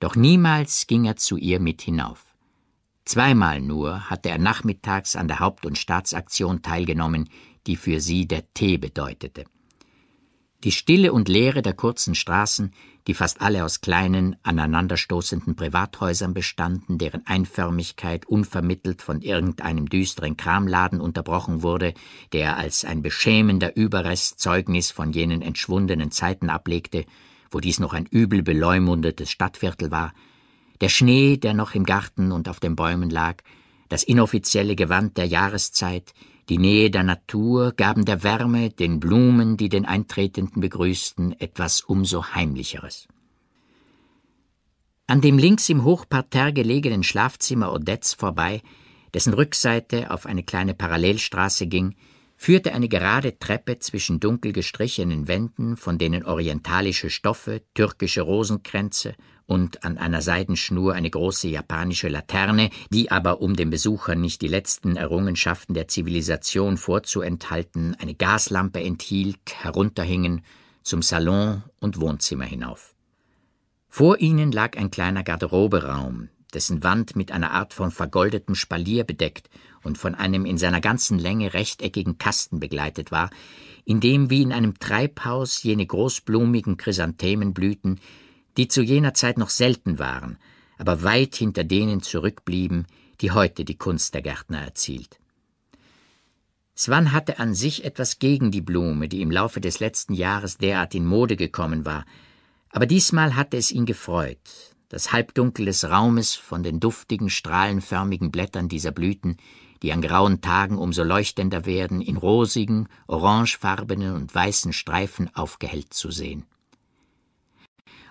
Doch niemals ging er zu ihr mit hinauf. Zweimal nur hatte er nachmittags an der Haupt- und Staatsaktion teilgenommen, die für sie der Tee bedeutete. Die Stille und Leere der kurzen Straßen, die fast alle aus kleinen, aneinanderstoßenden Privathäusern bestanden, deren Einförmigkeit unvermittelt von irgendeinem düsteren Kramladen unterbrochen wurde, der als ein beschämender Überrest Zeugnis von jenen entschwundenen Zeiten ablegte, wo dies noch ein übel beleumundetes Stadtviertel war, der Schnee, der noch im Garten und auf den Bäumen lag, das inoffizielle Gewand der Jahreszeit, die Nähe der Natur gaben der Wärme, den Blumen, die den Eintretenden begrüßten, etwas umso Heimlicheres. An dem links im Hochparterre gelegenen Schlafzimmer Odettes vorbei, dessen Rückseite auf eine kleine Parallelstraße ging, führte eine gerade Treppe zwischen dunkel gestrichenen Wänden, von denen orientalische Stoffe, türkische Rosenkränze und an einer Seidenschnur eine große japanische Laterne, die aber, um den Besuchern nicht die letzten Errungenschaften der Zivilisation vorzuenthalten, eine Gaslampe enthielt, herunterhingen, zum Salon und Wohnzimmer hinauf. Vor ihnen lag ein kleiner Garderoberaum, dessen Wand mit einer Art von vergoldetem Spalier bedeckt und von einem in seiner ganzen Länge rechteckigen Kasten begleitet war, in dem wie in einem Treibhaus jene großblumigen Chrysanthemen blühten, die zu jener Zeit noch selten waren, aber weit hinter denen zurückblieben, die heute die Kunst der Gärtner erzielt. Swan hatte an sich etwas gegen die Blume, die im Laufe des letzten Jahres derart in Mode gekommen war, aber diesmal hatte es ihn gefreut, das Halbdunkel des Raumes von den duftigen, strahlenförmigen Blättern dieser Blüten, die an grauen Tagen umso leuchtender werden, in rosigen, orangefarbenen und weißen Streifen aufgehellt zu sehen.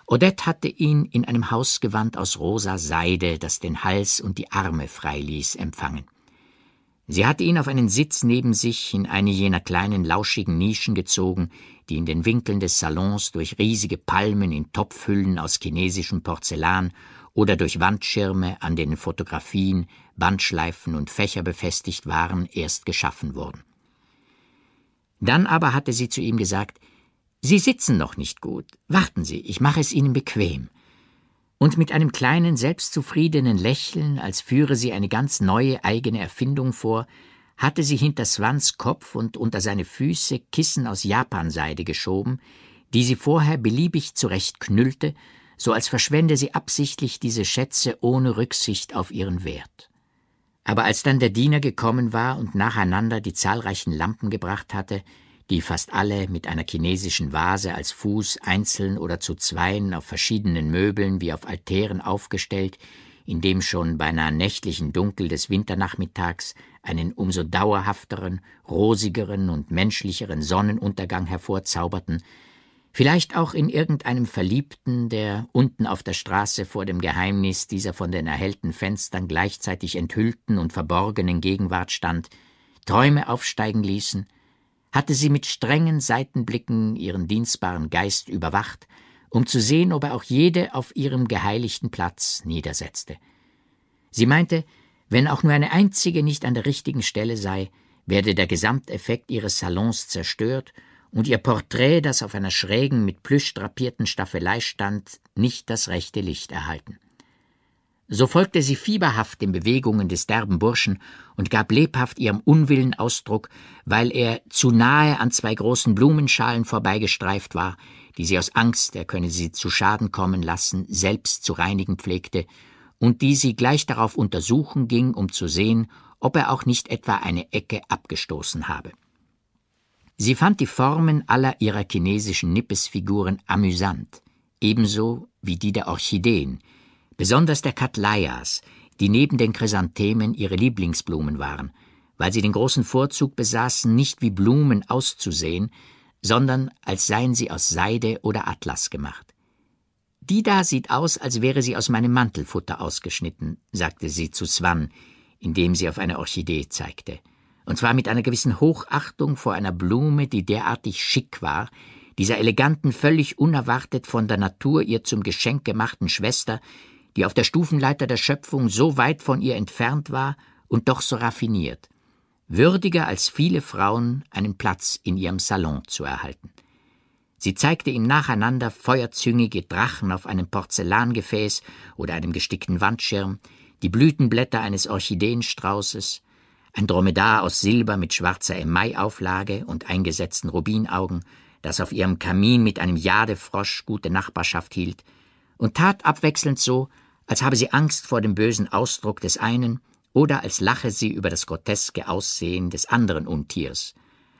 Odette hatte ihn in einem Hausgewand aus rosa Seide, das den Hals und die Arme freiließ, empfangen. Sie hatte ihn auf einen Sitz neben sich in eine jener kleinen lauschigen Nischen gezogen, die in den Winkeln des Salons durch riesige Palmen in Topfhüllen aus chinesischem Porzellan oder durch Wandschirme an den Fotografien, Bandschleifen und Fächer befestigt waren, erst geschaffen wurden. Dann aber hatte sie zu ihm gesagt, Sie sitzen noch nicht gut. Warten Sie, ich mache es Ihnen bequem. Und mit einem kleinen, selbstzufriedenen Lächeln, als führe sie eine ganz neue eigene Erfindung vor, hatte sie hinter Swans Kopf und unter seine Füße Kissen aus Japanseide geschoben, die sie vorher beliebig zurechtknüllte so als verschwende sie absichtlich diese Schätze ohne Rücksicht auf ihren Wert. Aber als dann der Diener gekommen war und nacheinander die zahlreichen Lampen gebracht hatte, die fast alle mit einer chinesischen Vase als Fuß einzeln oder zu zweien auf verschiedenen Möbeln wie auf Altären aufgestellt, in dem schon beinahe nächtlichen Dunkel des Winternachmittags einen umso dauerhafteren, rosigeren und menschlicheren Sonnenuntergang hervorzauberten, vielleicht auch in irgendeinem Verliebten, der unten auf der Straße vor dem Geheimnis dieser von den erhellten Fenstern gleichzeitig enthüllten und verborgenen Gegenwart stand, Träume aufsteigen ließen, hatte sie mit strengen Seitenblicken ihren dienstbaren Geist überwacht, um zu sehen, ob er auch jede auf ihrem geheiligten Platz niedersetzte. Sie meinte, wenn auch nur eine einzige nicht an der richtigen Stelle sei, werde der Gesamteffekt ihres Salons zerstört und ihr Porträt, das auf einer schrägen, mit Plüsch drapierten Staffelei stand, nicht das rechte Licht erhalten. So folgte sie fieberhaft den Bewegungen des derben Burschen und gab lebhaft ihrem Unwillen Ausdruck, weil er zu nahe an zwei großen Blumenschalen vorbeigestreift war, die sie aus Angst, er könne sie zu Schaden kommen lassen, selbst zu reinigen pflegte, und die sie gleich darauf untersuchen ging, um zu sehen, ob er auch nicht etwa eine Ecke abgestoßen habe. Sie fand die Formen aller ihrer chinesischen Nippesfiguren amüsant, ebenso wie die der Orchideen, besonders der Katleias, die neben den Chrysanthemen ihre Lieblingsblumen waren, weil sie den großen Vorzug besaßen, nicht wie Blumen auszusehen, sondern als seien sie aus Seide oder Atlas gemacht. Die da sieht aus, als wäre sie aus meinem Mantelfutter ausgeschnitten, sagte sie zu Swan, indem sie auf eine Orchidee zeigte und zwar mit einer gewissen Hochachtung vor einer Blume, die derartig schick war, dieser eleganten, völlig unerwartet von der Natur ihr zum Geschenk gemachten Schwester, die auf der Stufenleiter der Schöpfung so weit von ihr entfernt war und doch so raffiniert, würdiger als viele Frauen einen Platz in ihrem Salon zu erhalten. Sie zeigte ihm nacheinander feuerzüngige Drachen auf einem Porzellangefäß oder einem gestickten Wandschirm, die Blütenblätter eines Orchideenstraußes, ein Dromedar aus Silber mit schwarzer Emaiauflage und eingesetzten Rubinaugen, das auf ihrem Kamin mit einem Jadefrosch gute Nachbarschaft hielt, und tat abwechselnd so, als habe sie Angst vor dem bösen Ausdruck des einen oder als lache sie über das groteske Aussehen des anderen Untiers,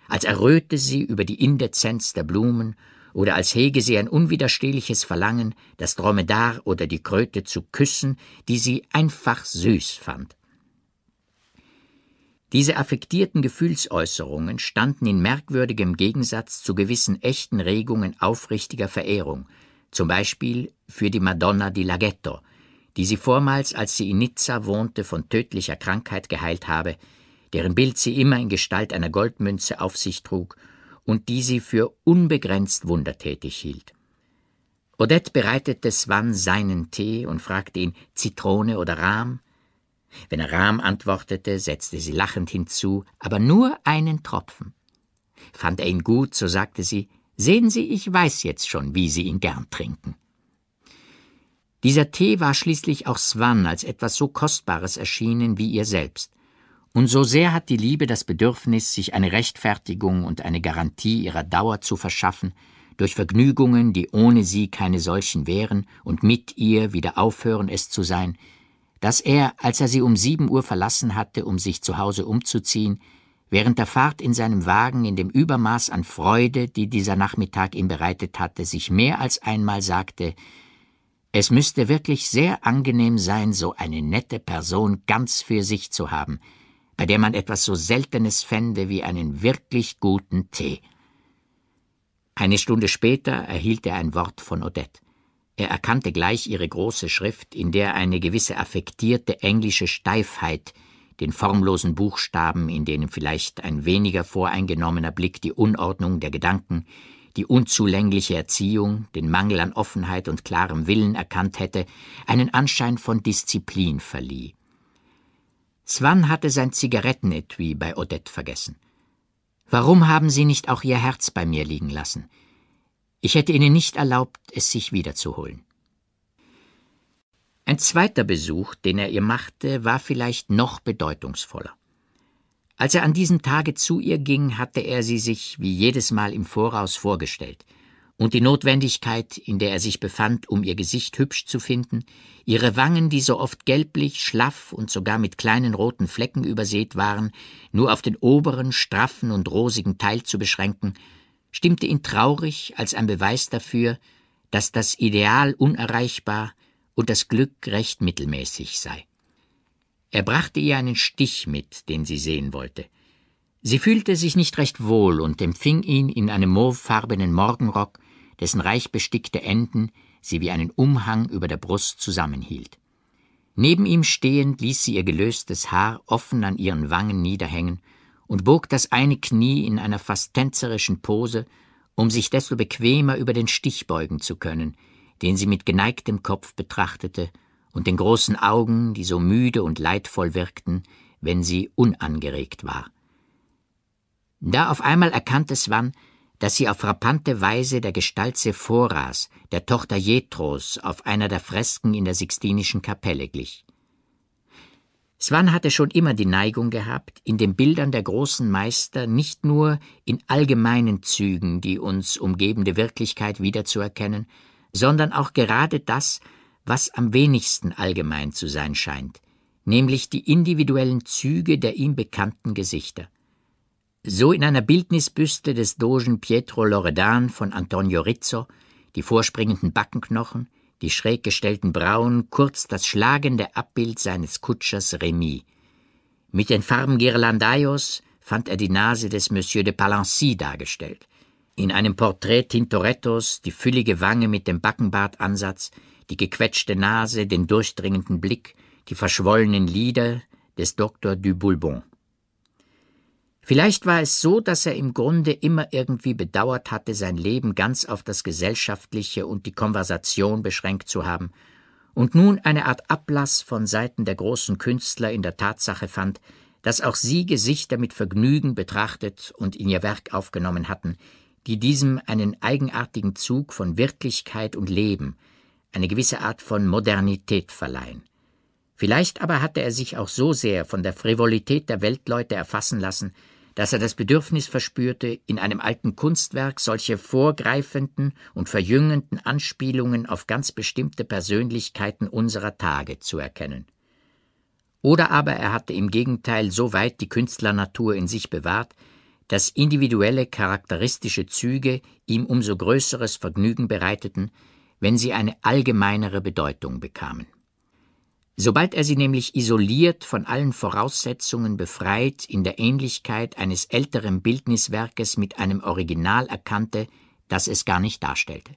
als erröte sie über die Indezenz der Blumen oder als hege sie ein unwiderstehliches Verlangen, das Dromedar oder die Kröte zu küssen, die sie einfach süß fand. Diese affektierten Gefühlsäußerungen standen in merkwürdigem Gegensatz zu gewissen echten Regungen aufrichtiger Verehrung, zum Beispiel für die Madonna di Laghetto, die sie vormals, als sie in Nizza wohnte, von tödlicher Krankheit geheilt habe, deren Bild sie immer in Gestalt einer Goldmünze auf sich trug und die sie für unbegrenzt wundertätig hielt. Odette bereitete Swan seinen Tee und fragte ihn Zitrone oder Rahm, wenn Rahm antwortete, setzte sie lachend hinzu, aber nur einen Tropfen. Fand er ihn gut, so sagte sie, Sehen Sie, ich weiß jetzt schon, wie Sie ihn gern trinken. Dieser Tee war schließlich auch Swan als etwas so Kostbares erschienen wie ihr selbst. Und so sehr hat die Liebe das Bedürfnis, sich eine Rechtfertigung und eine Garantie ihrer Dauer zu verschaffen, durch Vergnügungen, die ohne sie keine solchen wären und mit ihr wieder aufhören, es zu sein, dass er, als er sie um sieben Uhr verlassen hatte, um sich zu Hause umzuziehen, während der Fahrt in seinem Wagen in dem Übermaß an Freude, die dieser Nachmittag ihm bereitet hatte, sich mehr als einmal sagte, es müsste wirklich sehr angenehm sein, so eine nette Person ganz für sich zu haben, bei der man etwas so Seltenes fände wie einen wirklich guten Tee. Eine Stunde später erhielt er ein Wort von Odette. Er erkannte gleich ihre große Schrift, in der eine gewisse affektierte englische Steifheit den formlosen Buchstaben, in denen vielleicht ein weniger voreingenommener Blick die Unordnung der Gedanken, die unzulängliche Erziehung, den Mangel an Offenheit und klarem Willen erkannt hätte, einen Anschein von Disziplin verlieh. Swan hatte sein Zigarettenetui bei Odette vergessen. Warum haben Sie nicht auch Ihr Herz bei mir liegen lassen? Ich hätte ihnen nicht erlaubt, es sich wiederzuholen. Ein zweiter Besuch, den er ihr machte, war vielleicht noch bedeutungsvoller. Als er an diesem Tage zu ihr ging, hatte er sie sich wie jedes Mal im Voraus vorgestellt, und die Notwendigkeit, in der er sich befand, um ihr Gesicht hübsch zu finden, ihre Wangen, die so oft gelblich, schlaff und sogar mit kleinen roten Flecken übersät waren, nur auf den oberen, straffen und rosigen Teil zu beschränken, stimmte ihn traurig als ein Beweis dafür, dass das Ideal unerreichbar und das Glück recht mittelmäßig sei. Er brachte ihr einen Stich mit, den sie sehen wollte. Sie fühlte sich nicht recht wohl und empfing ihn in einem mauvefarbenen Morgenrock, dessen reich bestickte Enden sie wie einen Umhang über der Brust zusammenhielt. Neben ihm stehend ließ sie ihr gelöstes Haar offen an ihren Wangen niederhängen und bog das eine Knie in einer fast tänzerischen Pose, um sich desto bequemer über den Stich beugen zu können, den sie mit geneigtem Kopf betrachtete und den großen Augen, die so müde und leidvoll wirkten, wenn sie unangeregt war. Da auf einmal erkannte Swan, dass sie auf frappante Weise der Gestalt Sephoras, der Tochter Jethros, auf einer der Fresken in der Sixtinischen Kapelle glich. Swan hatte schon immer die Neigung gehabt, in den Bildern der großen Meister nicht nur in allgemeinen Zügen die uns umgebende Wirklichkeit wiederzuerkennen, sondern auch gerade das, was am wenigsten allgemein zu sein scheint, nämlich die individuellen Züge der ihm bekannten Gesichter. So in einer Bildnisbüste des Dogen Pietro Loredan von Antonio Rizzo, die vorspringenden Backenknochen, die schräg gestellten Brauen, kurz das schlagende Abbild seines Kutschers Remy. Mit den Farben Girlandaios fand er die Nase des Monsieur de Palancy dargestellt. In einem Porträt Tintorettos die füllige Wange mit dem Backenbartansatz, die gequetschte Nase, den durchdringenden Blick, die verschwollenen Lieder des Dr. du Boulbon. Vielleicht war es so, dass er im Grunde immer irgendwie bedauert hatte, sein Leben ganz auf das Gesellschaftliche und die Konversation beschränkt zu haben, und nun eine Art Ablass von Seiten der großen Künstler in der Tatsache fand, dass auch sie Gesichter mit Vergnügen betrachtet und in ihr Werk aufgenommen hatten, die diesem einen eigenartigen Zug von Wirklichkeit und Leben, eine gewisse Art von Modernität verleihen. Vielleicht aber hatte er sich auch so sehr von der Frivolität der Weltleute erfassen lassen, dass er das Bedürfnis verspürte, in einem alten Kunstwerk solche vorgreifenden und verjüngenden Anspielungen auf ganz bestimmte Persönlichkeiten unserer Tage zu erkennen. Oder aber er hatte im Gegenteil so weit die Künstlernatur in sich bewahrt, dass individuelle charakteristische Züge ihm umso größeres Vergnügen bereiteten, wenn sie eine allgemeinere Bedeutung bekamen. Sobald er sie nämlich isoliert, von allen Voraussetzungen befreit, in der Ähnlichkeit eines älteren Bildniswerkes mit einem Original erkannte, das es gar nicht darstellte.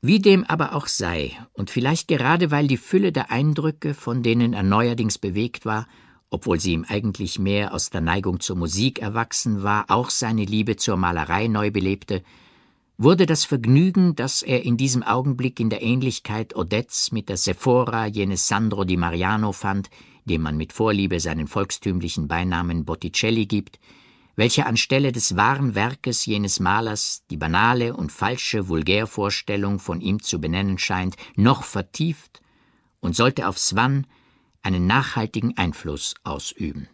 Wie dem aber auch sei, und vielleicht gerade weil die Fülle der Eindrücke, von denen er neuerdings bewegt war, obwohl sie ihm eigentlich mehr aus der Neigung zur Musik erwachsen war, auch seine Liebe zur Malerei neu belebte, wurde das Vergnügen, das er in diesem Augenblick in der Ähnlichkeit Odettes mit der Sephora jenes Sandro di Mariano fand, dem man mit Vorliebe seinen volkstümlichen Beinamen Botticelli gibt, welcher anstelle des wahren Werkes jenes Malers die banale und falsche Vulgärvorstellung von ihm zu benennen scheint, noch vertieft und sollte auf Swann einen nachhaltigen Einfluss ausüben.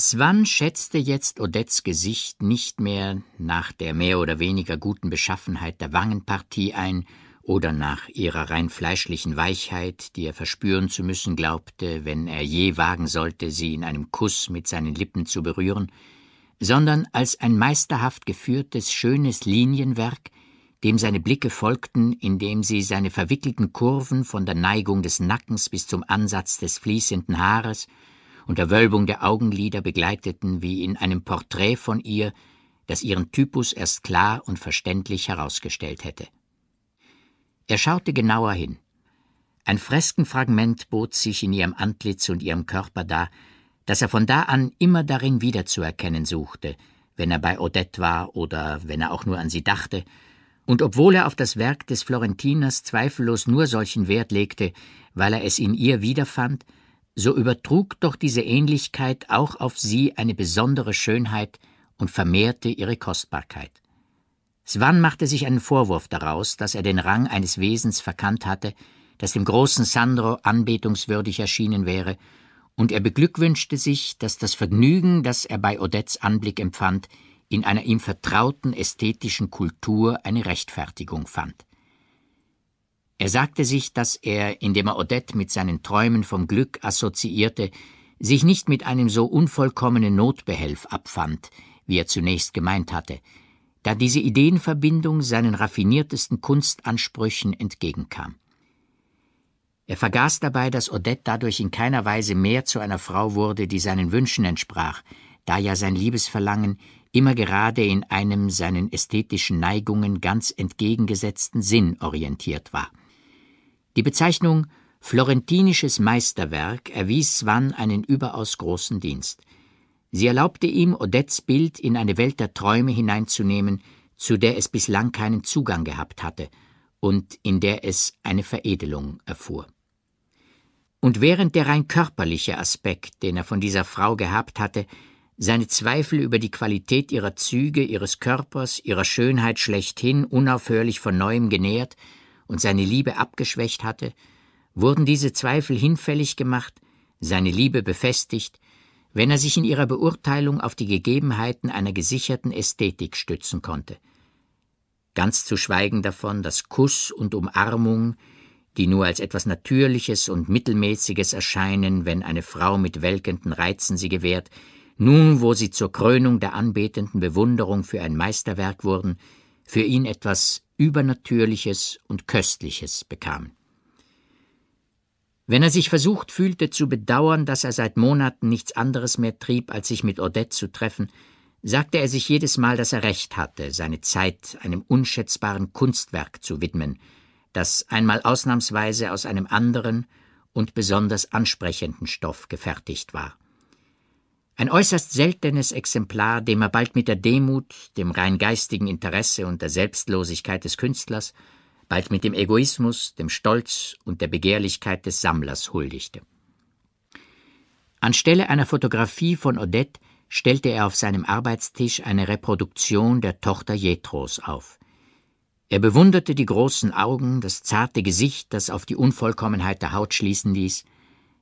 Swan schätzte jetzt Odettes Gesicht nicht mehr nach der mehr oder weniger guten Beschaffenheit der Wangenpartie ein oder nach ihrer rein fleischlichen Weichheit, die er verspüren zu müssen glaubte, wenn er je wagen sollte, sie in einem Kuss mit seinen Lippen zu berühren, sondern als ein meisterhaft geführtes, schönes Linienwerk, dem seine Blicke folgten, indem sie seine verwickelten Kurven von der Neigung des Nackens bis zum Ansatz des fließenden Haares unter Wölbung der Augenlider begleiteten wie in einem Porträt von ihr, das ihren Typus erst klar und verständlich herausgestellt hätte. Er schaute genauer hin. Ein Freskenfragment bot sich in ihrem Antlitz und ihrem Körper dar, das er von da an immer darin wiederzuerkennen suchte, wenn er bei Odette war oder wenn er auch nur an sie dachte, und obwohl er auf das Werk des Florentiners zweifellos nur solchen Wert legte, weil er es in ihr wiederfand, so übertrug doch diese Ähnlichkeit auch auf sie eine besondere Schönheit und vermehrte ihre Kostbarkeit. Swann machte sich einen Vorwurf daraus, dass er den Rang eines Wesens verkannt hatte, das dem großen Sandro anbetungswürdig erschienen wäre, und er beglückwünschte sich, dass das Vergnügen, das er bei Odettes Anblick empfand, in einer ihm vertrauten ästhetischen Kultur eine Rechtfertigung fand. Er sagte sich, dass er, indem er Odette mit seinen Träumen vom Glück assoziierte, sich nicht mit einem so unvollkommenen Notbehelf abfand, wie er zunächst gemeint hatte, da diese Ideenverbindung seinen raffiniertesten Kunstansprüchen entgegenkam. Er vergaß dabei, dass Odette dadurch in keiner Weise mehr zu einer Frau wurde, die seinen Wünschen entsprach, da ja sein Liebesverlangen immer gerade in einem seinen ästhetischen Neigungen ganz entgegengesetzten Sinn orientiert war. Die Bezeichnung florentinisches Meisterwerk erwies Swann einen überaus großen Dienst. Sie erlaubte ihm, Odettes Bild in eine Welt der Träume hineinzunehmen, zu der es bislang keinen Zugang gehabt hatte und in der es eine Veredelung erfuhr. Und während der rein körperliche Aspekt, den er von dieser Frau gehabt hatte, seine Zweifel über die Qualität ihrer Züge, ihres Körpers, ihrer Schönheit schlechthin unaufhörlich von neuem genährt, und seine Liebe abgeschwächt hatte, wurden diese Zweifel hinfällig gemacht, seine Liebe befestigt, wenn er sich in ihrer Beurteilung auf die Gegebenheiten einer gesicherten Ästhetik stützen konnte. Ganz zu schweigen davon, dass Kuss und Umarmung, die nur als etwas Natürliches und Mittelmäßiges erscheinen, wenn eine Frau mit welkenden Reizen sie gewährt, nun, wo sie zur Krönung der anbetenden Bewunderung für ein Meisterwerk wurden, für ihn etwas Übernatürliches und Köstliches bekam. Wenn er sich versucht fühlte zu bedauern, dass er seit Monaten nichts anderes mehr trieb, als sich mit Odette zu treffen, sagte er sich jedes Mal, dass er recht hatte, seine Zeit einem unschätzbaren Kunstwerk zu widmen, das einmal ausnahmsweise aus einem anderen und besonders ansprechenden Stoff gefertigt war. Ein äußerst seltenes Exemplar, dem er bald mit der Demut, dem rein geistigen Interesse und der Selbstlosigkeit des Künstlers, bald mit dem Egoismus, dem Stolz und der Begehrlichkeit des Sammlers huldigte. Anstelle einer Fotografie von Odette stellte er auf seinem Arbeitstisch eine Reproduktion der Tochter Jetros auf. Er bewunderte die großen Augen, das zarte Gesicht, das auf die Unvollkommenheit der Haut schließen ließ,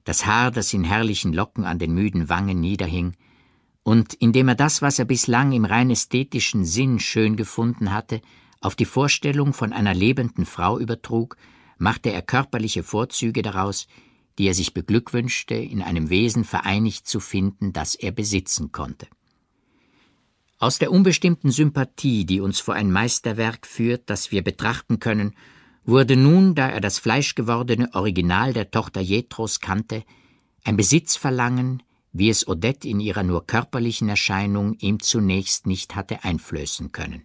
das Haar, das in herrlichen Locken an den müden Wangen niederhing, und indem er das, was er bislang im rein ästhetischen Sinn schön gefunden hatte, auf die Vorstellung von einer lebenden Frau übertrug, machte er körperliche Vorzüge daraus, die er sich beglückwünschte, in einem Wesen vereinigt zu finden, das er besitzen konnte. Aus der unbestimmten Sympathie, die uns vor ein Meisterwerk führt, das wir betrachten können, wurde nun, da er das fleischgewordene Original der Tochter Jethros kannte, ein Besitzverlangen, wie es Odette in ihrer nur körperlichen Erscheinung ihm zunächst nicht hatte einflößen können.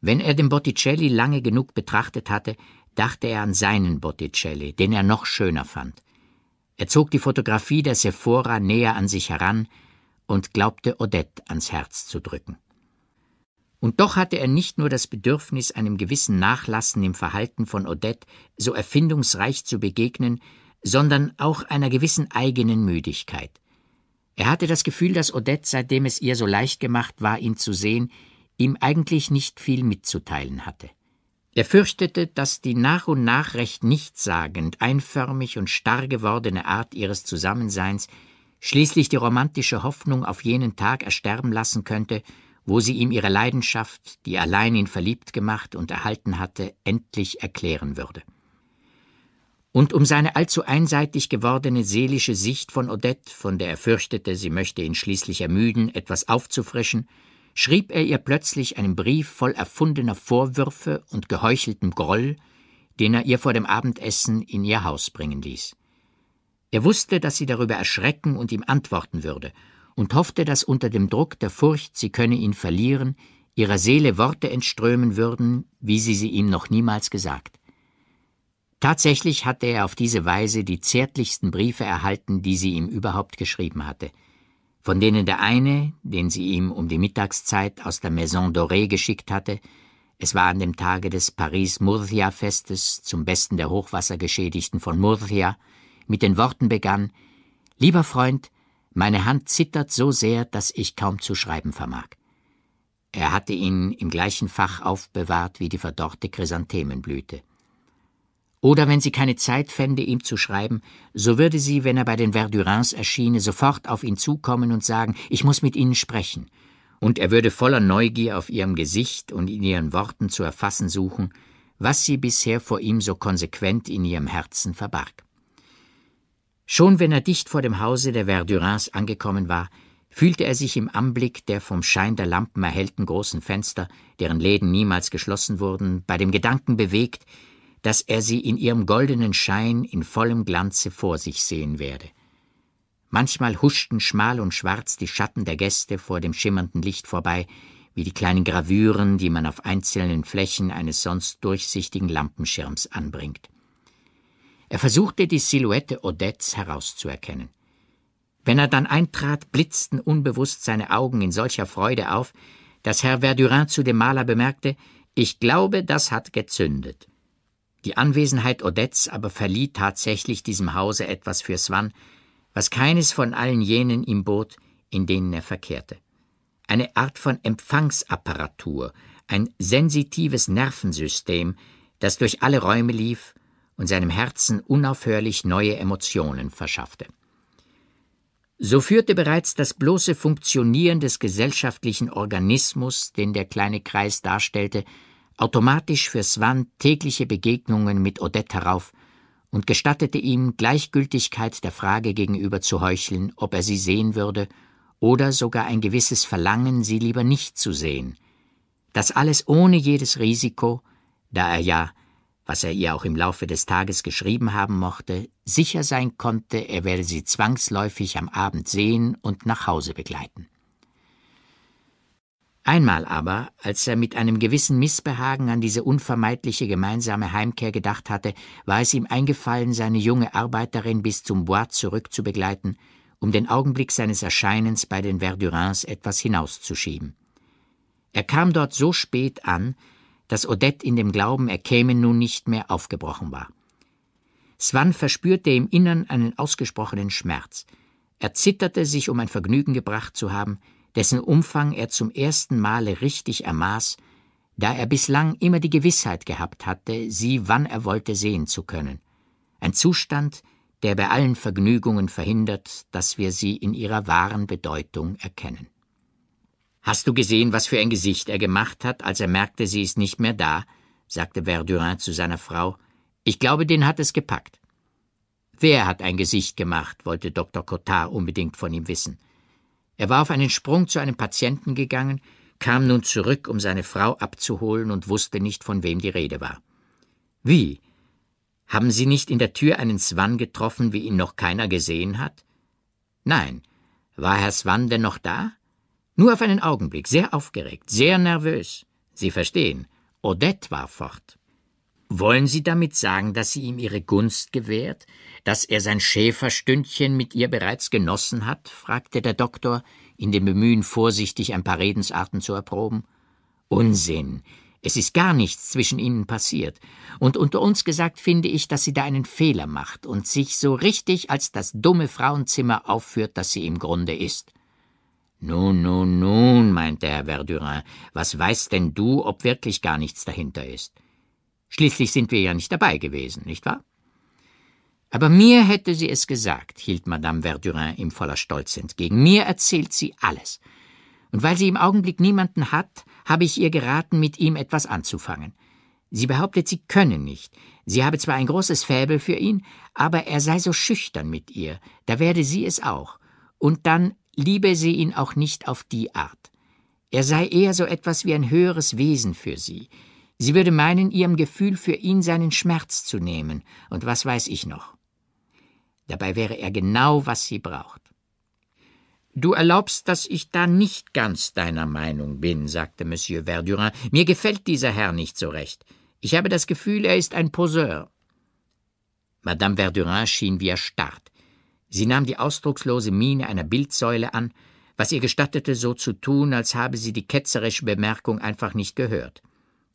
Wenn er den Botticelli lange genug betrachtet hatte, dachte er an seinen Botticelli, den er noch schöner fand. Er zog die Fotografie der Sephora näher an sich heran und glaubte Odette ans Herz zu drücken. Und doch hatte er nicht nur das Bedürfnis, einem gewissen Nachlassen im Verhalten von Odette so erfindungsreich zu begegnen, sondern auch einer gewissen eigenen Müdigkeit. Er hatte das Gefühl, dass Odette, seitdem es ihr so leicht gemacht war, ihn zu sehen, ihm eigentlich nicht viel mitzuteilen hatte. Er fürchtete, dass die nach und nach recht nichtssagend, einförmig und starr gewordene Art ihres Zusammenseins schließlich die romantische Hoffnung auf jenen Tag ersterben lassen könnte, wo sie ihm ihre Leidenschaft, die allein ihn verliebt gemacht und erhalten hatte, endlich erklären würde. Und um seine allzu einseitig gewordene seelische Sicht von Odette, von der er fürchtete, sie möchte ihn schließlich ermüden, etwas aufzufrischen, schrieb er ihr plötzlich einen Brief voll erfundener Vorwürfe und geheucheltem Groll, den er ihr vor dem Abendessen in ihr Haus bringen ließ. Er wusste, dass sie darüber erschrecken und ihm antworten würde, und hoffte, dass unter dem Druck der Furcht, sie könne ihn verlieren, ihrer Seele Worte entströmen würden, wie sie sie ihm noch niemals gesagt. Tatsächlich hatte er auf diese Weise die zärtlichsten Briefe erhalten, die sie ihm überhaupt geschrieben hatte, von denen der eine, den sie ihm um die Mittagszeit aus der Maison Dorée geschickt hatte, es war an dem Tage des Paris-Murcia-Festes zum Besten der Hochwassergeschädigten von Murcia, mit den Worten begann Lieber Freund, meine Hand zittert so sehr, dass ich kaum zu schreiben vermag. Er hatte ihn im gleichen Fach aufbewahrt wie die verdorrte Chrysanthemenblüte. Oder wenn sie keine Zeit fände, ihm zu schreiben, so würde sie, wenn er bei den Verdurins erschiene, sofort auf ihn zukommen und sagen, ich muss mit Ihnen sprechen. Und er würde voller Neugier auf ihrem Gesicht und in ihren Worten zu erfassen suchen, was sie bisher vor ihm so konsequent in ihrem Herzen verbarg. Schon wenn er dicht vor dem Hause der Verdurins angekommen war, fühlte er sich im Anblick der vom Schein der Lampen erhellten großen Fenster, deren Läden niemals geschlossen wurden, bei dem Gedanken bewegt, dass er sie in ihrem goldenen Schein in vollem Glanze vor sich sehen werde. Manchmal huschten schmal und schwarz die Schatten der Gäste vor dem schimmernden Licht vorbei, wie die kleinen Gravüren, die man auf einzelnen Flächen eines sonst durchsichtigen Lampenschirms anbringt. Er versuchte, die Silhouette Odettes herauszuerkennen. Wenn er dann eintrat, blitzten unbewusst seine Augen in solcher Freude auf, dass Herr Verdurin zu dem Maler bemerkte, ich glaube, das hat gezündet. Die Anwesenheit Odettes aber verlieh tatsächlich diesem Hause etwas für Swann, was keines von allen jenen ihm bot, in denen er verkehrte. Eine Art von Empfangsapparatur, ein sensitives Nervensystem, das durch alle Räume lief und seinem Herzen unaufhörlich neue Emotionen verschaffte. So führte bereits das bloße Funktionieren des gesellschaftlichen Organismus, den der kleine Kreis darstellte, automatisch für Swan tägliche Begegnungen mit Odette herauf und gestattete ihm, Gleichgültigkeit der Frage gegenüber zu heucheln, ob er sie sehen würde, oder sogar ein gewisses Verlangen, sie lieber nicht zu sehen. Das alles ohne jedes Risiko, da er ja was er ihr auch im Laufe des Tages geschrieben haben mochte, sicher sein konnte, er werde sie zwangsläufig am Abend sehen und nach Hause begleiten. Einmal aber, als er mit einem gewissen Missbehagen an diese unvermeidliche gemeinsame Heimkehr gedacht hatte, war es ihm eingefallen, seine junge Arbeiterin bis zum Bois zurückzubegleiten, um den Augenblick seines Erscheinens bei den Verdurins etwas hinauszuschieben. Er kam dort so spät an, dass Odette in dem Glauben, er käme nun nicht mehr, aufgebrochen war. Swan verspürte im Innern einen ausgesprochenen Schmerz. Er zitterte, sich um ein Vergnügen gebracht zu haben, dessen Umfang er zum ersten Male richtig ermaß, da er bislang immer die Gewissheit gehabt hatte, sie wann er wollte sehen zu können. Ein Zustand, der bei allen Vergnügungen verhindert, dass wir sie in ihrer wahren Bedeutung erkennen. Hast du gesehen, was für ein Gesicht er gemacht hat, als er merkte, sie ist nicht mehr da? sagte Verdurin zu seiner Frau. Ich glaube, den hat es gepackt. Wer hat ein Gesicht gemacht? wollte Dr. Cotard unbedingt von ihm wissen. Er war auf einen Sprung zu einem Patienten gegangen, kam nun zurück, um seine Frau abzuholen und wusste nicht, von wem die Rede war. Wie? Haben Sie nicht in der Tür einen Swan getroffen, wie ihn noch keiner gesehen hat? Nein. War Herr Swan denn noch da? Nur auf einen Augenblick, sehr aufgeregt, sehr nervös. Sie verstehen, Odette war fort. Wollen Sie damit sagen, dass sie ihm ihre Gunst gewährt, dass er sein Schäferstündchen mit ihr bereits genossen hat? fragte der Doktor, in dem Bemühen, vorsichtig ein paar Redensarten zu erproben. Unsinn. Es ist gar nichts zwischen ihnen passiert. Und unter uns gesagt finde ich, dass sie da einen Fehler macht und sich so richtig als das dumme Frauenzimmer aufführt, das sie im Grunde ist. Nun, nun, nun, meinte Herr Verdurin, was weißt denn du, ob wirklich gar nichts dahinter ist? Schließlich sind wir ja nicht dabei gewesen, nicht wahr? Aber mir hätte sie es gesagt, hielt Madame Verdurin ihm voller Stolz entgegen. Mir erzählt sie alles. Und weil sie im Augenblick niemanden hat, habe ich ihr geraten, mit ihm etwas anzufangen. Sie behauptet, sie könne nicht. Sie habe zwar ein großes Fäbel für ihn, aber er sei so schüchtern mit ihr, da werde sie es auch. Und dann liebe sie ihn auch nicht auf die Art. Er sei eher so etwas wie ein höheres Wesen für sie. Sie würde meinen, ihrem Gefühl für ihn seinen Schmerz zu nehmen, und was weiß ich noch. Dabei wäre er genau, was sie braucht. Du erlaubst, dass ich da nicht ganz deiner Meinung bin, sagte Monsieur Verdurin. Mir gefällt dieser Herr nicht so recht. Ich habe das Gefühl, er ist ein Poseur. Madame Verdurin schien wie erstarrt. Sie nahm die ausdruckslose Miene einer Bildsäule an, was ihr gestattete, so zu tun, als habe sie die ketzerische Bemerkung einfach nicht gehört.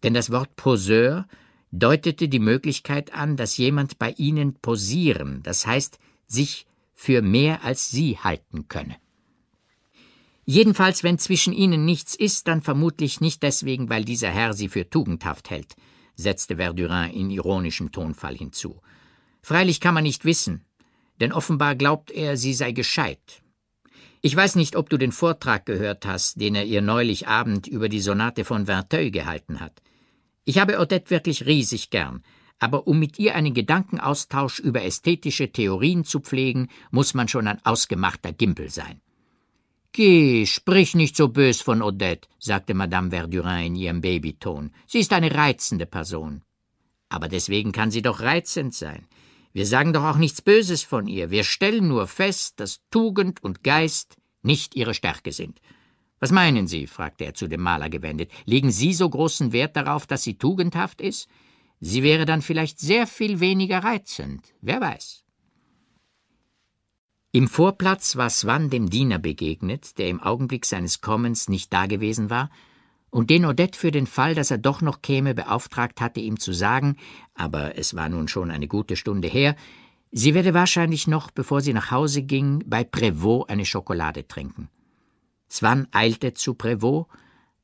Denn das Wort Poseur deutete die Möglichkeit an, dass jemand bei ihnen posieren, das heißt, sich für mehr als sie halten könne. Jedenfalls, wenn zwischen ihnen nichts ist, dann vermutlich nicht deswegen, weil dieser Herr sie für tugendhaft hält, setzte Verdurin in ironischem Tonfall hinzu. Freilich kann man nicht wissen, denn offenbar glaubt er, sie sei gescheit. Ich weiß nicht, ob du den Vortrag gehört hast, den er ihr neulich Abend über die Sonate von Verteuil gehalten hat. Ich habe Odette wirklich riesig gern, aber um mit ihr einen Gedankenaustausch über ästhetische Theorien zu pflegen, muss man schon ein ausgemachter Gimpel sein. Geh, sprich nicht so bös von Odette, sagte Madame Verdurin in ihrem Babyton. Sie ist eine reizende Person. Aber deswegen kann sie doch reizend sein. Wir sagen doch auch nichts Böses von ihr, wir stellen nur fest, dass Tugend und Geist nicht ihre Stärke sind. Was meinen Sie? fragte er zu dem Maler gewendet. Legen Sie so großen Wert darauf, dass sie tugendhaft ist? Sie wäre dann vielleicht sehr viel weniger reizend, wer weiß. Im Vorplatz war Swan dem Diener begegnet, der im Augenblick seines Kommens nicht dagewesen war und den Odette für den Fall, dass er doch noch käme, beauftragt hatte, ihm zu sagen, aber es war nun schon eine gute Stunde her, sie werde wahrscheinlich noch, bevor sie nach Hause ging, bei Prévost eine Schokolade trinken. Swann eilte zu Prévost,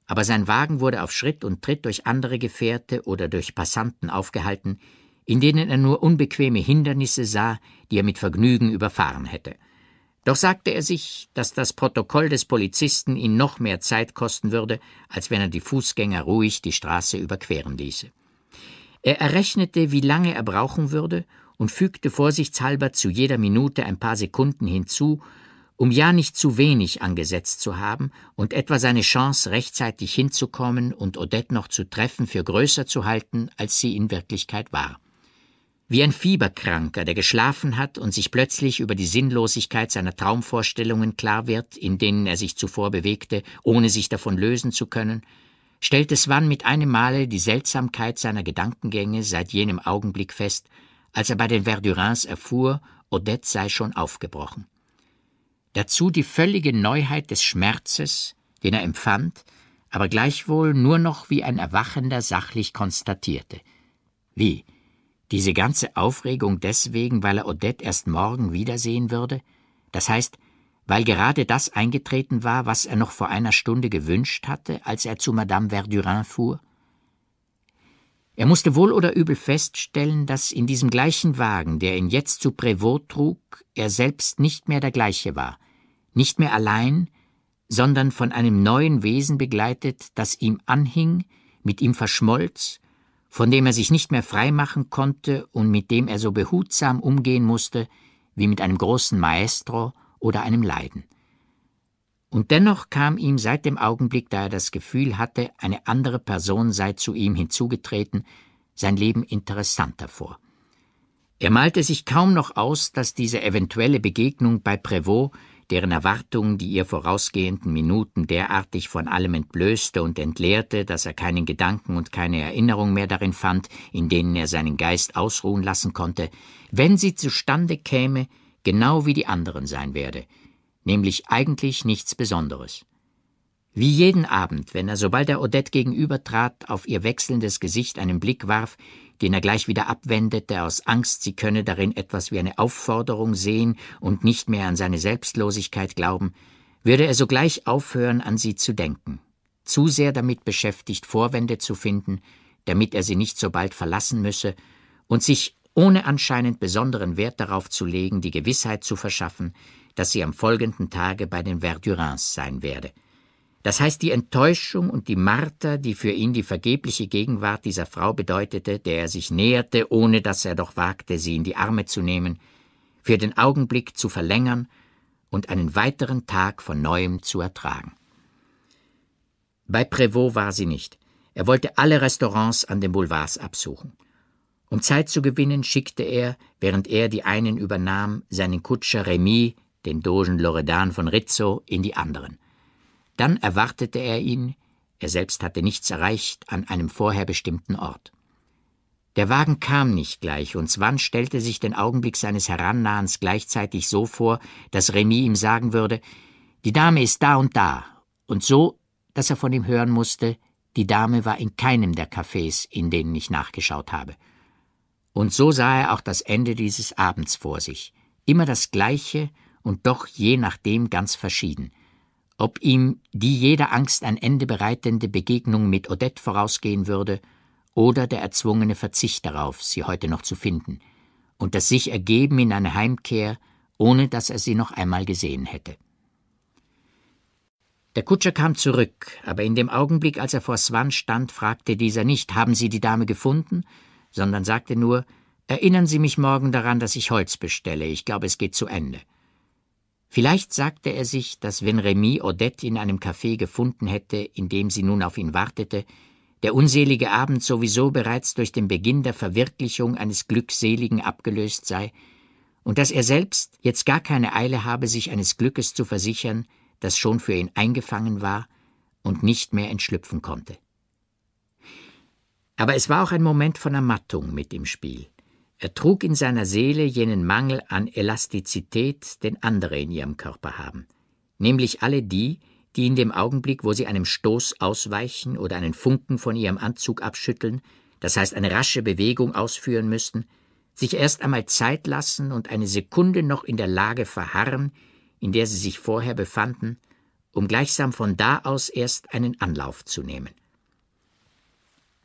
aber sein Wagen wurde auf Schritt und Tritt durch andere Gefährte oder durch Passanten aufgehalten, in denen er nur unbequeme Hindernisse sah, die er mit Vergnügen überfahren hätte. Doch sagte er sich, dass das Protokoll des Polizisten ihn noch mehr Zeit kosten würde, als wenn er die Fußgänger ruhig die Straße überqueren ließe. Er errechnete, wie lange er brauchen würde und fügte vorsichtshalber zu jeder Minute ein paar Sekunden hinzu, um ja nicht zu wenig angesetzt zu haben und etwa seine Chance rechtzeitig hinzukommen und Odette noch zu treffen für größer zu halten, als sie in Wirklichkeit war wie ein Fieberkranker, der geschlafen hat und sich plötzlich über die Sinnlosigkeit seiner Traumvorstellungen klar wird, in denen er sich zuvor bewegte, ohne sich davon lösen zu können, stellte Swan mit einem Male die Seltsamkeit seiner Gedankengänge seit jenem Augenblick fest, als er bei den Verdurins erfuhr, Odette sei schon aufgebrochen. Dazu die völlige Neuheit des Schmerzes, den er empfand, aber gleichwohl nur noch wie ein Erwachender sachlich konstatierte. Wie, diese ganze Aufregung deswegen, weil er Odette erst morgen wiedersehen würde? Das heißt, weil gerade das eingetreten war, was er noch vor einer Stunde gewünscht hatte, als er zu Madame Verdurin fuhr? Er musste wohl oder übel feststellen, dass in diesem gleichen Wagen, der ihn jetzt zu Prévost trug, er selbst nicht mehr der gleiche war, nicht mehr allein, sondern von einem neuen Wesen begleitet, das ihm anhing, mit ihm verschmolz von dem er sich nicht mehr freimachen konnte und mit dem er so behutsam umgehen musste wie mit einem großen Maestro oder einem Leiden. Und dennoch kam ihm seit dem Augenblick, da er das Gefühl hatte, eine andere Person sei zu ihm hinzugetreten, sein Leben interessanter vor. Er malte sich kaum noch aus, dass diese eventuelle Begegnung bei Prévost deren Erwartungen die ihr vorausgehenden Minuten derartig von allem entblößte und entleerte, dass er keinen Gedanken und keine Erinnerung mehr darin fand, in denen er seinen Geist ausruhen lassen konnte, wenn sie zustande käme, genau wie die anderen sein werde, nämlich eigentlich nichts Besonderes. Wie jeden Abend, wenn er, sobald er Odette gegenübertrat, auf ihr wechselndes Gesicht einen Blick warf, den er gleich wieder abwendete aus Angst, sie könne darin etwas wie eine Aufforderung sehen und nicht mehr an seine Selbstlosigkeit glauben, würde er sogleich aufhören, an sie zu denken, zu sehr damit beschäftigt, Vorwände zu finden, damit er sie nicht so bald verlassen müsse, und sich ohne anscheinend besonderen Wert darauf zu legen, die Gewissheit zu verschaffen, dass sie am folgenden Tage bei den Verdurins sein werde – das heißt, die Enttäuschung und die Marter, die für ihn die vergebliche Gegenwart dieser Frau bedeutete, der er sich näherte, ohne dass er doch wagte, sie in die Arme zu nehmen, für den Augenblick zu verlängern und einen weiteren Tag von neuem zu ertragen. Bei Prévost war sie nicht. Er wollte alle Restaurants an den Boulevards absuchen. Um Zeit zu gewinnen, schickte er, während er die einen übernahm, seinen Kutscher Remy, den Dogen Loredan von Rizzo, in die anderen. Dann erwartete er ihn, er selbst hatte nichts erreicht, an einem vorher bestimmten Ort. Der Wagen kam nicht gleich, und Swan stellte sich den Augenblick seines Herannahens gleichzeitig so vor, dass Remy ihm sagen würde, die Dame ist da und da, und so, dass er von ihm hören musste, die Dame war in keinem der Cafés, in denen ich nachgeschaut habe. Und so sah er auch das Ende dieses Abends vor sich, immer das gleiche und doch je nachdem ganz verschieden ob ihm die jeder Angst ein Ende bereitende Begegnung mit Odette vorausgehen würde oder der erzwungene Verzicht darauf, sie heute noch zu finden, und das sich ergeben in eine Heimkehr, ohne dass er sie noch einmal gesehen hätte. Der Kutscher kam zurück, aber in dem Augenblick, als er vor Swan stand, fragte dieser nicht, haben Sie die Dame gefunden, sondern sagte nur, Erinnern Sie mich morgen daran, dass ich Holz bestelle, ich glaube, es geht zu Ende. Vielleicht sagte er sich, dass wenn Remy Odette in einem Café gefunden hätte, in dem sie nun auf ihn wartete, der unselige Abend sowieso bereits durch den Beginn der Verwirklichung eines Glückseligen abgelöst sei, und dass er selbst jetzt gar keine Eile habe, sich eines Glückes zu versichern, das schon für ihn eingefangen war und nicht mehr entschlüpfen konnte. Aber es war auch ein Moment von Ermattung mit im Spiel. Er trug in seiner Seele jenen Mangel an Elastizität, den andere in ihrem Körper haben, nämlich alle die, die in dem Augenblick, wo sie einem Stoß ausweichen oder einen Funken von ihrem Anzug abschütteln, das heißt eine rasche Bewegung ausführen müssten, sich erst einmal Zeit lassen und eine Sekunde noch in der Lage verharren, in der sie sich vorher befanden, um gleichsam von da aus erst einen Anlauf zu nehmen.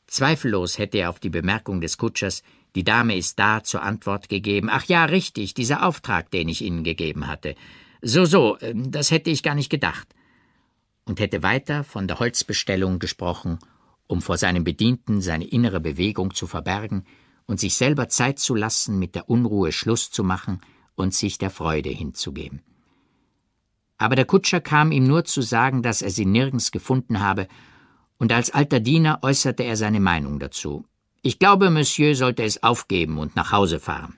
Zweifellos hätte er auf die Bemerkung des Kutschers die Dame ist da zur Antwort gegeben. Ach ja, richtig, dieser Auftrag, den ich Ihnen gegeben hatte. So, so, ähm, das hätte ich gar nicht gedacht. Und hätte weiter von der Holzbestellung gesprochen, um vor seinem Bedienten seine innere Bewegung zu verbergen und sich selber Zeit zu lassen, mit der Unruhe Schluss zu machen und sich der Freude hinzugeben. Aber der Kutscher kam ihm nur zu sagen, dass er sie nirgends gefunden habe, und als alter Diener äußerte er seine Meinung dazu. Ich glaube, Monsieur sollte es aufgeben und nach Hause fahren.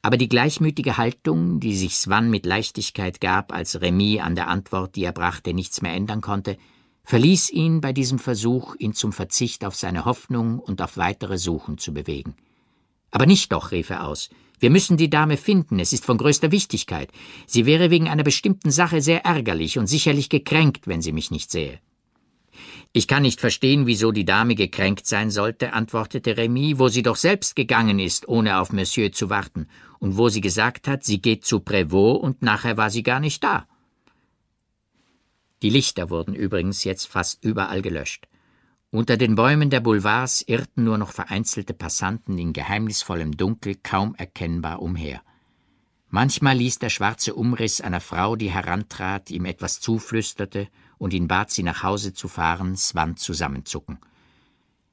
Aber die gleichmütige Haltung, die sich Swann mit Leichtigkeit gab, als Remy an der Antwort, die er brachte, nichts mehr ändern konnte, verließ ihn bei diesem Versuch, ihn zum Verzicht auf seine Hoffnung und auf weitere Suchen zu bewegen. Aber nicht doch, rief er aus. Wir müssen die Dame finden, es ist von größter Wichtigkeit. Sie wäre wegen einer bestimmten Sache sehr ärgerlich und sicherlich gekränkt, wenn sie mich nicht sähe. Ich kann nicht verstehen, wieso die Dame gekränkt sein sollte, antwortete Remy, wo sie doch selbst gegangen ist, ohne auf Monsieur zu warten, und wo sie gesagt hat, sie geht zu Prévost und nachher war sie gar nicht da. Die Lichter wurden übrigens jetzt fast überall gelöscht. Unter den Bäumen der Boulevards irrten nur noch vereinzelte Passanten in geheimnisvollem Dunkel kaum erkennbar umher. Manchmal ließ der schwarze Umriss einer Frau, die herantrat, ihm etwas zuflüsterte und ihn bat, sie nach Hause zu fahren, Swan zusammenzucken.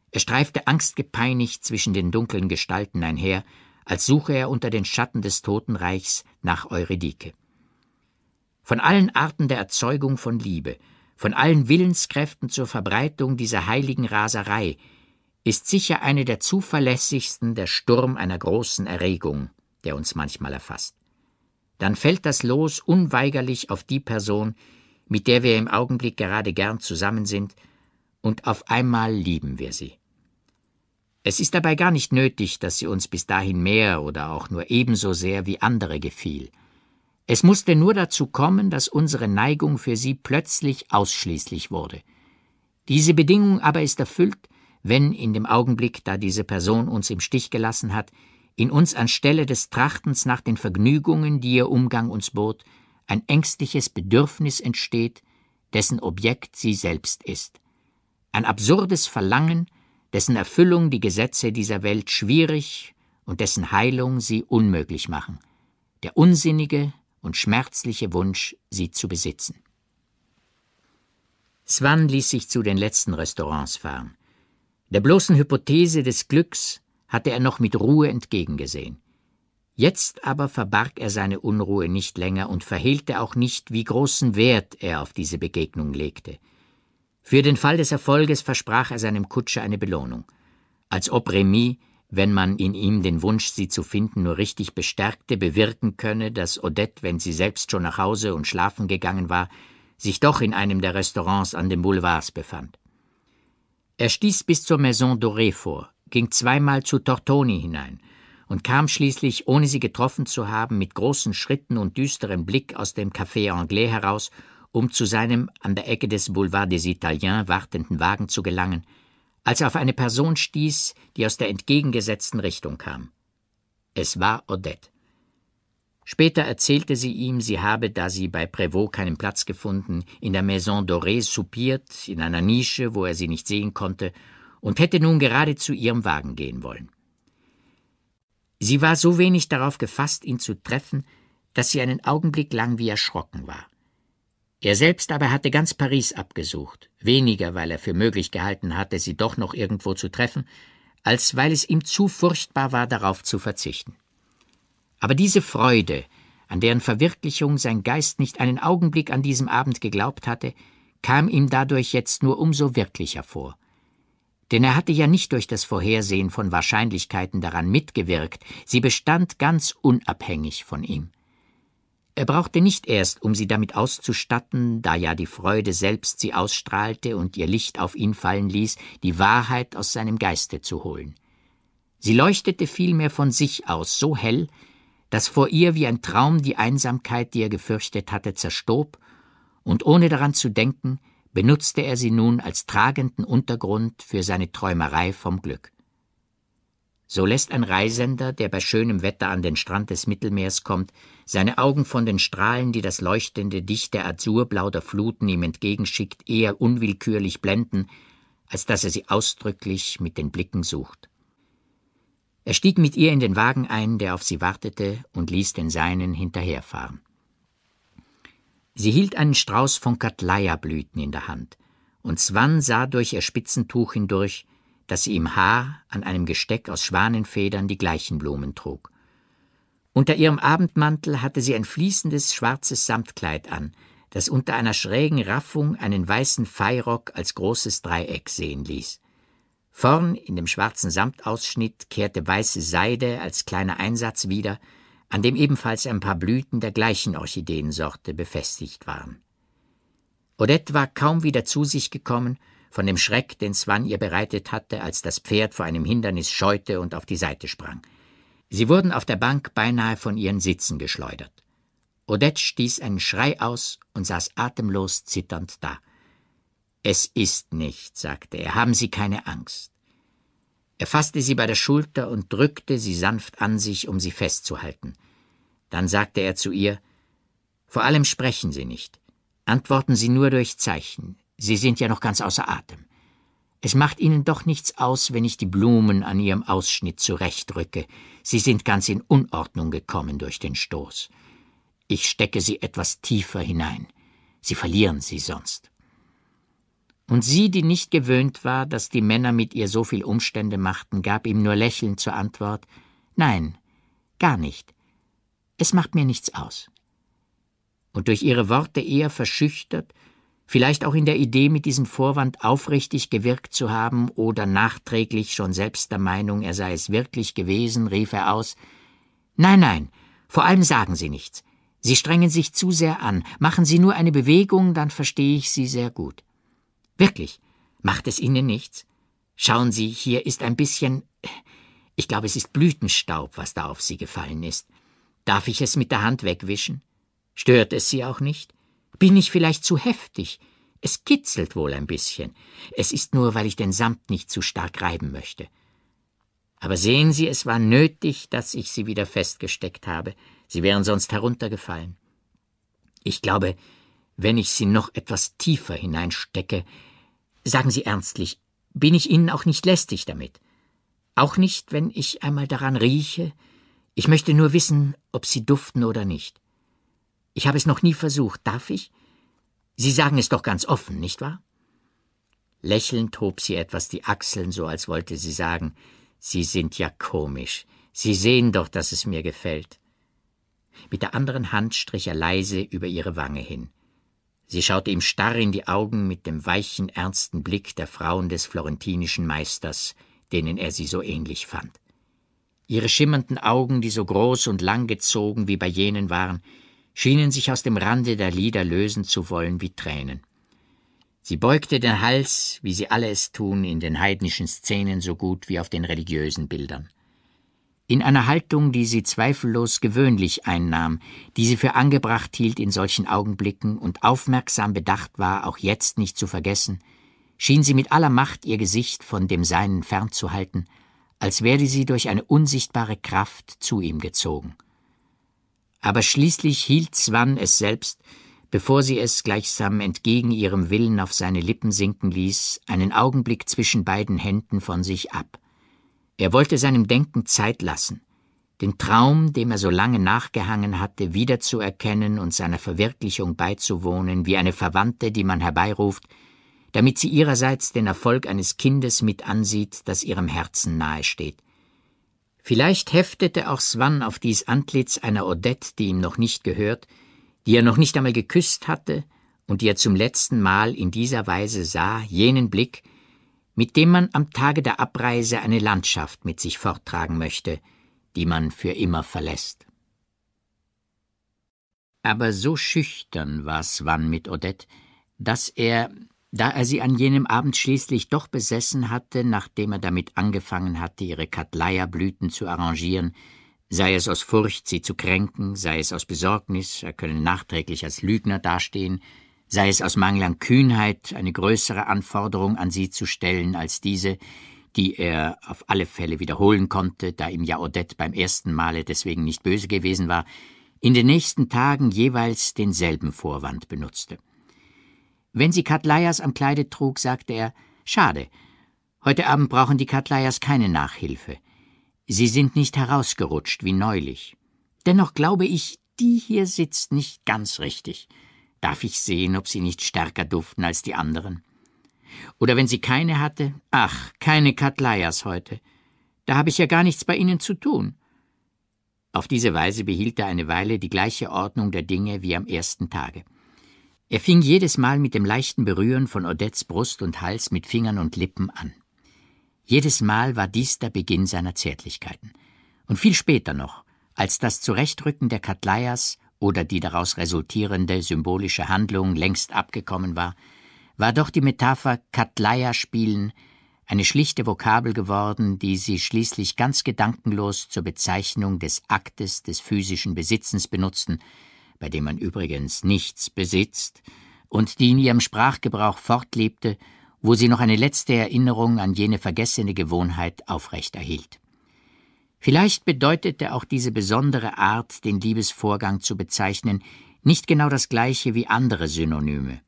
Er streifte angstgepeinigt zwischen den dunklen Gestalten einher, als suche er unter den Schatten des Totenreichs nach Eurydike. Von allen Arten der Erzeugung von Liebe, von allen Willenskräften zur Verbreitung dieser heiligen Raserei, ist sicher eine der zuverlässigsten der Sturm einer großen Erregung, der uns manchmal erfasst. Dann fällt das Los unweigerlich auf die Person, mit der wir im Augenblick gerade gern zusammen sind, und auf einmal lieben wir sie. Es ist dabei gar nicht nötig, dass sie uns bis dahin mehr oder auch nur ebenso sehr wie andere gefiel. Es musste nur dazu kommen, dass unsere Neigung für sie plötzlich ausschließlich wurde. Diese Bedingung aber ist erfüllt, wenn in dem Augenblick, da diese Person uns im Stich gelassen hat, in uns anstelle des Trachtens nach den Vergnügungen, die ihr Umgang uns bot, ein ängstliches Bedürfnis entsteht, dessen Objekt sie selbst ist, ein absurdes Verlangen, dessen Erfüllung die Gesetze dieser Welt schwierig und dessen Heilung sie unmöglich machen, der unsinnige und schmerzliche Wunsch, sie zu besitzen. Swan ließ sich zu den letzten Restaurants fahren. Der bloßen Hypothese des Glücks hatte er noch mit Ruhe entgegengesehen. Jetzt aber verbarg er seine Unruhe nicht länger und verhehlte auch nicht, wie großen Wert er auf diese Begegnung legte. Für den Fall des Erfolges versprach er seinem Kutscher eine Belohnung. Als ob Remy, wenn man in ihm den Wunsch, sie zu finden, nur richtig bestärkte, bewirken könne, dass Odette, wenn sie selbst schon nach Hause und schlafen gegangen war, sich doch in einem der Restaurants an den Boulevards befand. Er stieß bis zur Maison Dorée vor, ging zweimal zu Tortoni hinein, und kam schließlich, ohne sie getroffen zu haben, mit großen Schritten und düsterem Blick aus dem Café Anglais heraus, um zu seinem an der Ecke des Boulevard des Italiens wartenden Wagen zu gelangen, als er auf eine Person stieß, die aus der entgegengesetzten Richtung kam. Es war Odette. Später erzählte sie ihm, sie habe, da sie bei Prévost keinen Platz gefunden, in der Maison Dorée soupiert, in einer Nische, wo er sie nicht sehen konnte, und hätte nun gerade zu ihrem Wagen gehen wollen. Sie war so wenig darauf gefasst, ihn zu treffen, dass sie einen Augenblick lang wie erschrocken war. Er selbst aber hatte ganz Paris abgesucht, weniger weil er für möglich gehalten hatte, sie doch noch irgendwo zu treffen, als weil es ihm zu furchtbar war, darauf zu verzichten. Aber diese Freude, an deren Verwirklichung sein Geist nicht einen Augenblick an diesem Abend geglaubt hatte, kam ihm dadurch jetzt nur umso wirklicher vor – denn er hatte ja nicht durch das Vorhersehen von Wahrscheinlichkeiten daran mitgewirkt, sie bestand ganz unabhängig von ihm. Er brauchte nicht erst, um sie damit auszustatten, da ja die Freude selbst sie ausstrahlte und ihr Licht auf ihn fallen ließ, die Wahrheit aus seinem Geiste zu holen. Sie leuchtete vielmehr von sich aus so hell, dass vor ihr wie ein Traum die Einsamkeit, die er gefürchtet hatte, zerstob, und ohne daran zu denken, benutzte er sie nun als tragenden Untergrund für seine Träumerei vom Glück. So lässt ein Reisender, der bei schönem Wetter an den Strand des Mittelmeers kommt, seine Augen von den Strahlen, die das leuchtende, dichte Azurblau der Fluten ihm entgegenschickt, eher unwillkürlich blenden, als dass er sie ausdrücklich mit den Blicken sucht. Er stieg mit ihr in den Wagen ein, der auf sie wartete, und ließ den seinen hinterherfahren. Sie hielt einen Strauß von Kattleierblüten in der Hand, und Swan sah durch ihr Spitzentuch hindurch, dass sie im Haar an einem Gesteck aus Schwanenfedern die gleichen Blumen trug. Unter ihrem Abendmantel hatte sie ein fließendes schwarzes Samtkleid an, das unter einer schrägen Raffung einen weißen Feirock als großes Dreieck sehen ließ. Vorn in dem schwarzen Samtausschnitt kehrte weiße Seide als kleiner Einsatz wieder, an dem ebenfalls ein paar Blüten der gleichen Orchideensorte befestigt waren. Odette war kaum wieder zu sich gekommen, von dem Schreck, den Swan ihr bereitet hatte, als das Pferd vor einem Hindernis scheute und auf die Seite sprang. Sie wurden auf der Bank beinahe von ihren Sitzen geschleudert. Odette stieß einen Schrei aus und saß atemlos zitternd da. Es ist nicht, sagte er, haben Sie keine Angst. Er fasste sie bei der Schulter und drückte sie sanft an sich, um sie festzuhalten. Dann sagte er zu ihr Vor allem sprechen Sie nicht. Antworten Sie nur durch Zeichen. Sie sind ja noch ganz außer Atem. Es macht Ihnen doch nichts aus, wenn ich die Blumen an Ihrem Ausschnitt zurechtrücke. Sie sind ganz in Unordnung gekommen durch den Stoß. Ich stecke sie etwas tiefer hinein. Sie verlieren sie sonst. Und sie, die nicht gewöhnt war, dass die Männer mit ihr so viel Umstände machten, gab ihm nur lächelnd zur Antwort Nein, gar nicht. Es macht mir nichts aus. Und durch ihre Worte eher verschüchtert, vielleicht auch in der Idee, mit diesem Vorwand aufrichtig gewirkt zu haben oder nachträglich schon selbst der Meinung, er sei es wirklich gewesen, rief er aus Nein, nein, vor allem sagen Sie nichts. Sie strengen sich zu sehr an, machen Sie nur eine Bewegung, dann verstehe ich Sie sehr gut. Wirklich. Macht es Ihnen nichts? Schauen Sie, hier ist ein bisschen. Ich glaube, es ist Blütenstaub, was da auf Sie gefallen ist. Darf ich es mit der Hand wegwischen? Stört es Sie auch nicht? Bin ich vielleicht zu heftig? Es kitzelt wohl ein bisschen. Es ist nur, weil ich den Samt nicht zu stark reiben möchte. Aber sehen Sie, es war nötig, dass ich sie wieder festgesteckt habe. Sie wären sonst heruntergefallen. Ich glaube, wenn ich sie noch etwas tiefer hineinstecke, Sagen Sie ernstlich, bin ich Ihnen auch nicht lästig damit. Auch nicht, wenn ich einmal daran rieche. Ich möchte nur wissen, ob Sie duften oder nicht. Ich habe es noch nie versucht, darf ich? Sie sagen es doch ganz offen, nicht wahr? Lächelnd hob sie etwas die Achseln, so als wollte sie sagen, Sie sind ja komisch. Sie sehen doch, dass es mir gefällt. Mit der anderen Hand strich er leise über ihre Wange hin. Sie schaute ihm starr in die Augen mit dem weichen, ernsten Blick der Frauen des florentinischen Meisters, denen er sie so ähnlich fand. Ihre schimmernden Augen, die so groß und lang gezogen wie bei jenen waren, schienen sich aus dem Rande der Lider lösen zu wollen wie Tränen. Sie beugte den Hals, wie sie alle es tun, in den heidnischen Szenen so gut wie auf den religiösen Bildern in einer Haltung, die sie zweifellos gewöhnlich einnahm, die sie für angebracht hielt in solchen Augenblicken und aufmerksam bedacht war, auch jetzt nicht zu vergessen, schien sie mit aller Macht ihr Gesicht von dem Seinen fernzuhalten, als werde sie durch eine unsichtbare Kraft zu ihm gezogen. Aber schließlich hielt Swan es selbst, bevor sie es gleichsam entgegen ihrem Willen auf seine Lippen sinken ließ, einen Augenblick zwischen beiden Händen von sich ab. Er wollte seinem Denken Zeit lassen, den Traum, dem er so lange nachgehangen hatte, wiederzuerkennen und seiner Verwirklichung beizuwohnen, wie eine Verwandte, die man herbeiruft, damit sie ihrerseits den Erfolg eines Kindes mit ansieht, das ihrem Herzen nahesteht. Vielleicht heftete auch Swann auf dies Antlitz einer Odette, die ihm noch nicht gehört, die er noch nicht einmal geküsst hatte und die er zum letzten Mal in dieser Weise sah, jenen Blick, mit dem man am Tage der Abreise eine Landschaft mit sich forttragen möchte, die man für immer verlässt. Aber so schüchtern war Swan mit Odette, dass er, da er sie an jenem Abend schließlich doch besessen hatte, nachdem er damit angefangen hatte, ihre Katleierblüten zu arrangieren, sei es aus Furcht, sie zu kränken, sei es aus Besorgnis, er könne nachträglich als Lügner dastehen, sei es aus Mangel an Kühnheit, eine größere Anforderung an sie zu stellen als diese, die er auf alle Fälle wiederholen konnte, da ihm ja Odette beim ersten Male deswegen nicht böse gewesen war, in den nächsten Tagen jeweils denselben Vorwand benutzte. Wenn sie Katleias am Kleide trug, sagte er, schade, heute Abend brauchen die Katleias keine Nachhilfe. Sie sind nicht herausgerutscht wie neulich. Dennoch glaube ich, die hier sitzt nicht ganz richtig. Darf ich sehen, ob sie nicht stärker duften als die anderen? Oder wenn sie keine hatte, ach, keine Katleias heute. Da habe ich ja gar nichts bei ihnen zu tun. Auf diese Weise behielt er eine Weile die gleiche Ordnung der Dinge wie am ersten Tage. Er fing jedes Mal mit dem leichten Berühren von Odettes Brust und Hals mit Fingern und Lippen an. Jedes Mal war dies der Beginn seiner Zärtlichkeiten. Und viel später noch, als das Zurechtrücken der Katleias oder die daraus resultierende symbolische Handlung längst abgekommen war, war doch die Metapher Katleia spielen eine schlichte Vokabel geworden, die sie schließlich ganz gedankenlos zur Bezeichnung des Aktes des physischen Besitzens benutzten, bei dem man übrigens nichts besitzt, und die in ihrem Sprachgebrauch fortlebte, wo sie noch eine letzte Erinnerung an jene vergessene Gewohnheit aufrechterhielt. Vielleicht bedeutete auch diese besondere Art, den Liebesvorgang zu bezeichnen, nicht genau das gleiche wie andere Synonyme.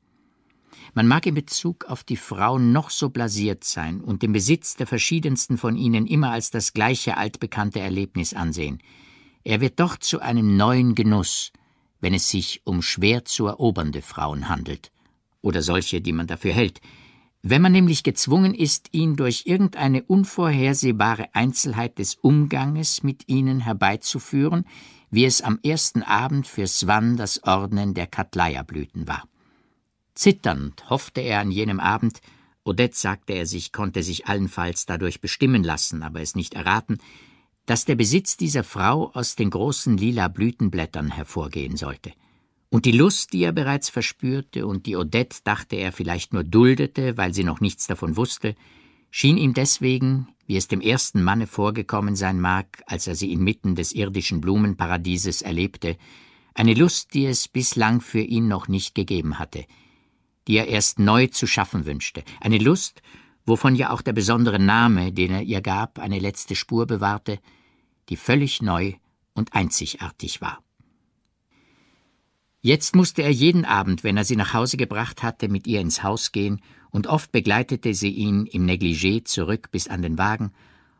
Man mag in Bezug auf die Frau noch so blasiert sein und den Besitz der verschiedensten von ihnen immer als das gleiche altbekannte Erlebnis ansehen. Er wird doch zu einem neuen Genuss, wenn es sich um schwer zu erobernde Frauen handelt oder solche, die man dafür hält, wenn man nämlich gezwungen ist, ihn durch irgendeine unvorhersehbare Einzelheit des Umganges mit ihnen herbeizuführen, wie es am ersten Abend für Swan das Ordnen der Katleierblüten war. Zitternd hoffte er an jenem Abend, Odette sagte er sich, konnte sich allenfalls dadurch bestimmen lassen, aber es nicht erraten, dass der Besitz dieser Frau aus den großen lila Blütenblättern hervorgehen sollte. Und die Lust, die er bereits verspürte und die Odette, dachte er, vielleicht nur duldete, weil sie noch nichts davon wusste, schien ihm deswegen, wie es dem ersten Manne vorgekommen sein mag, als er sie inmitten des irdischen Blumenparadieses erlebte, eine Lust, die es bislang für ihn noch nicht gegeben hatte, die er erst neu zu schaffen wünschte, eine Lust, wovon ja auch der besondere Name, den er ihr gab, eine letzte Spur bewahrte, die völlig neu und einzigartig war. Jetzt musste er jeden Abend, wenn er sie nach Hause gebracht hatte, mit ihr ins Haus gehen, und oft begleitete sie ihn im Negligé zurück bis an den Wagen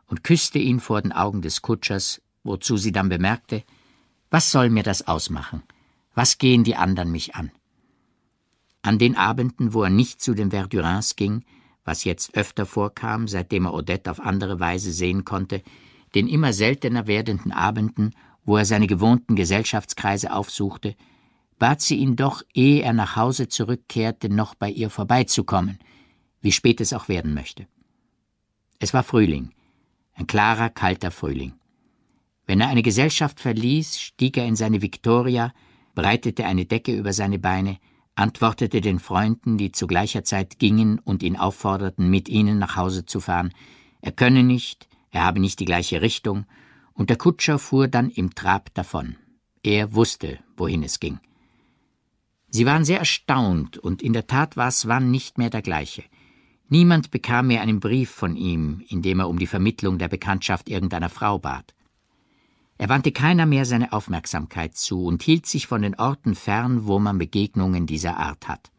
und küsste ihn vor den Augen des Kutschers, wozu sie dann bemerkte, was soll mir das ausmachen? Was gehen die anderen mich an? An den Abenden, wo er nicht zu den Verdurins ging, was jetzt öfter vorkam, seitdem er Odette auf andere Weise sehen konnte, den immer seltener werdenden Abenden, wo er seine gewohnten Gesellschaftskreise aufsuchte, bat sie ihn doch, ehe er nach Hause zurückkehrte, noch bei ihr vorbeizukommen, wie spät es auch werden möchte. Es war Frühling, ein klarer, kalter Frühling. Wenn er eine Gesellschaft verließ, stieg er in seine Viktoria, breitete eine Decke über seine Beine, antwortete den Freunden, die zu gleicher Zeit gingen und ihn aufforderten, mit ihnen nach Hause zu fahren, er könne nicht, er habe nicht die gleiche Richtung, und der Kutscher fuhr dann im Trab davon. Er wusste, wohin es ging. Sie waren sehr erstaunt, und in der Tat war Swan nicht mehr der gleiche. Niemand bekam mehr einen Brief von ihm, in dem er um die Vermittlung der Bekanntschaft irgendeiner Frau bat. Er wandte keiner mehr seine Aufmerksamkeit zu und hielt sich von den Orten fern, wo man Begegnungen dieser Art hat.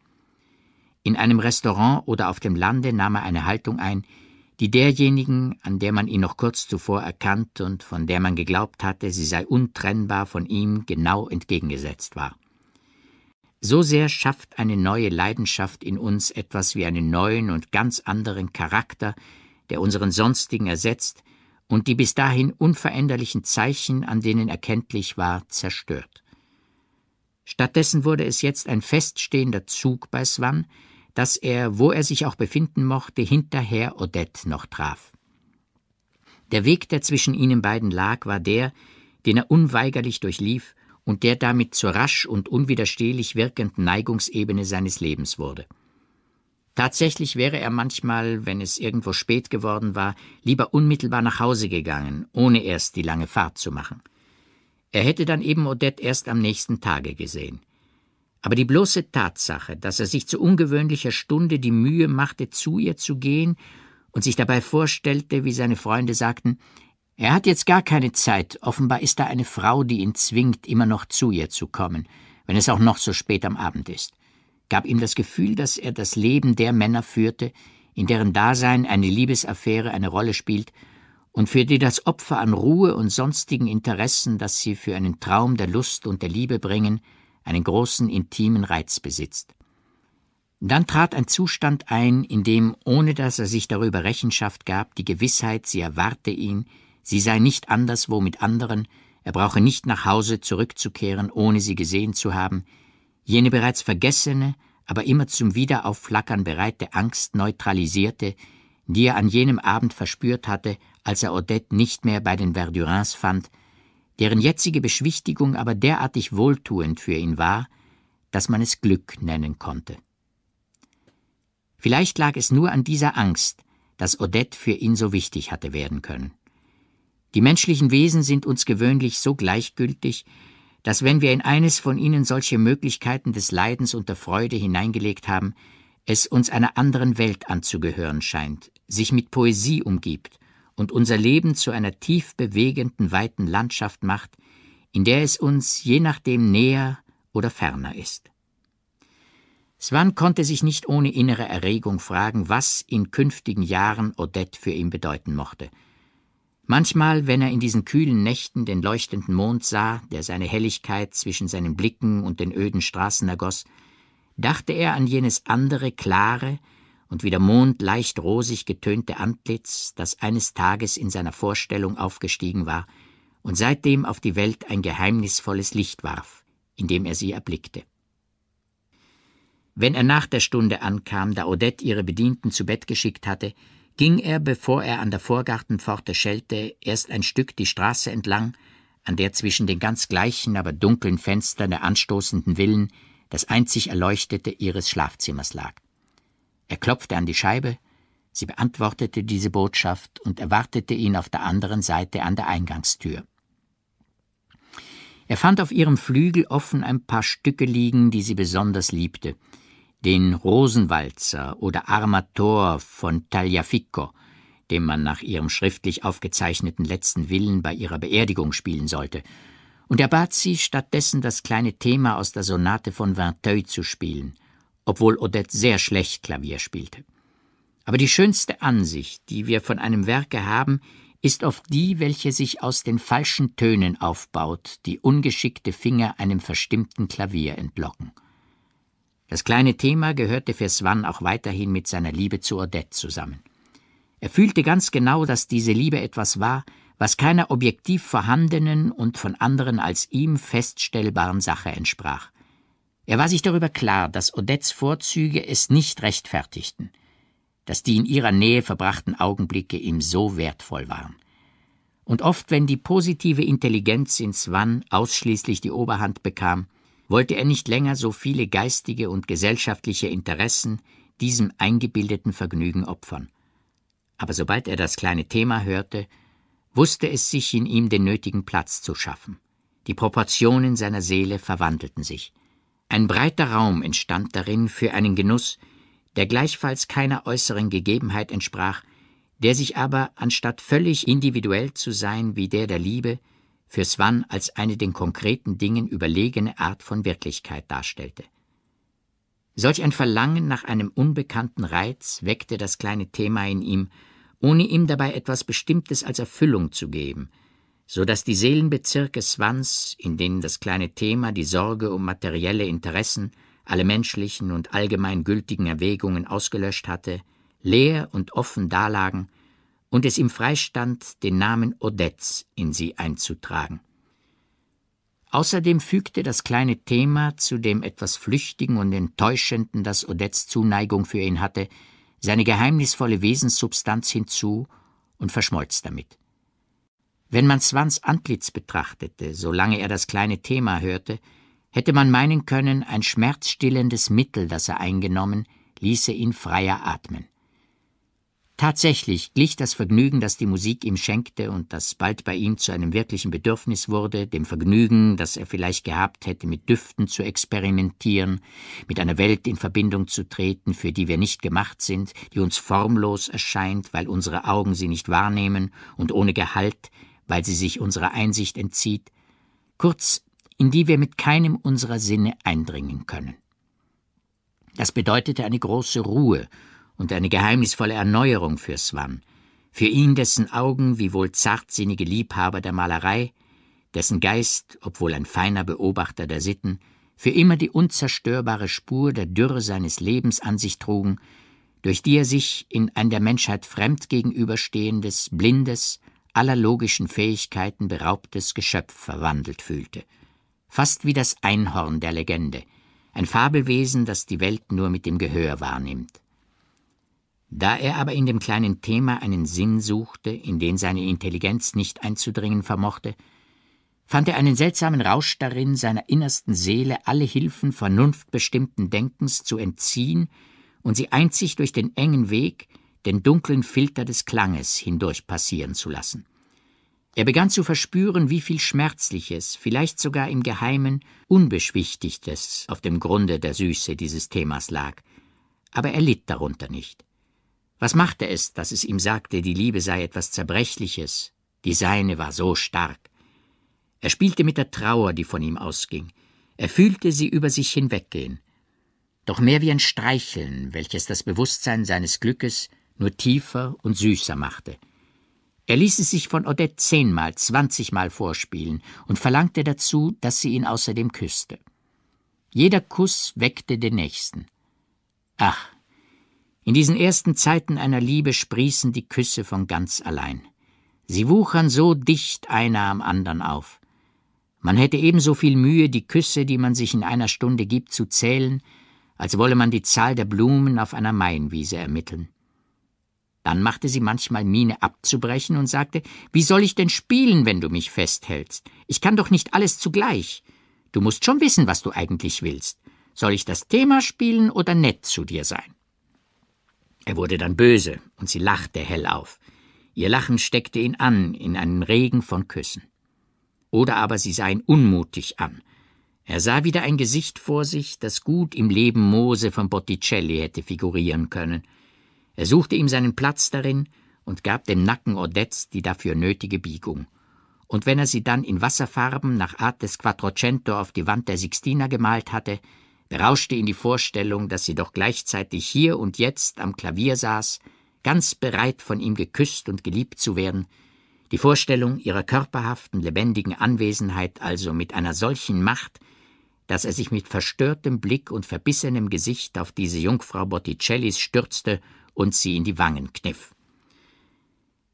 In einem Restaurant oder auf dem Lande nahm er eine Haltung ein, die derjenigen, an der man ihn noch kurz zuvor erkannt und von der man geglaubt hatte, sie sei untrennbar von ihm, genau entgegengesetzt war. So sehr schafft eine neue Leidenschaft in uns etwas wie einen neuen und ganz anderen Charakter, der unseren sonstigen ersetzt und die bis dahin unveränderlichen Zeichen, an denen erkenntlich war, zerstört. Stattdessen wurde es jetzt ein feststehender Zug bei Swann, dass er, wo er sich auch befinden mochte, hinterher Odette noch traf. Der Weg, der zwischen ihnen beiden lag, war der, den er unweigerlich durchlief, und der damit zur rasch und unwiderstehlich wirkenden Neigungsebene seines Lebens wurde. Tatsächlich wäre er manchmal, wenn es irgendwo spät geworden war, lieber unmittelbar nach Hause gegangen, ohne erst die lange Fahrt zu machen. Er hätte dann eben Odette erst am nächsten Tage gesehen. Aber die bloße Tatsache, dass er sich zu ungewöhnlicher Stunde die Mühe machte, zu ihr zu gehen und sich dabei vorstellte, wie seine Freunde sagten, er hat jetzt gar keine Zeit. Offenbar ist da eine Frau, die ihn zwingt, immer noch zu ihr zu kommen, wenn es auch noch so spät am Abend ist. Gab ihm das Gefühl, dass er das Leben der Männer führte, in deren Dasein eine Liebesaffäre eine Rolle spielt und für die das Opfer an Ruhe und sonstigen Interessen, das sie für einen Traum der Lust und der Liebe bringen, einen großen intimen Reiz besitzt. Dann trat ein Zustand ein, in dem, ohne dass er sich darüber Rechenschaft gab, die Gewissheit, sie erwarte ihn, Sie sei nicht anderswo mit anderen, er brauche nicht nach Hause zurückzukehren, ohne sie gesehen zu haben, jene bereits vergessene, aber immer zum Wiederaufflackern bereite Angst neutralisierte, die er an jenem Abend verspürt hatte, als er Odette nicht mehr bei den Verdurins fand, deren jetzige Beschwichtigung aber derartig wohltuend für ihn war, dass man es Glück nennen konnte. Vielleicht lag es nur an dieser Angst, dass Odette für ihn so wichtig hatte werden können. Die menschlichen Wesen sind uns gewöhnlich so gleichgültig, dass wenn wir in eines von ihnen solche Möglichkeiten des Leidens und der Freude hineingelegt haben, es uns einer anderen Welt anzugehören scheint, sich mit Poesie umgibt und unser Leben zu einer tief bewegenden, weiten Landschaft macht, in der es uns je nachdem näher oder ferner ist. Swan konnte sich nicht ohne innere Erregung fragen, was in künftigen Jahren Odette für ihn bedeuten mochte – Manchmal, wenn er in diesen kühlen Nächten den leuchtenden Mond sah, der seine Helligkeit zwischen seinen Blicken und den öden Straßen ergoss, dachte er an jenes andere, klare und wie der Mond leicht rosig getönte Antlitz, das eines Tages in seiner Vorstellung aufgestiegen war und seitdem auf die Welt ein geheimnisvolles Licht warf, indem er sie erblickte. Wenn er nach der Stunde ankam, da Odette ihre Bedienten zu Bett geschickt hatte, ging er, bevor er an der Vorgartenpforte schellte, erst ein Stück die Straße entlang, an der zwischen den ganz gleichen, aber dunklen Fenstern der anstoßenden Villen das einzig erleuchtete ihres Schlafzimmers lag. Er klopfte an die Scheibe, sie beantwortete diese Botschaft und erwartete ihn auf der anderen Seite an der Eingangstür. Er fand auf ihrem Flügel offen ein paar Stücke liegen, die sie besonders liebte – den Rosenwalzer oder Armator von Tagliafico, dem man nach ihrem schriftlich aufgezeichneten letzten Willen bei ihrer Beerdigung spielen sollte, und er bat sie, stattdessen das kleine Thema aus der Sonate von Vinteuil zu spielen, obwohl Odette sehr schlecht Klavier spielte. Aber die schönste Ansicht, die wir von einem Werke haben, ist oft die, welche sich aus den falschen Tönen aufbaut, die ungeschickte Finger einem verstimmten Klavier entlocken. Das kleine Thema gehörte für Swann auch weiterhin mit seiner Liebe zu Odette zusammen. Er fühlte ganz genau, dass diese Liebe etwas war, was keiner objektiv vorhandenen und von anderen als ihm feststellbaren Sache entsprach. Er war sich darüber klar, dass Odettes Vorzüge es nicht rechtfertigten, dass die in ihrer Nähe verbrachten Augenblicke ihm so wertvoll waren. Und oft, wenn die positive Intelligenz in Swann ausschließlich die Oberhand bekam, wollte er nicht länger so viele geistige und gesellschaftliche Interessen diesem eingebildeten Vergnügen opfern. Aber sobald er das kleine Thema hörte, wusste es sich in ihm den nötigen Platz zu schaffen. Die Proportionen seiner Seele verwandelten sich. Ein breiter Raum entstand darin für einen Genuss, der gleichfalls keiner äußeren Gegebenheit entsprach, der sich aber, anstatt völlig individuell zu sein wie der der Liebe, für Swann als eine den konkreten Dingen überlegene Art von Wirklichkeit darstellte. Solch ein Verlangen nach einem unbekannten Reiz weckte das kleine Thema in ihm, ohne ihm dabei etwas Bestimmtes als Erfüllung zu geben, so dass die Seelenbezirke Swans, in denen das kleine Thema die Sorge um materielle Interessen, alle menschlichen und allgemein gültigen Erwägungen ausgelöscht hatte, leer und offen dalagen und es ihm freistand, den Namen Odettes in sie einzutragen. Außerdem fügte das kleine Thema zu dem etwas flüchtigen und enttäuschenden, das Odettes Zuneigung für ihn hatte, seine geheimnisvolle Wesenssubstanz hinzu und verschmolz damit. Wenn man Swans Antlitz betrachtete, solange er das kleine Thema hörte, hätte man meinen können, ein schmerzstillendes Mittel, das er eingenommen, ließe ihn freier atmen. Tatsächlich glich das Vergnügen, das die Musik ihm schenkte und das bald bei ihm zu einem wirklichen Bedürfnis wurde, dem Vergnügen, das er vielleicht gehabt hätte, mit Düften zu experimentieren, mit einer Welt in Verbindung zu treten, für die wir nicht gemacht sind, die uns formlos erscheint, weil unsere Augen sie nicht wahrnehmen und ohne Gehalt, weil sie sich unserer Einsicht entzieht, kurz, in die wir mit keinem unserer Sinne eindringen können. Das bedeutete eine große Ruhe und eine geheimnisvolle Erneuerung für Swann, für ihn, dessen Augen wie wohl zartsinnige Liebhaber der Malerei, dessen Geist, obwohl ein feiner Beobachter der Sitten, für immer die unzerstörbare Spur der Dürre seines Lebens an sich trugen, durch die er sich in ein der Menschheit fremd gegenüberstehendes, blindes, aller logischen Fähigkeiten beraubtes Geschöpf verwandelt fühlte. Fast wie das Einhorn der Legende, ein Fabelwesen, das die Welt nur mit dem Gehör wahrnimmt. Da er aber in dem kleinen Thema einen Sinn suchte, in den seine Intelligenz nicht einzudringen vermochte, fand er einen seltsamen Rausch darin, seiner innersten Seele alle Hilfen vernunftbestimmten Denkens zu entziehen und sie einzig durch den engen Weg, den dunklen Filter des Klanges hindurch passieren zu lassen. Er begann zu verspüren, wie viel Schmerzliches, vielleicht sogar im Geheimen Unbeschwichtigtes auf dem Grunde der Süße dieses Themas lag, aber er litt darunter nicht. Was machte es, dass es ihm sagte, die Liebe sei etwas Zerbrechliches? Die seine war so stark. Er spielte mit der Trauer, die von ihm ausging. Er fühlte sie über sich hinweggehen. Doch mehr wie ein Streicheln, welches das Bewusstsein seines Glückes nur tiefer und süßer machte. Er ließ es sich von Odette zehnmal, zwanzigmal vorspielen und verlangte dazu, dass sie ihn außerdem küsste. Jeder Kuss weckte den nächsten. Ach, in diesen ersten Zeiten einer Liebe sprießen die Küsse von ganz allein. Sie wuchern so dicht einer am anderen auf. Man hätte ebenso viel Mühe, die Küsse, die man sich in einer Stunde gibt, zu zählen, als wolle man die Zahl der Blumen auf einer Maienwiese ermitteln. Dann machte sie manchmal Miene abzubrechen und sagte, wie soll ich denn spielen, wenn du mich festhältst? Ich kann doch nicht alles zugleich. Du musst schon wissen, was du eigentlich willst. Soll ich das Thema spielen oder nett zu dir sein? Er wurde dann böse, und sie lachte hell auf. Ihr Lachen steckte ihn an in einen Regen von Küssen. Oder aber sie sah ihn unmutig an. Er sah wieder ein Gesicht vor sich, das gut im Leben Mose von Botticelli hätte figurieren können. Er suchte ihm seinen Platz darin und gab dem Nacken Odettes die dafür nötige Biegung. Und wenn er sie dann in Wasserfarben nach Art des Quattrocento auf die Wand der Sixtina gemalt hatte, berauschte ihn die Vorstellung, dass sie doch gleichzeitig hier und jetzt am Klavier saß, ganz bereit von ihm geküsst und geliebt zu werden, die Vorstellung ihrer körperhaften, lebendigen Anwesenheit also mit einer solchen Macht, dass er sich mit verstörtem Blick und verbissenem Gesicht auf diese Jungfrau Botticellis stürzte und sie in die Wangen kniff.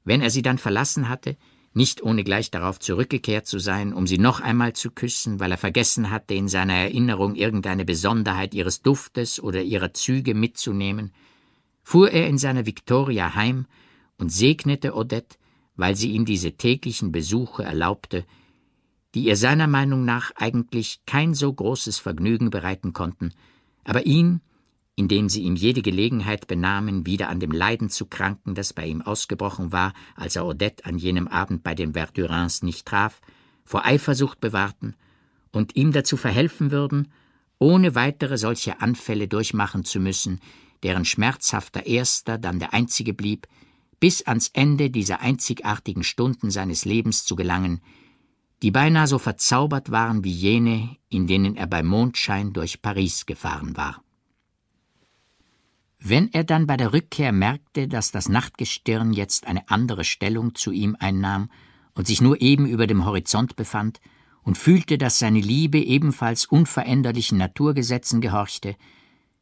Wenn er sie dann verlassen hatte, nicht ohne gleich darauf zurückgekehrt zu sein, um sie noch einmal zu küssen, weil er vergessen hatte, in seiner Erinnerung irgendeine Besonderheit ihres Duftes oder ihrer Züge mitzunehmen, fuhr er in seiner Viktoria heim und segnete Odette, weil sie ihm diese täglichen Besuche erlaubte, die ihr seiner Meinung nach eigentlich kein so großes Vergnügen bereiten konnten, aber ihn indem sie ihm jede Gelegenheit benahmen, wieder an dem Leiden zu kranken, das bei ihm ausgebrochen war, als er Odette an jenem Abend bei den Verdurins nicht traf, vor Eifersucht bewahrten und ihm dazu verhelfen würden, ohne weitere solche Anfälle durchmachen zu müssen, deren schmerzhafter erster dann der einzige blieb, bis ans Ende dieser einzigartigen Stunden seines Lebens zu gelangen, die beinahe so verzaubert waren wie jene, in denen er bei Mondschein durch Paris gefahren war. Wenn er dann bei der Rückkehr merkte, dass das Nachtgestirn jetzt eine andere Stellung zu ihm einnahm und sich nur eben über dem Horizont befand, und fühlte, dass seine Liebe ebenfalls unveränderlichen Naturgesetzen gehorchte,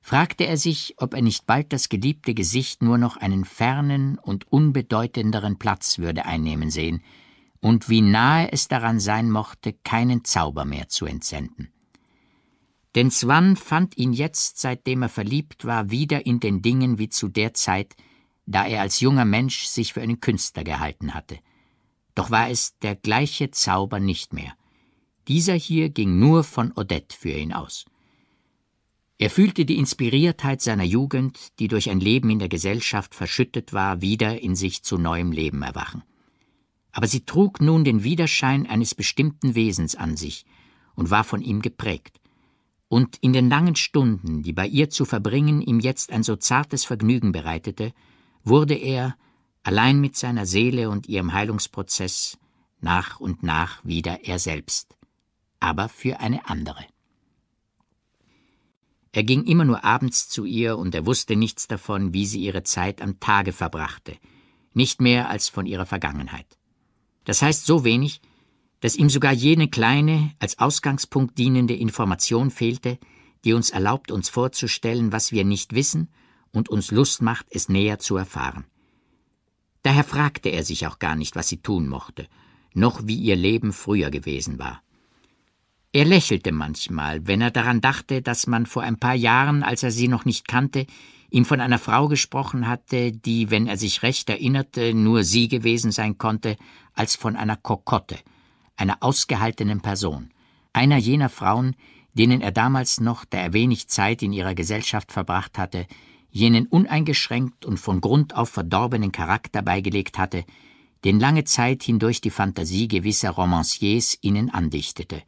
fragte er sich, ob er nicht bald das geliebte Gesicht nur noch einen fernen und unbedeutenderen Platz würde einnehmen sehen, und wie nahe es daran sein mochte, keinen Zauber mehr zu entsenden. Denn Swann fand ihn jetzt, seitdem er verliebt war, wieder in den Dingen wie zu der Zeit, da er als junger Mensch sich für einen Künstler gehalten hatte. Doch war es der gleiche Zauber nicht mehr. Dieser hier ging nur von Odette für ihn aus. Er fühlte die Inspiriertheit seiner Jugend, die durch ein Leben in der Gesellschaft verschüttet war, wieder in sich zu neuem Leben erwachen. Aber sie trug nun den Widerschein eines bestimmten Wesens an sich und war von ihm geprägt und in den langen Stunden, die bei ihr zu verbringen ihm jetzt ein so zartes Vergnügen bereitete, wurde er, allein mit seiner Seele und ihrem Heilungsprozess, nach und nach wieder er selbst, aber für eine andere. Er ging immer nur abends zu ihr, und er wusste nichts davon, wie sie ihre Zeit am Tage verbrachte, nicht mehr als von ihrer Vergangenheit. Das heißt so wenig, dass ihm sogar jene kleine, als Ausgangspunkt dienende Information fehlte, die uns erlaubt, uns vorzustellen, was wir nicht wissen und uns Lust macht, es näher zu erfahren. Daher fragte er sich auch gar nicht, was sie tun mochte, noch wie ihr Leben früher gewesen war. Er lächelte manchmal, wenn er daran dachte, dass man vor ein paar Jahren, als er sie noch nicht kannte, ihm von einer Frau gesprochen hatte, die, wenn er sich recht erinnerte, nur sie gewesen sein konnte, als von einer Kokotte – einer ausgehaltenen Person, einer jener Frauen, denen er damals noch, da er wenig Zeit in ihrer Gesellschaft verbracht hatte, jenen uneingeschränkt und von Grund auf verdorbenen Charakter beigelegt hatte, den lange Zeit hindurch die Fantasie gewisser Romanciers ihnen andichtete.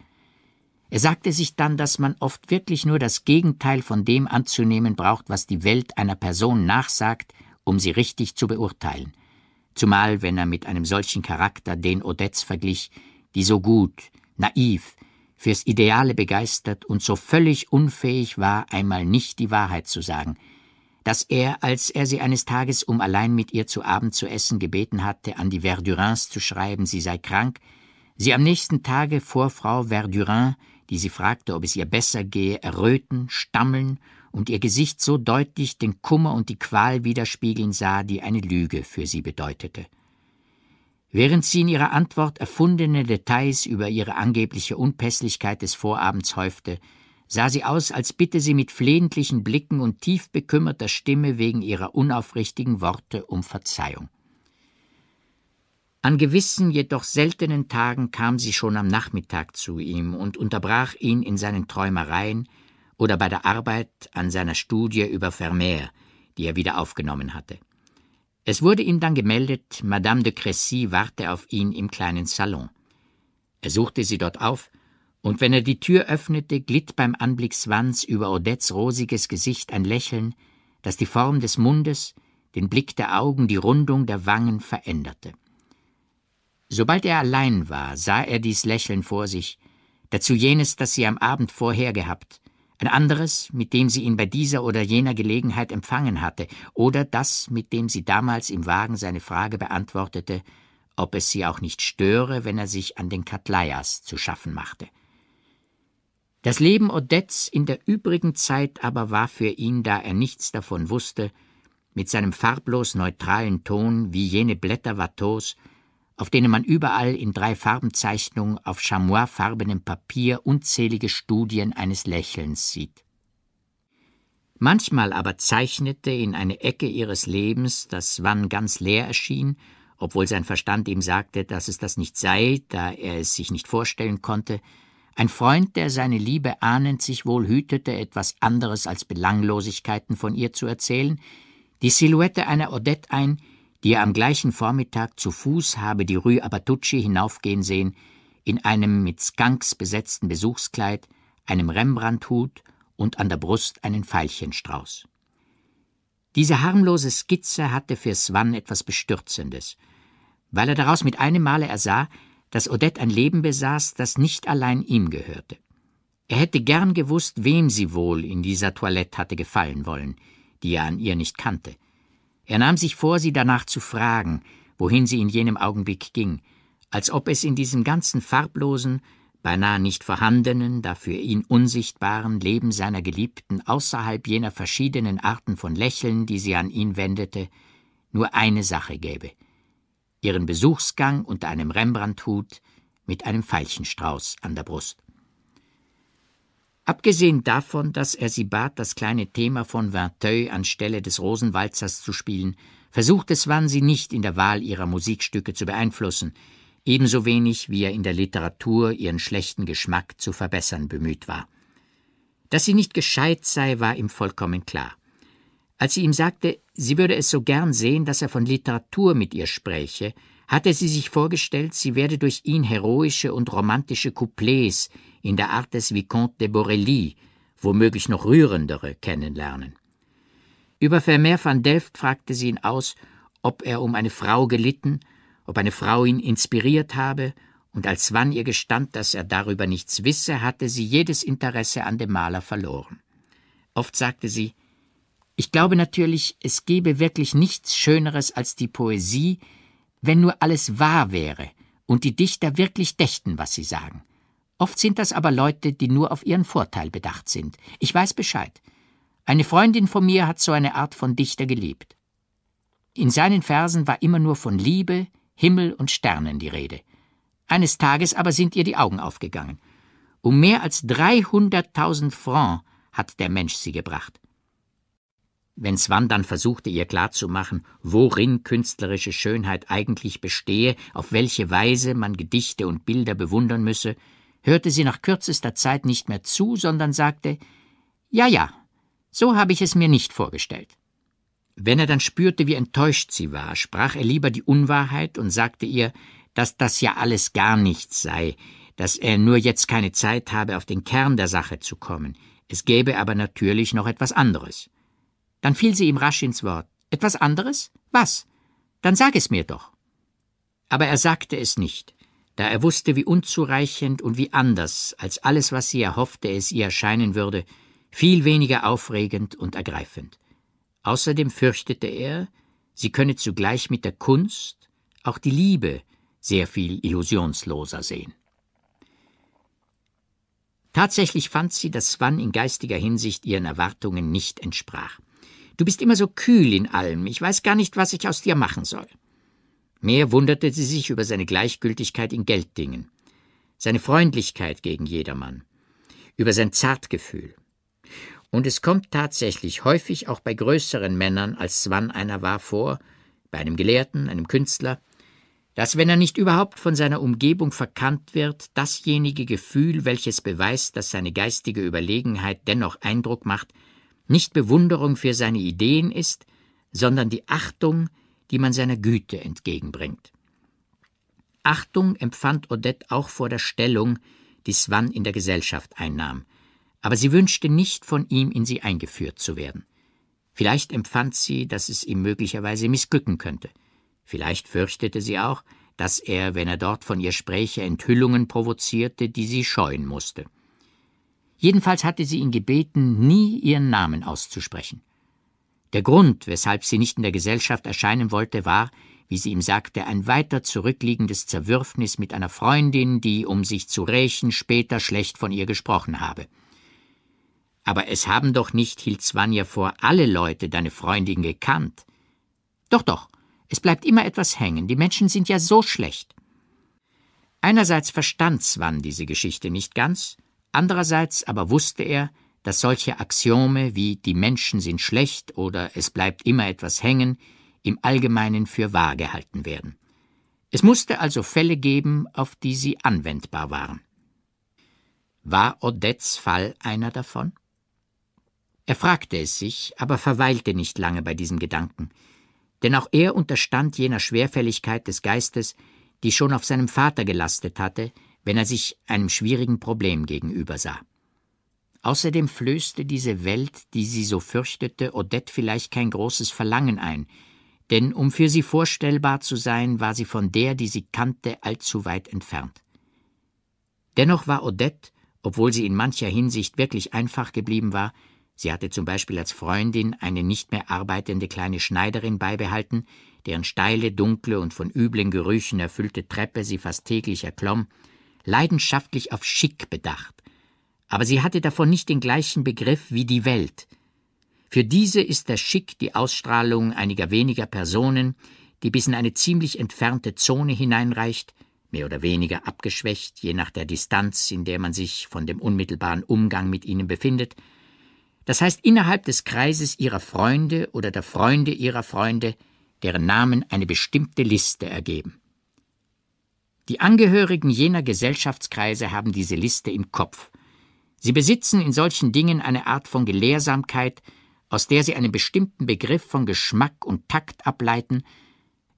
Er sagte sich dann, dass man oft wirklich nur das Gegenteil von dem anzunehmen braucht, was die Welt einer Person nachsagt, um sie richtig zu beurteilen, zumal wenn er mit einem solchen Charakter den Odets verglich, die so gut, naiv, fürs Ideale begeistert und so völlig unfähig war, einmal nicht die Wahrheit zu sagen, dass er, als er sie eines Tages, um allein mit ihr zu Abend zu essen, gebeten hatte, an die Verdurins zu schreiben, sie sei krank, sie am nächsten Tage vor Frau Verdurin, die sie fragte, ob es ihr besser gehe, erröten, stammeln und ihr Gesicht so deutlich den Kummer und die Qual widerspiegeln sah, die eine Lüge für sie bedeutete. Während sie in ihrer Antwort erfundene Details über ihre angebliche Unpässlichkeit des Vorabends häufte, sah sie aus, als bitte sie mit flehentlichen Blicken und tief bekümmerter Stimme wegen ihrer unaufrichtigen Worte um Verzeihung. An gewissen, jedoch seltenen Tagen kam sie schon am Nachmittag zu ihm und unterbrach ihn in seinen Träumereien oder bei der Arbeit an seiner Studie über Vermeer, die er wieder aufgenommen hatte. Es wurde ihm dann gemeldet, Madame de Cressy warte auf ihn im kleinen Salon. Er suchte sie dort auf, und wenn er die Tür öffnete, glitt beim Anblick Swans über Odettes rosiges Gesicht ein Lächeln, das die Form des Mundes, den Blick der Augen, die Rundung der Wangen veränderte. Sobald er allein war, sah er dies Lächeln vor sich, dazu jenes, das sie am Abend vorher gehabt, ein anderes, mit dem sie ihn bei dieser oder jener Gelegenheit empfangen hatte, oder das, mit dem sie damals im Wagen seine Frage beantwortete, ob es sie auch nicht störe, wenn er sich an den Katleias zu schaffen machte. Das Leben Odets in der übrigen Zeit aber war für ihn, da er nichts davon wusste, mit seinem farblos neutralen Ton wie jene Blätter Watteaus auf denen man überall in drei Farbenzeichnungen auf chamoisfarbenem Papier unzählige Studien eines Lächelns sieht. Manchmal aber zeichnete in eine Ecke ihres Lebens, das wann ganz leer erschien, obwohl sein Verstand ihm sagte, dass es das nicht sei, da er es sich nicht vorstellen konnte, ein Freund, der seine Liebe ahnend sich wohl hütete, etwas anderes als Belanglosigkeiten von ihr zu erzählen, die Silhouette einer Odette ein, die er am gleichen Vormittag zu Fuß habe die Rue Abatucci hinaufgehen sehen, in einem mit Skanks besetzten Besuchskleid, einem Rembrandthut und an der Brust einen Veilchenstrauß. Diese harmlose Skizze hatte für Swann etwas Bestürzendes, weil er daraus mit einem Male ersah, dass Odette ein Leben besaß, das nicht allein ihm gehörte. Er hätte gern gewusst, wem sie wohl in dieser Toilette hatte gefallen wollen, die er an ihr nicht kannte – er nahm sich vor, sie danach zu fragen, wohin sie in jenem Augenblick ging, als ob es in diesem ganzen farblosen, beinahe nicht vorhandenen, dafür ihn unsichtbaren Leben seiner Geliebten außerhalb jener verschiedenen Arten von Lächeln, die sie an ihn wendete, nur eine Sache gäbe ihren Besuchsgang unter einem Rembrandthut mit einem Veilchenstrauß an der Brust. Abgesehen davon, dass er sie bat, das kleine Thema von Vinteuil anstelle des Rosenwalzers zu spielen, versuchte Swan sie nicht in der Wahl ihrer Musikstücke zu beeinflussen, ebenso wenig wie er in der Literatur ihren schlechten Geschmack zu verbessern bemüht war. Dass sie nicht gescheit sei, war ihm vollkommen klar. Als sie ihm sagte, sie würde es so gern sehen, dass er von Literatur mit ihr spräche, hatte sie sich vorgestellt, sie werde durch ihn heroische und romantische Couplets in der Art des Vicomte de Borelli, womöglich noch rührendere, kennenlernen. Über Vermeer van Delft fragte sie ihn aus, ob er um eine Frau gelitten, ob eine Frau ihn inspiriert habe, und als Wann ihr gestand, dass er darüber nichts wisse, hatte sie jedes Interesse an dem Maler verloren. Oft sagte sie Ich glaube natürlich, es gebe wirklich nichts Schöneres als die Poesie, wenn nur alles wahr wäre und die Dichter wirklich dächten, was sie sagen. Oft sind das aber Leute, die nur auf ihren Vorteil bedacht sind. Ich weiß Bescheid. Eine Freundin von mir hat so eine Art von Dichter geliebt. In seinen Versen war immer nur von Liebe, Himmel und Sternen die Rede. Eines Tages aber sind ihr die Augen aufgegangen. Um mehr als 300.000 Francs hat der Mensch sie gebracht. Wenn Swan dann versuchte, ihr klarzumachen, worin künstlerische Schönheit eigentlich bestehe, auf welche Weise man Gedichte und Bilder bewundern müsse, hörte sie nach kürzester Zeit nicht mehr zu, sondern sagte: Ja, ja, so habe ich es mir nicht vorgestellt. Wenn er dann spürte, wie enttäuscht sie war, sprach er lieber die Unwahrheit und sagte ihr, dass das ja alles gar nichts sei, dass er nur jetzt keine Zeit habe, auf den Kern der Sache zu kommen. Es gäbe aber natürlich noch etwas anderes. Dann fiel sie ihm rasch ins Wort. Etwas anderes? Was? Dann sag es mir doch. Aber er sagte es nicht, da er wusste, wie unzureichend und wie anders als alles, was sie erhoffte, es ihr erscheinen würde, viel weniger aufregend und ergreifend. Außerdem fürchtete er, sie könne zugleich mit der Kunst auch die Liebe sehr viel illusionsloser sehen. Tatsächlich fand sie, dass Swann in geistiger Hinsicht ihren Erwartungen nicht entsprach. Du bist immer so kühl in allem, ich weiß gar nicht, was ich aus dir machen soll. Mehr wunderte sie sich über seine Gleichgültigkeit in Gelddingen, seine Freundlichkeit gegen jedermann, über sein Zartgefühl. Und es kommt tatsächlich häufig auch bei größeren Männern, als wann einer war, vor, bei einem Gelehrten, einem Künstler, dass, wenn er nicht überhaupt von seiner Umgebung verkannt wird, dasjenige Gefühl, welches beweist, dass seine geistige Überlegenheit dennoch Eindruck macht, nicht Bewunderung für seine Ideen ist, sondern die Achtung, die man seiner Güte entgegenbringt. Achtung empfand Odette auch vor der Stellung, die Swann in der Gesellschaft einnahm, aber sie wünschte nicht, von ihm in sie eingeführt zu werden. Vielleicht empfand sie, dass es ihm möglicherweise missglücken könnte. Vielleicht fürchtete sie auch, dass er, wenn er dort von ihr spräche, Enthüllungen provozierte, die sie scheuen musste. Jedenfalls hatte sie ihn gebeten, nie ihren Namen auszusprechen. Der Grund, weshalb sie nicht in der Gesellschaft erscheinen wollte, war, wie sie ihm sagte, ein weiter zurückliegendes Zerwürfnis mit einer Freundin, die, um sich zu rächen, später schlecht von ihr gesprochen habe. Aber es haben doch nicht, hielt Svenja vor, alle Leute deine Freundin gekannt. Doch, doch, es bleibt immer etwas hängen, die Menschen sind ja so schlecht. Einerseits verstand Swan diese Geschichte nicht ganz, Andererseits aber wusste er, dass solche Axiome wie die Menschen sind schlecht oder es bleibt immer etwas hängen im Allgemeinen für wahr gehalten werden. Es musste also Fälle geben, auf die sie anwendbar waren. War Odets Fall einer davon? Er fragte es sich, aber verweilte nicht lange bei diesem Gedanken, denn auch er unterstand jener Schwerfälligkeit des Geistes, die schon auf seinem Vater gelastet hatte, wenn er sich einem schwierigen Problem gegenübersah. Außerdem flößte diese Welt, die sie so fürchtete, Odette vielleicht kein großes Verlangen ein, denn um für sie vorstellbar zu sein, war sie von der, die sie kannte, allzu weit entfernt. Dennoch war Odette, obwohl sie in mancher Hinsicht wirklich einfach geblieben war, sie hatte zum Beispiel als Freundin eine nicht mehr arbeitende kleine Schneiderin beibehalten, deren steile, dunkle und von üblen Gerüchen erfüllte Treppe sie fast täglich erklomm, leidenschaftlich auf Schick bedacht. Aber sie hatte davon nicht den gleichen Begriff wie die Welt. Für diese ist der Schick die Ausstrahlung einiger weniger Personen, die bis in eine ziemlich entfernte Zone hineinreicht, mehr oder weniger abgeschwächt, je nach der Distanz, in der man sich von dem unmittelbaren Umgang mit ihnen befindet, das heißt innerhalb des Kreises ihrer Freunde oder der Freunde ihrer Freunde, deren Namen eine bestimmte Liste ergeben. Die Angehörigen jener Gesellschaftskreise haben diese Liste im Kopf. Sie besitzen in solchen Dingen eine Art von Gelehrsamkeit, aus der sie einen bestimmten Begriff von Geschmack und Takt ableiten,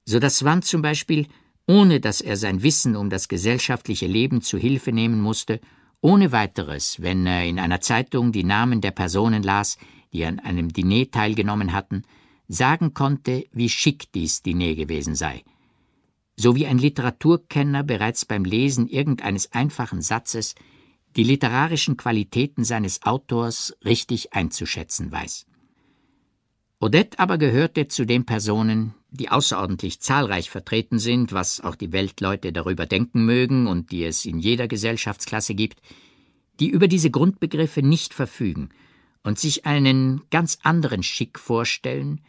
so dass Wann zum Beispiel, ohne dass er sein Wissen um das gesellschaftliche Leben zu Hilfe nehmen musste, ohne weiteres, wenn er in einer Zeitung die Namen der Personen las, die an einem Diner teilgenommen hatten, sagen konnte, wie schick dies Diner gewesen sei – so wie ein Literaturkenner bereits beim Lesen irgendeines einfachen Satzes die literarischen Qualitäten seines Autors richtig einzuschätzen weiß. Odette aber gehörte zu den Personen, die außerordentlich zahlreich vertreten sind, was auch die Weltleute darüber denken mögen und die es in jeder Gesellschaftsklasse gibt, die über diese Grundbegriffe nicht verfügen und sich einen ganz anderen Schick vorstellen,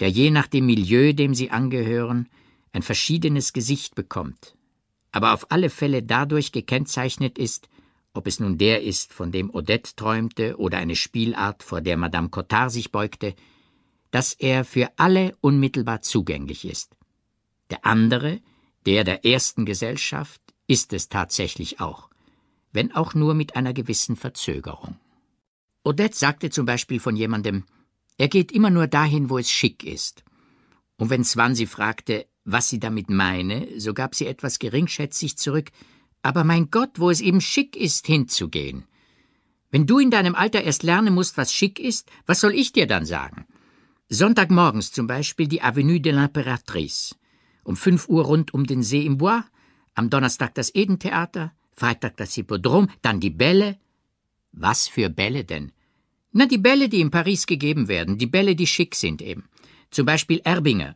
der je nach dem Milieu, dem sie angehören, ein verschiedenes Gesicht bekommt, aber auf alle Fälle dadurch gekennzeichnet ist, ob es nun der ist, von dem Odette träumte, oder eine Spielart, vor der Madame Cottard sich beugte, dass er für alle unmittelbar zugänglich ist. Der andere, der der ersten Gesellschaft, ist es tatsächlich auch, wenn auch nur mit einer gewissen Verzögerung. Odette sagte zum Beispiel von jemandem, er geht immer nur dahin, wo es schick ist. Und wenn Swan sie fragte, was sie damit meine, so gab sie etwas geringschätzig zurück, aber mein Gott, wo es eben schick ist, hinzugehen. Wenn du in deinem Alter erst lernen musst, was schick ist, was soll ich dir dann sagen? Sonntagmorgens zum Beispiel die Avenue de l'Imperatrice, um fünf Uhr rund um den See im Bois, am Donnerstag das Edentheater, Freitag das Hippodrom, dann die Bälle. Was für Bälle denn? Na, die Bälle, die in Paris gegeben werden, die Bälle, die schick sind eben. Zum Beispiel Erbinger,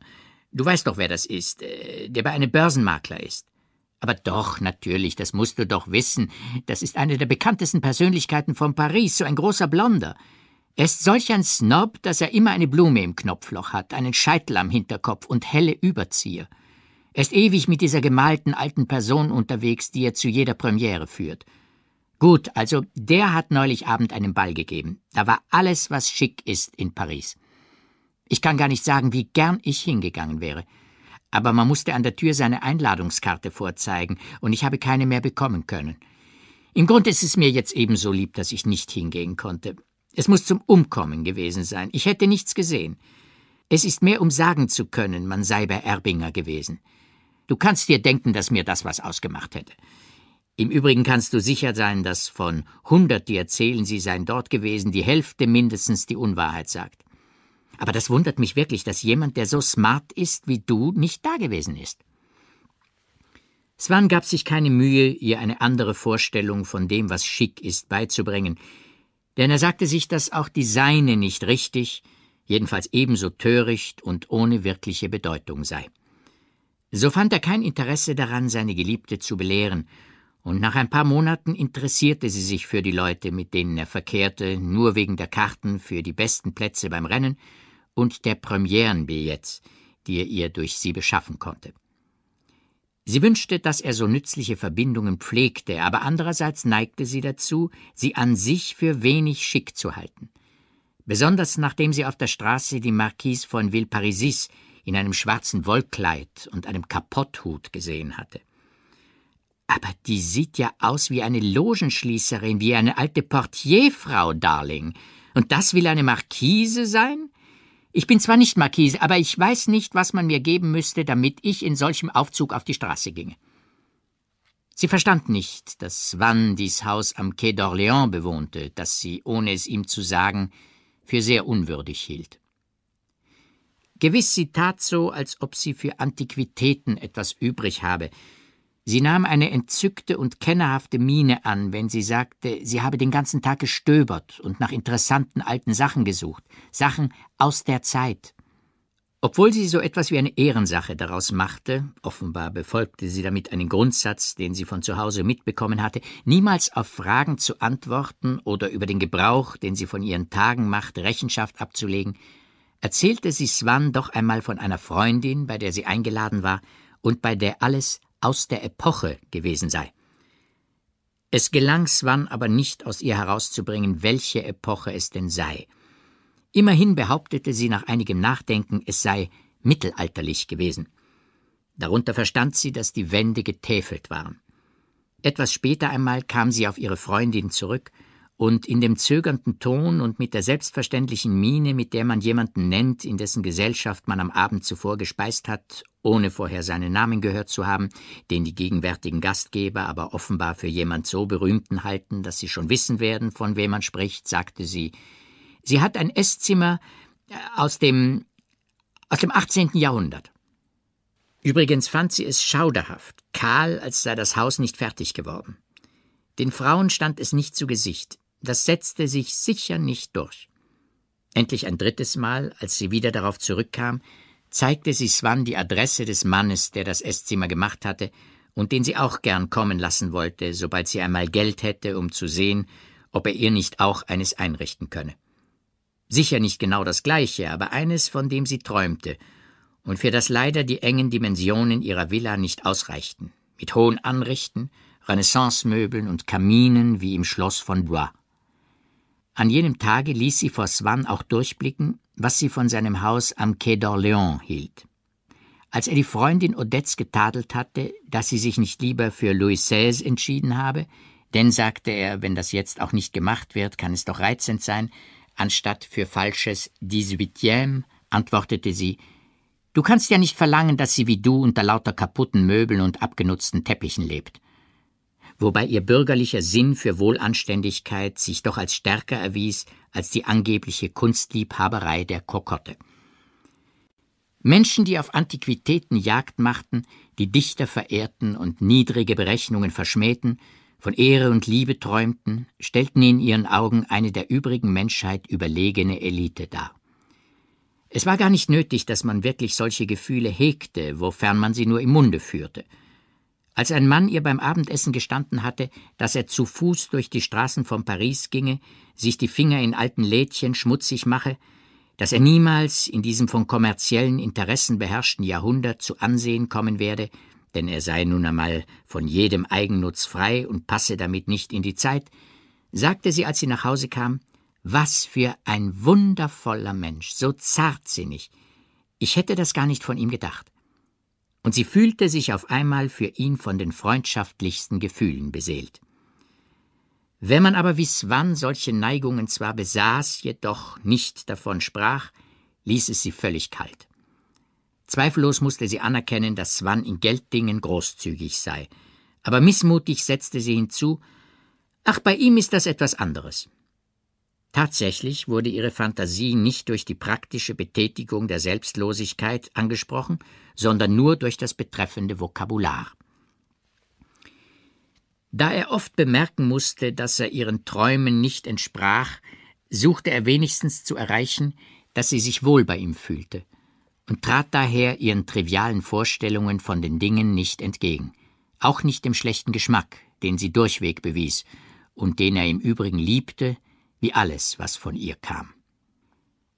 Du weißt doch, wer das ist, äh, der bei einem Börsenmakler ist. Aber doch, natürlich, das musst du doch wissen. Das ist eine der bekanntesten Persönlichkeiten von Paris, so ein großer Blonder. Er ist solch ein Snob, dass er immer eine Blume im Knopfloch hat, einen Scheitel am Hinterkopf und helle Überzieher. Er ist ewig mit dieser gemalten alten Person unterwegs, die er zu jeder Premiere führt. Gut, also der hat neulich Abend einen Ball gegeben. Da war alles, was schick ist in Paris. Ich kann gar nicht sagen, wie gern ich hingegangen wäre. Aber man musste an der Tür seine Einladungskarte vorzeigen, und ich habe keine mehr bekommen können. Im Grund ist es mir jetzt ebenso lieb, dass ich nicht hingehen konnte. Es muss zum Umkommen gewesen sein. Ich hätte nichts gesehen. Es ist mehr, um sagen zu können, man sei bei Erbinger gewesen. Du kannst dir denken, dass mir das was ausgemacht hätte. Im Übrigen kannst du sicher sein, dass von hundert, die erzählen, sie seien dort gewesen, die Hälfte mindestens die Unwahrheit sagt. Aber das wundert mich wirklich, dass jemand, der so smart ist wie du, nicht dagewesen ist. Swan gab sich keine Mühe, ihr eine andere Vorstellung von dem, was schick ist, beizubringen, denn er sagte sich, dass auch die seine nicht richtig, jedenfalls ebenso töricht und ohne wirkliche Bedeutung sei. So fand er kein Interesse daran, seine Geliebte zu belehren, und nach ein paar Monaten interessierte sie sich für die Leute, mit denen er verkehrte, nur wegen der Karten für die besten Plätze beim Rennen und der Premierenbillets, die er ihr durch sie beschaffen konnte. Sie wünschte, dass er so nützliche Verbindungen pflegte, aber andererseits neigte sie dazu, sie an sich für wenig schick zu halten. Besonders nachdem sie auf der Straße die Marquise von Villeparisis in einem schwarzen Wollkleid und einem Kapotthut gesehen hatte. Aber die sieht ja aus wie eine Logenschließerin, wie eine alte Portierfrau, Darling. Und das will eine Marquise sein? Ich bin zwar nicht Marquise, aber ich weiß nicht, was man mir geben müsste, damit ich in solchem Aufzug auf die Straße ginge. Sie verstand nicht, dass Wann dies Haus am Quai d'Orléans bewohnte, das sie, ohne es ihm zu sagen, für sehr unwürdig hielt. Gewiss, sie tat so, als ob sie für Antiquitäten etwas übrig habe, Sie nahm eine entzückte und kennerhafte Miene an, wenn sie sagte, sie habe den ganzen Tag gestöbert und nach interessanten alten Sachen gesucht, Sachen aus der Zeit. Obwohl sie so etwas wie eine Ehrensache daraus machte, offenbar befolgte sie damit einen Grundsatz, den sie von zu Hause mitbekommen hatte, niemals auf Fragen zu antworten oder über den Gebrauch, den sie von ihren Tagen macht, Rechenschaft abzulegen, erzählte sie Swan doch einmal von einer Freundin, bei der sie eingeladen war und bei der alles aus der Epoche gewesen sei. Es gelang Swann aber nicht, aus ihr herauszubringen, welche Epoche es denn sei. Immerhin behauptete sie nach einigem Nachdenken, es sei mittelalterlich gewesen. Darunter verstand sie, dass die Wände getäfelt waren. Etwas später einmal kam sie auf ihre Freundin zurück und in dem zögernden Ton und mit der selbstverständlichen Miene, mit der man jemanden nennt, in dessen Gesellschaft man am Abend zuvor gespeist hat, ohne vorher seinen Namen gehört zu haben, den die gegenwärtigen Gastgeber aber offenbar für jemand so berühmten halten, dass sie schon wissen werden, von wem man spricht, sagte sie Sie hat ein Esszimmer äh, aus dem aus dem 18. Jahrhundert. Übrigens fand sie es schauderhaft, kahl, als sei das Haus nicht fertig geworden. Den Frauen stand es nicht zu Gesicht. Das setzte sich sicher nicht durch. Endlich ein drittes Mal, als sie wieder darauf zurückkam, zeigte sie Swan die Adresse des Mannes, der das Esszimmer gemacht hatte und den sie auch gern kommen lassen wollte, sobald sie einmal Geld hätte, um zu sehen, ob er ihr nicht auch eines einrichten könne. Sicher nicht genau das gleiche, aber eines, von dem sie träumte und für das leider die engen Dimensionen ihrer Villa nicht ausreichten, mit hohen Anrichten, Renaissance-Möbeln und Kaminen wie im Schloss von Blois. An jenem Tage ließ sie vor Swann auch durchblicken, was sie von seinem Haus am Quai d'Orléans hielt. Als er die Freundin Odettes getadelt hatte, dass sie sich nicht lieber für Louis XVI entschieden habe, denn, sagte er, wenn das jetzt auch nicht gemacht wird, kann es doch reizend sein, anstatt für falsches Dix-Huitième, antwortete sie, Du kannst ja nicht verlangen, dass sie wie du unter lauter kaputten Möbeln und abgenutzten Teppichen lebt wobei ihr bürgerlicher Sinn für Wohlanständigkeit sich doch als stärker erwies als die angebliche Kunstliebhaberei der Kokotte. Menschen, die auf Antiquitäten Jagd machten, die Dichter verehrten und niedrige Berechnungen verschmähten, von Ehre und Liebe träumten, stellten in ihren Augen eine der übrigen Menschheit überlegene Elite dar. Es war gar nicht nötig, dass man wirklich solche Gefühle hegte, wofern man sie nur im Munde führte – als ein Mann ihr beim Abendessen gestanden hatte, dass er zu Fuß durch die Straßen von Paris ginge, sich die Finger in alten Lädchen schmutzig mache, dass er niemals in diesem von kommerziellen Interessen beherrschten Jahrhundert zu Ansehen kommen werde, denn er sei nun einmal von jedem Eigennutz frei und passe damit nicht in die Zeit, sagte sie, als sie nach Hause kam, was für ein wundervoller Mensch, so zartsinnig. Ich hätte das gar nicht von ihm gedacht und sie fühlte sich auf einmal für ihn von den freundschaftlichsten Gefühlen beseelt. Wenn man aber wie Swann solche Neigungen zwar besaß, jedoch nicht davon sprach, ließ es sie völlig kalt. Zweifellos musste sie anerkennen, dass Swann in Gelddingen großzügig sei, aber missmutig setzte sie hinzu, ach, bei ihm ist das etwas anderes. Tatsächlich wurde ihre Fantasie nicht durch die praktische Betätigung der Selbstlosigkeit angesprochen, sondern nur durch das betreffende Vokabular. Da er oft bemerken musste, dass er ihren Träumen nicht entsprach, suchte er wenigstens zu erreichen, dass sie sich wohl bei ihm fühlte und trat daher ihren trivialen Vorstellungen von den Dingen nicht entgegen, auch nicht dem schlechten Geschmack, den sie durchweg bewies und den er im Übrigen liebte, wie alles, was von ihr kam.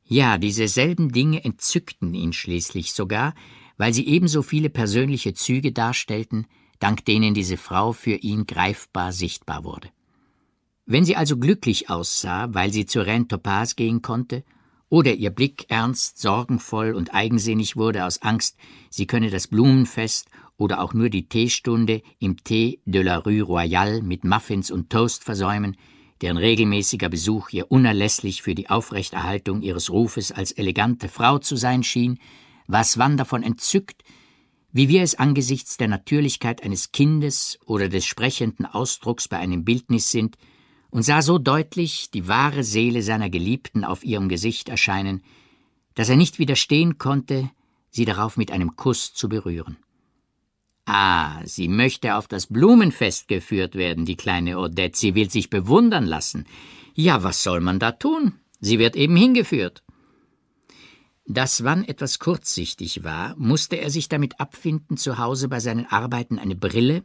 Ja, diese selben Dinge entzückten ihn schließlich sogar, weil sie ebenso viele persönliche Züge darstellten, dank denen diese Frau für ihn greifbar sichtbar wurde. Wenn sie also glücklich aussah, weil sie zu Reine Topaz gehen konnte, oder ihr Blick ernst, sorgenvoll und eigensinnig wurde aus Angst, sie könne das Blumenfest oder auch nur die Teestunde im Tee de la Rue Royale mit Muffins und Toast versäumen, deren regelmäßiger Besuch ihr unerlässlich für die Aufrechterhaltung ihres Rufes als elegante Frau zu sein schien, war Swanda von entzückt, wie wir es angesichts der Natürlichkeit eines Kindes oder des sprechenden Ausdrucks bei einem Bildnis sind, und sah so deutlich die wahre Seele seiner Geliebten auf ihrem Gesicht erscheinen, dass er nicht widerstehen konnte, sie darauf mit einem Kuss zu berühren. Ah, sie möchte auf das Blumenfest geführt werden, die kleine Odette. Sie will sich bewundern lassen. Ja, was soll man da tun? Sie wird eben hingeführt. Da Wann etwas kurzsichtig war, musste er sich damit abfinden, zu Hause bei seinen Arbeiten eine Brille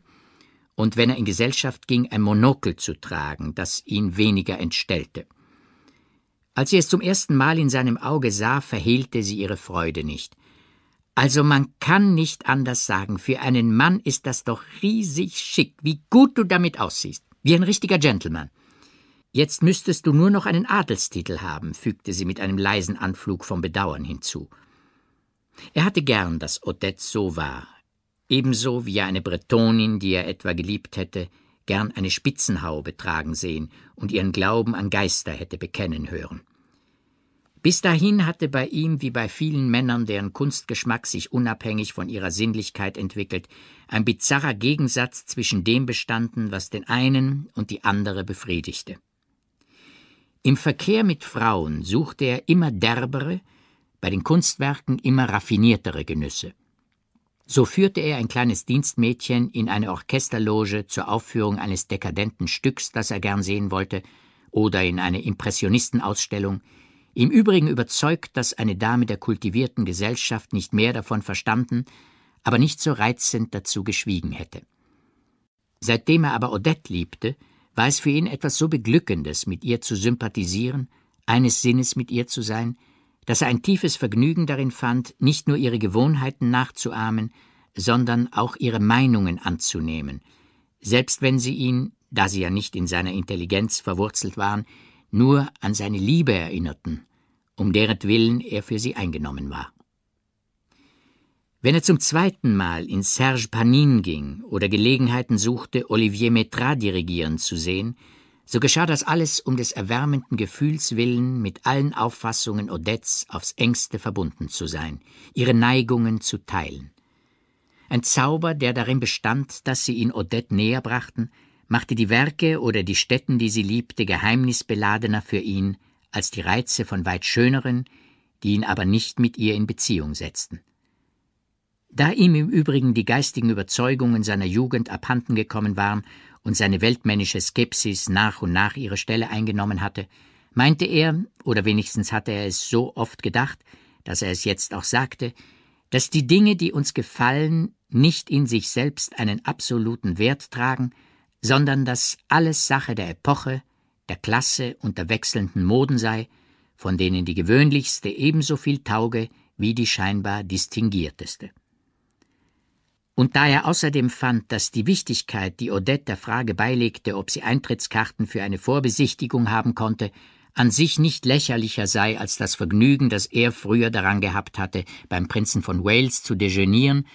und wenn er in Gesellschaft ging, ein Monokel zu tragen, das ihn weniger entstellte. Als sie es zum ersten Mal in seinem Auge sah, verhehlte sie ihre Freude nicht. Also man kann nicht anders sagen, für einen Mann ist das doch riesig schick, wie gut du damit aussiehst, wie ein richtiger Gentleman. Jetzt müsstest du nur noch einen Adelstitel haben, fügte sie mit einem leisen Anflug von Bedauern hinzu. Er hatte gern, dass Odette so war, ebenso wie er eine Bretonin, die er etwa geliebt hätte, gern eine Spitzenhaube tragen sehen und ihren Glauben an Geister hätte bekennen hören. Bis dahin hatte bei ihm, wie bei vielen Männern, deren Kunstgeschmack sich unabhängig von ihrer Sinnlichkeit entwickelt, ein bizarrer Gegensatz zwischen dem bestanden, was den einen und die andere befriedigte. Im Verkehr mit Frauen suchte er immer derbere, bei den Kunstwerken immer raffiniertere Genüsse. So führte er ein kleines Dienstmädchen in eine Orchesterloge zur Aufführung eines dekadenten Stücks, das er gern sehen wollte, oder in eine Impressionistenausstellung, im Übrigen überzeugt, dass eine Dame der kultivierten Gesellschaft nicht mehr davon verstanden, aber nicht so reizend dazu geschwiegen hätte. Seitdem er aber Odette liebte, war es für ihn etwas so Beglückendes, mit ihr zu sympathisieren, eines Sinnes mit ihr zu sein, dass er ein tiefes Vergnügen darin fand, nicht nur ihre Gewohnheiten nachzuahmen, sondern auch ihre Meinungen anzunehmen, selbst wenn sie ihn, da sie ja nicht in seiner Intelligenz verwurzelt waren, nur an seine Liebe erinnerten, um deren Willen er für sie eingenommen war. Wenn er zum zweiten Mal in Serge Panin ging oder Gelegenheiten suchte, Olivier Metrat dirigieren zu sehen, so geschah das alles um des erwärmenden Gefühls willen, mit allen Auffassungen Odettes aufs engste verbunden zu sein, ihre Neigungen zu teilen. Ein Zauber, der darin bestand, dass sie ihn Odette näher brachten, machte die Werke oder die Stätten, die sie liebte, geheimnisbeladener für ihn als die Reize von weit schöneren, die ihn aber nicht mit ihr in Beziehung setzten. Da ihm im Übrigen die geistigen Überzeugungen seiner Jugend abhanden gekommen waren und seine weltmännische Skepsis nach und nach ihre Stelle eingenommen hatte, meinte er, oder wenigstens hatte er es so oft gedacht, dass er es jetzt auch sagte, dass die Dinge, die uns gefallen, nicht in sich selbst einen absoluten Wert tragen, sondern dass alles Sache der Epoche, der Klasse und der wechselnden Moden sei, von denen die gewöhnlichste ebenso viel tauge wie die scheinbar distinguierteste. Und da er außerdem fand, dass die Wichtigkeit, die Odette der Frage beilegte, ob sie Eintrittskarten für eine Vorbesichtigung haben konnte, an sich nicht lächerlicher sei als das Vergnügen, das er früher daran gehabt hatte, beim Prinzen von Wales zu dejeunieren,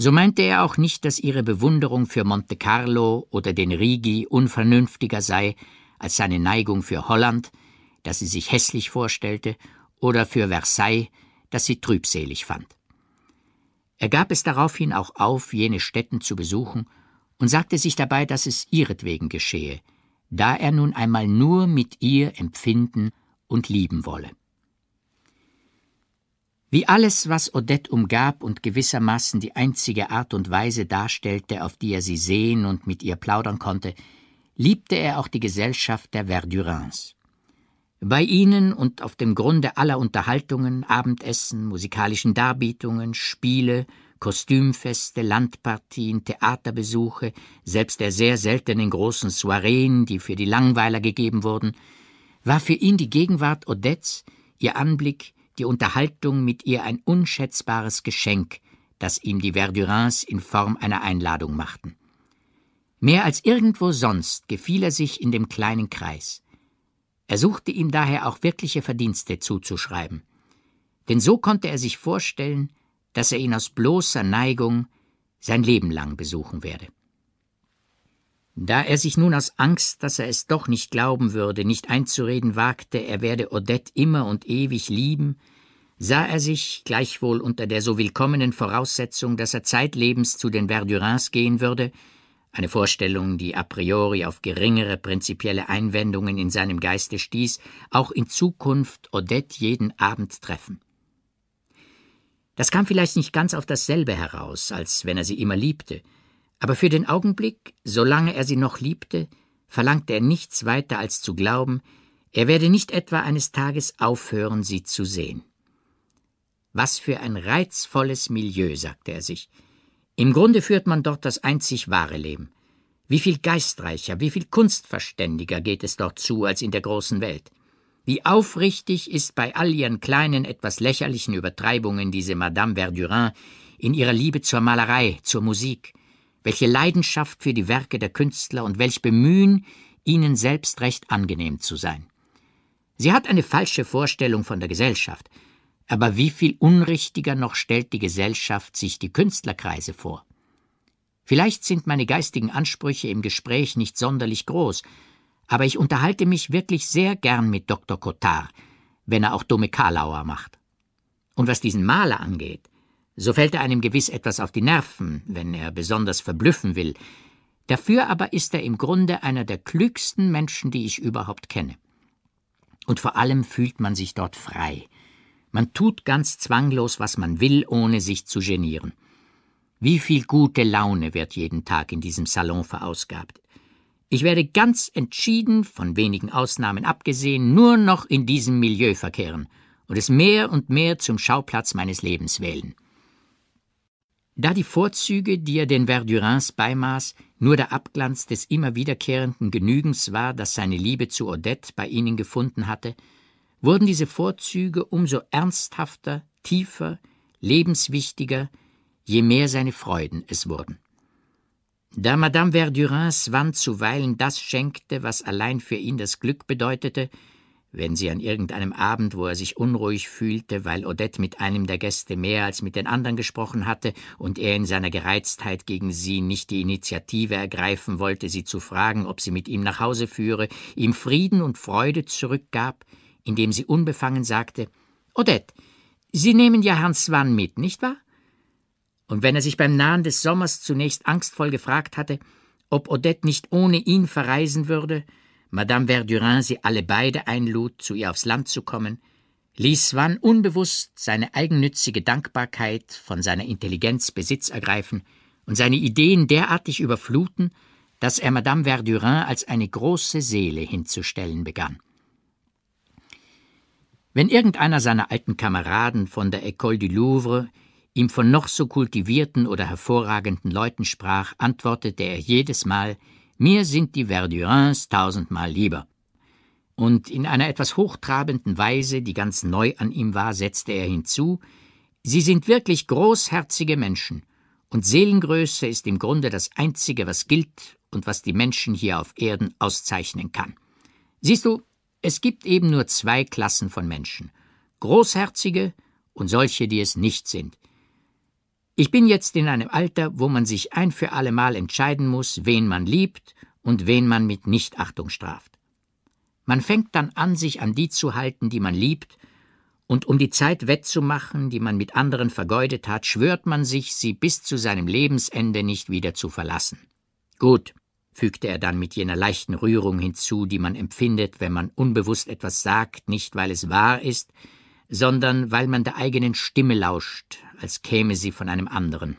so meinte er auch nicht, dass ihre Bewunderung für Monte Carlo oder den Rigi unvernünftiger sei als seine Neigung für Holland, dass sie sich hässlich vorstellte, oder für Versailles, das sie trübselig fand. Er gab es daraufhin auch auf, jene Stätten zu besuchen, und sagte sich dabei, dass es ihretwegen geschehe, da er nun einmal nur mit ihr empfinden und lieben wolle. Wie alles, was Odette umgab und gewissermaßen die einzige Art und Weise darstellte, auf die er sie sehen und mit ihr plaudern konnte, liebte er auch die Gesellschaft der Verdurins. Bei ihnen und auf dem Grunde aller Unterhaltungen, Abendessen, musikalischen Darbietungen, Spiele, Kostümfeste, Landpartien, Theaterbesuche, selbst der sehr seltenen großen Soireen, die für die Langweiler gegeben wurden, war für ihn die Gegenwart Odettes, ihr Anblick, die Unterhaltung mit ihr ein unschätzbares Geschenk, das ihm die Verdurins in Form einer Einladung machten. Mehr als irgendwo sonst gefiel er sich in dem kleinen Kreis. Er suchte ihm daher auch wirkliche Verdienste zuzuschreiben. Denn so konnte er sich vorstellen, dass er ihn aus bloßer Neigung sein Leben lang besuchen werde. Da er sich nun aus Angst, dass er es doch nicht glauben würde, nicht einzureden wagte, er werde Odette immer und ewig lieben, sah er sich, gleichwohl unter der so willkommenen Voraussetzung, dass er zeitlebens zu den Verdurins gehen würde, eine Vorstellung, die a priori auf geringere prinzipielle Einwendungen in seinem Geiste stieß, auch in Zukunft Odette jeden Abend treffen. Das kam vielleicht nicht ganz auf dasselbe heraus, als wenn er sie immer liebte, aber für den Augenblick, solange er sie noch liebte, verlangte er nichts weiter als zu glauben, er werde nicht etwa eines Tages aufhören, sie zu sehen. Was für ein reizvolles Milieu, sagte er sich. Im Grunde führt man dort das einzig wahre Leben. Wie viel geistreicher, wie viel kunstverständiger geht es dort zu als in der großen Welt. Wie aufrichtig ist bei all ihren kleinen, etwas lächerlichen Übertreibungen diese Madame Verdurin in ihrer Liebe zur Malerei, zur Musik, welche Leidenschaft für die Werke der Künstler und welch Bemühen, ihnen selbst recht angenehm zu sein. Sie hat eine falsche Vorstellung von der Gesellschaft, aber wie viel unrichtiger noch stellt die Gesellschaft sich die Künstlerkreise vor? Vielleicht sind meine geistigen Ansprüche im Gespräch nicht sonderlich groß, aber ich unterhalte mich wirklich sehr gern mit Dr. Cotard, wenn er auch dumme Karlauer macht. Und was diesen Maler angeht, so fällt er einem gewiss etwas auf die Nerven, wenn er besonders verblüffen will. Dafür aber ist er im Grunde einer der klügsten Menschen, die ich überhaupt kenne. Und vor allem fühlt man sich dort frei. Man tut ganz zwanglos, was man will, ohne sich zu genieren. Wie viel gute Laune wird jeden Tag in diesem Salon verausgabt? Ich werde ganz entschieden, von wenigen Ausnahmen abgesehen, nur noch in diesem Milieu verkehren und es mehr und mehr zum Schauplatz meines Lebens wählen. Da die Vorzüge, die er den Verdurins beimaß, nur der Abglanz des immer wiederkehrenden Genügens war, das seine Liebe zu Odette bei ihnen gefunden hatte, wurden diese Vorzüge umso ernsthafter, tiefer, lebenswichtiger, je mehr seine Freuden es wurden. Da Madame Verdurins Wand zuweilen das schenkte, was allein für ihn das Glück bedeutete, wenn sie an irgendeinem Abend, wo er sich unruhig fühlte, weil Odette mit einem der Gäste mehr als mit den anderen gesprochen hatte und er in seiner Gereiztheit gegen sie nicht die Initiative ergreifen wollte, sie zu fragen, ob sie mit ihm nach Hause führe, ihm Frieden und Freude zurückgab, indem sie unbefangen sagte Odette, Sie nehmen ja Herrn Swann mit, nicht wahr? Und wenn er sich beim Nahen des Sommers zunächst angstvoll gefragt hatte, ob Odette nicht ohne ihn verreisen würde, Madame Verdurin sie alle beide einlud, zu ihr aufs Land zu kommen, ließ Swann unbewusst seine eigennützige Dankbarkeit von seiner Intelligenz Besitz ergreifen und seine Ideen derartig überfluten, dass er Madame Verdurin als eine große Seele hinzustellen begann. Wenn irgendeiner seiner alten Kameraden von der École du Louvre ihm von noch so kultivierten oder hervorragenden Leuten sprach, antwortete er jedes Mal mir sind die Verdurins tausendmal lieber. Und in einer etwas hochtrabenden Weise, die ganz neu an ihm war, setzte er hinzu, Sie sind wirklich großherzige Menschen, und Seelengröße ist im Grunde das Einzige, was gilt und was die Menschen hier auf Erden auszeichnen kann. Siehst du, es gibt eben nur zwei Klassen von Menschen Großherzige und solche, die es nicht sind. Ich bin jetzt in einem Alter, wo man sich ein für allemal entscheiden muss, wen man liebt und wen man mit Nichtachtung straft. Man fängt dann an, sich an die zu halten, die man liebt, und um die Zeit wettzumachen, die man mit anderen vergeudet hat, schwört man sich, sie bis zu seinem Lebensende nicht wieder zu verlassen. Gut, fügte er dann mit jener leichten Rührung hinzu, die man empfindet, wenn man unbewusst etwas sagt, nicht weil es wahr ist, sondern weil man der eigenen Stimme lauscht, als käme sie von einem anderen.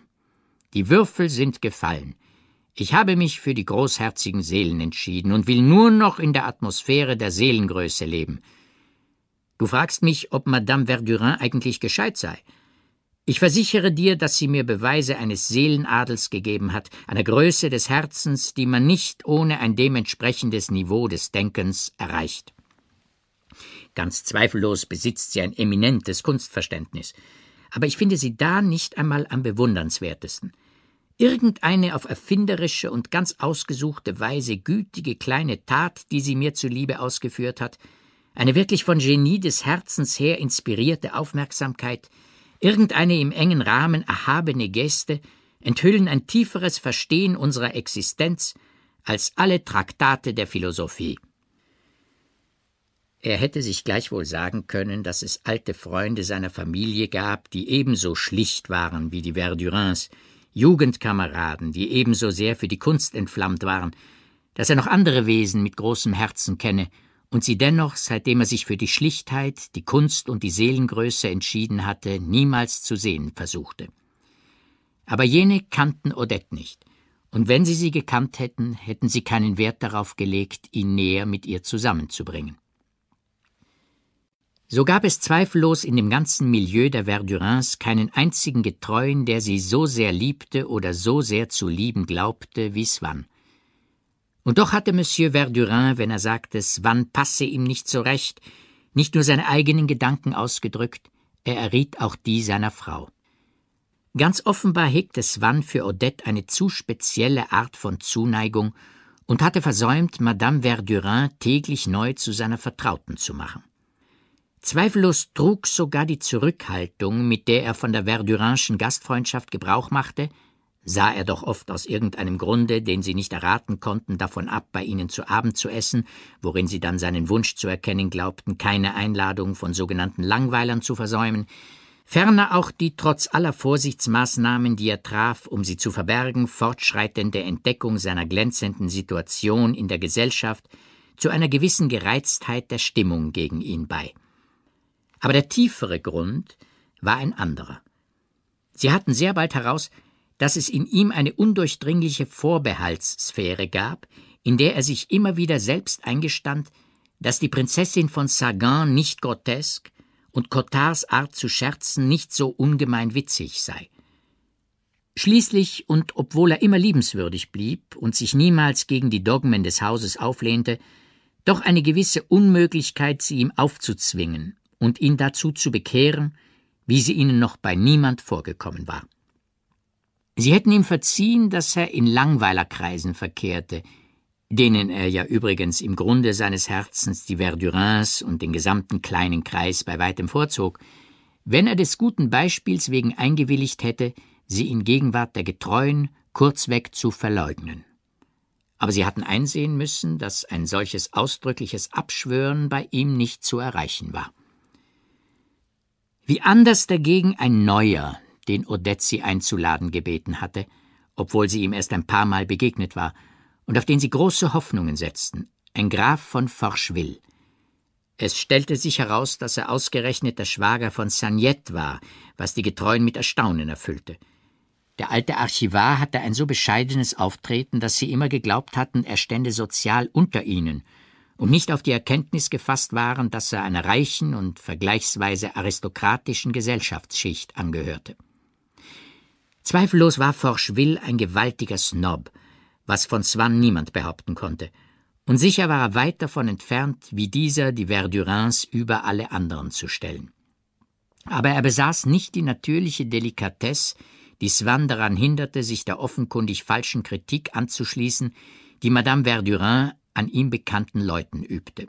Die Würfel sind gefallen. Ich habe mich für die großherzigen Seelen entschieden und will nur noch in der Atmosphäre der Seelengröße leben. Du fragst mich, ob Madame Verdurin eigentlich gescheit sei. Ich versichere dir, dass sie mir Beweise eines Seelenadels gegeben hat, einer Größe des Herzens, die man nicht ohne ein dementsprechendes Niveau des Denkens erreicht. Ganz zweifellos besitzt sie ein eminentes Kunstverständnis. Aber ich finde sie da nicht einmal am bewundernswertesten. Irgendeine auf erfinderische und ganz ausgesuchte Weise gütige kleine Tat, die sie mir zuliebe ausgeführt hat, eine wirklich von Genie des Herzens her inspirierte Aufmerksamkeit, irgendeine im engen Rahmen erhabene Geste enthüllen ein tieferes Verstehen unserer Existenz als alle Traktate der Philosophie. Er hätte sich gleichwohl sagen können, dass es alte Freunde seiner Familie gab, die ebenso schlicht waren wie die Verdurins, Jugendkameraden, die ebenso sehr für die Kunst entflammt waren, dass er noch andere Wesen mit großem Herzen kenne und sie dennoch, seitdem er sich für die Schlichtheit, die Kunst und die Seelengröße entschieden hatte, niemals zu sehen versuchte. Aber jene kannten Odette nicht, und wenn sie sie gekannt hätten, hätten sie keinen Wert darauf gelegt, ihn näher mit ihr zusammenzubringen. So gab es zweifellos in dem ganzen Milieu der Verdurins keinen einzigen Getreuen, der sie so sehr liebte oder so sehr zu lieben glaubte wie Swann. Und doch hatte Monsieur Verdurin, wenn er sagte, Swann passe ihm nicht zurecht, so nicht nur seine eigenen Gedanken ausgedrückt, er erriet auch die seiner Frau. Ganz offenbar hegte Swann für Odette eine zu spezielle Art von Zuneigung und hatte versäumt, Madame Verdurin täglich neu zu seiner Vertrauten zu machen. Zweifellos trug sogar die Zurückhaltung, mit der er von der verdurinschen Gastfreundschaft Gebrauch machte, sah er doch oft aus irgendeinem Grunde, den sie nicht erraten konnten, davon ab, bei ihnen zu Abend zu essen, worin sie dann seinen Wunsch zu erkennen glaubten, keine Einladung von sogenannten Langweilern zu versäumen, ferner auch die trotz aller Vorsichtsmaßnahmen, die er traf, um sie zu verbergen, fortschreitende Entdeckung seiner glänzenden Situation in der Gesellschaft zu einer gewissen Gereiztheit der Stimmung gegen ihn bei. Aber der tiefere Grund war ein anderer. Sie hatten sehr bald heraus, dass es in ihm eine undurchdringliche Vorbehaltssphäre gab, in der er sich immer wieder selbst eingestand, dass die Prinzessin von Sagan nicht grotesk und Cotards Art zu scherzen nicht so ungemein witzig sei. Schließlich, und obwohl er immer liebenswürdig blieb und sich niemals gegen die Dogmen des Hauses auflehnte, doch eine gewisse Unmöglichkeit, sie ihm aufzuzwingen, und ihn dazu zu bekehren, wie sie ihnen noch bei niemand vorgekommen war. Sie hätten ihm verziehen, dass er in Langweilerkreisen verkehrte, denen er ja übrigens im Grunde seines Herzens die Verdurins und den gesamten kleinen Kreis bei weitem vorzog, wenn er des guten Beispiels wegen eingewilligt hätte, sie in Gegenwart der Getreuen kurzweg zu verleugnen. Aber sie hatten einsehen müssen, dass ein solches ausdrückliches Abschwören bei ihm nicht zu erreichen war. Wie anders dagegen ein neuer, den Odetzi einzuladen gebeten hatte, obwohl sie ihm erst ein paar Mal begegnet war, und auf den sie große Hoffnungen setzten, ein Graf von Forcheville. Es stellte sich heraus, dass er ausgerechnet der Schwager von Sagnette war, was die Getreuen mit Erstaunen erfüllte. Der alte Archivar hatte ein so bescheidenes Auftreten, dass sie immer geglaubt hatten, er stände sozial unter ihnen – und nicht auf die Erkenntnis gefasst waren, dass er einer reichen und vergleichsweise aristokratischen Gesellschaftsschicht angehörte. Zweifellos war Forcheville ein gewaltiger Snob, was von Swann niemand behaupten konnte, und sicher war er weit davon entfernt, wie dieser die Verdurins über alle anderen zu stellen. Aber er besaß nicht die natürliche Delikatesse, die Swann daran hinderte, sich der offenkundig falschen Kritik anzuschließen, die Madame Verdurin an ihm bekannten Leuten übte.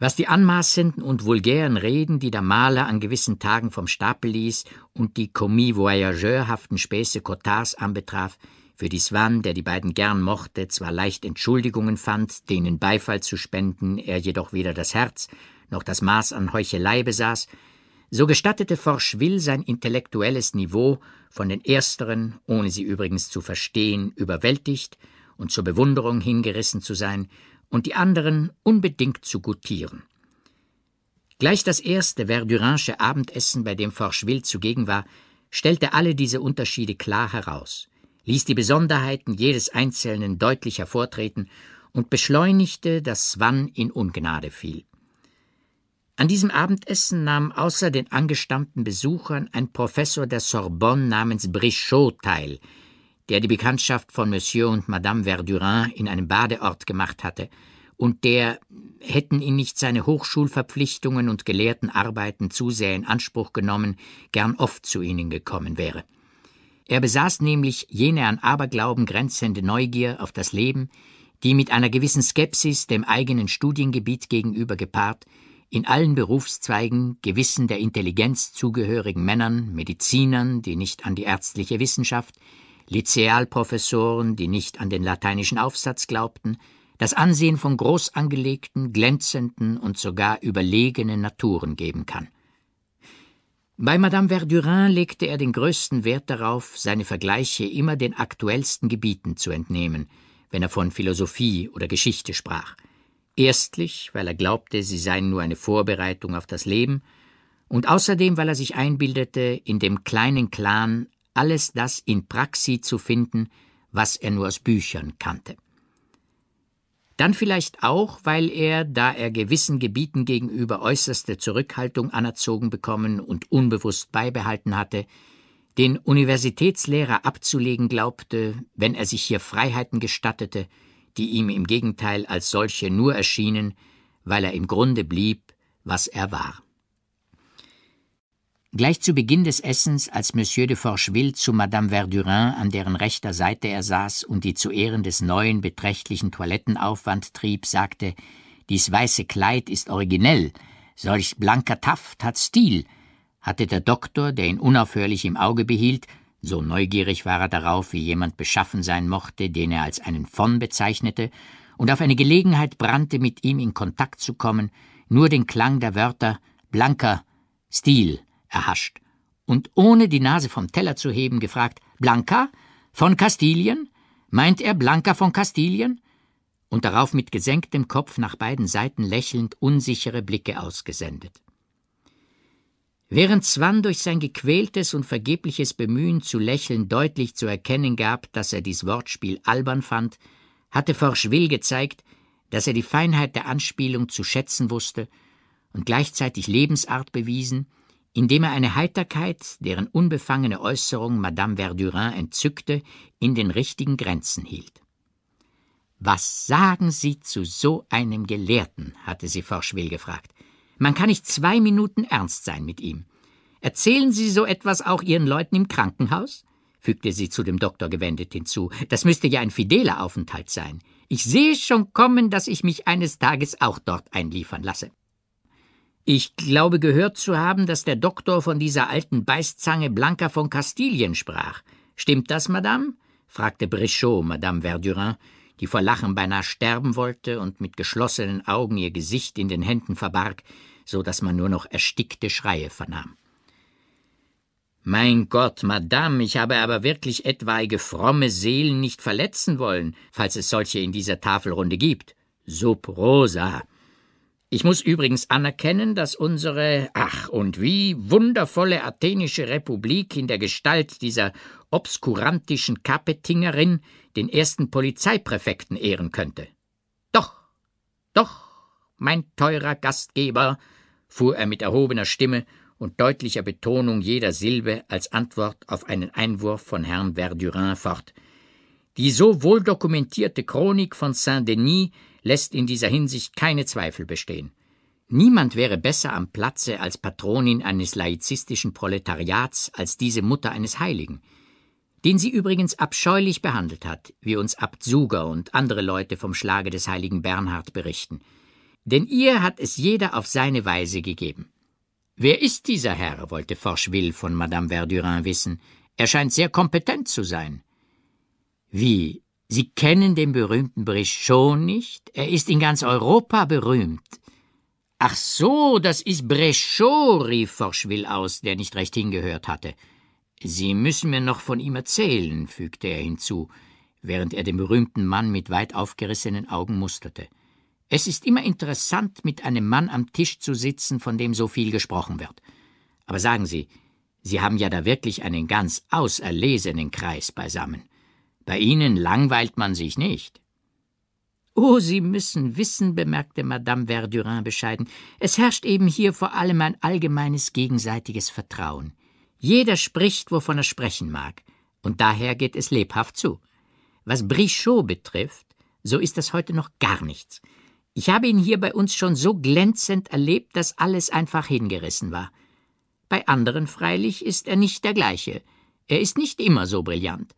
Was die anmaßenden und vulgären Reden, die der Maler an gewissen Tagen vom Stapel ließ und die commis voyageurhaften Späße Cotards anbetraf, für die Swan, der die beiden gern mochte, zwar leicht Entschuldigungen fand, denen Beifall zu spenden, er jedoch weder das Herz noch das Maß an Heuchelei besaß, so gestattete Forschwill sein intellektuelles Niveau, von den ersteren, ohne sie übrigens zu verstehen, überwältigt, und zur Bewunderung hingerissen zu sein und die anderen unbedingt zu gutieren. Gleich das erste Verdurinsche Abendessen, bei dem Forschwild zugegen war, stellte alle diese Unterschiede klar heraus, ließ die Besonderheiten jedes Einzelnen deutlich hervortreten und beschleunigte, dass Swann in Ungnade fiel. An diesem Abendessen nahm außer den angestammten Besuchern ein Professor der Sorbonne namens Brichot teil, der die Bekanntschaft von Monsieur und Madame Verdurin in einem Badeort gemacht hatte, und der, hätten ihn nicht seine Hochschulverpflichtungen und gelehrten Arbeiten zu sehr in Anspruch genommen, gern oft zu ihnen gekommen wäre. Er besaß nämlich jene an Aberglauben grenzende Neugier auf das Leben, die mit einer gewissen Skepsis dem eigenen Studiengebiet gegenüber gepaart, in allen Berufszweigen gewissen der Intelligenz zugehörigen Männern, Medizinern, die nicht an die ärztliche Wissenschaft, Lizealprofessoren, die nicht an den lateinischen Aufsatz glaubten, das Ansehen von groß angelegten, glänzenden und sogar überlegenen Naturen geben kann. Bei Madame Verdurin legte er den größten Wert darauf, seine Vergleiche immer den aktuellsten Gebieten zu entnehmen, wenn er von Philosophie oder Geschichte sprach. Erstlich, weil er glaubte, sie seien nur eine Vorbereitung auf das Leben, und außerdem, weil er sich einbildete, in dem kleinen Clan alles das in Praxi zu finden, was er nur aus Büchern kannte. Dann vielleicht auch, weil er, da er gewissen Gebieten gegenüber äußerste Zurückhaltung anerzogen bekommen und unbewusst beibehalten hatte, den Universitätslehrer abzulegen glaubte, wenn er sich hier Freiheiten gestattete, die ihm im Gegenteil als solche nur erschienen, weil er im Grunde blieb, was er war. Gleich zu Beginn des Essens, als Monsieur de Forcheville zu Madame Verdurin, an deren rechter Seite er saß und die zu Ehren des neuen, beträchtlichen Toilettenaufwand trieb, sagte, dies weiße Kleid ist originell, solch blanker Taft hat Stil, hatte der Doktor, der ihn unaufhörlich im Auge behielt, so neugierig war er darauf, wie jemand beschaffen sein mochte, den er als einen Von bezeichnete, und auf eine Gelegenheit brannte, mit ihm in Kontakt zu kommen, nur den Klang der Wörter blanker, Stil erhascht und ohne die Nase vom Teller zu heben gefragt: Blanca? Von Kastilien? Meint er Blanca von Kastilien? Und darauf mit gesenktem Kopf nach beiden Seiten lächelnd unsichere Blicke ausgesendet. Während Swan durch sein gequältes und vergebliches Bemühen zu lächeln deutlich zu erkennen gab, dass er dies Wortspiel albern fand, hatte Will gezeigt, dass er die Feinheit der Anspielung zu schätzen wusste und gleichzeitig Lebensart bewiesen, indem er eine Heiterkeit, deren unbefangene Äußerung Madame Verdurin entzückte, in den richtigen Grenzen hielt. Was sagen Sie zu so einem Gelehrten? hatte sie Forschwil gefragt. Man kann nicht zwei Minuten ernst sein mit ihm. Erzählen Sie so etwas auch Ihren Leuten im Krankenhaus? fügte sie zu dem Doktor gewendet hinzu. Das müsste ja ein fideler Aufenthalt sein. Ich sehe schon kommen, dass ich mich eines Tages auch dort einliefern lasse. Ich glaube gehört zu haben, dass der Doktor von dieser alten Beißzange Blanca von Kastilien sprach. Stimmt das, Madame? fragte Brichot Madame Verdurin, die vor Lachen beinahe sterben wollte und mit geschlossenen Augen ihr Gesicht in den Händen verbarg, so daß man nur noch erstickte Schreie vernahm. Mein Gott, Madame, ich habe aber wirklich etwaige fromme Seelen nicht verletzen wollen, falls es solche in dieser Tafelrunde gibt. Sub rosa. Ich muss übrigens anerkennen, dass unsere, ach und wie, wundervolle athenische Republik in der Gestalt dieser obskurantischen Kapetingerin den ersten Polizeipräfekten ehren könnte. Doch, doch, mein teurer Gastgeber, fuhr er mit erhobener Stimme und deutlicher Betonung jeder Silbe als Antwort auf einen Einwurf von Herrn Verdurin fort. Die so wohl dokumentierte Chronik von Saint-Denis lässt in dieser Hinsicht keine Zweifel bestehen. Niemand wäre besser am Platze als Patronin eines laizistischen Proletariats als diese Mutter eines Heiligen, den sie übrigens abscheulich behandelt hat, wie uns Abt Suger und andere Leute vom Schlage des heiligen Bernhard berichten. Denn ihr hat es jeder auf seine Weise gegeben. Wer ist dieser Herr? wollte Forcheville von Madame Verdurin wissen. Er scheint sehr kompetent zu sein. Wie, Sie kennen den berühmten Brechon nicht? Er ist in ganz Europa berühmt. Ach so, das ist Brechot, rief Forschwill aus, der nicht recht hingehört hatte. Sie müssen mir noch von ihm erzählen, fügte er hinzu, während er den berühmten Mann mit weit aufgerissenen Augen musterte. Es ist immer interessant, mit einem Mann am Tisch zu sitzen, von dem so viel gesprochen wird. Aber sagen Sie, Sie haben ja da wirklich einen ganz auserlesenen Kreis beisammen. Bei Ihnen langweilt man sich nicht. Oh, Sie müssen wissen, bemerkte Madame Verdurin bescheiden, es herrscht eben hier vor allem ein allgemeines gegenseitiges Vertrauen. Jeder spricht, wovon er sprechen mag, und daher geht es lebhaft zu. Was Brichot betrifft, so ist das heute noch gar nichts. Ich habe ihn hier bei uns schon so glänzend erlebt, dass alles einfach hingerissen war. Bei anderen freilich ist er nicht der gleiche. Er ist nicht immer so brillant.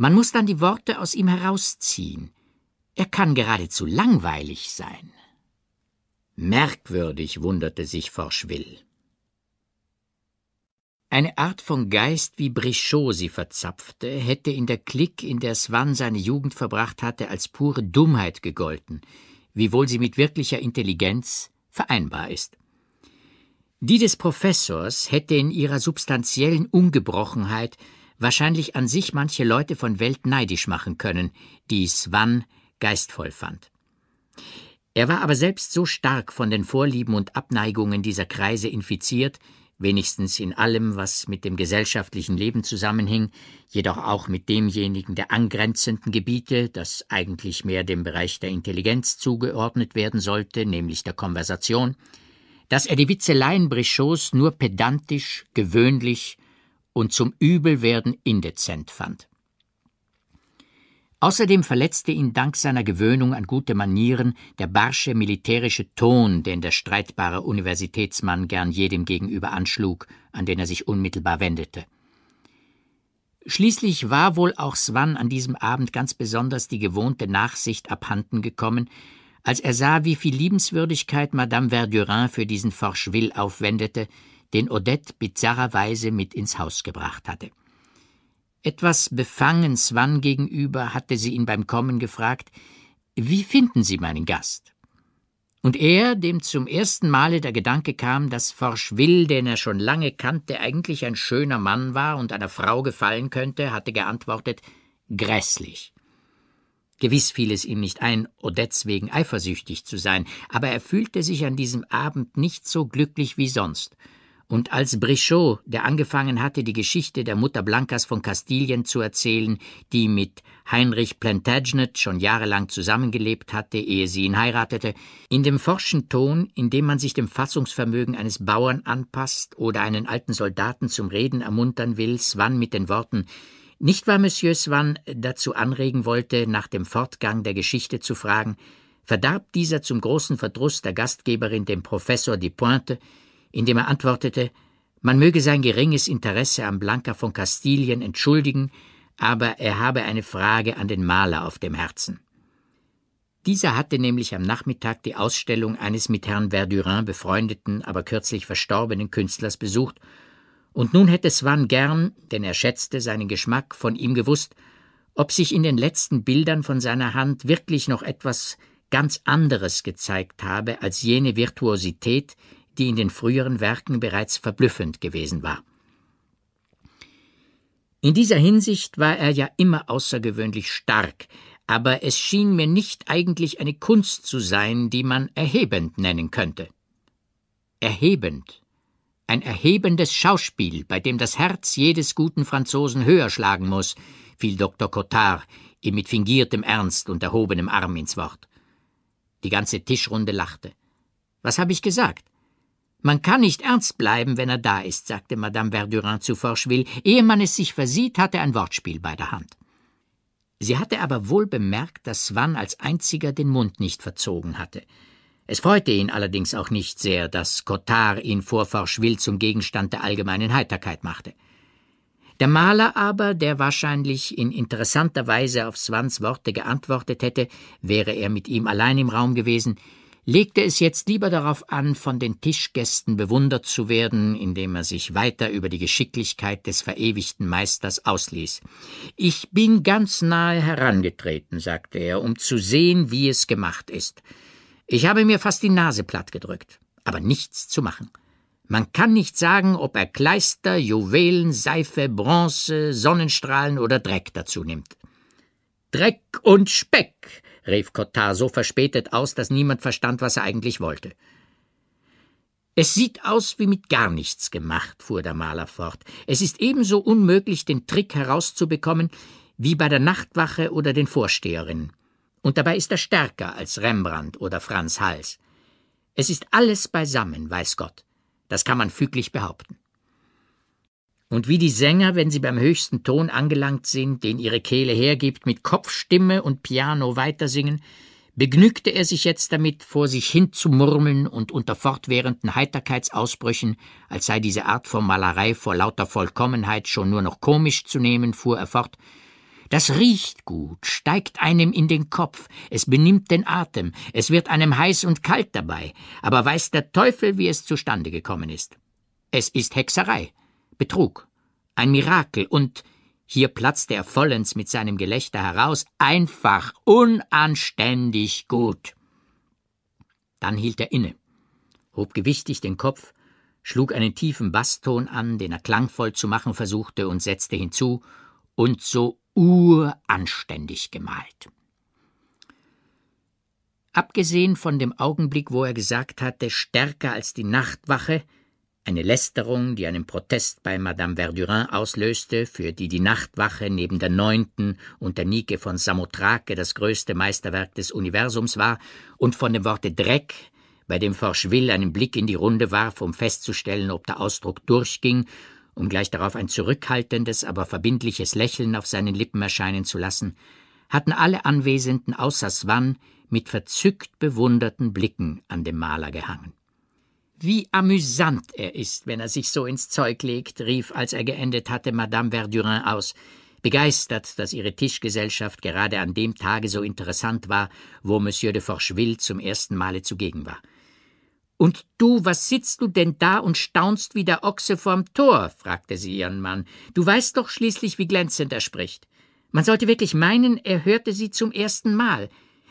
Man muss dann die Worte aus ihm herausziehen. Er kann geradezu langweilig sein. Merkwürdig wunderte sich Forschwill. Eine Art von Geist, wie Brichot sie verzapfte, hätte in der Klick, in der Swann seine Jugend verbracht hatte, als pure Dummheit gegolten, wiewohl sie mit wirklicher Intelligenz vereinbar ist. Die des Professors hätte in ihrer substanziellen Ungebrochenheit wahrscheinlich an sich manche Leute von Welt neidisch machen können, die Swan geistvoll fand. Er war aber selbst so stark von den Vorlieben und Abneigungen dieser Kreise infiziert, wenigstens in allem, was mit dem gesellschaftlichen Leben zusammenhing, jedoch auch mit demjenigen der angrenzenden Gebiete, das eigentlich mehr dem Bereich der Intelligenz zugeordnet werden sollte, nämlich der Konversation, dass er die Witzeleien Brichots nur pedantisch, gewöhnlich und zum Übelwerden indezent fand. Außerdem verletzte ihn dank seiner Gewöhnung an gute Manieren der barsche militärische Ton, den der streitbare Universitätsmann gern jedem gegenüber anschlug, an den er sich unmittelbar wendete. Schließlich war wohl auch Swann an diesem Abend ganz besonders die gewohnte Nachsicht abhanden gekommen, als er sah, wie viel Liebenswürdigkeit Madame Verdurin für diesen Forcheville aufwendete, den Odette bizarrerweise mit ins Haus gebracht hatte. Etwas befangen Swan gegenüber hatte sie ihn beim Kommen gefragt, wie finden Sie meinen Gast? Und er, dem zum ersten Male der Gedanke kam, dass Forschwill, den er schon lange kannte, eigentlich ein schöner Mann war und einer Frau gefallen könnte, hatte geantwortet, grässlich. Gewiss fiel es ihm nicht ein, Odettes wegen eifersüchtig zu sein, aber er fühlte sich an diesem Abend nicht so glücklich wie sonst – und als Brichot, der angefangen hatte, die Geschichte der Mutter Blancas von Kastilien zu erzählen, die mit Heinrich Plantagenet schon jahrelang zusammengelebt hatte, ehe sie ihn heiratete, in dem forschen Ton, in dem man sich dem Fassungsvermögen eines Bauern anpasst oder einen alten Soldaten zum Reden ermuntern will, Swann mit den Worten Nicht wahr, Monsieur Swann, dazu anregen wollte, nach dem Fortgang der Geschichte zu fragen, verdarb dieser zum großen Verdruss der Gastgeberin dem Professor die Pointe, indem er antwortete, man möge sein geringes Interesse an Blanca von Kastilien entschuldigen, aber er habe eine Frage an den Maler auf dem Herzen. Dieser hatte nämlich am Nachmittag die Ausstellung eines mit Herrn Verdurin befreundeten, aber kürzlich verstorbenen Künstlers besucht, und nun hätte Swann gern, denn er schätzte seinen Geschmack, von ihm gewusst, ob sich in den letzten Bildern von seiner Hand wirklich noch etwas ganz anderes gezeigt habe als jene Virtuosität, die in den früheren Werken bereits verblüffend gewesen war. In dieser Hinsicht war er ja immer außergewöhnlich stark, aber es schien mir nicht eigentlich eine Kunst zu sein, die man erhebend nennen könnte. Erhebend. Ein erhebendes Schauspiel, bei dem das Herz jedes guten Franzosen höher schlagen muss, fiel Dr. Cotard ihm mit fingiertem Ernst und erhobenem Arm ins Wort. Die ganze Tischrunde lachte. Was habe ich gesagt? Man kann nicht ernst bleiben, wenn er da ist, sagte Madame Verdurin zu Forcheville. Ehe man es sich versieht, hatte ein Wortspiel bei der Hand. Sie hatte aber wohl bemerkt, dass Swann als einziger den Mund nicht verzogen hatte. Es freute ihn allerdings auch nicht sehr, dass Cottard ihn vor Forcheville zum Gegenstand der allgemeinen Heiterkeit machte. Der Maler aber, der wahrscheinlich in interessanter Weise auf Swans Worte geantwortet hätte, wäre er mit ihm allein im Raum gewesen, legte es jetzt lieber darauf an, von den Tischgästen bewundert zu werden, indem er sich weiter über die Geschicklichkeit des verewigten Meisters ausließ. Ich bin ganz nahe herangetreten, sagte er, um zu sehen, wie es gemacht ist. Ich habe mir fast die Nase platt gedrückt, aber nichts zu machen. Man kann nicht sagen, ob er Kleister, Juwelen, Seife, Bronze, Sonnenstrahlen oder Dreck dazu nimmt. Dreck und Speck, rief Cottard so verspätet aus, dass niemand verstand, was er eigentlich wollte. Es sieht aus wie mit gar nichts gemacht, fuhr der Maler fort. Es ist ebenso unmöglich, den Trick herauszubekommen, wie bei der Nachtwache oder den Vorsteherinnen. Und dabei ist er stärker als Rembrandt oder Franz Hals. Es ist alles beisammen, weiß Gott. Das kann man füglich behaupten und wie die Sänger, wenn sie beim höchsten Ton angelangt sind, den ihre Kehle hergibt, mit Kopfstimme und Piano weitersingen, begnügte er sich jetzt damit, vor sich hin zu murmeln und unter fortwährenden Heiterkeitsausbrüchen, als sei diese Art von Malerei vor lauter Vollkommenheit schon nur noch komisch zu nehmen, fuhr er fort, das riecht gut, steigt einem in den Kopf, es benimmt den Atem, es wird einem heiß und kalt dabei, aber weiß der Teufel, wie es zustande gekommen ist. Es ist Hexerei, Betrug, ein Mirakel und hier platzte er vollends mit seinem Gelächter heraus, einfach unanständig gut. Dann hielt er inne, hob gewichtig den Kopf, schlug einen tiefen Basston an, den er klangvoll zu machen versuchte, und setzte hinzu, und so uranständig gemalt. Abgesehen von dem Augenblick, wo er gesagt hatte, stärker als die Nachtwache, eine Lästerung, die einen Protest bei Madame Verdurin auslöste, für die die Nachtwache neben der neunten und der Nike von Samothrake das größte Meisterwerk des Universums war, und von dem Worte Dreck, bei dem Forcheville einen Blick in die Runde warf, um festzustellen, ob der Ausdruck durchging, um gleich darauf ein zurückhaltendes, aber verbindliches Lächeln auf seinen Lippen erscheinen zu lassen, hatten alle Anwesenden außer Swann mit verzückt bewunderten Blicken an dem Maler gehangen. Wie amüsant er ist, wenn er sich so ins Zeug legt, rief, als er geendet hatte, Madame Verdurin aus, begeistert, dass ihre Tischgesellschaft gerade an dem Tage so interessant war, wo Monsieur de Forcheville zum ersten Male zugegen war. Und du, was sitzt du denn da und staunst wie der Ochse vorm Tor? fragte sie ihren Mann. Du weißt doch schließlich, wie glänzend er spricht. Man sollte wirklich meinen, er hörte sie zum ersten Mal.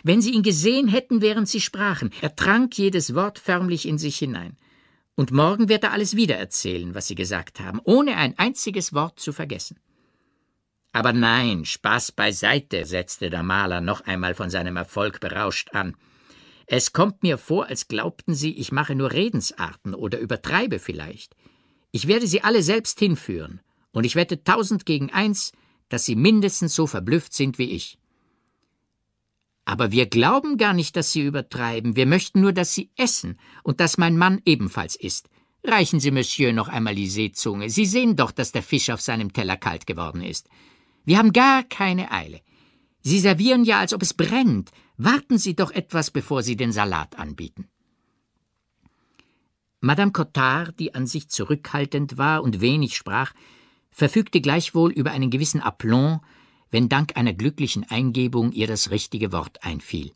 Wenn sie ihn gesehen hätten, während sie sprachen, er trank jedes Wort förmlich in sich hinein. Und morgen wird er alles wiedererzählen, was sie gesagt haben, ohne ein einziges Wort zu vergessen. Aber nein, Spaß beiseite, setzte der Maler noch einmal von seinem Erfolg berauscht an. Es kommt mir vor, als glaubten Sie, ich mache nur Redensarten oder übertreibe vielleicht. Ich werde Sie alle selbst hinführen, und ich wette tausend gegen eins, dass Sie mindestens so verblüfft sind wie ich. Aber wir glauben gar nicht, dass Sie übertreiben. Wir möchten nur, dass Sie essen und dass mein Mann ebenfalls isst. Reichen Sie Monsieur noch einmal die Seezunge. Sie sehen doch, dass der Fisch auf seinem Teller kalt geworden ist. Wir haben gar keine Eile. Sie servieren ja, als ob es brennt. Warten Sie doch etwas, bevor Sie den Salat anbieten. Madame Cottard, die an sich zurückhaltend war und wenig sprach, verfügte gleichwohl über einen gewissen Aplomb, wenn dank einer glücklichen Eingebung ihr das richtige Wort einfiel.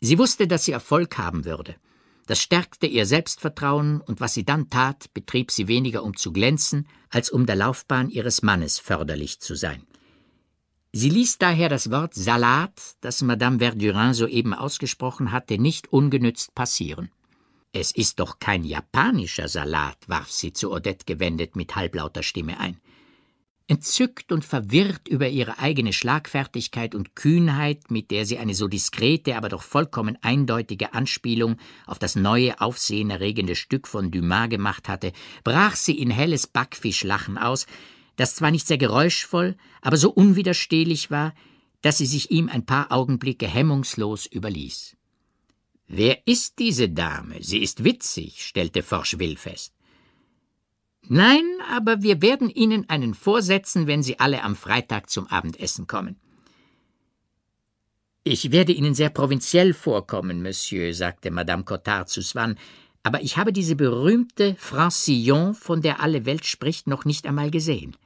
Sie wusste, dass sie Erfolg haben würde. Das stärkte ihr Selbstvertrauen, und was sie dann tat, betrieb sie weniger um zu glänzen, als um der Laufbahn ihres Mannes förderlich zu sein. Sie ließ daher das Wort Salat, das Madame Verdurin soeben ausgesprochen hatte, nicht ungenützt passieren. Es ist doch kein japanischer Salat, warf sie zu Odette gewendet mit halblauter Stimme ein entzückt und verwirrt über ihre eigene Schlagfertigkeit und Kühnheit, mit der sie eine so diskrete, aber doch vollkommen eindeutige Anspielung auf das neue, aufsehenerregende Stück von Dumas gemacht hatte, brach sie in helles Backfischlachen aus, das zwar nicht sehr geräuschvoll, aber so unwiderstehlich war, dass sie sich ihm ein paar Augenblicke hemmungslos überließ. Wer ist diese Dame? Sie ist witzig, stellte Forcheville fest. Nein, aber wir werden Ihnen einen vorsetzen, wenn Sie alle am Freitag zum Abendessen kommen. Ich werde Ihnen sehr provinziell vorkommen, Monsieur, sagte Madame Cottard zu Swann, aber ich habe diese berühmte Francillon, von der alle Welt spricht, noch nicht einmal gesehen.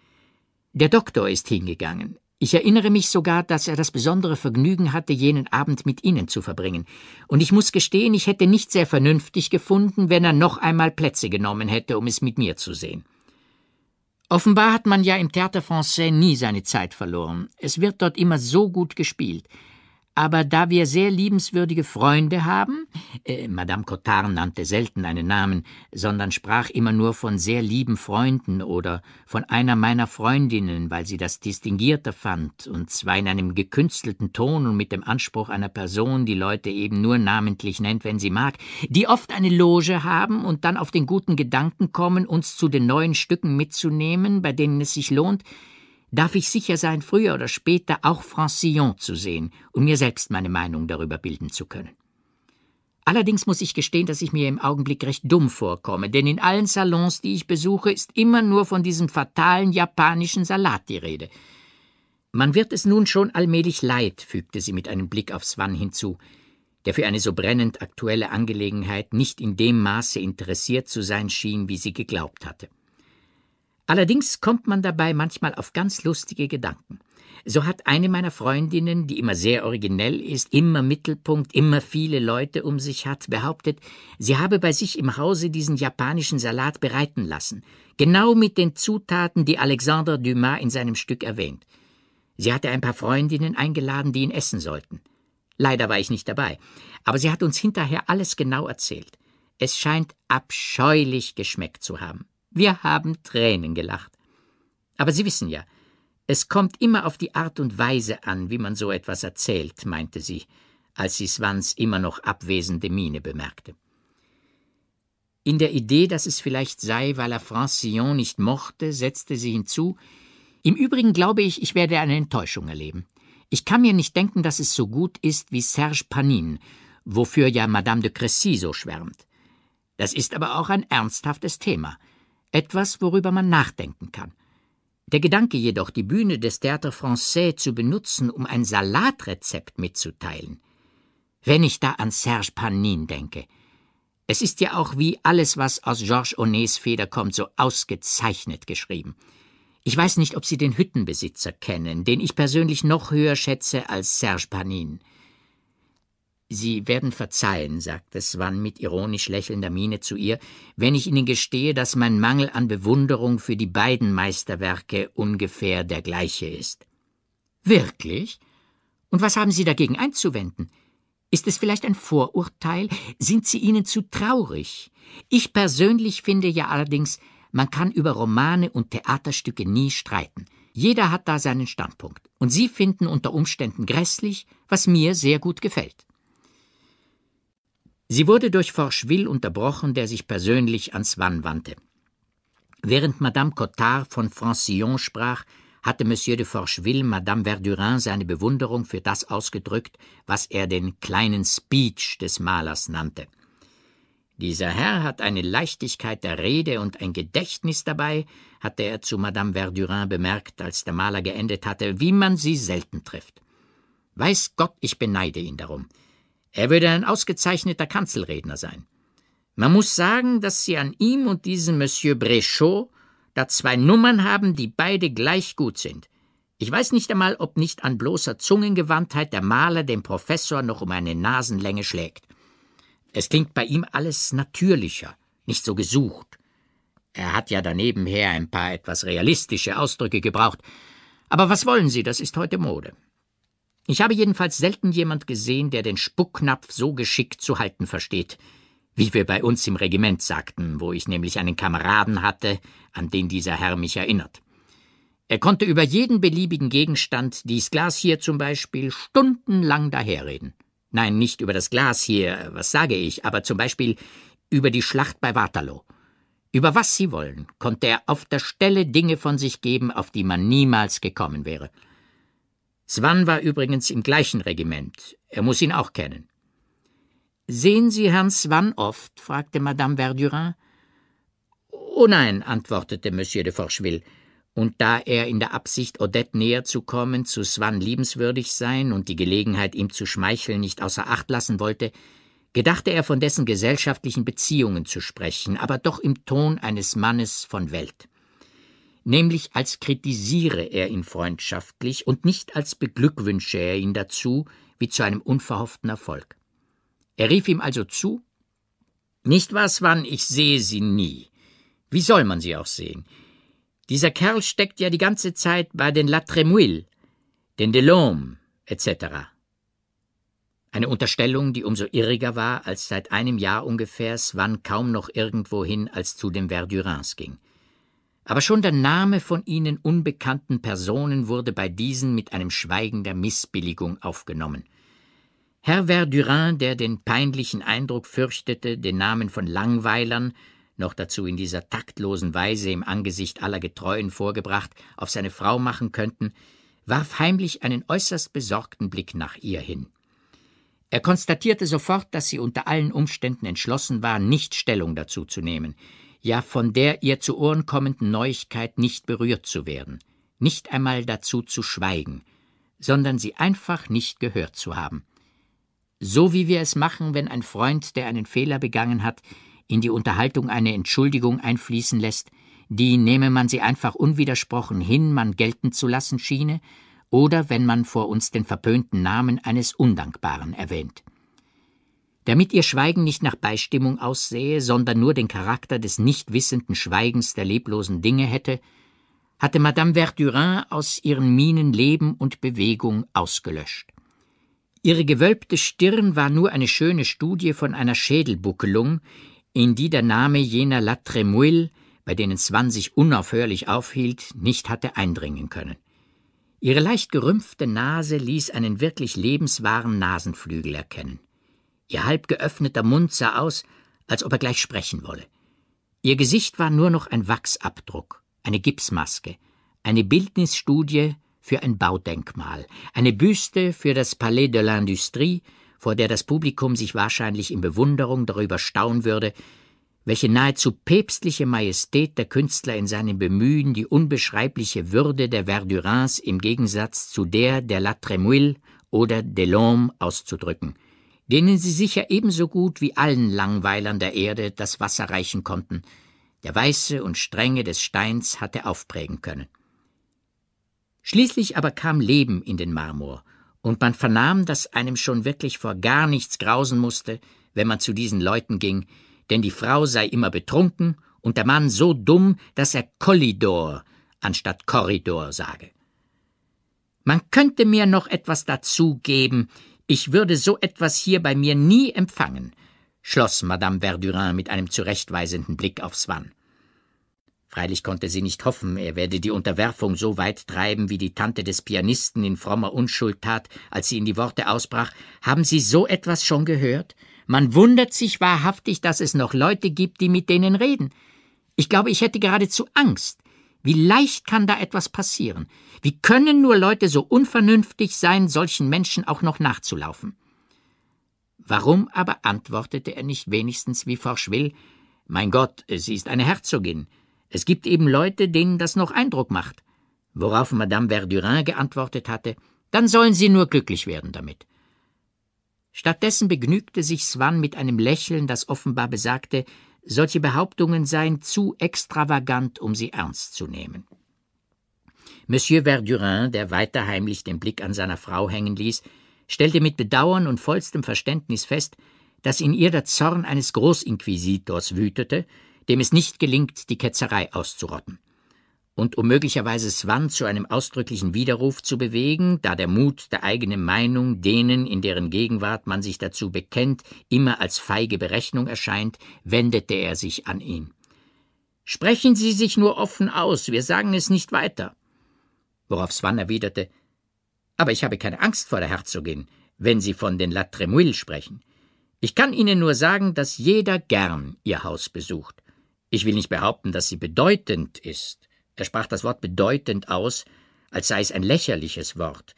Der Doktor ist hingegangen. Ich erinnere mich sogar, dass er das besondere Vergnügen hatte, jenen Abend mit Ihnen zu verbringen, und ich muss gestehen, ich hätte nicht sehr vernünftig gefunden, wenn er noch einmal Plätze genommen hätte, um es mit mir zu sehen. Offenbar hat man ja im Theater Francais nie seine Zeit verloren. Es wird dort immer so gut gespielt aber da wir sehr liebenswürdige Freunde haben, äh, Madame Cottard nannte selten einen Namen, sondern sprach immer nur von sehr lieben Freunden oder von einer meiner Freundinnen, weil sie das distinguierter fand, und zwar in einem gekünstelten Ton und mit dem Anspruch einer Person, die Leute eben nur namentlich nennt, wenn sie mag, die oft eine Loge haben und dann auf den guten Gedanken kommen, uns zu den neuen Stücken mitzunehmen, bei denen es sich lohnt, darf ich sicher sein, früher oder später auch Francillon zu sehen, um mir selbst meine Meinung darüber bilden zu können. Allerdings muss ich gestehen, dass ich mir im Augenblick recht dumm vorkomme, denn in allen Salons, die ich besuche, ist immer nur von diesem fatalen japanischen Salat die Rede. Man wird es nun schon allmählich leid, fügte sie mit einem Blick auf Swan hinzu, der für eine so brennend aktuelle Angelegenheit nicht in dem Maße interessiert zu sein schien, wie sie geglaubt hatte. Allerdings kommt man dabei manchmal auf ganz lustige Gedanken. So hat eine meiner Freundinnen, die immer sehr originell ist, immer Mittelpunkt, immer viele Leute um sich hat, behauptet, sie habe bei sich im Hause diesen japanischen Salat bereiten lassen, genau mit den Zutaten, die Alexandre Dumas in seinem Stück erwähnt. Sie hatte ein paar Freundinnen eingeladen, die ihn essen sollten. Leider war ich nicht dabei, aber sie hat uns hinterher alles genau erzählt. Es scheint abscheulich geschmeckt zu haben. Wir haben Tränen gelacht. Aber Sie wissen ja, es kommt immer auf die Art und Weise an, wie man so etwas erzählt, meinte sie, als sie Swans immer noch abwesende Miene bemerkte. In der Idee, dass es vielleicht sei, weil er Francillon nicht mochte, setzte sie hinzu Im Übrigen glaube ich, ich werde eine Enttäuschung erleben. Ich kann mir nicht denken, dass es so gut ist wie Serge Panin, wofür ja Madame de Cressy so schwärmt. Das ist aber auch ein ernsthaftes Thema etwas, worüber man nachdenken kann. Der Gedanke jedoch, die Bühne des Théâtre Français zu benutzen, um ein Salatrezept mitzuteilen, wenn ich da an Serge Panin denke. Es ist ja auch wie alles, was aus Georges Onés Feder kommt, so ausgezeichnet geschrieben. Ich weiß nicht, ob Sie den Hüttenbesitzer kennen, den ich persönlich noch höher schätze als Serge Panin. Sie werden verzeihen, sagte Swann mit ironisch lächelnder Miene zu ihr, wenn ich Ihnen gestehe, dass mein Mangel an Bewunderung für die beiden Meisterwerke ungefähr der gleiche ist. Wirklich? Und was haben Sie dagegen einzuwenden? Ist es vielleicht ein Vorurteil? Sind Sie ihnen zu traurig? Ich persönlich finde ja allerdings, man kann über Romane und Theaterstücke nie streiten. Jeder hat da seinen Standpunkt. Und Sie finden unter Umständen grässlich, was mir sehr gut gefällt. Sie wurde durch Forcheville unterbrochen, der sich persönlich an Swann wandte. Während Madame Cottard von Francillon sprach, hatte Monsieur de Forcheville Madame Verdurin seine Bewunderung für das ausgedrückt, was er den kleinen Speech des Malers nannte. Dieser Herr hat eine Leichtigkeit der Rede und ein Gedächtnis dabei, hatte er zu Madame Verdurin bemerkt, als der Maler geendet hatte, wie man sie selten trifft. Weiß Gott, ich beneide ihn darum. Er würde ein ausgezeichneter Kanzelredner sein. Man muss sagen, dass Sie an ihm und diesem Monsieur Bréchot da zwei Nummern haben, die beide gleich gut sind. Ich weiß nicht einmal, ob nicht an bloßer Zungengewandtheit der Maler den Professor noch um eine Nasenlänge schlägt. Es klingt bei ihm alles natürlicher, nicht so gesucht. Er hat ja danebenher ein paar etwas realistische Ausdrücke gebraucht. Aber was wollen Sie, das ist heute Mode. Ich habe jedenfalls selten jemand gesehen, der den Spucknapf so geschickt zu halten versteht, wie wir bei uns im Regiment sagten, wo ich nämlich einen Kameraden hatte, an den dieser Herr mich erinnert. Er konnte über jeden beliebigen Gegenstand, dies Glas hier zum Beispiel, stundenlang daherreden. Nein, nicht über das Glas hier, was sage ich, aber zum Beispiel über die Schlacht bei Waterloo. Über was Sie wollen, konnte er auf der Stelle Dinge von sich geben, auf die man niemals gekommen wäre. Swan war übrigens im gleichen Regiment. Er muss ihn auch kennen. Sehen Sie Herrn Swan oft? fragte Madame Verdurin. Oh nein, antwortete Monsieur de Forcheville. Und da er in der Absicht, Odette näher zu kommen, zu Swann liebenswürdig sein und die Gelegenheit, ihm zu schmeicheln, nicht außer Acht lassen wollte, gedachte er von dessen gesellschaftlichen Beziehungen zu sprechen, aber doch im Ton eines Mannes von Welt nämlich als kritisiere er ihn freundschaftlich und nicht als beglückwünsche er ihn dazu, wie zu einem unverhofften Erfolg. Er rief ihm also zu Nicht wahr, Swan, ich sehe sie nie. Wie soll man sie auch sehen? Dieser Kerl steckt ja die ganze Zeit bei den La Tremouille, den Delhomme etc. Eine Unterstellung, die umso irriger war, als seit einem Jahr ungefähr Swan kaum noch irgendwohin als zu den Verdurins ging. Aber schon der Name von ihnen unbekannten Personen wurde bei diesen mit einem Schweigen der Missbilligung aufgenommen. Herr Verdurin, der den peinlichen Eindruck fürchtete, den Namen von Langweilern, noch dazu in dieser taktlosen Weise im Angesicht aller Getreuen vorgebracht, auf seine Frau machen könnten, warf heimlich einen äußerst besorgten Blick nach ihr hin. Er konstatierte sofort, dass sie unter allen Umständen entschlossen war, nicht Stellung dazu zu nehmen ja von der ihr zu Ohren kommenden Neuigkeit nicht berührt zu werden, nicht einmal dazu zu schweigen, sondern sie einfach nicht gehört zu haben. So wie wir es machen, wenn ein Freund, der einen Fehler begangen hat, in die Unterhaltung eine Entschuldigung einfließen lässt, die, nehme man sie einfach unwidersprochen hin, man gelten zu lassen schiene, oder wenn man vor uns den verpönten Namen eines Undankbaren erwähnt damit ihr Schweigen nicht nach Beistimmung aussähe, sondern nur den Charakter des nicht wissenden Schweigens der leblosen Dinge hätte, hatte Madame Verdurin aus ihren Mienen Leben und Bewegung ausgelöscht. Ihre gewölbte Stirn war nur eine schöne Studie von einer Schädelbuckelung, in die der Name jener La Tremouille, bei denen Swann sich unaufhörlich aufhielt, nicht hatte eindringen können. Ihre leicht gerümpfte Nase ließ einen wirklich lebenswahren Nasenflügel erkennen. Ihr halb geöffneter Mund sah aus, als ob er gleich sprechen wolle. Ihr Gesicht war nur noch ein Wachsabdruck, eine Gipsmaske, eine Bildnisstudie für ein Baudenkmal, eine Büste für das Palais de l'Industrie, vor der das Publikum sich wahrscheinlich in Bewunderung darüber staunen würde, welche nahezu päpstliche Majestät der Künstler in seinem Bemühen, die unbeschreibliche Würde der Verdurins im Gegensatz zu der der La Tremouille oder Delhomme auszudrücken – denen sie sicher ebenso gut wie allen Langweilern der Erde das Wasser reichen konnten, der Weiße und Strenge des Steins hatte aufprägen können. Schließlich aber kam Leben in den Marmor, und man vernahm, dass einem schon wirklich vor gar nichts grausen musste, wenn man zu diesen Leuten ging, denn die Frau sei immer betrunken und der Mann so dumm, dass er Kollidor anstatt Korridor sage. Man könnte mir noch etwas dazugeben, ich würde so etwas hier bei mir nie empfangen, schloss Madame Verdurin mit einem zurechtweisenden Blick auf Swann. Freilich konnte sie nicht hoffen, er werde die Unterwerfung so weit treiben, wie die Tante des Pianisten in frommer Unschuld tat, als sie in die Worte ausbrach Haben Sie so etwas schon gehört? Man wundert sich wahrhaftig, dass es noch Leute gibt, die mit denen reden. Ich glaube, ich hätte geradezu Angst, wie leicht kann da etwas passieren? Wie können nur Leute so unvernünftig sein, solchen Menschen auch noch nachzulaufen? Warum aber antwortete er nicht wenigstens wie Forschwill, mein Gott, sie ist eine Herzogin. Es gibt eben Leute, denen das noch Eindruck macht. Worauf Madame Verdurin geantwortet hatte, dann sollen sie nur glücklich werden damit. Stattdessen begnügte sich Swann mit einem Lächeln, das offenbar besagte, solche Behauptungen seien zu extravagant, um sie ernst zu nehmen. Monsieur Verdurin, der weiter heimlich den Blick an seiner Frau hängen ließ, stellte mit Bedauern und vollstem Verständnis fest, dass in ihr der Zorn eines Großinquisitors wütete, dem es nicht gelingt, die Ketzerei auszurotten und um möglicherweise Swann zu einem ausdrücklichen Widerruf zu bewegen, da der Mut der eigenen Meinung denen, in deren Gegenwart man sich dazu bekennt, immer als feige Berechnung erscheint, wendete er sich an ihn. Sprechen Sie sich nur offen aus, wir sagen es nicht weiter. Worauf Swann erwiderte Aber ich habe keine Angst vor der Herzogin, wenn Sie von den La Tremouille sprechen. Ich kann Ihnen nur sagen, dass jeder gern Ihr Haus besucht. Ich will nicht behaupten, dass sie bedeutend ist. Er sprach das Wort bedeutend aus, als sei es ein lächerliches Wort,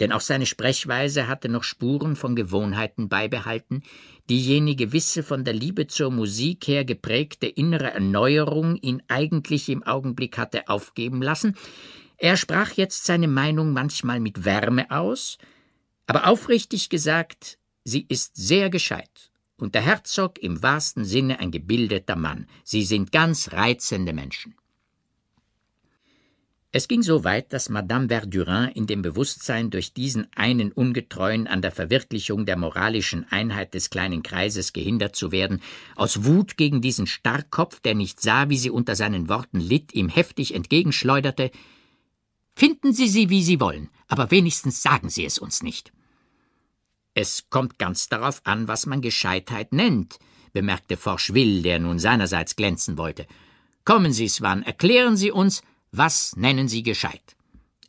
denn auch seine Sprechweise hatte noch Spuren von Gewohnheiten beibehalten, die jene gewisse von der Liebe zur Musik her geprägte innere Erneuerung ihn eigentlich im Augenblick hatte aufgeben lassen. Er sprach jetzt seine Meinung manchmal mit Wärme aus, aber aufrichtig gesagt, sie ist sehr gescheit. Und der Herzog im wahrsten Sinne ein gebildeter Mann. Sie sind ganz reizende Menschen. Es ging so weit, dass Madame Verdurin in dem Bewusstsein, durch diesen einen Ungetreuen an der Verwirklichung der moralischen Einheit des kleinen Kreises gehindert zu werden, aus Wut gegen diesen Starrkopf, der nicht sah, wie sie unter seinen Worten litt, ihm heftig entgegenschleuderte Finden Sie sie, wie Sie wollen, aber wenigstens sagen Sie es uns nicht. Es kommt ganz darauf an, was man Gescheitheit nennt, bemerkte Forcheville, der nun seinerseits glänzen wollte. Kommen Sie, Swan, erklären Sie uns, was nennen Sie gescheit?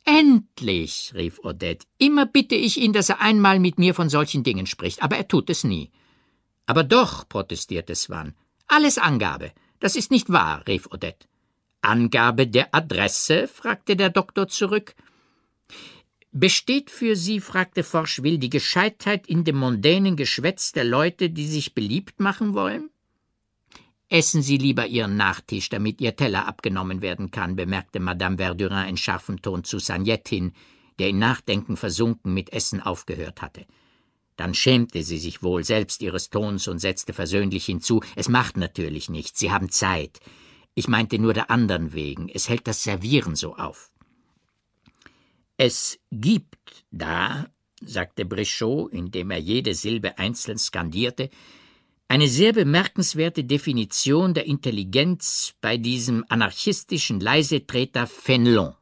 Endlich, rief Odette. Immer bitte ich ihn, dass er einmal mit mir von solchen Dingen spricht, aber er tut es nie. Aber doch, protestierte Swan. Alles Angabe. Das ist nicht wahr, rief Odette. Angabe der Adresse? fragte der Doktor zurück. Besteht für Sie, fragte Forschwill, die Gescheitheit in dem mondänen Geschwätz der Leute, die sich beliebt machen wollen? Essen Sie lieber Ihren Nachtisch, damit Ihr Teller abgenommen werden kann, bemerkte Madame Verdurin in scharfem Ton zu Sagnette hin, der in Nachdenken versunken mit Essen aufgehört hatte. Dann schämte sie sich wohl selbst ihres Tons und setzte versöhnlich hinzu Es macht natürlich nichts, Sie haben Zeit. Ich meinte nur der anderen wegen, es hält das Servieren so auf. Es gibt da, sagte Brichot, indem er jede Silbe einzeln skandierte, eine sehr bemerkenswerte Definition der Intelligenz bei diesem anarchistischen Leisetreter Fenelon.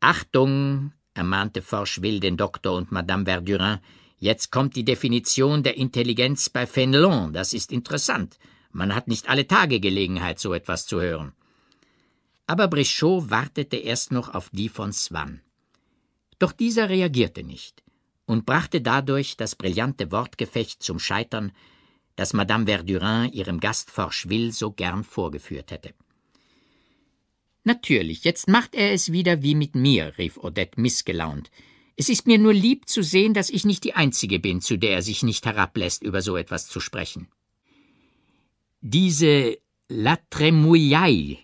Achtung, ermahnte Forcheville den Doktor und Madame Verdurin, jetzt kommt die Definition der Intelligenz bei Fenelon, das ist interessant. Man hat nicht alle Tage Gelegenheit, so etwas zu hören. Aber Brichot wartete erst noch auf die von Swann. Doch dieser reagierte nicht und brachte dadurch das brillante Wortgefecht zum Scheitern, das Madame Verdurin ihrem Gast Forcheville so gern vorgeführt hätte. Natürlich, jetzt macht er es wieder wie mit mir, rief Odette missgelaunt. Es ist mir nur lieb zu sehen, dass ich nicht die Einzige bin, zu der er sich nicht herablässt, über so etwas zu sprechen. Diese La Tremouille,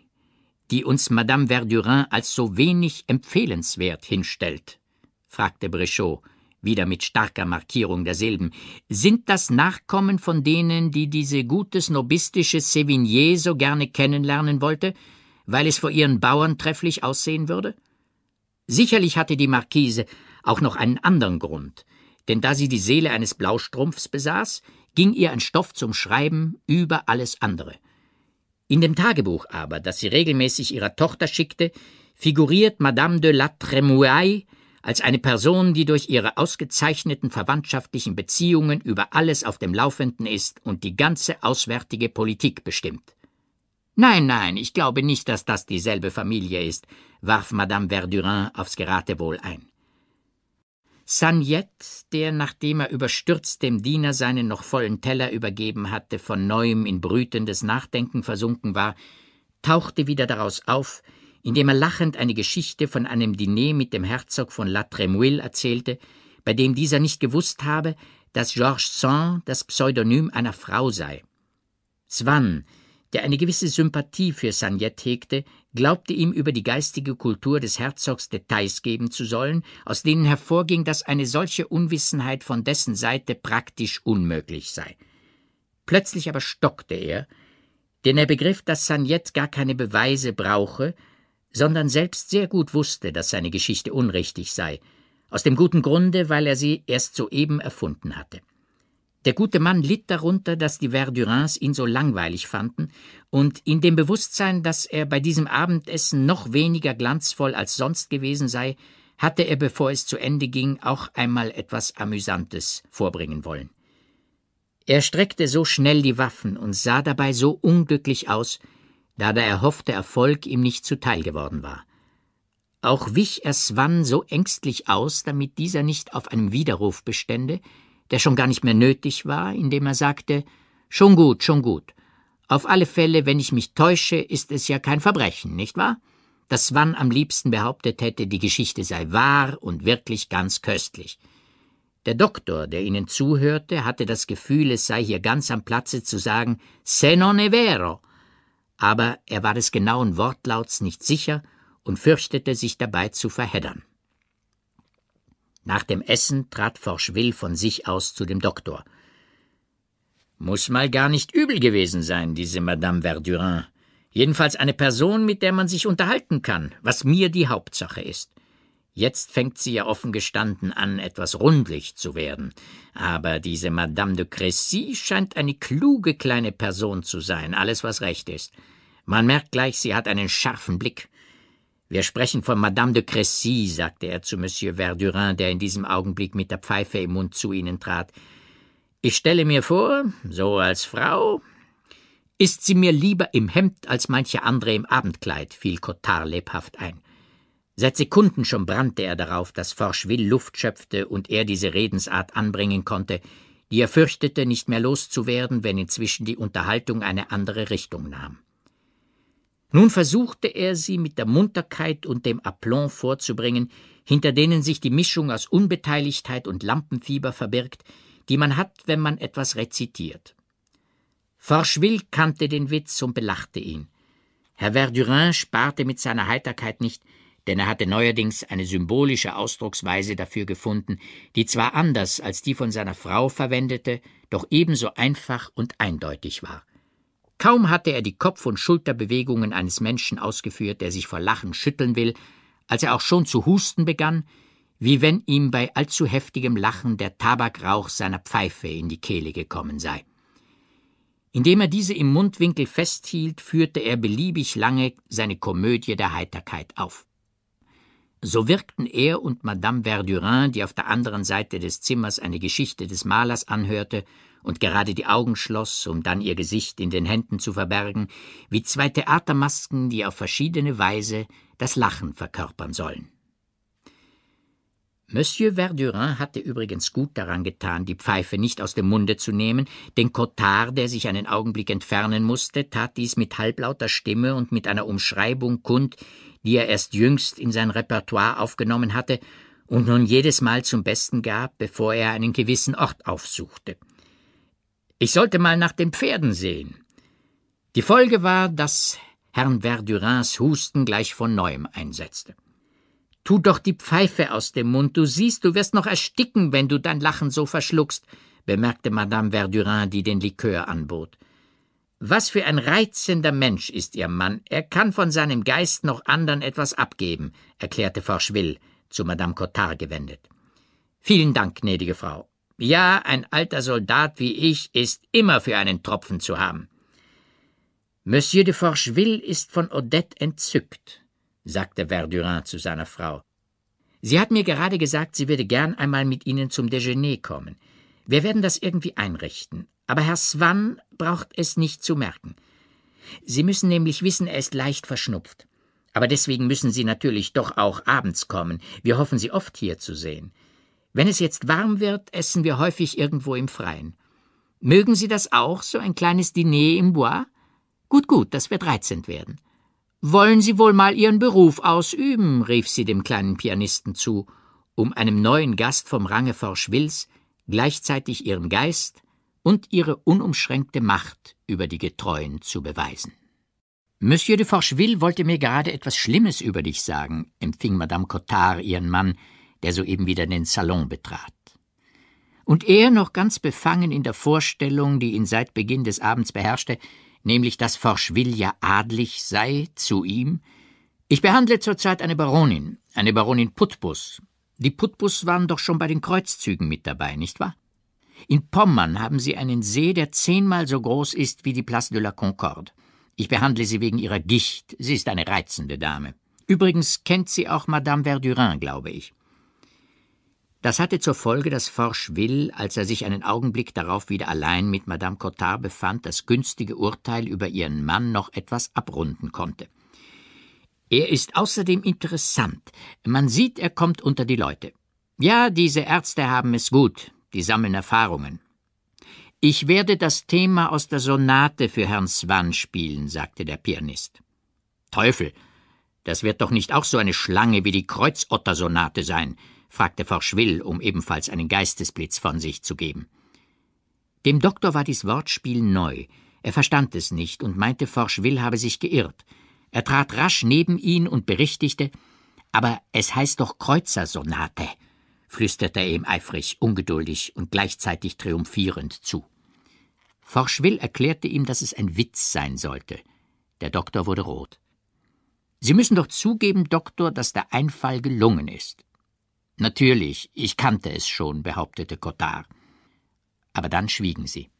die uns Madame Verdurin als so wenig empfehlenswert hinstellt, fragte Brichot, wieder mit starker Markierung der Silben, sind das Nachkommen von denen, die diese gutes nobistische Sévigné so gerne kennenlernen wollte, weil es vor ihren Bauern trefflich aussehen würde? Sicherlich hatte die Marquise auch noch einen anderen Grund, denn da sie die Seele eines Blaustrumpfs besaß, ging ihr ein Stoff zum Schreiben über alles andere. In dem Tagebuch aber, das sie regelmäßig ihrer Tochter schickte, figuriert Madame de la Tremouaille als eine Person, die durch ihre ausgezeichneten verwandtschaftlichen Beziehungen über alles auf dem Laufenden ist und die ganze auswärtige Politik bestimmt. Nein, nein, ich glaube nicht, dass das dieselbe Familie ist, warf Madame Verdurin aufs Geratewohl ein. Sagnette, der, nachdem er überstürzt dem Diener seinen noch vollen Teller übergeben hatte, von neuem in brütendes Nachdenken versunken war, tauchte wieder daraus auf, indem er lachend eine Geschichte von einem Diner mit dem Herzog von La Tremouille erzählte, bei dem dieser nicht gewusst habe, dass Georges Sand das Pseudonym einer Frau sei. Swann, der eine gewisse Sympathie für Sagnette hegte, glaubte ihm über die geistige Kultur des Herzogs Details geben zu sollen, aus denen hervorging, dass eine solche Unwissenheit von dessen Seite praktisch unmöglich sei. Plötzlich aber stockte er, denn er begriff, dass Sagnette gar keine Beweise brauche, sondern selbst sehr gut wusste, dass seine Geschichte unrichtig sei, aus dem guten Grunde, weil er sie erst soeben erfunden hatte. Der gute Mann litt darunter, dass die Verdurins ihn so langweilig fanden und in dem Bewusstsein, dass er bei diesem Abendessen noch weniger glanzvoll als sonst gewesen sei, hatte er, bevor es zu Ende ging, auch einmal etwas Amüsantes vorbringen wollen. Er streckte so schnell die Waffen und sah dabei so unglücklich aus, da der erhoffte Erfolg ihm nicht zuteil geworden war. Auch wich er Swann so ängstlich aus, damit dieser nicht auf einem Widerruf bestände, der schon gar nicht mehr nötig war, indem er sagte Schon gut, schon gut. Auf alle Fälle, wenn ich mich täusche, ist es ja kein Verbrechen, nicht wahr? Dass Swann am liebsten behauptet hätte, die Geschichte sei wahr und wirklich ganz köstlich. Der Doktor, der ihnen zuhörte, hatte das Gefühl, es sei hier ganz am Platze zu sagen, Se non è vero, aber er war des genauen Wortlauts nicht sicher und fürchtete, sich dabei zu verheddern. Nach dem Essen trat Forschwill von sich aus zu dem Doktor. Muss mal gar nicht übel gewesen sein, diese Madame Verdurin. Jedenfalls eine Person, mit der man sich unterhalten kann, was mir die Hauptsache ist. Jetzt fängt sie ja offen gestanden an, etwas rundlich zu werden. Aber diese Madame de Crécy scheint eine kluge kleine Person zu sein, alles was recht ist. Man merkt gleich, sie hat einen scharfen Blick. Wir sprechen von Madame de Crécy, sagte er zu Monsieur Verdurin, der in diesem Augenblick mit der Pfeife im Mund zu ihnen trat. Ich stelle mir vor, so als Frau, ist sie mir lieber im Hemd als manche andere im Abendkleid, fiel Cotard lebhaft ein. Seit Sekunden schon brannte er darauf, dass Forcheville Luft schöpfte und er diese Redensart anbringen konnte, die er fürchtete, nicht mehr loszuwerden, wenn inzwischen die Unterhaltung eine andere Richtung nahm. Nun versuchte er, sie mit der Munterkeit und dem Aplomb vorzubringen, hinter denen sich die Mischung aus Unbeteiligtheit und Lampenfieber verbirgt, die man hat, wenn man etwas rezitiert. Forcheville kannte den Witz und belachte ihn. Herr Verdurin sparte mit seiner Heiterkeit nicht, denn er hatte neuerdings eine symbolische Ausdrucksweise dafür gefunden, die zwar anders als die von seiner Frau verwendete, doch ebenso einfach und eindeutig war. Kaum hatte er die Kopf- und Schulterbewegungen eines Menschen ausgeführt, der sich vor Lachen schütteln will, als er auch schon zu husten begann, wie wenn ihm bei allzu heftigem Lachen der Tabakrauch seiner Pfeife in die Kehle gekommen sei. Indem er diese im Mundwinkel festhielt, führte er beliebig lange seine Komödie der Heiterkeit auf. So wirkten er und Madame Verdurin, die auf der anderen Seite des Zimmers eine Geschichte des Malers anhörte und gerade die Augen schloss, um dann ihr Gesicht in den Händen zu verbergen, wie zwei Theatermasken, die auf verschiedene Weise das Lachen verkörpern sollen. Monsieur Verdurin hatte übrigens gut daran getan, die Pfeife nicht aus dem Munde zu nehmen, denn Cotard, der sich einen Augenblick entfernen musste, tat dies mit halblauter Stimme und mit einer Umschreibung kund, die er erst jüngst in sein Repertoire aufgenommen hatte und nun jedes Mal zum Besten gab, bevor er einen gewissen Ort aufsuchte. Ich sollte mal nach den Pferden sehen. Die Folge war, dass Herrn Verdurins Husten gleich von neuem einsetzte. Tu doch die Pfeife aus dem Mund, du siehst, du wirst noch ersticken, wenn du dein Lachen so verschluckst, bemerkte Madame Verdurin, die den Likör anbot. Was für ein reizender Mensch ist Ihr Mann. Er kann von seinem Geist noch anderen etwas abgeben, erklärte Frau zu Madame Cottard gewendet. Vielen Dank, gnädige Frau. Ja, ein alter Soldat wie ich ist immer für einen Tropfen zu haben. Monsieur de Forcheville ist von Odette entzückt, sagte Verdurin zu seiner Frau. Sie hat mir gerade gesagt, sie würde gern einmal mit Ihnen zum Déjeuner kommen. Wir werden das irgendwie einrichten. Aber Herr Swann braucht es nicht zu merken. Sie müssen nämlich wissen, er ist leicht verschnupft. Aber deswegen müssen Sie natürlich doch auch abends kommen. Wir hoffen, Sie oft hier zu sehen. Wenn es jetzt warm wird, essen wir häufig irgendwo im Freien. Mögen Sie das auch, so ein kleines Diner im Bois? Gut, gut, dass wir dreizehn werden. Wollen Sie wohl mal Ihren Beruf ausüben, rief sie dem kleinen Pianisten zu, um einem neuen Gast vom Range Forschwills gleichzeitig ihren Geist, und ihre unumschränkte Macht über die Getreuen zu beweisen. Monsieur de Forcheville wollte mir gerade etwas Schlimmes über dich sagen, empfing Madame Cottard ihren Mann, der soeben wieder den Salon betrat. Und er, noch ganz befangen in der Vorstellung, die ihn seit Beginn des Abends beherrschte, nämlich dass Forcheville ja adlig sei, zu ihm, ich behandle zurzeit eine Baronin, eine Baronin Putbus. Die Putbus waren doch schon bei den Kreuzzügen mit dabei, nicht wahr? In Pommern haben sie einen See, der zehnmal so groß ist wie die Place de la Concorde. Ich behandle sie wegen ihrer Gicht. Sie ist eine reizende Dame. Übrigens kennt sie auch Madame Verdurin, glaube ich. Das hatte zur Folge, dass Forsch will, als er sich einen Augenblick darauf wieder allein mit Madame Cottard befand, das günstige Urteil über ihren Mann noch etwas abrunden konnte. Er ist außerdem interessant. Man sieht, er kommt unter die Leute. Ja, diese Ärzte haben es gut, die sammeln Erfahrungen. Ich werde das Thema aus der Sonate für Herrn Swan spielen, sagte der Pianist. Teufel, das wird doch nicht auch so eine Schlange wie die Kreuzotter-Sonate sein, fragte Forschwill, um ebenfalls einen Geistesblitz von sich zu geben. Dem Doktor war dies Wortspiel neu. Er verstand es nicht und meinte, Forschwill habe sich geirrt. Er trat rasch neben ihn und berichtigte, aber es heißt doch Kreuzersonate flüsterte er ihm eifrig, ungeduldig und gleichzeitig triumphierend zu. Forschwill erklärte ihm, dass es ein Witz sein sollte. Der Doktor wurde rot. Sie müssen doch zugeben, Doktor, dass der Einfall gelungen ist. Natürlich, ich kannte es schon, behauptete Cotard. Aber dann schwiegen sie.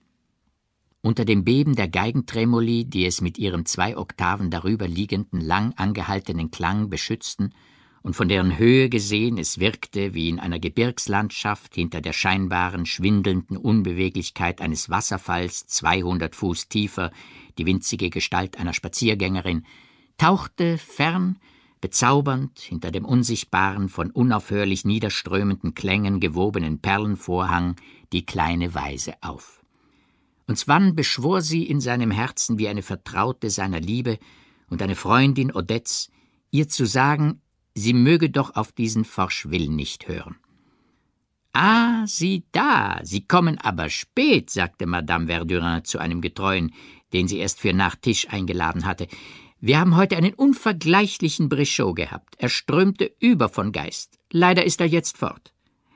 Unter dem Beben der Geigentremoli, die es mit ihrem zwei Oktaven darüber liegenden lang angehaltenen Klang beschützten, und von deren Höhe gesehen es wirkte wie in einer Gebirgslandschaft hinter der scheinbaren schwindelnden Unbeweglichkeit eines Wasserfalls 200 Fuß tiefer die winzige Gestalt einer Spaziergängerin, tauchte fern, bezaubernd hinter dem unsichtbaren, von unaufhörlich niederströmenden Klängen gewobenen Perlenvorhang die kleine Weise auf. Und Swann beschwor sie in seinem Herzen wie eine Vertraute seiner Liebe und eine Freundin Odets, ihr zu sagen, sie möge doch auf diesen Forschwill nicht hören. Ah, Sie da, Sie kommen aber spät, sagte Madame Verdurin zu einem Getreuen, den sie erst für nach Tisch eingeladen hatte. Wir haben heute einen unvergleichlichen Brichot gehabt. Er strömte über von Geist. Leider ist er jetzt fort.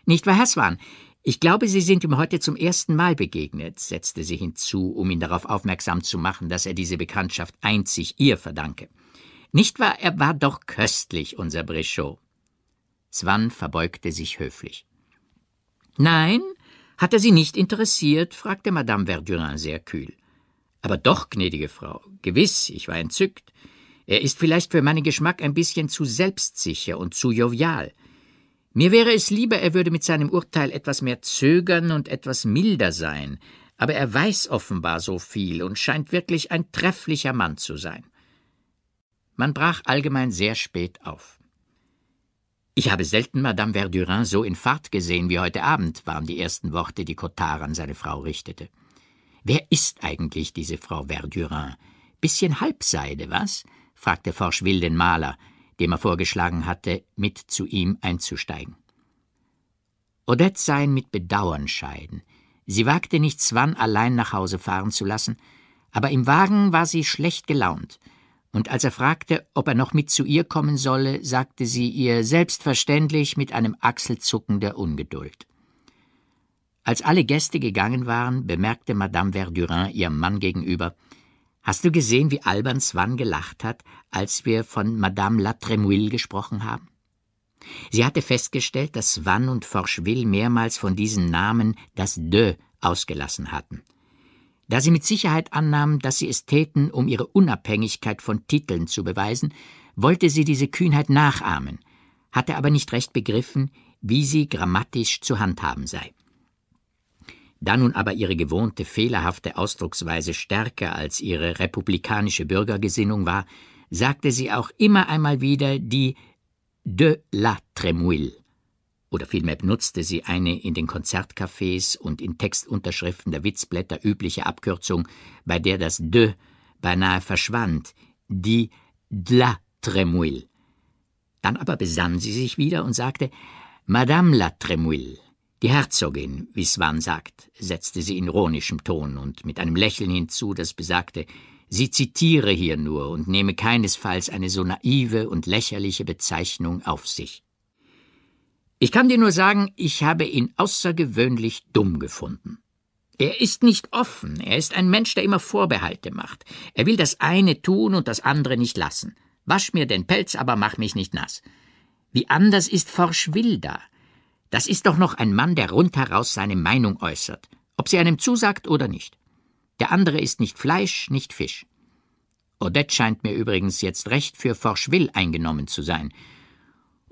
Nicht wahr, Herr Swan? Ich glaube, Sie sind ihm heute zum ersten Mal begegnet, setzte sie hinzu, um ihn darauf aufmerksam zu machen, dass er diese Bekanntschaft einzig ihr verdanke. Nicht wahr, er war doch köstlich, unser Brichot. Swan verbeugte sich höflich. Nein, hat er Sie nicht interessiert? fragte Madame Verdurin sehr kühl. Aber doch, gnädige Frau, gewiss, ich war entzückt. Er ist vielleicht für meinen Geschmack ein bisschen zu selbstsicher und zu jovial. Mir wäre es lieber, er würde mit seinem Urteil etwas mehr zögern und etwas milder sein, aber er weiß offenbar so viel und scheint wirklich ein trefflicher Mann zu sein. Man brach allgemein sehr spät auf. Ich habe selten Madame Verdurin so in Fahrt gesehen wie heute Abend, waren die ersten Worte, die Cotard an seine Frau richtete. Wer ist eigentlich diese Frau Verdurin? Bisschen Halbseide, was? fragte Forcheville den Maler, dem er vorgeschlagen hatte, mit zu ihm einzusteigen. Odette sah ihn mit Bedauern scheiden. Sie wagte nicht, Swan allein nach Hause fahren zu lassen, aber im Wagen war sie schlecht gelaunt – und als er fragte, ob er noch mit zu ihr kommen solle, sagte sie ihr selbstverständlich mit einem Achselzucken der Ungeduld. Als alle Gäste gegangen waren, bemerkte Madame Verdurin ihrem Mann gegenüber Hast du gesehen, wie albern Swann gelacht hat, als wir von Madame Latremouille gesprochen haben? Sie hatte festgestellt, dass Swann und Forcheville mehrmals von diesen Namen das de ausgelassen hatten. Da sie mit Sicherheit annahm, dass sie es täten, um ihre Unabhängigkeit von Titeln zu beweisen, wollte sie diese Kühnheit nachahmen, hatte aber nicht recht begriffen, wie sie grammatisch zu handhaben sei. Da nun aber ihre gewohnte fehlerhafte Ausdrucksweise stärker als ihre republikanische Bürgergesinnung war, sagte sie auch immer einmal wieder die de la Tremouille oder vielmehr benutzte sie eine in den Konzertcafés und in Textunterschriften der Witzblätter übliche Abkürzung, bei der das de beinahe verschwand, die dla Tremouille. Dann aber besann sie sich wieder und sagte Madame la Tremouille. Die Herzogin, wie Swan sagt, setzte sie in ironischem Ton und mit einem Lächeln hinzu, das besagte, sie zitiere hier nur und nehme keinesfalls eine so naive und lächerliche Bezeichnung auf sich. Ich kann dir nur sagen, ich habe ihn außergewöhnlich dumm gefunden. Er ist nicht offen, er ist ein Mensch, der immer Vorbehalte macht. Er will das eine tun und das andere nicht lassen. Wasch mir den Pelz, aber mach mich nicht nass. Wie anders ist Forschwilda. Das ist doch noch ein Mann, der rundheraus seine Meinung äußert, ob sie einem zusagt oder nicht. Der andere ist nicht Fleisch, nicht Fisch. Odette scheint mir übrigens jetzt recht für Forschwill eingenommen zu sein.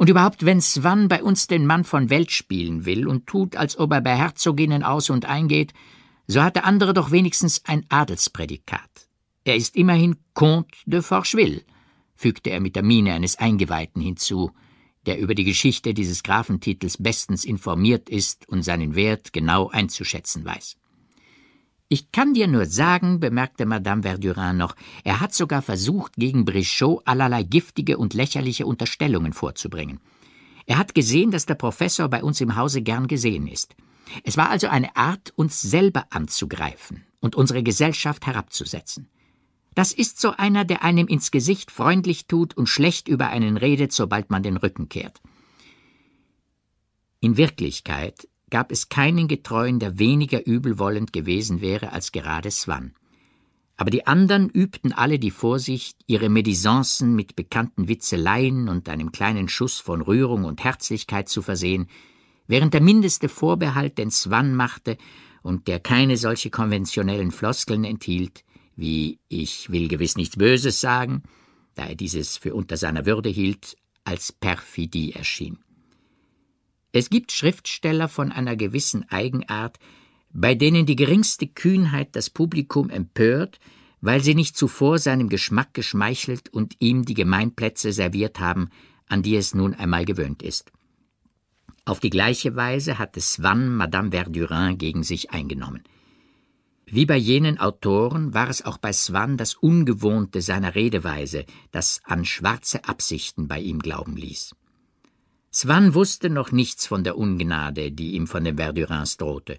Und überhaupt, wenn Swan bei uns den Mann von Welt spielen will und tut, als ob er bei Herzoginnen aus und eingeht, so hat der andere doch wenigstens ein Adelsprädikat. Er ist immerhin Comte de Forcheville, fügte er mit der Miene eines Eingeweihten hinzu, der über die Geschichte dieses Grafentitels bestens informiert ist und seinen Wert genau einzuschätzen weiß. Ich kann dir nur sagen, bemerkte Madame Verdurin noch, er hat sogar versucht, gegen Brichot allerlei giftige und lächerliche Unterstellungen vorzubringen. Er hat gesehen, dass der Professor bei uns im Hause gern gesehen ist. Es war also eine Art, uns selber anzugreifen und unsere Gesellschaft herabzusetzen. Das ist so einer, der einem ins Gesicht freundlich tut und schlecht über einen redet, sobald man den Rücken kehrt. In Wirklichkeit gab es keinen Getreuen, der weniger übelwollend gewesen wäre als gerade Swann. Aber die anderen übten alle die Vorsicht, ihre Medisancen mit bekannten Witzeleien und einem kleinen Schuss von Rührung und Herzlichkeit zu versehen, während der mindeste Vorbehalt, den Swann machte und der keine solche konventionellen Floskeln enthielt, wie ich will gewiss nichts Böses sagen, da er dieses für unter seiner Würde hielt, als Perfidie erschien. Es gibt Schriftsteller von einer gewissen Eigenart, bei denen die geringste Kühnheit das Publikum empört, weil sie nicht zuvor seinem Geschmack geschmeichelt und ihm die Gemeinplätze serviert haben, an die es nun einmal gewöhnt ist. Auf die gleiche Weise hatte Swann Madame Verdurin gegen sich eingenommen. Wie bei jenen Autoren war es auch bei Swann das Ungewohnte seiner Redeweise, das an schwarze Absichten bei ihm glauben ließ. Swann wusste noch nichts von der Ungnade, die ihm von den Verdurins drohte.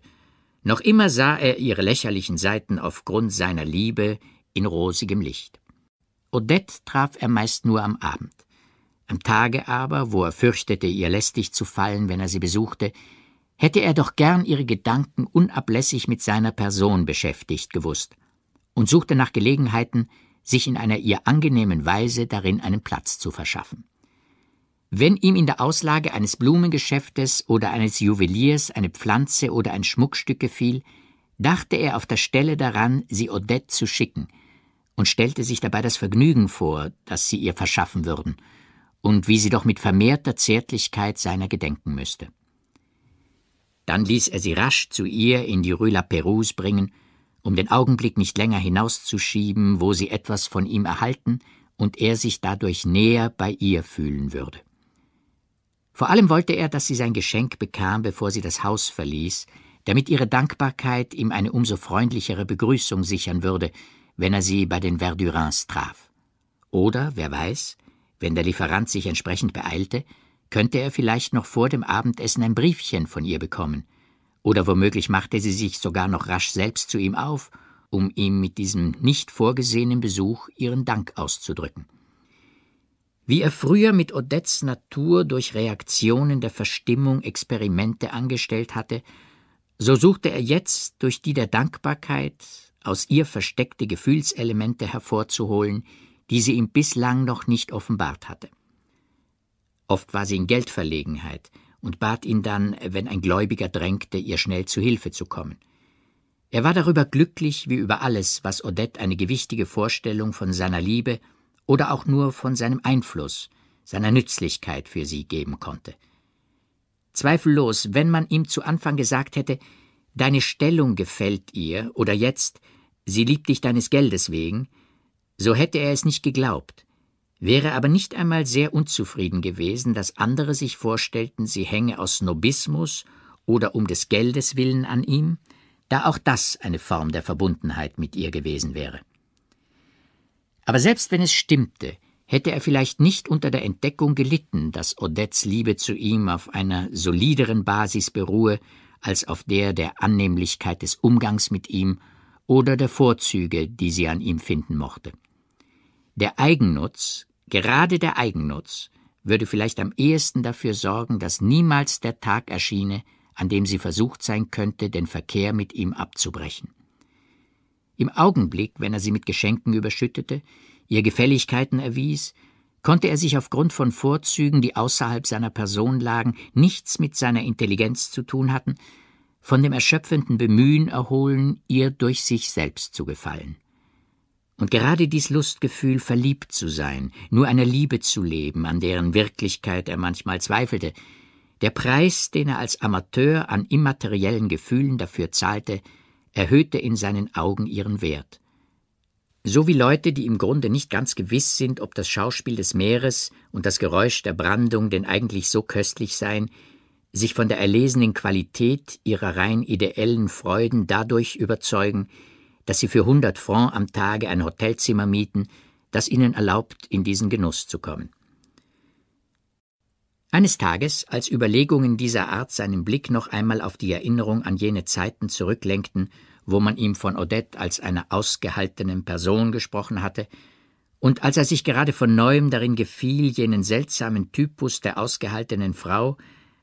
Noch immer sah er ihre lächerlichen Seiten aufgrund seiner Liebe in rosigem Licht. Odette traf er meist nur am Abend. Am Tage aber, wo er fürchtete, ihr lästig zu fallen, wenn er sie besuchte, hätte er doch gern ihre Gedanken unablässig mit seiner Person beschäftigt gewusst und suchte nach Gelegenheiten, sich in einer ihr angenehmen Weise darin einen Platz zu verschaffen wenn ihm in der Auslage eines Blumengeschäftes oder eines Juweliers eine Pflanze oder ein Schmuckstück gefiel, dachte er auf der Stelle daran, sie Odette zu schicken, und stellte sich dabei das Vergnügen vor, das sie ihr verschaffen würden, und wie sie doch mit vermehrter Zärtlichkeit seiner gedenken müsste. Dann ließ er sie rasch zu ihr in die Rue La Perouse bringen, um den Augenblick nicht länger hinauszuschieben, wo sie etwas von ihm erhalten und er sich dadurch näher bei ihr fühlen würde. Vor allem wollte er, dass sie sein Geschenk bekam, bevor sie das Haus verließ, damit ihre Dankbarkeit ihm eine umso freundlichere Begrüßung sichern würde, wenn er sie bei den Verdurins traf. Oder, wer weiß, wenn der Lieferant sich entsprechend beeilte, könnte er vielleicht noch vor dem Abendessen ein Briefchen von ihr bekommen. Oder womöglich machte sie sich sogar noch rasch selbst zu ihm auf, um ihm mit diesem nicht vorgesehenen Besuch ihren Dank auszudrücken wie er früher mit Odettes Natur durch Reaktionen der Verstimmung Experimente angestellt hatte, so suchte er jetzt durch die der Dankbarkeit aus ihr versteckte Gefühlselemente hervorzuholen, die sie ihm bislang noch nicht offenbart hatte. Oft war sie in Geldverlegenheit und bat ihn dann, wenn ein Gläubiger drängte, ihr schnell zu Hilfe zu kommen. Er war darüber glücklich wie über alles, was Odette eine gewichtige Vorstellung von seiner Liebe oder auch nur von seinem Einfluss, seiner Nützlichkeit für sie geben konnte. Zweifellos, wenn man ihm zu Anfang gesagt hätte, deine Stellung gefällt ihr oder jetzt, sie liebt dich deines Geldes wegen, so hätte er es nicht geglaubt, wäre aber nicht einmal sehr unzufrieden gewesen, dass andere sich vorstellten, sie hänge aus Snobismus oder um des Geldes willen an ihm, da auch das eine Form der Verbundenheit mit ihr gewesen wäre. Aber selbst wenn es stimmte, hätte er vielleicht nicht unter der Entdeckung gelitten, dass Odettes Liebe zu ihm auf einer solideren Basis beruhe als auf der der Annehmlichkeit des Umgangs mit ihm oder der Vorzüge, die sie an ihm finden mochte. Der Eigennutz, gerade der Eigennutz, würde vielleicht am ehesten dafür sorgen, dass niemals der Tag erschiene, an dem sie versucht sein könnte, den Verkehr mit ihm abzubrechen. Im Augenblick, wenn er sie mit Geschenken überschüttete, ihr Gefälligkeiten erwies, konnte er sich aufgrund von Vorzügen, die außerhalb seiner Person lagen, nichts mit seiner Intelligenz zu tun hatten, von dem erschöpfenden Bemühen erholen, ihr durch sich selbst zu gefallen. Und gerade dies Lustgefühl, verliebt zu sein, nur einer Liebe zu leben, an deren Wirklichkeit er manchmal zweifelte, der Preis, den er als Amateur an immateriellen Gefühlen dafür zahlte, erhöhte in seinen Augen ihren Wert. So wie Leute, die im Grunde nicht ganz gewiss sind, ob das Schauspiel des Meeres und das Geräusch der Brandung denn eigentlich so köstlich seien, sich von der erlesenen Qualität ihrer rein ideellen Freuden dadurch überzeugen, dass sie für hundert Franc am Tage ein Hotelzimmer mieten, das ihnen erlaubt, in diesen Genuss zu kommen. Eines Tages, als Überlegungen dieser Art seinen Blick noch einmal auf die Erinnerung an jene Zeiten zurücklenkten, wo man ihm von Odette als einer ausgehaltenen Person gesprochen hatte, und als er sich gerade von neuem darin gefiel, jenen seltsamen Typus der ausgehaltenen Frau,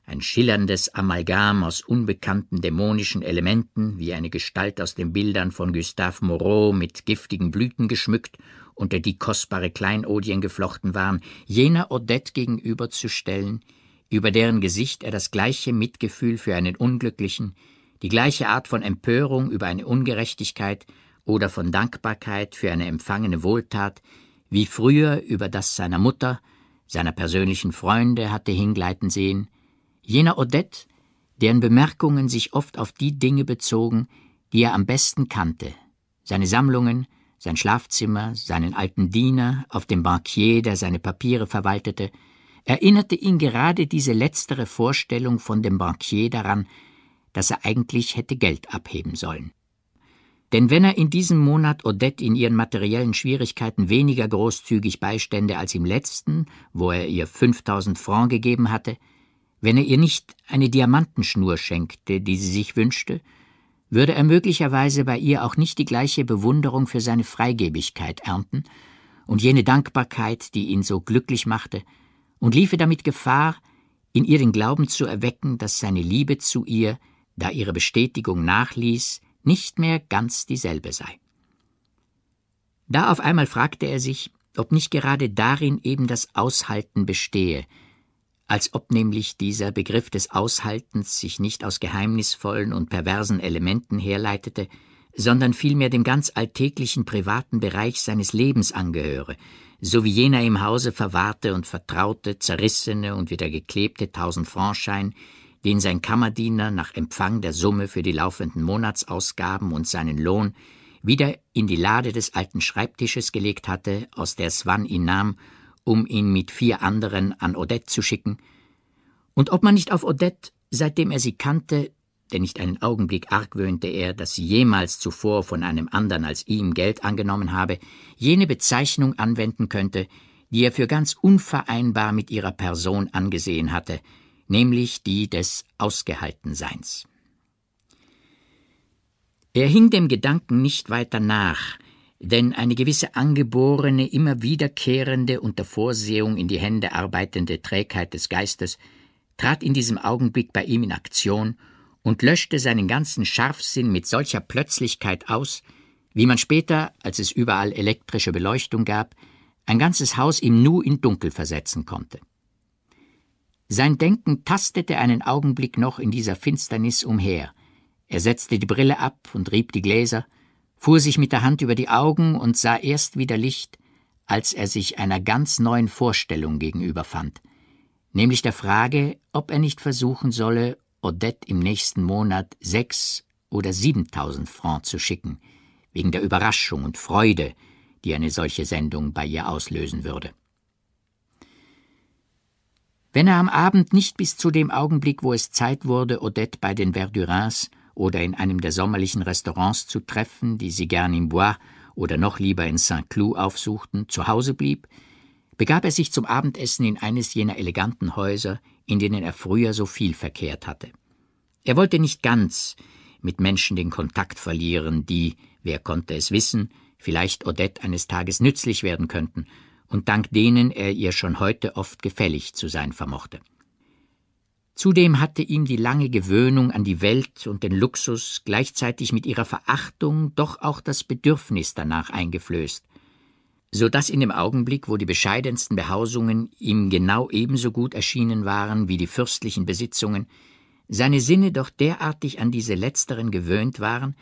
ein schillerndes Amalgam aus unbekannten dämonischen Elementen, wie eine Gestalt aus den Bildern von Gustave Moreau mit giftigen Blüten geschmückt unter die kostbare Kleinodien geflochten waren, jener Odette gegenüberzustellen, über deren Gesicht er das gleiche Mitgefühl für einen Unglücklichen, die gleiche Art von Empörung über eine Ungerechtigkeit oder von Dankbarkeit für eine empfangene Wohltat, wie früher über das seiner Mutter, seiner persönlichen Freunde hatte hingleiten sehen, jener Odette, deren Bemerkungen sich oft auf die Dinge bezogen, die er am besten kannte, seine Sammlungen, sein Schlafzimmer, seinen alten Diener auf dem Bankier, der seine Papiere verwaltete, erinnerte ihn gerade diese letztere Vorstellung von dem Bankier daran, dass er eigentlich hätte Geld abheben sollen. Denn wenn er in diesem Monat Odette in ihren materiellen Schwierigkeiten weniger großzügig beistände als im letzten, wo er ihr 5000 Francs gegeben hatte, wenn er ihr nicht eine Diamantenschnur schenkte, die sie sich wünschte, würde er möglicherweise bei ihr auch nicht die gleiche Bewunderung für seine Freigebigkeit ernten und jene Dankbarkeit, die ihn so glücklich machte, und liefe damit Gefahr, in ihr den Glauben zu erwecken, dass seine Liebe zu ihr, da ihre Bestätigung nachließ, nicht mehr ganz dieselbe sei. Da auf einmal fragte er sich, ob nicht gerade darin eben das Aushalten bestehe, als ob nämlich dieser Begriff des Aushaltens sich nicht aus geheimnisvollen und perversen Elementen herleitete, sondern vielmehr dem ganz alltäglichen privaten Bereich seines Lebens angehöre, so wie jener im Hause verwahrte und vertraute, zerrissene und wieder geklebte Tausendfrankschein, den sein Kammerdiener nach Empfang der Summe für die laufenden Monatsausgaben und seinen Lohn wieder in die Lade des alten Schreibtisches gelegt hatte, aus der Swan ihn nahm um ihn mit vier anderen an Odette zu schicken, und ob man nicht auf Odette, seitdem er sie kannte, denn nicht einen Augenblick argwöhnte er, dass sie jemals zuvor von einem anderen als ihm Geld angenommen habe, jene Bezeichnung anwenden könnte, die er für ganz unvereinbar mit ihrer Person angesehen hatte, nämlich die des Ausgehaltenseins. Er hing dem Gedanken nicht weiter nach, denn eine gewisse angeborene, immer wiederkehrende, unter Vorsehung in die Hände arbeitende Trägheit des Geistes trat in diesem Augenblick bei ihm in Aktion und löschte seinen ganzen Scharfsinn mit solcher Plötzlichkeit aus, wie man später, als es überall elektrische Beleuchtung gab, ein ganzes Haus im Nu in Dunkel versetzen konnte. Sein Denken tastete einen Augenblick noch in dieser Finsternis umher. Er setzte die Brille ab und rieb die Gläser, fuhr sich mit der Hand über die Augen und sah erst wieder Licht, als er sich einer ganz neuen Vorstellung gegenüberfand, nämlich der Frage, ob er nicht versuchen solle, Odette im nächsten Monat sechs oder siebentausend Francs zu schicken, wegen der Überraschung und Freude, die eine solche Sendung bei ihr auslösen würde. Wenn er am Abend nicht bis zu dem Augenblick, wo es Zeit wurde, Odette bei den Verdurins oder in einem der sommerlichen Restaurants zu treffen, die sie gern im Bois oder noch lieber in Saint-Cloud aufsuchten, zu Hause blieb, begab er sich zum Abendessen in eines jener eleganten Häuser, in denen er früher so viel verkehrt hatte. Er wollte nicht ganz mit Menschen den Kontakt verlieren, die, wer konnte es wissen, vielleicht Odette eines Tages nützlich werden könnten und dank denen er ihr schon heute oft gefällig zu sein vermochte. Zudem hatte ihm die lange Gewöhnung an die Welt und den Luxus gleichzeitig mit ihrer Verachtung doch auch das Bedürfnis danach eingeflößt, so daß in dem Augenblick, wo die bescheidensten Behausungen ihm genau ebenso gut erschienen waren wie die fürstlichen Besitzungen, seine Sinne doch derartig an diese letzteren gewöhnt waren,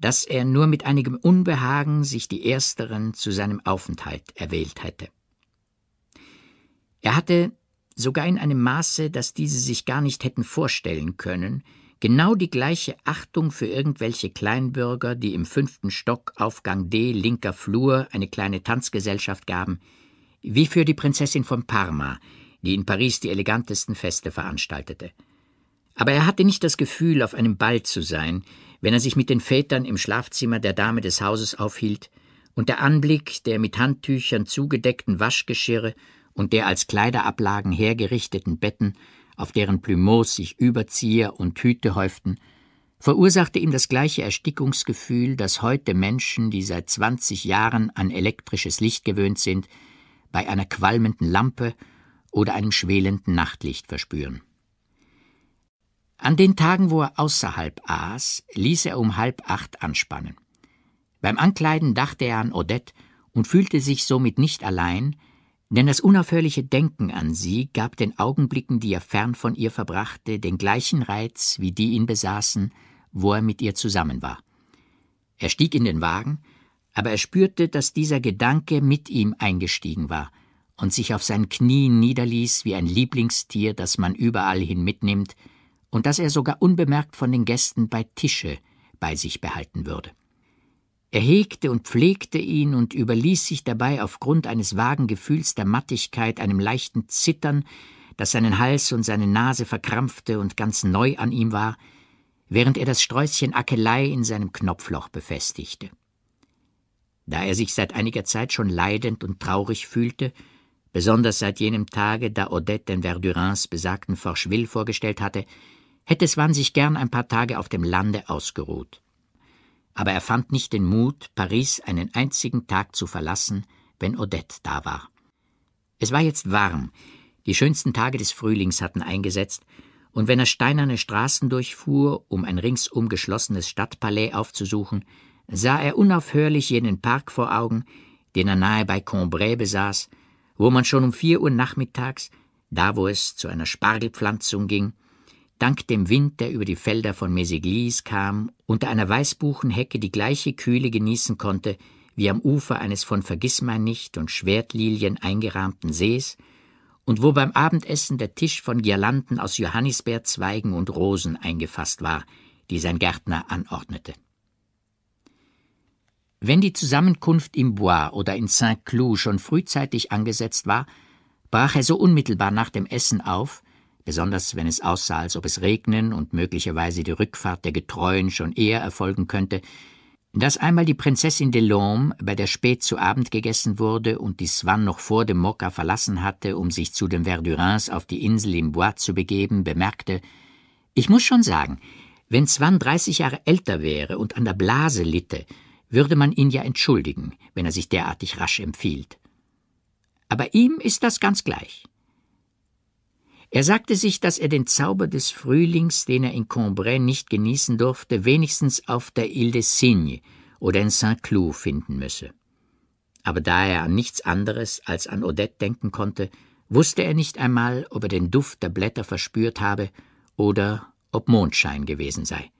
dass er nur mit einigem Unbehagen sich die ersteren zu seinem Aufenthalt erwählt hätte. Er hatte sogar in einem Maße, dass diese sich gar nicht hätten vorstellen können, genau die gleiche Achtung für irgendwelche Kleinbürger, die im fünften Stock, Aufgang D, linker Flur, eine kleine Tanzgesellschaft gaben, wie für die Prinzessin von Parma, die in Paris die elegantesten Feste veranstaltete. Aber er hatte nicht das Gefühl, auf einem Ball zu sein, wenn er sich mit den Vätern im Schlafzimmer der Dame des Hauses aufhielt, und der Anblick der mit Handtüchern zugedeckten Waschgeschirre und der als Kleiderablagen hergerichteten Betten, auf deren Plumeaus sich Überzieher und Hüte häuften, verursachte ihm das gleiche Erstickungsgefühl, das heute Menschen, die seit 20 Jahren an elektrisches Licht gewöhnt sind, bei einer qualmenden Lampe oder einem schwelenden Nachtlicht verspüren. An den Tagen, wo er außerhalb aß, ließ er um halb acht anspannen. Beim Ankleiden dachte er an Odette und fühlte sich somit nicht allein, denn das unaufhörliche Denken an sie gab den Augenblicken, die er fern von ihr verbrachte, den gleichen Reiz, wie die ihn besaßen, wo er mit ihr zusammen war. Er stieg in den Wagen, aber er spürte, dass dieser Gedanke mit ihm eingestiegen war und sich auf seinen Knien niederließ wie ein Lieblingstier, das man überall hin mitnimmt, und das er sogar unbemerkt von den Gästen bei Tische bei sich behalten würde. Er hegte und pflegte ihn und überließ sich dabei aufgrund eines vagen Gefühls der Mattigkeit einem leichten Zittern, das seinen Hals und seine Nase verkrampfte und ganz neu an ihm war, während er das Sträußchen Ackelei in seinem Knopfloch befestigte. Da er sich seit einiger Zeit schon leidend und traurig fühlte, besonders seit jenem Tage, da Odette den Verdurins besagten Forcheville vorgestellt hatte, hätte Swan sich gern ein paar Tage auf dem Lande ausgeruht aber er fand nicht den Mut, Paris einen einzigen Tag zu verlassen, wenn Odette da war. Es war jetzt warm, die schönsten Tage des Frühlings hatten eingesetzt, und wenn er steinerne Straßen durchfuhr, um ein ringsum geschlossenes Stadtpalais aufzusuchen, sah er unaufhörlich jenen Park vor Augen, den er nahe bei Combray besaß, wo man schon um vier Uhr nachmittags, da wo es zu einer Spargelpflanzung ging, dank dem Wind, der über die Felder von Meseglis kam, unter einer Weißbuchenhecke die gleiche Kühle genießen konnte, wie am Ufer eines von Vergissmeinnicht und Schwertlilien eingerahmten Sees, und wo beim Abendessen der Tisch von Girlanden aus Johannisbeerzweigen und Rosen eingefasst war, die sein Gärtner anordnete. Wenn die Zusammenkunft im Bois oder in Saint-Cloud schon frühzeitig angesetzt war, brach er so unmittelbar nach dem Essen auf, besonders wenn es aussah, als ob es regnen und möglicherweise die Rückfahrt der Getreuen schon eher erfolgen könnte, dass einmal die Prinzessin de Lhomme, bei der spät zu Abend gegessen wurde und die Swan noch vor dem Mokka verlassen hatte, um sich zu den Verdurins auf die Insel im Bois zu begeben, bemerkte, ich muss schon sagen, wenn Swan dreißig Jahre älter wäre und an der Blase litte, würde man ihn ja entschuldigen, wenn er sich derartig rasch empfiehlt. Aber ihm ist das ganz gleich. Er sagte sich, dass er den Zauber des Frühlings, den er in Cambrai nicht genießen durfte, wenigstens auf der Ile des Cygnes oder in Saint-Cloud finden müsse. Aber da er an nichts anderes als an Odette denken konnte, wusste er nicht einmal, ob er den Duft der Blätter verspürt habe oder ob Mondschein gewesen sei.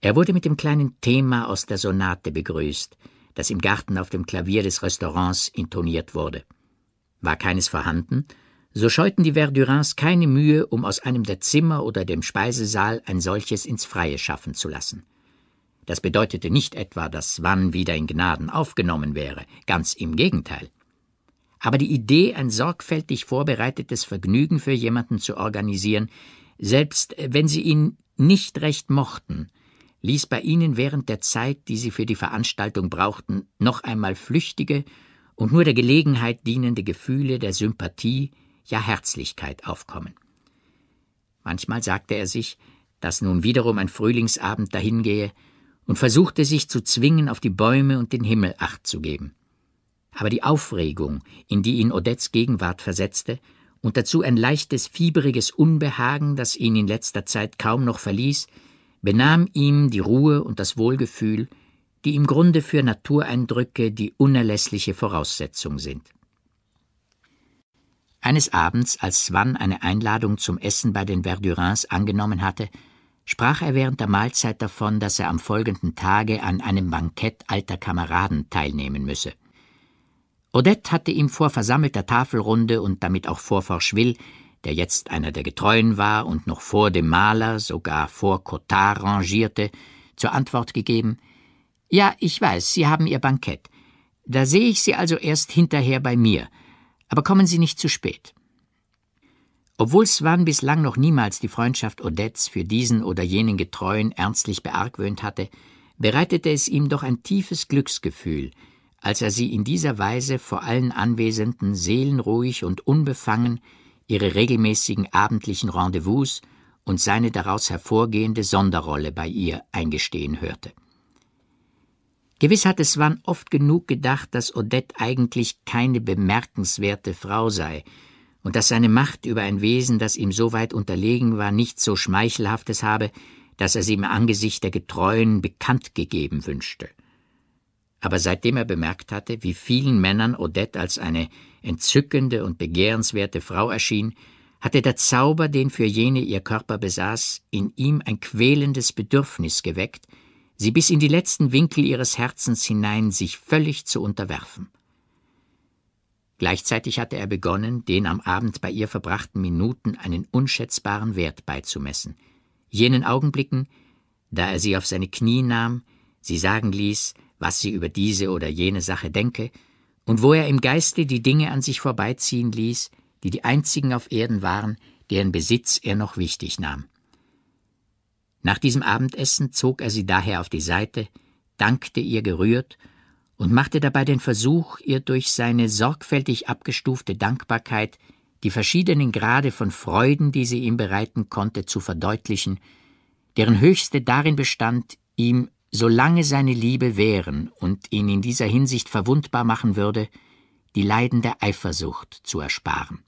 Er wurde mit dem kleinen Thema aus der Sonate begrüßt, das im Garten auf dem Klavier des Restaurants intoniert wurde. War keines vorhanden, so scheuten die Verdurins keine Mühe, um aus einem der Zimmer oder dem Speisesaal ein solches ins Freie schaffen zu lassen. Das bedeutete nicht etwa, dass Wann wieder in Gnaden aufgenommen wäre, ganz im Gegenteil. Aber die Idee, ein sorgfältig vorbereitetes Vergnügen für jemanden zu organisieren, selbst wenn sie ihn nicht recht mochten, ließ bei ihnen während der Zeit, die sie für die Veranstaltung brauchten, noch einmal flüchtige und nur der Gelegenheit dienende Gefühle der Sympathie, ja Herzlichkeit aufkommen. Manchmal sagte er sich, dass nun wiederum ein Frühlingsabend dahingehe und versuchte sich zu zwingen, auf die Bäume und den Himmel acht zu geben. Aber die Aufregung, in die ihn Odets Gegenwart versetzte, und dazu ein leichtes, fieberiges Unbehagen, das ihn in letzter Zeit kaum noch verließ, benahm ihm die Ruhe und das Wohlgefühl, die im Grunde für Natureindrücke die unerlässliche Voraussetzung sind. Eines Abends, als Swann eine Einladung zum Essen bei den Verdurins angenommen hatte, sprach er während der Mahlzeit davon, dass er am folgenden Tage an einem Bankett alter Kameraden teilnehmen müsse. Odette hatte ihm vor versammelter Tafelrunde und damit auch vor Forcheville, der jetzt einer der Getreuen war und noch vor dem Maler, sogar vor Cotard rangierte, zur Antwort gegeben: Ja, ich weiß, Sie haben Ihr Bankett. Da sehe ich Sie also erst hinterher bei mir. Aber kommen Sie nicht zu spät. Obwohl Swan bislang noch niemals die Freundschaft Odets für diesen oder jenen Getreuen ernstlich beargwöhnt hatte, bereitete es ihm doch ein tiefes Glücksgefühl, als er sie in dieser Weise vor allen Anwesenden seelenruhig und unbefangen ihre regelmäßigen abendlichen Rendezvous und seine daraus hervorgehende Sonderrolle bei ihr eingestehen hörte. Gewiss hatte Swan oft genug gedacht, dass Odette eigentlich keine bemerkenswerte Frau sei und dass seine Macht über ein Wesen, das ihm so weit unterlegen war, nichts so Schmeichelhaftes habe, dass er sie im Angesicht der Getreuen bekannt gegeben wünschte. Aber seitdem er bemerkt hatte, wie vielen Männern Odette als eine entzückende und begehrenswerte Frau erschien, hatte der Zauber, den für jene ihr Körper besaß, in ihm ein quälendes Bedürfnis geweckt, sie bis in die letzten Winkel ihres Herzens hinein sich völlig zu unterwerfen. Gleichzeitig hatte er begonnen, den am Abend bei ihr verbrachten Minuten einen unschätzbaren Wert beizumessen, jenen Augenblicken, da er sie auf seine Knie nahm, sie sagen ließ, was sie über diese oder jene Sache denke, und wo er im Geiste die Dinge an sich vorbeiziehen ließ, die die einzigen auf Erden waren, deren Besitz er noch wichtig nahm. Nach diesem Abendessen zog er sie daher auf die Seite, dankte ihr gerührt und machte dabei den Versuch, ihr durch seine sorgfältig abgestufte Dankbarkeit die verschiedenen Grade von Freuden, die sie ihm bereiten konnte, zu verdeutlichen, deren höchste darin bestand, ihm, solange seine Liebe währen und ihn in dieser Hinsicht verwundbar machen würde, die leidende Eifersucht zu ersparen.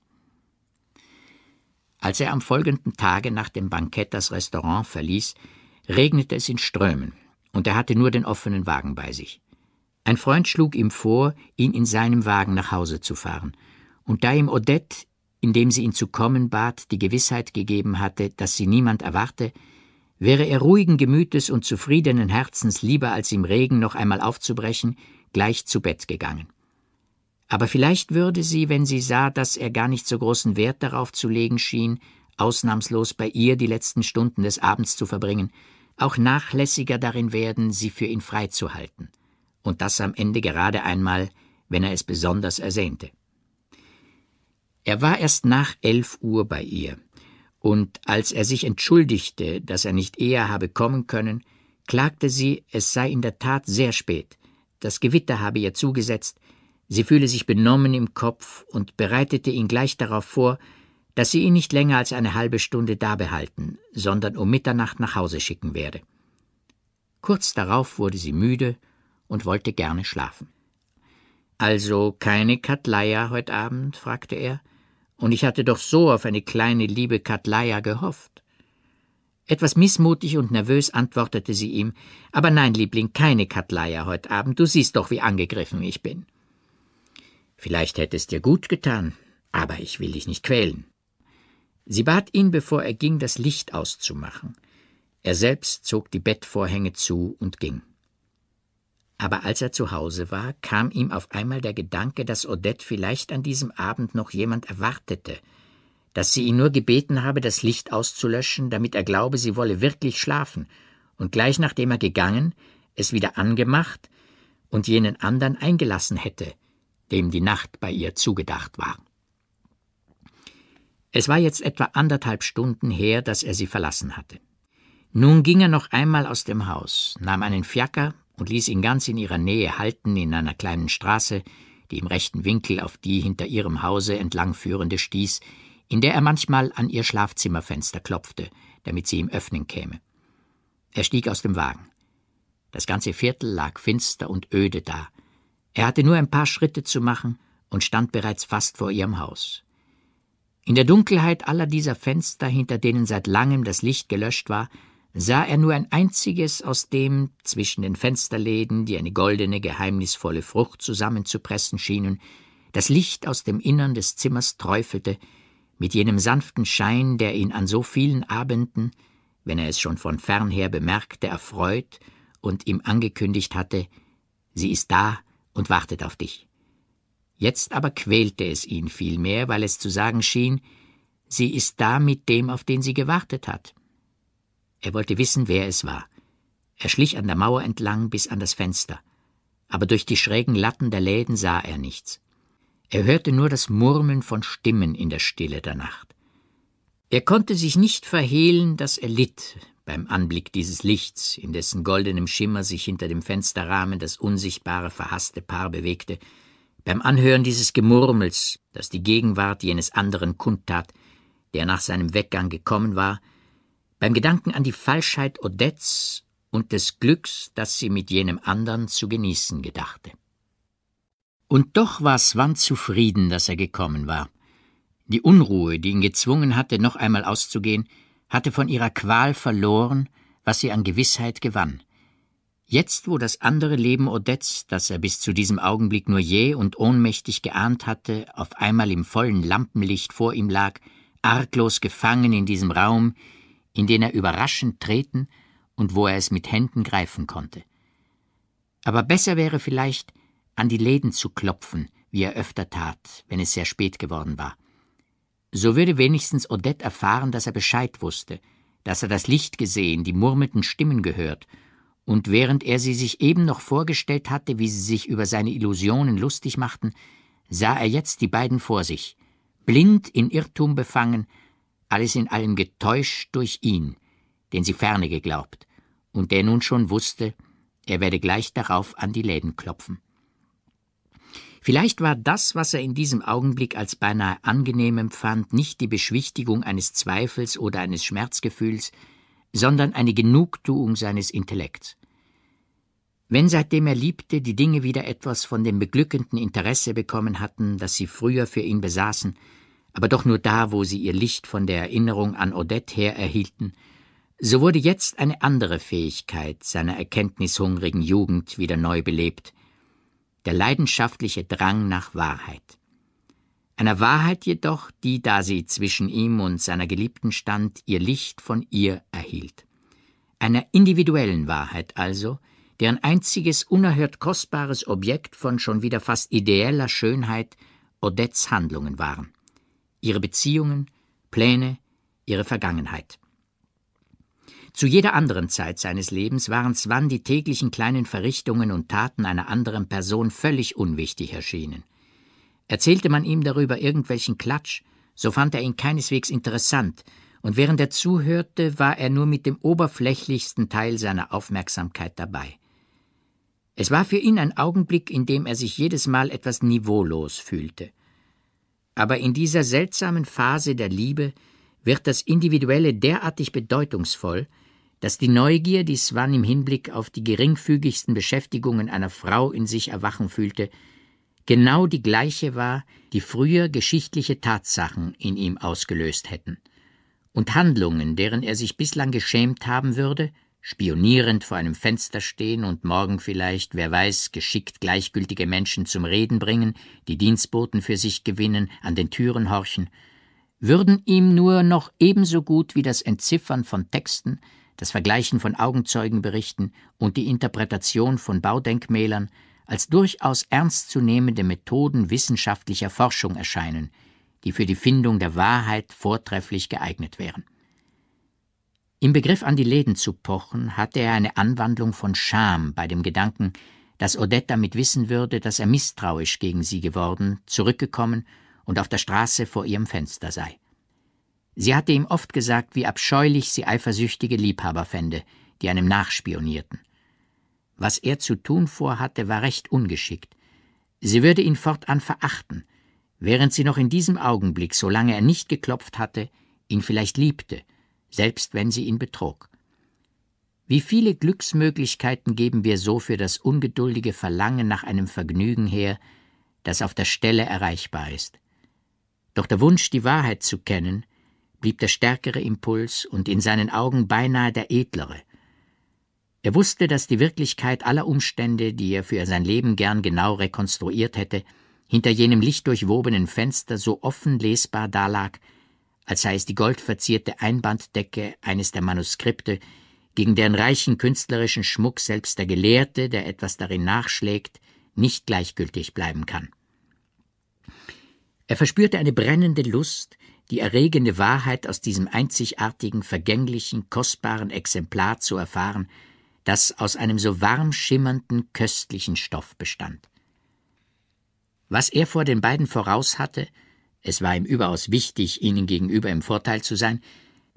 Als er am folgenden Tage nach dem Bankett das Restaurant verließ, regnete es in Strömen, und er hatte nur den offenen Wagen bei sich. Ein Freund schlug ihm vor, ihn in seinem Wagen nach Hause zu fahren, und da ihm Odette, indem sie ihn zu kommen bat, die Gewissheit gegeben hatte, dass sie niemand erwarte, wäre er ruhigen Gemütes und zufriedenen Herzens lieber als im Regen noch einmal aufzubrechen, gleich zu Bett gegangen. Aber vielleicht würde sie, wenn sie sah, dass er gar nicht so großen Wert darauf zu legen schien, ausnahmslos bei ihr die letzten Stunden des Abends zu verbringen, auch nachlässiger darin werden, sie für ihn freizuhalten. Und das am Ende gerade einmal, wenn er es besonders ersehnte. Er war erst nach elf Uhr bei ihr, und als er sich entschuldigte, dass er nicht eher habe kommen können, klagte sie, es sei in der Tat sehr spät, das Gewitter habe ihr zugesetzt, Sie fühle sich benommen im Kopf und bereitete ihn gleich darauf vor, dass sie ihn nicht länger als eine halbe Stunde dabehalten, sondern um Mitternacht nach Hause schicken werde. Kurz darauf wurde sie müde und wollte gerne schlafen. Also keine Katleia heut Abend? fragte er. Und ich hatte doch so auf eine kleine liebe Katleia gehofft. Etwas missmutig und nervös antwortete sie ihm: Aber nein, Liebling, keine Katleia heut Abend. Du siehst doch, wie angegriffen ich bin. Vielleicht hätte es dir gut getan, aber ich will dich nicht quälen. Sie bat ihn, bevor er ging, das Licht auszumachen. Er selbst zog die Bettvorhänge zu und ging. Aber als er zu Hause war, kam ihm auf einmal der Gedanke, dass Odette vielleicht an diesem Abend noch jemand erwartete, dass sie ihn nur gebeten habe, das Licht auszulöschen, damit er glaube, sie wolle wirklich schlafen, und gleich nachdem er gegangen, es wieder angemacht und jenen anderen eingelassen hätte, dem die Nacht bei ihr zugedacht war. Es war jetzt etwa anderthalb Stunden her, dass er sie verlassen hatte. Nun ging er noch einmal aus dem Haus, nahm einen Fiaker und ließ ihn ganz in ihrer Nähe halten in einer kleinen Straße, die im rechten Winkel auf die hinter ihrem Hause entlangführende stieß, in der er manchmal an ihr Schlafzimmerfenster klopfte, damit sie ihm öffnen käme. Er stieg aus dem Wagen. Das ganze Viertel lag finster und öde da, er hatte nur ein paar Schritte zu machen und stand bereits fast vor ihrem Haus. In der Dunkelheit aller dieser Fenster, hinter denen seit langem das Licht gelöscht war, sah er nur ein einziges, aus dem zwischen den Fensterläden, die eine goldene, geheimnisvolle Frucht zusammenzupressen schienen, das Licht aus dem Innern des Zimmers träufelte, mit jenem sanften Schein, der ihn an so vielen Abenden, wenn er es schon von fernher bemerkte, erfreut und ihm angekündigt hatte, sie ist da, und wartet auf dich. Jetzt aber quälte es ihn vielmehr, weil es zu sagen schien, sie ist da mit dem, auf den sie gewartet hat. Er wollte wissen, wer es war. Er schlich an der Mauer entlang bis an das Fenster, aber durch die schrägen Latten der Läden sah er nichts. Er hörte nur das Murmeln von Stimmen in der Stille der Nacht. Er konnte sich nicht verhehlen, dass er litt, beim Anblick dieses Lichts, in dessen goldenem Schimmer sich hinter dem Fensterrahmen das unsichtbare, verhasste Paar bewegte, beim Anhören dieses Gemurmels, das die Gegenwart jenes anderen kundtat, der nach seinem Weggang gekommen war, beim Gedanken an die Falschheit Odettes und des Glücks, das sie mit jenem anderen zu genießen gedachte. Und doch war Swan zufrieden, dass er gekommen war. Die Unruhe, die ihn gezwungen hatte, noch einmal auszugehen, hatte von ihrer Qual verloren, was sie an Gewissheit gewann. Jetzt, wo das andere Leben Odets, das er bis zu diesem Augenblick nur jäh und ohnmächtig geahnt hatte, auf einmal im vollen Lampenlicht vor ihm lag, arglos gefangen in diesem Raum, in den er überraschend treten und wo er es mit Händen greifen konnte. Aber besser wäre vielleicht, an die Läden zu klopfen, wie er öfter tat, wenn es sehr spät geworden war. So würde wenigstens Odette erfahren, dass er Bescheid wusste, dass er das Licht gesehen, die murmelnden Stimmen gehört, und während er sie sich eben noch vorgestellt hatte, wie sie sich über seine Illusionen lustig machten, sah er jetzt die beiden vor sich, blind in Irrtum befangen, alles in allem getäuscht durch ihn, den sie ferne geglaubt, und der nun schon wusste, er werde gleich darauf an die Läden klopfen. Vielleicht war das, was er in diesem Augenblick als beinahe angenehm empfand, nicht die Beschwichtigung eines Zweifels oder eines Schmerzgefühls, sondern eine Genugtuung seines Intellekts. Wenn seitdem er liebte, die Dinge wieder etwas von dem beglückenden Interesse bekommen hatten, das sie früher für ihn besaßen, aber doch nur da, wo sie ihr Licht von der Erinnerung an Odette her erhielten, so wurde jetzt eine andere Fähigkeit seiner erkenntnishungrigen Jugend wieder neu belebt, der leidenschaftliche Drang nach Wahrheit. Einer Wahrheit jedoch, die, da sie zwischen ihm und seiner Geliebten stand, ihr Licht von ihr erhielt. Einer individuellen Wahrheit also, deren einziges unerhört kostbares Objekt von schon wieder fast ideeller Schönheit Odettes Handlungen waren, ihre Beziehungen, Pläne, ihre Vergangenheit. Zu jeder anderen Zeit seines Lebens waren Swan die täglichen kleinen Verrichtungen und Taten einer anderen Person völlig unwichtig erschienen. Erzählte man ihm darüber irgendwelchen Klatsch, so fand er ihn keineswegs interessant, und während er zuhörte, war er nur mit dem oberflächlichsten Teil seiner Aufmerksamkeit dabei. Es war für ihn ein Augenblick, in dem er sich jedes Mal etwas niveaulos fühlte. Aber in dieser seltsamen Phase der Liebe wird das Individuelle derartig bedeutungsvoll, dass die Neugier, die Swan im Hinblick auf die geringfügigsten Beschäftigungen einer Frau in sich erwachen fühlte, genau die gleiche war, die früher geschichtliche Tatsachen in ihm ausgelöst hätten. Und Handlungen, deren er sich bislang geschämt haben würde, spionierend vor einem Fenster stehen und morgen vielleicht, wer weiß, geschickt gleichgültige Menschen zum Reden bringen, die Dienstboten für sich gewinnen, an den Türen horchen, würden ihm nur noch ebenso gut wie das Entziffern von Texten, das Vergleichen von Augenzeugenberichten und die Interpretation von Baudenkmälern als durchaus ernstzunehmende Methoden wissenschaftlicher Forschung erscheinen, die für die Findung der Wahrheit vortrefflich geeignet wären. Im Begriff an die Läden zu pochen, hatte er eine Anwandlung von Scham bei dem Gedanken, dass Odette damit wissen würde, dass er misstrauisch gegen sie geworden, zurückgekommen und auf der Straße vor ihrem Fenster sei. Sie hatte ihm oft gesagt, wie abscheulich sie eifersüchtige Liebhaber fände, die einem nachspionierten. Was er zu tun vorhatte, war recht ungeschickt. Sie würde ihn fortan verachten, während sie noch in diesem Augenblick, solange er nicht geklopft hatte, ihn vielleicht liebte, selbst wenn sie ihn betrog. Wie viele Glücksmöglichkeiten geben wir so für das ungeduldige Verlangen nach einem Vergnügen her, das auf der Stelle erreichbar ist. Doch der Wunsch, die Wahrheit zu kennen, blieb der stärkere Impuls und in seinen Augen beinahe der edlere. Er wusste, dass die Wirklichkeit aller Umstände, die er für sein Leben gern genau rekonstruiert hätte, hinter jenem lichtdurchwobenen Fenster so offen lesbar dalag, als sei es die goldverzierte Einbanddecke eines der Manuskripte, gegen deren reichen künstlerischen Schmuck selbst der Gelehrte, der etwas darin nachschlägt, nicht gleichgültig bleiben kann. Er verspürte eine brennende Lust, die erregende Wahrheit aus diesem einzigartigen, vergänglichen, kostbaren Exemplar zu erfahren, das aus einem so warm schimmernden, köstlichen Stoff bestand. Was er vor den beiden voraus hatte, es war ihm überaus wichtig, ihnen gegenüber im Vorteil zu sein,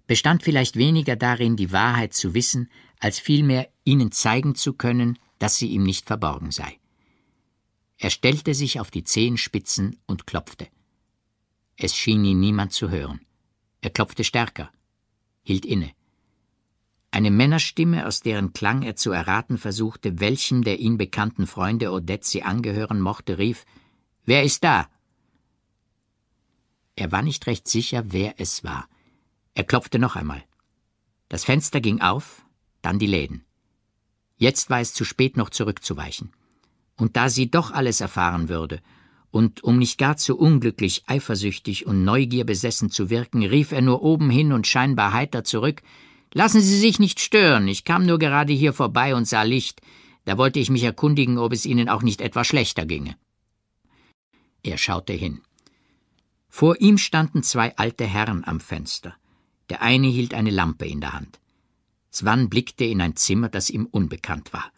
bestand vielleicht weniger darin, die Wahrheit zu wissen, als vielmehr ihnen zeigen zu können, dass sie ihm nicht verborgen sei. Er stellte sich auf die Zehenspitzen und klopfte. Es schien ihn niemand zu hören. Er klopfte stärker, hielt inne. Eine Männerstimme, aus deren Klang er zu erraten versuchte, welchem der ihm bekannten Freunde Odette sie angehören mochte, rief Wer ist da? Er war nicht recht sicher, wer es war. Er klopfte noch einmal. Das Fenster ging auf, dann die Läden. Jetzt war es zu spät, noch zurückzuweichen. Und da sie doch alles erfahren würde und um nicht gar zu unglücklich, eifersüchtig und neugierbesessen zu wirken, rief er nur oben hin und scheinbar heiter zurück Lassen Sie sich nicht stören, ich kam nur gerade hier vorbei und sah Licht, da wollte ich mich erkundigen, ob es Ihnen auch nicht etwas schlechter ginge. Er schaute hin. Vor ihm standen zwei alte Herren am Fenster. Der eine hielt eine Lampe in der Hand. Swan blickte in ein Zimmer, das ihm unbekannt war.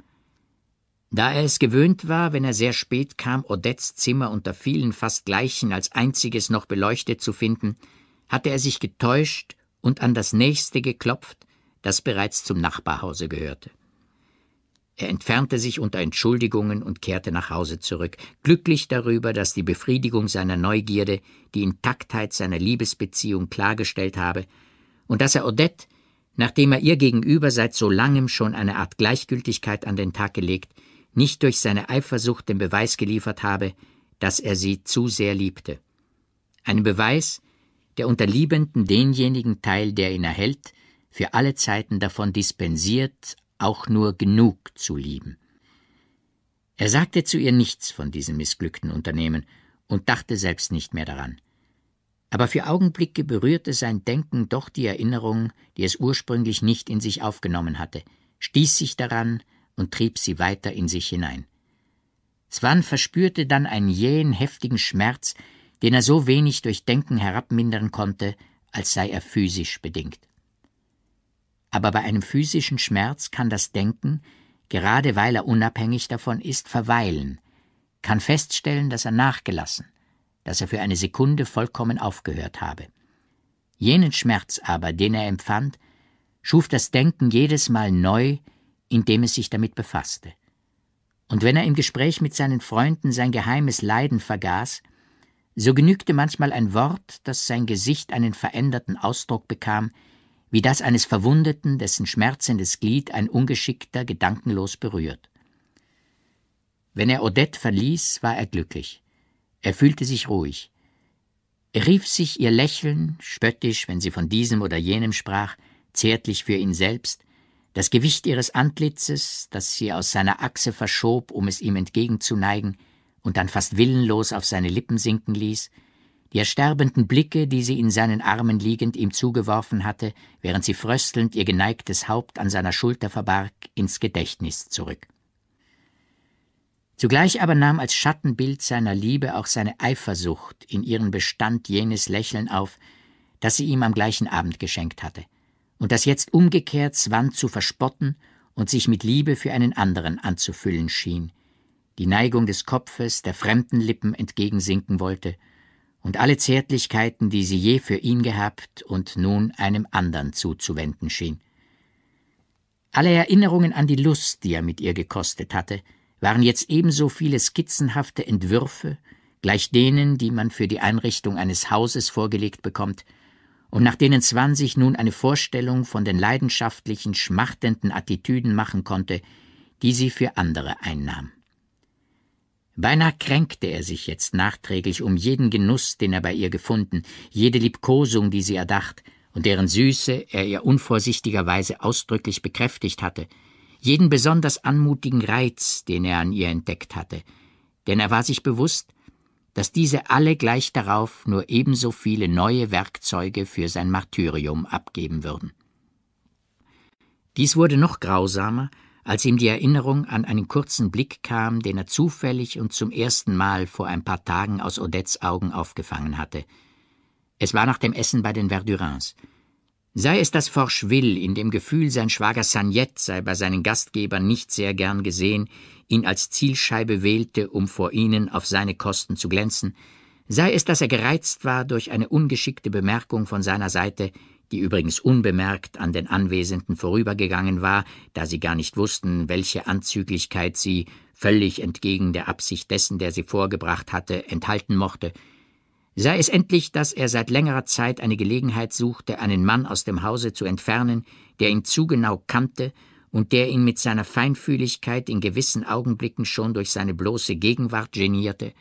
Da er es gewöhnt war, wenn er sehr spät kam, Odettes Zimmer unter vielen fast gleichen als einziges noch beleuchtet zu finden, hatte er sich getäuscht und an das nächste geklopft, das bereits zum Nachbarhause gehörte. Er entfernte sich unter Entschuldigungen und kehrte nach Hause zurück, glücklich darüber, dass die Befriedigung seiner Neugierde die Intaktheit seiner Liebesbeziehung klargestellt habe und dass er Odette, nachdem er ihr gegenüber seit so langem schon eine Art Gleichgültigkeit an den Tag gelegt, nicht durch seine Eifersucht den Beweis geliefert habe, dass er sie zu sehr liebte. Einen Beweis, der unter Liebenden denjenigen Teil, der ihn erhält, für alle Zeiten davon dispensiert, auch nur genug zu lieben. Er sagte zu ihr nichts von diesem missglückten Unternehmen und dachte selbst nicht mehr daran. Aber für Augenblicke berührte sein Denken doch die Erinnerung, die es ursprünglich nicht in sich aufgenommen hatte, stieß sich daran, und trieb sie weiter in sich hinein. Swan verspürte dann einen jähen, heftigen Schmerz, den er so wenig durch Denken herabmindern konnte, als sei er physisch bedingt. Aber bei einem physischen Schmerz kann das Denken, gerade weil er unabhängig davon ist, verweilen, kann feststellen, dass er nachgelassen, dass er für eine Sekunde vollkommen aufgehört habe. Jenen Schmerz aber, den er empfand, schuf das Denken jedes Mal neu indem es sich damit befasste. Und wenn er im Gespräch mit seinen Freunden sein geheimes Leiden vergaß, so genügte manchmal ein Wort, das sein Gesicht einen veränderten Ausdruck bekam, wie das eines Verwundeten, dessen schmerzendes Glied ein Ungeschickter gedankenlos berührt. Wenn er Odette verließ, war er glücklich. Er fühlte sich ruhig. Er rief sich ihr Lächeln, spöttisch, wenn sie von diesem oder jenem sprach, zärtlich für ihn selbst, das Gewicht ihres Antlitzes, das sie aus seiner Achse verschob, um es ihm entgegenzuneigen, und dann fast willenlos auf seine Lippen sinken ließ, die ersterbenden Blicke, die sie in seinen Armen liegend ihm zugeworfen hatte, während sie fröstelnd ihr geneigtes Haupt an seiner Schulter verbarg, ins Gedächtnis zurück. Zugleich aber nahm als Schattenbild seiner Liebe auch seine Eifersucht in ihren Bestand jenes Lächeln auf, das sie ihm am gleichen Abend geschenkt hatte und das jetzt umgekehrt Swand zu verspotten und sich mit Liebe für einen anderen anzufüllen schien, die Neigung des Kopfes der fremden Lippen entgegensinken wollte und alle Zärtlichkeiten, die sie je für ihn gehabt und nun einem anderen zuzuwenden schien. Alle Erinnerungen an die Lust, die er mit ihr gekostet hatte, waren jetzt ebenso viele skizzenhafte Entwürfe, gleich denen, die man für die Einrichtung eines Hauses vorgelegt bekommt, und nach denen Swan sich nun eine Vorstellung von den leidenschaftlichen, schmachtenden Attitüden machen konnte, die sie für andere einnahm. Beinahe kränkte er sich jetzt nachträglich um jeden Genuss, den er bei ihr gefunden, jede Liebkosung, die sie erdacht und deren Süße er ihr unvorsichtigerweise ausdrücklich bekräftigt hatte, jeden besonders anmutigen Reiz, den er an ihr entdeckt hatte, denn er war sich bewusst, dass diese alle gleich darauf nur ebenso viele neue Werkzeuge für sein Martyrium abgeben würden. Dies wurde noch grausamer, als ihm die Erinnerung an einen kurzen Blick kam, den er zufällig und zum ersten Mal vor ein paar Tagen aus Odettes Augen aufgefangen hatte. Es war nach dem Essen bei den Verdurins. Sei es das Forschwill in dem Gefühl, sein Schwager Sagnet sei bei seinen Gastgebern nicht sehr gern gesehen, ihn als Zielscheibe wählte, um vor ihnen auf seine Kosten zu glänzen, sei es, dass er gereizt war durch eine ungeschickte Bemerkung von seiner Seite, die übrigens unbemerkt an den Anwesenden vorübergegangen war, da sie gar nicht wussten, welche Anzüglichkeit sie, völlig entgegen der Absicht dessen, der sie vorgebracht hatte, enthalten mochte, sei es endlich, dass er seit längerer Zeit eine Gelegenheit suchte, einen Mann aus dem Hause zu entfernen, der ihn zu genau kannte und der ihn mit seiner Feinfühligkeit in gewissen Augenblicken schon durch seine bloße Gegenwart genierte.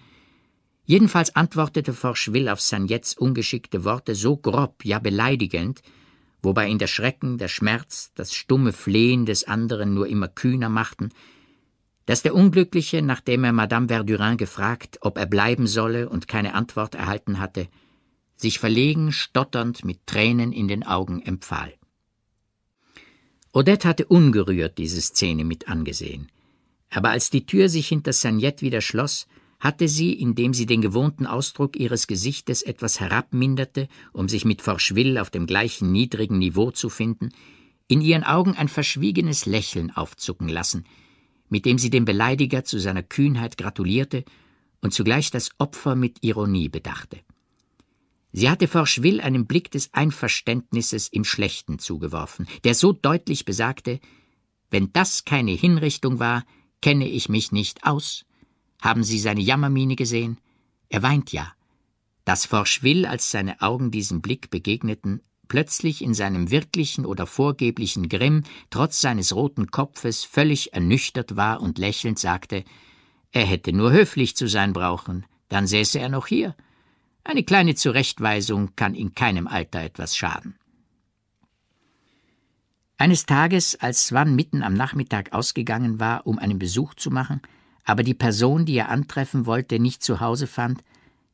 Jedenfalls antwortete Forschwill auf Sagnets ungeschickte Worte so grob, ja beleidigend, wobei ihn der Schrecken, der Schmerz, das stumme Flehen des anderen nur immer kühner machten, dass der Unglückliche, nachdem er Madame Verdurin gefragt, ob er bleiben solle und keine Antwort erhalten hatte, sich verlegen, stotternd, mit Tränen in den Augen empfahl. Odette hatte ungerührt diese Szene mit angesehen, aber als die Tür sich hinter Sagnette wieder schloss, hatte sie, indem sie den gewohnten Ausdruck ihres Gesichtes etwas herabminderte, um sich mit Forschwill auf dem gleichen niedrigen Niveau zu finden, in ihren Augen ein verschwiegenes Lächeln aufzucken lassen – mit dem sie dem Beleidiger zu seiner Kühnheit gratulierte und zugleich das Opfer mit Ironie bedachte. Sie hatte Forcheville einen Blick des Einverständnisses im Schlechten zugeworfen, der so deutlich besagte, wenn das keine Hinrichtung war, kenne ich mich nicht aus. Haben Sie seine Jammermiene gesehen? Er weint ja. Dass Forcheville, als seine Augen diesem Blick begegneten, plötzlich in seinem wirklichen oder vorgeblichen Grimm, trotz seines roten Kopfes, völlig ernüchtert war und lächelnd sagte, er hätte nur höflich zu sein brauchen, dann säße er noch hier. Eine kleine Zurechtweisung kann in keinem Alter etwas schaden. Eines Tages, als Swan mitten am Nachmittag ausgegangen war, um einen Besuch zu machen, aber die Person, die er antreffen wollte, nicht zu Hause fand,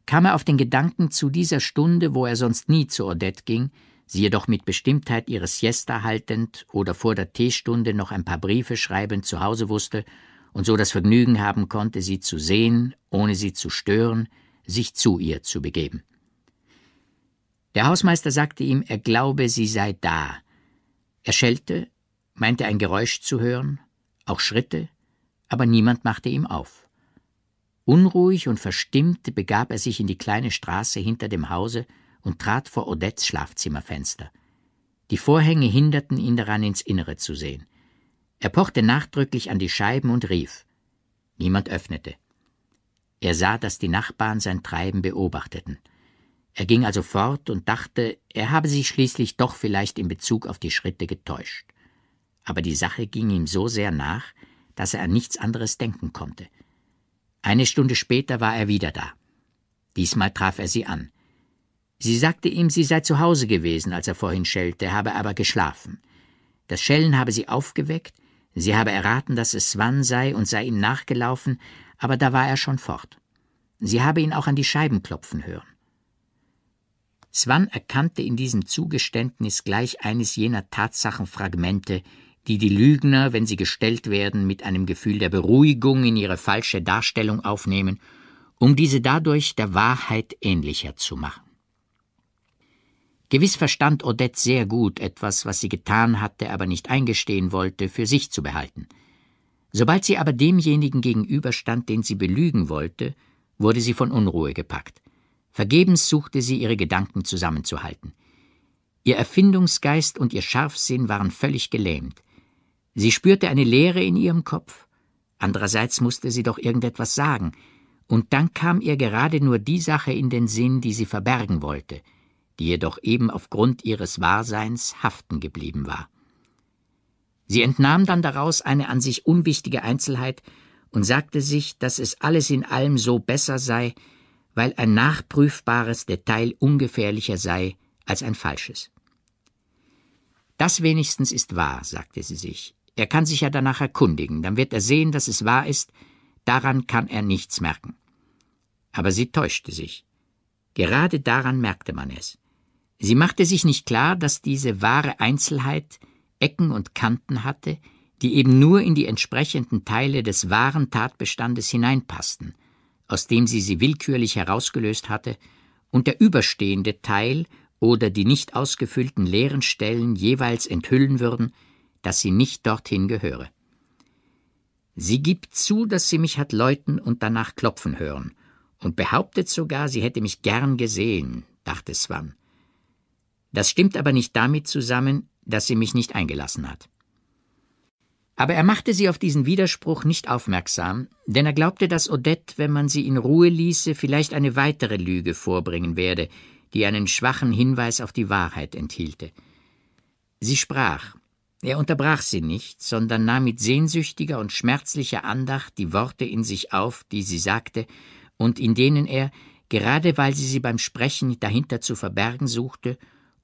kam er auf den Gedanken, zu dieser Stunde, wo er sonst nie zu Odette ging, sie jedoch mit Bestimmtheit ihre Siesta haltend oder vor der Teestunde noch ein paar Briefe schreibend zu Hause wusste und so das Vergnügen haben konnte, sie zu sehen, ohne sie zu stören, sich zu ihr zu begeben. Der Hausmeister sagte ihm, er glaube, sie sei da. Er schellte, meinte ein Geräusch zu hören, auch Schritte, aber niemand machte ihm auf. Unruhig und verstimmt begab er sich in die kleine Straße hinter dem Hause, und trat vor Odettes Schlafzimmerfenster. Die Vorhänge hinderten ihn daran, ins Innere zu sehen. Er pochte nachdrücklich an die Scheiben und rief. Niemand öffnete. Er sah, dass die Nachbarn sein Treiben beobachteten. Er ging also fort und dachte, er habe sich schließlich doch vielleicht in Bezug auf die Schritte getäuscht. Aber die Sache ging ihm so sehr nach, dass er an nichts anderes denken konnte. Eine Stunde später war er wieder da. Diesmal traf er sie an. Sie sagte ihm, sie sei zu Hause gewesen, als er vorhin schellte, habe aber geschlafen. Das Schellen habe sie aufgeweckt, sie habe erraten, dass es Swan sei und sei ihm nachgelaufen, aber da war er schon fort. Sie habe ihn auch an die Scheiben klopfen hören. Swan erkannte in diesem Zugeständnis gleich eines jener Tatsachenfragmente, die die Lügner, wenn sie gestellt werden, mit einem Gefühl der Beruhigung in ihre falsche Darstellung aufnehmen, um diese dadurch der Wahrheit ähnlicher zu machen. Gewiss verstand Odette sehr gut, etwas, was sie getan hatte, aber nicht eingestehen wollte, für sich zu behalten. Sobald sie aber demjenigen gegenüberstand, den sie belügen wollte, wurde sie von Unruhe gepackt. Vergebens suchte sie, ihre Gedanken zusammenzuhalten. Ihr Erfindungsgeist und ihr Scharfsinn waren völlig gelähmt. Sie spürte eine Leere in ihrem Kopf. Andererseits musste sie doch irgendetwas sagen. Und dann kam ihr gerade nur die Sache in den Sinn, die sie verbergen wollte – die jedoch eben aufgrund ihres Wahrseins haften geblieben war. Sie entnahm dann daraus eine an sich unwichtige Einzelheit und sagte sich, dass es alles in allem so besser sei, weil ein nachprüfbares Detail ungefährlicher sei als ein falsches. Das wenigstens ist wahr, sagte sie sich. Er kann sich ja danach erkundigen, dann wird er sehen, dass es wahr ist, daran kann er nichts merken. Aber sie täuschte sich. Gerade daran merkte man es. Sie machte sich nicht klar, dass diese wahre Einzelheit Ecken und Kanten hatte, die eben nur in die entsprechenden Teile des wahren Tatbestandes hineinpassten, aus dem sie sie willkürlich herausgelöst hatte, und der überstehende Teil oder die nicht ausgefüllten leeren Stellen jeweils enthüllen würden, dass sie nicht dorthin gehöre. Sie gibt zu, dass sie mich hat läuten und danach klopfen hören und behauptet sogar, sie hätte mich gern gesehen, dachte Swann. Das stimmt aber nicht damit zusammen, dass sie mich nicht eingelassen hat. Aber er machte sie auf diesen Widerspruch nicht aufmerksam, denn er glaubte, dass Odette, wenn man sie in Ruhe ließe, vielleicht eine weitere Lüge vorbringen werde, die einen schwachen Hinweis auf die Wahrheit enthielte. Sie sprach. Er unterbrach sie nicht, sondern nahm mit sehnsüchtiger und schmerzlicher Andacht die Worte in sich auf, die sie sagte, und in denen er, gerade weil sie sie beim Sprechen dahinter zu verbergen suchte,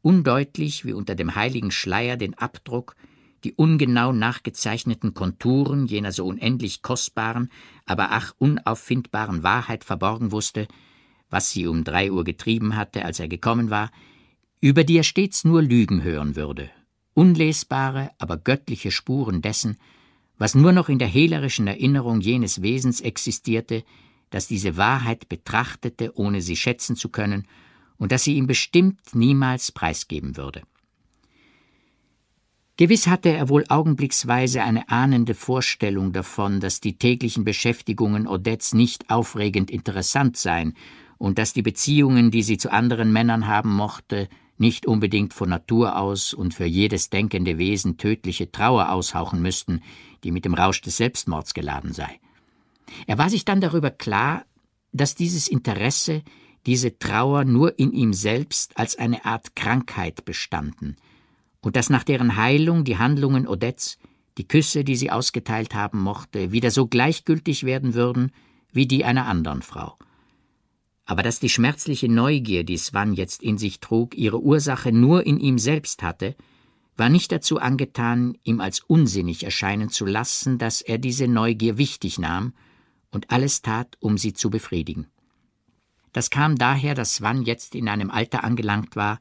undeutlich wie unter dem heiligen Schleier den Abdruck, die ungenau nachgezeichneten Konturen jener so unendlich kostbaren, aber ach unauffindbaren Wahrheit verborgen wusste, was sie um drei Uhr getrieben hatte, als er gekommen war, über die er stets nur Lügen hören würde, unlesbare, aber göttliche Spuren dessen, was nur noch in der hehlerischen Erinnerung jenes Wesens existierte, das diese Wahrheit betrachtete, ohne sie schätzen zu können, und dass sie ihm bestimmt niemals preisgeben würde. Gewiss hatte er wohl augenblicksweise eine ahnende Vorstellung davon, dass die täglichen Beschäftigungen Odettes nicht aufregend interessant seien und dass die Beziehungen, die sie zu anderen Männern haben mochte, nicht unbedingt von Natur aus und für jedes denkende Wesen tödliche Trauer aushauchen müssten, die mit dem Rausch des Selbstmords geladen sei. Er war sich dann darüber klar, dass dieses Interesse diese Trauer nur in ihm selbst als eine Art Krankheit bestanden, und dass nach deren Heilung die Handlungen Odets, die Küsse, die sie ausgeteilt haben mochte, wieder so gleichgültig werden würden wie die einer anderen Frau. Aber dass die schmerzliche Neugier, die Swan jetzt in sich trug, ihre Ursache nur in ihm selbst hatte, war nicht dazu angetan, ihm als unsinnig erscheinen zu lassen, dass er diese Neugier wichtig nahm und alles tat, um sie zu befriedigen. Das kam daher, dass Swann jetzt in einem Alter angelangt war,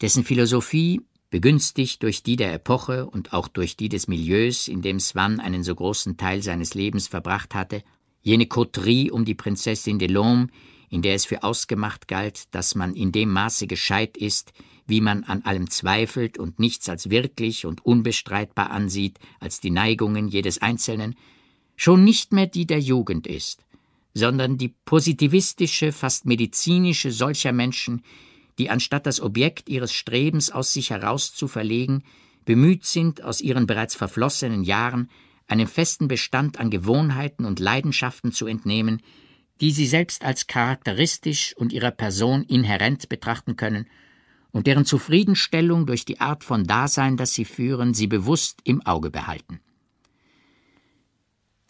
dessen Philosophie, begünstigt durch die der Epoche und auch durch die des Milieus, in dem Swann einen so großen Teil seines Lebens verbracht hatte, jene Koterie um die Prinzessin de Lhomme, in der es für ausgemacht galt, dass man in dem Maße gescheit ist, wie man an allem zweifelt und nichts als wirklich und unbestreitbar ansieht, als die Neigungen jedes Einzelnen, schon nicht mehr die der Jugend ist, sondern die positivistische, fast medizinische solcher Menschen, die anstatt das Objekt ihres Strebens aus sich heraus zu verlegen, bemüht sind, aus ihren bereits verflossenen Jahren einen festen Bestand an Gewohnheiten und Leidenschaften zu entnehmen, die sie selbst als charakteristisch und ihrer Person inhärent betrachten können und deren Zufriedenstellung durch die Art von Dasein, das sie führen, sie bewusst im Auge behalten.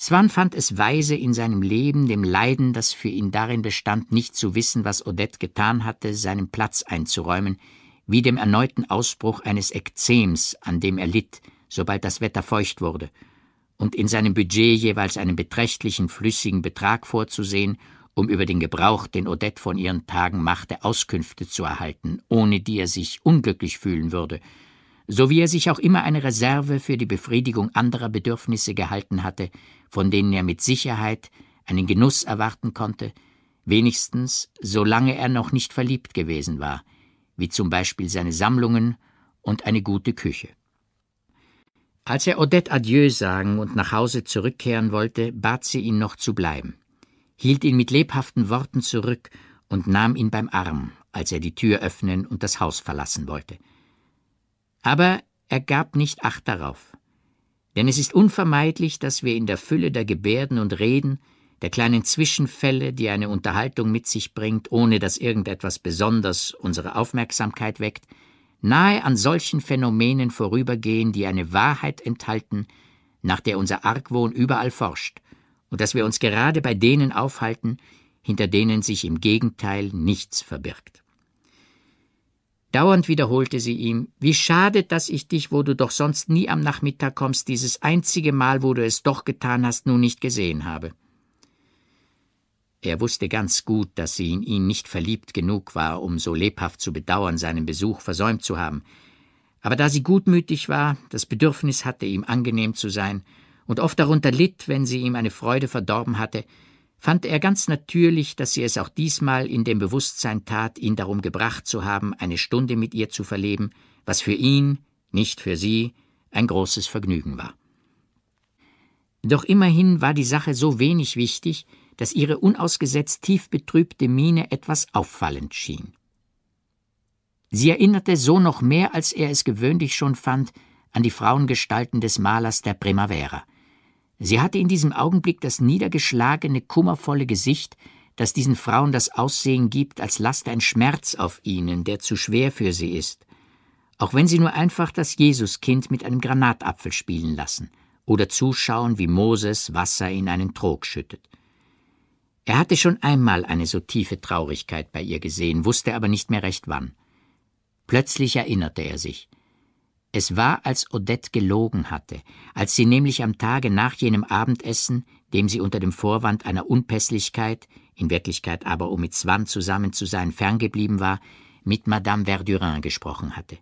Swan fand es weise, in seinem Leben dem Leiden, das für ihn darin bestand, nicht zu wissen, was Odette getan hatte, seinen Platz einzuräumen, wie dem erneuten Ausbruch eines Ekzems, an dem er litt, sobald das Wetter feucht wurde, und in seinem Budget jeweils einen beträchtlichen flüssigen Betrag vorzusehen, um über den Gebrauch, den Odette von ihren Tagen machte, Auskünfte zu erhalten, ohne die er sich unglücklich fühlen würde, so wie er sich auch immer eine Reserve für die Befriedigung anderer Bedürfnisse gehalten hatte, von denen er mit Sicherheit einen Genuss erwarten konnte, wenigstens solange er noch nicht verliebt gewesen war, wie zum Beispiel seine Sammlungen und eine gute Küche. Als er Odette Adieu sagen und nach Hause zurückkehren wollte, bat sie ihn noch zu bleiben, hielt ihn mit lebhaften Worten zurück und nahm ihn beim Arm, als er die Tür öffnen und das Haus verlassen wollte. Aber er gab nicht Acht darauf. Denn es ist unvermeidlich, dass wir in der Fülle der Gebärden und Reden, der kleinen Zwischenfälle, die eine Unterhaltung mit sich bringt, ohne dass irgendetwas besonders unsere Aufmerksamkeit weckt, nahe an solchen Phänomenen vorübergehen, die eine Wahrheit enthalten, nach der unser Argwohn überall forscht, und dass wir uns gerade bei denen aufhalten, hinter denen sich im Gegenteil nichts verbirgt. Dauernd wiederholte sie ihm, wie schade, dass ich dich, wo du doch sonst nie am Nachmittag kommst, dieses einzige Mal, wo du es doch getan hast, nun nicht gesehen habe. Er wusste ganz gut, dass sie in ihn nicht verliebt genug war, um so lebhaft zu bedauern, seinen Besuch versäumt zu haben. Aber da sie gutmütig war, das Bedürfnis hatte, ihm angenehm zu sein, und oft darunter litt, wenn sie ihm eine Freude verdorben hatte, fand er ganz natürlich, dass sie es auch diesmal in dem Bewusstsein tat, ihn darum gebracht zu haben, eine Stunde mit ihr zu verleben, was für ihn, nicht für sie, ein großes Vergnügen war. Doch immerhin war die Sache so wenig wichtig, dass ihre unausgesetzt tief betrübte Miene etwas auffallend schien. Sie erinnerte so noch mehr, als er es gewöhnlich schon fand, an die Frauengestalten des Malers der Primavera – Sie hatte in diesem Augenblick das niedergeschlagene, kummervolle Gesicht, das diesen Frauen das Aussehen gibt, als laste ein Schmerz auf ihnen, der zu schwer für sie ist. Auch wenn sie nur einfach das Jesuskind mit einem Granatapfel spielen lassen oder zuschauen, wie Moses Wasser in einen Trog schüttet. Er hatte schon einmal eine so tiefe Traurigkeit bei ihr gesehen, wusste aber nicht mehr recht wann. Plötzlich erinnerte er sich. Es war, als Odette gelogen hatte, als sie nämlich am Tage nach jenem Abendessen, dem sie unter dem Vorwand einer Unpässlichkeit, in Wirklichkeit aber um mit Swann zusammen zu sein ferngeblieben war, mit Madame Verdurin gesprochen hatte.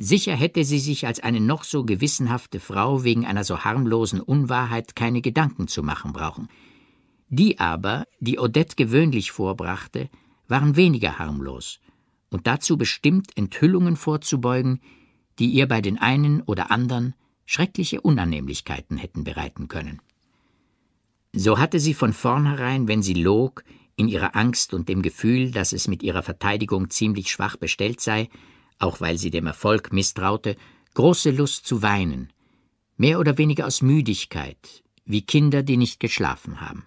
Sicher hätte sie sich als eine noch so gewissenhafte Frau wegen einer so harmlosen Unwahrheit keine Gedanken zu machen brauchen. Die aber, die Odette gewöhnlich vorbrachte, waren weniger harmlos und dazu bestimmt, Enthüllungen vorzubeugen, die ihr bei den einen oder anderen schreckliche Unannehmlichkeiten hätten bereiten können. So hatte sie von vornherein, wenn sie log, in ihrer Angst und dem Gefühl, dass es mit ihrer Verteidigung ziemlich schwach bestellt sei, auch weil sie dem Erfolg misstraute, große Lust zu weinen, mehr oder weniger aus Müdigkeit, wie Kinder, die nicht geschlafen haben.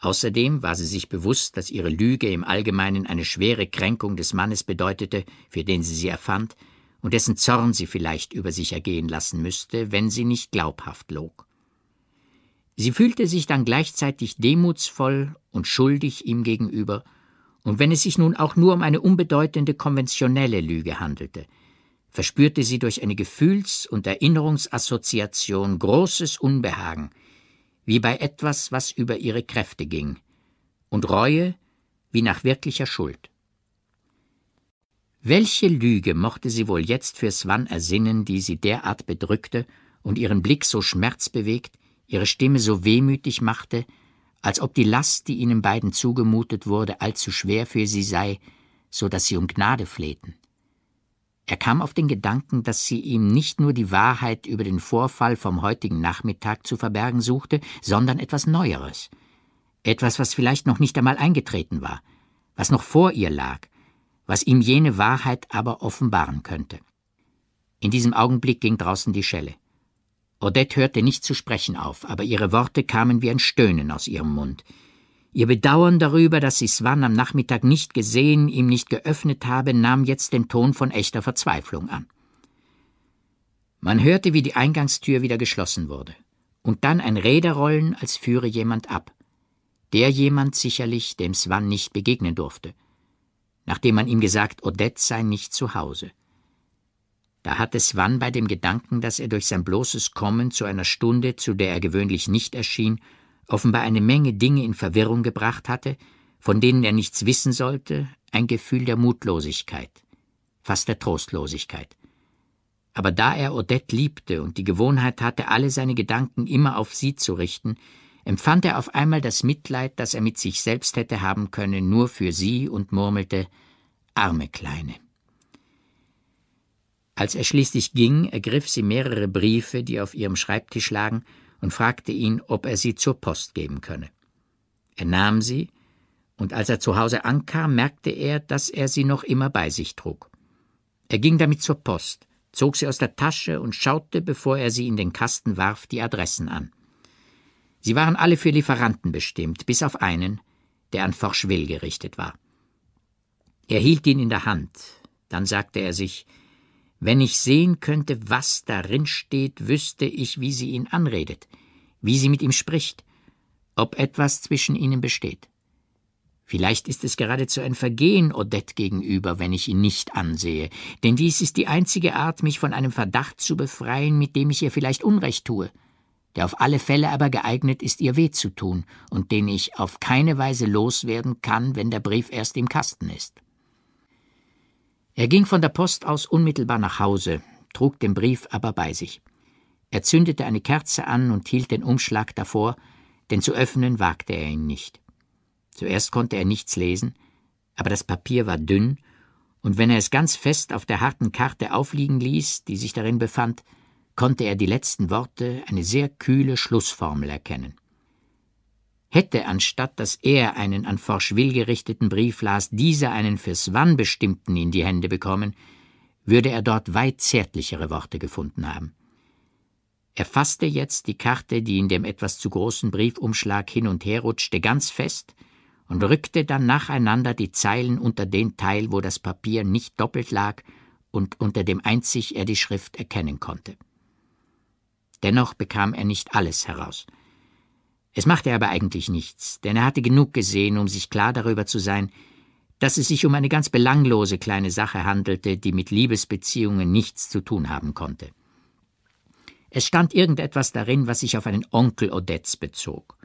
Außerdem war sie sich bewusst, dass ihre Lüge im Allgemeinen eine schwere Kränkung des Mannes bedeutete, für den sie sie erfand, und dessen Zorn sie vielleicht über sich ergehen lassen müsste, wenn sie nicht glaubhaft log. Sie fühlte sich dann gleichzeitig demutsvoll und schuldig ihm gegenüber, und wenn es sich nun auch nur um eine unbedeutende konventionelle Lüge handelte, verspürte sie durch eine Gefühls- und Erinnerungsassoziation großes Unbehagen, wie bei etwas, was über ihre Kräfte ging, und Reue wie nach wirklicher Schuld. Welche Lüge mochte sie wohl jetzt für Swan ersinnen, die sie derart bedrückte und ihren Blick so schmerzbewegt, ihre Stimme so wehmütig machte, als ob die Last, die ihnen beiden zugemutet wurde, allzu schwer für sie sei, so dass sie um Gnade flehten. Er kam auf den Gedanken, dass sie ihm nicht nur die Wahrheit über den Vorfall vom heutigen Nachmittag zu verbergen suchte, sondern etwas Neueres, etwas, was vielleicht noch nicht einmal eingetreten war, was noch vor ihr lag, was ihm jene Wahrheit aber offenbaren könnte. In diesem Augenblick ging draußen die Schelle. Odette hörte nicht zu sprechen auf, aber ihre Worte kamen wie ein Stöhnen aus ihrem Mund. Ihr Bedauern darüber, dass sie Swan am Nachmittag nicht gesehen, ihm nicht geöffnet habe, nahm jetzt den Ton von echter Verzweiflung an. Man hörte, wie die Eingangstür wieder geschlossen wurde, und dann ein Räderrollen, als führe jemand ab. Der jemand sicherlich, dem Swan nicht begegnen durfte nachdem man ihm gesagt, Odette sei nicht zu Hause. Da hatte Swan bei dem Gedanken, dass er durch sein bloßes Kommen zu einer Stunde, zu der er gewöhnlich nicht erschien, offenbar eine Menge Dinge in Verwirrung gebracht hatte, von denen er nichts wissen sollte, ein Gefühl der Mutlosigkeit, fast der Trostlosigkeit. Aber da er Odette liebte und die Gewohnheit hatte, alle seine Gedanken immer auf sie zu richten, empfand er auf einmal das Mitleid, das er mit sich selbst hätte haben können, nur für sie und murmelte Arme Kleine. Als er schließlich ging, ergriff sie mehrere Briefe, die auf ihrem Schreibtisch lagen, und fragte ihn, ob er sie zur Post geben könne. Er nahm sie, und als er zu Hause ankam, merkte er, dass er sie noch immer bei sich trug. Er ging damit zur Post, zog sie aus der Tasche und schaute, bevor er sie in den Kasten warf, die Adressen an. Sie waren alle für Lieferanten bestimmt, bis auf einen, der an Forschwill gerichtet war. Er hielt ihn in der Hand, dann sagte er sich, wenn ich sehen könnte, was darin steht, wüsste ich, wie sie ihn anredet, wie sie mit ihm spricht, ob etwas zwischen ihnen besteht. Vielleicht ist es geradezu ein Vergehen Odette gegenüber, wenn ich ihn nicht ansehe, denn dies ist die einzige Art, mich von einem Verdacht zu befreien, mit dem ich ihr vielleicht Unrecht tue der auf alle Fälle aber geeignet ist, ihr weh zu tun und den ich auf keine Weise loswerden kann, wenn der Brief erst im Kasten ist. Er ging von der Post aus unmittelbar nach Hause, trug den Brief aber bei sich. Er zündete eine Kerze an und hielt den Umschlag davor, denn zu öffnen wagte er ihn nicht. Zuerst konnte er nichts lesen, aber das Papier war dünn, und wenn er es ganz fest auf der harten Karte aufliegen ließ, die sich darin befand, konnte er die letzten Worte, eine sehr kühle Schlussformel erkennen. Hätte anstatt, dass er einen an Forschwill gerichteten Brief las, dieser einen fürs Wann bestimmten in die Hände bekommen, würde er dort weit zärtlichere Worte gefunden haben. Er fasste jetzt die Karte, die in dem etwas zu großen Briefumschlag hin und her rutschte, ganz fest und rückte dann nacheinander die Zeilen unter den Teil, wo das Papier nicht doppelt lag und unter dem einzig er die Schrift erkennen konnte. Dennoch bekam er nicht alles heraus. Es machte aber eigentlich nichts, denn er hatte genug gesehen, um sich klar darüber zu sein, dass es sich um eine ganz belanglose kleine Sache handelte, die mit Liebesbeziehungen nichts zu tun haben konnte. Es stand irgendetwas darin, was sich auf einen Onkel Odets bezog.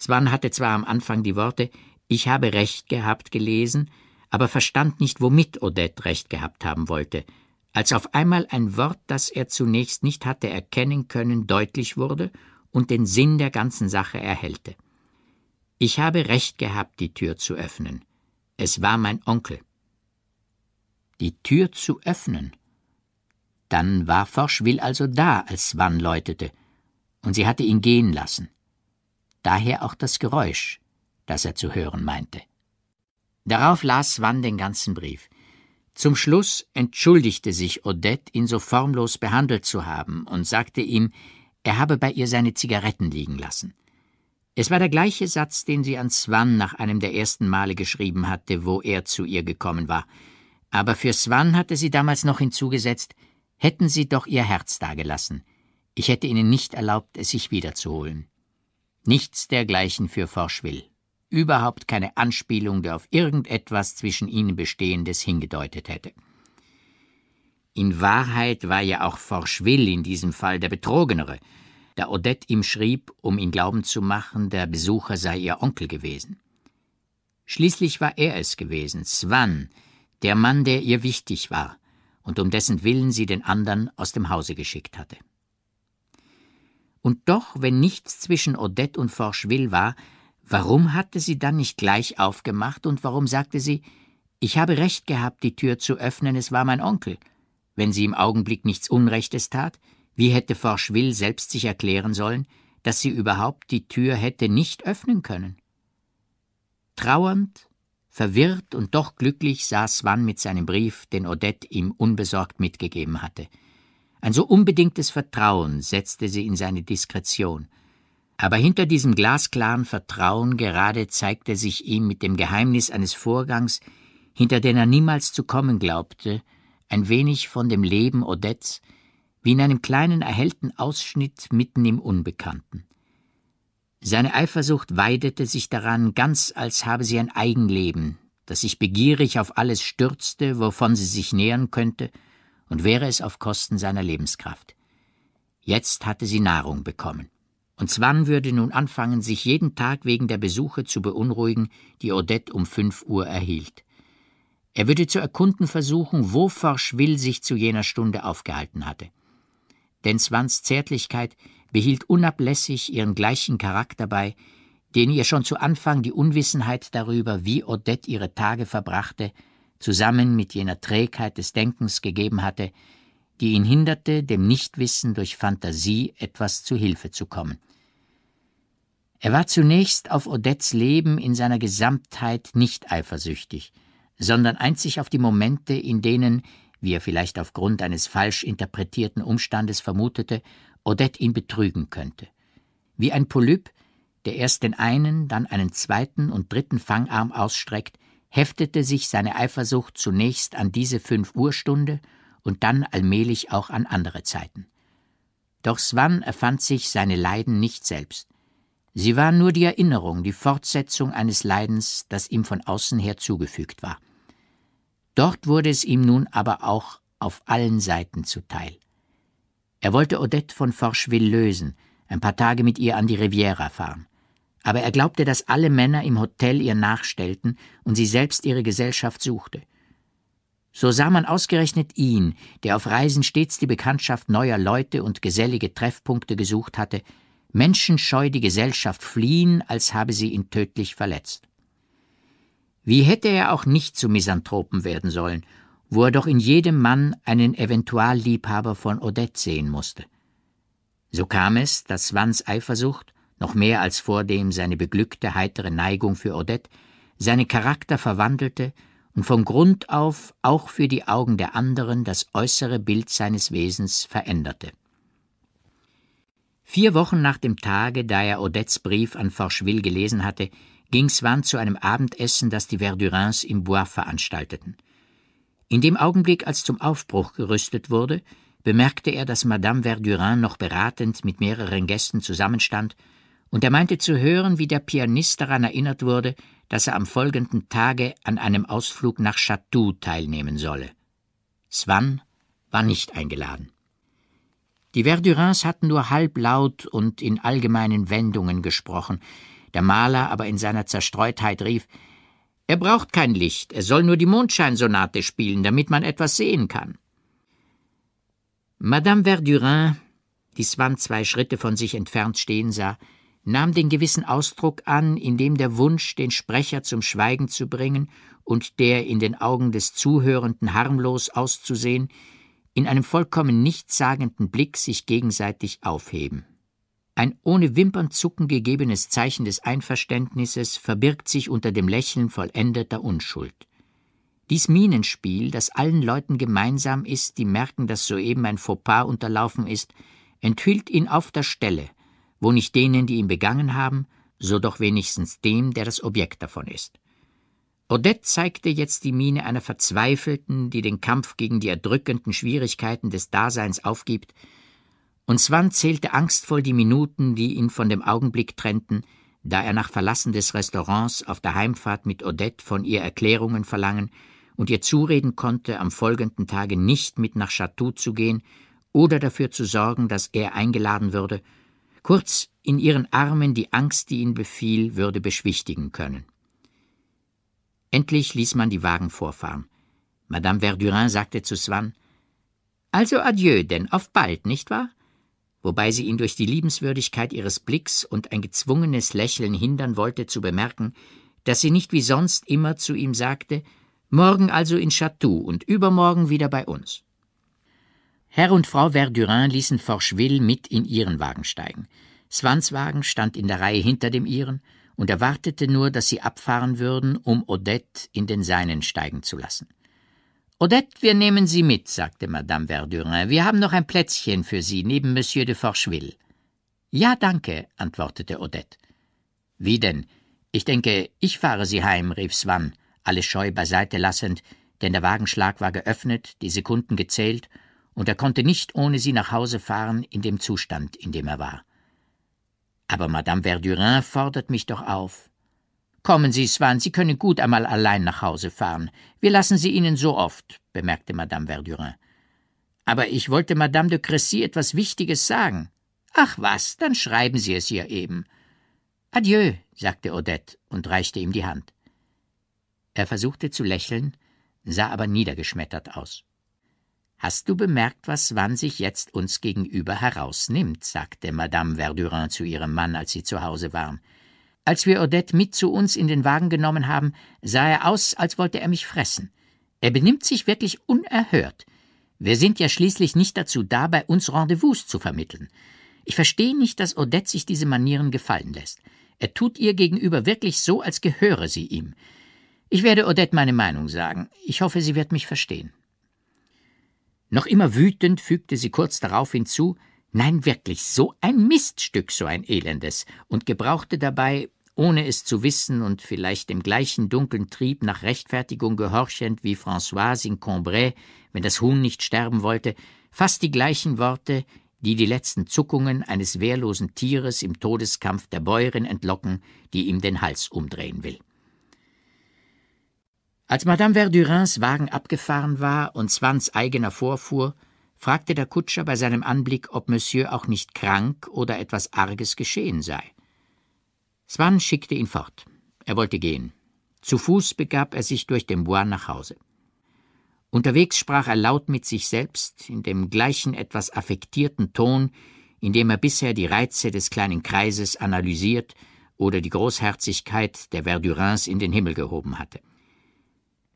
Swan hatte zwar am Anfang die Worte Ich habe recht gehabt gelesen, aber verstand nicht, womit Odette recht gehabt haben wollte – als auf einmal ein Wort, das er zunächst nicht hatte erkennen können, deutlich wurde und den Sinn der ganzen Sache erhellte. Ich habe recht gehabt, die Tür zu öffnen. Es war mein Onkel. Die Tür zu öffnen. Dann war Forschwill also da, als Swan läutete, und sie hatte ihn gehen lassen. Daher auch das Geräusch, das er zu hören meinte. Darauf las Swan den ganzen Brief. Zum Schluss entschuldigte sich Odette, ihn so formlos behandelt zu haben, und sagte ihm, er habe bei ihr seine Zigaretten liegen lassen. Es war der gleiche Satz, den sie an Swann nach einem der ersten Male geschrieben hatte, wo er zu ihr gekommen war. Aber für Swann hatte sie damals noch hinzugesetzt, hätten sie doch ihr Herz dagelassen. Ich hätte ihnen nicht erlaubt, es sich wiederzuholen. Nichts dergleichen für Forschwill überhaupt keine Anspielung, der auf irgendetwas zwischen ihnen Bestehendes hingedeutet hätte. In Wahrheit war ja auch Forschwill in diesem Fall der Betrogenere, da Odette ihm schrieb, um ihn glauben zu machen, der Besucher sei ihr Onkel gewesen. Schließlich war er es gewesen, Swan, der Mann, der ihr wichtig war und um dessen Willen sie den anderen aus dem Hause geschickt hatte. Und doch, wenn nichts zwischen Odette und Forschwill war, Warum hatte sie dann nicht gleich aufgemacht und warum sagte sie, ich habe recht gehabt, die Tür zu öffnen, es war mein Onkel. Wenn sie im Augenblick nichts Unrechtes tat, wie hätte Forschwill selbst sich erklären sollen, dass sie überhaupt die Tür hätte nicht öffnen können? Trauernd, verwirrt und doch glücklich saß Swann mit seinem Brief, den Odette ihm unbesorgt mitgegeben hatte. Ein so unbedingtes Vertrauen setzte sie in seine Diskretion – aber hinter diesem glasklaren Vertrauen gerade zeigte sich ihm mit dem Geheimnis eines Vorgangs, hinter den er niemals zu kommen glaubte, ein wenig von dem Leben Odets, wie in einem kleinen erhellten Ausschnitt mitten im Unbekannten. Seine Eifersucht weidete sich daran, ganz als habe sie ein Eigenleben, das sich begierig auf alles stürzte, wovon sie sich nähern könnte, und wäre es auf Kosten seiner Lebenskraft. Jetzt hatte sie Nahrung bekommen. Und Swann würde nun anfangen, sich jeden Tag wegen der Besuche zu beunruhigen, die Odette um fünf Uhr erhielt. Er würde zu erkunden versuchen, wo Forschwill sich zu jener Stunde aufgehalten hatte. Denn Swans Zärtlichkeit behielt unablässig ihren gleichen Charakter bei, den ihr schon zu Anfang die Unwissenheit darüber, wie Odette ihre Tage verbrachte, zusammen mit jener Trägheit des Denkens gegeben hatte, die ihn hinderte, dem Nichtwissen durch Fantasie etwas zu Hilfe zu kommen. Er war zunächst auf Odettes Leben in seiner Gesamtheit nicht eifersüchtig, sondern einzig auf die Momente, in denen, wie er vielleicht aufgrund eines falsch interpretierten Umstandes vermutete, Odette ihn betrügen könnte. Wie ein Polyp, der erst den einen, dann einen zweiten und dritten Fangarm ausstreckt, heftete sich seine Eifersucht zunächst an diese fünf Uhrstunde und dann allmählich auch an andere Zeiten. Doch Swan erfand sich seine Leiden nicht selbst. Sie war nur die Erinnerung, die Fortsetzung eines Leidens, das ihm von außen her zugefügt war. Dort wurde es ihm nun aber auch auf allen Seiten zuteil. Er wollte Odette von Forcheville lösen, ein paar Tage mit ihr an die Riviera fahren. Aber er glaubte, dass alle Männer im Hotel ihr nachstellten und sie selbst ihre Gesellschaft suchte. So sah man ausgerechnet ihn, der auf Reisen stets die Bekanntschaft neuer Leute und gesellige Treffpunkte gesucht hatte, menschenscheu die Gesellschaft fliehen, als habe sie ihn tödlich verletzt. Wie hätte er auch nicht zu Misanthropen werden sollen, wo er doch in jedem Mann einen Eventualliebhaber von Odette sehen musste. So kam es, dass Wanns Eifersucht, noch mehr als vordem seine beglückte, heitere Neigung für Odette, seinen Charakter verwandelte und von Grund auf auch für die Augen der anderen das äußere Bild seines Wesens veränderte. Vier Wochen nach dem Tage, da er Odettes Brief an Forcheville gelesen hatte, ging Swann zu einem Abendessen, das die Verdurins im Bois veranstalteten. In dem Augenblick, als zum Aufbruch gerüstet wurde, bemerkte er, dass Madame Verdurin noch beratend mit mehreren Gästen zusammenstand, und er meinte zu hören, wie der Pianist daran erinnert wurde, dass er am folgenden Tage an einem Ausflug nach Chatou teilnehmen solle. Swann war nicht eingeladen. Die Verdurins hatten nur halblaut und in allgemeinen Wendungen gesprochen, der Maler aber in seiner Zerstreutheit rief Er braucht kein Licht, er soll nur die Mondscheinsonate spielen, damit man etwas sehen kann. Madame Verdurin, die Swann zwei Schritte von sich entfernt stehen sah, nahm den gewissen Ausdruck an, in dem der Wunsch, den Sprecher zum Schweigen zu bringen und der in den Augen des Zuhörenden harmlos auszusehen, in einem vollkommen nichtssagenden Blick sich gegenseitig aufheben. Ein ohne Wimpernzucken gegebenes Zeichen des Einverständnisses verbirgt sich unter dem Lächeln vollendeter Unschuld. Dies Minenspiel, das allen Leuten gemeinsam ist, die merken, dass soeben ein Fauxpas unterlaufen ist, enthüllt ihn auf der Stelle, wo nicht denen, die ihn begangen haben, so doch wenigstens dem, der das Objekt davon ist. Odette zeigte jetzt die Miene einer Verzweifelten, die den Kampf gegen die erdrückenden Schwierigkeiten des Daseins aufgibt, und Swan zählte angstvoll die Minuten, die ihn von dem Augenblick trennten, da er nach Verlassen des Restaurants auf der Heimfahrt mit Odette von ihr Erklärungen verlangen und ihr zureden konnte, am folgenden Tage nicht mit nach Chateau zu gehen oder dafür zu sorgen, dass er eingeladen würde, kurz in ihren Armen die Angst, die ihn befiel, würde beschwichtigen können. Endlich ließ man die Wagen vorfahren. Madame Verdurin sagte zu Swann: Also adieu, denn auf bald, nicht wahr? Wobei sie ihn durch die Liebenswürdigkeit ihres Blicks und ein gezwungenes Lächeln hindern wollte, zu bemerken, dass sie nicht wie sonst immer zu ihm sagte: Morgen also in Chatou und übermorgen wieder bei uns. Herr und Frau Verdurin ließen Forcheville mit in ihren Wagen steigen. Swans Wagen stand in der Reihe hinter dem ihren, und erwartete nur, dass sie abfahren würden, um Odette in den Seinen steigen zu lassen. Odette, wir nehmen Sie mit, sagte Madame Verdurin. Wir haben noch ein Plätzchen für Sie neben Monsieur de Forcheville. Ja, danke, antwortete Odette. Wie denn? Ich denke, ich fahre Sie heim, rief Swann, alles scheu beiseite lassend, denn der Wagenschlag war geöffnet, die Sekunden gezählt, und er konnte nicht ohne sie nach Hause fahren in dem Zustand, in dem er war. Aber Madame Verdurin fordert mich doch auf. Kommen Sie, Swan, Sie können gut einmal allein nach Hause fahren. Wir lassen Sie Ihnen so oft, bemerkte Madame Verdurin. Aber ich wollte Madame de Cressy etwas Wichtiges sagen. Ach was, dann schreiben Sie es ihr eben. Adieu, sagte Odette und reichte ihm die Hand. Er versuchte zu lächeln, sah aber niedergeschmettert aus. Hast du bemerkt, was Wann sich jetzt uns gegenüber herausnimmt? sagte Madame Verdurin zu ihrem Mann, als sie zu Hause waren. Als wir Odette mit zu uns in den Wagen genommen haben, sah er aus, als wollte er mich fressen. Er benimmt sich wirklich unerhört. Wir sind ja schließlich nicht dazu da, bei uns Rendezvous zu vermitteln. Ich verstehe nicht, dass Odette sich diese Manieren gefallen lässt. Er tut ihr gegenüber wirklich so, als gehöre sie ihm. Ich werde Odette meine Meinung sagen. Ich hoffe, sie wird mich verstehen. Noch immer wütend fügte sie kurz darauf hinzu Nein, wirklich, so ein Miststück, so ein elendes, und gebrauchte dabei, ohne es zu wissen und vielleicht dem gleichen dunklen Trieb nach Rechtfertigung gehorchend wie Françoise in Incombray, wenn das Huhn nicht sterben wollte, fast die gleichen Worte, die die letzten Zuckungen eines wehrlosen Tieres im Todeskampf der Bäuerin entlocken, die ihm den Hals umdrehen will. Als Madame Verdurins Wagen abgefahren war und Swans eigener vorfuhr, fragte der Kutscher bei seinem Anblick, ob Monsieur auch nicht krank oder etwas Arges geschehen sei. Swan schickte ihn fort. Er wollte gehen. Zu Fuß begab er sich durch den Bois nach Hause. Unterwegs sprach er laut mit sich selbst, in dem gleichen etwas affektierten Ton, in dem er bisher die Reize des kleinen Kreises analysiert oder die Großherzigkeit der Verdurins in den Himmel gehoben hatte.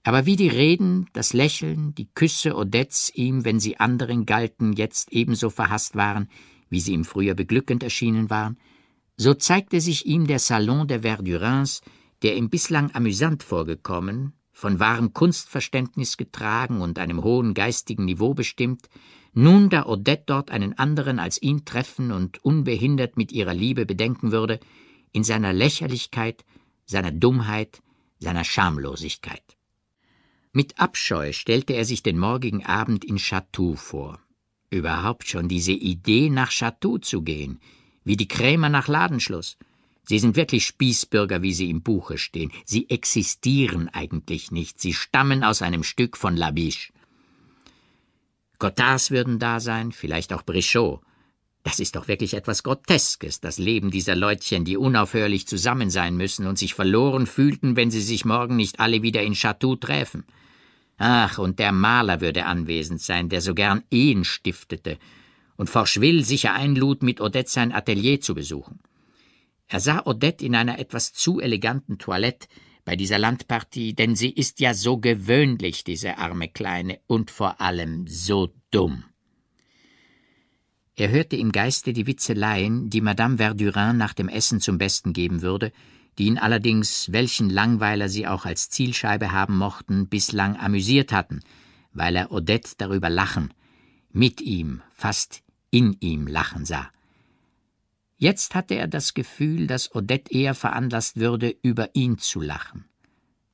Aber wie die Reden, das Lächeln, die Küsse Odets ihm, wenn sie anderen galten, jetzt ebenso verhasst waren, wie sie ihm früher beglückend erschienen waren, so zeigte sich ihm der Salon der Verdurins, der ihm bislang amüsant vorgekommen, von wahrem Kunstverständnis getragen und einem hohen geistigen Niveau bestimmt, nun, da Odette dort einen anderen als ihn treffen und unbehindert mit ihrer Liebe bedenken würde, in seiner Lächerlichkeit, seiner Dummheit, seiner Schamlosigkeit. Mit Abscheu stellte er sich den morgigen Abend in Chatou vor. Überhaupt schon diese Idee, nach Chatou zu gehen, wie die Krämer nach Ladenschluss. Sie sind wirklich Spießbürger, wie sie im Buche stehen. Sie existieren eigentlich nicht. Sie stammen aus einem Stück von Labiche. Cottars würden da sein, vielleicht auch Brichot. Das ist doch wirklich etwas Groteskes, das Leben dieser Leutchen, die unaufhörlich zusammen sein müssen und sich verloren fühlten, wenn sie sich morgen nicht alle wieder in Chatou träfen. Ach, und der Maler würde anwesend sein, der so gern Ehen stiftete und Forschwill sicher einlud, mit Odette sein Atelier zu besuchen. Er sah Odette in einer etwas zu eleganten Toilette bei dieser Landpartie, denn sie ist ja so gewöhnlich, diese arme Kleine, und vor allem so dumm. Er hörte im Geiste die Witzeleien, die Madame Verdurin nach dem Essen zum Besten geben würde, die ihn allerdings, welchen Langweiler sie auch als Zielscheibe haben mochten, bislang amüsiert hatten, weil er Odette darüber lachen, mit ihm, fast in ihm lachen sah. Jetzt hatte er das Gefühl, dass Odette eher veranlasst würde, über ihn zu lachen.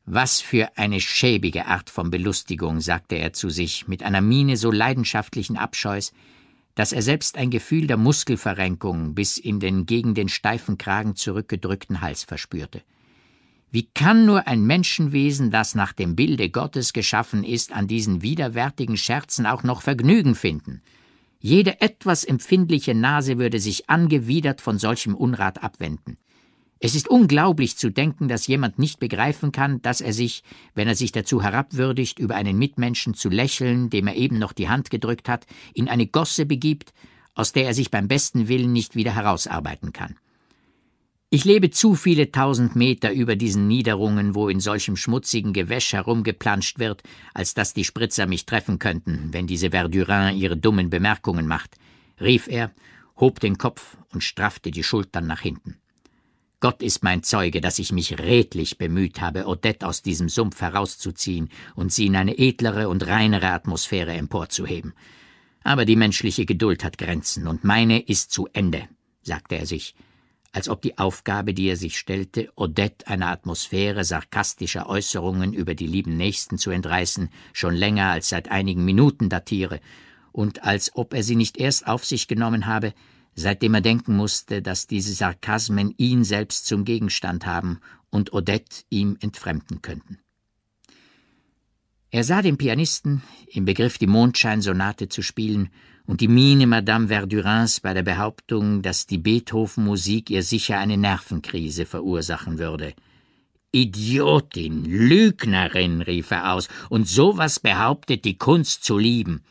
Was für eine schäbige Art von Belustigung, sagte er zu sich, mit einer Miene so leidenschaftlichen Abscheus, dass er selbst ein Gefühl der Muskelverrenkung bis in den gegen den steifen Kragen zurückgedrückten Hals verspürte. Wie kann nur ein Menschenwesen, das nach dem Bilde Gottes geschaffen ist, an diesen widerwärtigen Scherzen auch noch Vergnügen finden? Jede etwas empfindliche Nase würde sich angewidert von solchem Unrat abwenden. Es ist unglaublich zu denken, dass jemand nicht begreifen kann, dass er sich, wenn er sich dazu herabwürdigt, über einen Mitmenschen zu lächeln, dem er eben noch die Hand gedrückt hat, in eine Gosse begibt, aus der er sich beim besten Willen nicht wieder herausarbeiten kann. Ich lebe zu viele tausend Meter über diesen Niederungen, wo in solchem schmutzigen Gewäsch herumgeplanscht wird, als dass die Spritzer mich treffen könnten, wenn diese Verdurin ihre dummen Bemerkungen macht, rief er, hob den Kopf und straffte die Schultern nach hinten. Gott ist mein Zeuge, dass ich mich redlich bemüht habe, Odette aus diesem Sumpf herauszuziehen und sie in eine edlere und reinere Atmosphäre emporzuheben. Aber die menschliche Geduld hat Grenzen, und meine ist zu Ende, sagte er sich, als ob die Aufgabe, die er sich stellte, Odette einer Atmosphäre sarkastischer Äußerungen über die lieben Nächsten zu entreißen, schon länger als seit einigen Minuten datiere, und als ob er sie nicht erst auf sich genommen habe, seitdem er denken musste, dass diese Sarkasmen ihn selbst zum Gegenstand haben und Odette ihm entfremden könnten. Er sah den Pianisten im Begriff, die Mondscheinsonate zu spielen, und die Miene Madame Verdurins bei der Behauptung, dass die Beethoven-Musik ihr sicher eine Nervenkrise verursachen würde. Idiotin, Lügnerin, rief er aus, und sowas behauptet die Kunst zu lieben.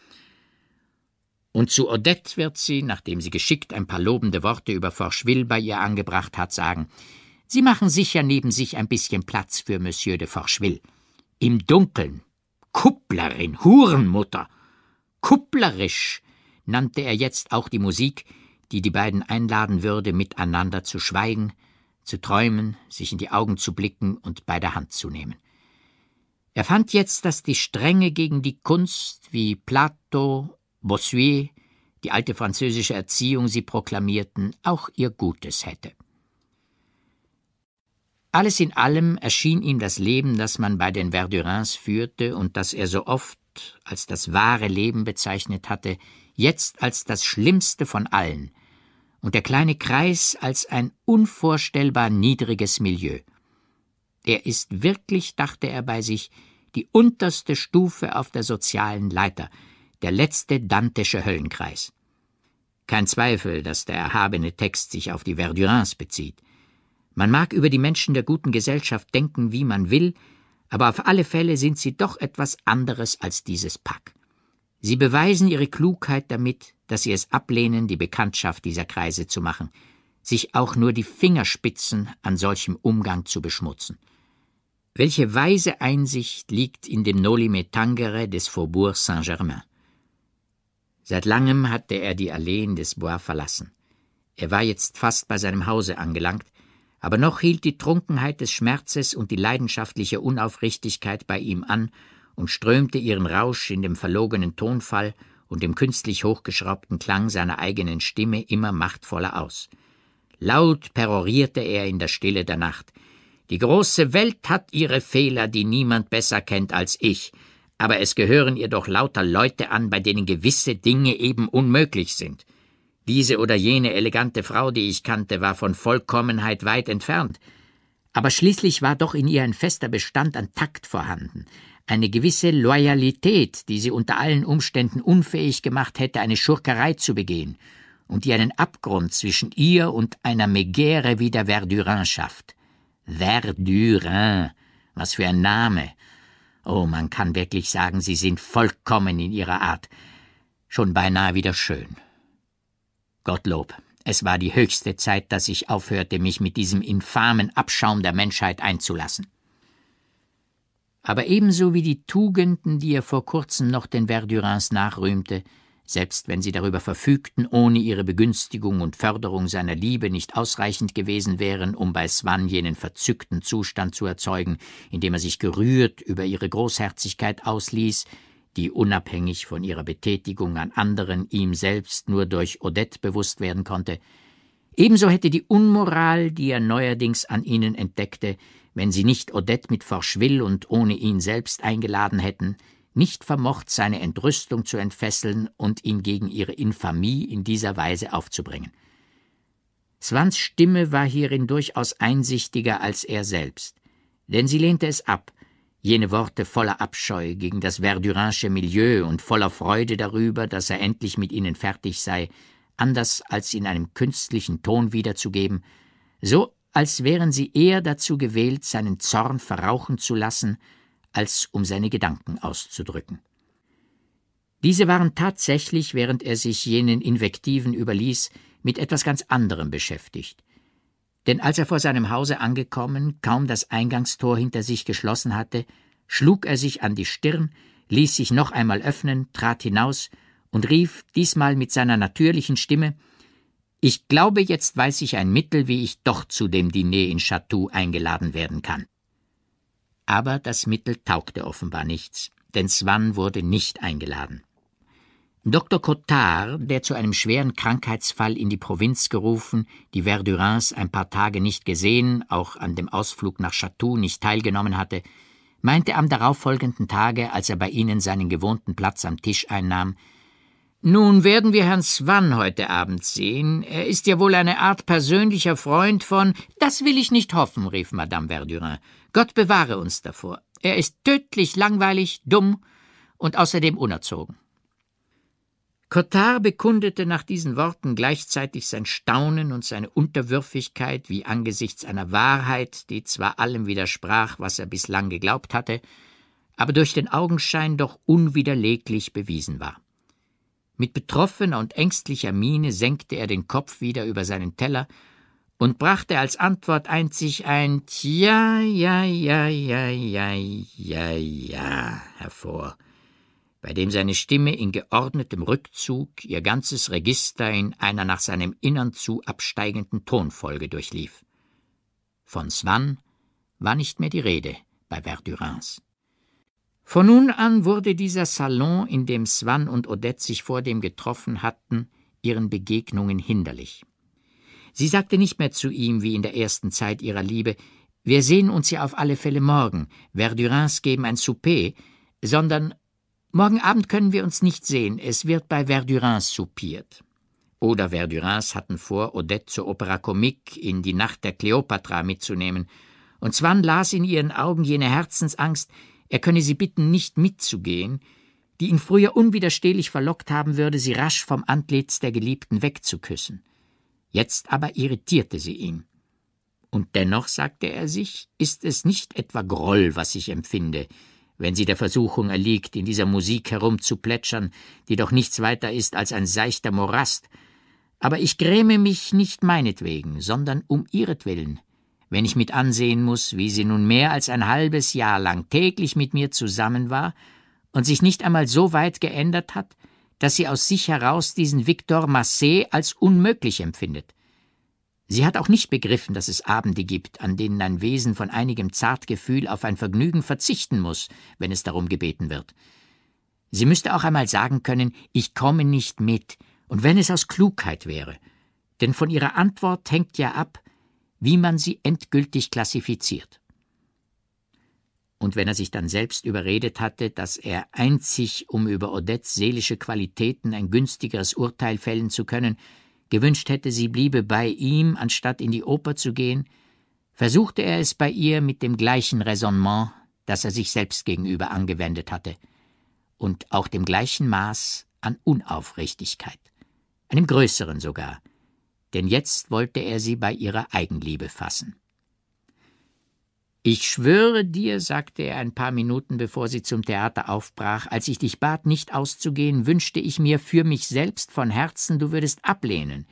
Und zu Odette wird sie, nachdem sie geschickt ein paar lobende Worte über Forcheville bei ihr angebracht hat, sagen: Sie machen sicher neben sich ein bisschen Platz für Monsieur de Forcheville. Im Dunkeln. Kupplerin, Hurenmutter. Kupplerisch nannte er jetzt auch die Musik, die die beiden einladen würde, miteinander zu schweigen, zu träumen, sich in die Augen zu blicken und bei der Hand zu nehmen. Er fand jetzt, dass die Strenge gegen die Kunst, wie Plato Bossuet, die alte französische Erziehung, sie proklamierten, auch ihr Gutes hätte. Alles in allem erschien ihm das Leben, das man bei den Verdurins führte und das er so oft als das wahre Leben bezeichnet hatte, jetzt als das Schlimmste von allen, und der kleine Kreis als ein unvorstellbar niedriges Milieu. Er ist wirklich, dachte er bei sich, die unterste Stufe auf der sozialen Leiter, der letzte dantesche Höllenkreis. Kein Zweifel, dass der erhabene Text sich auf die Verdurins bezieht. Man mag über die Menschen der guten Gesellschaft denken, wie man will, aber auf alle Fälle sind sie doch etwas anderes als dieses Pack. Sie beweisen ihre Klugheit damit, dass sie es ablehnen, die Bekanntschaft dieser Kreise zu machen, sich auch nur die Fingerspitzen an solchem Umgang zu beschmutzen. Welche weise Einsicht liegt in dem Nolime Tangere des Faubourg Saint-Germain? Seit langem hatte er die Alleen des Bois verlassen. Er war jetzt fast bei seinem Hause angelangt, aber noch hielt die Trunkenheit des Schmerzes und die leidenschaftliche Unaufrichtigkeit bei ihm an und strömte ihren Rausch in dem verlogenen Tonfall und dem künstlich hochgeschraubten Klang seiner eigenen Stimme immer machtvoller aus. Laut perorierte er in der Stille der Nacht. Die große Welt hat ihre Fehler, die niemand besser kennt als ich aber es gehören ihr doch lauter Leute an, bei denen gewisse Dinge eben unmöglich sind. Diese oder jene elegante Frau, die ich kannte, war von Vollkommenheit weit entfernt, aber schließlich war doch in ihr ein fester Bestand an Takt vorhanden, eine gewisse Loyalität, die sie unter allen Umständen unfähig gemacht hätte, eine Schurkerei zu begehen, und die einen Abgrund zwischen ihr und einer Megere wie der Verdurin schafft. Verdurin, was für ein Name, Oh, man kann wirklich sagen, Sie sind vollkommen in Ihrer Art. Schon beinahe wieder schön. Gottlob, es war die höchste Zeit, dass ich aufhörte, mich mit diesem infamen Abschaum der Menschheit einzulassen. Aber ebenso wie die Tugenden, die er vor kurzem noch den Verdurins nachrühmte, selbst wenn sie darüber verfügten, ohne ihre Begünstigung und Förderung seiner Liebe nicht ausreichend gewesen wären, um bei Swan jenen verzückten Zustand zu erzeugen, in dem er sich gerührt über ihre Großherzigkeit ausließ, die unabhängig von ihrer Betätigung an anderen ihm selbst nur durch Odette bewusst werden konnte, Ebenso hätte die Unmoral, die er neuerdings an ihnen entdeckte, wenn sie nicht Odette mit Forschwill und ohne ihn selbst eingeladen hätten, nicht vermocht, seine Entrüstung zu entfesseln und ihn gegen ihre Infamie in dieser Weise aufzubringen. Swans Stimme war hierin durchaus einsichtiger als er selbst, denn sie lehnte es ab, jene Worte voller Abscheu gegen das Verdurinsche Milieu und voller Freude darüber, dass er endlich mit ihnen fertig sei, anders als in einem künstlichen Ton wiederzugeben, so als wären sie eher dazu gewählt, seinen Zorn verrauchen zu lassen, als um seine Gedanken auszudrücken. Diese waren tatsächlich, während er sich jenen Invektiven überließ, mit etwas ganz anderem beschäftigt. Denn als er vor seinem Hause angekommen, kaum das Eingangstor hinter sich geschlossen hatte, schlug er sich an die Stirn, ließ sich noch einmal öffnen, trat hinaus und rief, diesmal mit seiner natürlichen Stimme Ich glaube, jetzt weiß ich ein Mittel, wie ich doch zu dem Diner in Chatou eingeladen werden kann. Aber das Mittel taugte offenbar nichts, denn Swann wurde nicht eingeladen. Dr. Cotard, der zu einem schweren Krankheitsfall in die Provinz gerufen, die Verdurins ein paar Tage nicht gesehen, auch an dem Ausflug nach Chatou nicht teilgenommen hatte, meinte am darauffolgenden Tage, als er bei ihnen seinen gewohnten Platz am Tisch einnahm, nun werden wir Herrn Swann heute Abend sehen. Er ist ja wohl eine Art persönlicher Freund von. Das will ich nicht hoffen, rief Madame Verdurin. Gott bewahre uns davor. Er ist tödlich langweilig, dumm und außerdem unerzogen. Cotard bekundete nach diesen Worten gleichzeitig sein Staunen und seine Unterwürfigkeit, wie angesichts einer Wahrheit, die zwar allem widersprach, was er bislang geglaubt hatte, aber durch den Augenschein doch unwiderleglich bewiesen war. Mit betroffener und ängstlicher Miene senkte er den Kopf wieder über seinen Teller und brachte als Antwort einzig ein Tja, ja, ja, ja, ja, ja, ja hervor, bei dem seine Stimme in geordnetem Rückzug ihr ganzes Register in einer nach seinem Innern zu absteigenden Tonfolge durchlief. Von Swann war nicht mehr die Rede bei Verdurins. Von nun an wurde dieser Salon, in dem Swann und Odette sich vor dem getroffen hatten, ihren Begegnungen hinderlich. Sie sagte nicht mehr zu ihm wie in der ersten Zeit ihrer Liebe Wir sehen uns ja auf alle Fälle morgen, Verdurins geben ein Souper, sondern Morgen Abend können wir uns nicht sehen, es wird bei Verdurins soupiert. Oder Verdurins hatten vor, Odette zur Opera Comique in die Nacht der Kleopatra mitzunehmen, und Swann las in ihren Augen jene Herzensangst, er könne sie bitten, nicht mitzugehen, die ihn früher unwiderstehlich verlockt haben würde, sie rasch vom Antlitz der Geliebten wegzuküssen. Jetzt aber irritierte sie ihn. Und dennoch, sagte er sich, ist es nicht etwa Groll, was ich empfinde, wenn sie der Versuchung erliegt, in dieser Musik herumzuplätschern, die doch nichts weiter ist als ein seichter Morast, aber ich gräme mich nicht meinetwegen, sondern um ihretwillen, wenn ich mit ansehen muss, wie sie nun mehr als ein halbes Jahr lang täglich mit mir zusammen war und sich nicht einmal so weit geändert hat, dass sie aus sich heraus diesen Victor Massé als unmöglich empfindet. Sie hat auch nicht begriffen, dass es Abende gibt, an denen ein Wesen von einigem Zartgefühl auf ein Vergnügen verzichten muss, wenn es darum gebeten wird. Sie müsste auch einmal sagen können, ich komme nicht mit, und wenn es aus Klugheit wäre. Denn von ihrer Antwort hängt ja ab, wie man sie endgültig klassifiziert. Und wenn er sich dann selbst überredet hatte, dass er einzig, um über Odettes seelische Qualitäten ein günstigeres Urteil fällen zu können, gewünscht hätte, sie bliebe bei ihm, anstatt in die Oper zu gehen, versuchte er es bei ihr mit dem gleichen Raisonnement, das er sich selbst gegenüber angewendet hatte, und auch dem gleichen Maß an Unaufrichtigkeit, einem größeren sogar, denn jetzt wollte er sie bei ihrer Eigenliebe fassen. Ich schwöre dir, sagte er ein paar Minuten bevor sie zum Theater aufbrach, als ich dich bat, nicht auszugehen, wünschte ich mir für mich selbst von Herzen, du würdest ablehnen,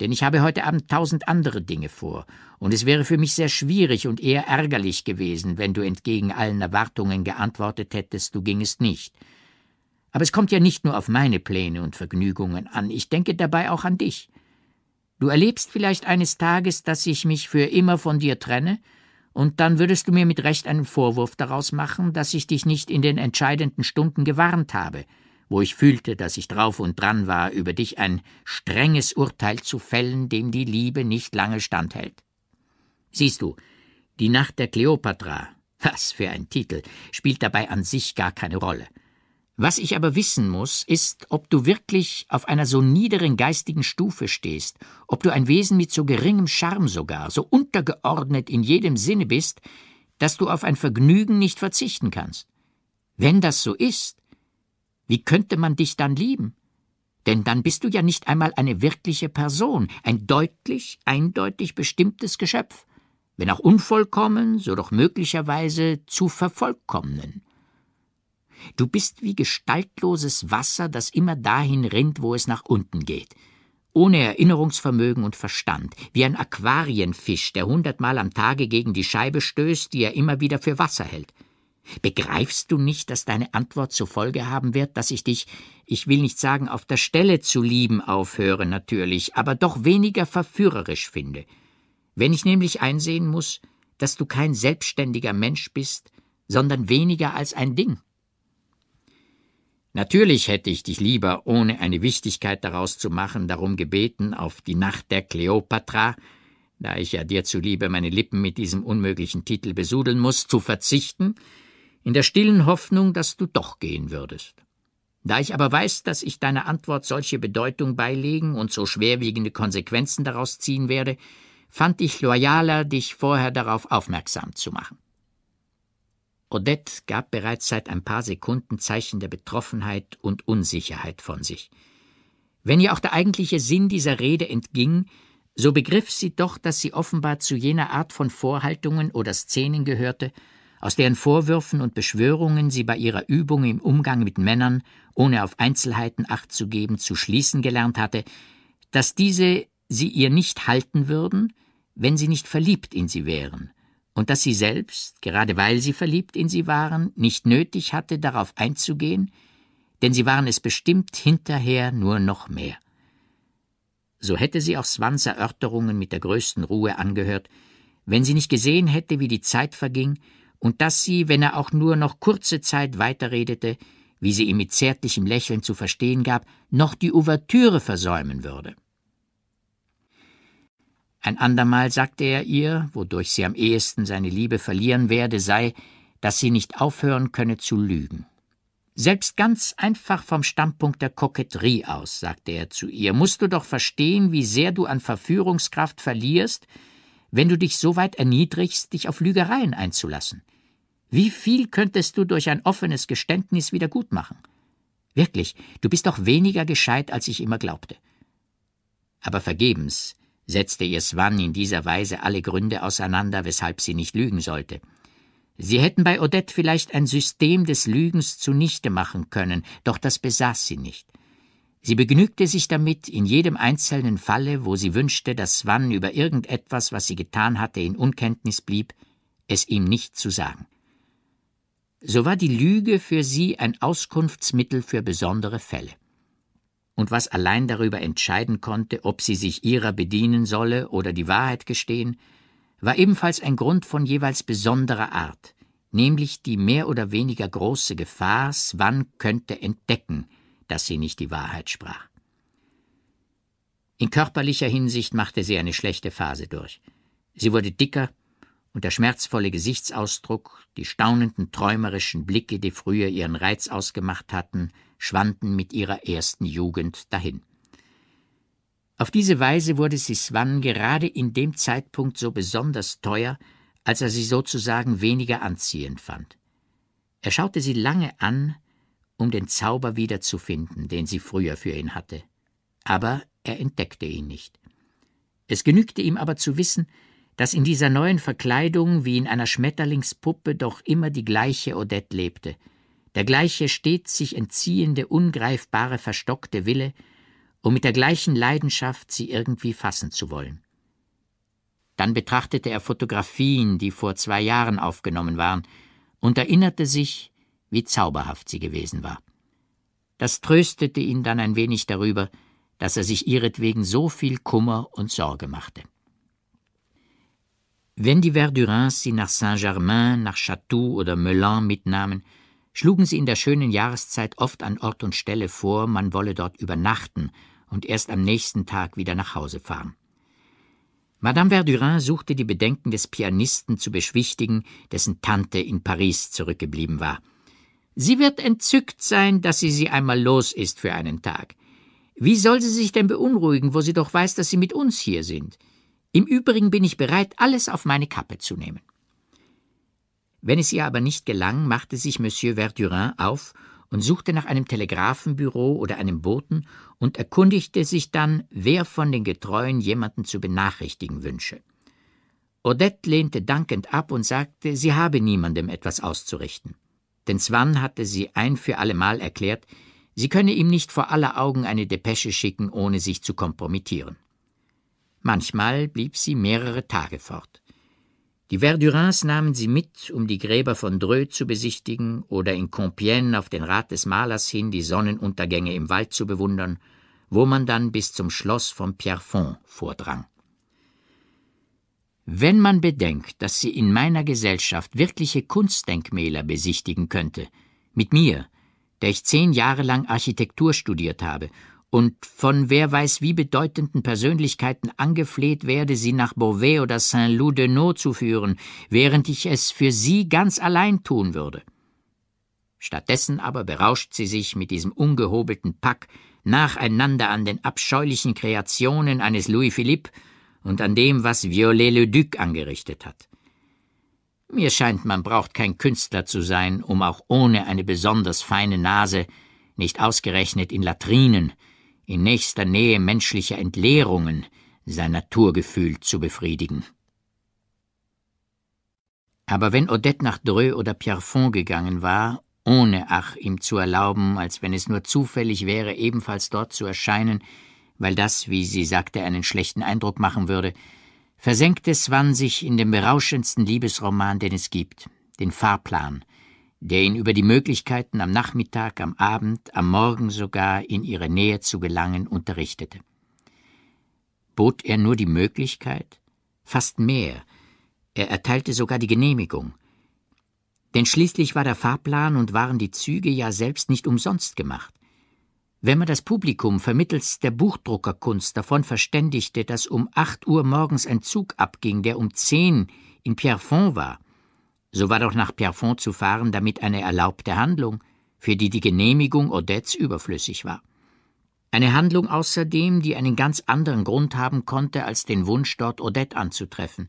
denn ich habe heute Abend tausend andere Dinge vor, und es wäre für mich sehr schwierig und eher ärgerlich gewesen, wenn du entgegen allen Erwartungen geantwortet hättest, du gingest nicht. Aber es kommt ja nicht nur auf meine Pläne und Vergnügungen an, ich denke dabei auch an dich. Du erlebst vielleicht eines Tages, dass ich mich für immer von dir trenne, und dann würdest du mir mit Recht einen Vorwurf daraus machen, dass ich dich nicht in den entscheidenden Stunden gewarnt habe, wo ich fühlte, dass ich drauf und dran war, über dich ein strenges Urteil zu fällen, dem die Liebe nicht lange standhält. Siehst du, die Nacht der Kleopatra, was für ein Titel, spielt dabei an sich gar keine Rolle. Was ich aber wissen muss, ist, ob du wirklich auf einer so niederen geistigen Stufe stehst, ob du ein Wesen mit so geringem Charme sogar, so untergeordnet in jedem Sinne bist, dass du auf ein Vergnügen nicht verzichten kannst. Wenn das so ist, wie könnte man dich dann lieben? Denn dann bist du ja nicht einmal eine wirkliche Person, ein deutlich, eindeutig bestimmtes Geschöpf, wenn auch unvollkommen, so doch möglicherweise zu vervollkommnen. Du bist wie gestaltloses Wasser, das immer dahin rinnt, wo es nach unten geht. Ohne Erinnerungsvermögen und Verstand, wie ein Aquarienfisch, der hundertmal am Tage gegen die Scheibe stößt, die er immer wieder für Wasser hält. Begreifst du nicht, dass deine Antwort zur Folge haben wird, dass ich dich, ich will nicht sagen, auf der Stelle zu lieben aufhöre natürlich, aber doch weniger verführerisch finde? Wenn ich nämlich einsehen muss, dass du kein selbstständiger Mensch bist, sondern weniger als ein Ding. Natürlich hätte ich dich lieber, ohne eine Wichtigkeit daraus zu machen, darum gebeten, auf die Nacht der Kleopatra, da ich ja dir zuliebe meine Lippen mit diesem unmöglichen Titel besudeln muss, zu verzichten, in der stillen Hoffnung, dass du doch gehen würdest. Da ich aber weiß, dass ich deiner Antwort solche Bedeutung beilegen und so schwerwiegende Konsequenzen daraus ziehen werde, fand ich loyaler, dich vorher darauf aufmerksam zu machen. Odette gab bereits seit ein paar Sekunden Zeichen der Betroffenheit und Unsicherheit von sich. Wenn ihr auch der eigentliche Sinn dieser Rede entging, so begriff sie doch, dass sie offenbar zu jener Art von Vorhaltungen oder Szenen gehörte, aus deren Vorwürfen und Beschwörungen sie bei ihrer Übung im Umgang mit Männern, ohne auf Einzelheiten acht zu geben, zu schließen gelernt hatte, dass diese sie ihr nicht halten würden, wenn sie nicht verliebt in sie wären, und dass sie selbst, gerade weil sie verliebt in sie waren, nicht nötig hatte, darauf einzugehen, denn sie waren es bestimmt hinterher nur noch mehr. So hätte sie auch Swans Erörterungen mit der größten Ruhe angehört, wenn sie nicht gesehen hätte, wie die Zeit verging und dass sie, wenn er auch nur noch kurze Zeit weiterredete, wie sie ihm mit zärtlichem Lächeln zu verstehen gab, noch die Ouvertüre versäumen würde. Ein andermal sagte er ihr, wodurch sie am ehesten seine Liebe verlieren werde, sei, dass sie nicht aufhören könne zu lügen. Selbst ganz einfach vom Standpunkt der Koketterie aus, sagte er zu ihr, musst du doch verstehen, wie sehr du an Verführungskraft verlierst, wenn du dich so weit erniedrigst, dich auf Lügereien einzulassen. Wie viel könntest du durch ein offenes Geständnis wieder gut machen? Wirklich, du bist doch weniger gescheit, als ich immer glaubte. Aber vergebens, setzte ihr Swann in dieser Weise alle Gründe auseinander, weshalb sie nicht lügen sollte. Sie hätten bei Odette vielleicht ein System des Lügens zunichte machen können, doch das besaß sie nicht. Sie begnügte sich damit, in jedem einzelnen Falle, wo sie wünschte, dass Swann über irgendetwas, was sie getan hatte, in Unkenntnis blieb, es ihm nicht zu sagen. So war die Lüge für sie ein Auskunftsmittel für besondere Fälle und was allein darüber entscheiden konnte, ob sie sich ihrer bedienen solle oder die Wahrheit gestehen, war ebenfalls ein Grund von jeweils besonderer Art, nämlich die mehr oder weniger große Gefahr, wann könnte entdecken, dass sie nicht die Wahrheit sprach. In körperlicher Hinsicht machte sie eine schlechte Phase durch. Sie wurde dicker, und der schmerzvolle Gesichtsausdruck, die staunenden träumerischen Blicke, die früher ihren Reiz ausgemacht hatten, schwanden mit ihrer ersten Jugend dahin. Auf diese Weise wurde Siswan gerade in dem Zeitpunkt so besonders teuer, als er sie sozusagen weniger anziehend fand. Er schaute sie lange an, um den Zauber wiederzufinden, den sie früher für ihn hatte. Aber er entdeckte ihn nicht. Es genügte ihm aber zu wissen, dass in dieser neuen Verkleidung wie in einer Schmetterlingspuppe doch immer die gleiche Odette lebte, der gleiche stets sich entziehende, ungreifbare, verstockte Wille, um mit der gleichen Leidenschaft sie irgendwie fassen zu wollen. Dann betrachtete er Fotografien, die vor zwei Jahren aufgenommen waren, und erinnerte sich, wie zauberhaft sie gewesen war. Das tröstete ihn dann ein wenig darüber, dass er sich ihretwegen so viel Kummer und Sorge machte. Wenn die Verdurins sie nach Saint-Germain, nach Chatou oder Melun mitnahmen, schlugen sie in der schönen Jahreszeit oft an Ort und Stelle vor, man wolle dort übernachten und erst am nächsten Tag wieder nach Hause fahren. Madame Verdurin suchte die Bedenken des Pianisten zu beschwichtigen, dessen Tante in Paris zurückgeblieben war. Sie wird entzückt sein, dass sie sie einmal los ist für einen Tag. Wie soll sie sich denn beunruhigen, wo sie doch weiß, dass sie mit uns hier sind? Im Übrigen bin ich bereit, alles auf meine Kappe zu nehmen. Wenn es ihr aber nicht gelang, machte sich Monsieur Verdurin auf und suchte nach einem Telegrafenbüro oder einem Boten und erkundigte sich dann, wer von den Getreuen jemanden zu benachrichtigen wünsche. Odette lehnte dankend ab und sagte, sie habe niemandem etwas auszurichten. Denn Swan hatte sie ein für allemal erklärt, sie könne ihm nicht vor aller Augen eine Depesche schicken, ohne sich zu kompromittieren. Manchmal blieb sie mehrere Tage fort. Die Verdurins nahmen sie mit, um die Gräber von Dreux zu besichtigen oder in Compiègne auf den Rat des Malers hin die Sonnenuntergänge im Wald zu bewundern, wo man dann bis zum Schloss von Pierrefonds vordrang. Wenn man bedenkt, dass sie in meiner Gesellschaft wirkliche Kunstdenkmäler besichtigen könnte, mit mir, der ich zehn Jahre lang Architektur studiert habe und von wer weiß wie bedeutenden Persönlichkeiten angefleht werde, sie nach Beauvais oder Saint-Loup-de-Nau zu führen, während ich es für sie ganz allein tun würde. Stattdessen aber berauscht sie sich mit diesem ungehobelten Pack nacheinander an den abscheulichen Kreationen eines Louis-Philippe und an dem, was Viollet-le-Duc angerichtet hat. Mir scheint, man braucht kein Künstler zu sein, um auch ohne eine besonders feine Nase, nicht ausgerechnet in Latrinen, in nächster Nähe menschlicher Entleerungen sein Naturgefühl zu befriedigen. Aber wenn Odette nach Dreux oder Pierrefonds gegangen war, ohne Ach ihm zu erlauben, als wenn es nur zufällig wäre, ebenfalls dort zu erscheinen, weil das, wie sie sagte, einen schlechten Eindruck machen würde, versenkte Swan sich in den berauschendsten Liebesroman, den es gibt, den Fahrplan, der ihn über die Möglichkeiten am Nachmittag, am Abend, am Morgen sogar in ihre Nähe zu gelangen unterrichtete. Bot er nur die Möglichkeit? Fast mehr. Er erteilte sogar die Genehmigung. Denn schließlich war der Fahrplan und waren die Züge ja selbst nicht umsonst gemacht. Wenn man das Publikum vermittels der Buchdruckerkunst davon verständigte, dass um acht Uhr morgens ein Zug abging, der um zehn in Pierrefonds war, so war doch nach Pierrefonds zu fahren damit eine erlaubte Handlung, für die die Genehmigung Odettes überflüssig war. Eine Handlung außerdem, die einen ganz anderen Grund haben konnte, als den Wunsch, dort Odette anzutreffen,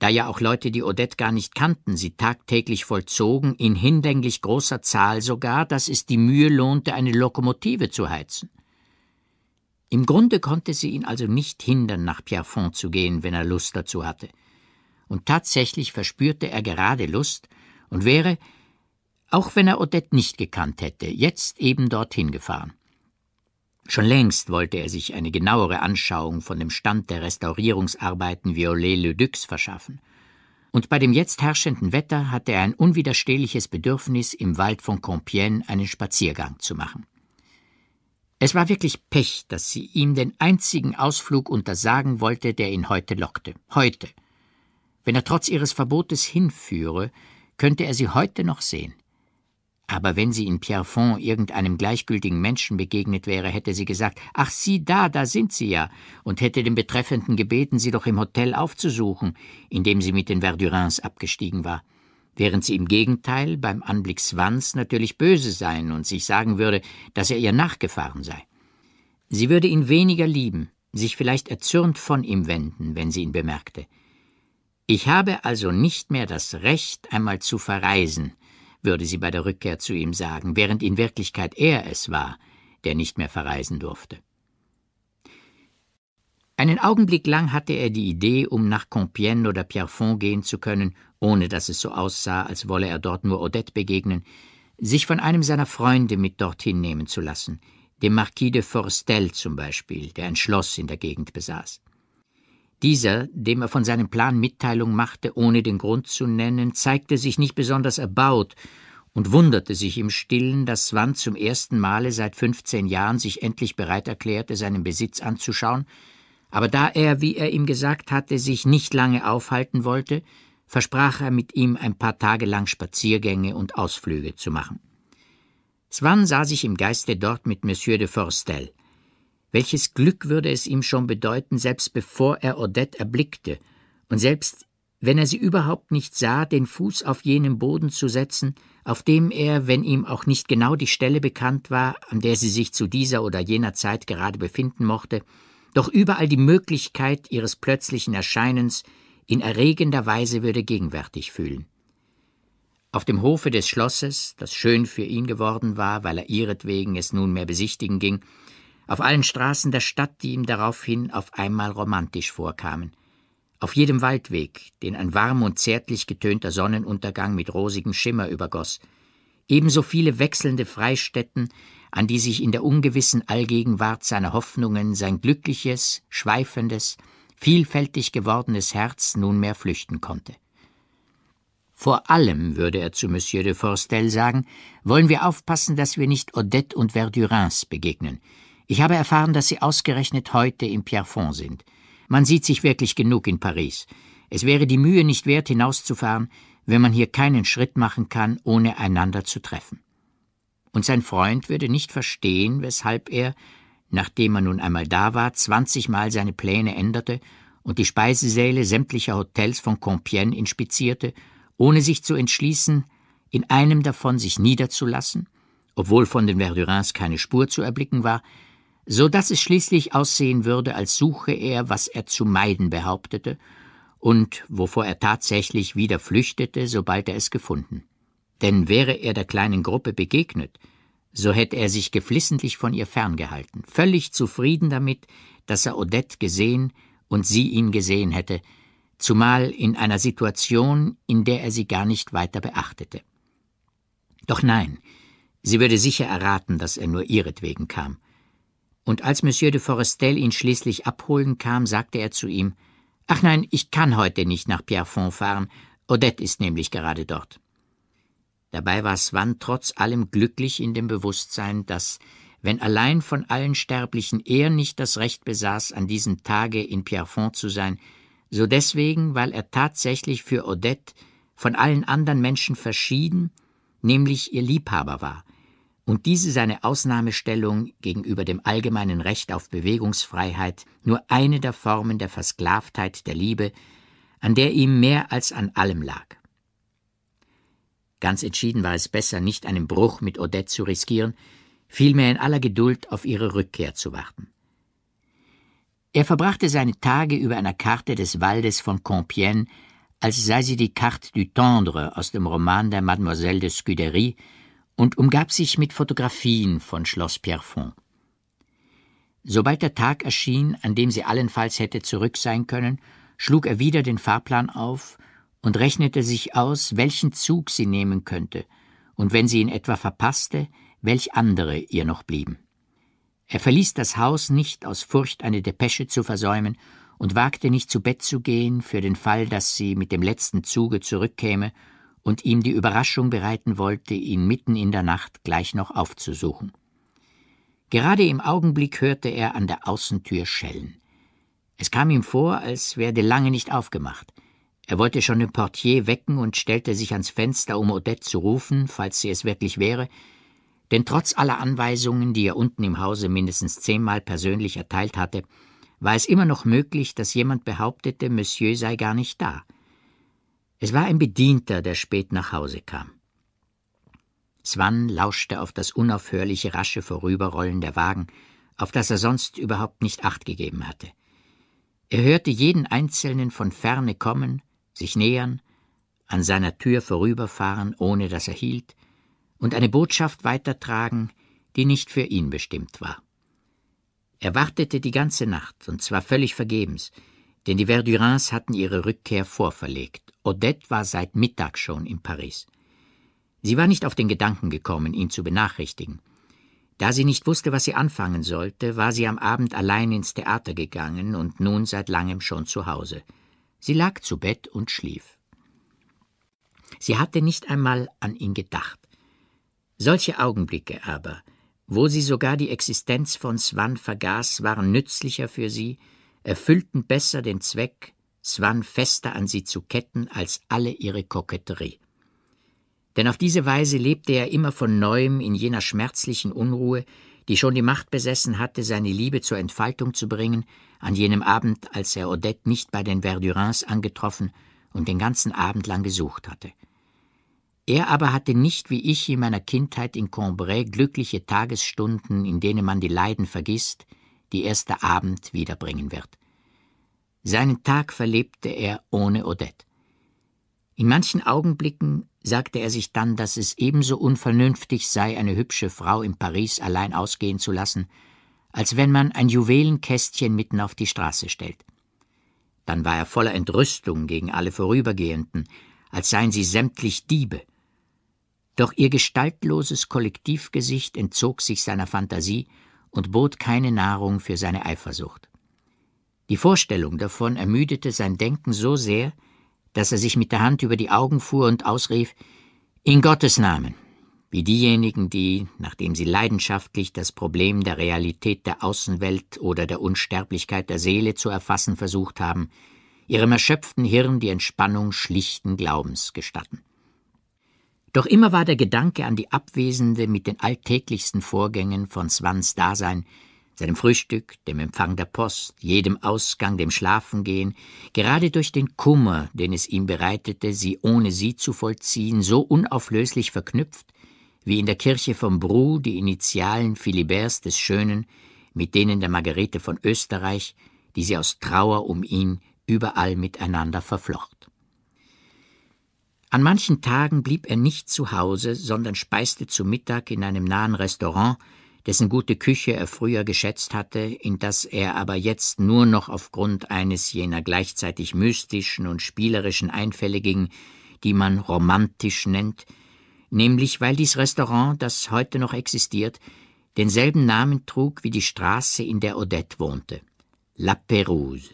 da ja auch Leute, die Odette gar nicht kannten, sie tagtäglich vollzogen, in hinlänglich großer Zahl sogar, dass es die Mühe lohnte, eine Lokomotive zu heizen. Im Grunde konnte sie ihn also nicht hindern, nach Pierrefonds zu gehen, wenn er Lust dazu hatte – und tatsächlich verspürte er gerade Lust und wäre, auch wenn er Odette nicht gekannt hätte, jetzt eben dorthin gefahren. Schon längst wollte er sich eine genauere Anschauung von dem Stand der Restaurierungsarbeiten violet le duc verschaffen. Und bei dem jetzt herrschenden Wetter hatte er ein unwiderstehliches Bedürfnis, im Wald von Compiègne einen Spaziergang zu machen. Es war wirklich Pech, dass sie ihm den einzigen Ausflug untersagen wollte, der ihn heute lockte. Heute, wenn er trotz ihres Verbotes hinführe, könnte er sie heute noch sehen. Aber wenn sie in Pierrefonds irgendeinem gleichgültigen Menschen begegnet wäre, hätte sie gesagt, ach sieh da, da sind sie ja, und hätte den Betreffenden gebeten, sie doch im Hotel aufzusuchen, in dem sie mit den Verdurins abgestiegen war. Während sie im Gegenteil beim Anblick Swans natürlich böse sein und sich sagen würde, dass er ihr nachgefahren sei. Sie würde ihn weniger lieben, sich vielleicht erzürnt von ihm wenden, wenn sie ihn bemerkte. Ich habe also nicht mehr das Recht, einmal zu verreisen, würde sie bei der Rückkehr zu ihm sagen, während in Wirklichkeit er es war, der nicht mehr verreisen durfte. Einen Augenblick lang hatte er die Idee, um nach Compiègne oder Pierrefonds gehen zu können, ohne dass es so aussah, als wolle er dort nur Odette begegnen, sich von einem seiner Freunde mit dorthin nehmen zu lassen, dem Marquis de Forestel zum Beispiel, der ein Schloss in der Gegend besaß. Dieser, dem er von seinem Plan Mitteilung machte, ohne den Grund zu nennen, zeigte sich nicht besonders erbaut und wunderte sich im Stillen, dass Swann zum ersten Male seit fünfzehn Jahren sich endlich bereit erklärte, seinen Besitz anzuschauen, aber da er, wie er ihm gesagt hatte, sich nicht lange aufhalten wollte, versprach er mit ihm ein paar Tage lang Spaziergänge und Ausflüge zu machen. Swann sah sich im Geiste dort mit Monsieur de Forstel – welches Glück würde es ihm schon bedeuten, selbst bevor er Odette erblickte, und selbst wenn er sie überhaupt nicht sah, den Fuß auf jenem Boden zu setzen, auf dem er, wenn ihm auch nicht genau die Stelle bekannt war, an der sie sich zu dieser oder jener Zeit gerade befinden mochte, doch überall die Möglichkeit ihres plötzlichen Erscheinens in erregender Weise würde gegenwärtig fühlen. Auf dem Hofe des Schlosses, das schön für ihn geworden war, weil er ihretwegen es nunmehr besichtigen ging, auf allen Straßen der Stadt, die ihm daraufhin auf einmal romantisch vorkamen, auf jedem Waldweg, den ein warm und zärtlich getönter Sonnenuntergang mit rosigem Schimmer übergoss, ebenso viele wechselnde Freistätten, an die sich in der ungewissen Allgegenwart seiner Hoffnungen sein glückliches, schweifendes, vielfältig gewordenes Herz nunmehr flüchten konnte. Vor allem, würde er zu Monsieur de Forstel sagen, wollen wir aufpassen, dass wir nicht Odette und Verdurins begegnen, ich habe erfahren, dass Sie ausgerechnet heute im Pierrefonds sind. Man sieht sich wirklich genug in Paris. Es wäre die Mühe nicht wert, hinauszufahren, wenn man hier keinen Schritt machen kann, ohne einander zu treffen. Und sein Freund würde nicht verstehen, weshalb er, nachdem er nun einmal da war, zwanzigmal seine Pläne änderte und die Speisesäle sämtlicher Hotels von Compiègne inspizierte, ohne sich zu entschließen, in einem davon sich niederzulassen, obwohl von den Verdurins keine Spur zu erblicken war, so dass es schließlich aussehen würde, als suche er, was er zu meiden behauptete und wovor er tatsächlich wieder flüchtete, sobald er es gefunden. Denn wäre er der kleinen Gruppe begegnet, so hätte er sich geflissentlich von ihr ferngehalten, völlig zufrieden damit, dass er Odette gesehen und sie ihn gesehen hätte, zumal in einer Situation, in der er sie gar nicht weiter beachtete. Doch nein, sie würde sicher erraten, dass er nur ihretwegen kam, und als Monsieur de Forestel ihn schließlich abholen kam, sagte er zu ihm Ach nein, ich kann heute nicht nach Pierrefonds fahren, Odette ist nämlich gerade dort. Dabei war Swann trotz allem glücklich in dem Bewusstsein, dass, wenn allein von allen Sterblichen er nicht das Recht besaß, an diesem Tage in Pierrefonds zu sein, so deswegen, weil er tatsächlich für Odette von allen anderen Menschen verschieden, nämlich ihr Liebhaber war, und diese seine Ausnahmestellung gegenüber dem allgemeinen Recht auf Bewegungsfreiheit nur eine der Formen der Versklavtheit der Liebe, an der ihm mehr als an allem lag. Ganz entschieden war es besser, nicht einen Bruch mit Odette zu riskieren, vielmehr in aller Geduld auf ihre Rückkehr zu warten. Er verbrachte seine Tage über einer Karte des Waldes von Compiègne, als sei sie die Carte du Tendre aus dem Roman der Mademoiselle de Scudery, und umgab sich mit Fotografien von Schloss Pierrefonds. Sobald der Tag erschien, an dem sie allenfalls hätte zurück sein können, schlug er wieder den Fahrplan auf und rechnete sich aus, welchen Zug sie nehmen könnte und wenn sie ihn etwa verpasste, welch andere ihr noch blieben. Er verließ das Haus nicht aus Furcht, eine Depesche zu versäumen und wagte nicht zu Bett zu gehen für den Fall, dass sie mit dem letzten Zuge zurückkäme und ihm die Überraschung bereiten wollte, ihn mitten in der Nacht gleich noch aufzusuchen. Gerade im Augenblick hörte er an der Außentür schellen. Es kam ihm vor, als werde lange nicht aufgemacht. Er wollte schon den Portier wecken und stellte sich ans Fenster, um Odette zu rufen, falls sie es wirklich wäre, denn trotz aller Anweisungen, die er unten im Hause mindestens zehnmal persönlich erteilt hatte, war es immer noch möglich, dass jemand behauptete, Monsieur sei gar nicht da. Es war ein Bedienter, der spät nach Hause kam. Swan lauschte auf das unaufhörliche rasche Vorüberrollen der Wagen, auf das er sonst überhaupt nicht acht gegeben hatte. Er hörte jeden einzelnen von ferne kommen, sich nähern, an seiner Tür vorüberfahren, ohne dass er hielt, und eine Botschaft weitertragen, die nicht für ihn bestimmt war. Er wartete die ganze Nacht, und zwar völlig vergebens, denn die Verdurins hatten ihre Rückkehr vorverlegt. Odette war seit Mittag schon in Paris. Sie war nicht auf den Gedanken gekommen, ihn zu benachrichtigen. Da sie nicht wusste, was sie anfangen sollte, war sie am Abend allein ins Theater gegangen und nun seit langem schon zu Hause. Sie lag zu Bett und schlief. Sie hatte nicht einmal an ihn gedacht. Solche Augenblicke aber, wo sie sogar die Existenz von Swan vergaß, waren nützlicher für sie erfüllten besser den Zweck, Swan fester an sie zu ketten als alle ihre Koketterie. Denn auf diese Weise lebte er immer von neuem in jener schmerzlichen Unruhe, die schon die Macht besessen hatte, seine Liebe zur Entfaltung zu bringen, an jenem Abend, als er Odette nicht bei den Verdurins angetroffen und den ganzen Abend lang gesucht hatte. Er aber hatte nicht wie ich in meiner Kindheit in Cambrai glückliche Tagesstunden, in denen man die Leiden vergisst, die erste Abend wiederbringen wird. Seinen Tag verlebte er ohne Odette. In manchen Augenblicken sagte er sich dann, dass es ebenso unvernünftig sei, eine hübsche Frau in Paris allein ausgehen zu lassen, als wenn man ein Juwelenkästchen mitten auf die Straße stellt. Dann war er voller Entrüstung gegen alle Vorübergehenden, als seien sie sämtlich Diebe. Doch ihr gestaltloses Kollektivgesicht entzog sich seiner Fantasie, und bot keine Nahrung für seine Eifersucht. Die Vorstellung davon ermüdete sein Denken so sehr, dass er sich mit der Hand über die Augen fuhr und ausrief In Gottes Namen, wie diejenigen, die, nachdem sie leidenschaftlich das Problem der Realität der Außenwelt oder der Unsterblichkeit der Seele zu erfassen versucht haben, ihrem erschöpften Hirn die Entspannung schlichten Glaubens gestatten. Doch immer war der Gedanke an die Abwesende mit den alltäglichsten Vorgängen von Swans Dasein, seinem Frühstück, dem Empfang der Post, jedem Ausgang, dem Schlafengehen, gerade durch den Kummer, den es ihm bereitete, sie ohne sie zu vollziehen, so unauflöslich verknüpft, wie in der Kirche von Bru die Initialen Philiberts des Schönen mit denen der Margarete von Österreich, die sie aus Trauer um ihn überall miteinander verflocht. An manchen Tagen blieb er nicht zu Hause, sondern speiste zu Mittag in einem nahen Restaurant, dessen gute Küche er früher geschätzt hatte, in das er aber jetzt nur noch aufgrund eines jener gleichzeitig mystischen und spielerischen Einfälle ging, die man romantisch nennt, nämlich weil dies Restaurant, das heute noch existiert, denselben Namen trug wie die Straße, in der Odette wohnte La Perouse.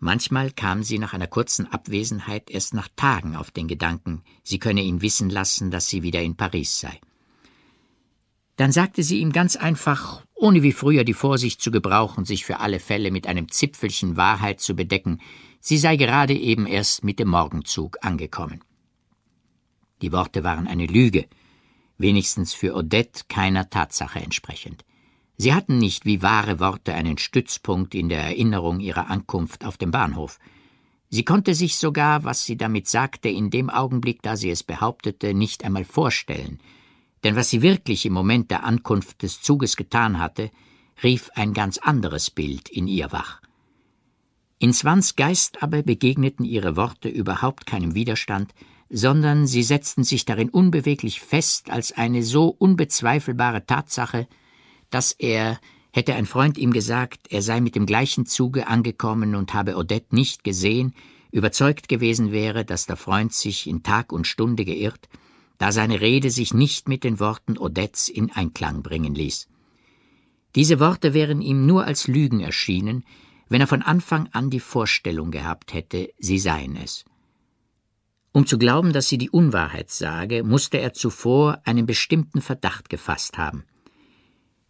Manchmal kam sie nach einer kurzen Abwesenheit erst nach Tagen auf den Gedanken, sie könne ihn wissen lassen, dass sie wieder in Paris sei. Dann sagte sie ihm ganz einfach, ohne wie früher die Vorsicht zu gebrauchen, sich für alle Fälle mit einem Zipfelchen Wahrheit zu bedecken, sie sei gerade eben erst mit dem Morgenzug angekommen. Die Worte waren eine Lüge, wenigstens für Odette keiner Tatsache entsprechend. Sie hatten nicht wie wahre Worte einen Stützpunkt in der Erinnerung ihrer Ankunft auf dem Bahnhof. Sie konnte sich sogar, was sie damit sagte, in dem Augenblick, da sie es behauptete, nicht einmal vorstellen, denn was sie wirklich im Moment der Ankunft des Zuges getan hatte, rief ein ganz anderes Bild in ihr wach. In Swans Geist aber begegneten ihre Worte überhaupt keinem Widerstand, sondern sie setzten sich darin unbeweglich fest als eine so unbezweifelbare Tatsache, dass er, hätte ein Freund ihm gesagt, er sei mit dem gleichen Zuge angekommen und habe Odette nicht gesehen, überzeugt gewesen wäre, dass der Freund sich in Tag und Stunde geirrt, da seine Rede sich nicht mit den Worten Odettes in Einklang bringen ließ. Diese Worte wären ihm nur als Lügen erschienen, wenn er von Anfang an die Vorstellung gehabt hätte, sie seien es. Um zu glauben, dass sie die Unwahrheit sage, musste er zuvor einen bestimmten Verdacht gefasst haben.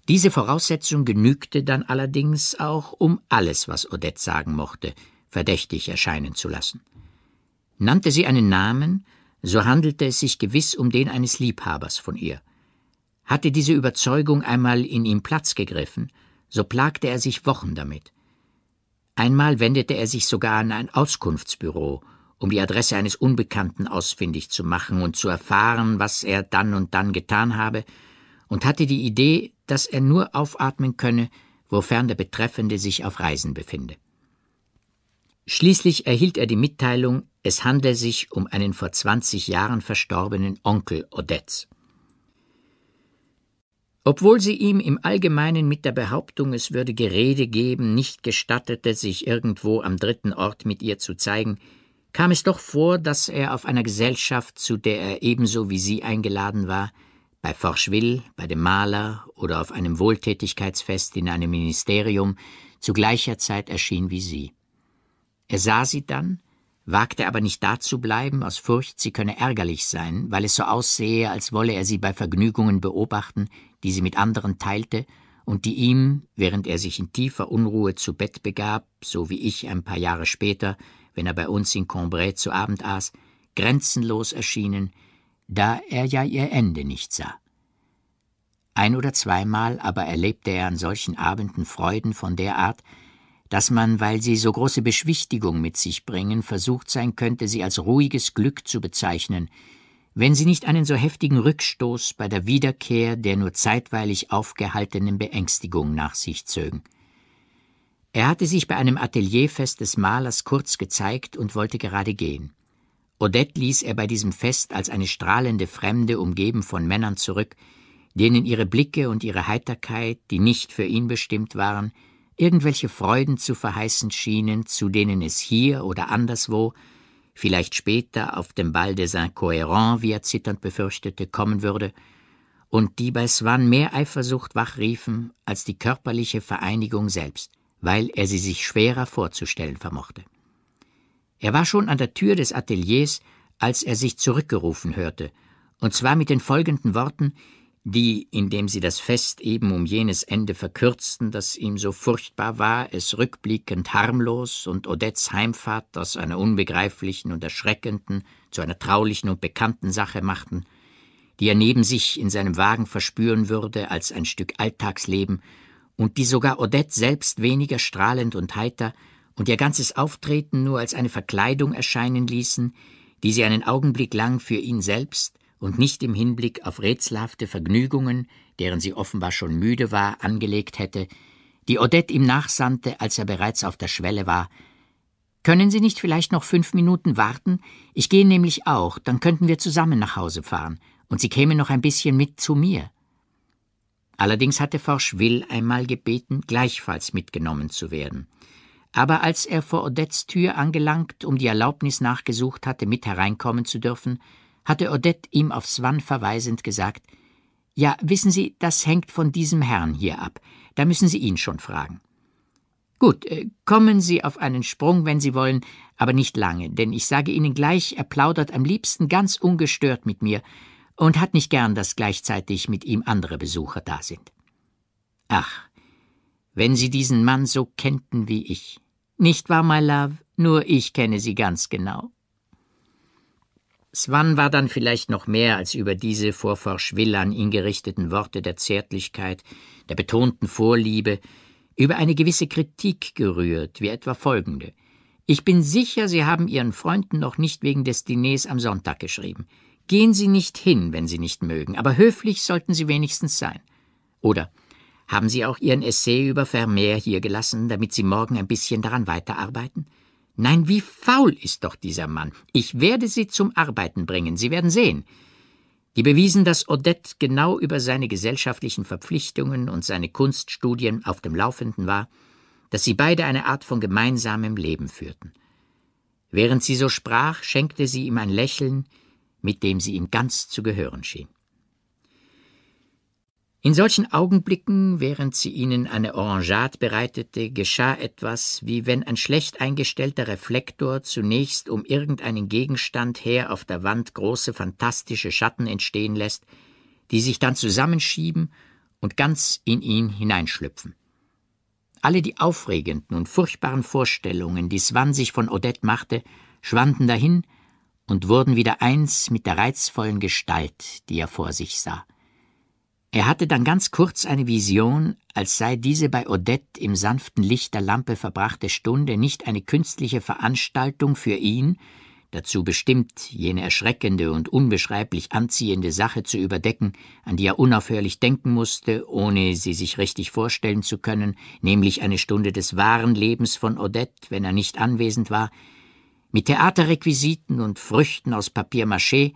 Diese Voraussetzung genügte dann allerdings auch, um alles, was Odette sagen mochte, verdächtig erscheinen zu lassen. Nannte sie einen Namen, so handelte es sich gewiss um den eines Liebhabers von ihr. Hatte diese Überzeugung einmal in ihm Platz gegriffen, so plagte er sich Wochen damit. Einmal wendete er sich sogar an ein Auskunftsbüro, um die Adresse eines Unbekannten ausfindig zu machen und zu erfahren, was er dann und dann getan habe und hatte die Idee, dass er nur aufatmen könne, wofern der Betreffende sich auf Reisen befinde. Schließlich erhielt er die Mitteilung, es handle sich um einen vor 20 Jahren verstorbenen Onkel Odets. Obwohl sie ihm im Allgemeinen mit der Behauptung, es würde Gerede geben, nicht gestattete, sich irgendwo am dritten Ort mit ihr zu zeigen, kam es doch vor, dass er auf einer Gesellschaft, zu der er ebenso wie sie eingeladen war, bei Forschwil, bei dem Maler oder auf einem Wohltätigkeitsfest in einem Ministerium zu gleicher Zeit erschien wie sie. Er sah sie dann, wagte aber nicht da zu bleiben, aus Furcht, sie könne ärgerlich sein, weil es so aussehe, als wolle er sie bei Vergnügungen beobachten, die sie mit anderen teilte und die ihm, während er sich in tiefer Unruhe zu Bett begab, so wie ich ein paar Jahre später, wenn er bei uns in Combray zu Abend aß, grenzenlos erschienen, da er ja ihr Ende nicht sah. Ein oder zweimal aber erlebte er an solchen Abenden Freuden von der Art, dass man, weil sie so große Beschwichtigung mit sich bringen, versucht sein könnte, sie als ruhiges Glück zu bezeichnen, wenn sie nicht einen so heftigen Rückstoß bei der Wiederkehr der nur zeitweilig aufgehaltenen Beängstigung nach sich zögen. Er hatte sich bei einem Atelierfest des Malers kurz gezeigt und wollte gerade gehen. Odette ließ er bei diesem Fest als eine strahlende Fremde umgeben von Männern zurück, denen ihre Blicke und ihre Heiterkeit, die nicht für ihn bestimmt waren, irgendwelche Freuden zu verheißen schienen, zu denen es hier oder anderswo, vielleicht später auf dem Ball des Incohérents, wie er zitternd befürchtete, kommen würde, und die bei Swan mehr Eifersucht wachriefen als die körperliche Vereinigung selbst, weil er sie sich schwerer vorzustellen vermochte. Er war schon an der Tür des Ateliers, als er sich zurückgerufen hörte, und zwar mit den folgenden Worten, die, indem sie das Fest eben um jenes Ende verkürzten, das ihm so furchtbar war, es rückblickend harmlos und Odettes Heimfahrt aus einer unbegreiflichen und erschreckenden zu einer traulichen und bekannten Sache machten, die er neben sich in seinem Wagen verspüren würde als ein Stück Alltagsleben und die sogar Odette selbst weniger strahlend und heiter und ihr ganzes Auftreten nur als eine Verkleidung erscheinen ließen, die sie einen Augenblick lang für ihn selbst und nicht im Hinblick auf rätselhafte Vergnügungen, deren sie offenbar schon müde war, angelegt hätte, die Odette ihm nachsandte, als er bereits auf der Schwelle war. Können Sie nicht vielleicht noch fünf Minuten warten? Ich gehe nämlich auch, dann könnten wir zusammen nach Hause fahren, und Sie kämen noch ein bisschen mit zu mir. Allerdings hatte Forschwill einmal gebeten, gleichfalls mitgenommen zu werden aber als er vor Odettes Tür angelangt, um die Erlaubnis nachgesucht hatte, mit hereinkommen zu dürfen, hatte Odette ihm auf Swan verweisend gesagt Ja, wissen Sie, das hängt von diesem Herrn hier ab. Da müssen Sie ihn schon fragen. Gut, äh, kommen Sie auf einen Sprung, wenn Sie wollen, aber nicht lange, denn ich sage Ihnen gleich, er plaudert am liebsten ganz ungestört mit mir und hat nicht gern, dass gleichzeitig mit ihm andere Besucher da sind. Ach, wenn Sie diesen Mann so kennten wie ich. Nicht wahr, my love? Nur ich kenne Sie ganz genau. Swan war dann vielleicht noch mehr als über diese vor Forschwill an ihn gerichteten Worte der Zärtlichkeit, der betonten Vorliebe, über eine gewisse Kritik gerührt, wie etwa folgende. Ich bin sicher, Sie haben Ihren Freunden noch nicht wegen des Diners am Sonntag geschrieben. Gehen Sie nicht hin, wenn Sie nicht mögen, aber höflich sollten Sie wenigstens sein. Oder haben Sie auch Ihren Essay über Vermeer hier gelassen, damit Sie morgen ein bisschen daran weiterarbeiten? Nein, wie faul ist doch dieser Mann. Ich werde Sie zum Arbeiten bringen, Sie werden sehen. Die bewiesen, dass Odette genau über seine gesellschaftlichen Verpflichtungen und seine Kunststudien auf dem Laufenden war, dass sie beide eine Art von gemeinsamem Leben führten. Während sie so sprach, schenkte sie ihm ein Lächeln, mit dem sie ihm ganz zu gehören schien. In solchen Augenblicken, während sie ihnen eine Orangeade bereitete, geschah etwas, wie wenn ein schlecht eingestellter Reflektor zunächst um irgendeinen Gegenstand her auf der Wand große fantastische Schatten entstehen lässt, die sich dann zusammenschieben und ganz in ihn hineinschlüpfen. Alle die aufregenden und furchtbaren Vorstellungen, die Swan sich von Odette machte, schwanden dahin und wurden wieder eins mit der reizvollen Gestalt, die er vor sich sah. Er hatte dann ganz kurz eine Vision, als sei diese bei Odette im sanften Licht der Lampe verbrachte Stunde nicht eine künstliche Veranstaltung für ihn, dazu bestimmt, jene erschreckende und unbeschreiblich anziehende Sache zu überdecken, an die er unaufhörlich denken musste, ohne sie sich richtig vorstellen zu können, nämlich eine Stunde des wahren Lebens von Odette, wenn er nicht anwesend war, mit Theaterrequisiten und Früchten aus Papier-Maché,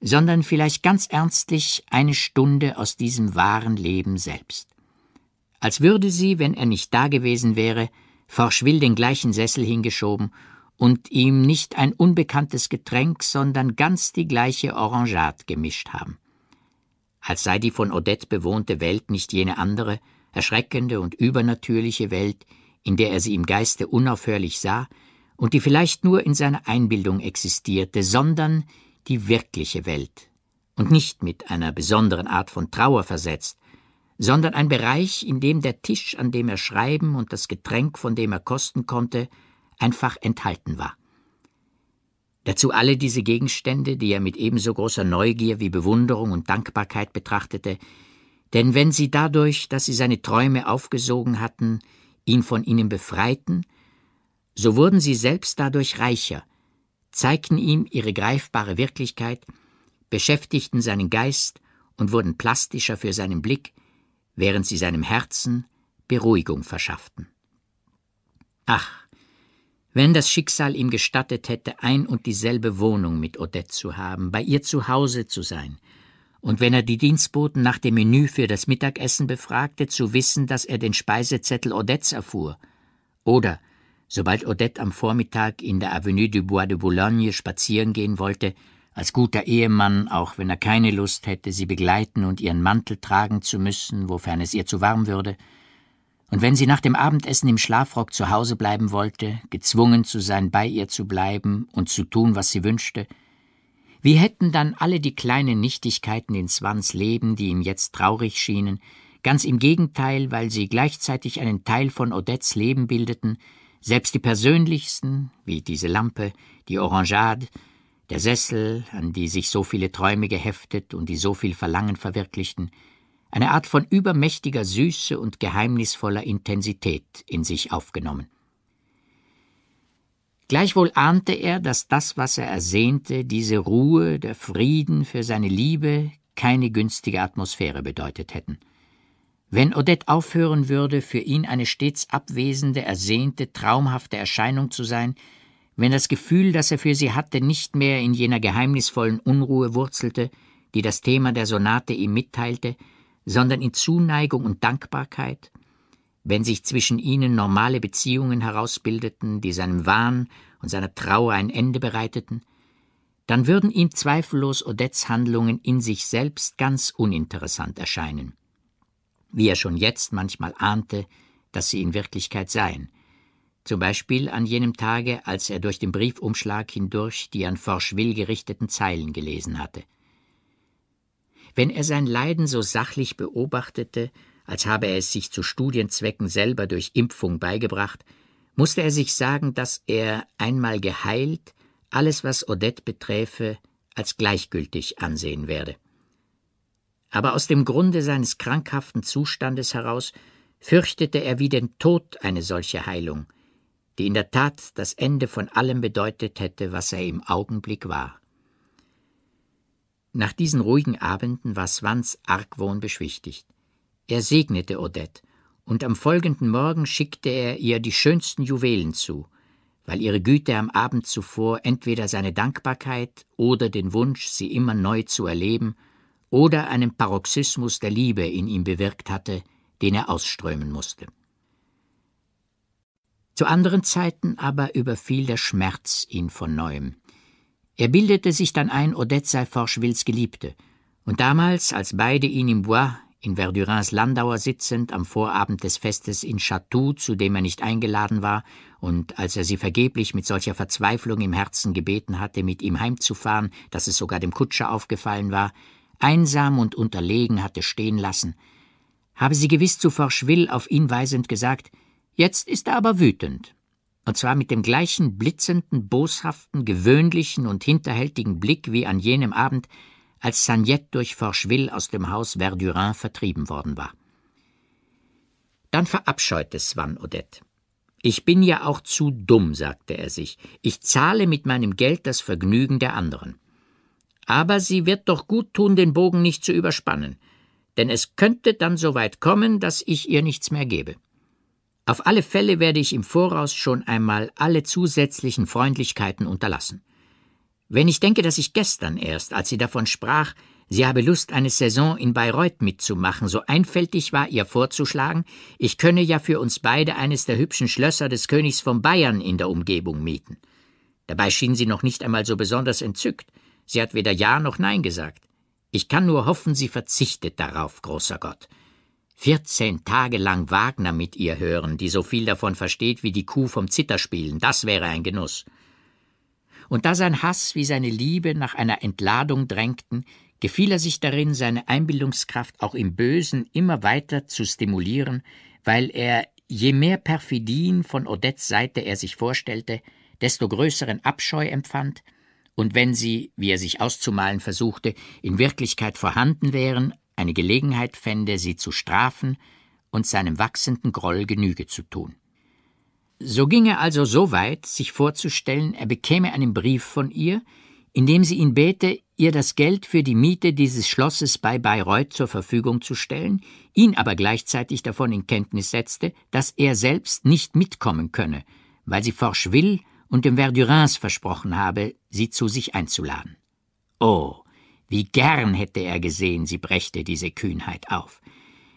sondern vielleicht ganz ernstlich eine Stunde aus diesem wahren Leben selbst. Als würde sie, wenn er nicht dagewesen wäre, Forschwill den gleichen Sessel hingeschoben und ihm nicht ein unbekanntes Getränk, sondern ganz die gleiche Orangeat gemischt haben. Als sei die von Odette bewohnte Welt nicht jene andere, erschreckende und übernatürliche Welt, in der er sie im Geiste unaufhörlich sah und die vielleicht nur in seiner Einbildung existierte, sondern die wirkliche Welt und nicht mit einer besonderen Art von Trauer versetzt, sondern ein Bereich, in dem der Tisch, an dem er schreiben und das Getränk, von dem er kosten konnte, einfach enthalten war. Dazu alle diese Gegenstände, die er mit ebenso großer Neugier wie Bewunderung und Dankbarkeit betrachtete, denn wenn sie dadurch, dass sie seine Träume aufgesogen hatten, ihn von ihnen befreiten, so wurden sie selbst dadurch reicher, zeigten ihm ihre greifbare Wirklichkeit, beschäftigten seinen Geist und wurden plastischer für seinen Blick, während sie seinem Herzen Beruhigung verschafften. Ach, wenn das Schicksal ihm gestattet hätte, ein und dieselbe Wohnung mit Odette zu haben, bei ihr zu Hause zu sein, und wenn er die Dienstboten nach dem Menü für das Mittagessen befragte, zu wissen, dass er den Speisezettel Odettes erfuhr, oder sobald Odette am Vormittag in der Avenue du Bois de Boulogne spazieren gehen wollte, als guter Ehemann, auch wenn er keine Lust hätte, sie begleiten und ihren Mantel tragen zu müssen, wofern es ihr zu warm würde, und wenn sie nach dem Abendessen im Schlafrock zu Hause bleiben wollte, gezwungen zu sein, bei ihr zu bleiben und zu tun, was sie wünschte, wie hätten dann alle die kleinen Nichtigkeiten in Swans Leben, die ihm jetzt traurig schienen, ganz im Gegenteil, weil sie gleichzeitig einen Teil von Odettes Leben bildeten, selbst die persönlichsten, wie diese Lampe, die Orangeade, der Sessel, an die sich so viele Träume geheftet und die so viel Verlangen verwirklichten, eine Art von übermächtiger Süße und geheimnisvoller Intensität in sich aufgenommen. Gleichwohl ahnte er, dass das, was er ersehnte, diese Ruhe, der Frieden für seine Liebe, keine günstige Atmosphäre bedeutet hätten – wenn Odette aufhören würde, für ihn eine stets abwesende, ersehnte, traumhafte Erscheinung zu sein, wenn das Gefühl, das er für sie hatte, nicht mehr in jener geheimnisvollen Unruhe wurzelte, die das Thema der Sonate ihm mitteilte, sondern in Zuneigung und Dankbarkeit, wenn sich zwischen ihnen normale Beziehungen herausbildeten, die seinem Wahn und seiner Trauer ein Ende bereiteten, dann würden ihm zweifellos Odettes Handlungen in sich selbst ganz uninteressant erscheinen wie er schon jetzt manchmal ahnte, dass sie in Wirklichkeit seien. Zum Beispiel an jenem Tage, als er durch den Briefumschlag hindurch die an Forschwill gerichteten Zeilen gelesen hatte. Wenn er sein Leiden so sachlich beobachtete, als habe er es sich zu Studienzwecken selber durch Impfung beigebracht, musste er sich sagen, dass er, einmal geheilt, alles, was Odette beträfe, als gleichgültig ansehen werde aber aus dem Grunde seines krankhaften Zustandes heraus fürchtete er wie den Tod eine solche Heilung, die in der Tat das Ende von allem bedeutet hätte, was er im Augenblick war. Nach diesen ruhigen Abenden war Swans Argwohn beschwichtigt. Er segnete Odette, und am folgenden Morgen schickte er ihr die schönsten Juwelen zu, weil ihre Güte am Abend zuvor entweder seine Dankbarkeit oder den Wunsch, sie immer neu zu erleben, oder einen Paroxysmus der Liebe in ihm bewirkt hatte, den er ausströmen musste. Zu anderen Zeiten aber überfiel der Schmerz ihn von neuem. Er bildete sich dann ein, Odette sei Forschwills Geliebte, und damals, als beide ihn im Bois, in Verdurins Landauer sitzend, am Vorabend des Festes in Chatou, zu dem er nicht eingeladen war, und als er sie vergeblich mit solcher Verzweiflung im Herzen gebeten hatte, mit ihm heimzufahren, dass es sogar dem Kutscher aufgefallen war, einsam und unterlegen hatte stehen lassen, habe sie gewiss zu Forschwill auf ihn weisend gesagt, jetzt ist er aber wütend. Und zwar mit dem gleichen blitzenden, boshaften, gewöhnlichen und hinterhältigen Blick wie an jenem Abend, als Sagnette durch Forschwill aus dem Haus Verdurin vertrieben worden war. Dann verabscheute Swan Odette. Ich bin ja auch zu dumm, sagte er sich. Ich zahle mit meinem Geld das Vergnügen der anderen aber sie wird doch gut tun, den Bogen nicht zu überspannen, denn es könnte dann so weit kommen, dass ich ihr nichts mehr gebe. Auf alle Fälle werde ich im Voraus schon einmal alle zusätzlichen Freundlichkeiten unterlassen. Wenn ich denke, dass ich gestern erst, als sie davon sprach, sie habe Lust, eine Saison in Bayreuth mitzumachen, so einfältig war ihr vorzuschlagen, ich könne ja für uns beide eines der hübschen Schlösser des Königs von Bayern in der Umgebung mieten. Dabei schien sie noch nicht einmal so besonders entzückt. Sie hat weder Ja noch Nein gesagt. Ich kann nur hoffen, sie verzichtet darauf, großer Gott. Vierzehn Tage lang Wagner mit ihr hören, die so viel davon versteht wie die Kuh vom Zitterspielen, das wäre ein Genuss. Und da sein Hass wie seine Liebe nach einer Entladung drängten, gefiel er sich darin, seine Einbildungskraft auch im Bösen immer weiter zu stimulieren, weil er, je mehr Perfidien von Odettes Seite er sich vorstellte, desto größeren Abscheu empfand und wenn sie, wie er sich auszumalen versuchte, in Wirklichkeit vorhanden wären, eine Gelegenheit fände, sie zu strafen und seinem wachsenden Groll Genüge zu tun. So ging er also so weit, sich vorzustellen, er bekäme einen Brief von ihr, in dem sie ihn bete, ihr das Geld für die Miete dieses Schlosses bei Bayreuth zur Verfügung zu stellen, ihn aber gleichzeitig davon in Kenntnis setzte, dass er selbst nicht mitkommen könne, weil sie forsch will, und dem Verdurins versprochen habe, sie zu sich einzuladen. Oh, wie gern hätte er gesehen, sie brächte diese Kühnheit auf.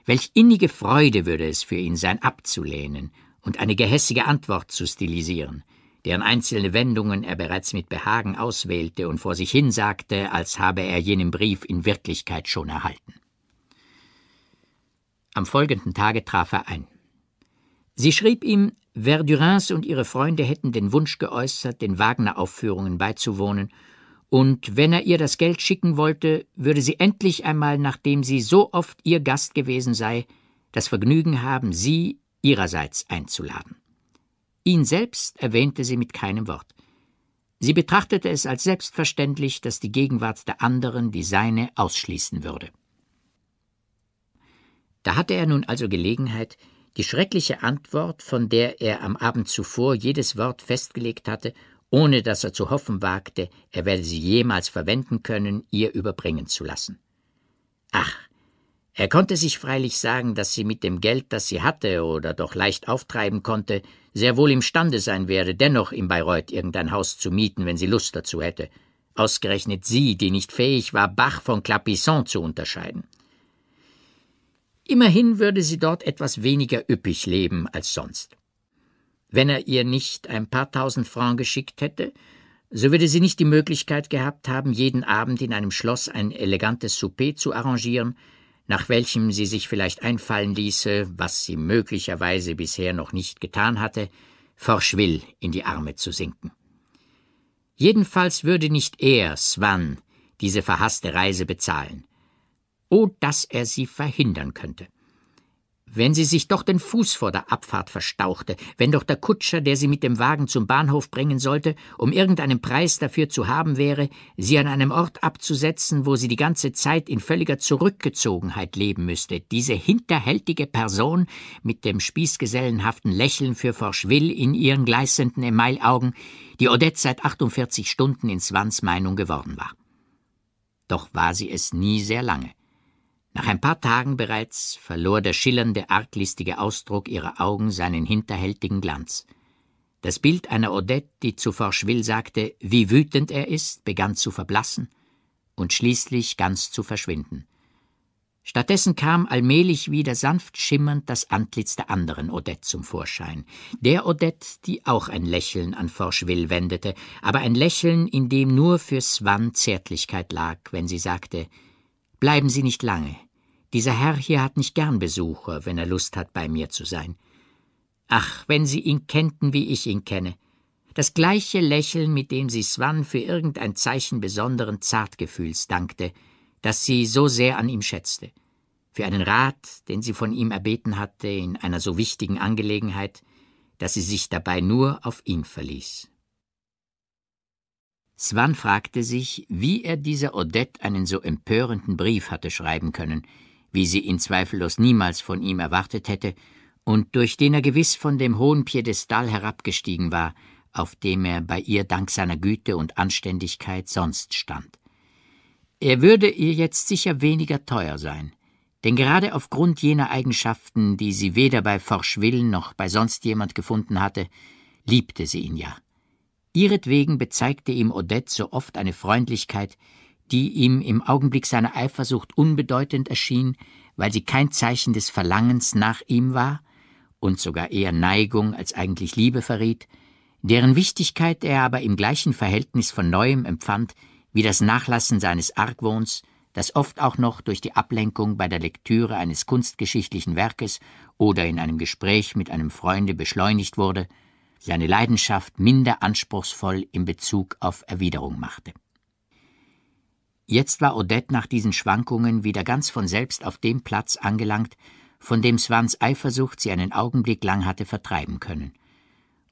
Welch innige Freude würde es für ihn sein, abzulehnen und eine gehässige Antwort zu stilisieren, deren einzelne Wendungen er bereits mit Behagen auswählte und vor sich hin sagte, als habe er jenen Brief in Wirklichkeit schon erhalten. Am folgenden Tage traf er ein. Sie schrieb ihm, Verdurins und ihre Freunde hätten den Wunsch geäußert, den Wagner-Aufführungen beizuwohnen, und wenn er ihr das Geld schicken wollte, würde sie endlich einmal, nachdem sie so oft ihr Gast gewesen sei, das Vergnügen haben, sie ihrerseits einzuladen. Ihn selbst erwähnte sie mit keinem Wort. Sie betrachtete es als selbstverständlich, dass die Gegenwart der anderen die seine ausschließen würde. Da hatte er nun also Gelegenheit, die schreckliche Antwort, von der er am Abend zuvor jedes Wort festgelegt hatte, ohne dass er zu hoffen wagte, er werde sie jemals verwenden können, ihr überbringen zu lassen. Ach, er konnte sich freilich sagen, dass sie mit dem Geld, das sie hatte oder doch leicht auftreiben konnte, sehr wohl imstande sein werde, dennoch in Bayreuth irgendein Haus zu mieten, wenn sie Lust dazu hätte. Ausgerechnet sie, die nicht fähig war, Bach von Clapisson zu unterscheiden. Immerhin würde sie dort etwas weniger üppig leben als sonst. Wenn er ihr nicht ein paar tausend Francs geschickt hätte, so würde sie nicht die Möglichkeit gehabt haben, jeden Abend in einem Schloss ein elegantes Souper zu arrangieren, nach welchem sie sich vielleicht einfallen ließe, was sie möglicherweise bisher noch nicht getan hatte, Forschwill in die Arme zu sinken. Jedenfalls würde nicht er, Swann, diese verhasste Reise bezahlen. Oh, dass er sie verhindern könnte. Wenn sie sich doch den Fuß vor der Abfahrt verstauchte, wenn doch der Kutscher, der sie mit dem Wagen zum Bahnhof bringen sollte, um irgendeinen Preis dafür zu haben wäre, sie an einem Ort abzusetzen, wo sie die ganze Zeit in völliger Zurückgezogenheit leben müsste, diese hinterhältige Person mit dem spießgesellenhaften Lächeln für Forschwill in ihren gleißenden Emailaugen, die Odette seit 48 Stunden in Swans Meinung geworden war. Doch war sie es nie sehr lange. Nach ein paar Tagen bereits verlor der schillernde, arglistige Ausdruck ihrer Augen seinen hinterhältigen Glanz. Das Bild einer Odette, die zu Forcheville sagte, wie wütend er ist, begann zu verblassen und schließlich ganz zu verschwinden. Stattdessen kam allmählich wieder sanft schimmernd das Antlitz der anderen Odette zum Vorschein. Der Odette, die auch ein Lächeln an Forcheville wendete, aber ein Lächeln, in dem nur für Swann Zärtlichkeit lag, wenn sie sagte: Bleiben Sie nicht lange. Dieser Herr hier hat nicht gern Besucher, wenn er Lust hat, bei mir zu sein. Ach, wenn Sie ihn kennten, wie ich ihn kenne. Das gleiche Lächeln, mit dem sie Swann für irgendein Zeichen besonderen Zartgefühls dankte, das sie so sehr an ihm schätzte. Für einen Rat, den sie von ihm erbeten hatte, in einer so wichtigen Angelegenheit, dass sie sich dabei nur auf ihn verließ. Swann fragte sich, wie er dieser Odette einen so empörenden Brief hatte schreiben können, wie sie ihn zweifellos niemals von ihm erwartet hätte, und durch den er gewiss von dem hohen Piedestal herabgestiegen war, auf dem er bei ihr dank seiner Güte und Anständigkeit sonst stand. Er würde ihr jetzt sicher weniger teuer sein, denn gerade aufgrund jener Eigenschaften, die sie weder bei Forschwill noch bei sonst jemand gefunden hatte, liebte sie ihn ja. Ihretwegen bezeigte ihm Odette so oft eine Freundlichkeit, die ihm im Augenblick seiner Eifersucht unbedeutend erschien, weil sie kein Zeichen des Verlangens nach ihm war und sogar eher Neigung als eigentlich Liebe verriet, deren Wichtigkeit er aber im gleichen Verhältnis von neuem empfand wie das Nachlassen seines Argwohns, das oft auch noch durch die Ablenkung bei der Lektüre eines kunstgeschichtlichen Werkes oder in einem Gespräch mit einem Freunde beschleunigt wurde, seine Leidenschaft minder anspruchsvoll in Bezug auf Erwiderung machte. Jetzt war Odette nach diesen Schwankungen wieder ganz von selbst auf dem Platz angelangt, von dem Swans Eifersucht sie einen Augenblick lang hatte vertreiben können.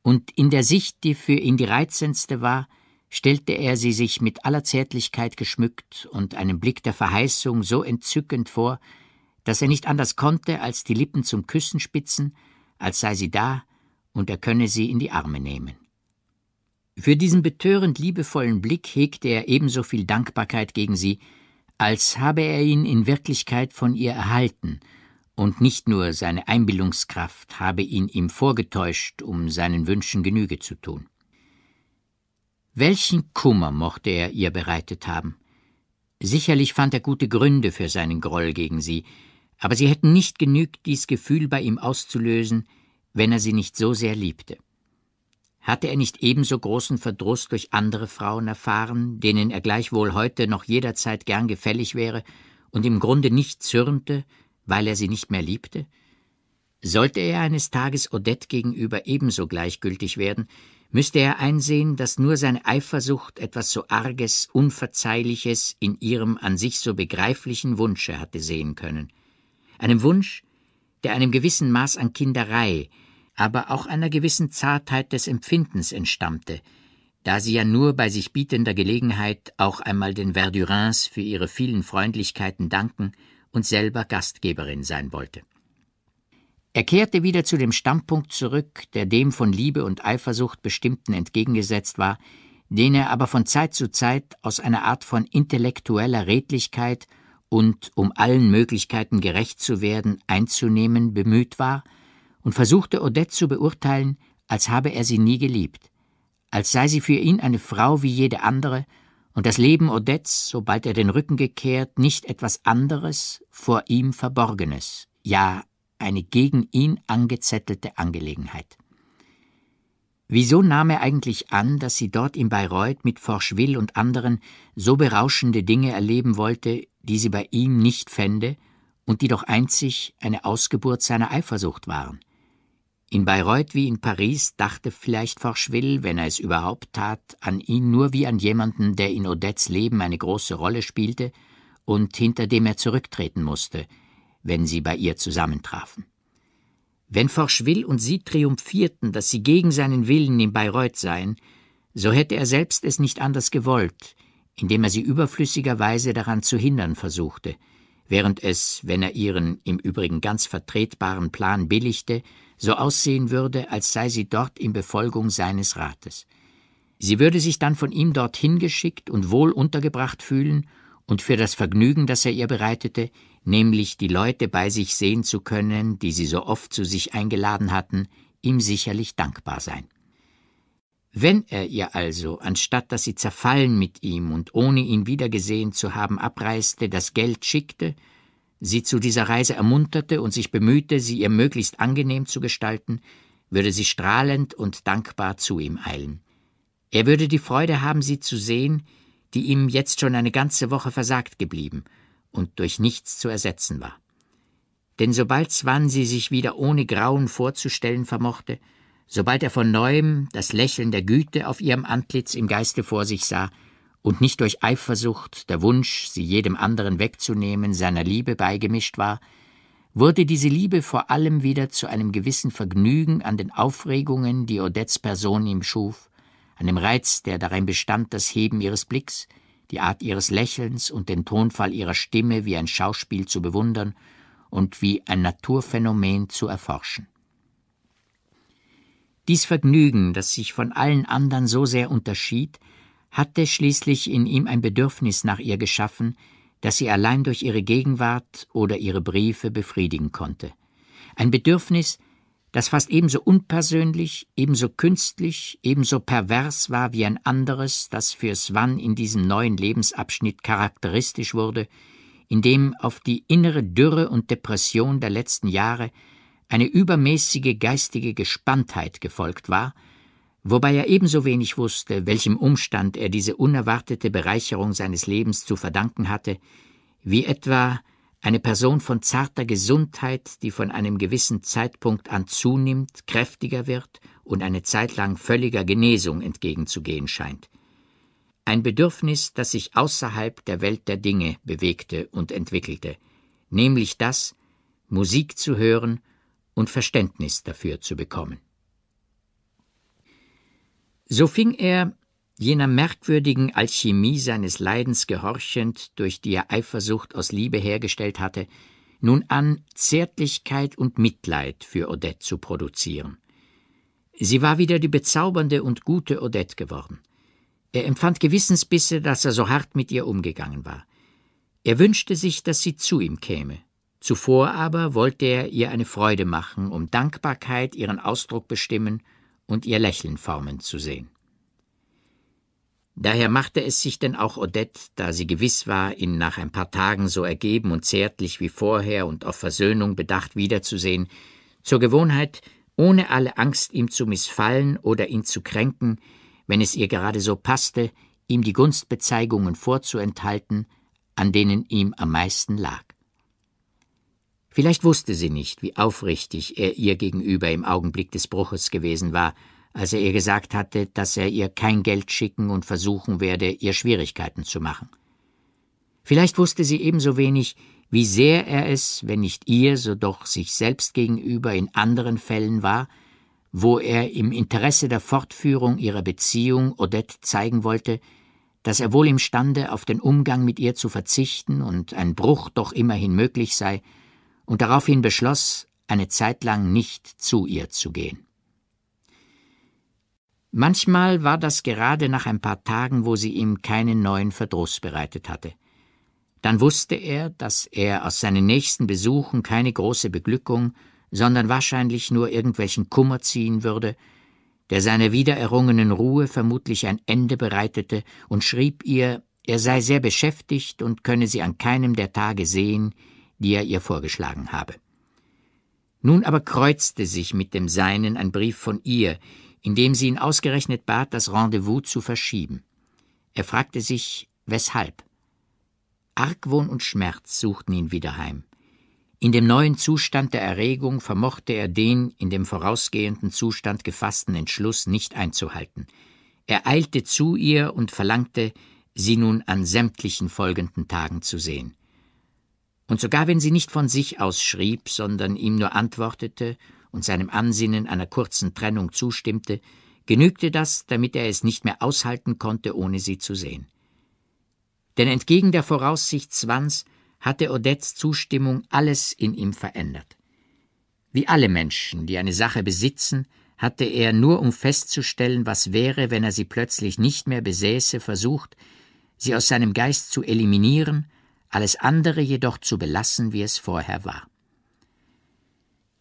Und in der Sicht, die für ihn die reizendste war, stellte er sie sich mit aller Zärtlichkeit geschmückt und einem Blick der Verheißung so entzückend vor, dass er nicht anders konnte, als die Lippen zum Küssen spitzen, als sei sie da und er könne sie in die Arme nehmen. Für diesen betörend liebevollen Blick hegte er ebenso viel Dankbarkeit gegen sie, als habe er ihn in Wirklichkeit von ihr erhalten, und nicht nur seine Einbildungskraft habe ihn ihm vorgetäuscht, um seinen Wünschen Genüge zu tun. Welchen Kummer mochte er ihr bereitet haben? Sicherlich fand er gute Gründe für seinen Groll gegen sie, aber sie hätten nicht genügt, dies Gefühl bei ihm auszulösen, wenn er sie nicht so sehr liebte. Hatte er nicht ebenso großen Verdruss durch andere Frauen erfahren, denen er gleichwohl heute noch jederzeit gern gefällig wäre und im Grunde nicht zürnte, weil er sie nicht mehr liebte? Sollte er eines Tages Odette gegenüber ebenso gleichgültig werden, müsste er einsehen, dass nur seine Eifersucht etwas so Arges, Unverzeihliches in ihrem an sich so begreiflichen Wunsche hatte sehen können. Einem Wunsch, der einem gewissen Maß an Kinderei, aber auch einer gewissen Zartheit des Empfindens entstammte, da sie ja nur bei sich bietender Gelegenheit auch einmal den Verdurins für ihre vielen Freundlichkeiten danken und selber Gastgeberin sein wollte. Er kehrte wieder zu dem Standpunkt zurück, der dem von Liebe und Eifersucht bestimmten entgegengesetzt war, den er aber von Zeit zu Zeit aus einer Art von intellektueller Redlichkeit und, um allen Möglichkeiten gerecht zu werden, einzunehmen bemüht war, und versuchte Odette zu beurteilen, als habe er sie nie geliebt, als sei sie für ihn eine Frau wie jede andere und das Leben Odettes, sobald er den Rücken gekehrt, nicht etwas anderes, vor ihm Verborgenes, ja eine gegen ihn angezettelte Angelegenheit. Wieso nahm er eigentlich an, dass sie dort in Bayreuth mit Forschwil und anderen so berauschende Dinge erleben wollte, die sie bei ihm nicht fände und die doch einzig eine Ausgeburt seiner Eifersucht waren? In Bayreuth wie in Paris dachte vielleicht Forcheville, wenn er es überhaupt tat, an ihn nur wie an jemanden, der in Odettes Leben eine große Rolle spielte und hinter dem er zurücktreten musste, wenn sie bei ihr zusammentrafen. Wenn Forcheville und sie triumphierten, dass sie gegen seinen Willen in Bayreuth seien, so hätte er selbst es nicht anders gewollt, indem er sie überflüssigerweise daran zu hindern versuchte, während es, wenn er ihren im Übrigen ganz vertretbaren Plan billigte, so aussehen würde, als sei sie dort in Befolgung seines Rates. Sie würde sich dann von ihm dorthin geschickt und wohl untergebracht fühlen und für das Vergnügen, das er ihr bereitete, nämlich die Leute bei sich sehen zu können, die sie so oft zu sich eingeladen hatten, ihm sicherlich dankbar sein. Wenn er ihr also, anstatt dass sie zerfallen mit ihm und ohne ihn wiedergesehen zu haben abreiste, das Geld schickte sie zu dieser Reise ermunterte und sich bemühte, sie ihr möglichst angenehm zu gestalten, würde sie strahlend und dankbar zu ihm eilen. Er würde die Freude haben, sie zu sehen, die ihm jetzt schon eine ganze Woche versagt geblieben und durch nichts zu ersetzen war. Denn sobald Swan sie sich wieder ohne Grauen vorzustellen vermochte, sobald er von neuem das Lächeln der Güte auf ihrem Antlitz im Geiste vor sich sah, und nicht durch Eifersucht, der Wunsch, sie jedem anderen wegzunehmen, seiner Liebe beigemischt war, wurde diese Liebe vor allem wieder zu einem gewissen Vergnügen an den Aufregungen, die Odettes Person ihm schuf, an dem Reiz, der darin bestand, das Heben ihres Blicks, die Art ihres Lächelns und den Tonfall ihrer Stimme wie ein Schauspiel zu bewundern und wie ein Naturphänomen zu erforschen. Dies Vergnügen, das sich von allen anderen so sehr unterschied, hatte schließlich in ihm ein Bedürfnis nach ihr geschaffen, das sie allein durch ihre Gegenwart oder ihre Briefe befriedigen konnte. Ein Bedürfnis, das fast ebenso unpersönlich, ebenso künstlich, ebenso pervers war wie ein anderes, das für Swan in diesem neuen Lebensabschnitt charakteristisch wurde, in dem auf die innere Dürre und Depression der letzten Jahre eine übermäßige geistige Gespanntheit gefolgt war, wobei er ebenso wenig wusste, welchem Umstand er diese unerwartete Bereicherung seines Lebens zu verdanken hatte, wie etwa eine Person von zarter Gesundheit, die von einem gewissen Zeitpunkt an zunimmt, kräftiger wird und eine Zeit lang völliger Genesung entgegenzugehen scheint. Ein Bedürfnis, das sich außerhalb der Welt der Dinge bewegte und entwickelte, nämlich das, Musik zu hören und Verständnis dafür zu bekommen. So fing er, jener merkwürdigen Alchemie seines Leidens gehorchend, durch die er Eifersucht aus Liebe hergestellt hatte, nun an, Zärtlichkeit und Mitleid für Odette zu produzieren. Sie war wieder die bezaubernde und gute Odette geworden. Er empfand Gewissensbisse, dass er so hart mit ihr umgegangen war. Er wünschte sich, dass sie zu ihm käme. Zuvor aber wollte er ihr eine Freude machen, um Dankbarkeit ihren Ausdruck bestimmen und ihr Lächeln formen zu sehen. Daher machte es sich denn auch Odette, da sie gewiss war, ihn nach ein paar Tagen so ergeben und zärtlich wie vorher und auf Versöhnung bedacht wiederzusehen, zur Gewohnheit, ohne alle Angst, ihm zu missfallen oder ihn zu kränken, wenn es ihr gerade so passte, ihm die Gunstbezeigungen vorzuenthalten, an denen ihm am meisten lag. Vielleicht wusste sie nicht, wie aufrichtig er ihr gegenüber im Augenblick des Bruches gewesen war, als er ihr gesagt hatte, dass er ihr kein Geld schicken und versuchen werde, ihr Schwierigkeiten zu machen. Vielleicht wusste sie ebenso wenig, wie sehr er es, wenn nicht ihr, so doch sich selbst gegenüber in anderen Fällen war, wo er im Interesse der Fortführung ihrer Beziehung Odette zeigen wollte, dass er wohl imstande, auf den Umgang mit ihr zu verzichten und ein Bruch doch immerhin möglich sei, und daraufhin beschloss, eine Zeit lang nicht zu ihr zu gehen. Manchmal war das gerade nach ein paar Tagen, wo sie ihm keinen neuen Verdruss bereitet hatte. Dann wusste er, dass er aus seinen nächsten Besuchen keine große Beglückung, sondern wahrscheinlich nur irgendwelchen Kummer ziehen würde, der seiner wiedererrungenen Ruhe vermutlich ein Ende bereitete, und schrieb ihr, er sei sehr beschäftigt und könne sie an keinem der Tage sehen, die er ihr vorgeschlagen habe. Nun aber kreuzte sich mit dem Seinen ein Brief von ihr, in dem sie ihn ausgerechnet bat, das Rendezvous zu verschieben. Er fragte sich, weshalb. Argwohn und Schmerz suchten ihn wieder heim. In dem neuen Zustand der Erregung vermochte er den in dem vorausgehenden Zustand gefassten Entschluss nicht einzuhalten. Er eilte zu ihr und verlangte, sie nun an sämtlichen folgenden Tagen zu sehen. Und sogar wenn sie nicht von sich aus schrieb, sondern ihm nur antwortete und seinem Ansinnen einer kurzen Trennung zustimmte, genügte das, damit er es nicht mehr aushalten konnte, ohne sie zu sehen. Denn entgegen der Voraussicht Swans hatte Odettes Zustimmung alles in ihm verändert. Wie alle Menschen, die eine Sache besitzen, hatte er nur um festzustellen, was wäre, wenn er sie plötzlich nicht mehr besäße, versucht, sie aus seinem Geist zu eliminieren alles andere jedoch zu belassen, wie es vorher war.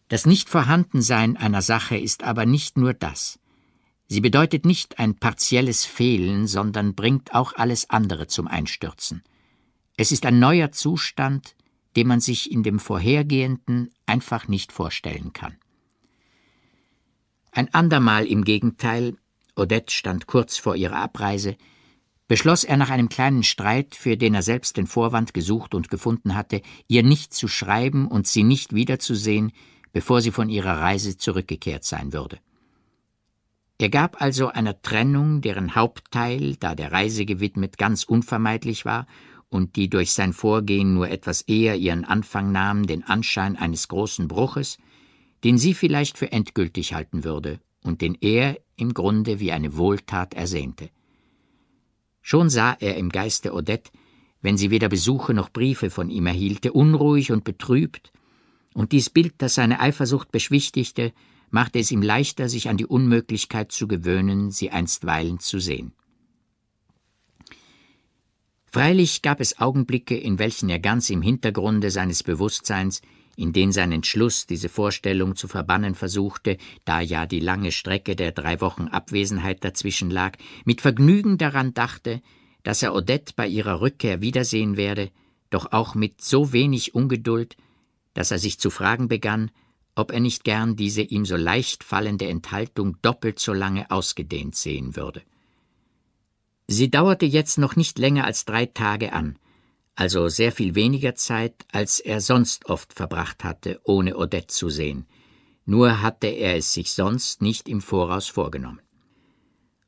Das Nichtvorhandensein einer Sache ist aber nicht nur das. Sie bedeutet nicht ein partielles Fehlen, sondern bringt auch alles andere zum Einstürzen. Es ist ein neuer Zustand, den man sich in dem vorhergehenden einfach nicht vorstellen kann. Ein andermal im Gegenteil, Odette stand kurz vor ihrer Abreise, beschloss er nach einem kleinen Streit, für den er selbst den Vorwand gesucht und gefunden hatte, ihr nicht zu schreiben und sie nicht wiederzusehen, bevor sie von ihrer Reise zurückgekehrt sein würde. Er gab also einer Trennung, deren Hauptteil, da der Reise gewidmet, ganz unvermeidlich war und die durch sein Vorgehen nur etwas eher ihren Anfang nahm, den Anschein eines großen Bruches, den sie vielleicht für endgültig halten würde und den er im Grunde wie eine Wohltat ersehnte. Schon sah er im Geiste Odette, wenn sie weder Besuche noch Briefe von ihm erhielte, unruhig und betrübt, und dies Bild, das seine Eifersucht beschwichtigte, machte es ihm leichter, sich an die Unmöglichkeit zu gewöhnen, sie einstweilen zu sehen. Freilich gab es Augenblicke, in welchen er ganz im Hintergrunde seines Bewusstseins in den sein Entschluss, diese Vorstellung zu verbannen versuchte, da ja die lange Strecke der drei Wochen Abwesenheit dazwischen lag, mit Vergnügen daran dachte, dass er Odette bei ihrer Rückkehr wiedersehen werde, doch auch mit so wenig Ungeduld, dass er sich zu fragen begann, ob er nicht gern diese ihm so leicht fallende Enthaltung doppelt so lange ausgedehnt sehen würde. Sie dauerte jetzt noch nicht länger als drei Tage an, also sehr viel weniger Zeit, als er sonst oft verbracht hatte, ohne Odette zu sehen. Nur hatte er es sich sonst nicht im Voraus vorgenommen.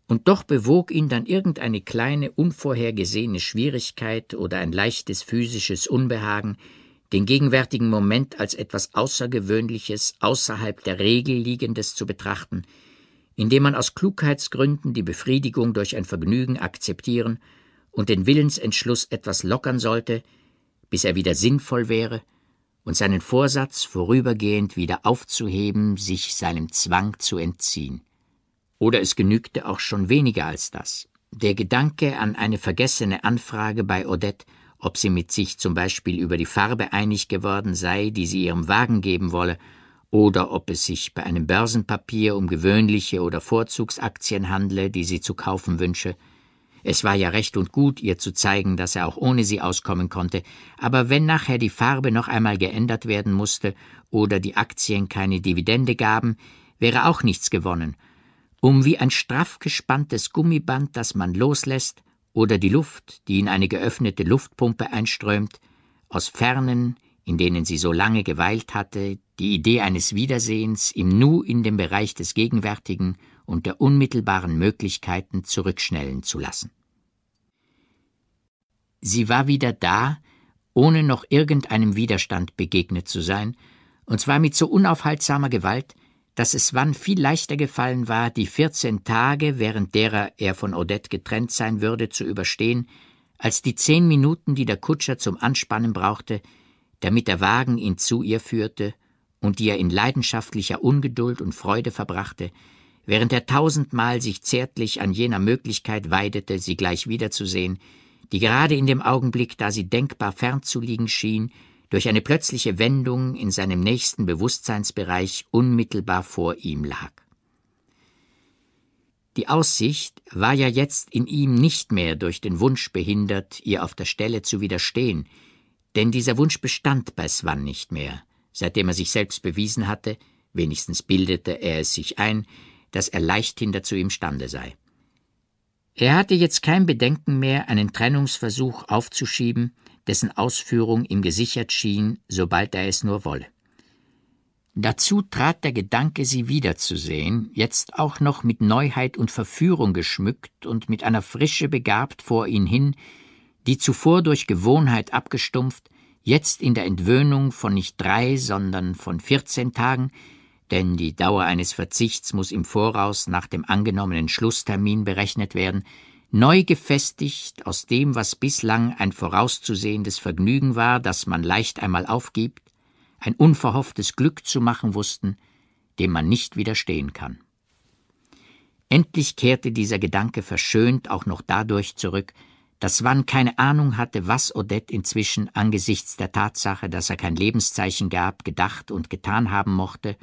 Und doch bewog ihn dann irgendeine kleine, unvorhergesehene Schwierigkeit oder ein leichtes physisches Unbehagen, den gegenwärtigen Moment als etwas Außergewöhnliches, außerhalb der Regel liegendes zu betrachten, indem man aus Klugheitsgründen die Befriedigung durch ein Vergnügen akzeptieren und den Willensentschluss etwas lockern sollte, bis er wieder sinnvoll wäre, und seinen Vorsatz vorübergehend wieder aufzuheben, sich seinem Zwang zu entziehen. Oder es genügte auch schon weniger als das. Der Gedanke an eine vergessene Anfrage bei Odette, ob sie mit sich zum Beispiel über die Farbe einig geworden sei, die sie ihrem Wagen geben wolle, oder ob es sich bei einem Börsenpapier um gewöhnliche oder Vorzugsaktien handle, die sie zu kaufen wünsche, es war ja recht und gut, ihr zu zeigen, dass er auch ohne sie auskommen konnte, aber wenn nachher die Farbe noch einmal geändert werden musste oder die Aktien keine Dividende gaben, wäre auch nichts gewonnen. Um wie ein straff gespanntes Gummiband, das man loslässt, oder die Luft, die in eine geöffnete Luftpumpe einströmt, aus Fernen, in denen sie so lange geweilt hatte, die Idee eines Wiedersehens im Nu in dem Bereich des Gegenwärtigen und der unmittelbaren Möglichkeiten zurückschnellen zu lassen. Sie war wieder da, ohne noch irgendeinem Widerstand begegnet zu sein, und zwar mit so unaufhaltsamer Gewalt, dass es Wann viel leichter gefallen war, die 14 Tage, während derer er von Odette getrennt sein würde, zu überstehen, als die zehn Minuten, die der Kutscher zum Anspannen brauchte, damit der Wagen ihn zu ihr führte und die er in leidenschaftlicher Ungeduld und Freude verbrachte, während er tausendmal sich zärtlich an jener Möglichkeit weidete, sie gleich wiederzusehen, die gerade in dem Augenblick, da sie denkbar fern zu liegen schien, durch eine plötzliche Wendung in seinem nächsten Bewusstseinsbereich unmittelbar vor ihm lag. Die Aussicht war ja jetzt in ihm nicht mehr durch den Wunsch behindert, ihr auf der Stelle zu widerstehen, denn dieser Wunsch bestand bei Swan nicht mehr, seitdem er sich selbst bewiesen hatte, wenigstens bildete er es sich ein, dass er leichthin dazu imstande sei. Er hatte jetzt kein Bedenken mehr, einen Trennungsversuch aufzuschieben, dessen Ausführung ihm gesichert schien, sobald er es nur wolle. Dazu trat der Gedanke, sie wiederzusehen, jetzt auch noch mit Neuheit und Verführung geschmückt und mit einer Frische begabt vor ihn hin, die zuvor durch Gewohnheit abgestumpft, jetzt in der Entwöhnung von nicht drei, sondern von vierzehn Tagen, denn die Dauer eines Verzichts muss im Voraus nach dem angenommenen Schlusstermin berechnet werden, neu gefestigt aus dem, was bislang ein vorauszusehendes Vergnügen war, das man leicht einmal aufgibt, ein unverhofftes Glück zu machen wussten, dem man nicht widerstehen kann. Endlich kehrte dieser Gedanke verschönt auch noch dadurch zurück, dass Wann keine Ahnung hatte, was Odette inzwischen angesichts der Tatsache, dass er kein Lebenszeichen gab, gedacht und getan haben mochte,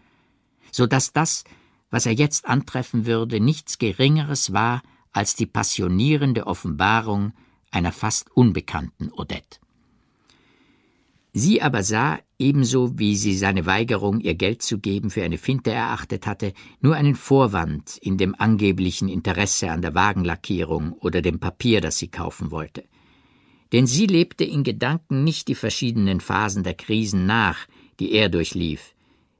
so dass das, was er jetzt antreffen würde, nichts Geringeres war als die passionierende Offenbarung einer fast unbekannten Odette. Sie aber sah, ebenso wie sie seine Weigerung, ihr Geld zu geben, für eine Finte erachtet hatte, nur einen Vorwand in dem angeblichen Interesse an der Wagenlackierung oder dem Papier, das sie kaufen wollte. Denn sie lebte in Gedanken nicht die verschiedenen Phasen der Krisen nach, die er durchlief,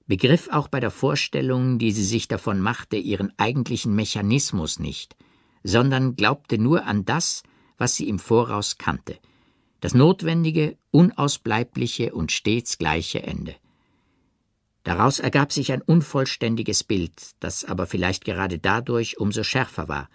begriff auch bei der Vorstellung, die sie sich davon machte, ihren eigentlichen Mechanismus nicht, sondern glaubte nur an das, was sie im Voraus kannte, das notwendige, unausbleibliche und stets gleiche Ende. Daraus ergab sich ein unvollständiges Bild, das aber vielleicht gerade dadurch umso schärfer war,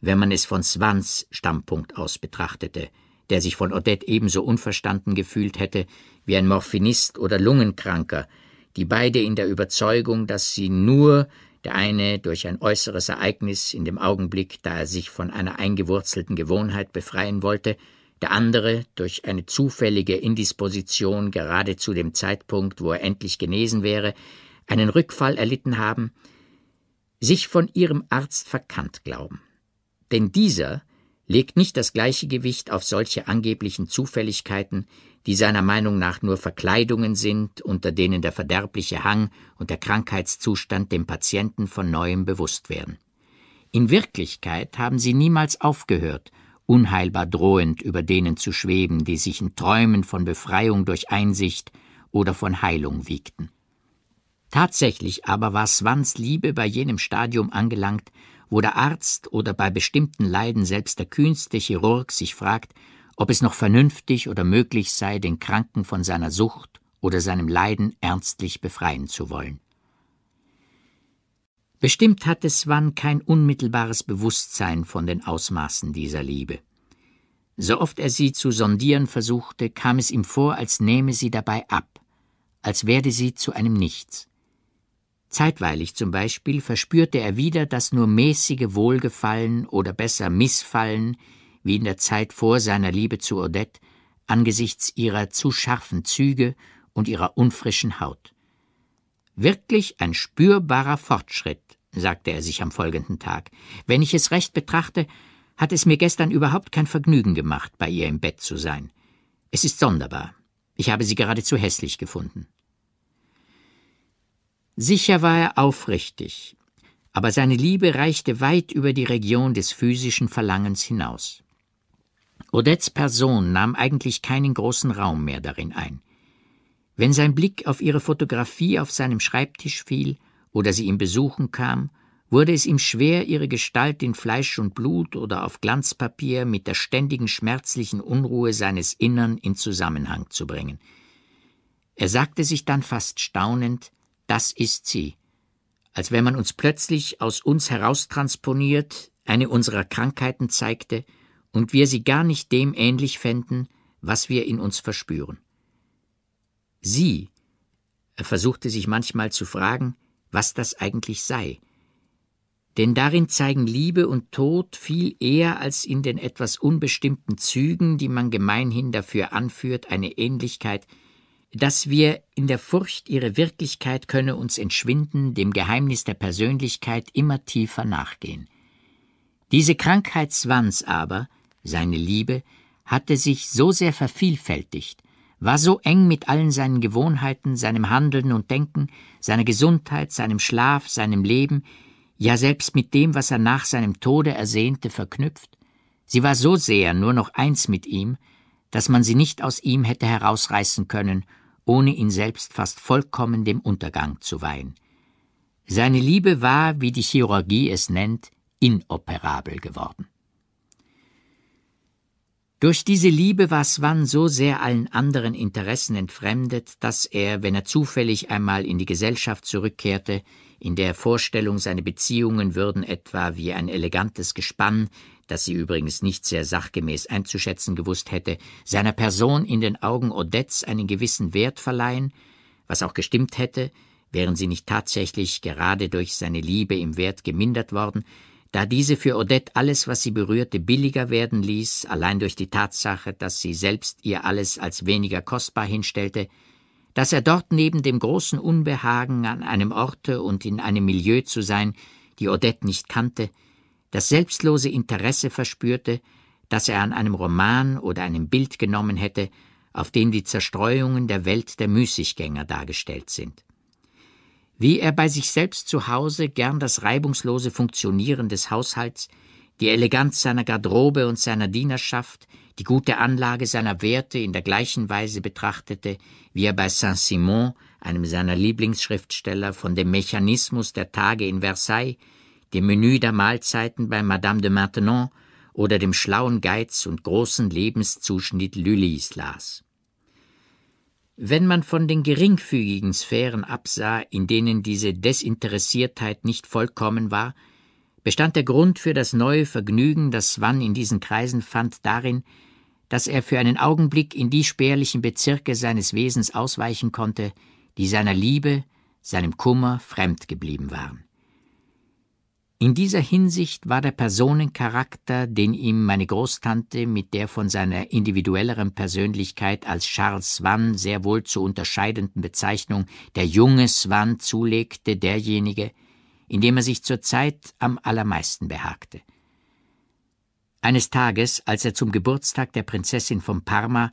wenn man es von Swans Standpunkt aus betrachtete, der sich von Odette ebenso unverstanden gefühlt hätte wie ein Morphinist oder Lungenkranker, die beide in der Überzeugung, dass sie nur der eine durch ein äußeres Ereignis in dem Augenblick, da er sich von einer eingewurzelten Gewohnheit befreien wollte, der andere durch eine zufällige Indisposition gerade zu dem Zeitpunkt, wo er endlich genesen wäre, einen Rückfall erlitten haben, sich von ihrem Arzt verkannt glauben. Denn dieser legt nicht das gleiche Gewicht auf solche angeblichen Zufälligkeiten, die seiner Meinung nach nur Verkleidungen sind, unter denen der verderbliche Hang und der Krankheitszustand dem Patienten von neuem bewusst werden. In Wirklichkeit haben sie niemals aufgehört, unheilbar drohend über denen zu schweben, die sich in Träumen von Befreiung durch Einsicht oder von Heilung wiegten. Tatsächlich aber war Swans Liebe bei jenem Stadium angelangt, wo der Arzt oder bei bestimmten Leiden selbst der kühnste Chirurg sich fragt, ob es noch vernünftig oder möglich sei, den Kranken von seiner Sucht oder seinem Leiden ernstlich befreien zu wollen. Bestimmt hatte Swan kein unmittelbares Bewusstsein von den Ausmaßen dieser Liebe. So oft er sie zu sondieren versuchte, kam es ihm vor, als nehme sie dabei ab, als werde sie zu einem Nichts. Zeitweilig zum Beispiel verspürte er wieder das nur mäßige Wohlgefallen oder besser Missfallen, wie in der Zeit vor seiner Liebe zu Odette, angesichts ihrer zu scharfen Züge und ihrer unfrischen Haut. Wirklich ein spürbarer Fortschritt, sagte er sich am folgenden Tag. Wenn ich es recht betrachte, hat es mir gestern überhaupt kein Vergnügen gemacht, bei ihr im Bett zu sein. Es ist sonderbar. Ich habe sie geradezu hässlich gefunden. Sicher war er aufrichtig, aber seine Liebe reichte weit über die Region des physischen Verlangens hinaus. Odettes Person nahm eigentlich keinen großen Raum mehr darin ein. Wenn sein Blick auf ihre Fotografie auf seinem Schreibtisch fiel oder sie ihm besuchen kam, wurde es ihm schwer, ihre Gestalt in Fleisch und Blut oder auf Glanzpapier mit der ständigen schmerzlichen Unruhe seines Innern in Zusammenhang zu bringen. Er sagte sich dann fast staunend, das ist sie. Als wenn man uns plötzlich aus uns heraustransponiert, eine unserer Krankheiten zeigte und wir sie gar nicht dem ähnlich fänden, was wir in uns verspüren. Sie, er äh, versuchte sich manchmal zu fragen, was das eigentlich sei. Denn darin zeigen Liebe und Tod viel eher als in den etwas unbestimmten Zügen, die man gemeinhin dafür anführt, eine Ähnlichkeit dass wir in der Furcht, ihre Wirklichkeit könne uns entschwinden, dem Geheimnis der Persönlichkeit immer tiefer nachgehen. Diese Krankheit Swans aber, seine Liebe, hatte sich so sehr vervielfältigt, war so eng mit allen seinen Gewohnheiten, seinem Handeln und Denken, seiner Gesundheit, seinem Schlaf, seinem Leben, ja selbst mit dem, was er nach seinem Tode ersehnte, verknüpft. Sie war so sehr nur noch eins mit ihm, dass man sie nicht aus ihm hätte herausreißen können ohne ihn selbst fast vollkommen dem Untergang zu weihen. Seine Liebe war, wie die Chirurgie es nennt, inoperabel geworden. Durch diese Liebe war Swann so sehr allen anderen Interessen entfremdet, dass er, wenn er zufällig einmal in die Gesellschaft zurückkehrte, in der Vorstellung, seine Beziehungen würden etwa wie ein elegantes Gespann das sie übrigens nicht sehr sachgemäß einzuschätzen gewusst hätte, seiner Person in den Augen Odets einen gewissen Wert verleihen, was auch gestimmt hätte, wären sie nicht tatsächlich gerade durch seine Liebe im Wert gemindert worden, da diese für Odette alles, was sie berührte, billiger werden ließ, allein durch die Tatsache, dass sie selbst ihr alles als weniger kostbar hinstellte, dass er dort neben dem großen Unbehagen an einem Orte und in einem Milieu zu sein, die Odette nicht kannte, das selbstlose Interesse verspürte, das er an einem Roman oder einem Bild genommen hätte, auf dem die Zerstreuungen der Welt der Müßiggänger dargestellt sind. Wie er bei sich selbst zu Hause gern das reibungslose Funktionieren des Haushalts, die Eleganz seiner Garderobe und seiner Dienerschaft, die gute Anlage seiner Werte in der gleichen Weise betrachtete, wie er bei Saint-Simon, einem seiner Lieblingsschriftsteller, von dem Mechanismus der Tage in Versailles, dem Menü der Mahlzeiten bei Madame de Maintenon oder dem schlauen Geiz und großen Lebenszuschnitt Lullys las. Wenn man von den geringfügigen Sphären absah, in denen diese Desinteressiertheit nicht vollkommen war, bestand der Grund für das neue Vergnügen, das Swann in diesen Kreisen fand, darin, dass er für einen Augenblick in die spärlichen Bezirke seines Wesens ausweichen konnte, die seiner Liebe, seinem Kummer fremd geblieben waren. In dieser Hinsicht war der Personencharakter, den ihm meine Großtante mit der von seiner individuelleren Persönlichkeit als Charles Swann sehr wohl zu unterscheidenden Bezeichnung der junge Swann zulegte, derjenige, in dem er sich zur Zeit am allermeisten behagte. Eines Tages, als er zum Geburtstag der Prinzessin von Parma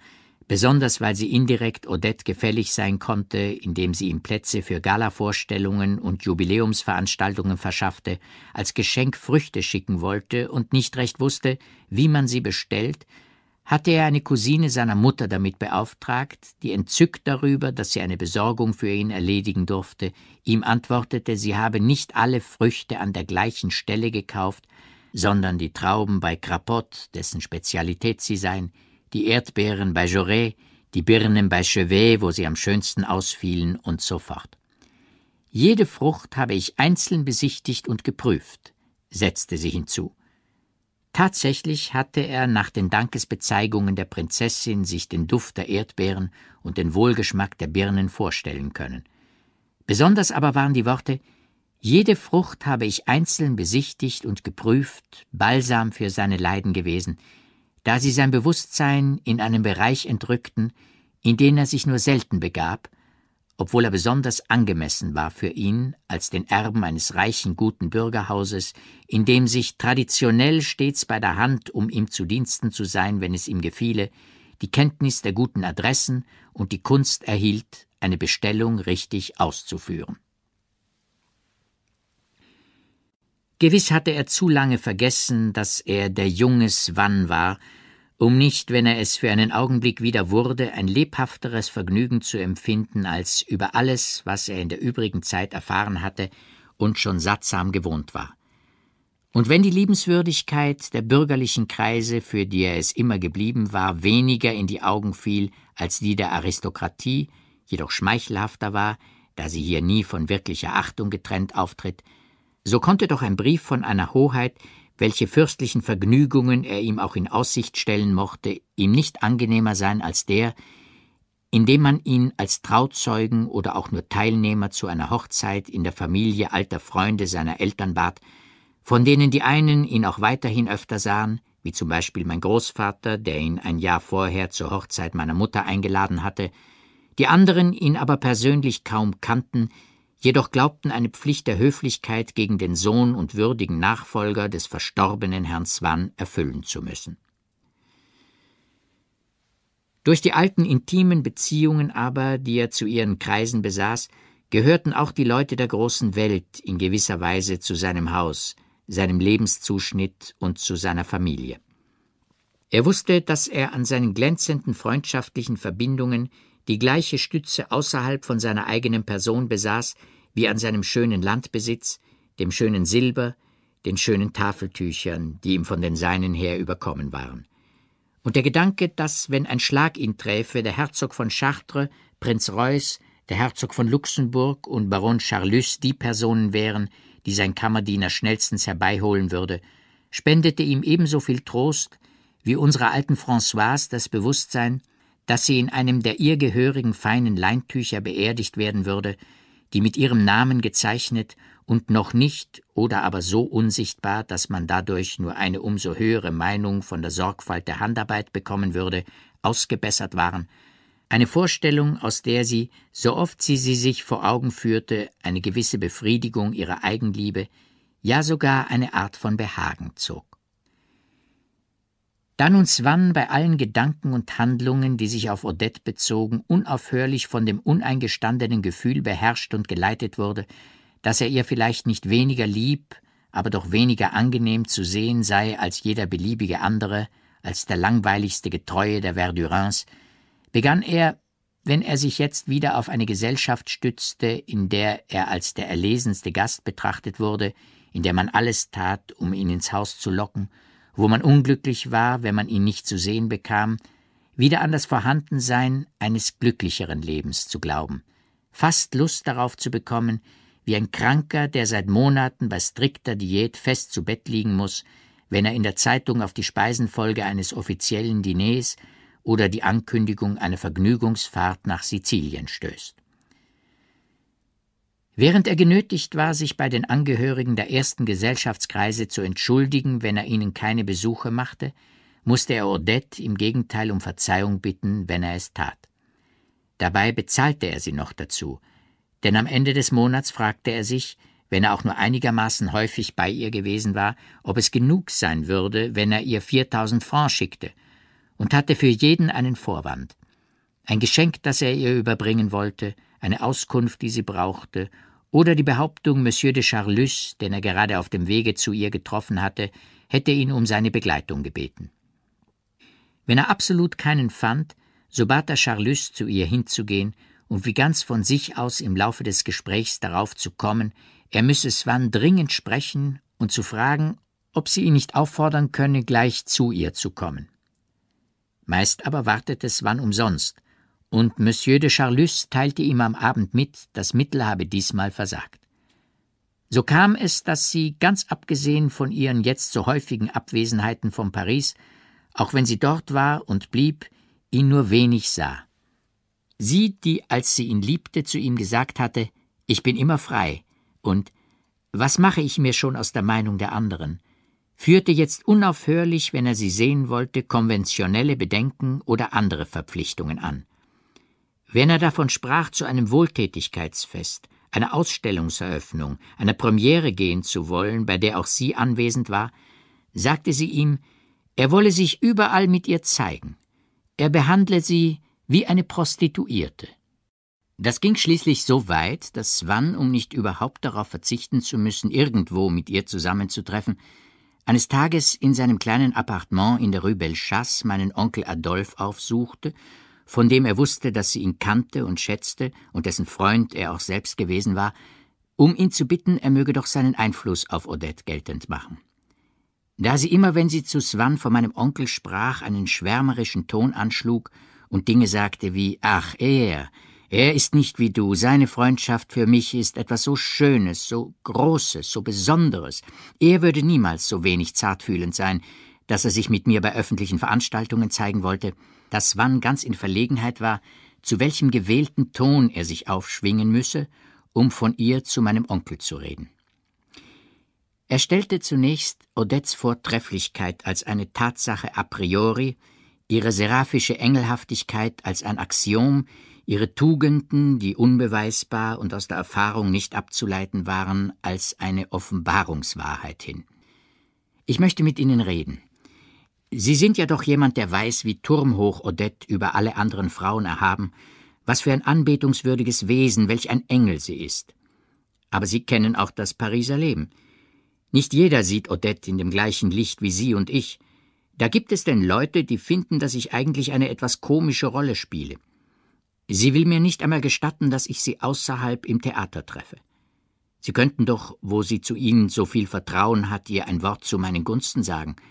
besonders weil sie indirekt Odette gefällig sein konnte, indem sie ihm Plätze für Galavorstellungen und Jubiläumsveranstaltungen verschaffte, als Geschenk Früchte schicken wollte und nicht recht wusste, wie man sie bestellt, hatte er eine Cousine seiner Mutter damit beauftragt, die entzückt darüber, dass sie eine Besorgung für ihn erledigen durfte, ihm antwortete, sie habe nicht alle Früchte an der gleichen Stelle gekauft, sondern die Trauben bei Krapot, dessen Spezialität sie seien, die Erdbeeren bei Jaurès, die Birnen bei Chevet, wo sie am schönsten ausfielen und so fort. Jede Frucht habe ich einzeln besichtigt und geprüft, setzte sie hinzu. Tatsächlich hatte er nach den Dankesbezeigungen der Prinzessin sich den Duft der Erdbeeren und den Wohlgeschmack der Birnen vorstellen können. Besonders aber waren die Worte Jede Frucht habe ich einzeln besichtigt und geprüft, Balsam für seine Leiden gewesen, da sie sein Bewusstsein in einem Bereich entrückten, in den er sich nur selten begab, obwohl er besonders angemessen war für ihn als den Erben eines reichen, guten Bürgerhauses, in dem sich traditionell stets bei der Hand, um ihm zu Diensten zu sein, wenn es ihm gefiele, die Kenntnis der guten Adressen und die Kunst erhielt, eine Bestellung richtig auszuführen. Gewiss hatte er zu lange vergessen, dass er der junge Swan war, um nicht, wenn er es für einen Augenblick wieder wurde, ein lebhafteres Vergnügen zu empfinden als über alles, was er in der übrigen Zeit erfahren hatte und schon sattsam gewohnt war. Und wenn die Liebenswürdigkeit der bürgerlichen Kreise, für die er es immer geblieben war, weniger in die Augen fiel als die der Aristokratie, jedoch schmeichelhafter war, da sie hier nie von wirklicher Achtung getrennt auftritt, so konnte doch ein Brief von einer Hoheit, welche fürstlichen Vergnügungen er ihm auch in Aussicht stellen mochte, ihm nicht angenehmer sein als der, indem man ihn als Trauzeugen oder auch nur Teilnehmer zu einer Hochzeit in der Familie alter Freunde seiner Eltern bat, von denen die einen ihn auch weiterhin öfter sahen, wie zum Beispiel mein Großvater, der ihn ein Jahr vorher zur Hochzeit meiner Mutter eingeladen hatte, die anderen ihn aber persönlich kaum kannten, jedoch glaubten eine Pflicht der Höflichkeit gegen den Sohn und würdigen Nachfolger des verstorbenen Herrn Swann erfüllen zu müssen. Durch die alten intimen Beziehungen aber, die er zu ihren Kreisen besaß, gehörten auch die Leute der großen Welt in gewisser Weise zu seinem Haus, seinem Lebenszuschnitt und zu seiner Familie. Er wusste, dass er an seinen glänzenden freundschaftlichen Verbindungen die gleiche Stütze außerhalb von seiner eigenen Person besaß, wie an seinem schönen Landbesitz, dem schönen Silber, den schönen Tafeltüchern, die ihm von den Seinen her überkommen waren. Und der Gedanke, dass, wenn ein Schlag ihn träfe, der Herzog von Chartres, Prinz Reuß, der Herzog von Luxemburg und Baron Charlus die Personen wären, die sein Kammerdiener schnellstens herbeiholen würde, spendete ihm ebenso viel Trost wie unserer alten Françoise das Bewusstsein, dass sie in einem der ihr gehörigen feinen Leintücher beerdigt werden würde, die mit ihrem Namen gezeichnet und noch nicht oder aber so unsichtbar, dass man dadurch nur eine umso höhere Meinung von der Sorgfalt der Handarbeit bekommen würde, ausgebessert waren, eine Vorstellung, aus der sie, so oft sie sie sich vor Augen führte, eine gewisse Befriedigung ihrer Eigenliebe, ja sogar eine Art von Behagen zog dann und wann bei allen Gedanken und Handlungen, die sich auf Odette bezogen, unaufhörlich von dem uneingestandenen Gefühl beherrscht und geleitet wurde, dass er ihr vielleicht nicht weniger lieb, aber doch weniger angenehm zu sehen sei als jeder beliebige andere, als der langweiligste Getreue der Verdurins, begann er, wenn er sich jetzt wieder auf eine Gesellschaft stützte, in der er als der erlesenste Gast betrachtet wurde, in der man alles tat, um ihn ins Haus zu locken, wo man unglücklich war, wenn man ihn nicht zu sehen bekam, wieder an das Vorhandensein eines glücklicheren Lebens zu glauben, fast Lust darauf zu bekommen, wie ein Kranker, der seit Monaten bei strikter Diät fest zu Bett liegen muss, wenn er in der Zeitung auf die Speisenfolge eines offiziellen Diners oder die Ankündigung einer Vergnügungsfahrt nach Sizilien stößt. Während er genötigt war, sich bei den Angehörigen der ersten Gesellschaftskreise zu entschuldigen, wenn er ihnen keine Besuche machte, musste er Odette im Gegenteil um Verzeihung bitten, wenn er es tat. Dabei bezahlte er sie noch dazu, denn am Ende des Monats fragte er sich, wenn er auch nur einigermaßen häufig bei ihr gewesen war, ob es genug sein würde, wenn er ihr 4000 Francs schickte, und hatte für jeden einen Vorwand. Ein Geschenk, das er ihr überbringen wollte, eine Auskunft, die sie brauchte, oder die Behauptung, Monsieur de Charlus, den er gerade auf dem Wege zu ihr getroffen hatte, hätte ihn um seine Begleitung gebeten. Wenn er absolut keinen fand, so bat er Charlus, zu ihr hinzugehen und wie ganz von sich aus im Laufe des Gesprächs darauf zu kommen, er müsse Swan dringend sprechen und zu fragen, ob sie ihn nicht auffordern könne, gleich zu ihr zu kommen. Meist aber wartete Swan umsonst – und Monsieur de Charlus teilte ihm am Abend mit, das Mittel habe diesmal versagt. So kam es, dass sie, ganz abgesehen von ihren jetzt so häufigen Abwesenheiten von Paris, auch wenn sie dort war und blieb, ihn nur wenig sah. Sie, die, als sie ihn liebte, zu ihm gesagt hatte, ich bin immer frei und was mache ich mir schon aus der Meinung der anderen, führte jetzt unaufhörlich, wenn er sie sehen wollte, konventionelle Bedenken oder andere Verpflichtungen an. Wenn er davon sprach, zu einem Wohltätigkeitsfest, einer Ausstellungseröffnung, einer Premiere gehen zu wollen, bei der auch sie anwesend war, sagte sie ihm, er wolle sich überall mit ihr zeigen. Er behandle sie wie eine Prostituierte. Das ging schließlich so weit, dass Swan, um nicht überhaupt darauf verzichten zu müssen, irgendwo mit ihr zusammenzutreffen, eines Tages in seinem kleinen Appartement in der Rue Bellechasse meinen Onkel Adolphe aufsuchte von dem er wusste, dass sie ihn kannte und schätzte und dessen Freund er auch selbst gewesen war, um ihn zu bitten, er möge doch seinen Einfluss auf Odette geltend machen. Da sie immer, wenn sie zu Swann von meinem Onkel sprach, einen schwärmerischen Ton anschlug und Dinge sagte wie Ach, er, er ist nicht wie du, seine Freundschaft für mich ist etwas so Schönes, so Großes, so Besonderes, er würde niemals so wenig zartfühlend sein, dass er sich mit mir bei öffentlichen Veranstaltungen zeigen wollte, dass Wann ganz in Verlegenheit war, zu welchem gewählten Ton er sich aufschwingen müsse, um von ihr zu meinem Onkel zu reden. Er stellte zunächst Odettes Vortrefflichkeit als eine Tatsache a priori, ihre seraphische Engelhaftigkeit als ein Axiom, ihre Tugenden, die unbeweisbar und aus der Erfahrung nicht abzuleiten waren, als eine Offenbarungswahrheit hin. Ich möchte mit Ihnen reden. Sie sind ja doch jemand, der weiß, wie turmhoch Odette über alle anderen Frauen erhaben, was für ein anbetungswürdiges Wesen, welch ein Engel sie ist. Aber Sie kennen auch das Pariser Leben. Nicht jeder sieht Odette in dem gleichen Licht wie Sie und ich. Da gibt es denn Leute, die finden, dass ich eigentlich eine etwas komische Rolle spiele. Sie will mir nicht einmal gestatten, dass ich sie außerhalb im Theater treffe. Sie könnten doch, wo sie zu Ihnen so viel Vertrauen hat, ihr ein Wort zu meinen Gunsten sagen –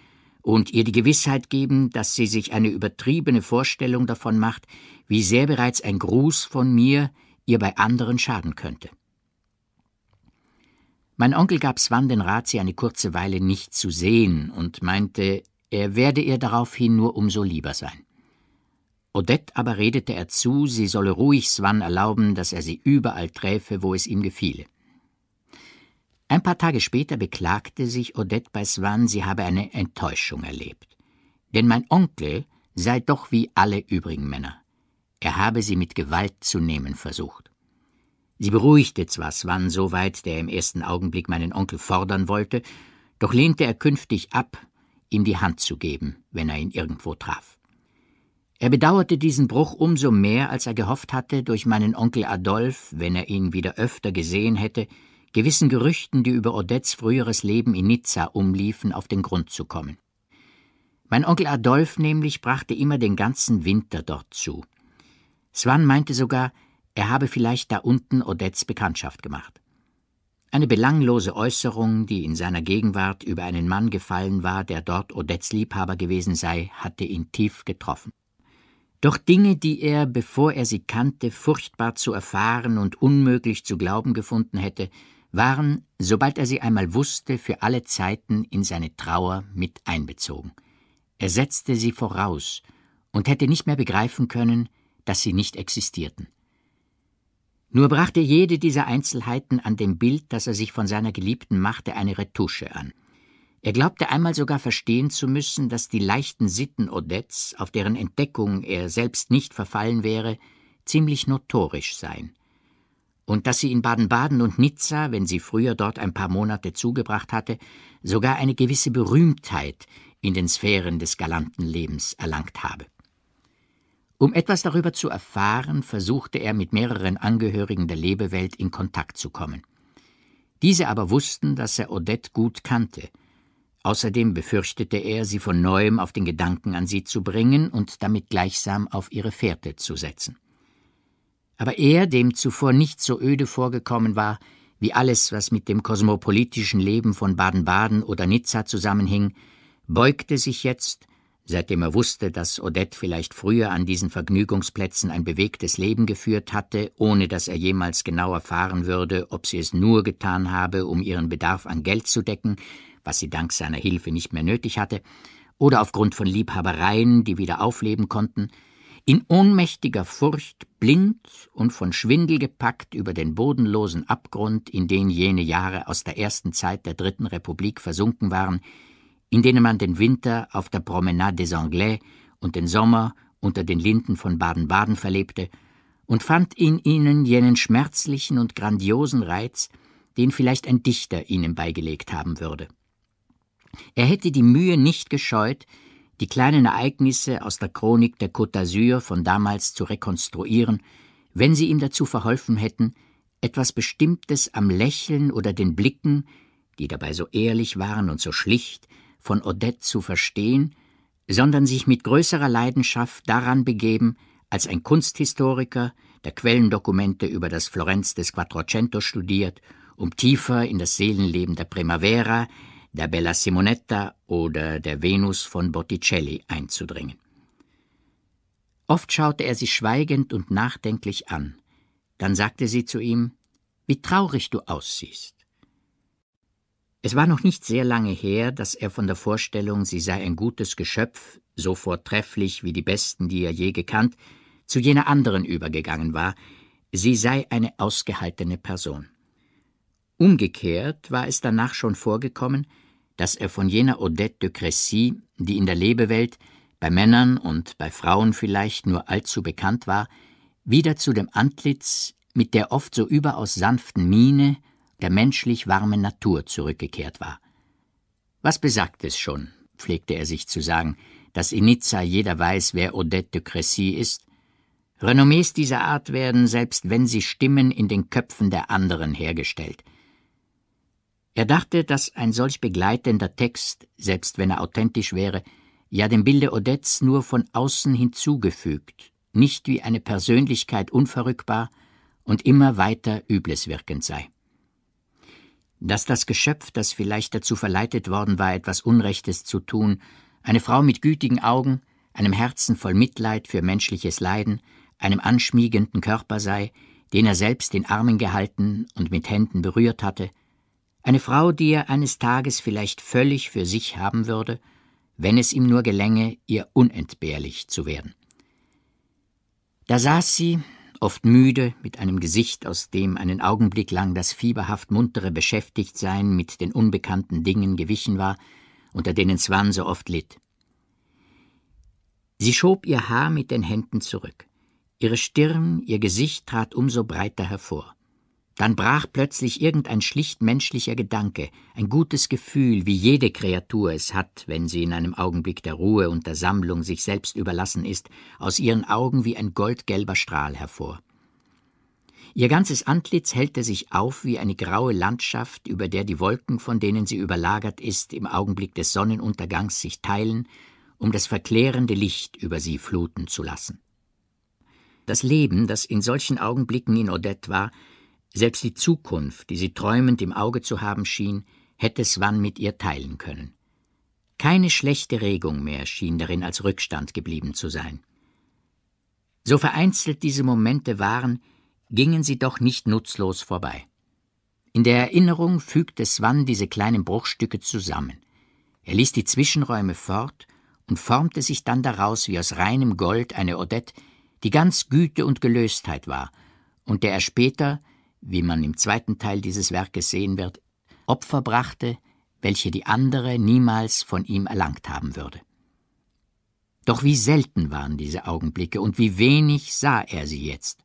und ihr die Gewissheit geben, dass sie sich eine übertriebene Vorstellung davon macht, wie sehr bereits ein Gruß von mir ihr bei anderen schaden könnte. Mein Onkel gab Swan den Rat, sie eine kurze Weile nicht zu sehen und meinte, er werde ihr daraufhin nur umso lieber sein. Odette aber redete er zu, sie solle ruhig Swan erlauben, dass er sie überall träfe, wo es ihm gefiele. Ein paar Tage später beklagte sich Odette bei Swann, sie habe eine Enttäuschung erlebt. Denn mein Onkel sei doch wie alle übrigen Männer. Er habe sie mit Gewalt zu nehmen versucht. Sie beruhigte zwar Swann so weit, der im ersten Augenblick meinen Onkel fordern wollte, doch lehnte er künftig ab, ihm die Hand zu geben, wenn er ihn irgendwo traf. Er bedauerte diesen Bruch umso mehr, als er gehofft hatte, durch meinen Onkel Adolf, wenn er ihn wieder öfter gesehen hätte, gewissen Gerüchten, die über Odettes früheres Leben in Nizza umliefen, auf den Grund zu kommen. Mein Onkel Adolf nämlich brachte immer den ganzen Winter dort zu. Swan meinte sogar, er habe vielleicht da unten Odettes Bekanntschaft gemacht. Eine belanglose Äußerung, die in seiner Gegenwart über einen Mann gefallen war, der dort Odettes Liebhaber gewesen sei, hatte ihn tief getroffen. Doch Dinge, die er, bevor er sie kannte, furchtbar zu erfahren und unmöglich zu glauben gefunden hätte, waren, sobald er sie einmal wusste, für alle Zeiten in seine Trauer mit einbezogen. Er setzte sie voraus und hätte nicht mehr begreifen können, dass sie nicht existierten. Nur brachte jede dieser Einzelheiten an dem Bild, das er sich von seiner Geliebten machte, eine Retusche an. Er glaubte einmal sogar verstehen zu müssen, dass die leichten Sitten Odets, auf deren Entdeckung er selbst nicht verfallen wäre, ziemlich notorisch seien und dass sie in Baden-Baden und Nizza, wenn sie früher dort ein paar Monate zugebracht hatte, sogar eine gewisse Berühmtheit in den Sphären des galanten Lebens erlangt habe. Um etwas darüber zu erfahren, versuchte er mit mehreren Angehörigen der Lebewelt in Kontakt zu kommen. Diese aber wussten, dass er Odette gut kannte. Außerdem befürchtete er, sie von neuem auf den Gedanken an sie zu bringen und damit gleichsam auf ihre Fährte zu setzen aber er dem zuvor nicht so öde vorgekommen war, wie alles, was mit dem kosmopolitischen Leben von Baden-Baden oder Nizza zusammenhing, beugte sich jetzt, seitdem er wusste, dass Odette vielleicht früher an diesen Vergnügungsplätzen ein bewegtes Leben geführt hatte, ohne dass er jemals genau erfahren würde, ob sie es nur getan habe, um ihren Bedarf an Geld zu decken, was sie dank seiner Hilfe nicht mehr nötig hatte, oder aufgrund von Liebhabereien, die wieder aufleben konnten, in ohnmächtiger Furcht, blind und von Schwindel gepackt über den bodenlosen Abgrund, in den jene Jahre aus der ersten Zeit der Dritten Republik versunken waren, in denen man den Winter auf der Promenade des Anglais und den Sommer unter den Linden von Baden-Baden verlebte, und fand in ihnen jenen schmerzlichen und grandiosen Reiz, den vielleicht ein Dichter ihnen beigelegt haben würde. Er hätte die Mühe nicht gescheut, die kleinen Ereignisse aus der Chronik der Côte d'Azur von damals zu rekonstruieren, wenn sie ihm dazu verholfen hätten, etwas Bestimmtes am Lächeln oder den Blicken, die dabei so ehrlich waren und so schlicht, von Odette zu verstehen, sondern sich mit größerer Leidenschaft daran begeben, als ein Kunsthistoriker, der Quellendokumente über das Florenz des Quattrocento studiert, um tiefer in das Seelenleben der Primavera, der Bella Simonetta oder der Venus von Botticelli einzudringen. Oft schaute er sie schweigend und nachdenklich an, dann sagte sie zu ihm Wie traurig du aussiehst. Es war noch nicht sehr lange her, dass er von der Vorstellung, sie sei ein gutes Geschöpf, so vortrefflich wie die besten, die er je gekannt, zu jener anderen übergegangen war, sie sei eine ausgehaltene Person. Umgekehrt war es danach schon vorgekommen, dass er von jener Odette de Cressy, die in der Lebewelt, bei Männern und bei Frauen vielleicht nur allzu bekannt war, wieder zu dem Antlitz mit der oft so überaus sanften Miene der menschlich warmen Natur zurückgekehrt war. Was besagt es schon, pflegte er sich zu sagen, dass in Nizza jeder weiß, wer Odette de Cressy ist? Renommees dieser Art werden, selbst wenn sie stimmen, in den Köpfen der anderen hergestellt – er dachte, dass ein solch begleitender Text, selbst wenn er authentisch wäre, ja dem Bilde Odets nur von außen hinzugefügt, nicht wie eine Persönlichkeit unverrückbar und immer weiter Übles wirkend sei. Dass das Geschöpf, das vielleicht dazu verleitet worden war, etwas Unrechtes zu tun, eine Frau mit gütigen Augen, einem Herzen voll Mitleid für menschliches Leiden, einem anschmiegenden Körper sei, den er selbst in Armen gehalten und mit Händen berührt hatte, eine Frau, die er eines Tages vielleicht völlig für sich haben würde, wenn es ihm nur gelänge, ihr unentbehrlich zu werden. Da saß sie, oft müde, mit einem Gesicht, aus dem einen Augenblick lang das fieberhaft muntere Beschäftigtsein mit den unbekannten Dingen gewichen war, unter denen Swan so oft litt. Sie schob ihr Haar mit den Händen zurück. Ihre Stirn, ihr Gesicht trat umso breiter hervor. Dann brach plötzlich irgendein schlicht menschlicher Gedanke, ein gutes Gefühl, wie jede Kreatur es hat, wenn sie in einem Augenblick der Ruhe und der Sammlung sich selbst überlassen ist, aus ihren Augen wie ein goldgelber Strahl hervor. Ihr ganzes Antlitz hellte sich auf wie eine graue Landschaft, über der die Wolken, von denen sie überlagert ist, im Augenblick des Sonnenuntergangs sich teilen, um das verklärende Licht über sie fluten zu lassen. Das Leben, das in solchen Augenblicken in Odette war, selbst die Zukunft, die sie träumend im Auge zu haben schien, hätte Swann mit ihr teilen können. Keine schlechte Regung mehr schien darin als Rückstand geblieben zu sein. So vereinzelt diese Momente waren, gingen sie doch nicht nutzlos vorbei. In der Erinnerung fügte Swann diese kleinen Bruchstücke zusammen. Er ließ die Zwischenräume fort und formte sich dann daraus wie aus reinem Gold eine Odette, die ganz Güte und Gelöstheit war und der er später wie man im zweiten Teil dieses Werkes sehen wird, Opfer brachte, welche die andere niemals von ihm erlangt haben würde. Doch wie selten waren diese Augenblicke und wie wenig sah er sie jetzt.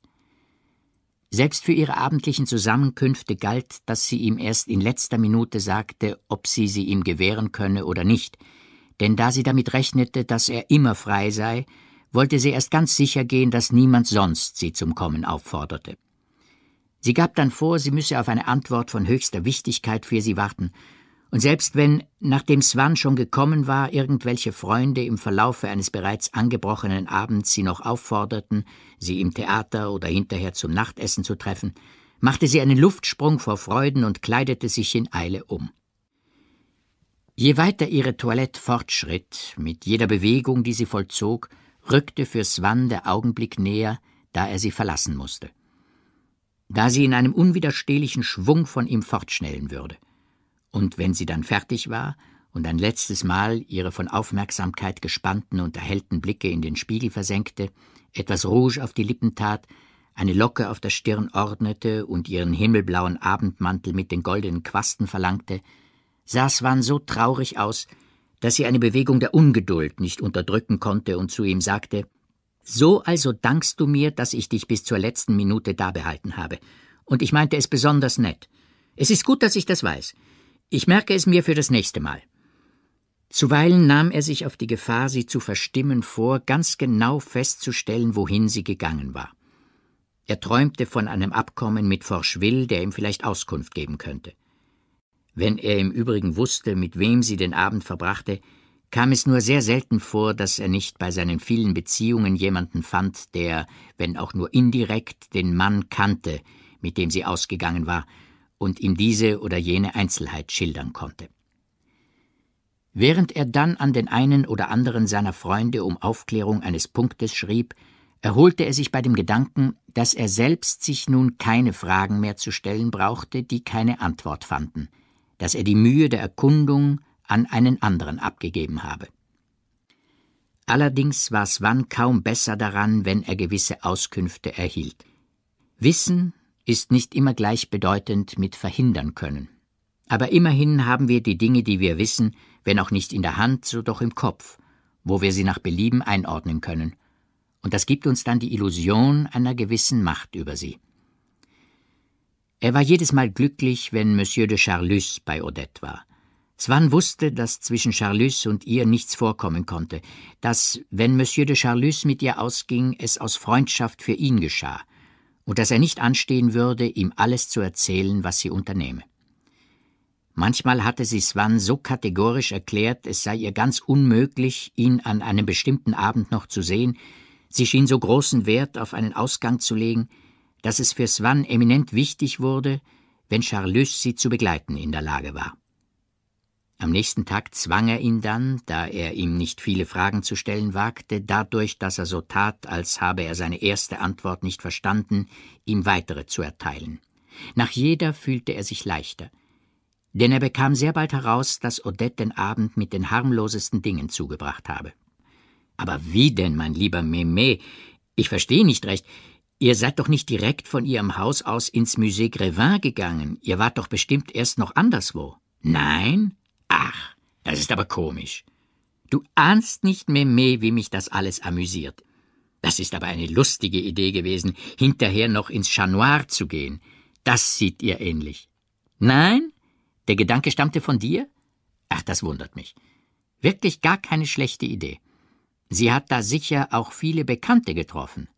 Selbst für ihre abendlichen Zusammenkünfte galt, dass sie ihm erst in letzter Minute sagte, ob sie sie ihm gewähren könne oder nicht, denn da sie damit rechnete, dass er immer frei sei, wollte sie erst ganz sicher gehen, dass niemand sonst sie zum Kommen aufforderte. Sie gab dann vor, sie müsse auf eine Antwort von höchster Wichtigkeit für sie warten, und selbst wenn, nachdem Swan schon gekommen war, irgendwelche Freunde im Verlaufe eines bereits angebrochenen Abends sie noch aufforderten, sie im Theater oder hinterher zum Nachtessen zu treffen, machte sie einen Luftsprung vor Freuden und kleidete sich in Eile um. Je weiter ihre Toilette fortschritt, mit jeder Bewegung, die sie vollzog, rückte für Swan der Augenblick näher, da er sie verlassen musste da sie in einem unwiderstehlichen Schwung von ihm fortschnellen würde. Und wenn sie dann fertig war und ein letztes Mal ihre von Aufmerksamkeit gespannten und erhellten Blicke in den Spiegel versenkte, etwas Rouge auf die Lippen tat, eine Locke auf der Stirn ordnete und ihren himmelblauen Abendmantel mit den goldenen Quasten verlangte, sah Swan so traurig aus, dass sie eine Bewegung der Ungeduld nicht unterdrücken konnte und zu ihm sagte so also dankst du mir, dass ich dich bis zur letzten Minute da behalten habe. Und ich meinte es besonders nett. Es ist gut, dass ich das weiß. Ich merke es mir für das nächste Mal. Zuweilen nahm er sich auf die Gefahr, sie zu verstimmen vor, ganz genau festzustellen, wohin sie gegangen war. Er träumte von einem Abkommen mit Forschwill, der ihm vielleicht Auskunft geben könnte. Wenn er im Übrigen wusste, mit wem sie den Abend verbrachte, kam es nur sehr selten vor, dass er nicht bei seinen vielen Beziehungen jemanden fand, der, wenn auch nur indirekt, den Mann kannte, mit dem sie ausgegangen war, und ihm diese oder jene Einzelheit schildern konnte. Während er dann an den einen oder anderen seiner Freunde um Aufklärung eines Punktes schrieb, erholte er sich bei dem Gedanken, dass er selbst sich nun keine Fragen mehr zu stellen brauchte, die keine Antwort fanden, dass er die Mühe der Erkundung, an einen anderen abgegeben habe. Allerdings war Swan kaum besser daran, wenn er gewisse Auskünfte erhielt. Wissen ist nicht immer gleichbedeutend mit verhindern können. Aber immerhin haben wir die Dinge, die wir wissen, wenn auch nicht in der Hand, so doch im Kopf, wo wir sie nach Belieben einordnen können. Und das gibt uns dann die Illusion einer gewissen Macht über sie. Er war jedes Mal glücklich, wenn Monsieur de Charlus bei Odette war. Swann wusste, dass zwischen Charlus und ihr nichts vorkommen konnte, dass, wenn Monsieur de Charlus mit ihr ausging, es aus Freundschaft für ihn geschah und dass er nicht anstehen würde, ihm alles zu erzählen, was sie unternehme. Manchmal hatte sie Swann so kategorisch erklärt, es sei ihr ganz unmöglich, ihn an einem bestimmten Abend noch zu sehen, sie schien so großen Wert auf einen Ausgang zu legen, dass es für Swann eminent wichtig wurde, wenn Charlus sie zu begleiten in der Lage war. Am nächsten Tag zwang er ihn dann, da er ihm nicht viele Fragen zu stellen wagte, dadurch, dass er so tat, als habe er seine erste Antwort nicht verstanden, ihm weitere zu erteilen. Nach jeder fühlte er sich leichter. Denn er bekam sehr bald heraus, dass Odette den Abend mit den harmlosesten Dingen zugebracht habe. Aber wie denn, mein lieber Meme? Ich verstehe nicht recht. Ihr seid doch nicht direkt von Ihrem Haus aus ins Musée Grévin gegangen. Ihr wart doch bestimmt erst noch anderswo. Nein? Ach, das ist aber komisch. Du ahnst nicht Meme, wie mich das alles amüsiert. Das ist aber eine lustige Idee gewesen, hinterher noch ins Chanoir zu gehen. Das sieht ihr ähnlich. Nein? Der Gedanke stammte von dir? Ach, das wundert mich. Wirklich gar keine schlechte Idee. Sie hat da sicher auch viele Bekannte getroffen.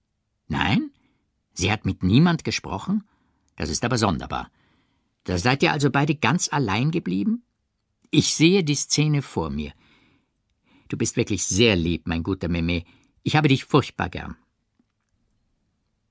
Nein? Sie hat mit niemand gesprochen? Das ist aber sonderbar. Da seid ihr also beide ganz allein geblieben? Ich sehe die Szene vor mir. Du bist wirklich sehr lieb, mein guter Meme. Ich habe dich furchtbar gern.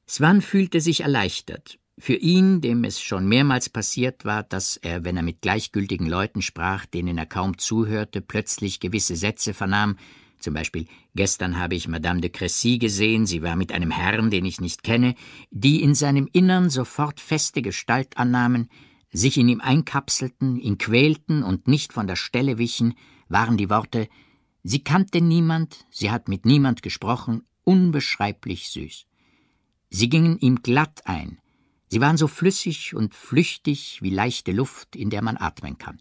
Swan fühlte sich erleichtert. Für ihn, dem es schon mehrmals passiert war, dass er, wenn er mit gleichgültigen Leuten sprach, denen er kaum zuhörte, plötzlich gewisse Sätze vernahm, zum Beispiel Gestern habe ich Madame de Cressy gesehen, sie war mit einem Herrn, den ich nicht kenne, die in seinem Innern sofort feste Gestalt annahmen, sich in ihm einkapselten, ihn quälten und nicht von der Stelle wichen, waren die Worte Sie kannte niemand, sie hat mit niemand gesprochen, unbeschreiblich süß. Sie gingen ihm glatt ein, sie waren so flüssig und flüchtig wie leichte Luft, in der man atmen kann.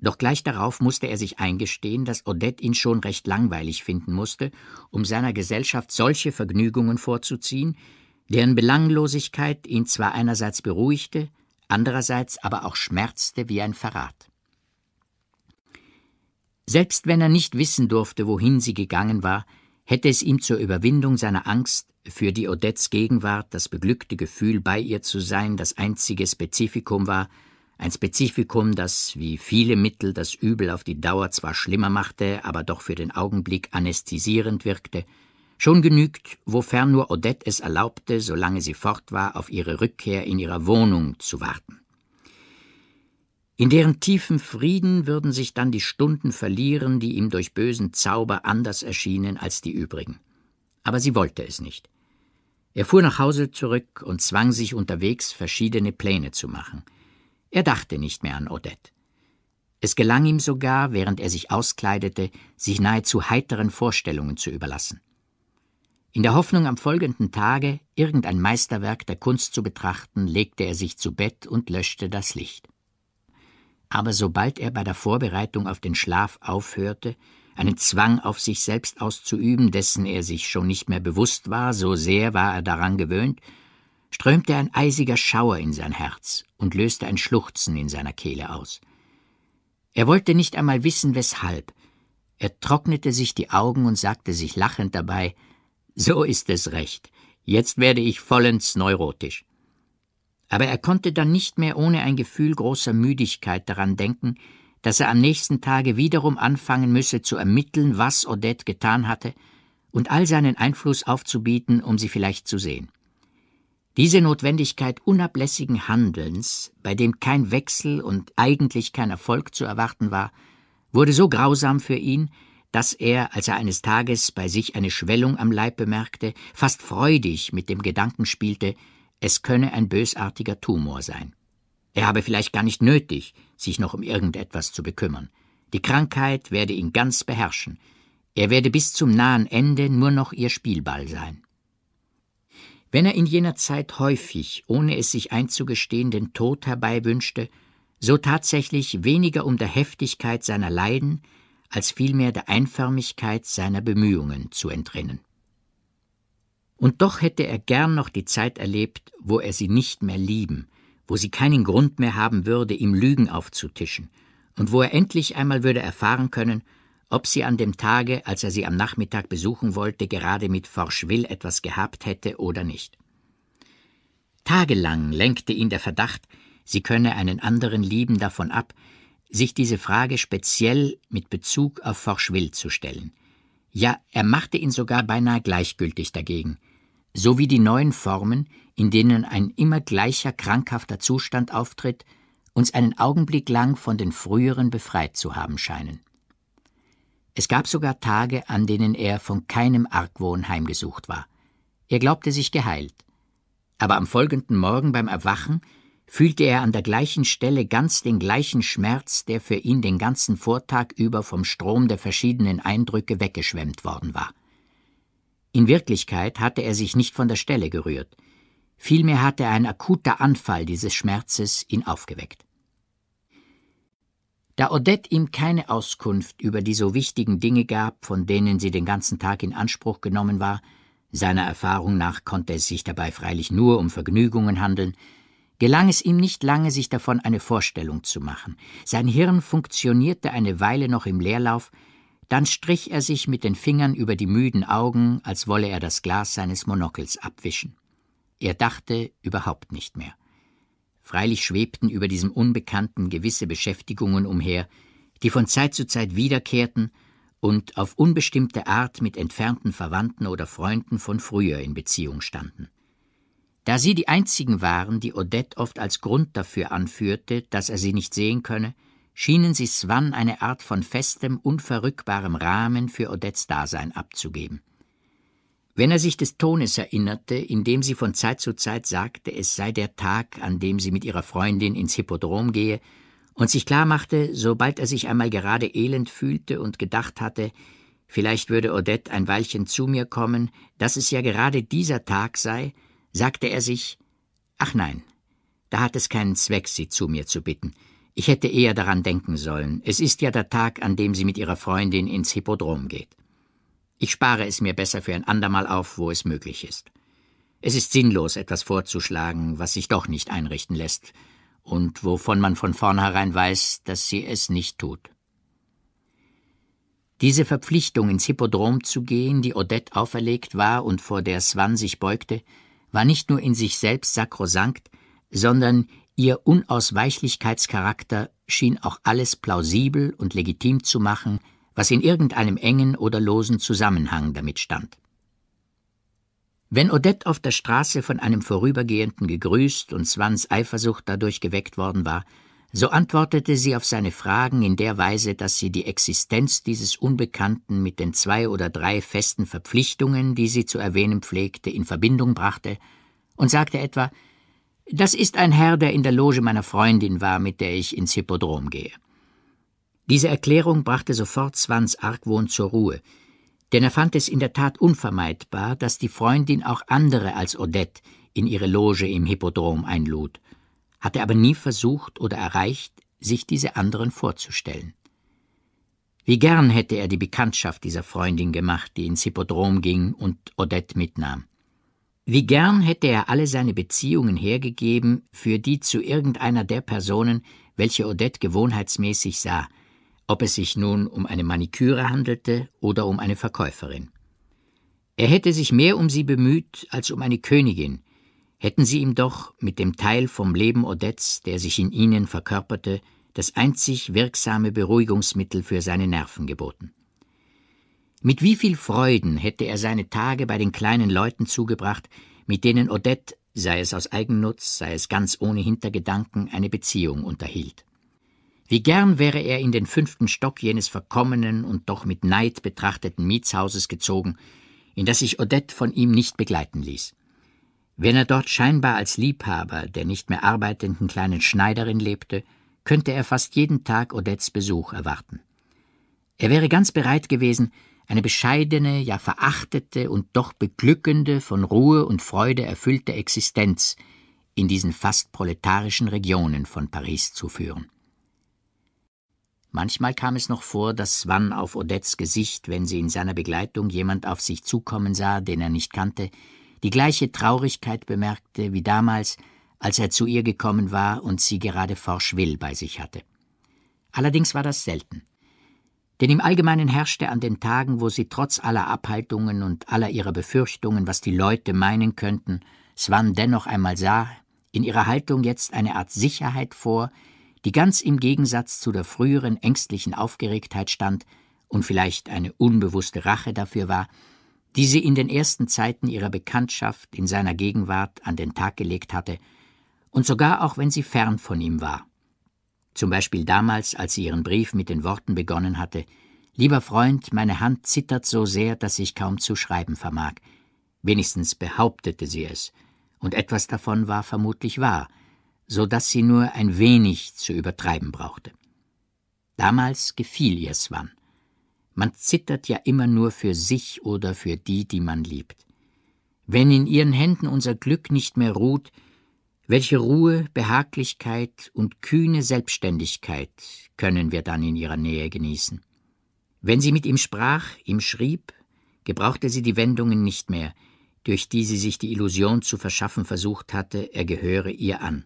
Doch gleich darauf musste er sich eingestehen, dass Odette ihn schon recht langweilig finden musste, um seiner Gesellschaft solche Vergnügungen vorzuziehen, deren Belanglosigkeit ihn zwar einerseits beruhigte, andererseits aber auch schmerzte wie ein Verrat. Selbst wenn er nicht wissen durfte, wohin sie gegangen war, hätte es ihm zur Überwindung seiner Angst für die Odettes Gegenwart das beglückte Gefühl, bei ihr zu sein, das einzige Spezifikum war, ein Spezifikum, das wie viele Mittel das Übel auf die Dauer zwar schlimmer machte, aber doch für den Augenblick anästhesierend wirkte, Schon genügt, wofern nur Odette es erlaubte, solange sie fort war, auf ihre Rückkehr in ihrer Wohnung zu warten. In deren tiefen Frieden würden sich dann die Stunden verlieren, die ihm durch bösen Zauber anders erschienen als die übrigen. Aber sie wollte es nicht. Er fuhr nach Hause zurück und zwang sich unterwegs, verschiedene Pläne zu machen. Er dachte nicht mehr an Odette. Es gelang ihm sogar, während er sich auskleidete, sich nahezu heiteren Vorstellungen zu überlassen. In der Hoffnung, am folgenden Tage irgendein Meisterwerk der Kunst zu betrachten, legte er sich zu Bett und löschte das Licht. Aber sobald er bei der Vorbereitung auf den Schlaf aufhörte, einen Zwang auf sich selbst auszuüben, dessen er sich schon nicht mehr bewusst war, so sehr war er daran gewöhnt, strömte ein eisiger Schauer in sein Herz und löste ein Schluchzen in seiner Kehle aus. Er wollte nicht einmal wissen, weshalb. Er trocknete sich die Augen und sagte sich lachend dabei so ist es recht. Jetzt werde ich vollends neurotisch. Aber er konnte dann nicht mehr ohne ein Gefühl großer Müdigkeit daran denken, dass er am nächsten Tage wiederum anfangen müsse zu ermitteln, was Odette getan hatte, und all seinen Einfluss aufzubieten, um sie vielleicht zu sehen. Diese Notwendigkeit unablässigen Handelns, bei dem kein Wechsel und eigentlich kein Erfolg zu erwarten war, wurde so grausam für ihn, dass er, als er eines Tages bei sich eine Schwellung am Leib bemerkte, fast freudig mit dem Gedanken spielte, es könne ein bösartiger Tumor sein. Er habe vielleicht gar nicht nötig, sich noch um irgendetwas zu bekümmern. Die Krankheit werde ihn ganz beherrschen. Er werde bis zum nahen Ende nur noch ihr Spielball sein. Wenn er in jener Zeit häufig, ohne es sich einzugestehen, den Tod herbeiwünschte, so tatsächlich weniger um der Heftigkeit seiner Leiden als vielmehr der Einförmigkeit seiner Bemühungen zu entrinnen. Und doch hätte er gern noch die Zeit erlebt, wo er sie nicht mehr lieben, wo sie keinen Grund mehr haben würde, ihm Lügen aufzutischen, und wo er endlich einmal würde erfahren können, ob sie an dem Tage, als er sie am Nachmittag besuchen wollte, gerade mit Forschwill etwas gehabt hätte oder nicht. Tagelang lenkte ihn der Verdacht, sie könne einen anderen lieben davon ab, sich diese Frage speziell mit Bezug auf Forschwill zu stellen. Ja, er machte ihn sogar beinahe gleichgültig dagegen, so wie die neuen Formen, in denen ein immer gleicher krankhafter Zustand auftritt, uns einen Augenblick lang von den früheren befreit zu haben scheinen. Es gab sogar Tage, an denen er von keinem Argwohn heimgesucht war. Er glaubte sich geheilt. Aber am folgenden Morgen beim Erwachen fühlte er an der gleichen Stelle ganz den gleichen Schmerz, der für ihn den ganzen Vortag über vom Strom der verschiedenen Eindrücke weggeschwemmt worden war. In Wirklichkeit hatte er sich nicht von der Stelle gerührt, vielmehr hatte ein akuter Anfall dieses Schmerzes ihn aufgeweckt. Da Odette ihm keine Auskunft über die so wichtigen Dinge gab, von denen sie den ganzen Tag in Anspruch genommen war, seiner Erfahrung nach konnte es sich dabei freilich nur um Vergnügungen handeln, gelang es ihm nicht lange, sich davon eine Vorstellung zu machen. Sein Hirn funktionierte eine Weile noch im Leerlauf, dann strich er sich mit den Fingern über die müden Augen, als wolle er das Glas seines Monokels abwischen. Er dachte überhaupt nicht mehr. Freilich schwebten über diesem Unbekannten gewisse Beschäftigungen umher, die von Zeit zu Zeit wiederkehrten und auf unbestimmte Art mit entfernten Verwandten oder Freunden von früher in Beziehung standen. Da sie die einzigen waren, die Odette oft als Grund dafür anführte, dass er sie nicht sehen könne, schienen sie Swan eine Art von festem, unverrückbarem Rahmen für Odettes Dasein abzugeben. Wenn er sich des Tones erinnerte, in dem sie von Zeit zu Zeit sagte, es sei der Tag, an dem sie mit ihrer Freundin ins Hippodrom gehe, und sich klarmachte, sobald er sich einmal gerade elend fühlte und gedacht hatte, vielleicht würde Odette ein Weilchen zu mir kommen, dass es ja gerade dieser Tag sei, sagte er sich Ach nein, da hat es keinen Zweck, sie zu mir zu bitten. Ich hätte eher daran denken sollen. Es ist ja der Tag, an dem sie mit ihrer Freundin ins Hippodrom geht. Ich spare es mir besser für ein andermal auf, wo es möglich ist. Es ist sinnlos, etwas vorzuschlagen, was sich doch nicht einrichten lässt und wovon man von vornherein weiß, dass sie es nicht tut. Diese Verpflichtung, ins Hippodrom zu gehen, die Odette auferlegt war und vor der Swan sich beugte, war nicht nur in sich selbst sakrosankt, sondern ihr Unausweichlichkeitscharakter schien auch alles plausibel und legitim zu machen, was in irgendeinem engen oder losen Zusammenhang damit stand. Wenn Odette auf der Straße von einem Vorübergehenden gegrüßt und Swans Eifersucht dadurch geweckt worden war, so antwortete sie auf seine Fragen in der Weise, dass sie die Existenz dieses Unbekannten mit den zwei oder drei festen Verpflichtungen, die sie zu erwähnen pflegte, in Verbindung brachte, und sagte etwa Das ist ein Herr, der in der Loge meiner Freundin war, mit der ich ins Hippodrom gehe. Diese Erklärung brachte sofort Swans Argwohn zur Ruhe, denn er fand es in der Tat unvermeidbar, dass die Freundin auch andere als Odette in ihre Loge im Hippodrom einlud, hatte aber nie versucht oder erreicht, sich diese anderen vorzustellen. Wie gern hätte er die Bekanntschaft dieser Freundin gemacht, die ins Hippodrom ging und Odette mitnahm. Wie gern hätte er alle seine Beziehungen hergegeben für die zu irgendeiner der Personen, welche Odette gewohnheitsmäßig sah, ob es sich nun um eine Maniküre handelte oder um eine Verkäuferin. Er hätte sich mehr um sie bemüht als um eine Königin, hätten sie ihm doch mit dem Teil vom Leben Odets, der sich in ihnen verkörperte, das einzig wirksame Beruhigungsmittel für seine Nerven geboten. Mit wie viel Freuden hätte er seine Tage bei den kleinen Leuten zugebracht, mit denen Odette, sei es aus Eigennutz, sei es ganz ohne Hintergedanken, eine Beziehung unterhielt. Wie gern wäre er in den fünften Stock jenes verkommenen und doch mit Neid betrachteten Mietshauses gezogen, in das sich Odette von ihm nicht begleiten ließ. Wenn er dort scheinbar als Liebhaber der nicht mehr arbeitenden kleinen Schneiderin lebte, könnte er fast jeden Tag Odettes Besuch erwarten. Er wäre ganz bereit gewesen, eine bescheidene, ja verachtete und doch beglückende, von Ruhe und Freude erfüllte Existenz in diesen fast proletarischen Regionen von Paris zu führen. Manchmal kam es noch vor, dass Swann auf Odettes Gesicht, wenn sie in seiner Begleitung jemand auf sich zukommen sah, den er nicht kannte, die gleiche Traurigkeit bemerkte wie damals, als er zu ihr gekommen war und sie gerade Forschwill bei sich hatte. Allerdings war das selten. Denn im Allgemeinen herrschte an den Tagen, wo sie trotz aller Abhaltungen und aller ihrer Befürchtungen, was die Leute meinen könnten, Swan dennoch einmal sah, in ihrer Haltung jetzt eine Art Sicherheit vor, die ganz im Gegensatz zu der früheren ängstlichen Aufgeregtheit stand und vielleicht eine unbewusste Rache dafür war, die sie in den ersten Zeiten ihrer Bekanntschaft in seiner Gegenwart an den Tag gelegt hatte, und sogar auch wenn sie fern von ihm war. Zum Beispiel damals, als sie ihren Brief mit den Worten begonnen hatte Lieber Freund, meine Hand zittert so sehr, dass ich kaum zu schreiben vermag. Wenigstens behauptete sie es, und etwas davon war vermutlich wahr, so dass sie nur ein wenig zu übertreiben brauchte. Damals gefiel ihr Swan. Man zittert ja immer nur für sich oder für die, die man liebt. Wenn in ihren Händen unser Glück nicht mehr ruht, welche Ruhe, Behaglichkeit und kühne Selbstständigkeit können wir dann in ihrer Nähe genießen? Wenn sie mit ihm sprach, ihm schrieb, gebrauchte sie die Wendungen nicht mehr, durch die sie sich die Illusion zu verschaffen versucht hatte, er gehöre ihr an.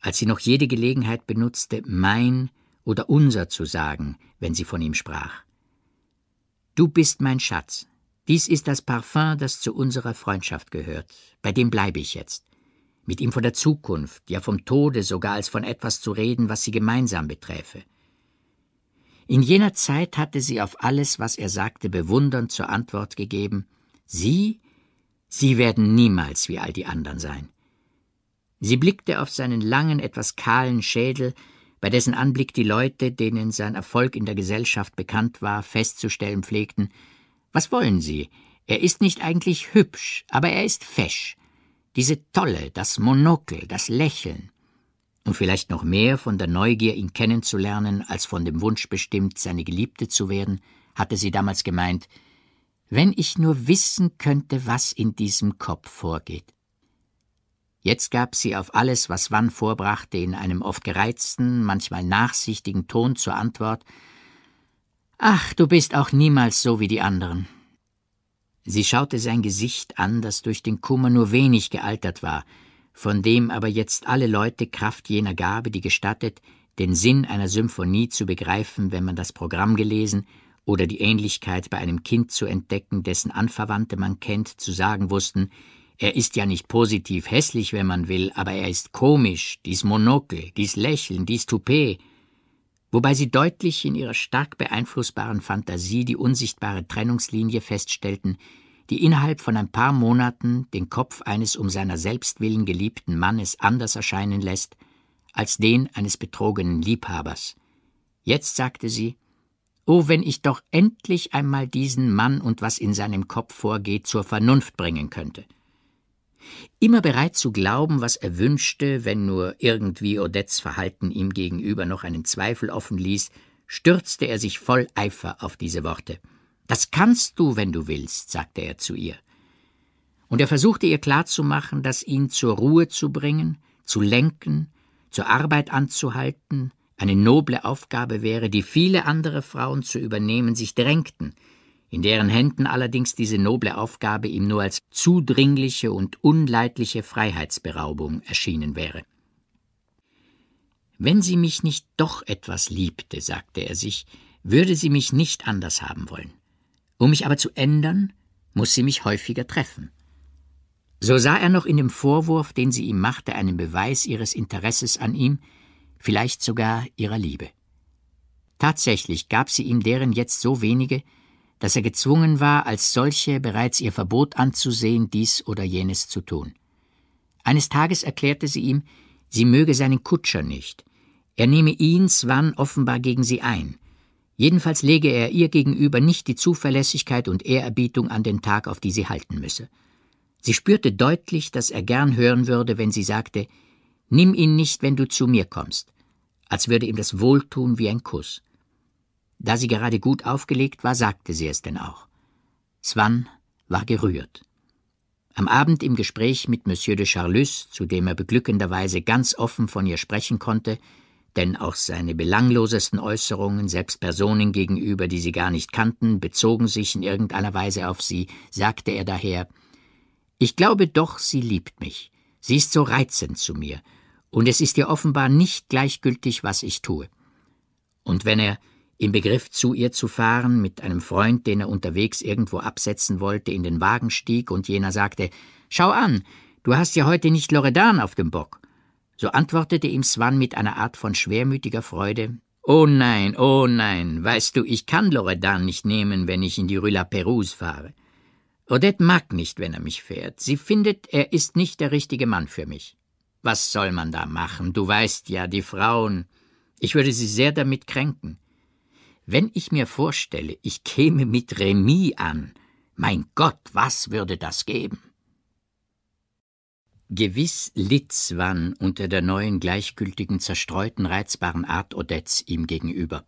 Als sie noch jede Gelegenheit benutzte, mein oder unser zu sagen, wenn sie von ihm sprach. Du bist mein Schatz. Dies ist das Parfum, das zu unserer Freundschaft gehört. Bei dem bleibe ich jetzt. Mit ihm von der Zukunft, ja vom Tode sogar als von etwas zu reden, was sie gemeinsam beträfe. In jener Zeit hatte sie auf alles, was er sagte, bewundernd zur Antwort gegeben Sie, Sie werden niemals wie all die anderen sein. Sie blickte auf seinen langen, etwas kahlen Schädel, bei dessen Anblick die Leute, denen sein Erfolg in der Gesellschaft bekannt war, festzustellen pflegten Was wollen Sie? Er ist nicht eigentlich hübsch, aber er ist fesch. Diese Tolle, das Monokel, das Lächeln. Und vielleicht noch mehr von der Neugier, ihn kennenzulernen, als von dem Wunsch bestimmt, seine Geliebte zu werden, hatte sie damals gemeint, wenn ich nur wissen könnte, was in diesem Kopf vorgeht. Jetzt gab sie auf alles, was Wann vorbrachte, in einem oft gereizten, manchmal nachsichtigen Ton zur Antwort Ach, du bist auch niemals so wie die anderen. Sie schaute sein Gesicht an, das durch den Kummer nur wenig gealtert war, von dem aber jetzt alle Leute Kraft jener Gabe, die gestattet, den Sinn einer Symphonie zu begreifen, wenn man das Programm gelesen oder die Ähnlichkeit bei einem Kind zu entdecken, dessen Anverwandte man kennt, zu sagen wussten, er ist ja nicht positiv hässlich, wenn man will, aber er ist komisch, dies Monokel, dies Lächeln, dies Toupet. Wobei sie deutlich in ihrer stark beeinflussbaren Fantasie die unsichtbare Trennungslinie feststellten, die innerhalb von ein paar Monaten den Kopf eines um seiner Selbstwillen geliebten Mannes anders erscheinen lässt, als den eines betrogenen Liebhabers. Jetzt sagte sie, Oh, wenn ich doch endlich einmal diesen Mann und was in seinem Kopf vorgeht zur Vernunft bringen könnte immer bereit zu glauben, was er wünschte, wenn nur irgendwie Odettes Verhalten ihm gegenüber noch einen Zweifel offen ließ, stürzte er sich voll Eifer auf diese Worte. Das kannst du, wenn du willst, sagte er zu ihr. Und er versuchte ihr klarzumachen, dass ihn zur Ruhe zu bringen, zu lenken, zur Arbeit anzuhalten, eine noble Aufgabe wäre, die viele andere Frauen zu übernehmen sich drängten, in deren Händen allerdings diese noble Aufgabe ihm nur als zudringliche und unleidliche Freiheitsberaubung erschienen wäre. Wenn sie mich nicht doch etwas liebte, sagte er sich, würde sie mich nicht anders haben wollen. Um mich aber zu ändern, muss sie mich häufiger treffen. So sah er noch in dem Vorwurf, den sie ihm machte, einen Beweis ihres Interesses an ihm, vielleicht sogar ihrer Liebe. Tatsächlich gab sie ihm deren jetzt so wenige, dass er gezwungen war, als solche bereits ihr Verbot anzusehen, dies oder jenes zu tun. Eines Tages erklärte sie ihm, sie möge seinen Kutscher nicht. Er nehme ihn, Swan, offenbar gegen sie ein. Jedenfalls lege er ihr gegenüber nicht die Zuverlässigkeit und Ehrerbietung an den Tag, auf die sie halten müsse. Sie spürte deutlich, dass er gern hören würde, wenn sie sagte, Nimm ihn nicht, wenn du zu mir kommst, als würde ihm das wohltun wie ein Kuss. Da sie gerade gut aufgelegt war, sagte sie es denn auch. Swann war gerührt. Am Abend im Gespräch mit Monsieur de Charlus, zu dem er beglückenderweise ganz offen von ihr sprechen konnte, denn auch seine belanglosesten Äußerungen, selbst Personen gegenüber, die sie gar nicht kannten, bezogen sich in irgendeiner Weise auf sie, sagte er daher Ich glaube doch, sie liebt mich, sie ist so reizend zu mir, und es ist ihr offenbar nicht gleichgültig, was ich tue. Und wenn er im Begriff, zu ihr zu fahren, mit einem Freund, den er unterwegs irgendwo absetzen wollte, in den Wagen stieg und jener sagte: Schau an, du hast ja heute nicht Loredan auf dem Bock. So antwortete ihm Swan mit einer Art von schwermütiger Freude: Oh nein, oh nein, weißt du, ich kann Loredan nicht nehmen, wenn ich in die Rue La Perouse fahre. Odette mag nicht, wenn er mich fährt. Sie findet, er ist nicht der richtige Mann für mich. Was soll man da machen? Du weißt ja, die Frauen. Ich würde sie sehr damit kränken. Wenn ich mir vorstelle, ich käme mit Remy an, mein Gott, was würde das geben? Gewiss litt Swann unter der neuen gleichgültigen, zerstreuten, reizbaren Art Odettes ihm gegenüber.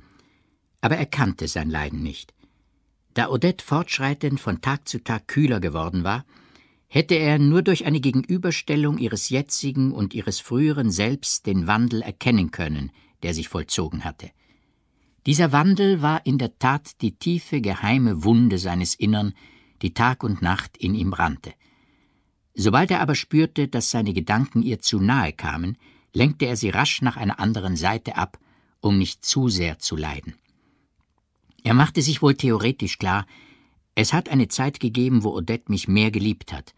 Aber er kannte sein Leiden nicht. Da Odette fortschreitend von Tag zu Tag kühler geworden war, hätte er nur durch eine Gegenüberstellung ihres jetzigen und ihres früheren Selbst den Wandel erkennen können, der sich vollzogen hatte. Dieser Wandel war in der Tat die tiefe, geheime Wunde seines Innern, die Tag und Nacht in ihm brannte. Sobald er aber spürte, dass seine Gedanken ihr zu nahe kamen, lenkte er sie rasch nach einer anderen Seite ab, um nicht zu sehr zu leiden. Er machte sich wohl theoretisch klar, es hat eine Zeit gegeben, wo Odette mich mehr geliebt hat,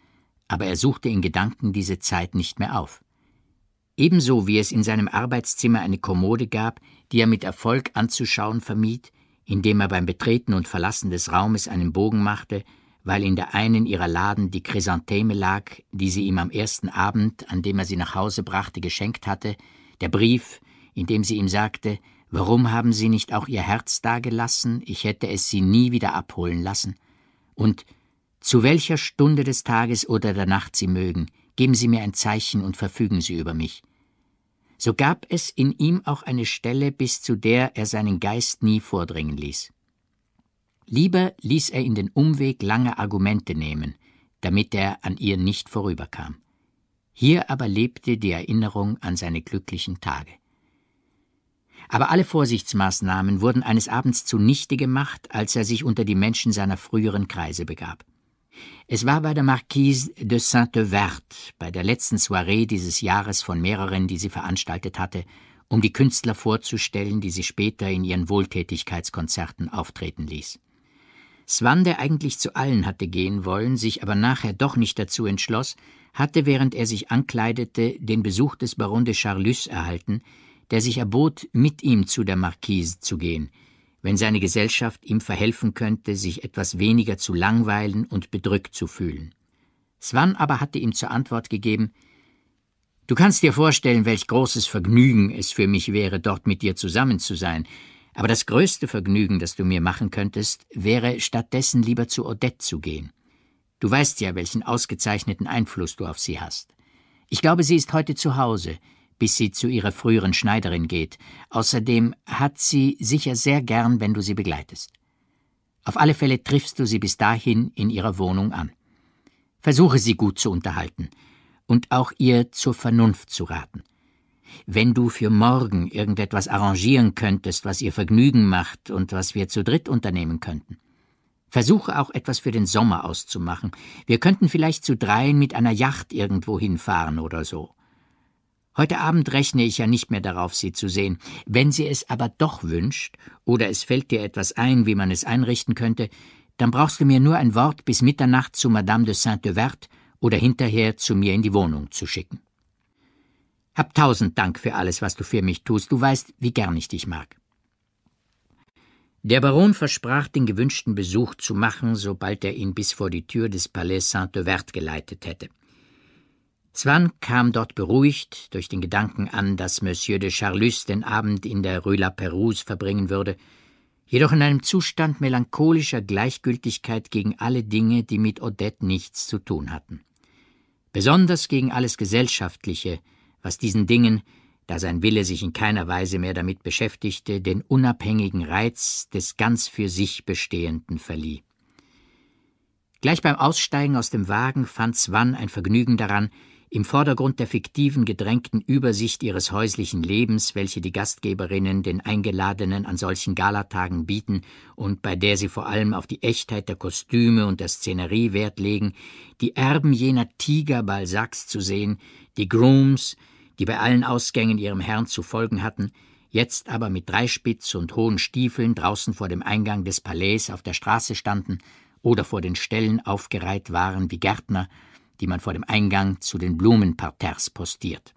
aber er suchte in Gedanken diese Zeit nicht mehr auf ebenso wie es in seinem Arbeitszimmer eine Kommode gab, die er mit Erfolg anzuschauen vermied, indem er beim Betreten und Verlassen des Raumes einen Bogen machte, weil in der einen ihrer Laden die Chrysantheme lag, die sie ihm am ersten Abend, an dem er sie nach Hause brachte, geschenkt hatte, der Brief, in dem sie ihm sagte, warum haben Sie nicht auch Ihr Herz dagelassen, ich hätte es Sie nie wieder abholen lassen, und zu welcher Stunde des Tages oder der Nacht Sie mögen, Geben Sie mir ein Zeichen und verfügen Sie über mich. So gab es in ihm auch eine Stelle, bis zu der er seinen Geist nie vordringen ließ. Lieber ließ er in den Umweg lange Argumente nehmen, damit er an ihr nicht vorüberkam. Hier aber lebte die Erinnerung an seine glücklichen Tage. Aber alle Vorsichtsmaßnahmen wurden eines Abends zunichte gemacht, als er sich unter die Menschen seiner früheren Kreise begab. Es war bei der Marquise de Saint-Evert, bei der letzten Soiree dieses Jahres von mehreren, die sie veranstaltet hatte, um die Künstler vorzustellen, die sie später in ihren Wohltätigkeitskonzerten auftreten ließ. Swan, der eigentlich zu allen hatte gehen wollen, sich aber nachher doch nicht dazu entschloss, hatte, während er sich ankleidete, den Besuch des Baron de Charlus erhalten, der sich erbot, mit ihm zu der Marquise zu gehen – wenn seine Gesellschaft ihm verhelfen könnte, sich etwas weniger zu langweilen und bedrückt zu fühlen. Swan aber hatte ihm zur Antwort gegeben Du kannst dir vorstellen, welch großes Vergnügen es für mich wäre, dort mit dir zusammen zu sein, aber das größte Vergnügen, das du mir machen könntest, wäre stattdessen lieber zu Odette zu gehen. Du weißt ja, welchen ausgezeichneten Einfluss du auf sie hast. Ich glaube, sie ist heute zu Hause, bis sie zu ihrer früheren Schneiderin geht. Außerdem hat sie sicher sehr gern, wenn du sie begleitest. Auf alle Fälle triffst du sie bis dahin in ihrer Wohnung an. Versuche sie gut zu unterhalten und auch ihr zur Vernunft zu raten. Wenn du für morgen irgendetwas arrangieren könntest, was ihr Vergnügen macht und was wir zu dritt unternehmen könnten. Versuche auch etwas für den Sommer auszumachen. Wir könnten vielleicht zu dreien mit einer Yacht irgendwo hinfahren oder so. Heute Abend rechne ich ja nicht mehr darauf, Sie zu sehen. Wenn Sie es aber doch wünscht, oder es fällt dir etwas ein, wie man es einrichten könnte, dann brauchst du mir nur ein Wort bis Mitternacht zu Madame de Saint-Evert oder hinterher zu mir in die Wohnung zu schicken. Hab tausend Dank für alles, was du für mich tust. Du weißt, wie gern ich dich mag. Der Baron versprach, den gewünschten Besuch zu machen, sobald er ihn bis vor die Tür des Palais Saint-Evert geleitet hätte. Swann kam dort beruhigt durch den Gedanken an, dass Monsieur de Charlus den Abend in der Rue La Perouse verbringen würde, jedoch in einem Zustand melancholischer Gleichgültigkeit gegen alle Dinge, die mit Odette nichts zu tun hatten. Besonders gegen alles Gesellschaftliche, was diesen Dingen, da sein Wille sich in keiner Weise mehr damit beschäftigte, den unabhängigen Reiz des ganz für sich Bestehenden verlieh. Gleich beim Aussteigen aus dem Wagen fand Swann ein Vergnügen daran, im Vordergrund der fiktiven gedrängten Übersicht ihres häuslichen Lebens, welche die Gastgeberinnen den Eingeladenen an solchen Galatagen bieten und bei der sie vor allem auf die Echtheit der Kostüme und der Szenerie Wert legen, die Erben jener Tiger Balzacs zu sehen, die Grooms, die bei allen Ausgängen ihrem Herrn zu folgen hatten, jetzt aber mit Dreispitz und hohen Stiefeln draußen vor dem Eingang des Palais auf der Straße standen oder vor den Ställen aufgereiht waren wie Gärtner, die man vor dem Eingang zu den Blumenparterres postiert.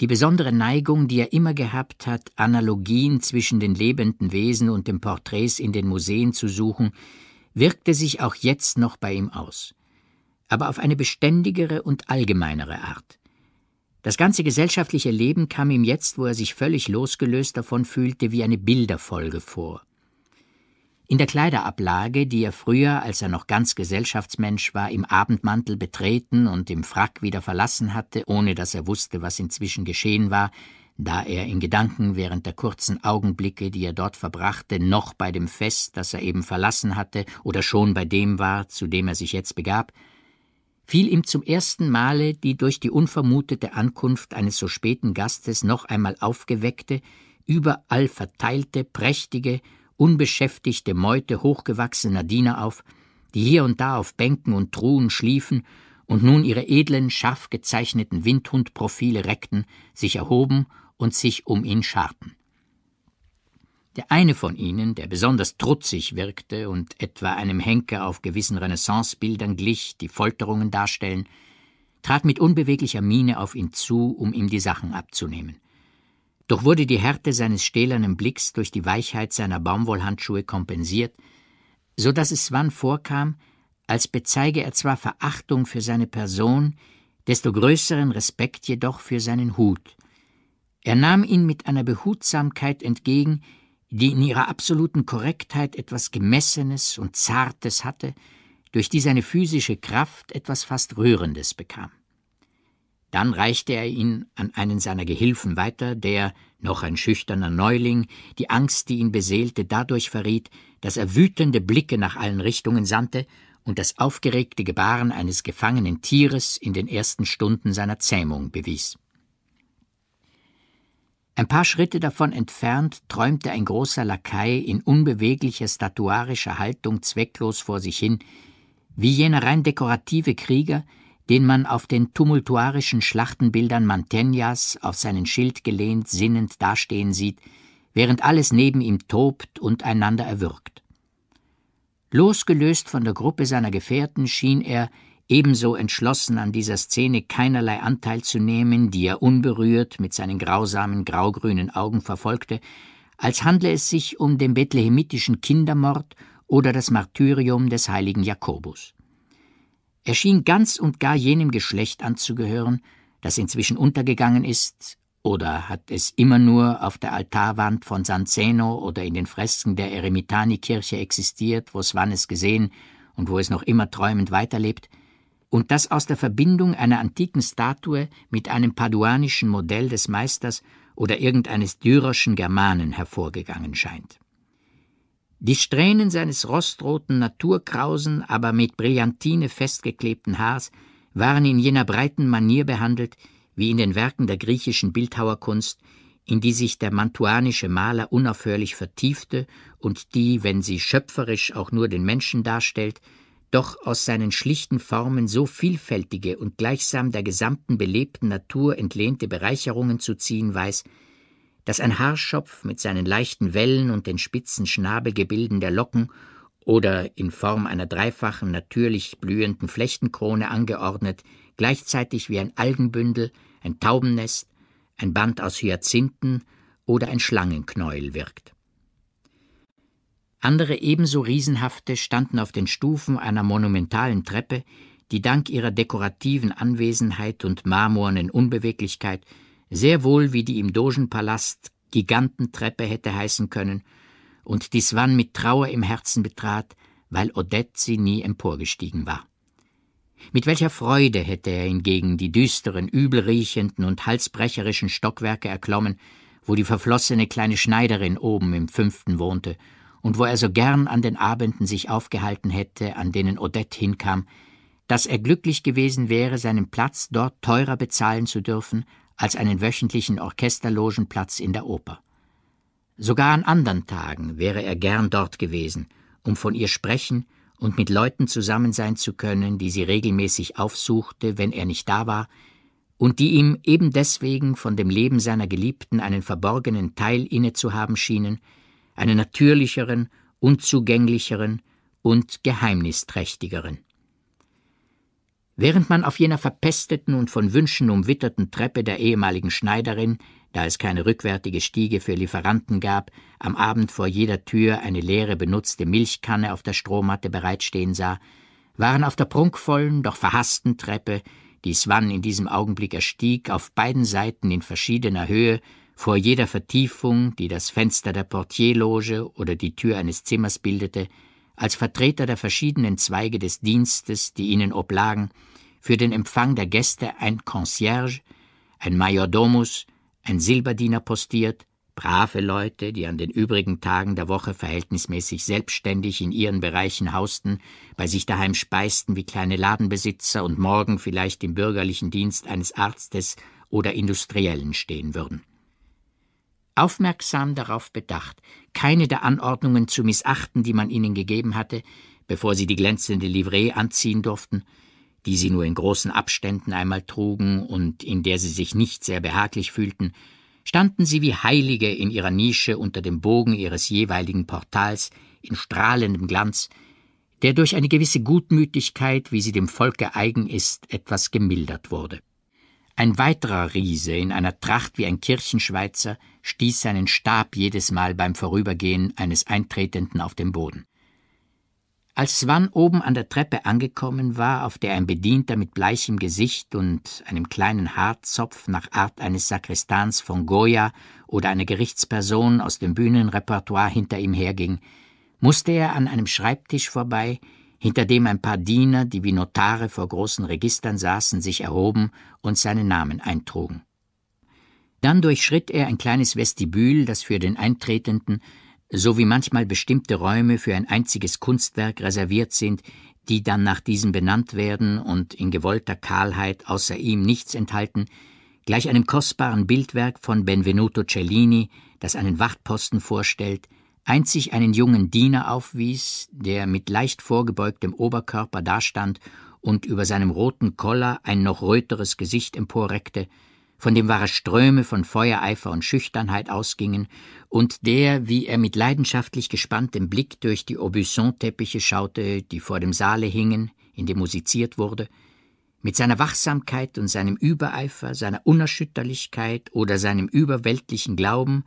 Die besondere Neigung, die er immer gehabt hat, Analogien zwischen den lebenden Wesen und den Porträts in den Museen zu suchen, wirkte sich auch jetzt noch bei ihm aus, aber auf eine beständigere und allgemeinere Art. Das ganze gesellschaftliche Leben kam ihm jetzt, wo er sich völlig losgelöst davon fühlte, wie eine Bilderfolge vor. In der Kleiderablage, die er früher, als er noch ganz Gesellschaftsmensch war, im Abendmantel betreten und im Frack wieder verlassen hatte, ohne dass er wusste, was inzwischen geschehen war, da er in Gedanken während der kurzen Augenblicke, die er dort verbrachte, noch bei dem Fest, das er eben verlassen hatte, oder schon bei dem war, zu dem er sich jetzt begab, fiel ihm zum ersten Male die durch die unvermutete Ankunft eines so späten Gastes noch einmal aufgeweckte, überall verteilte, prächtige, unbeschäftigte Meute hochgewachsener Diener auf, die hier und da auf Bänken und Truhen schliefen und nun ihre edlen, scharf gezeichneten Windhundprofile reckten, sich erhoben und sich um ihn scharten. Der eine von ihnen, der besonders trutzig wirkte und etwa einem Henker auf gewissen Renaissancebildern glich, die Folterungen darstellen, trat mit unbeweglicher Miene auf ihn zu, um ihm die Sachen abzunehmen. Doch wurde die Härte seines stählernen Blicks durch die Weichheit seiner Baumwollhandschuhe kompensiert, so dass es Swan vorkam, als bezeige er zwar Verachtung für seine Person, desto größeren Respekt jedoch für seinen Hut. Er nahm ihn mit einer Behutsamkeit entgegen, die in ihrer absoluten Korrektheit etwas Gemessenes und Zartes hatte, durch die seine physische Kraft etwas fast Rührendes bekam. Dann reichte er ihn an einen seiner Gehilfen weiter, der, noch ein schüchterner Neuling, die Angst, die ihn beseelte, dadurch verriet, dass er wütende Blicke nach allen Richtungen sandte und das aufgeregte Gebaren eines gefangenen Tieres in den ersten Stunden seiner Zähmung bewies. Ein paar Schritte davon entfernt träumte ein großer Lakai in unbeweglicher statuarischer Haltung zwecklos vor sich hin, wie jener rein dekorative Krieger, den man auf den tumultuarischen Schlachtenbildern Mantegnas auf seinen Schild gelehnt sinnend dastehen sieht, während alles neben ihm tobt und einander erwürgt. Losgelöst von der Gruppe seiner Gefährten schien er, ebenso entschlossen an dieser Szene keinerlei Anteil zu nehmen, die er unberührt mit seinen grausamen graugrünen Augen verfolgte, als handle es sich um den bethlehemitischen Kindermord oder das Martyrium des heiligen Jakobus. Er schien ganz und gar jenem Geschlecht anzugehören, das inzwischen untergegangen ist, oder hat es immer nur auf der Altarwand von San Zeno oder in den Fresken der Eremitani-Kirche existiert, wo Swan es gesehen und wo es noch immer träumend weiterlebt, und das aus der Verbindung einer antiken Statue mit einem paduanischen Modell des Meisters oder irgendeines dürerschen Germanen hervorgegangen scheint. Die Strähnen seines rostroten Naturkrausen, aber mit Brillantine festgeklebten Haars waren in jener breiten Manier behandelt, wie in den Werken der griechischen Bildhauerkunst, in die sich der mantuanische Maler unaufhörlich vertiefte und die, wenn sie schöpferisch auch nur den Menschen darstellt, doch aus seinen schlichten Formen so vielfältige und gleichsam der gesamten belebten Natur entlehnte Bereicherungen zu ziehen weiß, dass ein Haarschopf mit seinen leichten Wellen und den spitzen Schnabelgebilden der Locken oder in Form einer dreifachen natürlich blühenden Flechtenkrone angeordnet, gleichzeitig wie ein Algenbündel, ein Taubennest, ein Band aus Hyazinthen oder ein Schlangenknäuel wirkt. Andere ebenso riesenhafte standen auf den Stufen einer monumentalen Treppe, die dank ihrer dekorativen Anwesenheit und marmornen Unbeweglichkeit sehr wohl wie die im Dogenpalast Gigantentreppe hätte heißen können und die Swann mit Trauer im Herzen betrat, weil Odette sie nie emporgestiegen war. Mit welcher Freude hätte er hingegen die düsteren, übelriechenden und halsbrecherischen Stockwerke erklommen, wo die verflossene kleine Schneiderin oben im fünften wohnte und wo er so gern an den Abenden sich aufgehalten hätte, an denen Odette hinkam, dass er glücklich gewesen wäre, seinen Platz dort teurer bezahlen zu dürfen, als einen wöchentlichen Orchesterlogenplatz in der Oper. Sogar an anderen Tagen wäre er gern dort gewesen, um von ihr sprechen und mit Leuten zusammen sein zu können, die sie regelmäßig aufsuchte, wenn er nicht da war, und die ihm eben deswegen von dem Leben seiner Geliebten einen verborgenen Teil inne zu haben schienen, einen natürlicheren, unzugänglicheren und geheimnisträchtigeren. Während man auf jener verpesteten und von Wünschen umwitterten Treppe der ehemaligen Schneiderin, da es keine rückwärtige Stiege für Lieferanten gab, am Abend vor jeder Tür eine leere benutzte Milchkanne auf der Strohmatte bereitstehen sah, waren auf der prunkvollen, doch verhassten Treppe, die Swann in diesem Augenblick erstieg, auf beiden Seiten in verschiedener Höhe, vor jeder Vertiefung, die das Fenster der Portierloge oder die Tür eines Zimmers bildete, als Vertreter der verschiedenen Zweige des Dienstes, die ihnen oblagen, für den Empfang der Gäste ein Concierge, ein Majordomus, ein Silberdiener postiert, brave Leute, die an den übrigen Tagen der Woche verhältnismäßig selbstständig in ihren Bereichen hausten, bei sich daheim speisten wie kleine Ladenbesitzer und morgen vielleicht im bürgerlichen Dienst eines Arztes oder Industriellen stehen würden. Aufmerksam darauf bedacht, keine der Anordnungen zu missachten, die man ihnen gegeben hatte, bevor sie die glänzende Livree anziehen durften, die sie nur in großen Abständen einmal trugen und in der sie sich nicht sehr behaglich fühlten, standen sie wie Heilige in ihrer Nische unter dem Bogen ihres jeweiligen Portals in strahlendem Glanz, der durch eine gewisse Gutmütigkeit, wie sie dem Volke eigen ist, etwas gemildert wurde. Ein weiterer Riese in einer Tracht wie ein Kirchenschweizer stieß seinen Stab jedes Mal beim Vorübergehen eines Eintretenden auf den Boden. Als Swan oben an der Treppe angekommen war, auf der ein Bedienter mit bleichem Gesicht und einem kleinen Haarzopf nach Art eines Sakristans von Goya oder einer Gerichtsperson aus dem Bühnenrepertoire hinter ihm herging, musste er an einem Schreibtisch vorbei, hinter dem ein paar Diener, die wie Notare vor großen Registern saßen, sich erhoben und seinen Namen eintrugen. Dann durchschritt er ein kleines Vestibül, das für den Eintretenden so wie manchmal bestimmte Räume für ein einziges Kunstwerk reserviert sind, die dann nach diesem benannt werden und in gewollter Kahlheit außer ihm nichts enthalten, gleich einem kostbaren Bildwerk von Benvenuto Cellini, das einen Wachtposten vorstellt, einzig einen jungen Diener aufwies, der mit leicht vorgebeugtem Oberkörper dastand und über seinem roten Koller ein noch röteres Gesicht emporreckte, von dem wahre Ströme von Feuereifer und Schüchternheit ausgingen, und der, wie er mit leidenschaftlich gespanntem Blick durch die Aubusson-Teppiche schaute, die vor dem Saale hingen, in dem musiziert wurde, mit seiner Wachsamkeit und seinem Übereifer, seiner Unerschütterlichkeit oder seinem überweltlichen Glauben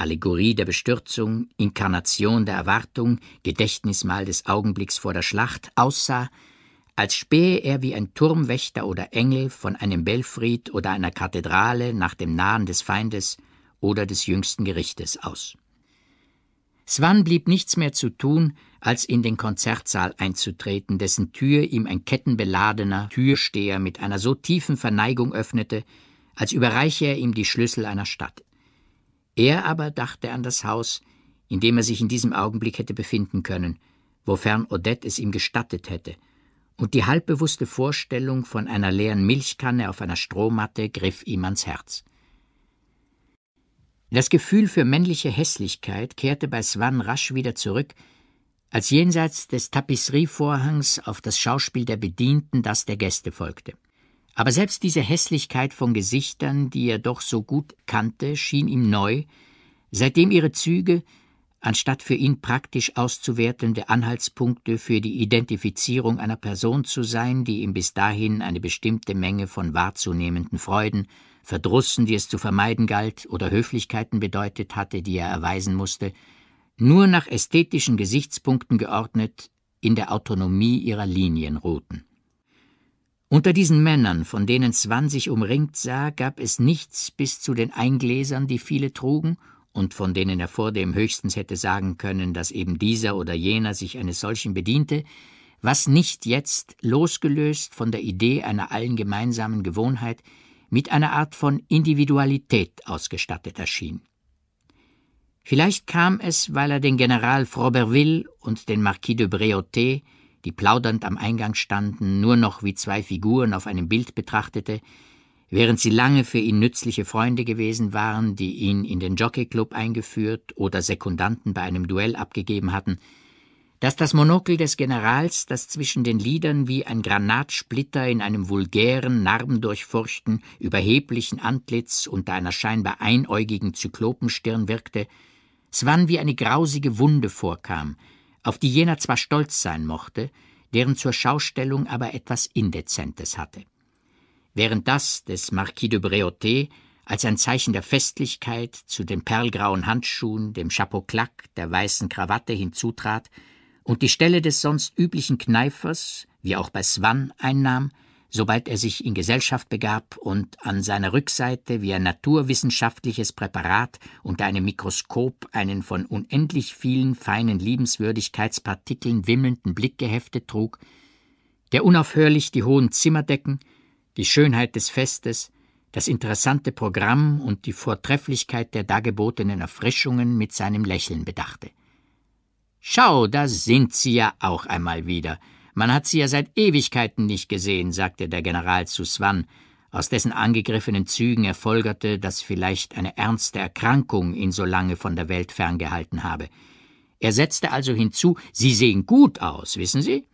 Allegorie der Bestürzung, Inkarnation der Erwartung, Gedächtnismal des Augenblicks vor der Schlacht, aussah, als spähe er wie ein Turmwächter oder Engel von einem Belfried oder einer Kathedrale nach dem Nahen des Feindes oder des jüngsten Gerichtes aus. Swan blieb nichts mehr zu tun, als in den Konzertsaal einzutreten, dessen Tür ihm ein kettenbeladener Türsteher mit einer so tiefen Verneigung öffnete, als überreiche er ihm die Schlüssel einer Stadt. Er aber dachte an das Haus, in dem er sich in diesem Augenblick hätte befinden können, wofern Odette es ihm gestattet hätte, und die halbbewusste Vorstellung von einer leeren Milchkanne auf einer Strohmatte griff ihm ans Herz. Das Gefühl für männliche Hässlichkeit kehrte bei Swan rasch wieder zurück, als jenseits des Tapisserievorhangs auf das Schauspiel der Bedienten das der Gäste folgte. Aber selbst diese Hässlichkeit von Gesichtern, die er doch so gut kannte, schien ihm neu, seitdem ihre Züge, anstatt für ihn praktisch auszuwertende Anhaltspunkte für die Identifizierung einer Person zu sein, die ihm bis dahin eine bestimmte Menge von wahrzunehmenden Freuden, Verdrussen, die es zu vermeiden galt, oder Höflichkeiten bedeutet hatte, die er erweisen musste, nur nach ästhetischen Gesichtspunkten geordnet, in der Autonomie ihrer Linien ruhten. Unter diesen Männern, von denen sich umringt sah, gab es nichts bis zu den Eingläsern, die viele trugen und von denen er vordem höchstens hätte sagen können, dass eben dieser oder jener sich eines solchen bediente, was nicht jetzt, losgelöst von der Idee einer allen gemeinsamen Gewohnheit, mit einer Art von Individualität ausgestattet erschien. Vielleicht kam es, weil er den General Froberville und den Marquis de Breauté die plaudernd am Eingang standen, nur noch wie zwei Figuren auf einem Bild betrachtete, während sie lange für ihn nützliche Freunde gewesen waren, die ihn in den Jockeyclub eingeführt oder Sekundanten bei einem Duell abgegeben hatten, dass das Monokel des Generals, das zwischen den Liedern wie ein Granatsplitter in einem vulgären, narbendurchfurchten, überheblichen Antlitz unter einer scheinbar einäugigen Zyklopenstirn wirkte, Swan wie eine grausige Wunde vorkam, auf die jener zwar stolz sein mochte, deren zur Schaustellung aber etwas Indezentes hatte. Während das des Marquis de Bréauté als ein Zeichen der Festlichkeit zu den perlgrauen Handschuhen, dem Chapeau Claque, der weißen Krawatte hinzutrat und die Stelle des sonst üblichen Kneifers, wie auch bei Swann, einnahm, sobald er sich in Gesellschaft begab und an seiner Rückseite wie ein naturwissenschaftliches Präparat unter einem Mikroskop einen von unendlich vielen feinen Liebenswürdigkeitspartikeln wimmelnden Blick geheftet trug, der unaufhörlich die hohen Zimmerdecken, die Schönheit des Festes, das interessante Programm und die Vortrefflichkeit der dargebotenen Erfrischungen mit seinem Lächeln bedachte. Schau, da sind sie ja auch einmal wieder, man hat sie ja seit Ewigkeiten nicht gesehen, sagte der General zu Swann, aus dessen angegriffenen Zügen erfolgerte, dass vielleicht eine ernste Erkrankung ihn so lange von der Welt ferngehalten habe. Er setzte also hinzu, Sie sehen gut aus, wissen Sie?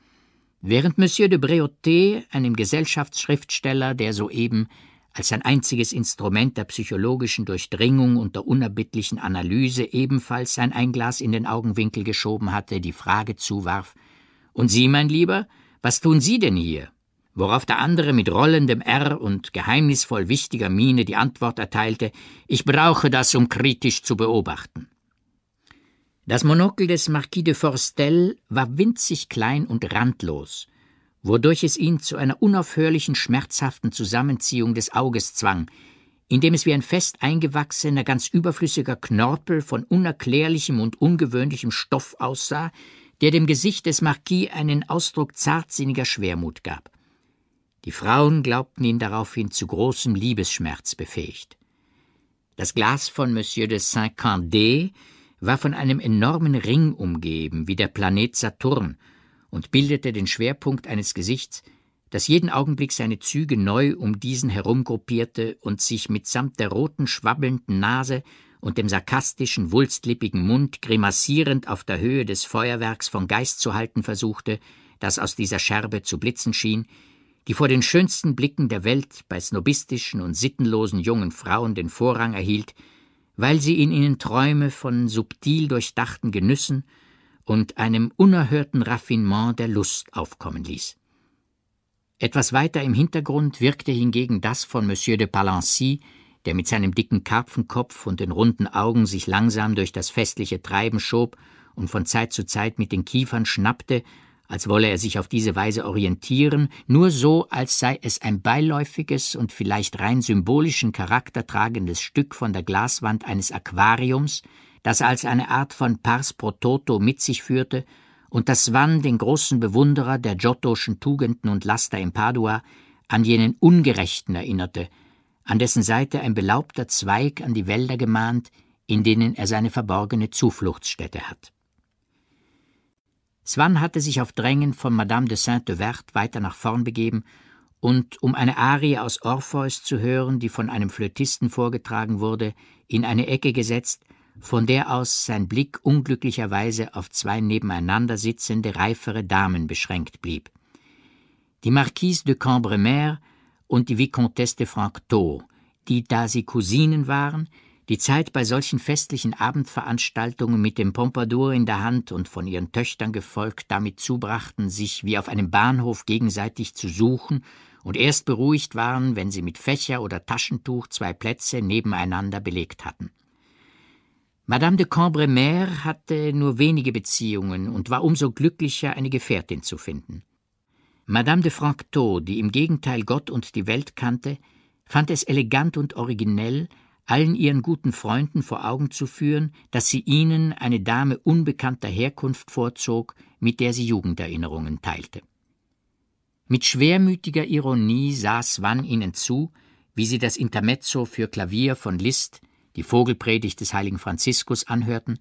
Während Monsieur de Breauté, einem Gesellschaftsschriftsteller, der soeben als sein einziges Instrument der psychologischen Durchdringung und der unerbittlichen Analyse ebenfalls sein Einglas in den Augenwinkel geschoben hatte, die Frage zuwarf, und Sie, mein Lieber, was tun Sie denn hier? Worauf der andere mit rollendem R und geheimnisvoll wichtiger Miene die Antwort erteilte, ich brauche das, um kritisch zu beobachten. Das Monokel des Marquis de Forstel war winzig klein und randlos, wodurch es ihn zu einer unaufhörlichen, schmerzhaften Zusammenziehung des Auges zwang, indem es wie ein fest eingewachsener, ganz überflüssiger Knorpel von unerklärlichem und ungewöhnlichem Stoff aussah, der dem Gesicht des Marquis einen Ausdruck zartsinniger Schwermut gab. Die Frauen glaubten ihn daraufhin zu großem Liebesschmerz befähigt. Das Glas von Monsieur de Saint-Candé war von einem enormen Ring umgeben, wie der Planet Saturn, und bildete den Schwerpunkt eines Gesichts, das jeden Augenblick seine Züge neu um diesen herumgruppierte und sich mitsamt der roten, schwabbelnden Nase und dem sarkastischen, wulstlippigen Mund grimassierend auf der Höhe des Feuerwerks von Geist zu halten versuchte, das aus dieser Scherbe zu blitzen schien, die vor den schönsten Blicken der Welt bei snobistischen und sittenlosen jungen Frauen den Vorrang erhielt, weil sie in ihnen Träume von subtil durchdachten Genüssen und einem unerhörten Raffinement der Lust aufkommen ließ. Etwas weiter im Hintergrund wirkte hingegen das von Monsieur de Palancy, der mit seinem dicken Karpfenkopf und den runden Augen sich langsam durch das festliche Treiben schob und von Zeit zu Zeit mit den Kiefern schnappte, als wolle er sich auf diese Weise orientieren, nur so, als sei es ein beiläufiges und vielleicht rein symbolischen Charakter tragendes Stück von der Glaswand eines Aquariums, das als eine Art von Pars pro toto mit sich führte und das Wann den großen Bewunderer der Giottoschen Tugenden und Laster in Padua an jenen Ungerechten erinnerte, an dessen Seite ein belaubter Zweig an die Wälder gemahnt, in denen er seine verborgene Zufluchtsstätte hat. Swann hatte sich auf Drängen von Madame de Saint-Evert weiter nach vorn begeben und, um eine Arie aus Orpheus zu hören, die von einem Flötisten vorgetragen wurde, in eine Ecke gesetzt, von der aus sein Blick unglücklicherweise auf zwei nebeneinander sitzende reifere Damen beschränkt blieb. Die Marquise de Cambremer und die Vicomtesse de Franctot, die, da sie Cousinen waren, die Zeit bei solchen festlichen Abendveranstaltungen mit dem Pompadour in der Hand und von ihren Töchtern gefolgt damit zubrachten, sich wie auf einem Bahnhof gegenseitig zu suchen und erst beruhigt waren, wenn sie mit Fächer oder Taschentuch zwei Plätze nebeneinander belegt hatten. Madame de Cambremer hatte nur wenige Beziehungen und war umso glücklicher, eine Gefährtin zu finden. Madame de Franctot, die im Gegenteil Gott und die Welt kannte, fand es elegant und originell, allen ihren guten Freunden vor Augen zu führen, dass sie ihnen eine Dame unbekannter Herkunft vorzog, mit der sie Jugenderinnerungen teilte. Mit schwermütiger Ironie sah Swann ihnen zu, wie sie das Intermezzo für Klavier von Liszt, die Vogelpredigt des heiligen Franziskus anhörten,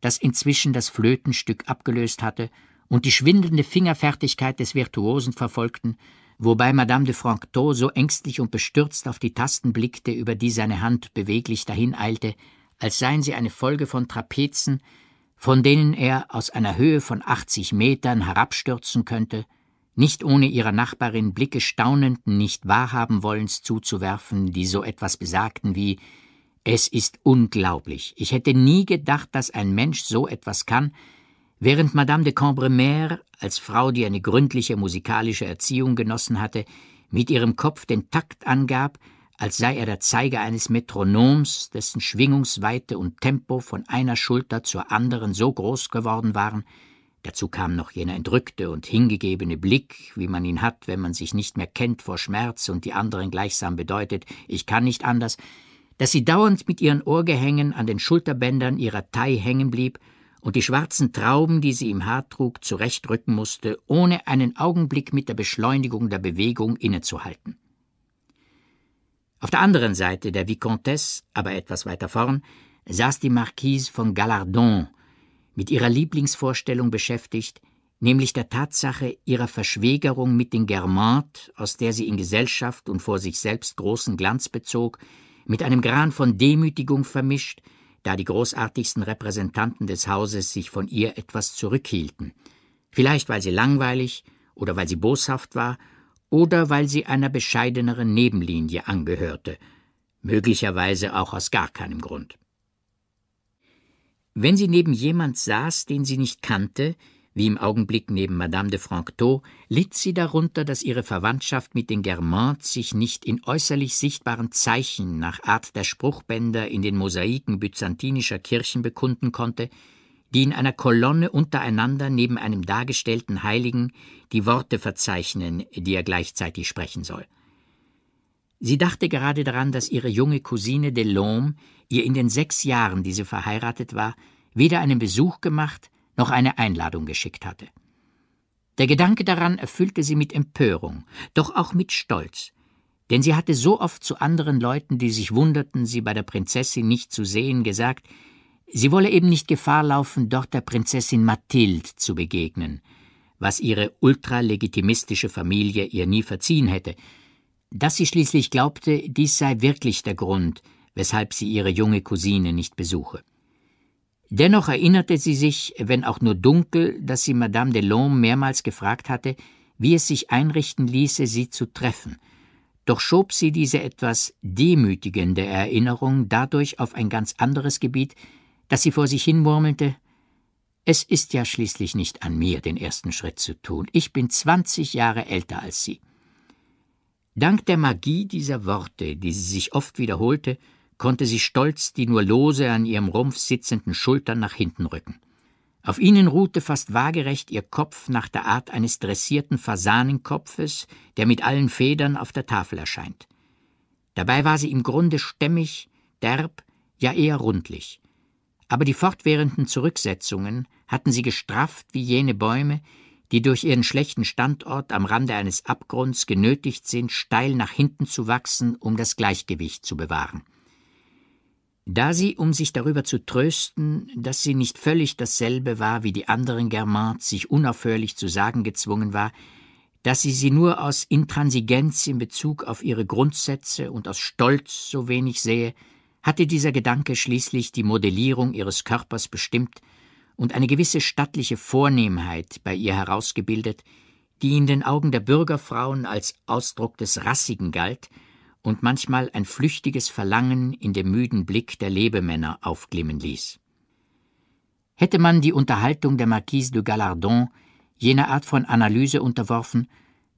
das inzwischen das Flötenstück abgelöst hatte und die schwindelnde Fingerfertigkeit des Virtuosen verfolgten, wobei Madame de Franctot so ängstlich und bestürzt auf die Tasten blickte, über die seine Hand beweglich dahineilte, als seien sie eine Folge von Trapezen, von denen er aus einer Höhe von 80 Metern herabstürzen könnte, nicht ohne ihrer Nachbarin Blicke staunenden nicht wahrhaben wollens zuzuwerfen, die so etwas besagten wie Es ist unglaublich, ich hätte nie gedacht, dass ein Mensch so etwas kann, Während Madame de Cambremer, als Frau, die eine gründliche musikalische Erziehung genossen hatte, mit ihrem Kopf den Takt angab, als sei er der Zeiger eines Metronoms, dessen Schwingungsweite und Tempo von einer Schulter zur anderen so groß geworden waren, dazu kam noch jener entrückte und hingegebene Blick, wie man ihn hat, wenn man sich nicht mehr kennt vor Schmerz und die anderen gleichsam bedeutet, ich kann nicht anders, dass sie dauernd mit ihren Ohrgehängen an den Schulterbändern ihrer Taille hängen blieb und die schwarzen Trauben, die sie im Haar trug, zurechtrücken musste, ohne einen Augenblick mit der Beschleunigung der Bewegung innezuhalten. Auf der anderen Seite der Vicomtesse, aber etwas weiter vorn, saß die Marquise von Galardon, mit ihrer Lieblingsvorstellung beschäftigt, nämlich der Tatsache ihrer Verschwägerung mit den Germant, aus der sie in Gesellschaft und vor sich selbst großen Glanz bezog, mit einem Gran von Demütigung vermischt, da die großartigsten Repräsentanten des Hauses sich von ihr etwas zurückhielten, vielleicht weil sie langweilig oder weil sie boshaft war oder weil sie einer bescheideneren Nebenlinie angehörte, möglicherweise auch aus gar keinem Grund. Wenn sie neben jemand saß, den sie nicht kannte, wie im Augenblick neben Madame de Franctot litt sie darunter, dass ihre Verwandtschaft mit den Germantes sich nicht in äußerlich sichtbaren Zeichen nach Art der Spruchbänder in den Mosaiken byzantinischer Kirchen bekunden konnte, die in einer Kolonne untereinander neben einem dargestellten Heiligen die Worte verzeichnen, die er gleichzeitig sprechen soll. Sie dachte gerade daran, dass ihre junge Cousine Delhomme ihr in den sechs Jahren, die sie verheiratet war, weder einen Besuch gemacht, noch eine Einladung geschickt hatte. Der Gedanke daran erfüllte sie mit Empörung, doch auch mit Stolz, denn sie hatte so oft zu anderen Leuten, die sich wunderten, sie bei der Prinzessin nicht zu sehen, gesagt, sie wolle eben nicht Gefahr laufen, dort der Prinzessin Mathilde zu begegnen, was ihre ultralegitimistische Familie ihr nie verziehen hätte, dass sie schließlich glaubte, dies sei wirklich der Grund, weshalb sie ihre junge Cousine nicht besuche. Dennoch erinnerte sie sich, wenn auch nur dunkel, dass sie Madame Delon mehrmals gefragt hatte, wie es sich einrichten ließe, sie zu treffen. Doch schob sie diese etwas demütigende Erinnerung dadurch auf ein ganz anderes Gebiet, dass sie vor sich hinmurmelte Es ist ja schließlich nicht an mir, den ersten Schritt zu tun. Ich bin zwanzig Jahre älter als Sie. Dank der Magie dieser Worte, die sie sich oft wiederholte, konnte sie stolz die nur lose an ihrem Rumpf sitzenden Schultern nach hinten rücken. Auf ihnen ruhte fast waagerecht ihr Kopf nach der Art eines dressierten Fasanenkopfes, der mit allen Federn auf der Tafel erscheint. Dabei war sie im Grunde stämmig, derb, ja eher rundlich. Aber die fortwährenden Zurücksetzungen hatten sie gestrafft wie jene Bäume, die durch ihren schlechten Standort am Rande eines Abgrunds genötigt sind, steil nach hinten zu wachsen, um das Gleichgewicht zu bewahren. Da sie, um sich darüber zu trösten, dass sie nicht völlig dasselbe war wie die anderen Germans, sich unaufhörlich zu sagen gezwungen war, dass sie sie nur aus Intransigenz in Bezug auf ihre Grundsätze und aus Stolz so wenig sehe, hatte dieser Gedanke schließlich die Modellierung ihres Körpers bestimmt und eine gewisse stattliche Vornehmheit bei ihr herausgebildet, die in den Augen der Bürgerfrauen als Ausdruck des Rassigen galt und manchmal ein flüchtiges Verlangen in dem müden Blick der Lebemänner aufglimmen ließ. Hätte man die Unterhaltung der Marquise de Galardon jener Art von Analyse unterworfen,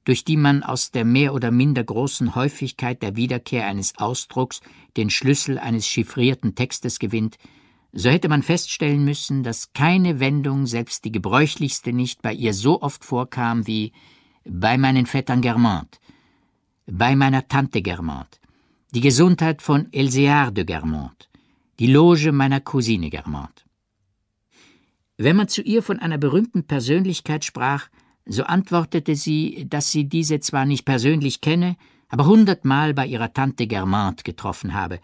durch die man aus der mehr oder minder großen Häufigkeit der Wiederkehr eines Ausdrucks den Schlüssel eines chiffrierten Textes gewinnt, so hätte man feststellen müssen, dass keine Wendung, selbst die gebräuchlichste nicht, bei ihr so oft vorkam wie bei meinen Vettern Germant, bei meiner Tante Germont, die Gesundheit von Elseard de Germont, die Loge meiner Cousine Germont. Wenn man zu ihr von einer berühmten Persönlichkeit sprach, so antwortete sie, dass sie diese zwar nicht persönlich kenne, aber hundertmal bei ihrer Tante Germont getroffen habe.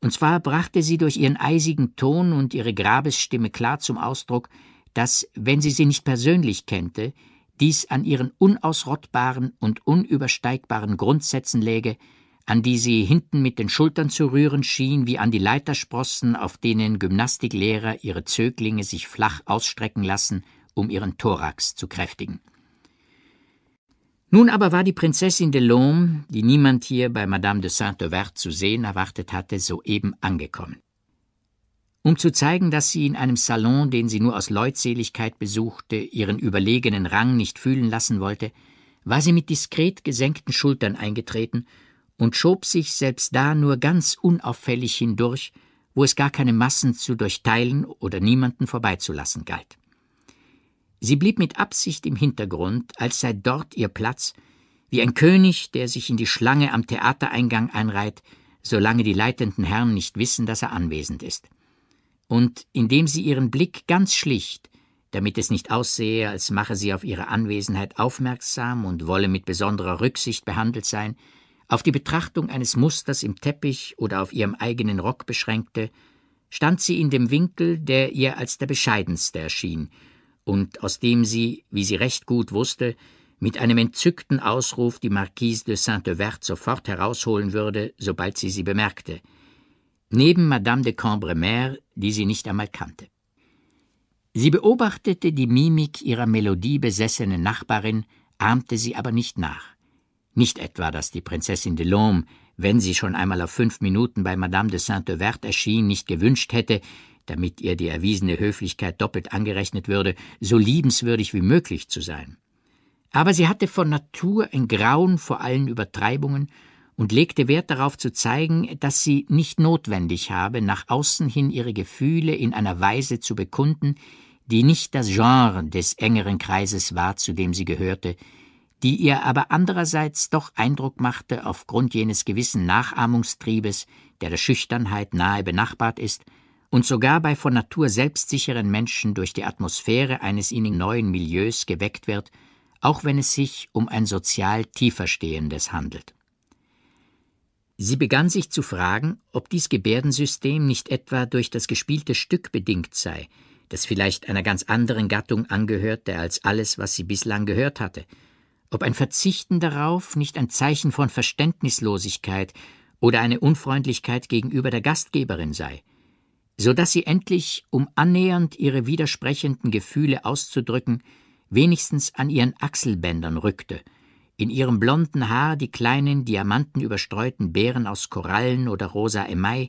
Und zwar brachte sie durch ihren eisigen Ton und ihre Grabesstimme klar zum Ausdruck, dass, wenn sie sie nicht persönlich kennte, dies an ihren unausrottbaren und unübersteigbaren Grundsätzen läge, an die sie hinten mit den Schultern zu rühren schien, wie an die Leitersprossen, auf denen Gymnastiklehrer ihre Zöglinge sich flach ausstrecken lassen, um ihren Thorax zu kräftigen. Nun aber war die Prinzessin de Delorme, die niemand hier bei Madame de saint overt zu sehen erwartet hatte, soeben angekommen um zu zeigen, dass sie in einem Salon, den sie nur aus Leutseligkeit besuchte, ihren überlegenen Rang nicht fühlen lassen wollte, war sie mit diskret gesenkten Schultern eingetreten und schob sich selbst da nur ganz unauffällig hindurch, wo es gar keine Massen zu durchteilen oder niemanden vorbeizulassen galt. Sie blieb mit Absicht im Hintergrund, als sei dort ihr Platz, wie ein König, der sich in die Schlange am Theatereingang einreiht, solange die leitenden Herren nicht wissen, dass er anwesend ist und indem sie ihren Blick ganz schlicht, damit es nicht aussehe, als mache sie auf ihre Anwesenheit aufmerksam und wolle mit besonderer Rücksicht behandelt sein, auf die Betrachtung eines Musters im Teppich oder auf ihrem eigenen Rock beschränkte, stand sie in dem Winkel, der ihr als der bescheidenste erschien und aus dem sie, wie sie recht gut wusste, mit einem entzückten Ausruf die Marquise de Saint-Evert sofort herausholen würde, sobald sie sie bemerkte – neben Madame de Cambremer, die sie nicht einmal kannte. Sie beobachtete die Mimik ihrer melodiebesessenen Nachbarin, ahmte sie aber nicht nach. Nicht etwa, dass die Prinzessin de Lhomme, wenn sie schon einmal auf fünf Minuten bei Madame de Saint-Evert erschien, nicht gewünscht hätte, damit ihr die erwiesene Höflichkeit doppelt angerechnet würde, so liebenswürdig wie möglich zu sein. Aber sie hatte von Natur ein Grauen vor allen Übertreibungen und legte Wert darauf zu zeigen, dass sie nicht notwendig habe, nach außen hin ihre Gefühle in einer Weise zu bekunden, die nicht das Genre des engeren Kreises war, zu dem sie gehörte, die ihr aber andererseits doch Eindruck machte aufgrund jenes gewissen Nachahmungstriebes, der der Schüchternheit nahe benachbart ist und sogar bei von Natur selbstsicheren Menschen durch die Atmosphäre eines ihnen neuen Milieus geweckt wird, auch wenn es sich um ein sozial tieferstehendes handelt. Sie begann sich zu fragen, ob dies Gebärdensystem nicht etwa durch das gespielte Stück bedingt sei, das vielleicht einer ganz anderen Gattung angehörte als alles, was sie bislang gehört hatte, ob ein Verzichten darauf nicht ein Zeichen von Verständnislosigkeit oder eine Unfreundlichkeit gegenüber der Gastgeberin sei, so dass sie endlich, um annähernd ihre widersprechenden Gefühle auszudrücken, wenigstens an ihren Achselbändern rückte – in ihrem blonden Haar die kleinen, diamantenüberstreuten Beeren aus Korallen oder rosa Emai,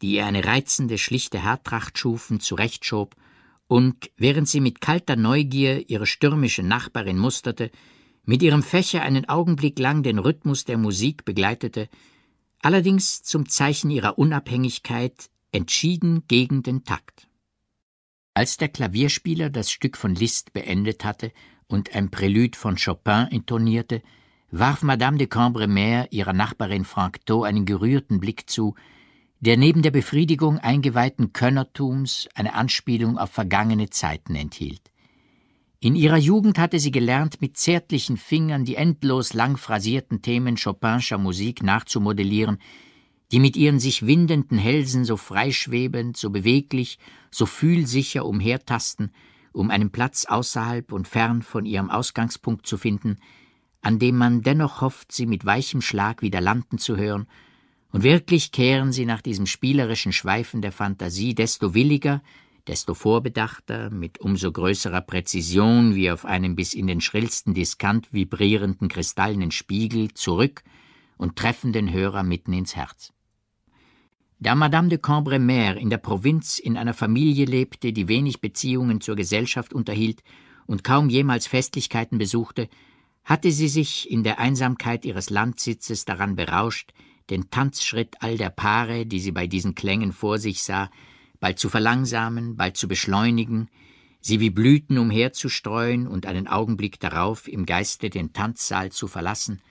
die ihr eine reizende, schlichte Haartracht schufen, zurechtschob, und, während sie mit kalter Neugier ihre stürmische Nachbarin musterte, mit ihrem Fächer einen Augenblick lang den Rhythmus der Musik begleitete, allerdings zum Zeichen ihrer Unabhängigkeit entschieden gegen den Takt. Als der Klavierspieler das Stück von Liszt beendet hatte und ein Prälude von Chopin intonierte, warf Madame de Cambremer ihrer Nachbarin Franctot einen gerührten Blick zu, der neben der Befriedigung eingeweihten Könnertums eine Anspielung auf vergangene Zeiten enthielt. In ihrer Jugend hatte sie gelernt, mit zärtlichen Fingern die endlos lang phrasierten Themen Chopinscher Musik nachzumodellieren, die mit ihren sich windenden Hälsen so freischwebend, so beweglich, so fühlsicher umhertasten, um einen Platz außerhalb und fern von ihrem Ausgangspunkt zu finden, an dem man dennoch hofft, sie mit weichem Schlag wieder landen zu hören, und wirklich kehren sie nach diesem spielerischen Schweifen der Fantasie desto williger, desto vorbedachter, mit umso größerer Präzision wie auf einem bis in den schrillsten Diskant vibrierenden kristallenen Spiegel zurück und treffen den Hörer mitten ins Herz. Da Madame de Cambremer in der Provinz in einer Familie lebte, die wenig Beziehungen zur Gesellschaft unterhielt und kaum jemals Festlichkeiten besuchte, hatte sie sich in der Einsamkeit ihres Landsitzes daran berauscht, den Tanzschritt all der Paare, die sie bei diesen Klängen vor sich sah, bald zu verlangsamen, bald zu beschleunigen, sie wie Blüten umherzustreuen und einen Augenblick darauf im Geiste den Tanzsaal zu verlassen,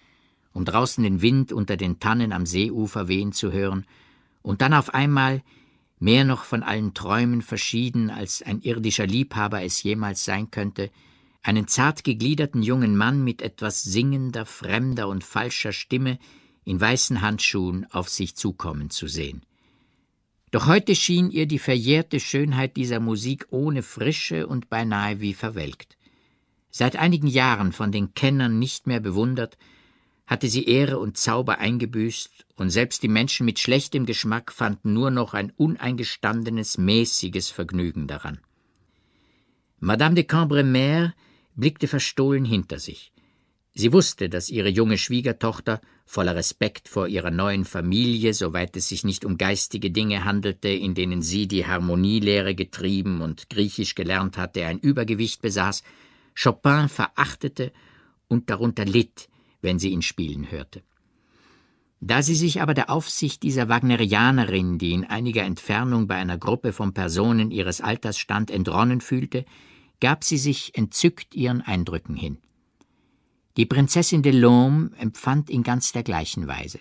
um draußen den Wind unter den Tannen am Seeufer wehen zu hören und dann auf einmal, mehr noch von allen Träumen verschieden, als ein irdischer Liebhaber es jemals sein könnte, einen zart gegliederten jungen Mann mit etwas singender, fremder und falscher Stimme in weißen Handschuhen auf sich zukommen zu sehen. Doch heute schien ihr die verjährte Schönheit dieser Musik ohne Frische und beinahe wie verwelkt. Seit einigen Jahren von den Kennern nicht mehr bewundert, hatte sie Ehre und Zauber eingebüßt und selbst die Menschen mit schlechtem Geschmack fanden nur noch ein uneingestandenes, mäßiges Vergnügen daran. Madame de Cambremer blickte verstohlen hinter sich. Sie wusste, dass ihre junge Schwiegertochter, voller Respekt vor ihrer neuen Familie, soweit es sich nicht um geistige Dinge handelte, in denen sie die Harmonielehre getrieben und Griechisch gelernt hatte, ein Übergewicht besaß, Chopin verachtete und darunter litt, wenn sie ihn spielen hörte. Da sie sich aber der Aufsicht dieser Wagnerianerin, die in einiger Entfernung bei einer Gruppe von Personen ihres Alters stand, entronnen fühlte, gab sie sich entzückt ihren Eindrücken hin. Die Prinzessin de Lom empfand in ganz der gleichen Weise.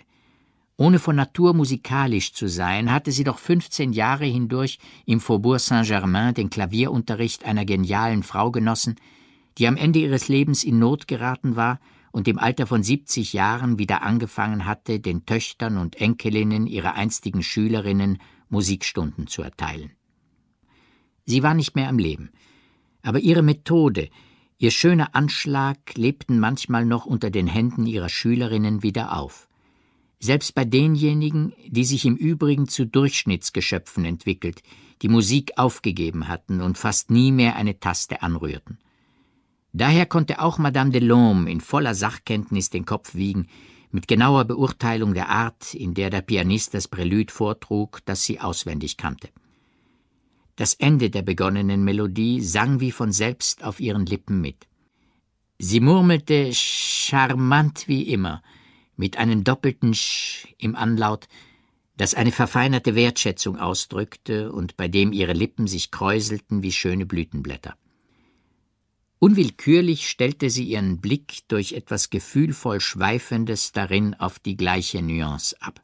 Ohne von Natur musikalisch zu sein, hatte sie doch 15 Jahre hindurch im Faubourg Saint-Germain den Klavierunterricht einer genialen Frau genossen, die am Ende ihres Lebens in Not geraten war und im Alter von 70 Jahren wieder angefangen hatte, den Töchtern und Enkelinnen ihrer einstigen Schülerinnen Musikstunden zu erteilen. Sie war nicht mehr am Leben, aber ihre Methode, ihr schöner Anschlag lebten manchmal noch unter den Händen ihrer Schülerinnen wieder auf. Selbst bei denjenigen, die sich im Übrigen zu Durchschnittsgeschöpfen entwickelt, die Musik aufgegeben hatten und fast nie mehr eine Taste anrührten. Daher konnte auch Madame de Delhomme in voller Sachkenntnis den Kopf wiegen, mit genauer Beurteilung der Art, in der der Pianist das Prälude vortrug, das sie auswendig kannte. Das Ende der begonnenen Melodie sang wie von selbst auf ihren Lippen mit. Sie murmelte charmant wie immer, mit einem doppelten Sch im Anlaut, das eine verfeinerte Wertschätzung ausdrückte und bei dem ihre Lippen sich kräuselten wie schöne Blütenblätter. Unwillkürlich stellte sie ihren Blick durch etwas gefühlvoll Schweifendes darin auf die gleiche Nuance ab.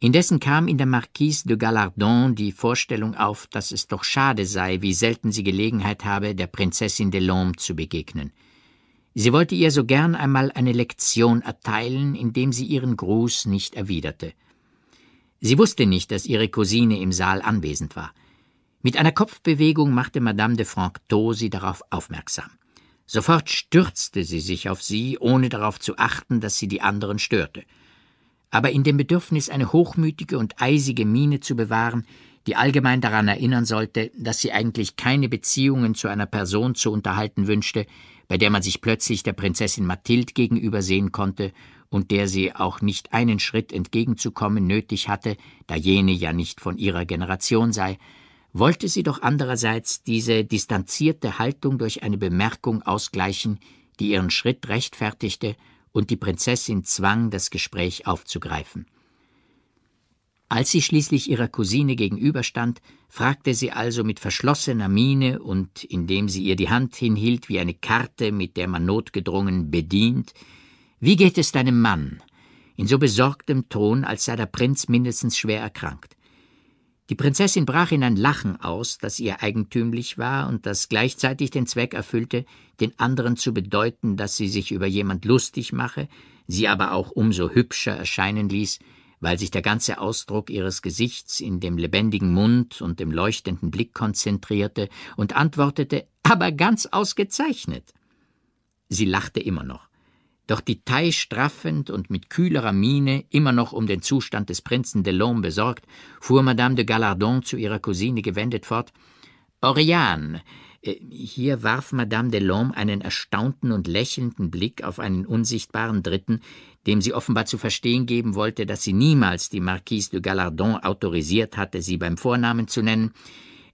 Indessen kam in der Marquise de Galardon die Vorstellung auf, dass es doch schade sei, wie selten sie Gelegenheit habe, der Prinzessin de Delorme zu begegnen. Sie wollte ihr so gern einmal eine Lektion erteilen, indem sie ihren Gruß nicht erwiderte. Sie wusste nicht, dass ihre Cousine im Saal anwesend war – mit einer Kopfbewegung machte Madame de Franctot sie darauf aufmerksam. Sofort stürzte sie sich auf sie, ohne darauf zu achten, dass sie die anderen störte. Aber in dem Bedürfnis, eine hochmütige und eisige Miene zu bewahren, die allgemein daran erinnern sollte, dass sie eigentlich keine Beziehungen zu einer Person zu unterhalten wünschte, bei der man sich plötzlich der Prinzessin Mathilde gegenübersehen konnte und der sie auch nicht einen Schritt entgegenzukommen nötig hatte, da jene ja nicht von ihrer Generation sei, wollte sie doch andererseits diese distanzierte Haltung durch eine Bemerkung ausgleichen, die ihren Schritt rechtfertigte und die Prinzessin zwang, das Gespräch aufzugreifen. Als sie schließlich ihrer Cousine gegenüberstand, fragte sie also mit verschlossener Miene und indem sie ihr die Hand hinhielt wie eine Karte, mit der man notgedrungen bedient, wie geht es deinem Mann? in so besorgtem Ton, als sei der Prinz mindestens schwer erkrankt. Die Prinzessin brach in ein Lachen aus, das ihr eigentümlich war und das gleichzeitig den Zweck erfüllte, den anderen zu bedeuten, dass sie sich über jemand lustig mache, sie aber auch umso hübscher erscheinen ließ, weil sich der ganze Ausdruck ihres Gesichts in dem lebendigen Mund und dem leuchtenden Blick konzentrierte und antwortete, aber ganz ausgezeichnet. Sie lachte immer noch. Doch die Detail straffend und mit kühlerer Miene, immer noch um den Zustand des Prinzen de Lhomme besorgt, fuhr Madame de Galardon zu ihrer Cousine gewendet fort. Oriane, äh, hier warf Madame de Lhomme einen erstaunten und lächelnden Blick auf einen unsichtbaren Dritten, dem sie offenbar zu verstehen geben wollte, dass sie niemals die Marquise de Galardon autorisiert hatte, sie beim Vornamen zu nennen,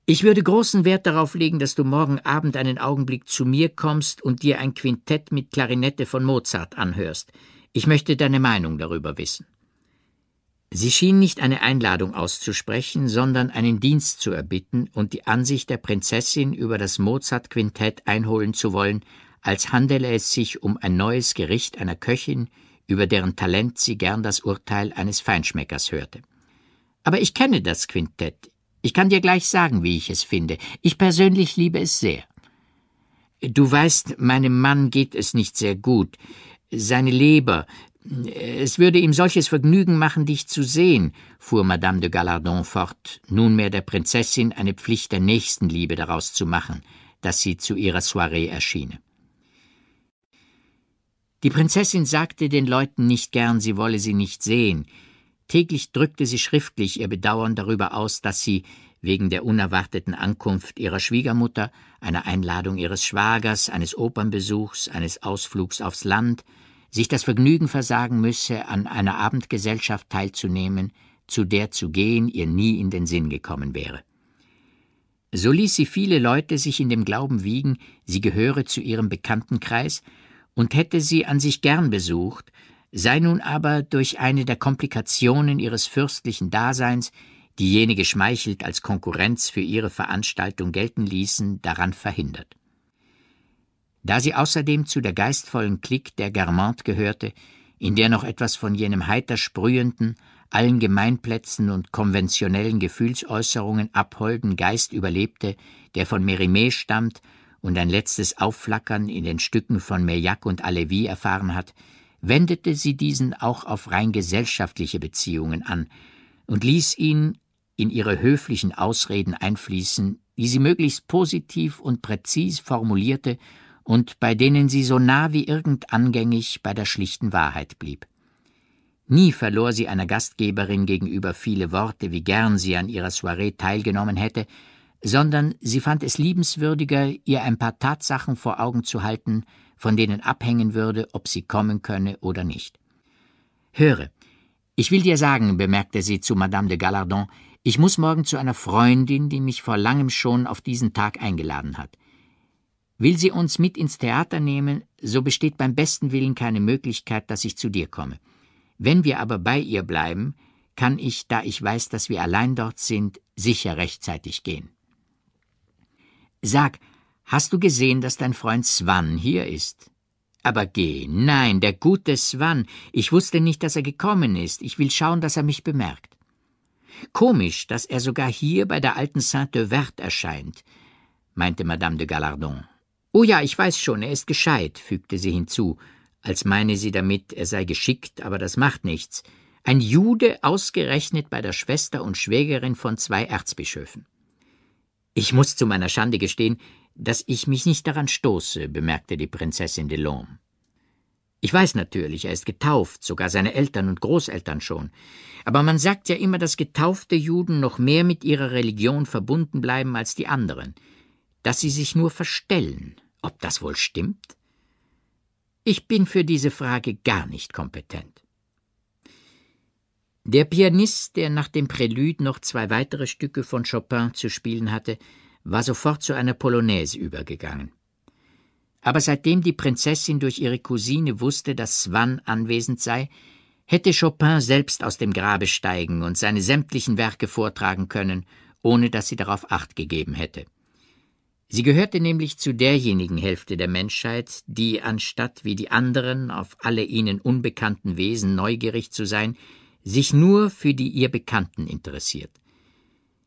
ich würde großen Wert darauf legen, dass du morgen Abend einen Augenblick zu mir kommst und dir ein Quintett mit Klarinette von Mozart anhörst. Ich möchte deine Meinung darüber wissen. Sie schien nicht eine Einladung auszusprechen, sondern einen Dienst zu erbitten und die Ansicht der Prinzessin über das Mozart-Quintett einholen zu wollen, als handele es sich um ein neues Gericht einer Köchin, über deren Talent sie gern das Urteil eines Feinschmeckers hörte. Aber ich kenne das Quintett, ich kann dir gleich sagen, wie ich es finde. Ich persönlich liebe es sehr. Du weißt, meinem Mann geht es nicht sehr gut. Seine Leber. Es würde ihm solches Vergnügen machen, dich zu sehen, fuhr Madame de Gallardon fort, nunmehr der Prinzessin eine Pflicht der Nächstenliebe daraus zu machen, dass sie zu ihrer Soiree erschiene. Die Prinzessin sagte den Leuten nicht gern, sie wolle sie nicht sehen, Täglich drückte sie schriftlich ihr Bedauern darüber aus, dass sie wegen der unerwarteten Ankunft ihrer Schwiegermutter, einer Einladung ihres Schwagers, eines Opernbesuchs, eines Ausflugs aufs Land, sich das Vergnügen versagen müsse, an einer Abendgesellschaft teilzunehmen, zu der zu gehen ihr nie in den Sinn gekommen wäre. So ließ sie viele Leute sich in dem Glauben wiegen, sie gehöre zu ihrem Bekanntenkreis und hätte sie an sich gern besucht, sei nun aber durch eine der Komplikationen ihres fürstlichen Daseins, die jene geschmeichelt als Konkurrenz für ihre Veranstaltung gelten ließen, daran verhindert. Da sie außerdem zu der geistvollen Clique der Germante gehörte, in der noch etwas von jenem heiter sprühenden, allen Gemeinplätzen und konventionellen Gefühlsäußerungen abholden Geist überlebte, der von Merimee stammt und ein letztes Aufflackern in den Stücken von Meillac und Alevi erfahren hat, wendete sie diesen auch auf rein gesellschaftliche Beziehungen an und ließ ihn in ihre höflichen Ausreden einfließen, die sie möglichst positiv und präzis formulierte und bei denen sie so nah wie irgend angängig bei der schlichten Wahrheit blieb. Nie verlor sie einer Gastgeberin gegenüber viele Worte, wie gern sie an ihrer Soiree teilgenommen hätte, sondern sie fand es liebenswürdiger, ihr ein paar Tatsachen vor Augen zu halten, von denen abhängen würde, ob sie kommen könne oder nicht. Höre, ich will dir sagen, bemerkte sie zu Madame de Galardon, ich muss morgen zu einer Freundin, die mich vor langem schon auf diesen Tag eingeladen hat. Will sie uns mit ins Theater nehmen, so besteht beim besten Willen keine Möglichkeit, dass ich zu dir komme. Wenn wir aber bei ihr bleiben, kann ich, da ich weiß, dass wir allein dort sind, sicher rechtzeitig gehen. Sag, Hast du gesehen, dass dein Freund Swan hier ist? Aber geh, nein, der gute Swan. Ich wusste nicht, dass er gekommen ist. Ich will schauen, dass er mich bemerkt. Komisch, dass er sogar hier bei der alten Sainte-Verte erscheint, meinte Madame de Galardon. Oh ja, ich weiß schon, er ist gescheit, fügte sie hinzu, als meine sie damit, er sei geschickt, aber das macht nichts. Ein Jude ausgerechnet bei der Schwester und Schwägerin von zwei Erzbischöfen. Ich muss zu meiner Schande gestehen, dass ich mich nicht daran stoße, bemerkte die Prinzessin de Lom. Ich weiß natürlich, er ist getauft, sogar seine Eltern und Großeltern schon. Aber man sagt ja immer, dass getaufte Juden noch mehr mit ihrer Religion verbunden bleiben als die anderen, dass sie sich nur verstellen. Ob das wohl stimmt? Ich bin für diese Frage gar nicht kompetent. Der Pianist, der nach dem Prälud noch zwei weitere Stücke von Chopin zu spielen hatte, war sofort zu einer Polonaise übergegangen. Aber seitdem die Prinzessin durch ihre Cousine wusste, dass Swann anwesend sei, hätte Chopin selbst aus dem Grabe steigen und seine sämtlichen Werke vortragen können, ohne dass sie darauf acht gegeben hätte. Sie gehörte nämlich zu derjenigen Hälfte der Menschheit, die, anstatt wie die anderen auf alle ihnen unbekannten Wesen neugierig zu sein, sich nur für die ihr Bekannten interessiert.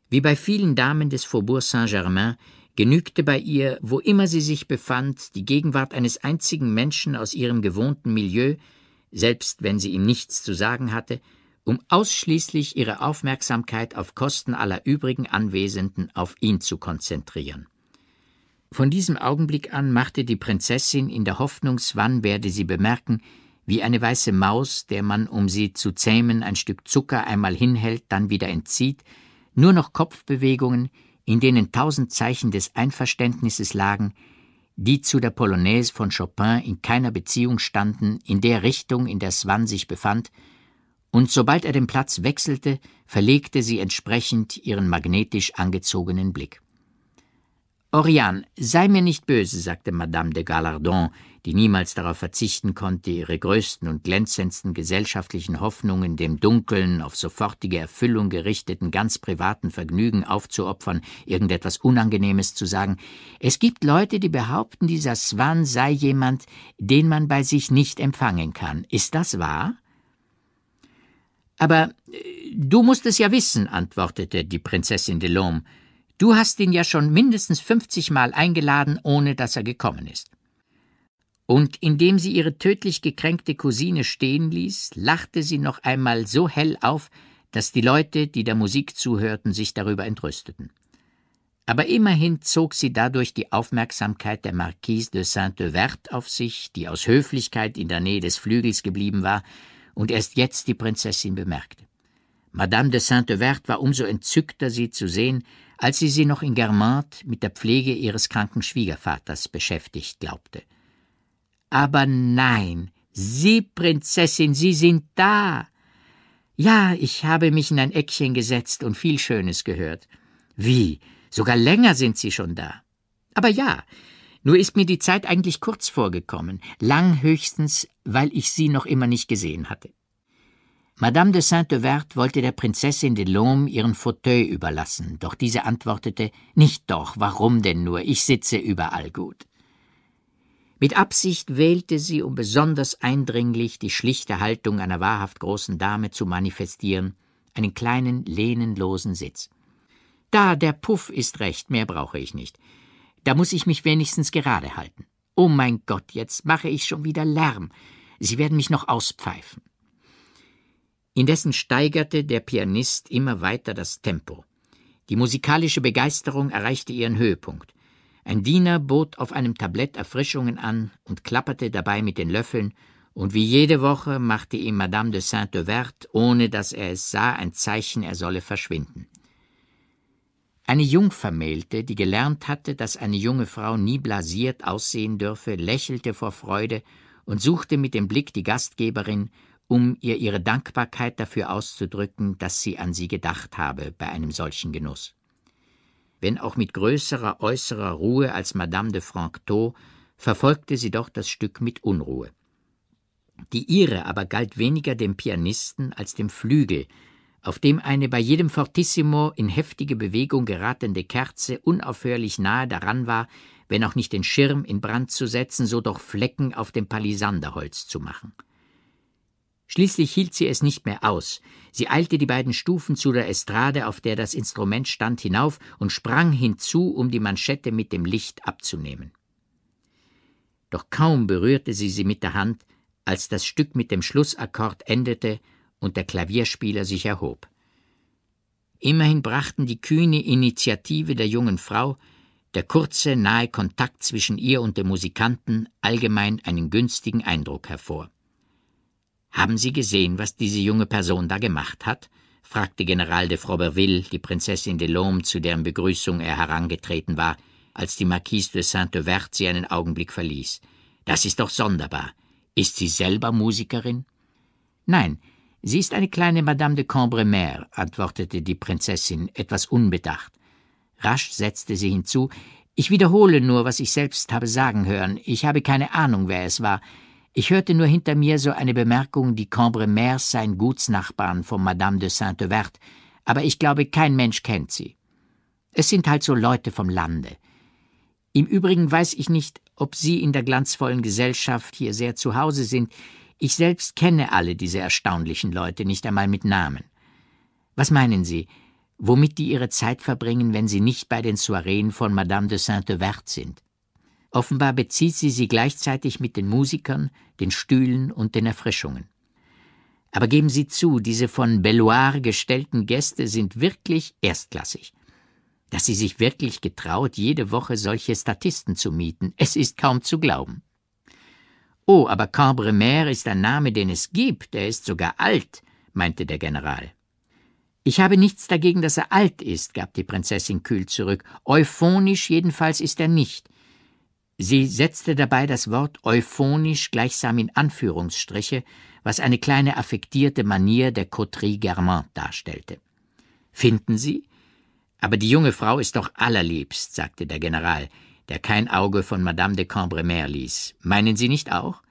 Wie bei vielen Damen des Faubourg Saint-Germain genügte bei ihr, wo immer sie sich befand, die Gegenwart eines einzigen Menschen aus ihrem gewohnten Milieu, selbst wenn sie ihm nichts zu sagen hatte, um ausschließlich ihre Aufmerksamkeit auf Kosten aller übrigen Anwesenden auf ihn zu konzentrieren. Von diesem Augenblick an machte die Prinzessin in der Hoffnung, wann werde sie bemerken, wie eine weiße Maus, der man, um sie zu zähmen, ein Stück Zucker einmal hinhält, dann wieder entzieht, nur noch Kopfbewegungen, in denen tausend Zeichen des Einverständnisses lagen, die zu der Polonaise von Chopin in keiner Beziehung standen, in der Richtung, in der Swann sich befand, und sobald er den Platz wechselte, verlegte sie entsprechend ihren magnetisch angezogenen Blick. Oriane, sei mir nicht böse, sagte Madame de Galardon, die niemals darauf verzichten konnte, ihre größten und glänzendsten gesellschaftlichen Hoffnungen dem dunkeln, auf sofortige Erfüllung gerichteten, ganz privaten Vergnügen aufzuopfern, irgendetwas Unangenehmes zu sagen. Es gibt Leute, die behaupten, dieser Swan sei jemand, den man bei sich nicht empfangen kann. Ist das wahr? Aber äh, du musst es ja wissen, antwortete die Prinzessin de Delorme. Du hast ihn ja schon mindestens fünfzigmal eingeladen, ohne dass er gekommen ist und indem sie ihre tödlich gekränkte Cousine stehen ließ, lachte sie noch einmal so hell auf, dass die Leute, die der Musik zuhörten, sich darüber entrüsteten. Aber immerhin zog sie dadurch die Aufmerksamkeit der Marquise de Saint-Evert auf sich, die aus Höflichkeit in der Nähe des Flügels geblieben war und erst jetzt die Prinzessin bemerkte. Madame de Saint-Evert war umso entzückter, sie zu sehen, als sie sie noch in Germant mit der Pflege ihres kranken Schwiegervaters beschäftigt glaubte – aber nein, Sie, Prinzessin, Sie sind da. Ja, ich habe mich in ein Eckchen gesetzt und viel Schönes gehört. Wie? Sogar länger sind Sie schon da. Aber ja, nur ist mir die Zeit eigentlich kurz vorgekommen, lang höchstens, weil ich Sie noch immer nicht gesehen hatte. Madame de Saint-Evert wollte der Prinzessin de Lom ihren Fauteuil überlassen, doch diese antwortete, nicht doch, warum denn nur, ich sitze überall gut. Mit Absicht wählte sie, um besonders eindringlich die schlichte Haltung einer wahrhaft großen Dame zu manifestieren, einen kleinen, lehnenlosen Sitz. Da, der Puff ist recht, mehr brauche ich nicht. Da muss ich mich wenigstens gerade halten. Oh mein Gott, jetzt mache ich schon wieder Lärm. Sie werden mich noch auspfeifen. Indessen steigerte der Pianist immer weiter das Tempo. Die musikalische Begeisterung erreichte ihren Höhepunkt. Ein Diener bot auf einem Tablett Erfrischungen an und klapperte dabei mit den Löffeln, und wie jede Woche machte ihm Madame de Saint-Evert, ohne dass er es sah, ein Zeichen, er solle verschwinden. Eine Jungvermählte, die gelernt hatte, dass eine junge Frau nie blasiert aussehen dürfe, lächelte vor Freude und suchte mit dem Blick die Gastgeberin, um ihr ihre Dankbarkeit dafür auszudrücken, dass sie an sie gedacht habe bei einem solchen Genuss wenn auch mit größerer äußerer Ruhe als Madame de Franctot, verfolgte sie doch das Stück mit Unruhe. Die ihre aber galt weniger dem Pianisten als dem Flügel, auf dem eine bei jedem Fortissimo in heftige Bewegung geratende Kerze unaufhörlich nahe daran war, wenn auch nicht den Schirm in Brand zu setzen, so doch Flecken auf dem Palisanderholz zu machen. Schließlich hielt sie es nicht mehr aus. Sie eilte die beiden Stufen zu der Estrade, auf der das Instrument stand, hinauf und sprang hinzu, um die Manschette mit dem Licht abzunehmen. Doch kaum berührte sie sie mit der Hand, als das Stück mit dem Schlussakkord endete und der Klavierspieler sich erhob. Immerhin brachten die kühne Initiative der jungen Frau, der kurze, nahe Kontakt zwischen ihr und dem Musikanten allgemein einen günstigen Eindruck hervor. Haben Sie gesehen, was diese junge Person da gemacht hat? fragte General de Froberville die Prinzessin de Delhomme, zu deren Begrüßung er herangetreten war, als die Marquise de Saint-Euvert sie einen Augenblick verließ. Das ist doch sonderbar. Ist sie selber Musikerin? Nein, sie ist eine kleine Madame de Cambremer, antwortete die Prinzessin etwas unbedacht. Rasch setzte sie hinzu, ich wiederhole nur, was ich selbst habe sagen hören. Ich habe keine Ahnung, wer es war. Ich hörte nur hinter mir so eine Bemerkung, die Cambremers seien Gutsnachbarn von Madame de Saint-Evert, aber ich glaube, kein Mensch kennt sie. Es sind halt so Leute vom Lande. Im Übrigen weiß ich nicht, ob Sie in der glanzvollen Gesellschaft hier sehr zu Hause sind. Ich selbst kenne alle diese erstaunlichen Leute nicht einmal mit Namen. Was meinen Sie, womit die ihre Zeit verbringen, wenn sie nicht bei den Soireen von Madame de Saint-Evert sind? Offenbar bezieht sie sie gleichzeitig mit den Musikern, den Stühlen und den Erfrischungen. Aber geben Sie zu, diese von Belloir gestellten Gäste sind wirklich erstklassig. Dass sie sich wirklich getraut, jede Woche solche Statisten zu mieten, es ist kaum zu glauben. Oh, aber Cambremer ist ein Name, den es gibt, er ist sogar alt, meinte der General. Ich habe nichts dagegen, dass er alt ist, gab die Prinzessin kühl zurück. Euphonisch jedenfalls ist er nicht. Sie setzte dabei das Wort euphonisch gleichsam in Anführungsstriche, was eine kleine affektierte Manier der Coterie Germain darstellte. Finden Sie? Aber die junge Frau ist doch allerliebst, sagte der General, der kein Auge von Madame de Cambremer ließ. Meinen Sie nicht auch?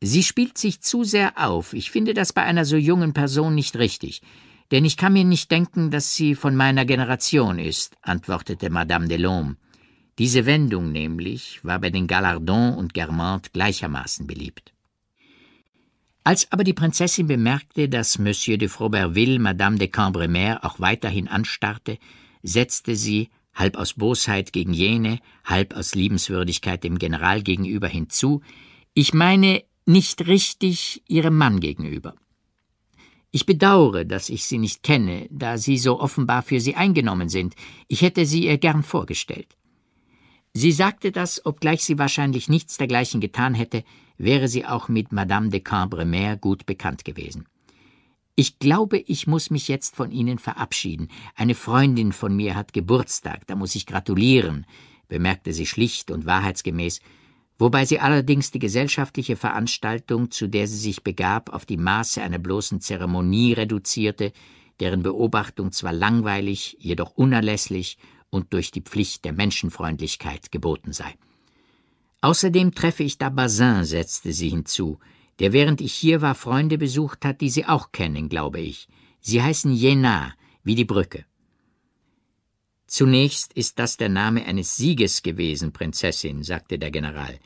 Sie spielt sich zu sehr auf. Ich finde das bei einer so jungen Person nicht richtig. Denn ich kann mir nicht denken, dass sie von meiner Generation ist, antwortete Madame de Delhomme. Diese Wendung nämlich war bei den Galardon und Germant gleichermaßen beliebt. Als aber die Prinzessin bemerkte, dass Monsieur de Froberville Madame de Cambremer auch weiterhin anstarrte, setzte sie, halb aus Bosheit gegen jene, halb aus Liebenswürdigkeit dem General gegenüber hinzu, ich meine nicht richtig ihrem Mann gegenüber. Ich bedaure, dass ich Sie nicht kenne, da Sie so offenbar für Sie eingenommen sind. Ich hätte Sie ihr gern vorgestellt. Sie sagte das, obgleich sie wahrscheinlich nichts dergleichen getan hätte, wäre sie auch mit Madame de Cambremer gut bekannt gewesen. Ich glaube, ich muss mich jetzt von Ihnen verabschieden. Eine Freundin von mir hat Geburtstag, da muss ich gratulieren, bemerkte sie schlicht und wahrheitsgemäß, wobei sie allerdings die gesellschaftliche Veranstaltung, zu der sie sich begab, auf die Maße einer bloßen Zeremonie reduzierte, deren Beobachtung zwar langweilig, jedoch unerlässlich und durch die Pflicht der Menschenfreundlichkeit geboten sei. Außerdem treffe ich da Bazin, setzte sie hinzu, der während ich hier war Freunde besucht hat, die Sie auch kennen, glaube ich. Sie heißen Jena, wie die Brücke. Zunächst ist das der Name eines Sieges gewesen, Prinzessin, sagte der General.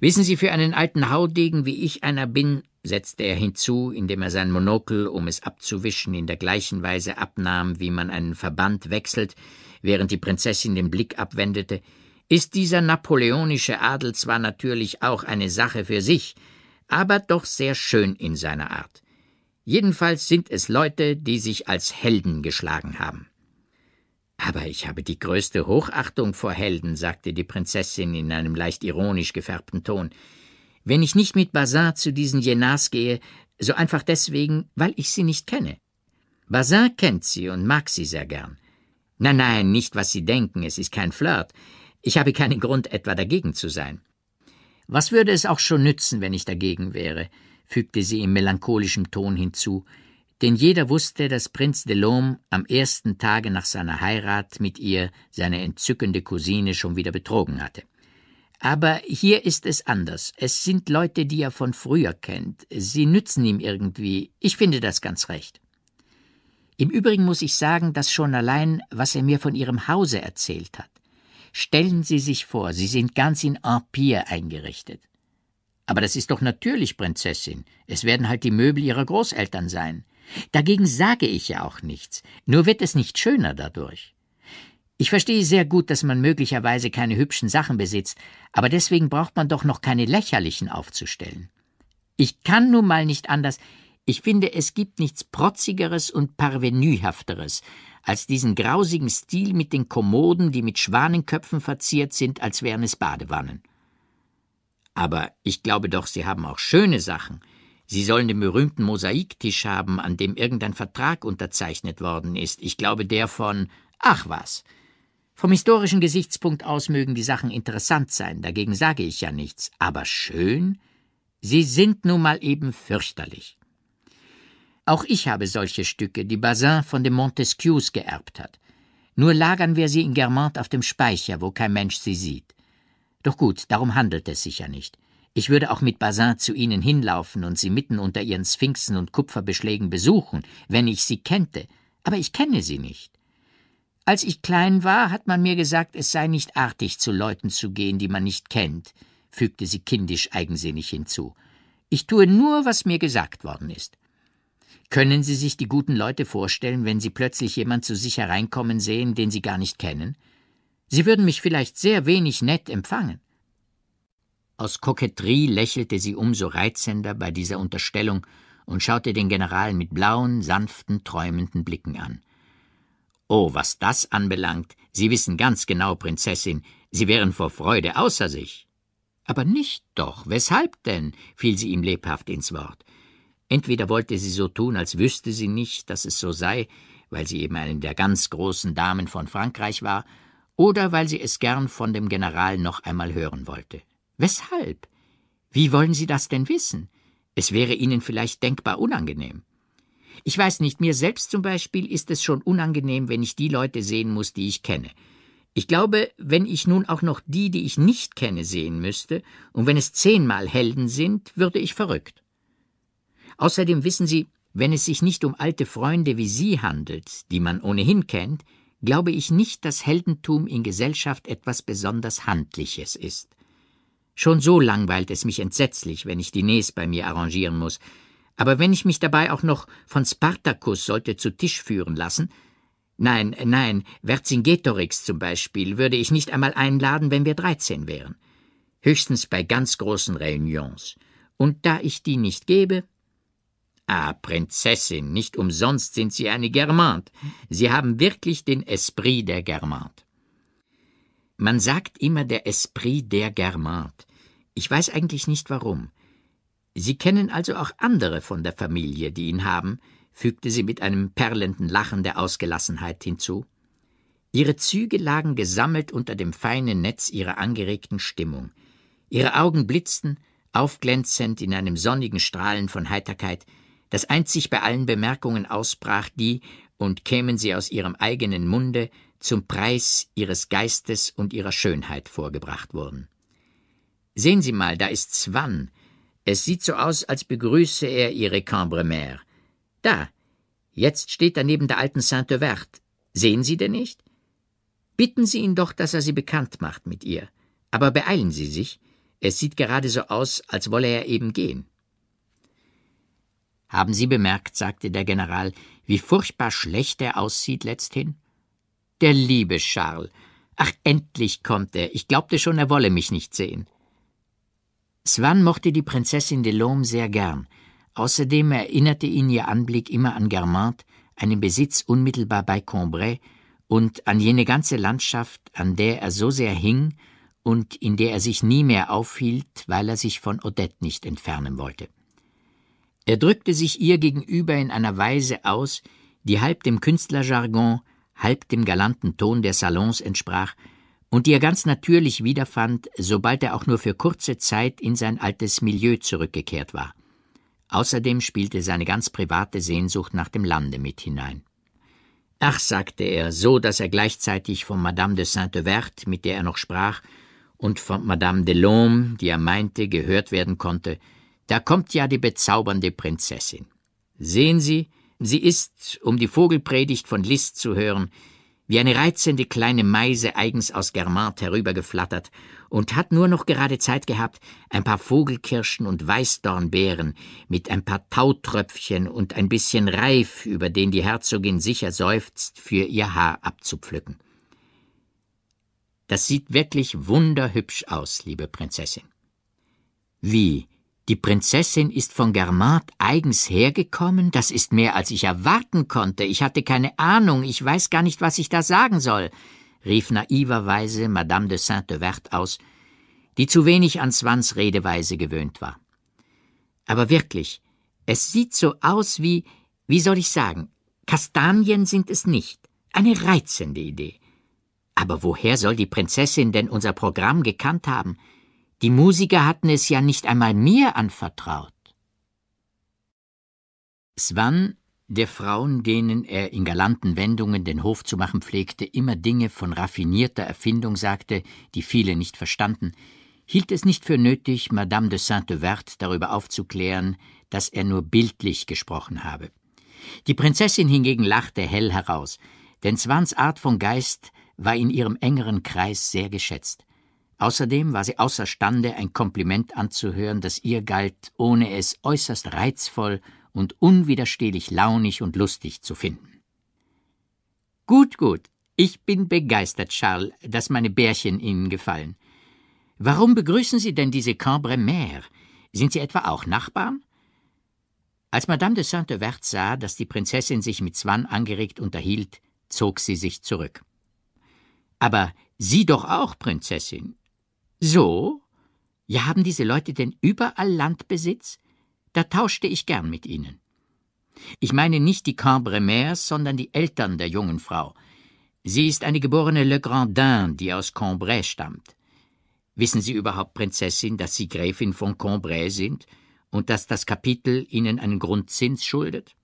Wissen Sie, für einen alten Haudegen, wie ich einer bin, setzte er hinzu, indem er sein Monokel, um es abzuwischen, in der gleichen Weise abnahm, wie man einen Verband wechselt, während die Prinzessin den Blick abwendete, ist dieser napoleonische Adel zwar natürlich auch eine Sache für sich, aber doch sehr schön in seiner Art. Jedenfalls sind es Leute, die sich als Helden geschlagen haben. Aber ich habe die größte Hochachtung vor Helden, sagte die Prinzessin in einem leicht ironisch gefärbten Ton. Wenn ich nicht mit Bazin zu diesen Jenas gehe, so einfach deswegen, weil ich sie nicht kenne. Bazin kennt sie und mag sie sehr gern. Nein, nein, nicht was Sie denken, es ist kein Flirt. Ich habe keinen Grund, etwa dagegen zu sein. Was würde es auch schon nützen, wenn ich dagegen wäre, fügte sie in melancholischem Ton hinzu, denn jeder wusste, dass Prinz Delome am ersten Tage nach seiner Heirat mit ihr seine entzückende Cousine schon wieder betrogen hatte. Aber hier ist es anders. Es sind Leute, die er von früher kennt. Sie nützen ihm irgendwie. Ich finde das ganz recht. Im Übrigen muss ich sagen, dass schon allein, was er mir von Ihrem Hause erzählt hat. Stellen Sie sich vor, Sie sind ganz in Empire eingerichtet. Aber das ist doch natürlich, Prinzessin. Es werden halt die Möbel Ihrer Großeltern sein. Dagegen sage ich ja auch nichts. Nur wird es nicht schöner dadurch. Ich verstehe sehr gut, dass man möglicherweise keine hübschen Sachen besitzt, aber deswegen braucht man doch noch keine lächerlichen aufzustellen. Ich kann nun mal nicht anders. Ich finde, es gibt nichts Protzigeres und Parvenühafteres als diesen grausigen Stil mit den Kommoden, die mit Schwanenköpfen verziert sind, als wären es Badewannen. Aber ich glaube doch, Sie haben auch schöne Sachen. Sie sollen den berühmten Mosaiktisch haben, an dem irgendein Vertrag unterzeichnet worden ist. Ich glaube, der von. Ach was. Vom historischen Gesichtspunkt aus mögen die Sachen interessant sein, dagegen sage ich ja nichts. Aber schön? Sie sind nun mal eben fürchterlich. Auch ich habe solche Stücke, die Bazin von dem Montesquieus geerbt hat. Nur lagern wir sie in Germant auf dem Speicher, wo kein Mensch sie sieht. Doch gut, darum handelt es sich ja nicht. Ich würde auch mit Bazin zu Ihnen hinlaufen und Sie mitten unter Ihren Sphinxen und Kupferbeschlägen besuchen, wenn ich Sie kennte, aber ich kenne Sie nicht. Als ich klein war, hat man mir gesagt, es sei nicht artig, zu Leuten zu gehen, die man nicht kennt, fügte sie kindisch eigensinnig hinzu. Ich tue nur, was mir gesagt worden ist. Können Sie sich die guten Leute vorstellen, wenn Sie plötzlich jemand zu sich hereinkommen sehen, den Sie gar nicht kennen? Sie würden mich vielleicht sehr wenig nett empfangen. Aus Koketterie lächelte sie umso reizender bei dieser Unterstellung und schaute den General mit blauen, sanften, träumenden Blicken an. Oh, was das anbelangt, Sie wissen ganz genau, Prinzessin, Sie wären vor Freude außer sich. Aber nicht doch, weshalb denn? fiel sie ihm lebhaft ins Wort. Entweder wollte sie so tun, als wüsste sie nicht, dass es so sei, weil sie eben eine der ganz großen Damen von Frankreich war, oder weil sie es gern von dem General noch einmal hören wollte. Weshalb? Wie wollen Sie das denn wissen? Es wäre Ihnen vielleicht denkbar unangenehm. Ich weiß nicht, mir selbst zum Beispiel ist es schon unangenehm, wenn ich die Leute sehen muss, die ich kenne. Ich glaube, wenn ich nun auch noch die, die ich nicht kenne, sehen müsste, und wenn es zehnmal Helden sind, würde ich verrückt. Außerdem wissen Sie, wenn es sich nicht um alte Freunde wie Sie handelt, die man ohnehin kennt, glaube ich nicht, dass Heldentum in Gesellschaft etwas besonders Handliches ist. Schon so langweilt es mich entsetzlich, wenn ich Diners bei mir arrangieren muss, aber wenn ich mich dabei auch noch von Spartacus sollte zu Tisch führen lassen, nein, nein, Vercingetorix zum Beispiel würde ich nicht einmal einladen, wenn wir dreizehn wären. Höchstens bei ganz großen Réunions. Und da ich die nicht gebe, Ah, Prinzessin, nicht umsonst sind Sie eine Germante. Sie haben wirklich den Esprit der Germante. Man sagt immer der Esprit der Germante. Ich weiß eigentlich nicht warum. Sie kennen also auch andere von der Familie, die ihn haben, fügte sie mit einem perlenden Lachen der Ausgelassenheit hinzu. Ihre Züge lagen gesammelt unter dem feinen Netz ihrer angeregten Stimmung. Ihre Augen blitzten, aufglänzend in einem sonnigen Strahlen von Heiterkeit, das einzig bei allen Bemerkungen ausbrach, die, und kämen sie aus ihrem eigenen Munde, zum Preis ihres Geistes und ihrer Schönheit vorgebracht wurden. Sehen Sie mal, da ist Swann. Es sieht so aus, als begrüße er Ihre Cambremer. Da, jetzt steht er neben der alten Sainte-Verte. Sehen Sie denn nicht? Bitten Sie ihn doch, dass er Sie bekannt macht mit ihr. Aber beeilen Sie sich. Es sieht gerade so aus, als wolle er eben gehen. Haben Sie bemerkt, sagte der General, wie furchtbar schlecht er aussieht letzthin? Der liebe Charles. Ach, endlich kommt er. Ich glaubte schon, er wolle mich nicht sehen. Swan mochte die Prinzessin de Delome sehr gern. Außerdem erinnerte ihn ihr Anblick immer an Germant, einen Besitz unmittelbar bei Combray, und an jene ganze Landschaft, an der er so sehr hing und in der er sich nie mehr aufhielt, weil er sich von Odette nicht entfernen wollte. Er drückte sich ihr gegenüber in einer Weise aus, die halb dem Künstlerjargon, halb dem galanten Ton der Salons entsprach und die er ganz natürlich wiederfand, sobald er auch nur für kurze Zeit in sein altes Milieu zurückgekehrt war. Außerdem spielte seine ganz private Sehnsucht nach dem Lande mit hinein. Ach, sagte er, so dass er gleichzeitig von Madame de Saint-Evert, mit der er noch sprach, und von Madame de Delhomme, die er meinte, gehört werden konnte, da kommt ja die bezaubernde Prinzessin. Sehen Sie, sie ist, um die Vogelpredigt von Liszt zu hören, wie eine reizende kleine Meise eigens aus Germant herübergeflattert und hat nur noch gerade Zeit gehabt, ein paar Vogelkirschen und Weißdornbeeren mit ein paar Tautröpfchen und ein bisschen Reif, über den die Herzogin sicher seufzt, für ihr Haar abzupflücken. Das sieht wirklich wunderhübsch aus, liebe Prinzessin. Wie? Die Prinzessin ist von Germath eigens hergekommen, das ist mehr, als ich erwarten konnte, ich hatte keine Ahnung, ich weiß gar nicht, was ich da sagen soll, rief naiverweise Madame de Saint-Evert aus, die zu wenig an Swans Redeweise gewöhnt war. Aber wirklich, es sieht so aus wie, wie soll ich sagen, Kastanien sind es nicht. Eine reizende Idee. Aber woher soll die Prinzessin denn unser Programm gekannt haben? Die Musiker hatten es ja nicht einmal mir anvertraut. Swan, der Frauen, denen er in galanten Wendungen den Hof zu machen pflegte, immer Dinge von raffinierter Erfindung sagte, die viele nicht verstanden, hielt es nicht für nötig, Madame de Saint-Evert darüber aufzuklären, dass er nur bildlich gesprochen habe. Die Prinzessin hingegen lachte hell heraus, denn Swans Art von Geist war in ihrem engeren Kreis sehr geschätzt. Außerdem war sie außerstande, ein Kompliment anzuhören, das ihr galt, ohne es äußerst reizvoll und unwiderstehlich launig und lustig zu finden. Gut, gut. Ich bin begeistert, Charles, dass meine Bärchen Ihnen gefallen. Warum begrüßen Sie denn diese Cambre Sind Sie etwa auch Nachbarn? Als Madame de Saint-Evert sah, dass die Prinzessin sich mit Swann angeregt unterhielt, zog sie sich zurück. Aber Sie doch auch, Prinzessin. So? Ja, haben diese Leute denn überall Landbesitz? Da tauschte ich gern mit ihnen. Ich meine nicht die Cambremers, sondern die Eltern der jungen Frau. Sie ist eine geborene Le Grandin, die aus Cambrai stammt. Wissen Sie überhaupt, Prinzessin, dass Sie Gräfin von Cambrai sind und dass das Kapitel Ihnen einen Grundzins schuldet?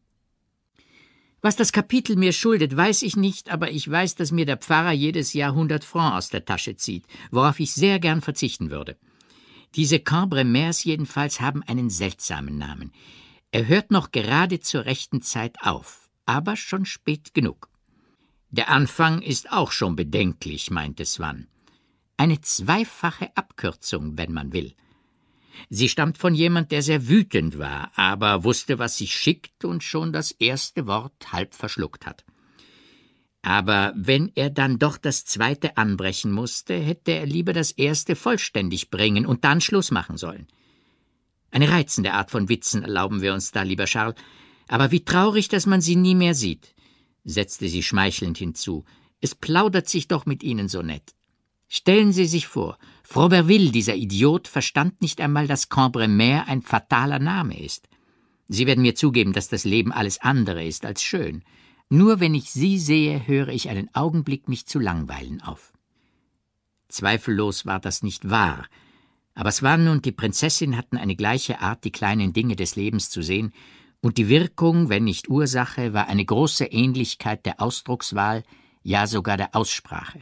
Was das Kapitel mir schuldet, weiß ich nicht, aber ich weiß, dass mir der Pfarrer jedes Jahr 100 Francs aus der Tasche zieht, worauf ich sehr gern verzichten würde. Diese Cambremers jedenfalls haben einen seltsamen Namen. Er hört noch gerade zur rechten Zeit auf, aber schon spät genug. Der Anfang ist auch schon bedenklich, meinte Swann. Eine zweifache Abkürzung, wenn man will. Sie stammt von jemand, der sehr wütend war, aber wusste, was sich schickt und schon das erste Wort halb verschluckt hat. Aber wenn er dann doch das zweite anbrechen musste, hätte er lieber das erste vollständig bringen und dann Schluss machen sollen. Eine reizende Art von Witzen erlauben wir uns da, lieber Charles, aber wie traurig, dass man sie nie mehr sieht, setzte sie schmeichelnd hinzu. Es plaudert sich doch mit ihnen so nett. Stellen Sie sich vor, Froberville, dieser Idiot, verstand nicht einmal, dass Cambremer ein fataler Name ist. Sie werden mir zugeben, dass das Leben alles andere ist als schön. Nur wenn ich Sie sehe, höre ich einen Augenblick mich zu langweilen auf. Zweifellos war das nicht wahr, aber Swan und die Prinzessin hatten eine gleiche Art, die kleinen Dinge des Lebens zu sehen, und die Wirkung, wenn nicht Ursache, war eine große Ähnlichkeit der Ausdruckswahl, ja sogar der Aussprache.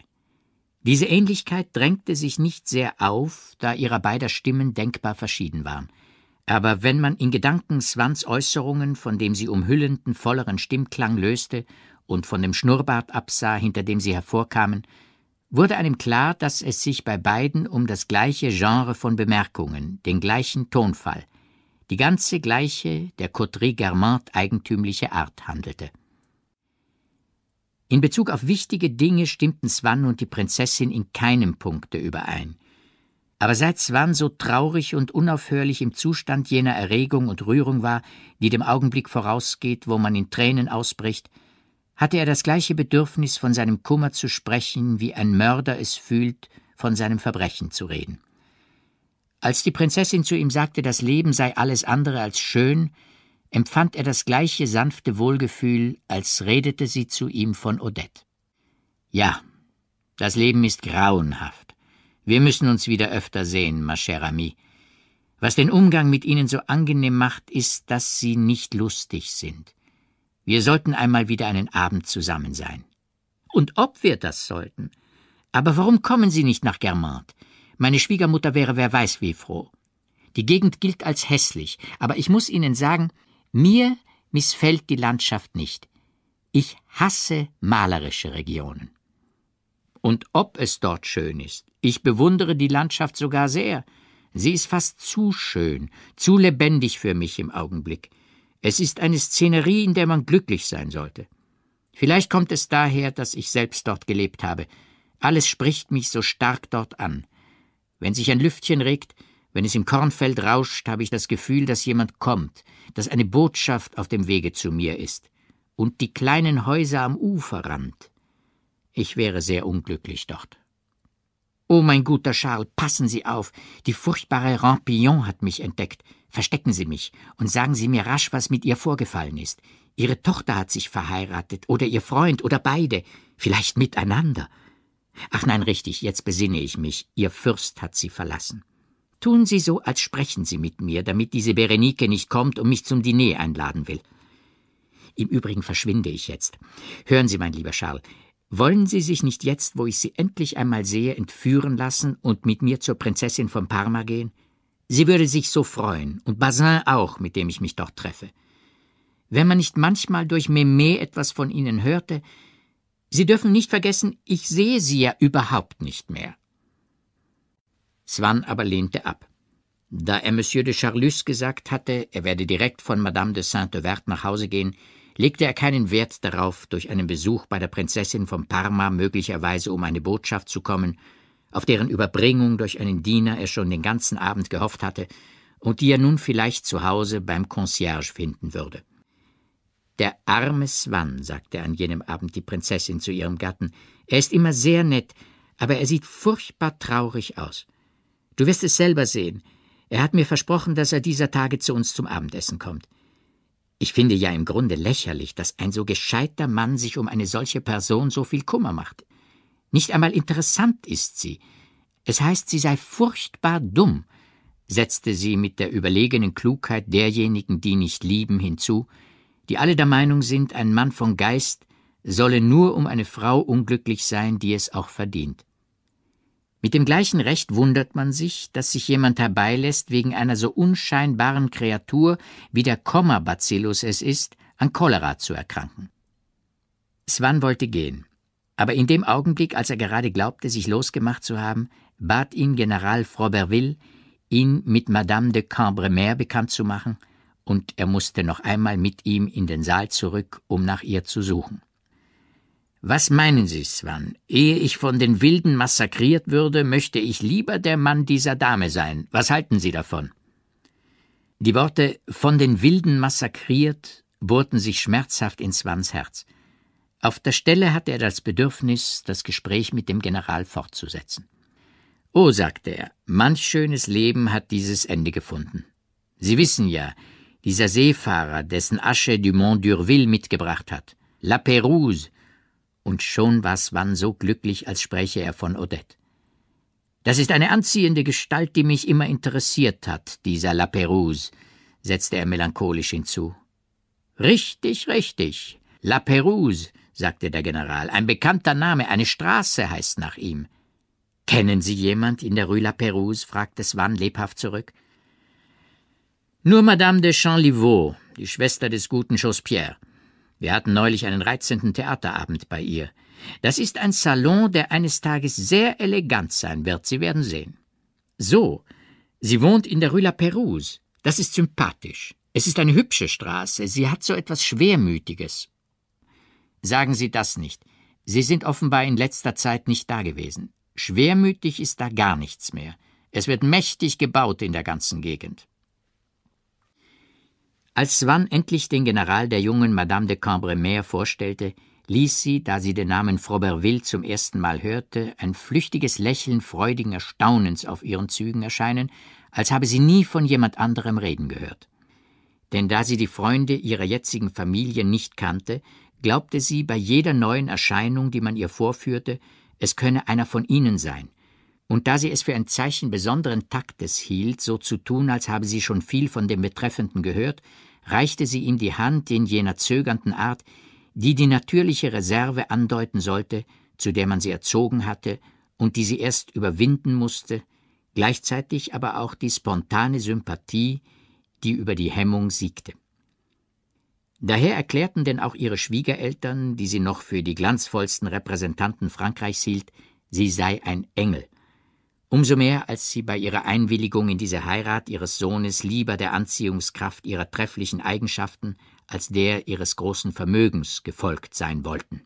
Diese Ähnlichkeit drängte sich nicht sehr auf, da ihrer beider Stimmen denkbar verschieden waren. Aber wenn man in Gedanken Swans Äußerungen von dem sie umhüllenden, volleren Stimmklang löste und von dem Schnurrbart absah, hinter dem sie hervorkamen, wurde einem klar, dass es sich bei beiden um das gleiche Genre von Bemerkungen, den gleichen Tonfall, die ganze gleiche, der Coterie Germant eigentümliche Art handelte. In Bezug auf wichtige Dinge stimmten Swan und die Prinzessin in keinem Punkte überein. Aber seit Swan so traurig und unaufhörlich im Zustand jener Erregung und Rührung war, die dem Augenblick vorausgeht, wo man in Tränen ausbricht, hatte er das gleiche Bedürfnis, von seinem Kummer zu sprechen, wie ein Mörder es fühlt, von seinem Verbrechen zu reden. Als die Prinzessin zu ihm sagte, das Leben sei alles andere als schön, empfand er das gleiche sanfte Wohlgefühl, als redete sie zu ihm von Odette. Ja, das Leben ist grauenhaft. Wir müssen uns wieder öfter sehen, ma chère amie. Was den Umgang mit ihnen so angenehm macht, ist, dass sie nicht lustig sind. Wir sollten einmal wieder einen Abend zusammen sein. Und ob wir das sollten. Aber warum kommen Sie nicht nach Germant? Meine Schwiegermutter wäre wer weiß wie froh. Die Gegend gilt als hässlich, aber ich muss Ihnen sagen, mir missfällt die Landschaft nicht. Ich hasse malerische Regionen. Und ob es dort schön ist, ich bewundere die Landschaft sogar sehr. Sie ist fast zu schön, zu lebendig für mich im Augenblick. Es ist eine Szenerie, in der man glücklich sein sollte. Vielleicht kommt es daher, dass ich selbst dort gelebt habe. Alles spricht mich so stark dort an. Wenn sich ein Lüftchen regt, wenn es im Kornfeld rauscht, habe ich das Gefühl, dass jemand kommt, dass eine Botschaft auf dem Wege zu mir ist. Und die kleinen Häuser am Ufer Uferrand. Ich wäre sehr unglücklich dort. Oh, mein guter Charles, passen Sie auf. Die furchtbare Rampillon hat mich entdeckt. Verstecken Sie mich und sagen Sie mir rasch, was mit ihr vorgefallen ist. Ihre Tochter hat sich verheiratet, oder ihr Freund, oder beide, vielleicht miteinander. Ach nein, richtig, jetzt besinne ich mich. Ihr Fürst hat sie verlassen. Tun Sie so, als sprechen Sie mit mir, damit diese Berenike nicht kommt und mich zum Diner einladen will. Im Übrigen verschwinde ich jetzt. Hören Sie, mein lieber Charles, wollen Sie sich nicht jetzt, wo ich Sie endlich einmal sehe, entführen lassen und mit mir zur Prinzessin von Parma gehen? Sie würde sich so freuen, und Bazin auch, mit dem ich mich dort treffe. Wenn man nicht manchmal durch Meme etwas von Ihnen hörte, Sie dürfen nicht vergessen, ich sehe Sie ja überhaupt nicht mehr. Swann aber lehnte ab. Da er Monsieur de Charlus gesagt hatte, er werde direkt von Madame de Saint-Evert nach Hause gehen, legte er keinen Wert darauf, durch einen Besuch bei der Prinzessin von Parma möglicherweise um eine Botschaft zu kommen, auf deren Überbringung durch einen Diener er schon den ganzen Abend gehofft hatte und die er nun vielleicht zu Hause beim Concierge finden würde. Der arme Swann, sagte an jenem Abend die Prinzessin zu ihrem Gatten, er ist immer sehr nett, aber er sieht furchtbar traurig aus. Du wirst es selber sehen. Er hat mir versprochen, dass er dieser Tage zu uns zum Abendessen kommt. Ich finde ja im Grunde lächerlich, dass ein so gescheiter Mann sich um eine solche Person so viel Kummer macht. Nicht einmal interessant ist sie. Es heißt, sie sei furchtbar dumm, setzte sie mit der überlegenen Klugheit derjenigen, die nicht lieben, hinzu, die alle der Meinung sind, ein Mann von Geist solle nur um eine Frau unglücklich sein, die es auch verdient. Mit dem gleichen Recht wundert man sich, dass sich jemand herbeilässt, wegen einer so unscheinbaren Kreatur, wie der Komma-Bacillus es ist, an Cholera zu erkranken. Svan wollte gehen, aber in dem Augenblick, als er gerade glaubte, sich losgemacht zu haben, bat ihn General Froberville, ihn mit Madame de Cambremer bekannt zu machen, und er musste noch einmal mit ihm in den Saal zurück, um nach ihr zu suchen. Was meinen Sie, Swan? Ehe ich von den Wilden massakriert würde, möchte ich lieber der Mann dieser Dame sein. Was halten Sie davon? Die Worte von den Wilden massakriert bohrten sich schmerzhaft in Swans Herz. Auf der Stelle hatte er das Bedürfnis, das Gespräch mit dem General fortzusetzen. Oh, sagte er, manch schönes Leben hat dieses Ende gefunden. Sie wissen ja, dieser Seefahrer, dessen Asche Dumont d'Urville mitgebracht hat, La Pérouse, und schon war Swann so glücklich, als spräche er von Odette. Das ist eine anziehende Gestalt, die mich immer interessiert hat, dieser La Perouse, setzte er melancholisch hinzu. Richtig, richtig. La Perouse, sagte der General. Ein bekannter Name, eine Straße heißt nach ihm. Kennen Sie jemand in der Rue La Perouse? fragte Swann lebhaft zurück. Nur Madame de Chanlivault, die Schwester des guten Chauspierre. Wir hatten neulich einen reizenden Theaterabend bei ihr. Das ist ein Salon, der eines Tages sehr elegant sein wird, Sie werden sehen. So, sie wohnt in der Rue La Perouse. Das ist sympathisch. Es ist eine hübsche Straße, sie hat so etwas Schwermütiges. Sagen Sie das nicht. Sie sind offenbar in letzter Zeit nicht da gewesen. Schwermütig ist da gar nichts mehr. Es wird mächtig gebaut in der ganzen Gegend. Als Swann endlich den General der jungen Madame de Cambremer vorstellte, ließ sie, da sie den Namen Froberville zum ersten Mal hörte, ein flüchtiges Lächeln freudigen Erstaunens auf ihren Zügen erscheinen, als habe sie nie von jemand anderem reden gehört. Denn da sie die Freunde ihrer jetzigen Familie nicht kannte, glaubte sie bei jeder neuen Erscheinung, die man ihr vorführte, es könne einer von ihnen sein. Und da sie es für ein Zeichen besonderen Taktes hielt, so zu tun, als habe sie schon viel von dem Betreffenden gehört, reichte sie ihm die Hand in jener zögernden Art, die die natürliche Reserve andeuten sollte, zu der man sie erzogen hatte und die sie erst überwinden musste, gleichzeitig aber auch die spontane Sympathie, die über die Hemmung siegte. Daher erklärten denn auch ihre Schwiegereltern, die sie noch für die glanzvollsten Repräsentanten Frankreichs hielt, sie sei ein Engel, umso mehr als sie bei ihrer Einwilligung in diese Heirat ihres Sohnes lieber der Anziehungskraft ihrer trefflichen Eigenschaften als der ihres großen Vermögens gefolgt sein wollten.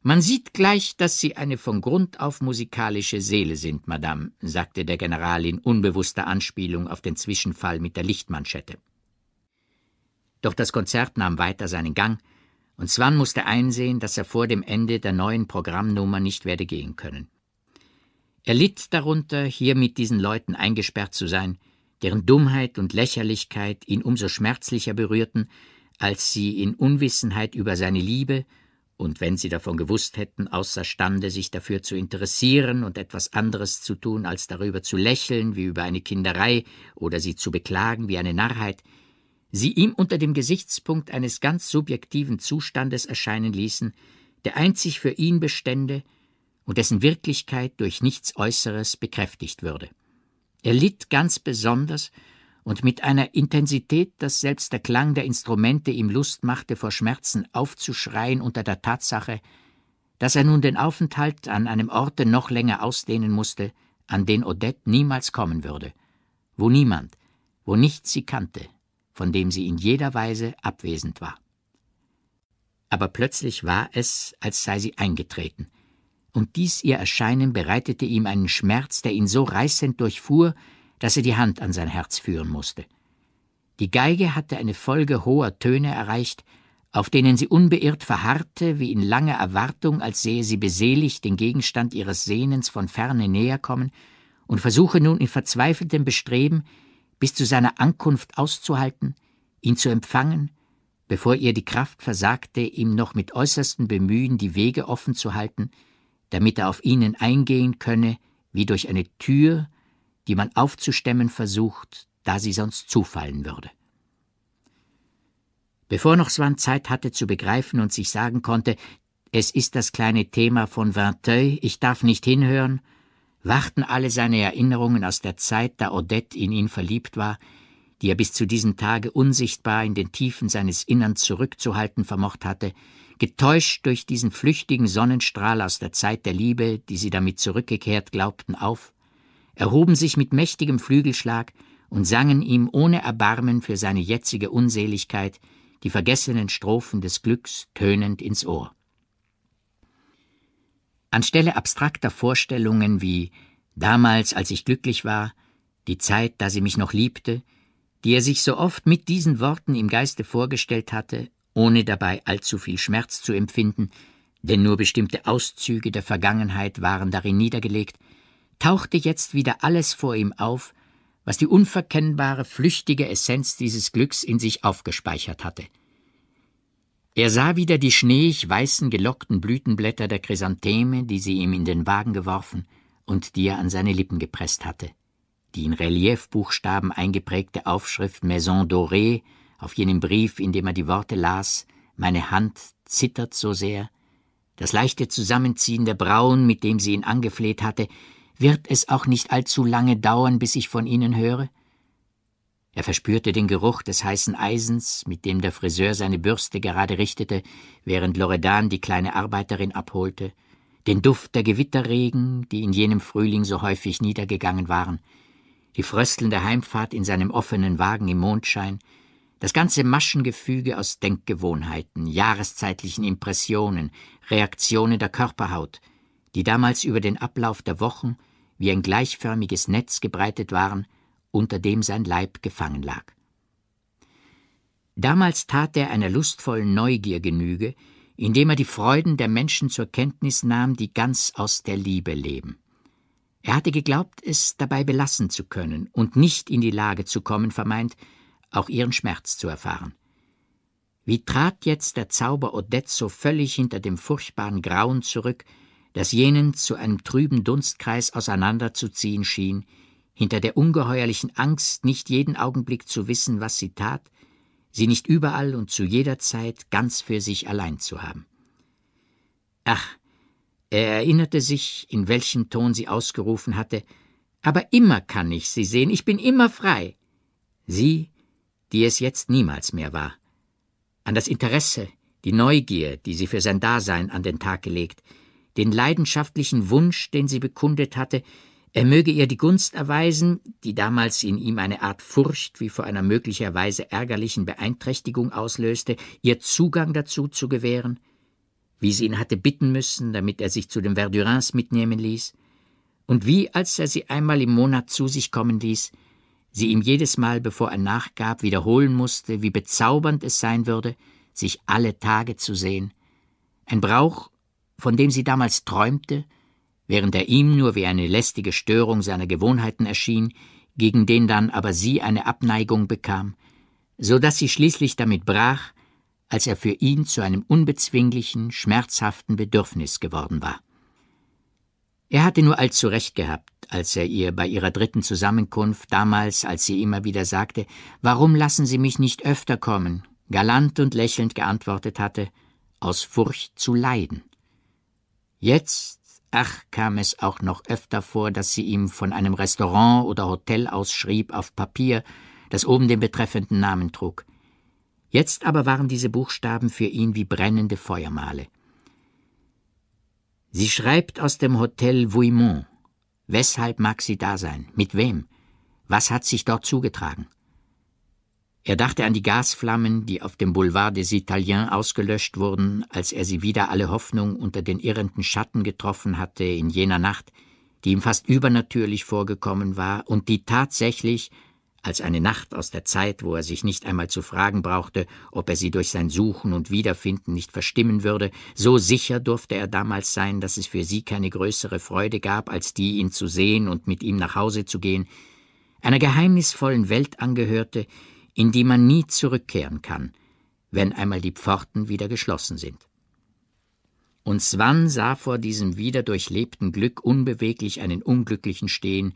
Man sieht gleich, dass Sie eine von Grund auf musikalische Seele sind, Madame, sagte der General in unbewusster Anspielung auf den Zwischenfall mit der Lichtmanschette. Doch das Konzert nahm weiter seinen Gang, und Swan musste einsehen, dass er vor dem Ende der neuen Programmnummer nicht werde gehen können. Er litt darunter, hier mit diesen Leuten eingesperrt zu sein, deren Dummheit und Lächerlichkeit ihn umso schmerzlicher berührten, als sie in Unwissenheit über seine Liebe und wenn sie davon gewusst hätten, außerstande, sich dafür zu interessieren und etwas anderes zu tun, als darüber zu lächeln wie über eine Kinderei oder sie zu beklagen wie eine Narrheit, sie ihm unter dem Gesichtspunkt eines ganz subjektiven Zustandes erscheinen ließen, der einzig für ihn bestände, und dessen Wirklichkeit durch nichts Äußeres bekräftigt würde. Er litt ganz besonders und mit einer Intensität, dass selbst der Klang der Instrumente ihm Lust machte, vor Schmerzen aufzuschreien unter der Tatsache, dass er nun den Aufenthalt an einem Orte noch länger ausdehnen musste, an den Odette niemals kommen würde, wo niemand, wo nichts sie kannte, von dem sie in jeder Weise abwesend war. Aber plötzlich war es, als sei sie eingetreten, und dies ihr Erscheinen bereitete ihm einen Schmerz, der ihn so reißend durchfuhr, dass er die Hand an sein Herz führen musste. Die Geige hatte eine Folge hoher Töne erreicht, auf denen sie unbeirrt verharrte, wie in langer Erwartung, als sehe sie beseligt den Gegenstand ihres Sehnens von ferne näher kommen und versuche nun in verzweifeltem Bestreben, bis zu seiner Ankunft auszuhalten, ihn zu empfangen, bevor ihr die Kraft versagte, ihm noch mit äußerstem Bemühen die Wege offen zu halten, damit er auf ihnen eingehen könne, wie durch eine Tür, die man aufzustemmen versucht, da sie sonst zufallen würde. Bevor noch Swan Zeit hatte zu begreifen und sich sagen konnte, es ist das kleine Thema von Vinteuil, ich darf nicht hinhören, wachten alle seine Erinnerungen aus der Zeit, da Odette in ihn verliebt war, die er bis zu diesem Tage unsichtbar in den Tiefen seines Innern zurückzuhalten vermocht hatte, getäuscht durch diesen flüchtigen Sonnenstrahl aus der Zeit der Liebe, die sie damit zurückgekehrt glaubten, auf, erhoben sich mit mächtigem Flügelschlag und sangen ihm ohne Erbarmen für seine jetzige Unseligkeit die vergessenen Strophen des Glücks tönend ins Ohr. Anstelle abstrakter Vorstellungen wie damals, als ich glücklich war, die Zeit, da sie mich noch liebte, die er sich so oft mit diesen Worten im Geiste vorgestellt hatte, ohne dabei allzu viel Schmerz zu empfinden, denn nur bestimmte Auszüge der Vergangenheit waren darin niedergelegt, tauchte jetzt wieder alles vor ihm auf, was die unverkennbare, flüchtige Essenz dieses Glücks in sich aufgespeichert hatte. Er sah wieder die schneeig weißen gelockten Blütenblätter der Chrysantheme, die sie ihm in den Wagen geworfen und die er an seine Lippen gepresst hatte, die in Reliefbuchstaben eingeprägte Aufschrift Maison Dorée auf jenem Brief, in dem er die Worte las, meine Hand zittert so sehr, das leichte Zusammenziehen der Brauen, mit dem sie ihn angefleht hatte, wird es auch nicht allzu lange dauern, bis ich von Ihnen höre? Er verspürte den Geruch des heißen Eisens, mit dem der Friseur seine Bürste gerade richtete, während Loredan die kleine Arbeiterin abholte, den Duft der Gewitterregen, die in jenem Frühling so häufig niedergegangen waren, die fröstelnde Heimfahrt in seinem offenen Wagen im Mondschein, das ganze Maschengefüge aus Denkgewohnheiten, jahreszeitlichen Impressionen, Reaktionen der Körperhaut, die damals über den Ablauf der Wochen wie ein gleichförmiges Netz gebreitet waren, unter dem sein Leib gefangen lag. Damals tat er einer lustvollen Neugier Genüge, indem er die Freuden der Menschen zur Kenntnis nahm, die ganz aus der Liebe leben. Er hatte geglaubt, es dabei belassen zu können und nicht in die Lage zu kommen vermeint, auch ihren Schmerz zu erfahren. Wie trat jetzt der Zauber Odetzo völlig hinter dem furchtbaren Grauen zurück, das jenen zu einem trüben Dunstkreis auseinanderzuziehen schien, hinter der ungeheuerlichen Angst, nicht jeden Augenblick zu wissen, was sie tat, sie nicht überall und zu jeder Zeit ganz für sich allein zu haben. Ach, er erinnerte sich, in welchem Ton sie ausgerufen hatte, aber immer kann ich sie sehen, ich bin immer frei. Sie, die es jetzt niemals mehr war, an das Interesse, die Neugier, die sie für sein Dasein an den Tag gelegt, den leidenschaftlichen Wunsch, den sie bekundet hatte, er möge ihr die Gunst erweisen, die damals in ihm eine Art Furcht wie vor einer möglicherweise ärgerlichen Beeinträchtigung auslöste, ihr Zugang dazu zu gewähren, wie sie ihn hatte bitten müssen, damit er sich zu den Verdurins mitnehmen ließ, und wie, als er sie einmal im Monat zu sich kommen ließ, sie ihm jedes Mal, bevor er nachgab, wiederholen musste, wie bezaubernd es sein würde, sich alle Tage zu sehen. Ein Brauch, von dem sie damals träumte, während er ihm nur wie eine lästige Störung seiner Gewohnheiten erschien, gegen den dann aber sie eine Abneigung bekam, so dass sie schließlich damit brach, als er für ihn zu einem unbezwinglichen, schmerzhaften Bedürfnis geworden war. Er hatte nur allzu recht gehabt, als er ihr bei ihrer dritten Zusammenkunft damals, als sie immer wieder sagte, Warum lassen Sie mich nicht öfter kommen? galant und lächelnd geantwortet hatte, aus Furcht zu leiden. Jetzt, ach, kam es auch noch öfter vor, dass sie ihm von einem Restaurant oder Hotel ausschrieb auf Papier, das oben den betreffenden Namen trug. Jetzt aber waren diese Buchstaben für ihn wie brennende Feuermale. Sie schreibt aus dem Hotel Vouimont. Weshalb mag sie da sein? Mit wem? Was hat sich dort zugetragen? Er dachte an die Gasflammen, die auf dem Boulevard des Italiens ausgelöscht wurden, als er sie wieder alle Hoffnung unter den irrenden Schatten getroffen hatte in jener Nacht, die ihm fast übernatürlich vorgekommen war und die tatsächlich als eine Nacht aus der Zeit, wo er sich nicht einmal zu fragen brauchte, ob er sie durch sein Suchen und Wiederfinden nicht verstimmen würde, so sicher durfte er damals sein, dass es für sie keine größere Freude gab, als die, ihn zu sehen und mit ihm nach Hause zu gehen, einer geheimnisvollen Welt angehörte, in die man nie zurückkehren kann, wenn einmal die Pforten wieder geschlossen sind. Und Swan sah vor diesem wieder durchlebten Glück unbeweglich einen Unglücklichen stehen,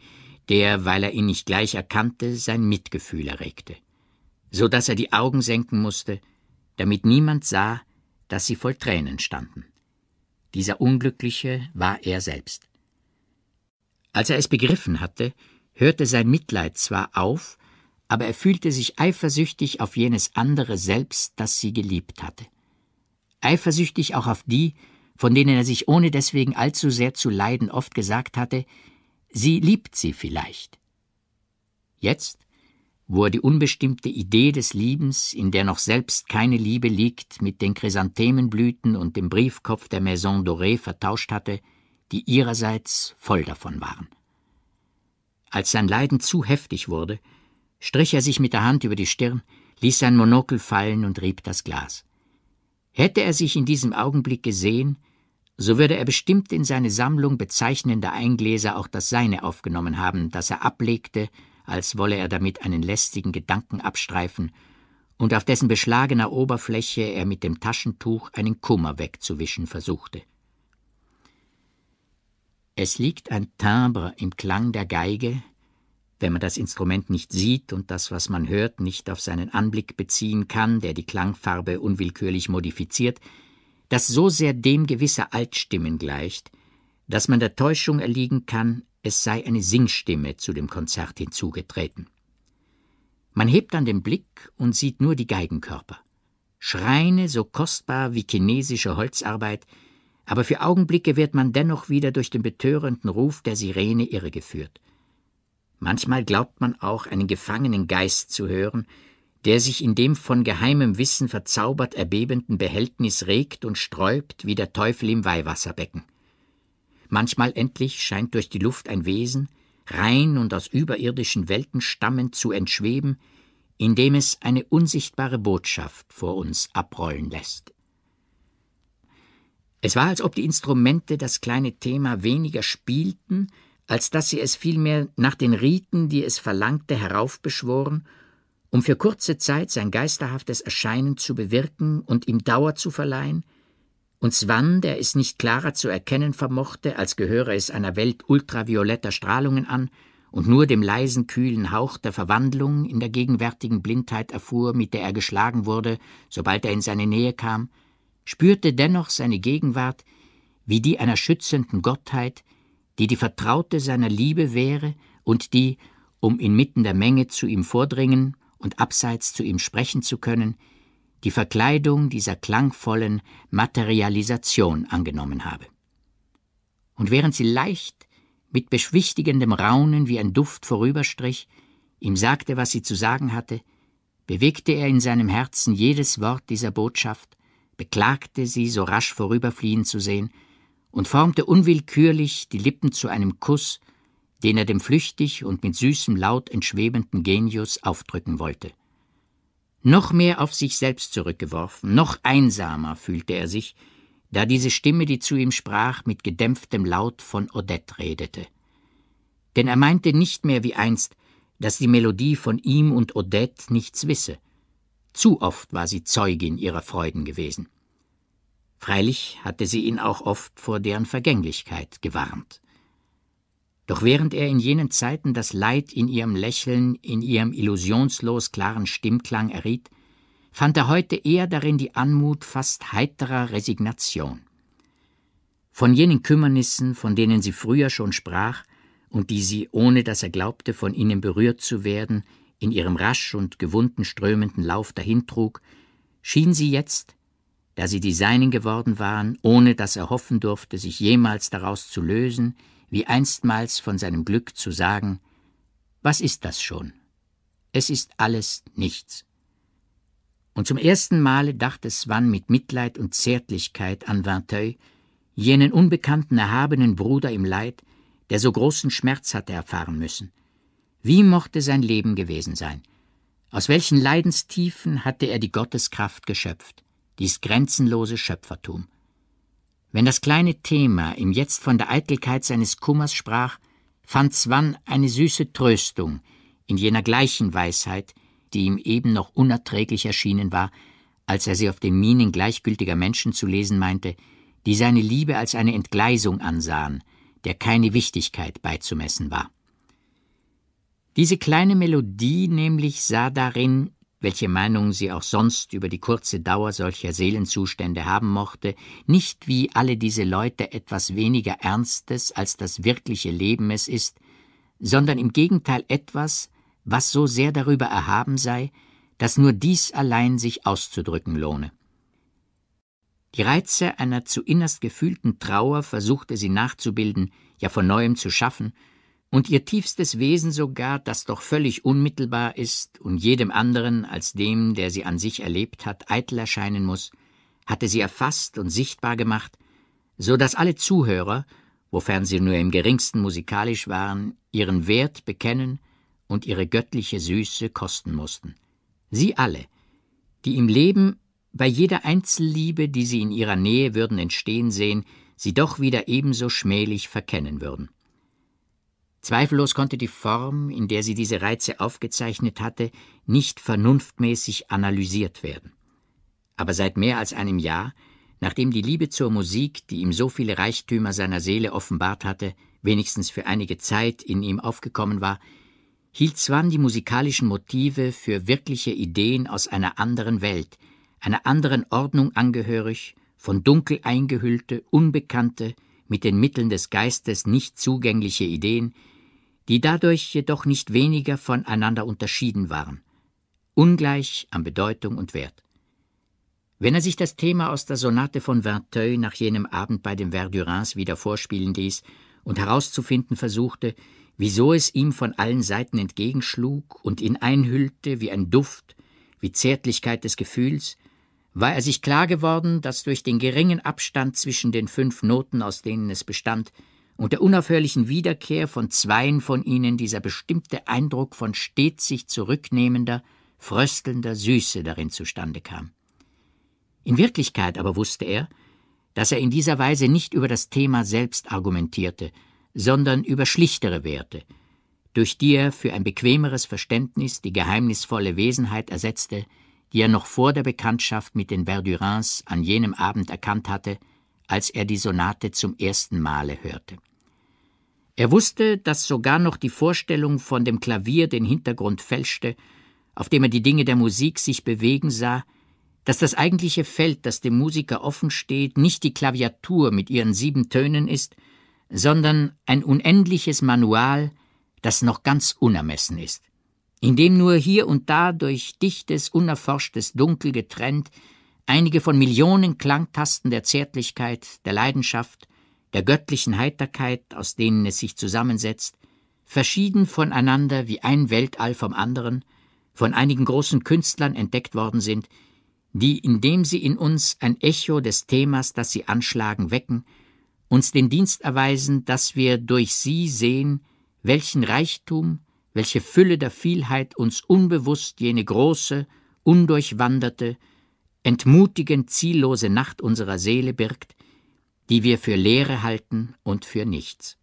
der, weil er ihn nicht gleich erkannte, sein Mitgefühl erregte, so daß er die Augen senken mußte, damit niemand sah, dass sie voll Tränen standen. Dieser Unglückliche war er selbst. Als er es begriffen hatte, hörte sein Mitleid zwar auf, aber er fühlte sich eifersüchtig auf jenes andere selbst, das sie geliebt hatte. Eifersüchtig auch auf die, von denen er sich ohne deswegen allzu sehr zu leiden oft gesagt hatte, Sie liebt sie vielleicht. Jetzt, wo er die unbestimmte Idee des Liebens, in der noch selbst keine Liebe liegt, mit den Chrysanthemenblüten und dem Briefkopf der Maison Dorée vertauscht hatte, die ihrerseits voll davon waren. Als sein Leiden zu heftig wurde, strich er sich mit der Hand über die Stirn, ließ sein Monokel fallen und rieb das Glas. Hätte er sich in diesem Augenblick gesehen, so würde er bestimmt in seine Sammlung bezeichnender Eingläser auch das seine aufgenommen haben, das er ablegte, als wolle er damit einen lästigen Gedanken abstreifen und auf dessen beschlagener Oberfläche er mit dem Taschentuch einen Kummer wegzuwischen versuchte. Es liegt ein Timbre im Klang der Geige, wenn man das Instrument nicht sieht und das, was man hört, nicht auf seinen Anblick beziehen kann, der die Klangfarbe unwillkürlich modifiziert, das so sehr dem gewisser Altstimmen gleicht, dass man der Täuschung erliegen kann, es sei eine Singstimme zu dem Konzert hinzugetreten. Man hebt dann den Blick und sieht nur die Geigenkörper. Schreine so kostbar wie chinesische Holzarbeit, aber für Augenblicke wird man dennoch wieder durch den betörenden Ruf der Sirene irregeführt. Manchmal glaubt man auch, einen gefangenen Geist zu hören, der sich in dem von geheimem Wissen verzaubert erbebenden Behältnis regt und sträubt wie der Teufel im Weihwasserbecken. Manchmal endlich scheint durch die Luft ein Wesen, rein und aus überirdischen Welten stammend, zu entschweben, indem es eine unsichtbare Botschaft vor uns abrollen lässt. Es war, als ob die Instrumente das kleine Thema weniger spielten, als dass sie es vielmehr nach den Riten, die es verlangte, heraufbeschworen um für kurze Zeit sein geisterhaftes Erscheinen zu bewirken und ihm Dauer zu verleihen, und wann, der es nicht klarer zu erkennen vermochte, als gehöre es einer Welt ultravioletter Strahlungen an und nur dem leisen, kühlen Hauch der Verwandlung in der gegenwärtigen Blindheit erfuhr, mit der er geschlagen wurde, sobald er in seine Nähe kam, spürte dennoch seine Gegenwart wie die einer schützenden Gottheit, die die Vertraute seiner Liebe wäre und die, um inmitten der Menge zu ihm vordringen, und abseits zu ihm sprechen zu können, die Verkleidung dieser klangvollen Materialisation angenommen habe. Und während sie leicht, mit beschwichtigendem Raunen wie ein Duft vorüberstrich, ihm sagte, was sie zu sagen hatte, bewegte er in seinem Herzen jedes Wort dieser Botschaft, beklagte sie so rasch vorüberfliehen zu sehen und formte unwillkürlich die Lippen zu einem Kuss den er dem flüchtig und mit süßem Laut entschwebenden Genius aufdrücken wollte. Noch mehr auf sich selbst zurückgeworfen, noch einsamer fühlte er sich, da diese Stimme, die zu ihm sprach, mit gedämpftem Laut von Odette redete. Denn er meinte nicht mehr wie einst, dass die Melodie von ihm und Odette nichts wisse. Zu oft war sie Zeugin ihrer Freuden gewesen. Freilich hatte sie ihn auch oft vor deren Vergänglichkeit gewarnt. Doch während er in jenen Zeiten das Leid in ihrem Lächeln, in ihrem illusionslos klaren Stimmklang erriet, fand er heute eher darin die Anmut fast heiterer Resignation. Von jenen Kümmernissen, von denen sie früher schon sprach und die sie, ohne dass er glaubte, von ihnen berührt zu werden, in ihrem rasch und gewunden strömenden Lauf dahintrug, schien sie jetzt, da sie die Seinen geworden waren, ohne dass er hoffen durfte, sich jemals daraus zu lösen, wie einstmals von seinem Glück zu sagen, was ist das schon? Es ist alles nichts. Und zum ersten Male dachte Swan mit Mitleid und Zärtlichkeit an Vinteuil, jenen unbekannten erhabenen Bruder im Leid, der so großen Schmerz hatte erfahren müssen. Wie mochte sein Leben gewesen sein? Aus welchen Leidenstiefen hatte er die Gotteskraft geschöpft, dies grenzenlose Schöpfertum? Wenn das kleine Thema ihm jetzt von der Eitelkeit seines Kummers sprach, fand Swann eine süße Tröstung in jener gleichen Weisheit, die ihm eben noch unerträglich erschienen war, als er sie auf den Mienen gleichgültiger Menschen zu lesen meinte, die seine Liebe als eine Entgleisung ansahen, der keine Wichtigkeit beizumessen war. Diese kleine Melodie nämlich sah darin welche Meinung sie auch sonst über die kurze Dauer solcher Seelenzustände haben mochte, nicht wie alle diese Leute etwas weniger Ernstes als das wirkliche Leben es ist, sondern im Gegenteil etwas, was so sehr darüber erhaben sei, dass nur dies allein sich auszudrücken lohne. Die Reize einer zu innerst gefühlten Trauer versuchte sie nachzubilden, ja von neuem zu schaffen, und ihr tiefstes Wesen sogar, das doch völlig unmittelbar ist und jedem anderen als dem, der sie an sich erlebt hat, eitel erscheinen muss, hatte sie erfasst und sichtbar gemacht, so dass alle Zuhörer, wofern sie nur im geringsten musikalisch waren, ihren Wert bekennen und ihre göttliche Süße kosten mussten. Sie alle, die im Leben bei jeder Einzelliebe, die sie in ihrer Nähe würden entstehen sehen, sie doch wieder ebenso schmählich verkennen würden. Zweifellos konnte die Form, in der sie diese Reize aufgezeichnet hatte, nicht vernunftmäßig analysiert werden. Aber seit mehr als einem Jahr, nachdem die Liebe zur Musik, die ihm so viele Reichtümer seiner Seele offenbart hatte, wenigstens für einige Zeit in ihm aufgekommen war, hielt Swan die musikalischen Motive für wirkliche Ideen aus einer anderen Welt, einer anderen Ordnung angehörig, von dunkel eingehüllte, unbekannte, mit den Mitteln des Geistes nicht zugängliche Ideen, die dadurch jedoch nicht weniger voneinander unterschieden waren, ungleich an Bedeutung und Wert. Wenn er sich das Thema aus der Sonate von Verteuil nach jenem Abend bei den Verdurins wieder vorspielen ließ und herauszufinden versuchte, wieso es ihm von allen Seiten entgegenschlug und ihn einhüllte wie ein Duft, wie Zärtlichkeit des Gefühls, war er sich klar geworden, dass durch den geringen Abstand zwischen den fünf Noten, aus denen es bestand, und der unaufhörlichen Wiederkehr von zweien von ihnen dieser bestimmte Eindruck von stets sich zurücknehmender, fröstelnder Süße darin zustande kam. In Wirklichkeit aber wusste er, dass er in dieser Weise nicht über das Thema selbst argumentierte, sondern über schlichtere Werte, durch die er für ein bequemeres Verständnis die geheimnisvolle Wesenheit ersetzte, die er noch vor der Bekanntschaft mit den Verdurins an jenem Abend erkannt hatte, als er die Sonate zum ersten Male hörte. Er wusste, dass sogar noch die Vorstellung von dem Klavier den Hintergrund fälschte, auf dem er die Dinge der Musik sich bewegen sah, dass das eigentliche Feld, das dem Musiker offen steht, nicht die Klaviatur mit ihren sieben Tönen ist, sondern ein unendliches Manual, das noch ganz unermessen ist, in dem nur hier und da durch dichtes, unerforschtes Dunkel getrennt einige von Millionen Klangtasten der Zärtlichkeit, der Leidenschaft, der göttlichen Heiterkeit, aus denen es sich zusammensetzt, verschieden voneinander wie ein Weltall vom anderen, von einigen großen Künstlern entdeckt worden sind, die, indem sie in uns ein Echo des Themas, das sie anschlagen, wecken, uns den Dienst erweisen, dass wir durch sie sehen, welchen Reichtum, welche Fülle der Vielheit uns unbewusst jene große, undurchwanderte, entmutigend ziellose Nacht unserer Seele birgt, die wir für Leere halten und für nichts.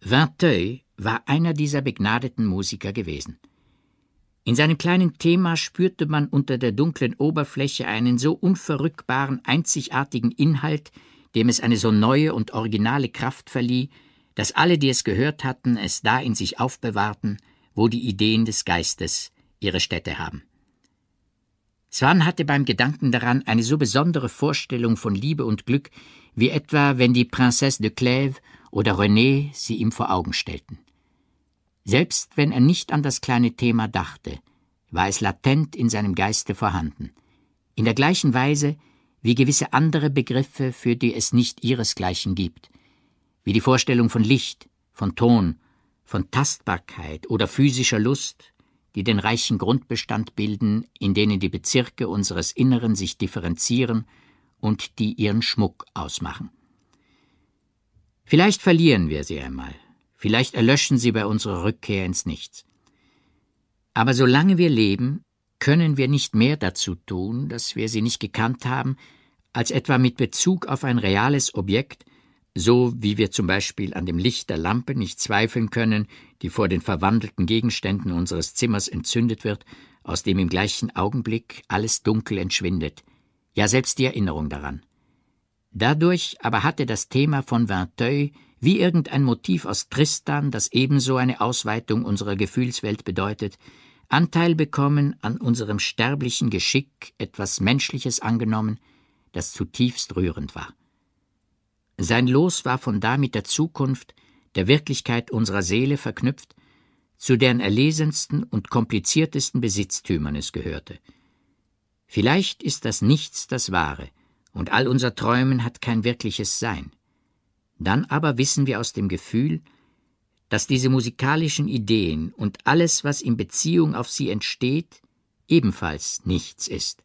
Vinteuil war einer dieser begnadeten Musiker gewesen. In seinem kleinen Thema spürte man unter der dunklen Oberfläche einen so unverrückbaren, einzigartigen Inhalt, dem es eine so neue und originale Kraft verlieh, dass alle, die es gehört hatten, es da in sich aufbewahrten, wo die Ideen des Geistes ihre Stätte haben. Swan hatte beim Gedanken daran eine so besondere Vorstellung von Liebe und Glück, wie etwa, wenn die Princesse de Clèves oder René sie ihm vor Augen stellten. Selbst wenn er nicht an das kleine Thema dachte, war es latent in seinem Geiste vorhanden, in der gleichen Weise, wie gewisse andere Begriffe, für die es nicht ihresgleichen gibt, wie die Vorstellung von Licht, von Ton, von Tastbarkeit oder physischer Lust, die den reichen Grundbestand bilden, in denen die Bezirke unseres Inneren sich differenzieren und die ihren Schmuck ausmachen. Vielleicht verlieren wir sie einmal, vielleicht erlöschen sie bei unserer Rückkehr ins Nichts. Aber solange wir leben, können wir nicht mehr dazu tun, dass wir sie nicht gekannt haben, als etwa mit Bezug auf ein reales Objekt so wie wir zum Beispiel an dem Licht der Lampe nicht zweifeln können, die vor den verwandelten Gegenständen unseres Zimmers entzündet wird, aus dem im gleichen Augenblick alles Dunkel entschwindet, ja selbst die Erinnerung daran. Dadurch aber hatte das Thema von Vinteuil wie irgendein Motiv aus Tristan, das ebenso eine Ausweitung unserer Gefühlswelt bedeutet, Anteil bekommen an unserem sterblichen Geschick, etwas Menschliches angenommen, das zutiefst rührend war. Sein Los war von da mit der Zukunft, der Wirklichkeit unserer Seele verknüpft, zu deren erlesensten und kompliziertesten Besitztümern es gehörte. Vielleicht ist das Nichts das Wahre, und all unser Träumen hat kein wirkliches Sein. Dann aber wissen wir aus dem Gefühl, dass diese musikalischen Ideen und alles, was in Beziehung auf sie entsteht, ebenfalls nichts ist.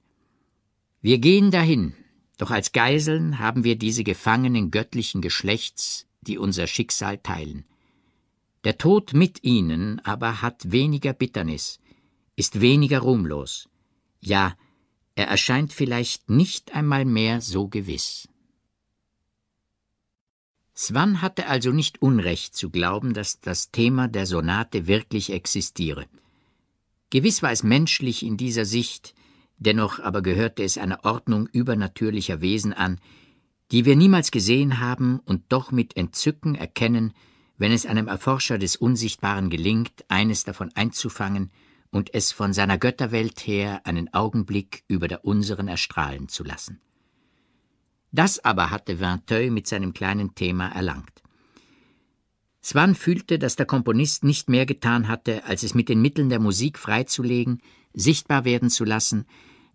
Wir gehen dahin, doch als Geiseln haben wir diese Gefangenen göttlichen Geschlechts, die unser Schicksal teilen. Der Tod mit ihnen aber hat weniger Bitternis, ist weniger ruhmlos. Ja, er erscheint vielleicht nicht einmal mehr so gewiss. Swann hatte also nicht Unrecht zu glauben, dass das Thema der Sonate wirklich existiere. Gewiss war es menschlich in dieser Sicht, Dennoch aber gehörte es einer Ordnung übernatürlicher Wesen an, die wir niemals gesehen haben und doch mit Entzücken erkennen, wenn es einem Erforscher des Unsichtbaren gelingt, eines davon einzufangen und es von seiner Götterwelt her einen Augenblick über der unseren erstrahlen zu lassen. Das aber hatte Vinteuil mit seinem kleinen Thema erlangt. Swann fühlte, dass der Komponist nicht mehr getan hatte, als es mit den Mitteln der Musik freizulegen, sichtbar werden zu lassen,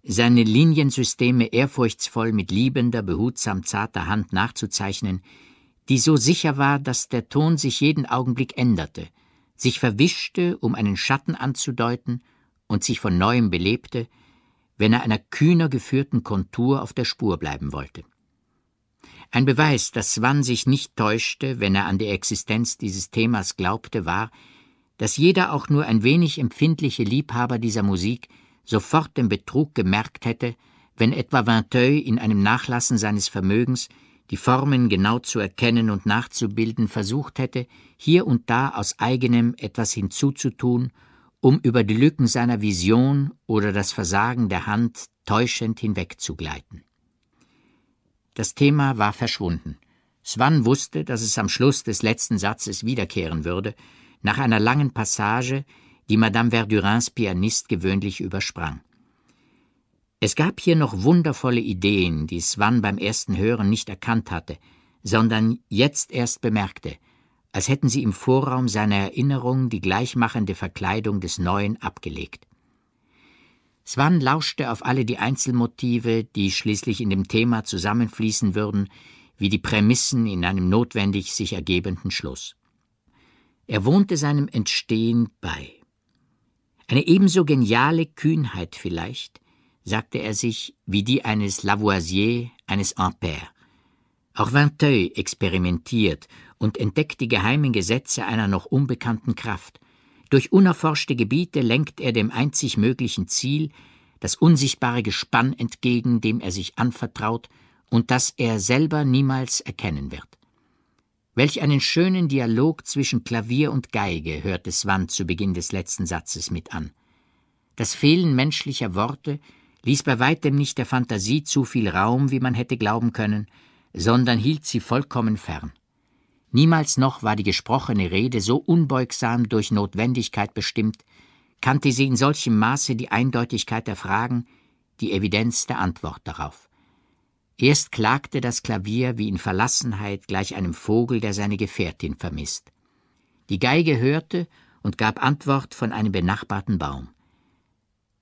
seine Liniensysteme ehrfurchtsvoll mit liebender, behutsam zarter Hand nachzuzeichnen, die so sicher war, dass der Ton sich jeden Augenblick änderte, sich verwischte, um einen Schatten anzudeuten und sich von neuem belebte, wenn er einer kühner geführten Kontur auf der Spur bleiben wollte. Ein Beweis, dass Swann sich nicht täuschte, wenn er an die Existenz dieses Themas glaubte, war, dass jeder auch nur ein wenig empfindliche Liebhaber dieser Musik sofort den Betrug gemerkt hätte, wenn etwa Vinteuil in einem Nachlassen seines Vermögens die Formen genau zu erkennen und nachzubilden versucht hätte, hier und da aus eigenem etwas hinzuzutun, um über die Lücken seiner Vision oder das Versagen der Hand täuschend hinwegzugleiten. Das Thema war verschwunden. Swann wusste, dass es am Schluss des letzten Satzes wiederkehren würde, nach einer langen Passage, die Madame Verdurins Pianist gewöhnlich übersprang. Es gab hier noch wundervolle Ideen, die Swann beim ersten Hören nicht erkannt hatte, sondern jetzt erst bemerkte, als hätten sie im Vorraum seiner Erinnerung die gleichmachende Verkleidung des Neuen abgelegt. Swann lauschte auf alle die Einzelmotive, die schließlich in dem Thema zusammenfließen würden, wie die Prämissen in einem notwendig sich ergebenden Schluss. Er wohnte seinem Entstehen bei. Eine ebenso geniale Kühnheit vielleicht, sagte er sich, wie die eines Lavoisier, eines Ampère. Auch Vinteuil experimentiert und entdeckt die geheimen Gesetze einer noch unbekannten Kraft. Durch unerforschte Gebiete lenkt er dem einzig möglichen Ziel, das unsichtbare Gespann entgegen, dem er sich anvertraut und das er selber niemals erkennen wird. Welch einen schönen Dialog zwischen Klavier und Geige hörte Swann zu Beginn des letzten Satzes mit an. Das Fehlen menschlicher Worte ließ bei weitem nicht der Fantasie zu viel Raum, wie man hätte glauben können, sondern hielt sie vollkommen fern. Niemals noch war die gesprochene Rede so unbeugsam durch Notwendigkeit bestimmt, kannte sie in solchem Maße die Eindeutigkeit der Fragen, die Evidenz der Antwort darauf. Erst klagte das Klavier wie in Verlassenheit gleich einem Vogel, der seine Gefährtin vermisst. Die Geige hörte und gab Antwort von einem benachbarten Baum.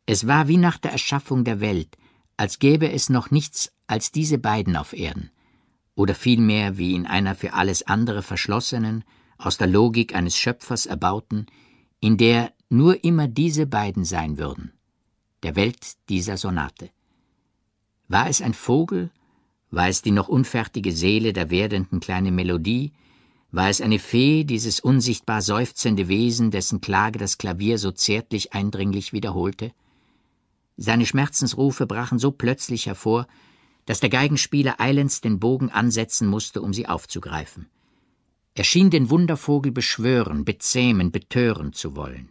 Es war wie nach der Erschaffung der Welt, als gäbe es noch nichts als diese beiden auf Erden, oder vielmehr wie in einer für alles andere verschlossenen, aus der Logik eines Schöpfers erbauten, in der nur immer diese beiden sein würden, der Welt dieser Sonate. War es ein Vogel war es die noch unfertige Seele der werdenden kleine Melodie? War es eine Fee, dieses unsichtbar seufzende Wesen, dessen Klage das Klavier so zärtlich eindringlich wiederholte? Seine Schmerzensrufe brachen so plötzlich hervor, dass der Geigenspieler eilends den Bogen ansetzen musste, um sie aufzugreifen. Er schien den Wundervogel beschwören, bezähmen, betören zu wollen.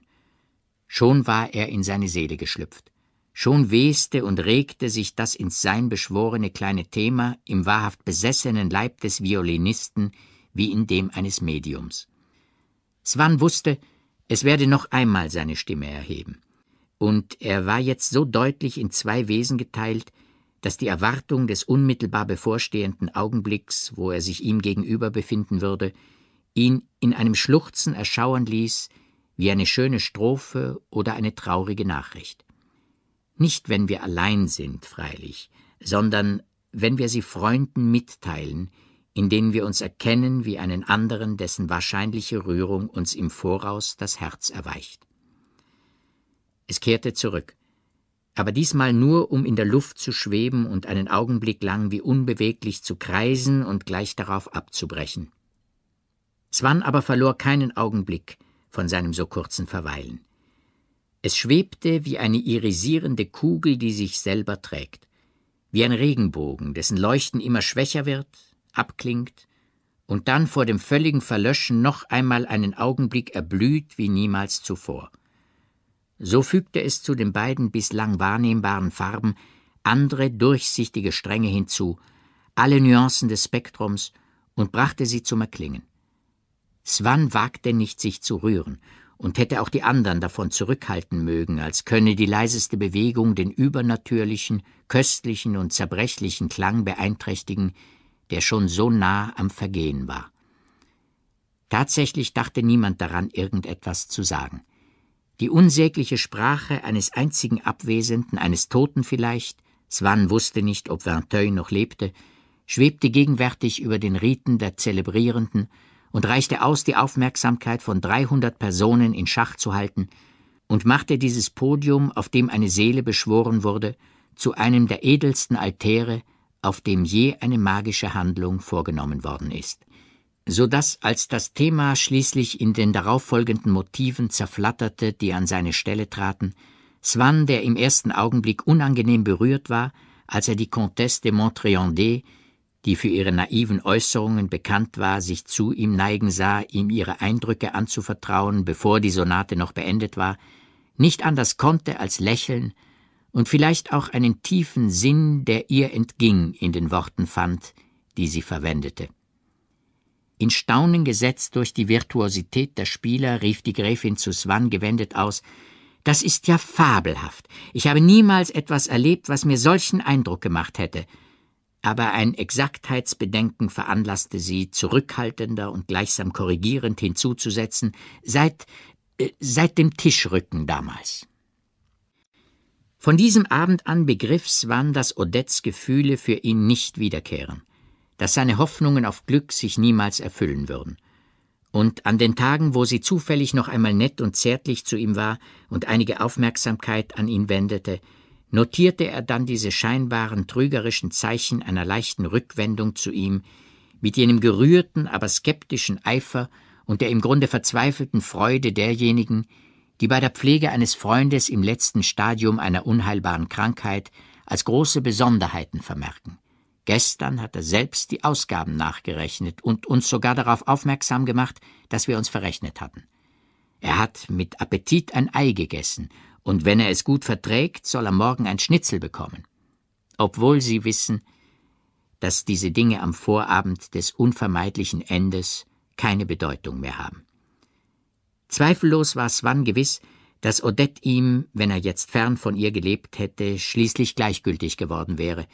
Schon war er in seine Seele geschlüpft. Schon weste und regte sich das ins Sein beschworene kleine Thema im wahrhaft besessenen Leib des Violinisten wie in dem eines Mediums. Swan wusste, es werde noch einmal seine Stimme erheben. Und er war jetzt so deutlich in zwei Wesen geteilt, dass die Erwartung des unmittelbar bevorstehenden Augenblicks, wo er sich ihm gegenüber befinden würde, ihn in einem Schluchzen erschauern ließ, wie eine schöne Strophe oder eine traurige Nachricht. Nicht, wenn wir allein sind, freilich, sondern wenn wir sie Freunden mitteilen, in denen wir uns erkennen wie einen anderen, dessen wahrscheinliche Rührung uns im Voraus das Herz erweicht. Es kehrte zurück, aber diesmal nur, um in der Luft zu schweben und einen Augenblick lang wie unbeweglich zu kreisen und gleich darauf abzubrechen. Swan aber verlor keinen Augenblick von seinem so kurzen Verweilen. Es schwebte wie eine irisierende Kugel, die sich selber trägt, wie ein Regenbogen, dessen Leuchten immer schwächer wird, abklingt und dann vor dem völligen Verlöschen noch einmal einen Augenblick erblüht wie niemals zuvor. So fügte es zu den beiden bislang wahrnehmbaren Farben andere durchsichtige Stränge hinzu, alle Nuancen des Spektrums und brachte sie zum Erklingen. Svan wagte nicht, sich zu rühren, und hätte auch die anderen davon zurückhalten mögen, als könne die leiseste Bewegung den übernatürlichen, köstlichen und zerbrechlichen Klang beeinträchtigen, der schon so nah am Vergehen war. Tatsächlich dachte niemand daran, irgendetwas zu sagen. Die unsägliche Sprache eines einzigen Abwesenden, eines Toten vielleicht, Swann wusste nicht, ob Vinteuil noch lebte, schwebte gegenwärtig über den Riten der Zelebrierenden und reichte aus, die Aufmerksamkeit von 300 Personen in Schach zu halten, und machte dieses Podium, auf dem eine Seele beschworen wurde, zu einem der edelsten Altäre, auf dem je eine magische Handlung vorgenommen worden ist, so dass, als das Thema schließlich in den darauffolgenden Motiven zerflatterte, die an seine Stelle traten, Swann, der im ersten Augenblick unangenehm berührt war, als er die Comtesse de Montriandet die für ihre naiven Äußerungen bekannt war, sich zu ihm neigen sah, ihm ihre Eindrücke anzuvertrauen, bevor die Sonate noch beendet war, nicht anders konnte als lächeln und vielleicht auch einen tiefen Sinn, der ihr entging, in den Worten fand, die sie verwendete. In Staunen gesetzt durch die Virtuosität der Spieler, rief die Gräfin zu Swann gewendet aus Das ist ja fabelhaft. Ich habe niemals etwas erlebt, was mir solchen Eindruck gemacht hätte aber ein Exaktheitsbedenken veranlasste sie, zurückhaltender und gleichsam korrigierend hinzuzusetzen, seit, äh, seit dem Tischrücken damals. Von diesem Abend an begriff Swan, dass Odettes Gefühle für ihn nicht wiederkehren, dass seine Hoffnungen auf Glück sich niemals erfüllen würden. Und an den Tagen, wo sie zufällig noch einmal nett und zärtlich zu ihm war und einige Aufmerksamkeit an ihn wendete, notierte er dann diese scheinbaren trügerischen Zeichen einer leichten Rückwendung zu ihm, mit jenem gerührten, aber skeptischen Eifer und der im Grunde verzweifelten Freude derjenigen, die bei der Pflege eines Freundes im letzten Stadium einer unheilbaren Krankheit als große Besonderheiten vermerken. Gestern hat er selbst die Ausgaben nachgerechnet und uns sogar darauf aufmerksam gemacht, dass wir uns verrechnet hatten. Er hat mit Appetit ein Ei gegessen und wenn er es gut verträgt, soll er morgen ein Schnitzel bekommen. Obwohl sie wissen, dass diese Dinge am Vorabend des unvermeidlichen Endes keine Bedeutung mehr haben. Zweifellos war Swan gewiss, dass Odette ihm, wenn er jetzt fern von ihr gelebt hätte, schließlich gleichgültig geworden wäre,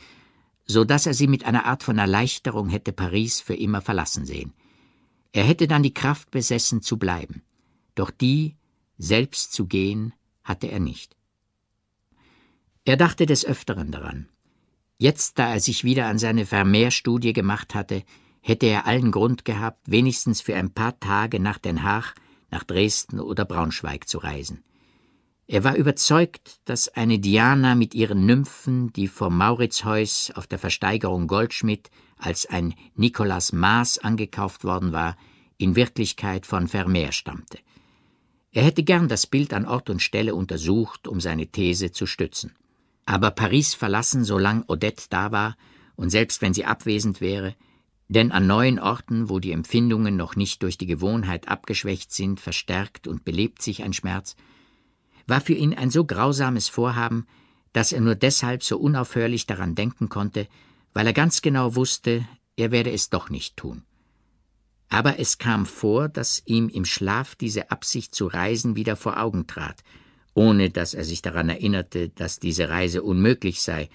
so dass er sie mit einer Art von Erleichterung hätte Paris für immer verlassen sehen. Er hätte dann die Kraft besessen zu bleiben, doch die, selbst zu gehen, hatte er nicht. Er dachte des Öfteren daran. Jetzt, da er sich wieder an seine Vermehrstudie gemacht hatte, hätte er allen Grund gehabt, wenigstens für ein paar Tage nach Den Haag, nach Dresden oder Braunschweig zu reisen. Er war überzeugt, dass eine Diana mit ihren Nymphen, die vom Mauritshäus auf der Versteigerung Goldschmidt als ein Nikolaus Maas angekauft worden war, in Wirklichkeit von Vermeer stammte. Er hätte gern das Bild an Ort und Stelle untersucht, um seine These zu stützen. Aber Paris verlassen, solange Odette da war und selbst wenn sie abwesend wäre, denn an neuen Orten, wo die Empfindungen noch nicht durch die Gewohnheit abgeschwächt sind, verstärkt und belebt sich ein Schmerz, war für ihn ein so grausames Vorhaben, dass er nur deshalb so unaufhörlich daran denken konnte, weil er ganz genau wusste, er werde es doch nicht tun aber es kam vor, dass ihm im Schlaf diese Absicht zu reisen wieder vor Augen trat, ohne dass er sich daran erinnerte, dass diese Reise unmöglich sei,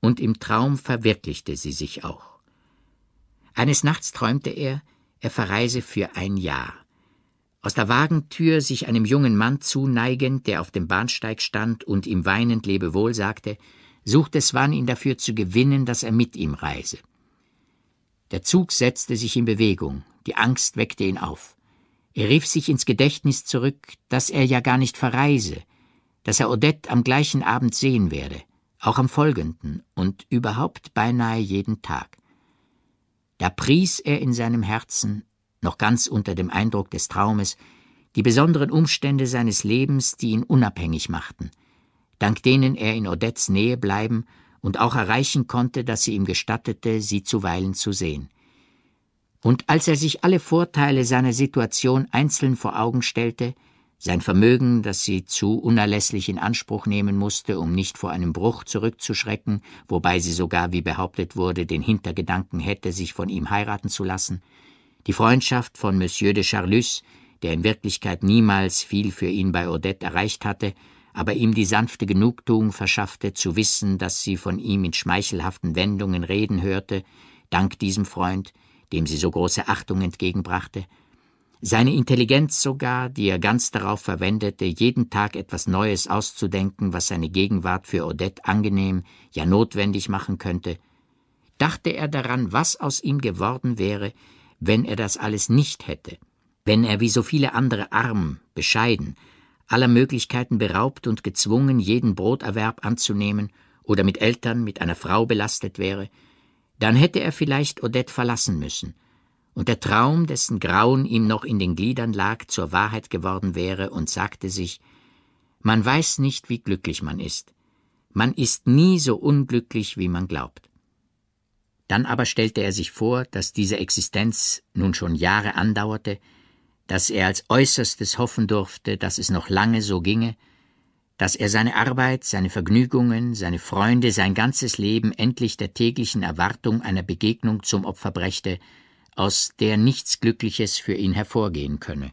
und im Traum verwirklichte sie sich auch. Eines Nachts träumte er, er verreise für ein Jahr. Aus der Wagentür sich einem jungen Mann zuneigend, der auf dem Bahnsteig stand und ihm weinend Lebewohl sagte, suchte Swan ihn dafür zu gewinnen, dass er mit ihm reise. Der Zug setzte sich in Bewegung, die Angst weckte ihn auf. Er rief sich ins Gedächtnis zurück, dass er ja gar nicht verreise, dass er Odette am gleichen Abend sehen werde, auch am folgenden und überhaupt beinahe jeden Tag. Da pries er in seinem Herzen, noch ganz unter dem Eindruck des Traumes, die besonderen Umstände seines Lebens, die ihn unabhängig machten, dank denen er in Odettes Nähe bleiben und auch erreichen konnte, dass sie ihm gestattete, sie zuweilen zu sehen. Und als er sich alle Vorteile seiner Situation einzeln vor Augen stellte, sein Vermögen, das sie zu unerlässlich in Anspruch nehmen musste, um nicht vor einem Bruch zurückzuschrecken, wobei sie sogar, wie behauptet wurde, den Hintergedanken hätte, sich von ihm heiraten zu lassen, die Freundschaft von Monsieur de Charlus, der in Wirklichkeit niemals viel für ihn bei Odette erreicht hatte, aber ihm die sanfte Genugtuung verschaffte, zu wissen, dass sie von ihm in schmeichelhaften Wendungen reden hörte, dank diesem Freund, dem sie so große Achtung entgegenbrachte, seine Intelligenz sogar, die er ganz darauf verwendete, jeden Tag etwas Neues auszudenken, was seine Gegenwart für Odette angenehm, ja notwendig machen könnte, dachte er daran, was aus ihm geworden wäre, wenn er das alles nicht hätte, wenn er wie so viele andere arm, bescheiden, aller Möglichkeiten beraubt und gezwungen, jeden Broterwerb anzunehmen oder mit Eltern, mit einer Frau belastet wäre, dann hätte er vielleicht Odette verlassen müssen, und der Traum, dessen Grauen ihm noch in den Gliedern lag, zur Wahrheit geworden wäre und sagte sich, man weiß nicht, wie glücklich man ist. Man ist nie so unglücklich, wie man glaubt. Dann aber stellte er sich vor, dass diese Existenz nun schon Jahre andauerte, dass er als äußerstes hoffen durfte, dass es noch lange so ginge, dass er seine Arbeit, seine Vergnügungen, seine Freunde, sein ganzes Leben endlich der täglichen Erwartung einer Begegnung zum Opfer brächte, aus der nichts Glückliches für ihn hervorgehen könne.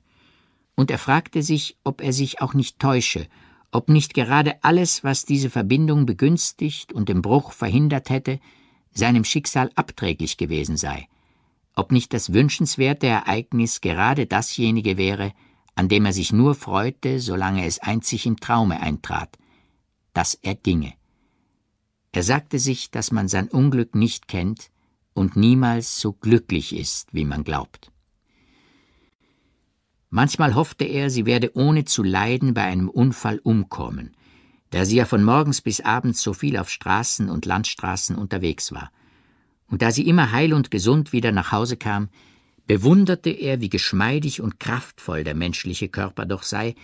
Und er fragte sich, ob er sich auch nicht täusche, ob nicht gerade alles, was diese Verbindung begünstigt und den Bruch verhindert hätte, seinem Schicksal abträglich gewesen sei, ob nicht das wünschenswerte Ereignis gerade dasjenige wäre, an dem er sich nur freute, solange es einzig im Traume eintrat, dass er ginge. Er sagte sich, dass man sein Unglück nicht kennt und niemals so glücklich ist, wie man glaubt. Manchmal hoffte er, sie werde ohne zu leiden bei einem Unfall umkommen, da sie ja von morgens bis abends so viel auf Straßen und Landstraßen unterwegs war. Und da sie immer heil und gesund wieder nach Hause kam, bewunderte er, wie geschmeidig und kraftvoll der menschliche Körper doch sei,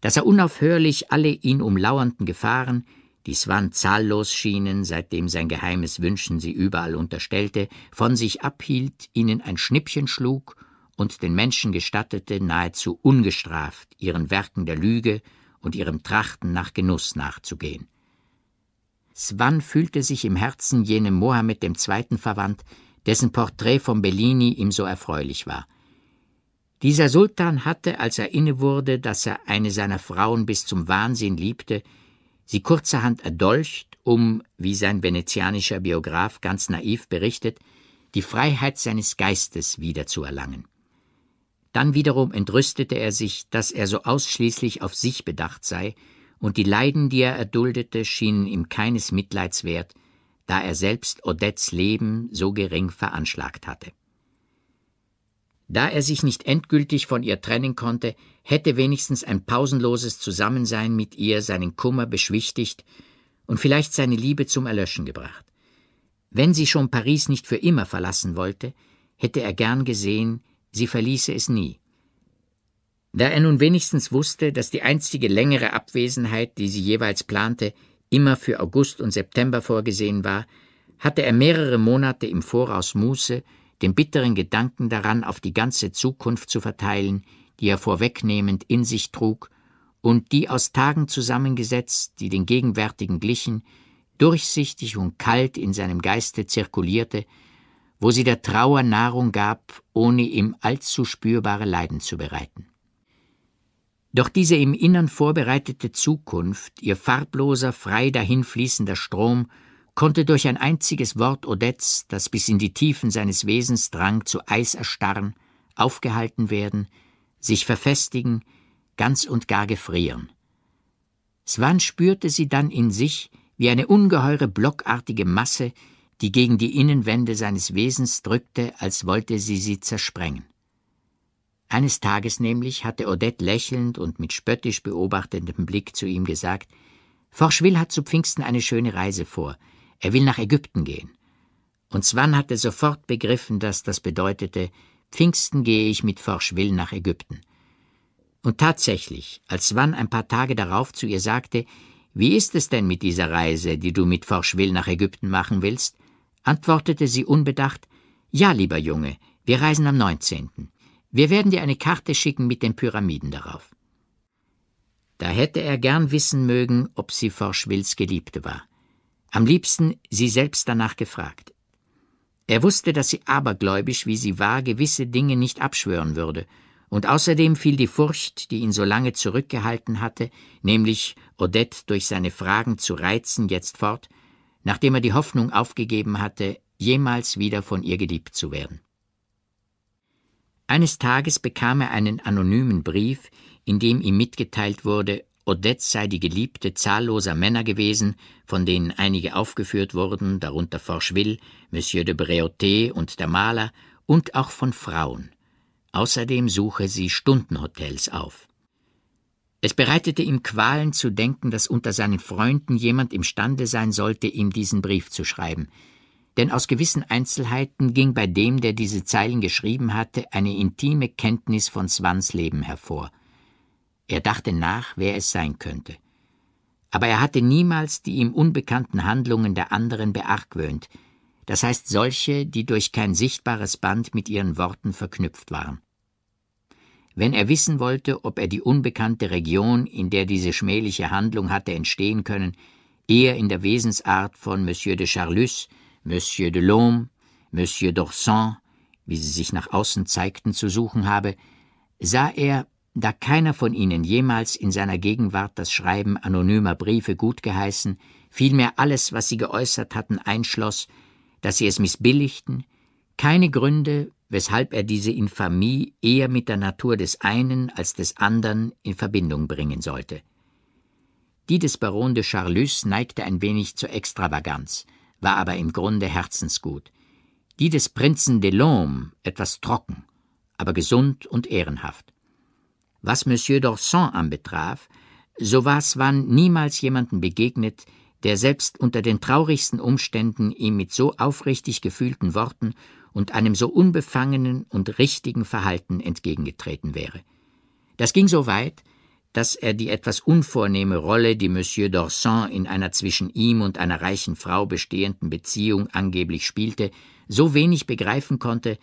dass er unaufhörlich alle ihn umlauernden Gefahren, die Swan zahllos schienen, seitdem sein geheimes Wünschen sie überall unterstellte, von sich abhielt, ihnen ein Schnippchen schlug und den Menschen gestattete, nahezu ungestraft ihren Werken der Lüge und ihrem Trachten nach Genuss nachzugehen. Swan fühlte sich im Herzen jenem Mohammed II. verwandt, dessen Porträt von Bellini ihm so erfreulich war. Dieser Sultan hatte, als er inne wurde, dass er eine seiner Frauen bis zum Wahnsinn liebte, sie kurzerhand erdolcht, um, wie sein venezianischer Biograf ganz naiv berichtet, die Freiheit seines Geistes wiederzuerlangen. Dann wiederum entrüstete er sich, dass er so ausschließlich auf sich bedacht sei, und die Leiden, die er erduldete, schienen ihm keines Mitleids wert, da er selbst Odettes Leben so gering veranschlagt hatte. Da er sich nicht endgültig von ihr trennen konnte, hätte wenigstens ein pausenloses Zusammensein mit ihr seinen Kummer beschwichtigt und vielleicht seine Liebe zum Erlöschen gebracht. Wenn sie schon Paris nicht für immer verlassen wollte, hätte er gern gesehen, sie verließe es nie. Da er nun wenigstens wusste, dass die einzige längere Abwesenheit, die sie jeweils plante, immer für August und September vorgesehen war, hatte er mehrere Monate im Voraus Muße, den bitteren Gedanken daran auf die ganze Zukunft zu verteilen, die er vorwegnehmend in sich trug und die aus Tagen zusammengesetzt, die den gegenwärtigen glichen, durchsichtig und kalt in seinem Geiste zirkulierte, wo sie der Trauer Nahrung gab, ohne ihm allzu spürbare Leiden zu bereiten. Doch diese im Innern vorbereitete Zukunft, ihr farbloser, frei dahinfließender Strom, konnte durch ein einziges Wort Odets, das bis in die Tiefen seines Wesens drang, zu Eis erstarren, aufgehalten werden, sich verfestigen, ganz und gar gefrieren. Swan spürte sie dann in sich wie eine ungeheure blockartige Masse, die gegen die Innenwände seines Wesens drückte, als wollte sie sie zersprengen. Eines Tages nämlich hatte Odette lächelnd und mit spöttisch beobachtendem Blick zu ihm gesagt, Forschwill hat zu Pfingsten eine schöne Reise vor. Er will nach Ägypten gehen. Und Swan hatte sofort begriffen, dass das bedeutete, Pfingsten gehe ich mit Forschwill nach Ägypten. Und tatsächlich, als Swan ein paar Tage darauf zu ihr sagte, wie ist es denn mit dieser Reise, die du mit Forschwill nach Ägypten machen willst, antwortete sie unbedacht, ja, lieber Junge, wir reisen am 19. Wir werden dir eine Karte schicken mit den Pyramiden darauf. Da hätte er gern wissen mögen, ob sie Forschwills Geliebte war. Am liebsten sie selbst danach gefragt. Er wusste, dass sie abergläubisch, wie sie war, gewisse Dinge nicht abschwören würde, und außerdem fiel die Furcht, die ihn so lange zurückgehalten hatte, nämlich Odette durch seine Fragen zu reizen, jetzt fort, nachdem er die Hoffnung aufgegeben hatte, jemals wieder von ihr geliebt zu werden. Eines Tages bekam er einen anonymen Brief, in dem ihm mitgeteilt wurde, Odette sei die Geliebte zahlloser Männer gewesen, von denen einige aufgeführt wurden, darunter Forcheville, Monsieur de Bréauté und der Maler, und auch von Frauen. Außerdem suche sie Stundenhotels auf. Es bereitete ihm Qualen zu denken, dass unter seinen Freunden jemand imstande sein sollte, ihm diesen Brief zu schreiben – denn aus gewissen Einzelheiten ging bei dem, der diese Zeilen geschrieben hatte, eine intime Kenntnis von Swans Leben hervor. Er dachte nach, wer es sein könnte. Aber er hatte niemals die ihm unbekannten Handlungen der anderen beargwöhnt, das heißt solche, die durch kein sichtbares Band mit ihren Worten verknüpft waren. Wenn er wissen wollte, ob er die unbekannte Region, in der diese schmähliche Handlung hatte entstehen können, eher in der Wesensart von Monsieur de Charlus Monsieur de Delhomme, Monsieur d'Orsan, wie sie sich nach außen zeigten, zu suchen habe, sah er, da keiner von ihnen jemals in seiner Gegenwart das Schreiben anonymer Briefe gutgeheißen, vielmehr alles, was sie geäußert hatten, einschloss, dass sie es missbilligten, keine Gründe, weshalb er diese Infamie eher mit der Natur des einen als des anderen in Verbindung bringen sollte. Die des Baron de Charlus neigte ein wenig zur Extravaganz, war aber im Grunde herzensgut. Die des Prinzen de Delhomme etwas trocken, aber gesund und ehrenhaft. Was Monsieur d'Orson anbetraf, so war Swann niemals jemanden begegnet, der selbst unter den traurigsten Umständen ihm mit so aufrichtig gefühlten Worten und einem so unbefangenen und richtigen Verhalten entgegengetreten wäre. Das ging so weit, dass er die etwas unvornehme Rolle, die Monsieur d'Orsan in einer zwischen ihm und einer reichen Frau bestehenden Beziehung angeblich spielte, so wenig begreifen konnte,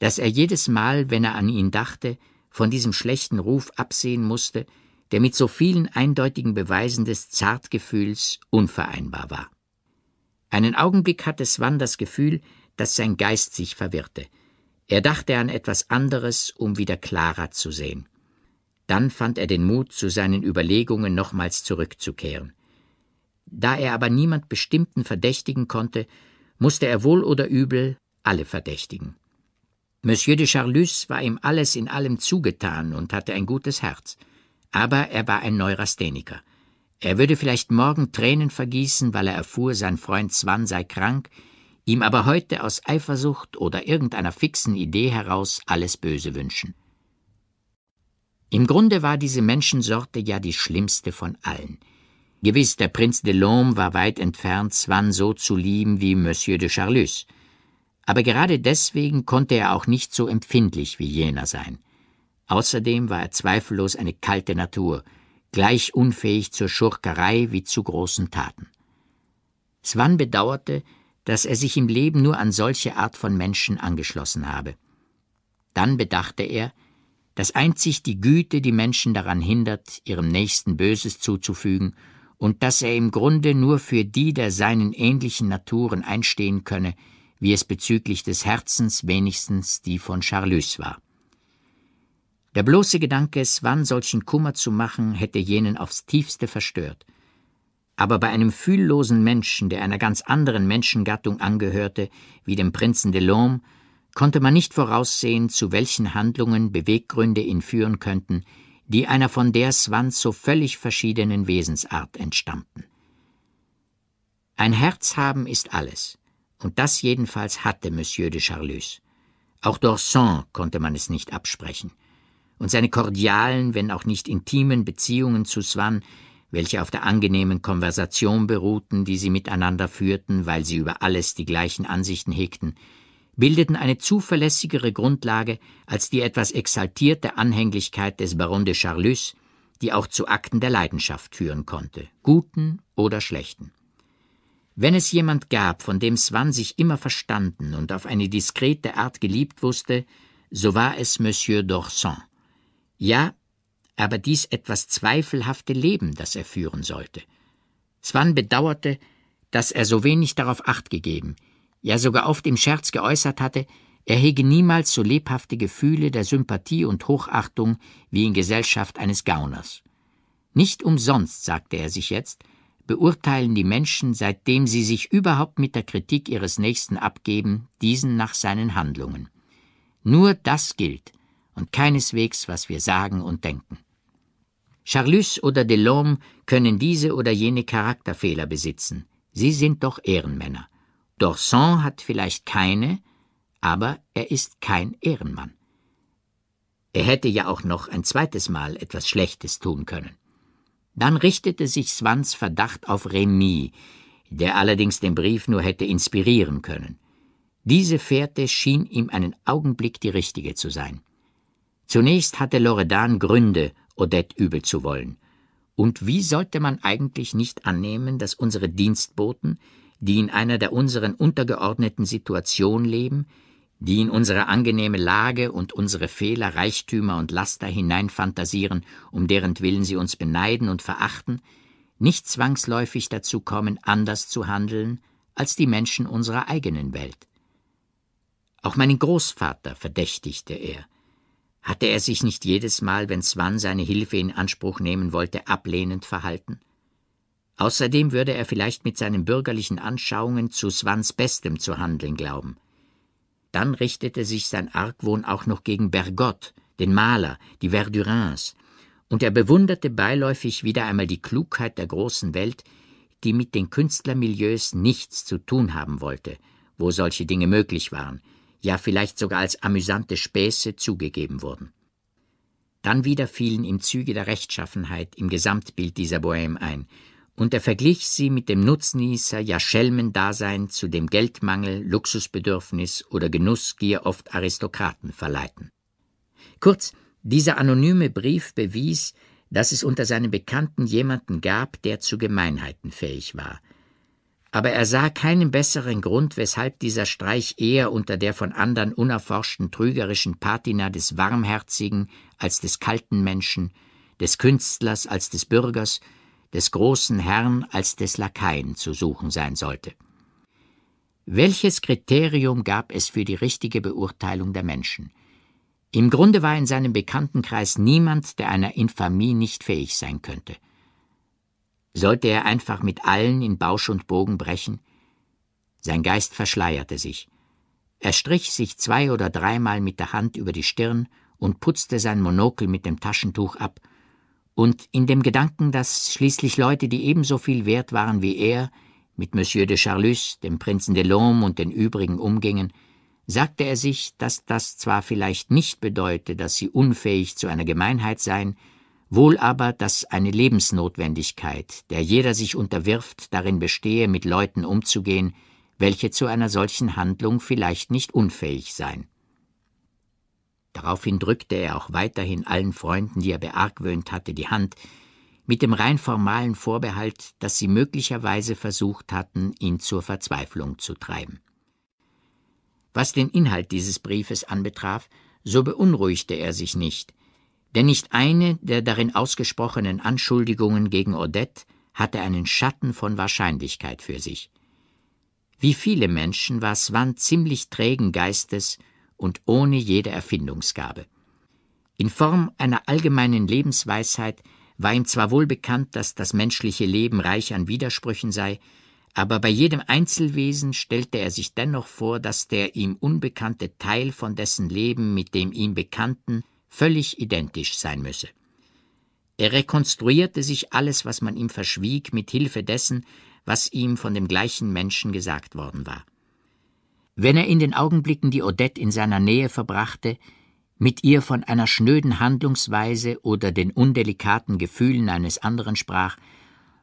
dass er jedes Mal, wenn er an ihn dachte, von diesem schlechten Ruf absehen musste, der mit so vielen eindeutigen Beweisen des Zartgefühls unvereinbar war. Einen Augenblick hatte Swann das Gefühl, dass sein Geist sich verwirrte. Er dachte an etwas anderes, um wieder klarer zu sehen. Dann fand er den Mut, zu seinen Überlegungen nochmals zurückzukehren. Da er aber niemand bestimmten verdächtigen konnte, musste er wohl oder übel alle verdächtigen. Monsieur de Charlus war ihm alles in allem zugetan und hatte ein gutes Herz. Aber er war ein Neurastheniker. Er würde vielleicht morgen Tränen vergießen, weil er erfuhr, sein Freund Swan sei krank, ihm aber heute aus Eifersucht oder irgendeiner fixen Idee heraus alles Böse wünschen. Im Grunde war diese Menschensorte ja die schlimmste von allen. Gewiss, der Prinz de Lom war weit entfernt, Swann so zu lieben wie Monsieur de Charlus. Aber gerade deswegen konnte er auch nicht so empfindlich wie jener sein. Außerdem war er zweifellos eine kalte Natur, gleich unfähig zur Schurkerei wie zu großen Taten. Swann bedauerte, dass er sich im Leben nur an solche Art von Menschen angeschlossen habe. Dann bedachte er, dass einzig die Güte die Menschen daran hindert, ihrem Nächsten Böses zuzufügen, und dass er im Grunde nur für die der seinen ähnlichen Naturen einstehen könne, wie es bezüglich des Herzens wenigstens die von Charlus war. Der bloße Gedanke, es wann solchen Kummer zu machen, hätte jenen aufs tiefste verstört. Aber bei einem fühllosen Menschen, der einer ganz anderen Menschengattung angehörte, wie dem Prinzen de Lhomme, konnte man nicht voraussehen, zu welchen Handlungen Beweggründe ihn führen könnten, die einer von der Swans so völlig verschiedenen Wesensart entstammten. Ein Herz haben ist alles, und das jedenfalls hatte Monsieur de Charlus. Auch Dorsan konnte man es nicht absprechen, und seine kordialen, wenn auch nicht intimen Beziehungen zu Swann, welche auf der angenehmen Konversation beruhten, die sie miteinander führten, weil sie über alles die gleichen Ansichten hegten, bildeten eine zuverlässigere Grundlage als die etwas exaltierte Anhänglichkeit des Baron de Charlus, die auch zu Akten der Leidenschaft führen konnte, guten oder schlechten. Wenn es jemand gab, von dem Swann sich immer verstanden und auf eine diskrete Art geliebt wusste, so war es Monsieur d'Orsan. Ja, aber dies etwas zweifelhafte Leben, das er führen sollte. Swann bedauerte, dass er so wenig darauf acht gegeben, ja sogar oft im Scherz geäußert hatte, er hege niemals so lebhafte Gefühle der Sympathie und Hochachtung wie in Gesellschaft eines Gauners. Nicht umsonst, sagte er sich jetzt, beurteilen die Menschen, seitdem sie sich überhaupt mit der Kritik ihres Nächsten abgeben, diesen nach seinen Handlungen. Nur das gilt und keineswegs, was wir sagen und denken. Charlus oder Delorme können diese oder jene Charakterfehler besitzen. Sie sind doch Ehrenmänner. Dorsan hat vielleicht keine, aber er ist kein Ehrenmann. Er hätte ja auch noch ein zweites Mal etwas Schlechtes tun können. Dann richtete sich Swans Verdacht auf Remy, der allerdings den Brief nur hätte inspirieren können. Diese Fährte schien ihm einen Augenblick die richtige zu sein. Zunächst hatte Loredan Gründe, Odette übel zu wollen. Und wie sollte man eigentlich nicht annehmen, dass unsere Dienstboten die in einer der unseren untergeordneten Situation leben, die in unsere angenehme Lage und unsere Fehler, Reichtümer und Laster hineinfantasieren, um deren Willen sie uns beneiden und verachten, nicht zwangsläufig dazu kommen, anders zu handeln als die Menschen unserer eigenen Welt. Auch meinen Großvater verdächtigte er. Hatte er sich nicht jedes Mal, wenn Swan seine Hilfe in Anspruch nehmen wollte, ablehnend verhalten? Außerdem würde er vielleicht mit seinen bürgerlichen Anschauungen zu Swans Bestem zu handeln glauben. Dann richtete sich sein Argwohn auch noch gegen Bergotte, den Maler, die Verdurins, und er bewunderte beiläufig wieder einmal die Klugheit der großen Welt, die mit den Künstlermilieus nichts zu tun haben wollte, wo solche Dinge möglich waren, ja vielleicht sogar als amüsante Späße zugegeben wurden. Dann wieder fielen ihm Züge der Rechtschaffenheit im Gesamtbild dieser Bohème ein, und er verglich sie mit dem Nutznießer, ja Schelmendasein zu dem Geldmangel, Luxusbedürfnis oder Genussgier oft Aristokraten verleiten. Kurz, dieser anonyme Brief bewies, dass es unter seinen Bekannten jemanden gab, der zu Gemeinheiten fähig war. Aber er sah keinen besseren Grund, weshalb dieser Streich eher unter der von anderen unerforschten trügerischen Patina des Warmherzigen als des kalten Menschen, des Künstlers als des Bürgers des großen Herrn als des Lakaien zu suchen sein sollte. Welches Kriterium gab es für die richtige Beurteilung der Menschen? Im Grunde war in seinem Bekanntenkreis niemand, der einer Infamie nicht fähig sein könnte. Sollte er einfach mit allen in Bausch und Bogen brechen? Sein Geist verschleierte sich. Er strich sich zwei oder dreimal mit der Hand über die Stirn und putzte sein Monokel mit dem Taschentuch ab und in dem Gedanken, dass schließlich Leute, die ebenso viel wert waren wie er, mit Monsieur de Charlus, dem Prinzen de Lhomme und den übrigen umgingen, sagte er sich, dass das zwar vielleicht nicht bedeute, dass sie unfähig zu einer Gemeinheit seien, wohl aber, dass eine Lebensnotwendigkeit, der jeder sich unterwirft, darin bestehe, mit Leuten umzugehen, welche zu einer solchen Handlung vielleicht nicht unfähig seien. Daraufhin drückte er auch weiterhin allen Freunden, die er beargwöhnt hatte, die Hand, mit dem rein formalen Vorbehalt, dass sie möglicherweise versucht hatten, ihn zur Verzweiflung zu treiben. Was den Inhalt dieses Briefes anbetraf, so beunruhigte er sich nicht, denn nicht eine der darin ausgesprochenen Anschuldigungen gegen Odette hatte einen Schatten von Wahrscheinlichkeit für sich. Wie viele Menschen war Swann ziemlich trägen Geistes und ohne jede Erfindungsgabe. In Form einer allgemeinen Lebensweisheit war ihm zwar wohl bekannt, dass das menschliche Leben reich an Widersprüchen sei, aber bei jedem Einzelwesen stellte er sich dennoch vor, dass der ihm unbekannte Teil von dessen Leben mit dem ihm bekannten völlig identisch sein müsse. Er rekonstruierte sich alles, was man ihm verschwieg, mit Hilfe dessen, was ihm von dem gleichen Menschen gesagt worden war wenn er in den Augenblicken, die Odette in seiner Nähe verbrachte, mit ihr von einer schnöden Handlungsweise oder den undelikaten Gefühlen eines anderen sprach,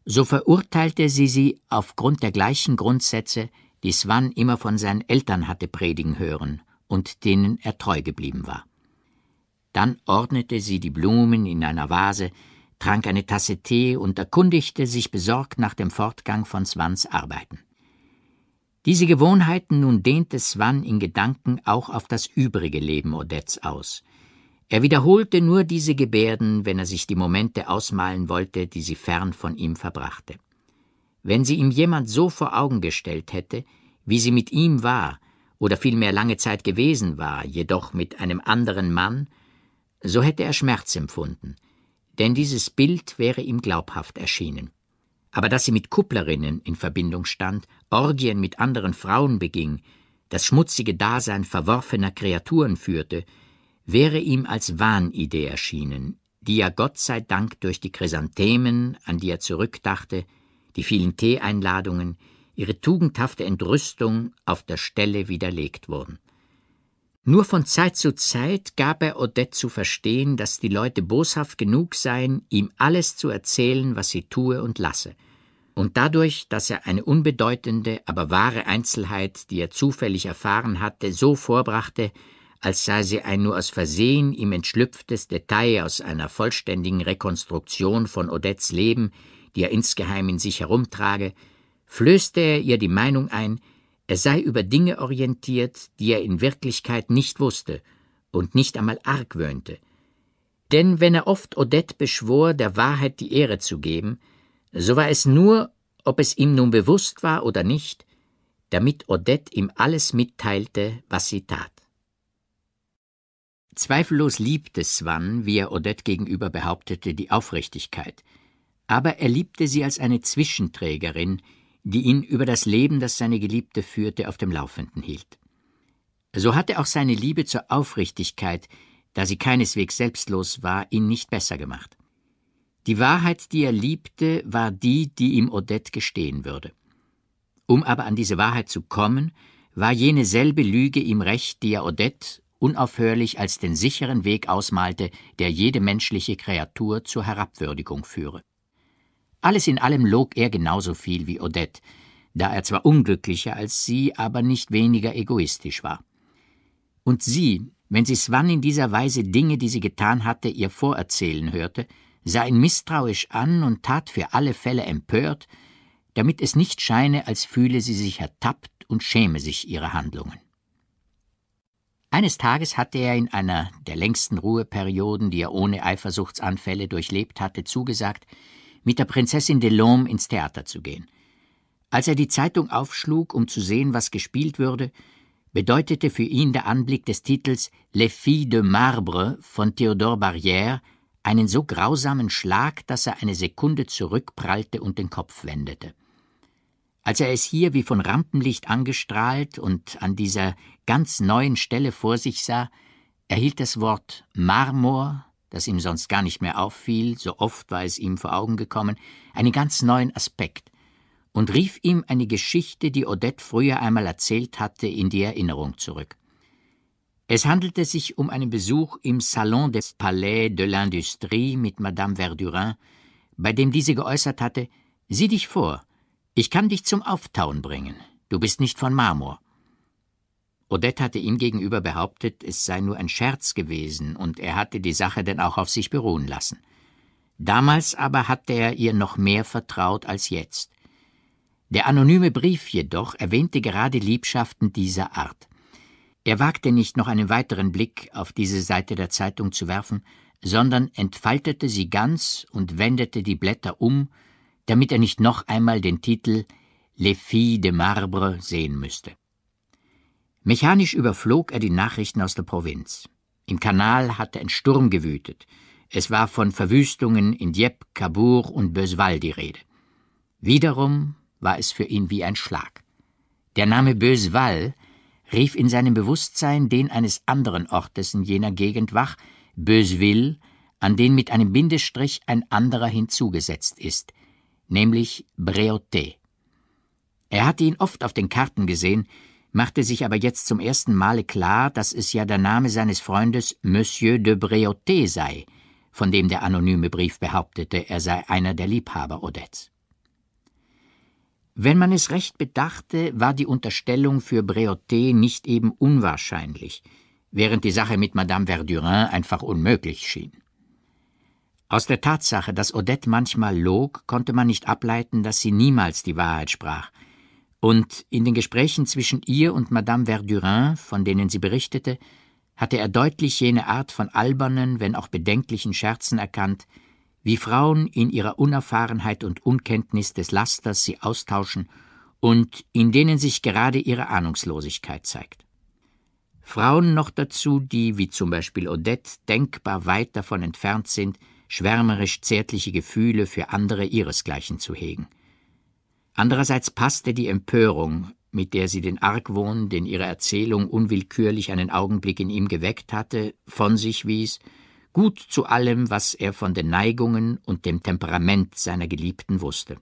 so verurteilte sie sie aufgrund der gleichen Grundsätze, die Swann immer von seinen Eltern hatte predigen hören und denen er treu geblieben war. Dann ordnete sie die Blumen in einer Vase, trank eine Tasse Tee und erkundigte sich besorgt nach dem Fortgang von Swans Arbeiten. Diese Gewohnheiten nun dehnte Swan in Gedanken auch auf das übrige Leben Odets aus. Er wiederholte nur diese Gebärden, wenn er sich die Momente ausmalen wollte, die sie fern von ihm verbrachte. Wenn sie ihm jemand so vor Augen gestellt hätte, wie sie mit ihm war, oder vielmehr lange Zeit gewesen war, jedoch mit einem anderen Mann, so hätte er Schmerz empfunden, denn dieses Bild wäre ihm glaubhaft erschienen. Aber dass sie mit Kupplerinnen in Verbindung stand Orgien mit anderen Frauen beging, das schmutzige Dasein verworfener Kreaturen führte, wäre ihm als Wahnidee erschienen, die ja Gott sei Dank durch die Chrysanthemen, an die er zurückdachte, die vielen Teeeinladungen, ihre tugendhafte Entrüstung auf der Stelle widerlegt wurden. Nur von Zeit zu Zeit gab er Odette zu verstehen, dass die Leute boshaft genug seien, ihm alles zu erzählen, was sie tue und lasse – und dadurch, dass er eine unbedeutende, aber wahre Einzelheit, die er zufällig erfahren hatte, so vorbrachte, als sei sie ein nur aus Versehen ihm entschlüpftes Detail aus einer vollständigen Rekonstruktion von Odettes Leben, die er insgeheim in sich herumtrage, flößte er ihr die Meinung ein, er sei über Dinge orientiert, die er in Wirklichkeit nicht wusste und nicht einmal argwöhnte. Denn wenn er oft Odette beschwor, der Wahrheit die Ehre zu geben, so war es nur, ob es ihm nun bewusst war oder nicht, damit Odette ihm alles mitteilte, was sie tat. Zweifellos liebte Swan, wie er Odette gegenüber behauptete, die Aufrichtigkeit, aber er liebte sie als eine Zwischenträgerin, die ihn über das Leben, das seine Geliebte führte, auf dem Laufenden hielt. So hatte auch seine Liebe zur Aufrichtigkeit, da sie keineswegs selbstlos war, ihn nicht besser gemacht. Die Wahrheit, die er liebte, war die, die ihm Odette gestehen würde. Um aber an diese Wahrheit zu kommen, war jene selbe Lüge ihm recht, die er Odette unaufhörlich als den sicheren Weg ausmalte, der jede menschliche Kreatur zur Herabwürdigung führe. Alles in allem log er genauso viel wie Odette, da er zwar unglücklicher als sie, aber nicht weniger egoistisch war. Und sie, wenn sie Swann in dieser Weise Dinge, die sie getan hatte, ihr vorerzählen hörte, sah ihn misstrauisch an und tat für alle Fälle empört, damit es nicht scheine, als fühle sie sich ertappt und schäme sich ihrer Handlungen. Eines Tages hatte er in einer der längsten Ruheperioden, die er ohne Eifersuchtsanfälle durchlebt hatte, zugesagt, mit der Prinzessin Delorme ins Theater zu gehen. Als er die Zeitung aufschlug, um zu sehen, was gespielt würde, bedeutete für ihn der Anblick des Titels Les Filles de Marbre von Theodore Barrière einen so grausamen Schlag, dass er eine Sekunde zurückprallte und den Kopf wendete. Als er es hier wie von Rampenlicht angestrahlt und an dieser ganz neuen Stelle vor sich sah, erhielt das Wort Marmor, das ihm sonst gar nicht mehr auffiel, so oft war es ihm vor Augen gekommen, einen ganz neuen Aspekt und rief ihm eine Geschichte, die Odette früher einmal erzählt hatte, in die Erinnerung zurück. Es handelte sich um einen Besuch im Salon des Palais de l'Industrie mit Madame Verdurin, bei dem diese geäußert hatte: Sieh dich vor, ich kann dich zum Auftauen bringen. Du bist nicht von Marmor. Odette hatte ihm gegenüber behauptet, es sei nur ein Scherz gewesen, und er hatte die Sache denn auch auf sich beruhen lassen. Damals aber hatte er ihr noch mehr vertraut als jetzt. Der anonyme Brief jedoch erwähnte gerade Liebschaften dieser Art. Er wagte nicht noch einen weiteren Blick auf diese Seite der Zeitung zu werfen, sondern entfaltete sie ganz und wendete die Blätter um, damit er nicht noch einmal den Titel Les Filles de Marbre sehen müsste. Mechanisch überflog er die Nachrichten aus der Provinz. Im Kanal hatte ein Sturm gewütet. Es war von Verwüstungen in Dieppe, Cabourg und Böswal die Rede. Wiederum war es für ihn wie ein Schlag. Der Name Böswal rief in seinem Bewusstsein den eines anderen Ortes in jener Gegend wach, Böswil, an den mit einem Bindestrich ein anderer hinzugesetzt ist, nämlich Breauté. Er hatte ihn oft auf den Karten gesehen, machte sich aber jetzt zum ersten Male klar, dass es ja der Name seines Freundes Monsieur de Breauté sei, von dem der anonyme Brief behauptete, er sei einer der Liebhaber Odettes. Wenn man es recht bedachte, war die Unterstellung für Breauté nicht eben unwahrscheinlich, während die Sache mit Madame Verdurin einfach unmöglich schien. Aus der Tatsache, dass Odette manchmal log, konnte man nicht ableiten, dass sie niemals die Wahrheit sprach. Und in den Gesprächen zwischen ihr und Madame Verdurin, von denen sie berichtete, hatte er deutlich jene Art von albernen, wenn auch bedenklichen Scherzen erkannt, wie Frauen in ihrer Unerfahrenheit und Unkenntnis des Lasters sie austauschen und in denen sich gerade ihre Ahnungslosigkeit zeigt. Frauen noch dazu, die, wie zum Beispiel Odette, denkbar weit davon entfernt sind, schwärmerisch zärtliche Gefühle für andere ihresgleichen zu hegen. Andererseits passte die Empörung, mit der sie den Argwohn, den ihre Erzählung unwillkürlich einen Augenblick in ihm geweckt hatte, von sich wies, gut zu allem, was er von den Neigungen und dem Temperament seiner Geliebten wusste.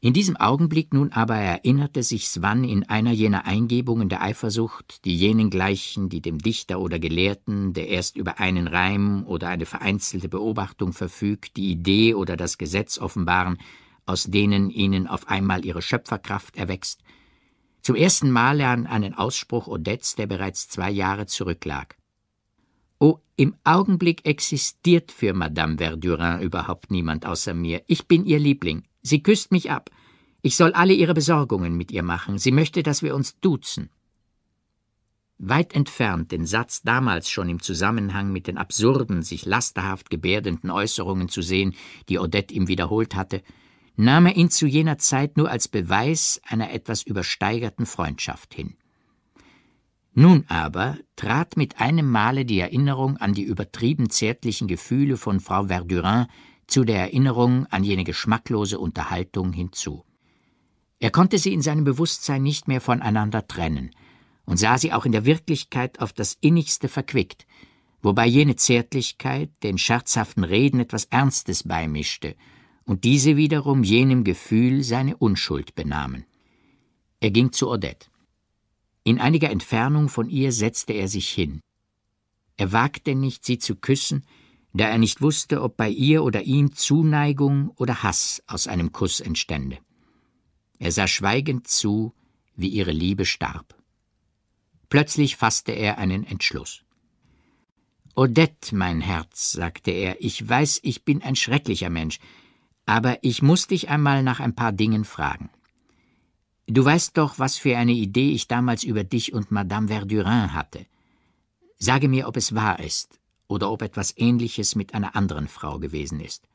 In diesem Augenblick nun aber erinnerte sich Swann in einer jener Eingebungen der Eifersucht, die jenen gleichen, die dem Dichter oder Gelehrten, der erst über einen Reim oder eine vereinzelte Beobachtung verfügt, die Idee oder das Gesetz offenbaren, aus denen ihnen auf einmal ihre Schöpferkraft erwächst, zum ersten Male an einen Ausspruch Odets, der bereits zwei Jahre zurücklag. Oh, im Augenblick existiert für Madame Verdurin überhaupt niemand außer mir. Ich bin ihr Liebling. Sie küsst mich ab. Ich soll alle ihre Besorgungen mit ihr machen. Sie möchte, dass wir uns duzen. Weit entfernt, den Satz damals schon im Zusammenhang mit den absurden, sich lasterhaft gebärdenden Äußerungen zu sehen, die Odette ihm wiederholt hatte, nahm er ihn zu jener Zeit nur als Beweis einer etwas übersteigerten Freundschaft hin. Nun aber trat mit einem Male die Erinnerung an die übertrieben zärtlichen Gefühle von Frau Verdurin zu der Erinnerung an jene geschmacklose Unterhaltung hinzu. Er konnte sie in seinem Bewusstsein nicht mehr voneinander trennen und sah sie auch in der Wirklichkeit auf das innigste verquickt, wobei jene Zärtlichkeit den scherzhaften Reden etwas Ernstes beimischte und diese wiederum jenem Gefühl seine Unschuld benahmen. Er ging zu Odette. In einiger Entfernung von ihr setzte er sich hin. Er wagte nicht, sie zu küssen, da er nicht wusste, ob bei ihr oder ihm Zuneigung oder Hass aus einem Kuss entstände. Er sah schweigend zu, wie ihre Liebe starb. Plötzlich fasste er einen Entschluss. Odette, mein Herz, sagte er, ich weiß, ich bin ein schrecklicher Mensch, aber ich muß dich einmal nach ein paar Dingen fragen. Du weißt doch, was für eine Idee ich damals über dich und Madame Verdurin hatte. Sage mir, ob es wahr ist oder ob etwas Ähnliches mit einer anderen Frau gewesen ist.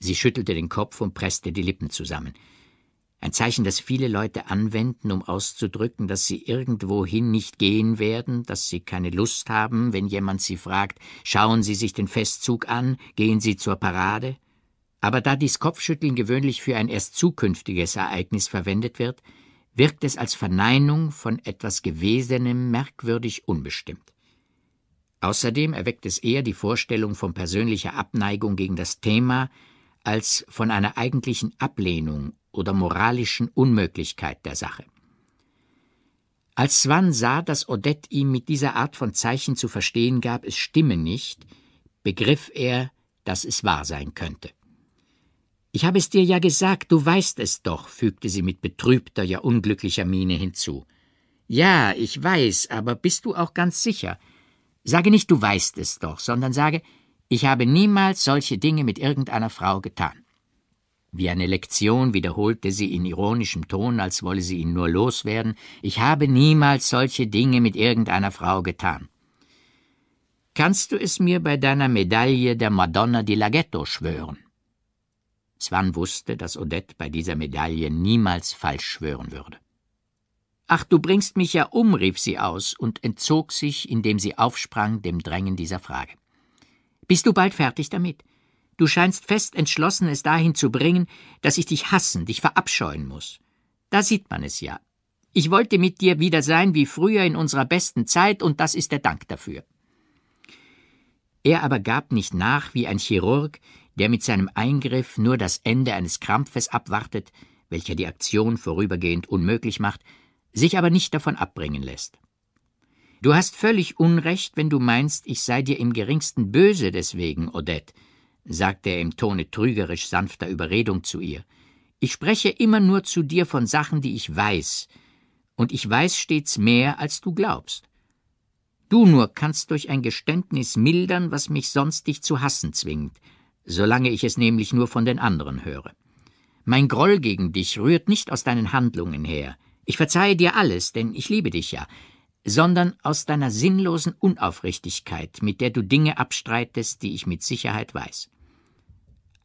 Sie schüttelte den Kopf und presste die Lippen zusammen. Ein Zeichen, das viele Leute anwenden, um auszudrücken, dass sie irgendwohin nicht gehen werden, dass sie keine Lust haben, wenn jemand sie fragt, schauen Sie sich den Festzug an, gehen Sie zur Parade? aber da dies Kopfschütteln gewöhnlich für ein erst zukünftiges Ereignis verwendet wird, wirkt es als Verneinung von etwas Gewesenem merkwürdig unbestimmt. Außerdem erweckt es eher die Vorstellung von persönlicher Abneigung gegen das Thema als von einer eigentlichen Ablehnung oder moralischen Unmöglichkeit der Sache. Als Swann sah, dass Odette ihm mit dieser Art von Zeichen zu verstehen gab, es stimme nicht, begriff er, dass es wahr sein könnte. Ich habe es dir ja gesagt, du weißt es doch, fügte sie mit betrübter, ja unglücklicher Miene hinzu. Ja, ich weiß, aber bist du auch ganz sicher? Sage nicht, du weißt es doch, sondern sage, ich habe niemals solche Dinge mit irgendeiner Frau getan. Wie eine Lektion wiederholte sie in ironischem Ton, als wolle sie ihn nur loswerden, ich habe niemals solche Dinge mit irgendeiner Frau getan. Kannst du es mir bei deiner Medaille der Madonna di Laghetto schwören? Swan wußte, dass Odette bei dieser Medaille niemals falsch schwören würde. Ach, du bringst mich ja um, rief sie aus und entzog sich, indem sie aufsprang, dem Drängen dieser Frage. Bist du bald fertig damit? Du scheinst fest entschlossen, es dahin zu bringen, dass ich dich hassen, dich verabscheuen muß. Da sieht man es ja. Ich wollte mit dir wieder sein wie früher in unserer besten Zeit, und das ist der Dank dafür. Er aber gab nicht nach wie ein Chirurg, der mit seinem Eingriff nur das Ende eines Krampfes abwartet, welcher die Aktion vorübergehend unmöglich macht, sich aber nicht davon abbringen lässt. Du hast völlig Unrecht, wenn du meinst, ich sei dir im geringsten böse deswegen, Odette, sagte er im Tone trügerisch sanfter Überredung zu ihr. Ich spreche immer nur zu dir von Sachen, die ich weiß, und ich weiß stets mehr, als du glaubst. Du nur kannst durch ein Geständnis mildern, was mich sonst dich zu hassen zwingt, solange ich es nämlich nur von den anderen höre. Mein Groll gegen dich rührt nicht aus deinen Handlungen her, ich verzeihe dir alles, denn ich liebe dich ja, sondern aus deiner sinnlosen Unaufrichtigkeit, mit der du Dinge abstreitest, die ich mit Sicherheit weiß.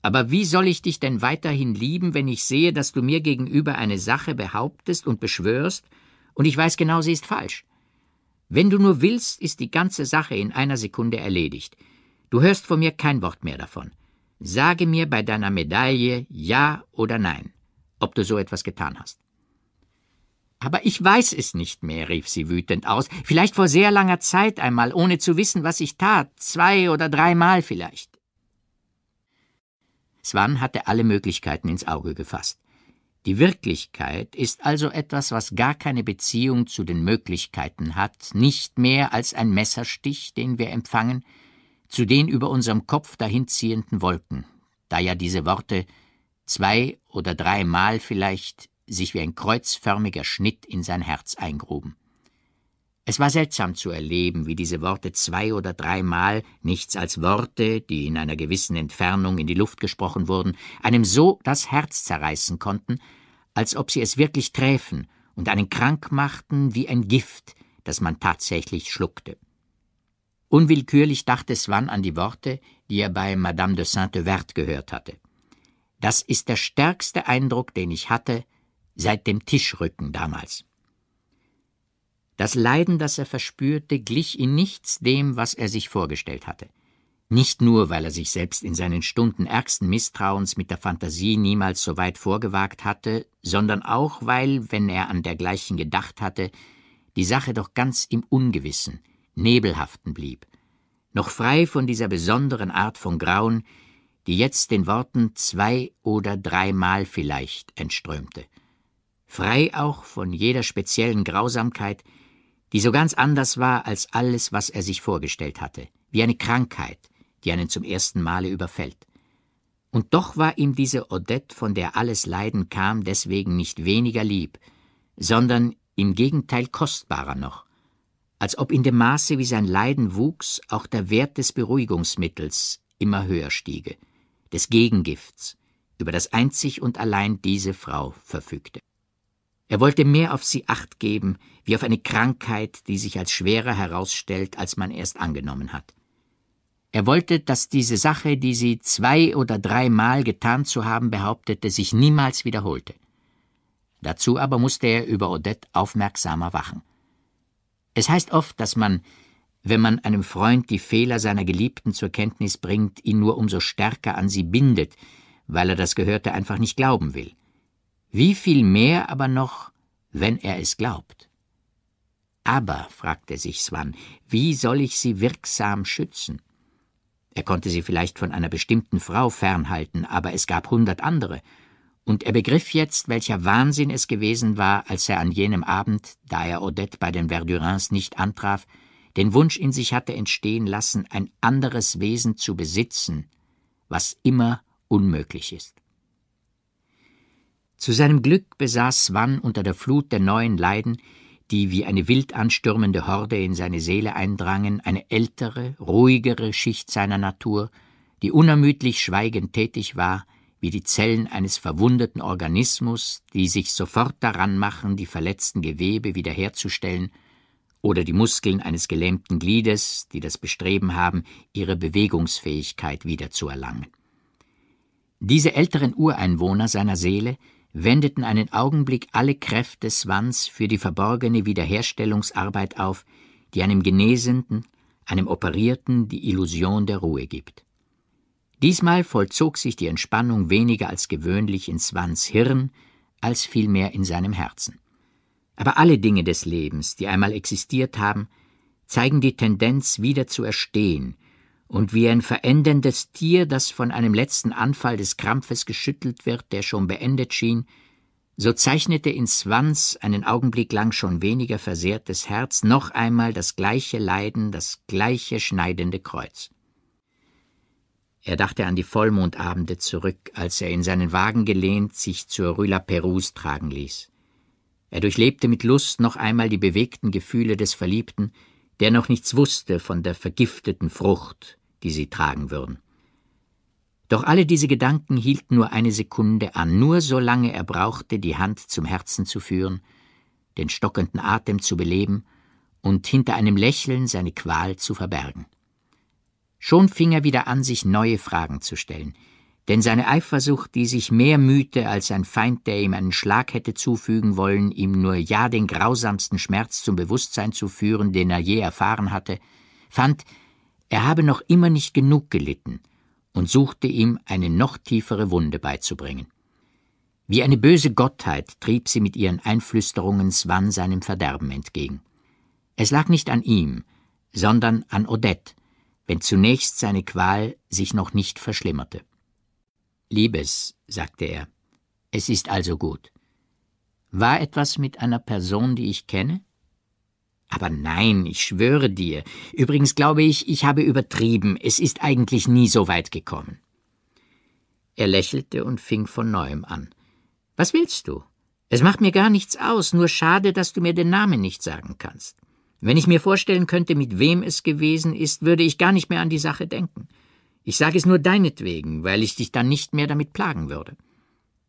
Aber wie soll ich dich denn weiterhin lieben, wenn ich sehe, dass du mir gegenüber eine Sache behauptest und beschwörst, und ich weiß genau, sie ist falsch? Wenn du nur willst, ist die ganze Sache in einer Sekunde erledigt. Du hörst von mir kein Wort mehr davon. Sage mir bei deiner Medaille ja oder nein, ob du so etwas getan hast. Aber ich weiß es nicht mehr, rief sie wütend aus. Vielleicht vor sehr langer Zeit einmal, ohne zu wissen, was ich tat. Zwei oder dreimal vielleicht. Swan hatte alle Möglichkeiten ins Auge gefasst. Die Wirklichkeit ist also etwas, was gar keine Beziehung zu den Möglichkeiten hat, nicht mehr als ein Messerstich, den wir empfangen, zu den über unserem Kopf dahinziehenden Wolken, da ja diese Worte zwei oder dreimal vielleicht sich wie ein kreuzförmiger Schnitt in sein Herz eingruben. Es war seltsam zu erleben, wie diese Worte zwei oder dreimal, nichts als Worte, die in einer gewissen Entfernung in die Luft gesprochen wurden, einem so das Herz zerreißen konnten, als ob sie es wirklich träfen und einen krank machten wie ein Gift, das man tatsächlich schluckte. Unwillkürlich dachte Swann an die Worte, die er bei Madame de Saint-Evert gehört hatte. Das ist der stärkste Eindruck, den ich hatte, seit dem Tischrücken damals. Das Leiden, das er verspürte, glich in nichts dem, was er sich vorgestellt hatte. Nicht nur, weil er sich selbst in seinen Stunden ärgsten Misstrauens mit der Fantasie niemals so weit vorgewagt hatte, sondern auch, weil, wenn er an dergleichen gedacht hatte, die Sache doch ganz im Ungewissen, nebelhaften blieb, noch frei von dieser besonderen Art von Grauen, die jetzt den Worten zwei oder dreimal vielleicht entströmte, frei auch von jeder speziellen Grausamkeit, die so ganz anders war als alles, was er sich vorgestellt hatte, wie eine Krankheit, die einen zum ersten Male überfällt. Und doch war ihm diese Odette, von der alles Leiden kam, deswegen nicht weniger lieb, sondern im Gegenteil kostbarer noch als ob in dem Maße, wie sein Leiden wuchs, auch der Wert des Beruhigungsmittels immer höher stiege, des Gegengifts, über das einzig und allein diese Frau verfügte. Er wollte mehr auf sie acht geben, wie auf eine Krankheit, die sich als schwerer herausstellt, als man erst angenommen hat. Er wollte, dass diese Sache, die sie zwei oder dreimal getan zu haben behauptete, sich niemals wiederholte. Dazu aber musste er über Odette aufmerksamer wachen. Es heißt oft, dass man, wenn man einem Freund die Fehler seiner Geliebten zur Kenntnis bringt, ihn nur umso stärker an sie bindet, weil er das Gehörte einfach nicht glauben will. Wie viel mehr aber noch, wenn er es glaubt? Aber, fragte sich Swann, wie soll ich sie wirksam schützen? Er konnte sie vielleicht von einer bestimmten Frau fernhalten, aber es gab hundert andere, und er begriff jetzt, welcher Wahnsinn es gewesen war, als er an jenem Abend, da er Odette bei den Verdurins nicht antraf, den Wunsch in sich hatte entstehen lassen, ein anderes Wesen zu besitzen, was immer unmöglich ist. Zu seinem Glück besaß Swann unter der Flut der neuen Leiden, die wie eine wild anstürmende Horde in seine Seele eindrangen, eine ältere, ruhigere Schicht seiner Natur, die unermüdlich schweigend tätig war, wie die Zellen eines verwundeten Organismus, die sich sofort daran machen, die verletzten Gewebe wiederherzustellen, oder die Muskeln eines gelähmten Gliedes, die das Bestreben haben, ihre Bewegungsfähigkeit wiederzuerlangen. Diese älteren Ureinwohner seiner Seele wendeten einen Augenblick alle Kräfte Swans für die verborgene Wiederherstellungsarbeit auf, die einem Genesenden, einem Operierten die Illusion der Ruhe gibt. Diesmal vollzog sich die Entspannung weniger als gewöhnlich in Swans Hirn, als vielmehr in seinem Herzen. Aber alle Dinge des Lebens, die einmal existiert haben, zeigen die Tendenz, wieder zu erstehen, und wie ein veränderndes Tier, das von einem letzten Anfall des Krampfes geschüttelt wird, der schon beendet schien, so zeichnete in Swans einen Augenblick lang schon weniger versehrtes Herz noch einmal das gleiche Leiden, das gleiche schneidende Kreuz. Er dachte an die Vollmondabende zurück, als er in seinen Wagen gelehnt sich zur Rue La Perouse tragen ließ. Er durchlebte mit Lust noch einmal die bewegten Gefühle des Verliebten, der noch nichts wusste von der vergifteten Frucht, die sie tragen würden. Doch alle diese Gedanken hielten nur eine Sekunde an, nur solange er brauchte, die Hand zum Herzen zu führen, den stockenden Atem zu beleben und hinter einem Lächeln seine Qual zu verbergen. Schon fing er wieder an, sich neue Fragen zu stellen, denn seine Eifersucht, die sich mehr mühte, als ein Feind, der ihm einen Schlag hätte zufügen wollen, ihm nur ja den grausamsten Schmerz zum Bewusstsein zu führen, den er je erfahren hatte, fand, er habe noch immer nicht genug gelitten und suchte ihm eine noch tiefere Wunde beizubringen. Wie eine böse Gottheit trieb sie mit ihren Einflüsterungen Swan seinem Verderben entgegen. Es lag nicht an ihm, sondern an Odette, wenn zunächst seine Qual sich noch nicht verschlimmerte. Liebes, sagte er, es ist also gut. War etwas mit einer Person, die ich kenne? Aber nein, ich schwöre dir. Übrigens glaube ich, ich habe übertrieben. Es ist eigentlich nie so weit gekommen. Er lächelte und fing von neuem an. Was willst du? Es macht mir gar nichts aus, nur schade, dass du mir den Namen nicht sagen kannst. Wenn ich mir vorstellen könnte, mit wem es gewesen ist, würde ich gar nicht mehr an die Sache denken. Ich sage es nur deinetwegen, weil ich dich dann nicht mehr damit plagen würde.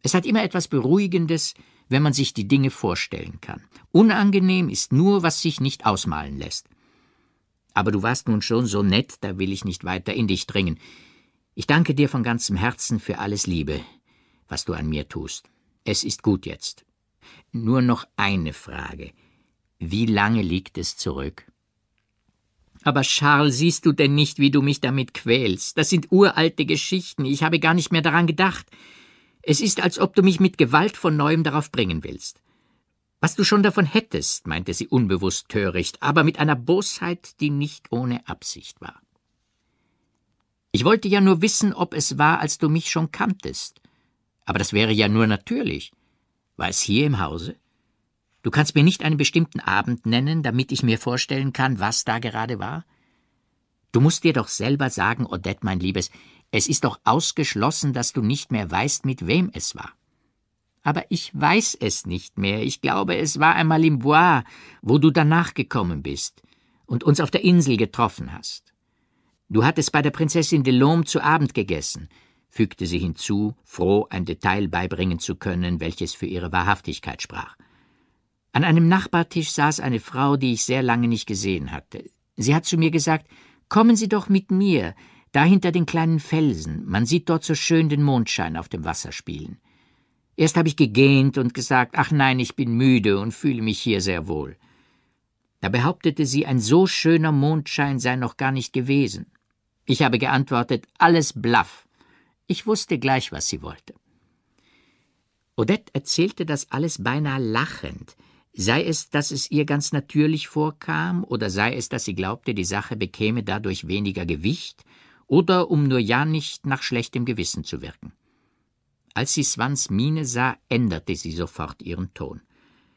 Es hat immer etwas Beruhigendes, wenn man sich die Dinge vorstellen kann. Unangenehm ist nur, was sich nicht ausmalen lässt. Aber du warst nun schon so nett, da will ich nicht weiter in dich dringen. Ich danke dir von ganzem Herzen für alles Liebe, was du an mir tust. Es ist gut jetzt. Nur noch eine Frage. Wie lange liegt es zurück? Aber Charles, siehst du denn nicht, wie du mich damit quälst? Das sind uralte Geschichten, ich habe gar nicht mehr daran gedacht. Es ist, als ob du mich mit Gewalt von neuem darauf bringen willst. Was du schon davon hättest, meinte sie unbewusst töricht, aber mit einer Bosheit, die nicht ohne Absicht war. Ich wollte ja nur wissen, ob es war, als du mich schon kanntest. Aber das wäre ja nur natürlich. War es hier im Hause? Du kannst mir nicht einen bestimmten Abend nennen, damit ich mir vorstellen kann, was da gerade war? Du musst dir doch selber sagen, Odette, mein Liebes, es ist doch ausgeschlossen, dass du nicht mehr weißt, mit wem es war. Aber ich weiß es nicht mehr. Ich glaube, es war einmal im Bois, wo du danach gekommen bist und uns auf der Insel getroffen hast. Du hattest bei der Prinzessin de Delome zu Abend gegessen, fügte sie hinzu, froh, ein Detail beibringen zu können, welches für ihre Wahrhaftigkeit sprach. An einem Nachbartisch saß eine Frau, die ich sehr lange nicht gesehen hatte. Sie hat zu mir gesagt, kommen Sie doch mit mir, da hinter den kleinen Felsen, man sieht dort so schön den Mondschein auf dem Wasser spielen. Erst habe ich gegähnt und gesagt, ach nein, ich bin müde und fühle mich hier sehr wohl. Da behauptete sie, ein so schöner Mondschein sei noch gar nicht gewesen. Ich habe geantwortet, alles Blaff. Ich wusste gleich, was sie wollte. Odette erzählte das alles beinahe lachend, Sei es, dass es ihr ganz natürlich vorkam, oder sei es, dass sie glaubte, die Sache bekäme dadurch weniger Gewicht, oder um nur ja nicht nach schlechtem Gewissen zu wirken. Als sie Swans Miene sah, änderte sie sofort ihren Ton.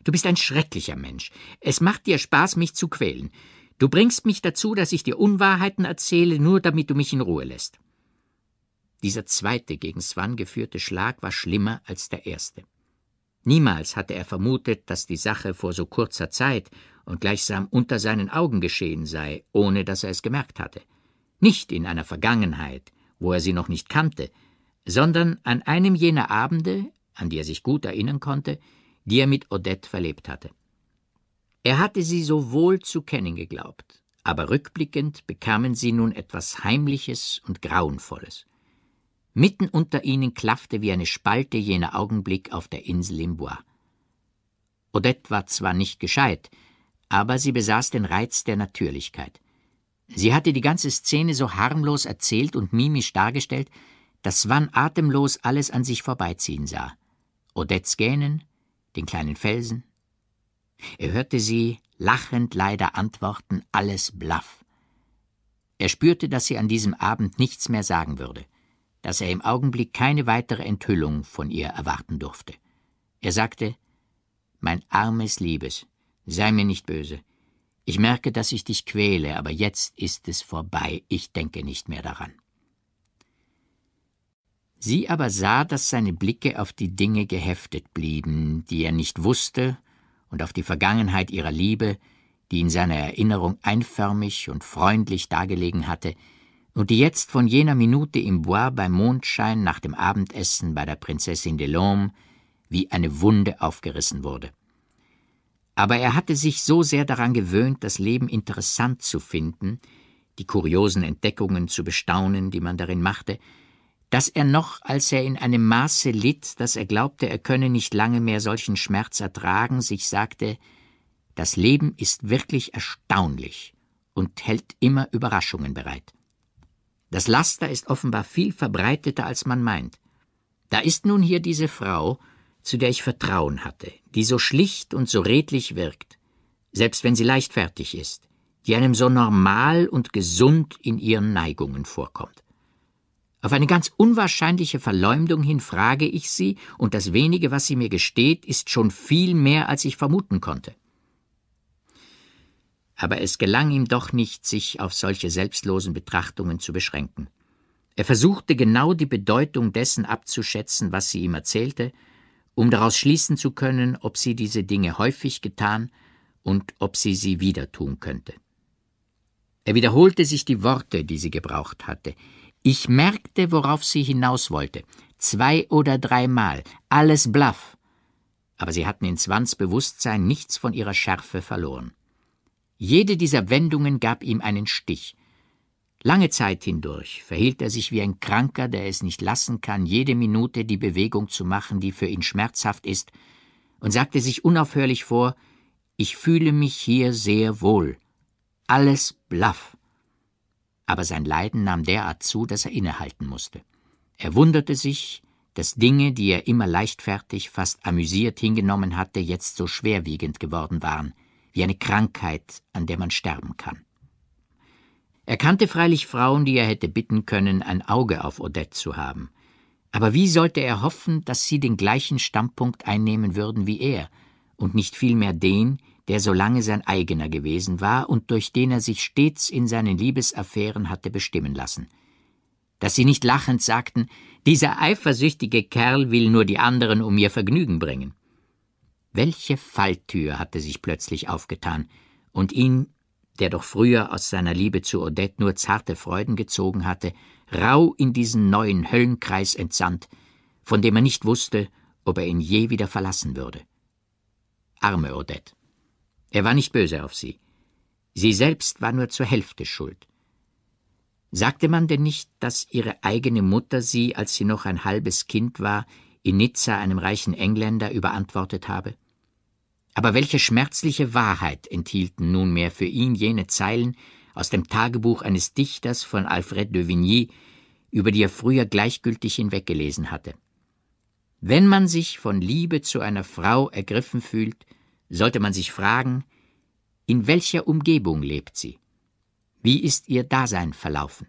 Du bist ein schrecklicher Mensch. Es macht dir Spaß, mich zu quälen. Du bringst mich dazu, dass ich dir Unwahrheiten erzähle, nur damit du mich in Ruhe lässt. Dieser zweite gegen Swan geführte Schlag war schlimmer als der erste. Niemals hatte er vermutet, dass die Sache vor so kurzer Zeit und gleichsam unter seinen Augen geschehen sei, ohne dass er es gemerkt hatte. Nicht in einer Vergangenheit, wo er sie noch nicht kannte, sondern an einem jener Abende, an die er sich gut erinnern konnte, die er mit Odette verlebt hatte. Er hatte sie so wohl zu kennen geglaubt, aber rückblickend bekamen sie nun etwas Heimliches und Grauenvolles. Mitten unter ihnen klaffte wie eine Spalte jener Augenblick auf der Insel im Bois. Odette war zwar nicht gescheit, aber sie besaß den Reiz der Natürlichkeit. Sie hatte die ganze Szene so harmlos erzählt und mimisch dargestellt, dass Swan atemlos alles an sich vorbeiziehen sah. Odettes Gähnen, den kleinen Felsen. Er hörte sie lachend leider antworten, alles blaff. Er spürte, dass sie an diesem Abend nichts mehr sagen würde dass er im Augenblick keine weitere Enthüllung von ihr erwarten durfte. Er sagte Mein armes Liebes, sei mir nicht böse. Ich merke, dass ich dich quäle, aber jetzt ist es vorbei, ich denke nicht mehr daran. Sie aber sah, dass seine Blicke auf die Dinge geheftet blieben, die er nicht wusste, und auf die Vergangenheit ihrer Liebe, die in seiner Erinnerung einförmig und freundlich dargelegen hatte, und die jetzt von jener Minute im Bois beim Mondschein nach dem Abendessen bei der Prinzessin Delorme wie eine Wunde aufgerissen wurde. Aber er hatte sich so sehr daran gewöhnt, das Leben interessant zu finden, die kuriosen Entdeckungen zu bestaunen, die man darin machte, dass er noch, als er in einem Maße litt, dass er glaubte, er könne nicht lange mehr solchen Schmerz ertragen, sich sagte, das Leben ist wirklich erstaunlich und hält immer Überraschungen bereit. Das Laster ist offenbar viel verbreiteter, als man meint. Da ist nun hier diese Frau, zu der ich Vertrauen hatte, die so schlicht und so redlich wirkt, selbst wenn sie leichtfertig ist, die einem so normal und gesund in ihren Neigungen vorkommt. Auf eine ganz unwahrscheinliche Verleumdung hin frage ich sie, und das wenige, was sie mir gesteht, ist schon viel mehr, als ich vermuten konnte aber es gelang ihm doch nicht, sich auf solche selbstlosen Betrachtungen zu beschränken. Er versuchte genau die Bedeutung dessen abzuschätzen, was sie ihm erzählte, um daraus schließen zu können, ob sie diese Dinge häufig getan und ob sie sie wieder tun könnte. Er wiederholte sich die Worte, die sie gebraucht hatte. Ich merkte, worauf sie hinaus wollte. Zwei oder dreimal. Alles Bluff. Aber sie hatten in Swans Bewusstsein nichts von ihrer Schärfe verloren. Jede dieser Wendungen gab ihm einen Stich. Lange Zeit hindurch verhielt er sich wie ein Kranker, der es nicht lassen kann, jede Minute die Bewegung zu machen, die für ihn schmerzhaft ist, und sagte sich unaufhörlich vor Ich fühle mich hier sehr wohl. Alles blaff. Aber sein Leiden nahm derart zu, dass er innehalten musste. Er wunderte sich, dass Dinge, die er immer leichtfertig, fast amüsiert hingenommen hatte, jetzt so schwerwiegend geworden waren wie eine Krankheit, an der man sterben kann. Er kannte freilich Frauen, die er hätte bitten können, ein Auge auf Odette zu haben. Aber wie sollte er hoffen, dass sie den gleichen Standpunkt einnehmen würden wie er und nicht vielmehr den, der so lange sein eigener gewesen war und durch den er sich stets in seinen Liebesaffären hatte bestimmen lassen? Dass sie nicht lachend sagten, dieser eifersüchtige Kerl will nur die anderen um ihr Vergnügen bringen. Welche Falltür hatte sich plötzlich aufgetan und ihn, der doch früher aus seiner Liebe zu Odette nur zarte Freuden gezogen hatte, rau in diesen neuen Höllenkreis entsandt, von dem er nicht wusste, ob er ihn je wieder verlassen würde. Arme Odette. Er war nicht böse auf sie. Sie selbst war nur zur Hälfte schuld. Sagte man denn nicht, dass ihre eigene Mutter sie, als sie noch ein halbes Kind war, in Nizza einem reichen Engländer überantwortet habe? Aber welche schmerzliche Wahrheit enthielten nunmehr für ihn jene Zeilen aus dem Tagebuch eines Dichters von Alfred de Vigny, über die er früher gleichgültig hinweggelesen hatte. Wenn man sich von Liebe zu einer Frau ergriffen fühlt, sollte man sich fragen, in welcher Umgebung lebt sie? Wie ist ihr Dasein verlaufen?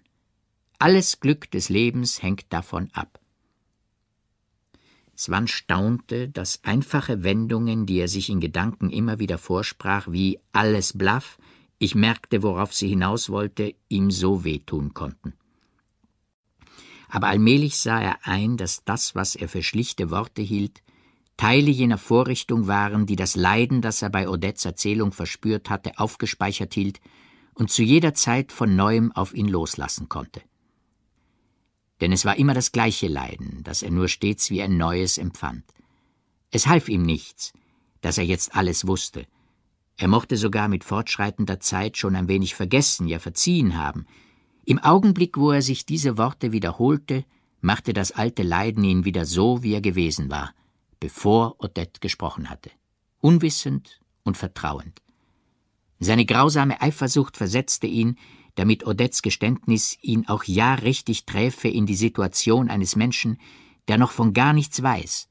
Alles Glück des Lebens hängt davon ab. Swan staunte, dass einfache Wendungen, die er sich in Gedanken immer wieder vorsprach, wie alles blaff, ich merkte, worauf sie hinaus wollte, ihm so wehtun konnten. Aber allmählich sah er ein, dass das, was er für schlichte Worte hielt, Teile jener Vorrichtung waren, die das Leiden, das er bei Odettes Erzählung verspürt hatte, aufgespeichert hielt und zu jeder Zeit von neuem auf ihn loslassen konnte denn es war immer das gleiche Leiden, das er nur stets wie ein neues empfand. Es half ihm nichts, dass er jetzt alles wusste. Er mochte sogar mit fortschreitender Zeit schon ein wenig vergessen, ja verziehen haben. Im Augenblick, wo er sich diese Worte wiederholte, machte das alte Leiden ihn wieder so, wie er gewesen war, bevor Odette gesprochen hatte, unwissend und vertrauend. Seine grausame Eifersucht versetzte ihn, damit Odettes Geständnis ihn auch ja richtig träfe in die Situation eines Menschen, der noch von gar nichts weiß.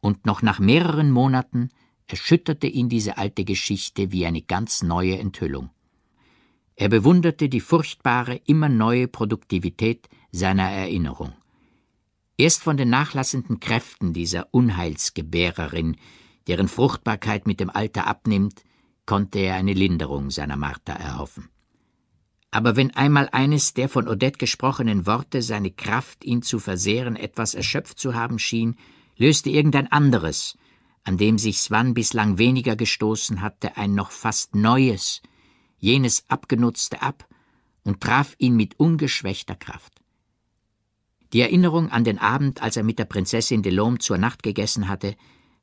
Und noch nach mehreren Monaten erschütterte ihn diese alte Geschichte wie eine ganz neue Enthüllung. Er bewunderte die furchtbare, immer neue Produktivität seiner Erinnerung. Erst von den nachlassenden Kräften dieser Unheilsgebärerin, deren Fruchtbarkeit mit dem Alter abnimmt, konnte er eine Linderung seiner Marter erhoffen aber wenn einmal eines der von Odette gesprochenen Worte seine Kraft, ihn zu versehren, etwas erschöpft zu haben schien, löste irgendein anderes, an dem sich Swan bislang weniger gestoßen hatte, ein noch fast neues, jenes Abgenutzte ab und traf ihn mit ungeschwächter Kraft. Die Erinnerung an den Abend, als er mit der Prinzessin Delorme zur Nacht gegessen hatte,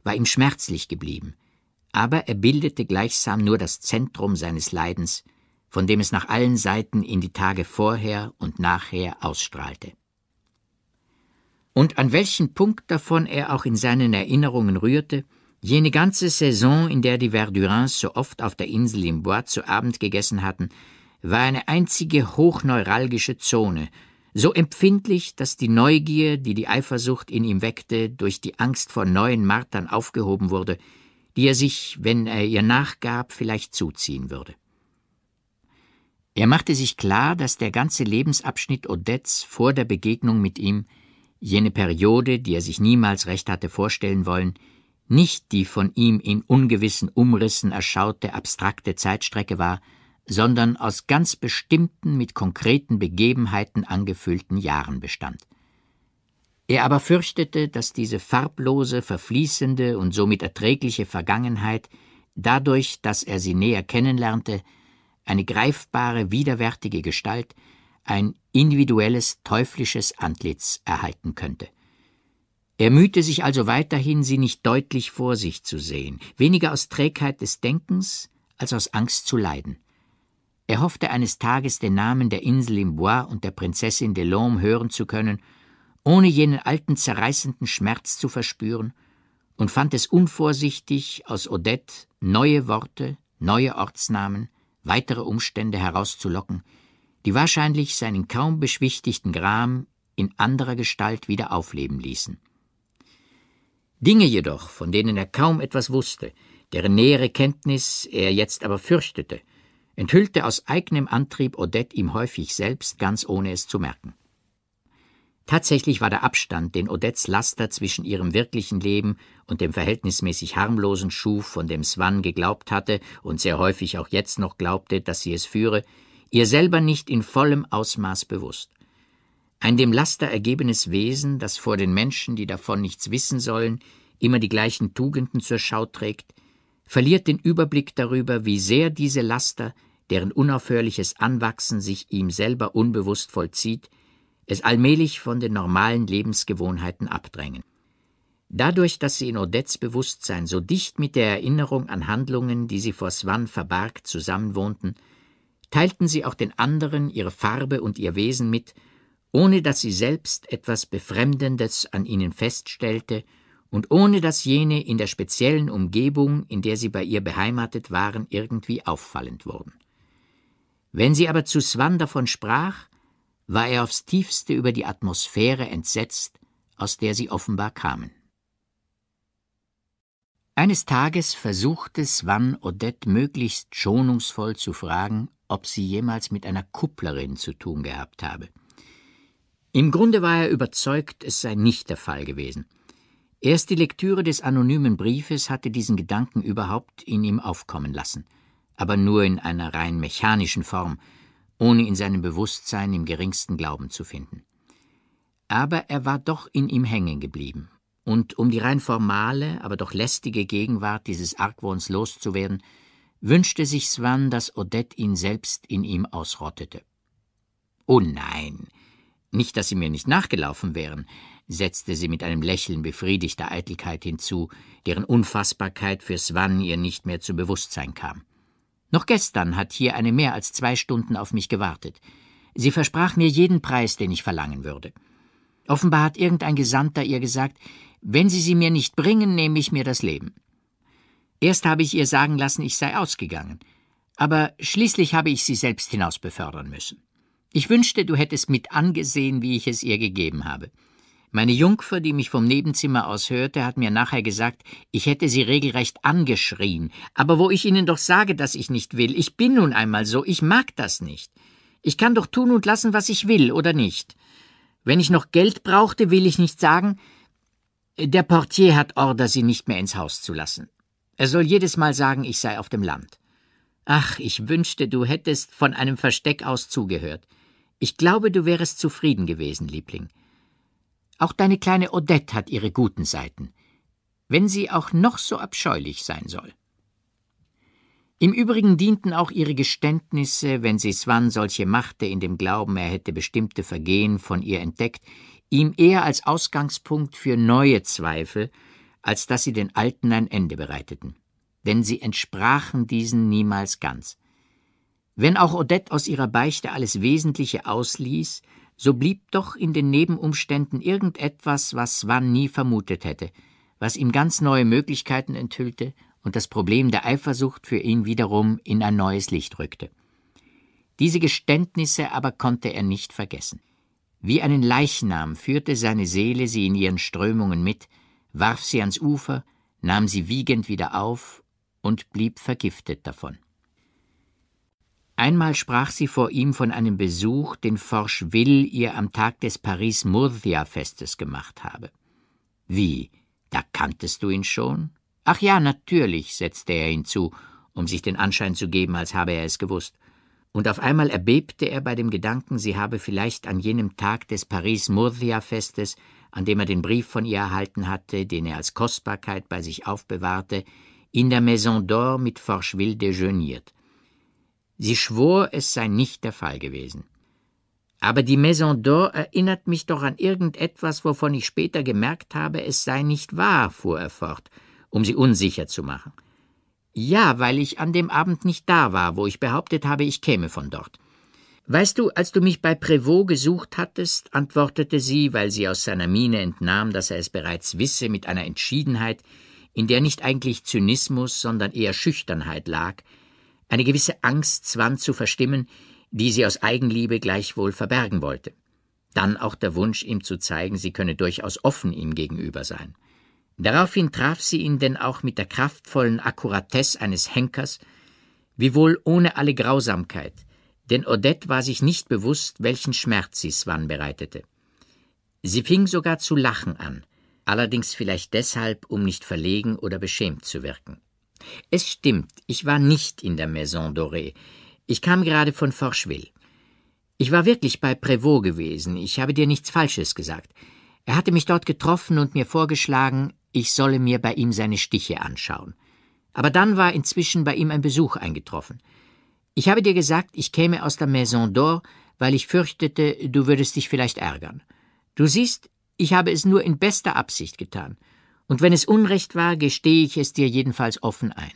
war ihm schmerzlich geblieben, aber er bildete gleichsam nur das Zentrum seines Leidens, von dem es nach allen Seiten in die Tage vorher und nachher ausstrahlte. Und an welchen Punkt davon er auch in seinen Erinnerungen rührte, jene ganze Saison, in der die Verdurins so oft auf der Insel im Bois zu Abend gegessen hatten, war eine einzige hochneuralgische Zone, so empfindlich, dass die Neugier, die die Eifersucht in ihm weckte, durch die Angst vor neuen Martern aufgehoben wurde, die er sich, wenn er ihr nachgab, vielleicht zuziehen würde. Er machte sich klar, dass der ganze Lebensabschnitt Odets vor der Begegnung mit ihm, jene Periode, die er sich niemals recht hatte vorstellen wollen, nicht die von ihm in ungewissen Umrissen erschaute abstrakte Zeitstrecke war, sondern aus ganz bestimmten, mit konkreten Begebenheiten angefüllten Jahren bestand. Er aber fürchtete, dass diese farblose, verfließende und somit erträgliche Vergangenheit, dadurch, dass er sie näher kennenlernte, eine greifbare, widerwärtige Gestalt, ein individuelles, teuflisches Antlitz erhalten könnte. Er mühte sich also weiterhin, sie nicht deutlich vor sich zu sehen, weniger aus Trägheit des Denkens als aus Angst zu leiden. Er hoffte eines Tages den Namen der Insel im Bois und der Prinzessin Delorme hören zu können, ohne jenen alten zerreißenden Schmerz zu verspüren, und fand es unvorsichtig, aus Odette neue Worte, neue Ortsnamen, weitere Umstände herauszulocken, die wahrscheinlich seinen kaum beschwichtigten Gram in anderer Gestalt wieder aufleben ließen. Dinge jedoch, von denen er kaum etwas wusste, deren nähere Kenntnis er jetzt aber fürchtete, enthüllte aus eigenem Antrieb Odette ihm häufig selbst, ganz ohne es zu merken. Tatsächlich war der Abstand, den Odettes Laster zwischen ihrem wirklichen Leben und dem verhältnismäßig harmlosen Schuh, von dem Swann geglaubt hatte und sehr häufig auch jetzt noch glaubte, dass sie es führe, ihr selber nicht in vollem Ausmaß bewusst. Ein dem Laster ergebenes Wesen, das vor den Menschen, die davon nichts wissen sollen, immer die gleichen Tugenden zur Schau trägt, verliert den Überblick darüber, wie sehr diese Laster, deren unaufhörliches Anwachsen sich ihm selber unbewusst vollzieht, es allmählich von den normalen Lebensgewohnheiten abdrängen. Dadurch, dass sie in Odettes Bewusstsein so dicht mit der Erinnerung an Handlungen, die sie vor Swan verbarg, zusammenwohnten, teilten sie auch den anderen ihre Farbe und ihr Wesen mit, ohne dass sie selbst etwas Befremdendes an ihnen feststellte und ohne dass jene in der speziellen Umgebung, in der sie bei ihr beheimatet waren, irgendwie auffallend wurden. Wenn sie aber zu Swan davon sprach, war er aufs tiefste über die Atmosphäre entsetzt, aus der sie offenbar kamen. Eines Tages versuchte Swann Odette möglichst schonungsvoll zu fragen, ob sie jemals mit einer Kupplerin zu tun gehabt habe. Im Grunde war er überzeugt, es sei nicht der Fall gewesen. Erst die Lektüre des anonymen Briefes hatte diesen Gedanken überhaupt in ihm aufkommen lassen, aber nur in einer rein mechanischen Form, ohne in seinem Bewusstsein im geringsten Glauben zu finden. Aber er war doch in ihm hängen geblieben, und um die rein formale, aber doch lästige Gegenwart dieses Argwohns loszuwerden, wünschte sich Swan, dass Odette ihn selbst in ihm ausrottete. Oh nein, nicht, dass sie mir nicht nachgelaufen wären, setzte sie mit einem Lächeln befriedigter Eitelkeit hinzu, deren Unfassbarkeit für Swan ihr nicht mehr zu Bewusstsein kam. Noch gestern hat hier eine mehr als zwei Stunden auf mich gewartet. Sie versprach mir jeden Preis, den ich verlangen würde. Offenbar hat irgendein Gesandter ihr gesagt, wenn Sie sie mir nicht bringen, nehme ich mir das Leben. Erst habe ich ihr sagen lassen, ich sei ausgegangen, aber schließlich habe ich sie selbst hinaus befördern müssen. Ich wünschte, du hättest mit angesehen, wie ich es ihr gegeben habe. Meine Jungfer, die mich vom Nebenzimmer aus hörte, hat mir nachher gesagt, ich hätte sie regelrecht angeschrien. Aber wo ich Ihnen doch sage, dass ich nicht will, ich bin nun einmal so, ich mag das nicht. Ich kann doch tun und lassen, was ich will, oder nicht? Wenn ich noch Geld brauchte, will ich nicht sagen, der Portier hat Order, sie nicht mehr ins Haus zu lassen. Er soll jedes Mal sagen, ich sei auf dem Land. Ach, ich wünschte, du hättest von einem Versteck aus zugehört. Ich glaube, du wärest zufrieden gewesen, Liebling. Auch deine kleine Odette hat ihre guten Seiten, wenn sie auch noch so abscheulich sein soll. Im Übrigen dienten auch ihre Geständnisse, wenn sie Swan solche machte, in dem Glauben, er hätte bestimmte Vergehen von ihr entdeckt, ihm eher als Ausgangspunkt für neue Zweifel, als dass sie den alten ein Ende bereiteten. Denn sie entsprachen diesen niemals ganz. Wenn auch Odette aus ihrer Beichte alles Wesentliche ausließ, so blieb doch in den Nebenumständen irgendetwas, was Swan nie vermutet hätte, was ihm ganz neue Möglichkeiten enthüllte und das Problem der Eifersucht für ihn wiederum in ein neues Licht rückte. Diese Geständnisse aber konnte er nicht vergessen. Wie einen Leichnam führte seine Seele sie in ihren Strömungen mit, warf sie ans Ufer, nahm sie wiegend wieder auf und blieb vergiftet davon. Einmal sprach sie vor ihm von einem Besuch, den Forcheville ihr am Tag des Paris-Murcia-Festes gemacht habe. Wie, da kanntest du ihn schon? Ach ja, natürlich, setzte er hinzu, um sich den Anschein zu geben, als habe er es gewusst. Und auf einmal erbebte er bei dem Gedanken, sie habe vielleicht an jenem Tag des Paris-Murcia-Festes, an dem er den Brief von ihr erhalten hatte, den er als Kostbarkeit bei sich aufbewahrte, in der Maison d'Or mit Forcheville dejeuniert. Sie schwor, es sei nicht der Fall gewesen. Aber die Maison d'Or erinnert mich doch an irgendetwas, wovon ich später gemerkt habe, es sei nicht wahr, fuhr er fort, um sie unsicher zu machen. Ja, weil ich an dem Abend nicht da war, wo ich behauptet habe, ich käme von dort. Weißt du, als du mich bei Prévost gesucht hattest, antwortete sie, weil sie aus seiner Miene entnahm, dass er es bereits wisse, mit einer Entschiedenheit, in der nicht eigentlich Zynismus, sondern eher Schüchternheit lag, eine gewisse Angst zwang zu verstimmen, die sie aus Eigenliebe gleichwohl verbergen wollte. Dann auch der Wunsch, ihm zu zeigen, sie könne durchaus offen ihm gegenüber sein. Daraufhin traf sie ihn denn auch mit der kraftvollen Akkuratesse eines Henkers, wiewohl ohne alle Grausamkeit, denn Odette war sich nicht bewusst, welchen Schmerz sie Swann bereitete. Sie fing sogar zu lachen an, allerdings vielleicht deshalb, um nicht verlegen oder beschämt zu wirken. Es stimmt, ich war nicht in der Maison Dorée. Ich kam gerade von Forcheville. Ich war wirklich bei Prévost gewesen. Ich habe dir nichts Falsches gesagt. Er hatte mich dort getroffen und mir vorgeschlagen, ich solle mir bei ihm seine Stiche anschauen. Aber dann war inzwischen bei ihm ein Besuch eingetroffen. Ich habe dir gesagt, ich käme aus der Maison d'Or, weil ich fürchtete, du würdest dich vielleicht ärgern. Du siehst, ich habe es nur in bester Absicht getan und wenn es Unrecht war, gestehe ich es dir jedenfalls offen ein.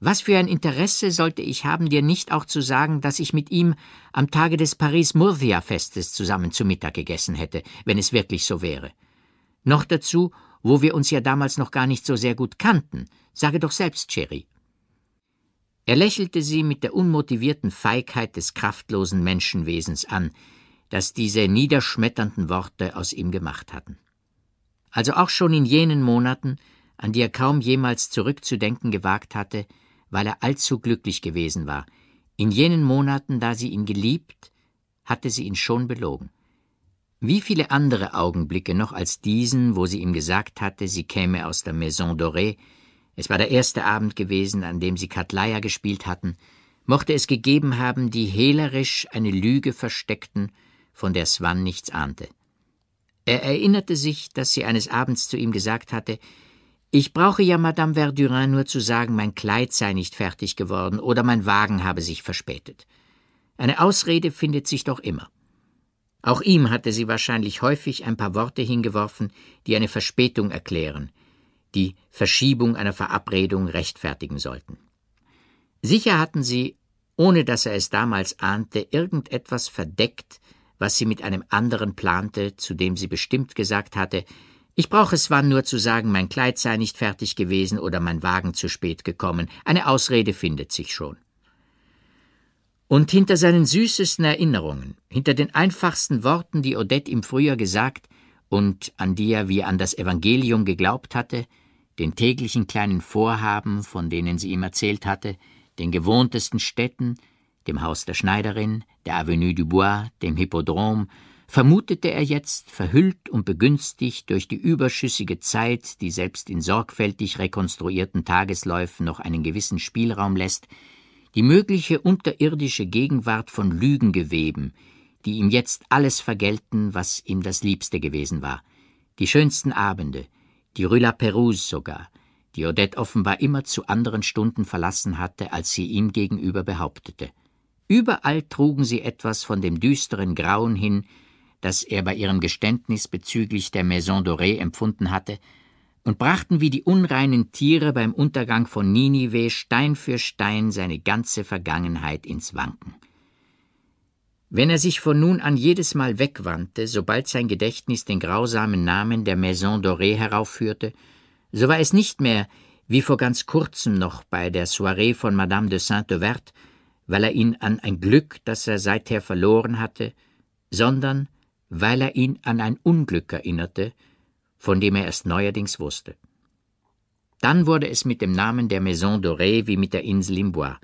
Was für ein Interesse sollte ich haben, dir nicht auch zu sagen, dass ich mit ihm am Tage des paris murthia festes zusammen zu Mittag gegessen hätte, wenn es wirklich so wäre. Noch dazu, wo wir uns ja damals noch gar nicht so sehr gut kannten. Sage doch selbst, Cherry. Er lächelte sie mit der unmotivierten Feigheit des kraftlosen Menschenwesens an, das diese niederschmetternden Worte aus ihm gemacht hatten. Also auch schon in jenen Monaten, an die er kaum jemals zurückzudenken gewagt hatte, weil er allzu glücklich gewesen war, in jenen Monaten, da sie ihn geliebt, hatte sie ihn schon belogen. Wie viele andere Augenblicke noch als diesen, wo sie ihm gesagt hatte, sie käme aus der Maison Dorée, es war der erste Abend gewesen, an dem sie Katleia gespielt hatten, mochte es gegeben haben, die hehlerisch eine Lüge versteckten, von der Swan nichts ahnte. Er erinnerte sich, dass sie eines Abends zu ihm gesagt hatte, ich brauche ja Madame Verdurin nur zu sagen, mein Kleid sei nicht fertig geworden oder mein Wagen habe sich verspätet. Eine Ausrede findet sich doch immer. Auch ihm hatte sie wahrscheinlich häufig ein paar Worte hingeworfen, die eine Verspätung erklären, die Verschiebung einer Verabredung rechtfertigen sollten. Sicher hatten sie, ohne dass er es damals ahnte, irgendetwas verdeckt, was sie mit einem anderen plante, zu dem sie bestimmt gesagt hatte, ich brauche es wann nur zu sagen, mein Kleid sei nicht fertig gewesen oder mein Wagen zu spät gekommen. Eine Ausrede findet sich schon. Und hinter seinen süßesten Erinnerungen, hinter den einfachsten Worten, die Odette ihm früher gesagt und an die er wie an das Evangelium geglaubt hatte, den täglichen kleinen Vorhaben, von denen sie ihm erzählt hatte, den gewohntesten Städten, dem Haus der Schneiderin, der Avenue du Bois, dem Hippodrome, vermutete er jetzt, verhüllt und begünstigt durch die überschüssige Zeit, die selbst in sorgfältig rekonstruierten Tagesläufen noch einen gewissen Spielraum lässt, die mögliche unterirdische Gegenwart von Lügengeweben, die ihm jetzt alles vergelten, was ihm das Liebste gewesen war. Die schönsten Abende, die Rue La Perouse sogar, die Odette offenbar immer zu anderen Stunden verlassen hatte, als sie ihm gegenüber behauptete. Überall trugen sie etwas von dem düsteren Grauen hin, das er bei ihrem Geständnis bezüglich der Maison Dorée empfunden hatte, und brachten wie die unreinen Tiere beim Untergang von Ninive Stein für Stein seine ganze Vergangenheit ins Wanken. Wenn er sich von nun an jedes Mal wegwandte, sobald sein Gedächtnis den grausamen Namen der Maison Dorée heraufführte, so war es nicht mehr, wie vor ganz kurzem noch bei der Soiree von Madame de Saint-Evert, weil er ihn an ein Glück, das er seither verloren hatte, sondern weil er ihn an ein Unglück erinnerte, von dem er erst neuerdings wusste. Dann wurde es mit dem Namen der Maison Dorée wie mit der Insel im Bois.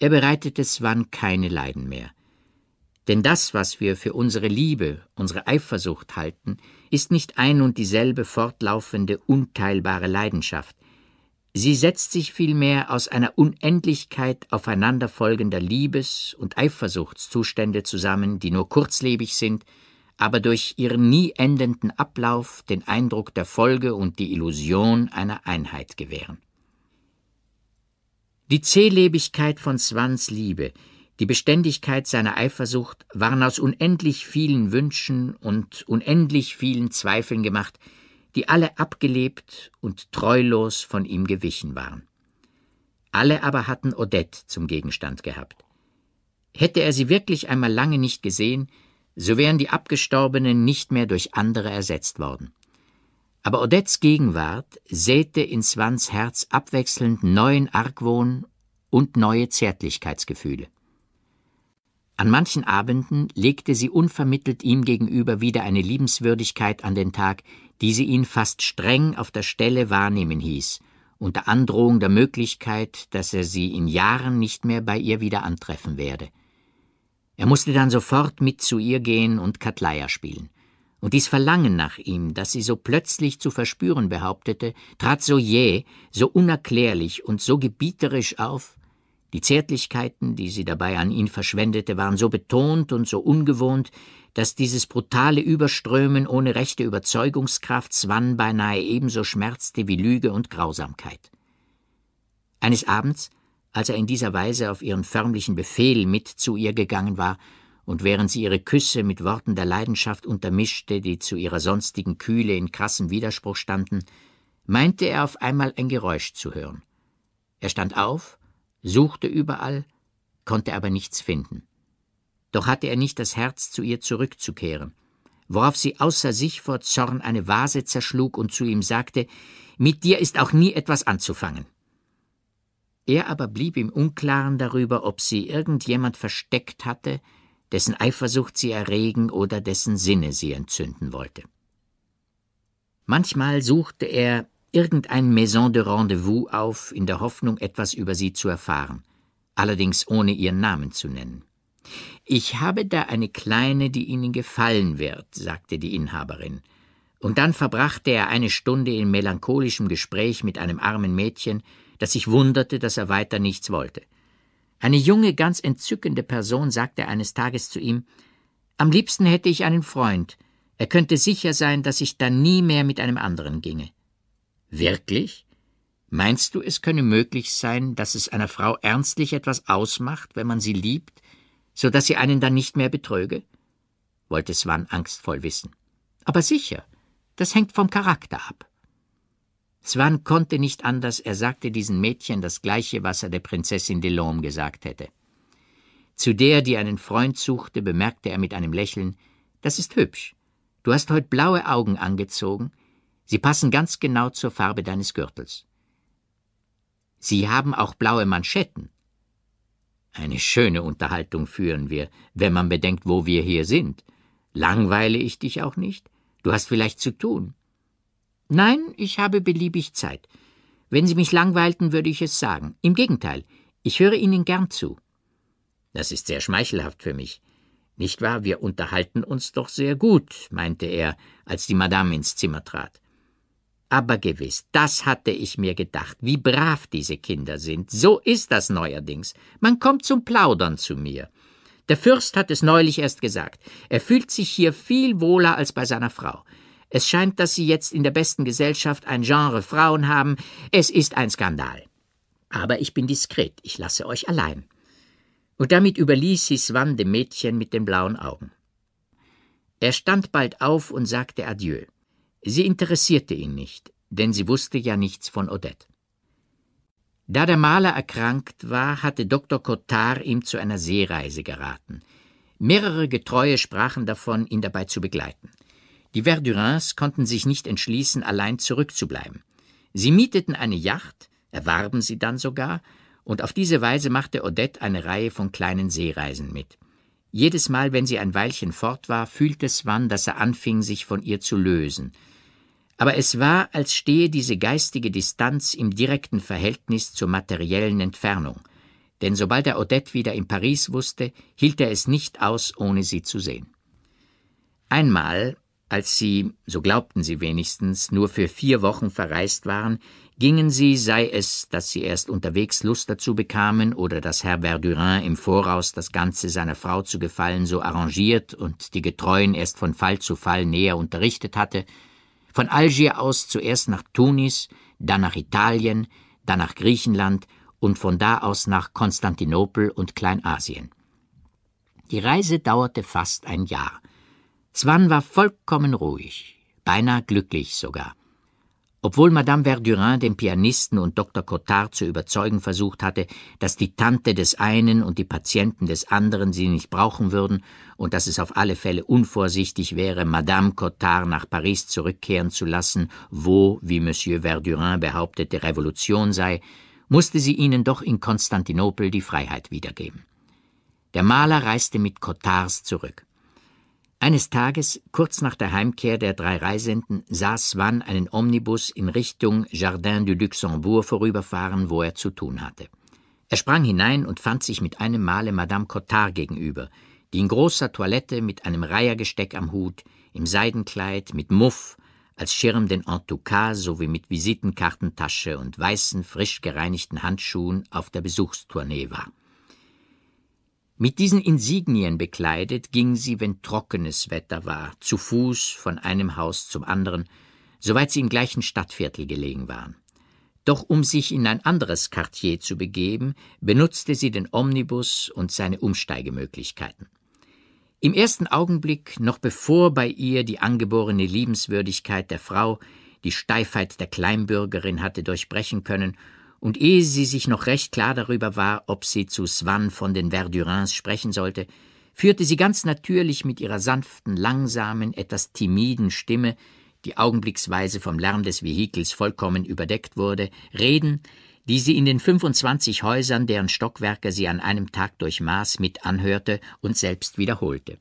Er bereitete Swan keine Leiden mehr. Denn das, was wir für unsere Liebe, unsere Eifersucht halten, ist nicht ein und dieselbe fortlaufende, unteilbare Leidenschaft, Sie setzt sich vielmehr aus einer Unendlichkeit aufeinanderfolgender Liebes- und Eifersuchtszustände zusammen, die nur kurzlebig sind, aber durch ihren nie endenden Ablauf den Eindruck der Folge und die Illusion einer Einheit gewähren. Die Zählebigkeit von Swans Liebe, die Beständigkeit seiner Eifersucht waren aus unendlich vielen Wünschen und unendlich vielen Zweifeln gemacht, die alle abgelebt und treulos von ihm gewichen waren. Alle aber hatten Odette zum Gegenstand gehabt. Hätte er sie wirklich einmal lange nicht gesehen, so wären die Abgestorbenen nicht mehr durch andere ersetzt worden. Aber Odettes Gegenwart säte in Swans Herz abwechselnd neuen Argwohn und neue Zärtlichkeitsgefühle. An manchen Abenden legte sie unvermittelt ihm gegenüber wieder eine Liebenswürdigkeit an den Tag, die sie ihn fast streng auf der Stelle wahrnehmen hieß, unter Androhung der Möglichkeit, dass er sie in Jahren nicht mehr bei ihr wieder antreffen werde. Er musste dann sofort mit zu ihr gehen und Katleia spielen. Und dies Verlangen nach ihm, das sie so plötzlich zu verspüren behauptete, trat so jäh, so unerklärlich und so gebieterisch auf, die Zärtlichkeiten, die sie dabei an ihn verschwendete, waren so betont und so ungewohnt, dass dieses brutale Überströmen ohne rechte Überzeugungskraft Swann beinahe ebenso schmerzte wie Lüge und Grausamkeit. Eines Abends, als er in dieser Weise auf ihren förmlichen Befehl mit zu ihr gegangen war und während sie ihre Küsse mit Worten der Leidenschaft untermischte, die zu ihrer sonstigen Kühle in krassem Widerspruch standen, meinte er auf einmal ein Geräusch zu hören. Er stand auf, suchte überall, konnte aber nichts finden. Doch hatte er nicht das Herz, zu ihr zurückzukehren, worauf sie außer sich vor Zorn eine Vase zerschlug und zu ihm sagte, mit dir ist auch nie etwas anzufangen. Er aber blieb im Unklaren darüber, ob sie irgendjemand versteckt hatte, dessen Eifersucht sie erregen oder dessen Sinne sie entzünden wollte. Manchmal suchte er irgendein Maison de Rendezvous auf, in der Hoffnung, etwas über sie zu erfahren, allerdings ohne ihren Namen zu nennen. Ich habe da eine kleine, die Ihnen gefallen wird, sagte die Inhaberin. Und dann verbrachte er eine Stunde in melancholischem Gespräch mit einem armen Mädchen, das sich wunderte, dass er weiter nichts wollte. Eine junge, ganz entzückende Person sagte eines Tages zu ihm Am liebsten hätte ich einen Freund, er könnte sicher sein, dass ich dann nie mehr mit einem anderen ginge. Wirklich? Meinst du, es könne möglich sein, dass es einer Frau ernstlich etwas ausmacht, wenn man sie liebt, so dass sie einen dann nicht mehr betröge? wollte Swan angstvoll wissen. Aber sicher, das hängt vom Charakter ab. Swan konnte nicht anders, er sagte diesen Mädchen das gleiche, was er der Prinzessin Delorme gesagt hätte. Zu der, die einen Freund suchte, bemerkte er mit einem Lächeln, das ist hübsch. Du hast heute blaue Augen angezogen, Sie passen ganz genau zur Farbe deines Gürtels. Sie haben auch blaue Manschetten. Eine schöne Unterhaltung führen wir, wenn man bedenkt, wo wir hier sind. Langweile ich dich auch nicht? Du hast vielleicht zu tun. Nein, ich habe beliebig Zeit. Wenn Sie mich langweilten, würde ich es sagen. Im Gegenteil, ich höre Ihnen gern zu. Das ist sehr schmeichelhaft für mich. Nicht wahr, wir unterhalten uns doch sehr gut, meinte er, als die Madame ins Zimmer trat. Aber gewiss, das hatte ich mir gedacht, wie brav diese Kinder sind. So ist das neuerdings. Man kommt zum Plaudern zu mir. Der Fürst hat es neulich erst gesagt. Er fühlt sich hier viel wohler als bei seiner Frau. Es scheint, dass sie jetzt in der besten Gesellschaft ein Genre Frauen haben. Es ist ein Skandal. Aber ich bin diskret, ich lasse euch allein. Und damit überließ sie Swan dem Mädchen mit den blauen Augen. Er stand bald auf und sagte Adieu. Sie interessierte ihn nicht, denn sie wusste ja nichts von Odette. Da der Maler erkrankt war, hatte Dr. Cotard ihm zu einer Seereise geraten. Mehrere Getreue sprachen davon, ihn dabei zu begleiten. Die Verdurins konnten sich nicht entschließen, allein zurückzubleiben. Sie mieteten eine Yacht, erwarben sie dann sogar, und auf diese Weise machte Odette eine Reihe von kleinen Seereisen mit. Jedes Mal, wenn sie ein Weilchen fort war, fühlte Swan, dass er anfing, sich von ihr zu lösen – aber es war, als stehe diese geistige Distanz im direkten Verhältnis zur materiellen Entfernung, denn sobald er Odette wieder in Paris wusste, hielt er es nicht aus, ohne sie zu sehen. Einmal, als sie, so glaubten sie wenigstens, nur für vier Wochen verreist waren, gingen sie, sei es, dass sie erst unterwegs Lust dazu bekamen oder dass Herr Verdurin im Voraus das Ganze seiner Frau zu gefallen so arrangiert und die Getreuen erst von Fall zu Fall näher unterrichtet hatte, von Algier aus zuerst nach Tunis, dann nach Italien, dann nach Griechenland und von da aus nach Konstantinopel und Kleinasien. Die Reise dauerte fast ein Jahr. Swan war vollkommen ruhig, beinahe glücklich sogar. Obwohl Madame Verdurin den Pianisten und Dr. Cottard zu überzeugen versucht hatte, dass die Tante des einen und die Patienten des anderen sie nicht brauchen würden und dass es auf alle Fälle unvorsichtig wäre, Madame Cottard nach Paris zurückkehren zu lassen, wo, wie Monsieur Verdurin behauptete, Revolution sei, musste sie ihnen doch in Konstantinopel die Freiheit wiedergeben. Der Maler reiste mit Cottards zurück. Eines Tages, kurz nach der Heimkehr der drei Reisenden, sah Swan einen Omnibus in Richtung Jardin du Luxembourg vorüberfahren, wo er zu tun hatte. Er sprang hinein und fand sich mit einem Male Madame Cottard gegenüber, die in großer Toilette mit einem Reihergesteck am Hut, im Seidenkleid, mit Muff, als Schirm den Entoucas sowie mit Visitenkartentasche und weißen, frisch gereinigten Handschuhen auf der Besuchstournee war. Mit diesen Insignien bekleidet ging sie, wenn trockenes Wetter war, zu Fuß von einem Haus zum anderen, soweit sie im gleichen Stadtviertel gelegen waren. Doch um sich in ein anderes Quartier zu begeben, benutzte sie den Omnibus und seine Umsteigemöglichkeiten. Im ersten Augenblick, noch bevor bei ihr die angeborene Liebenswürdigkeit der Frau die Steifheit der Kleinbürgerin hatte durchbrechen können und ehe sie sich noch recht klar darüber war, ob sie zu Swann von den Verdurins sprechen sollte, führte sie ganz natürlich mit ihrer sanften, langsamen, etwas timiden Stimme, die augenblicksweise vom Lärm des Vehikels vollkommen überdeckt wurde, Reden, die sie in den 25 Häusern, deren Stockwerke sie an einem Tag durchmaß, mit anhörte und selbst wiederholte.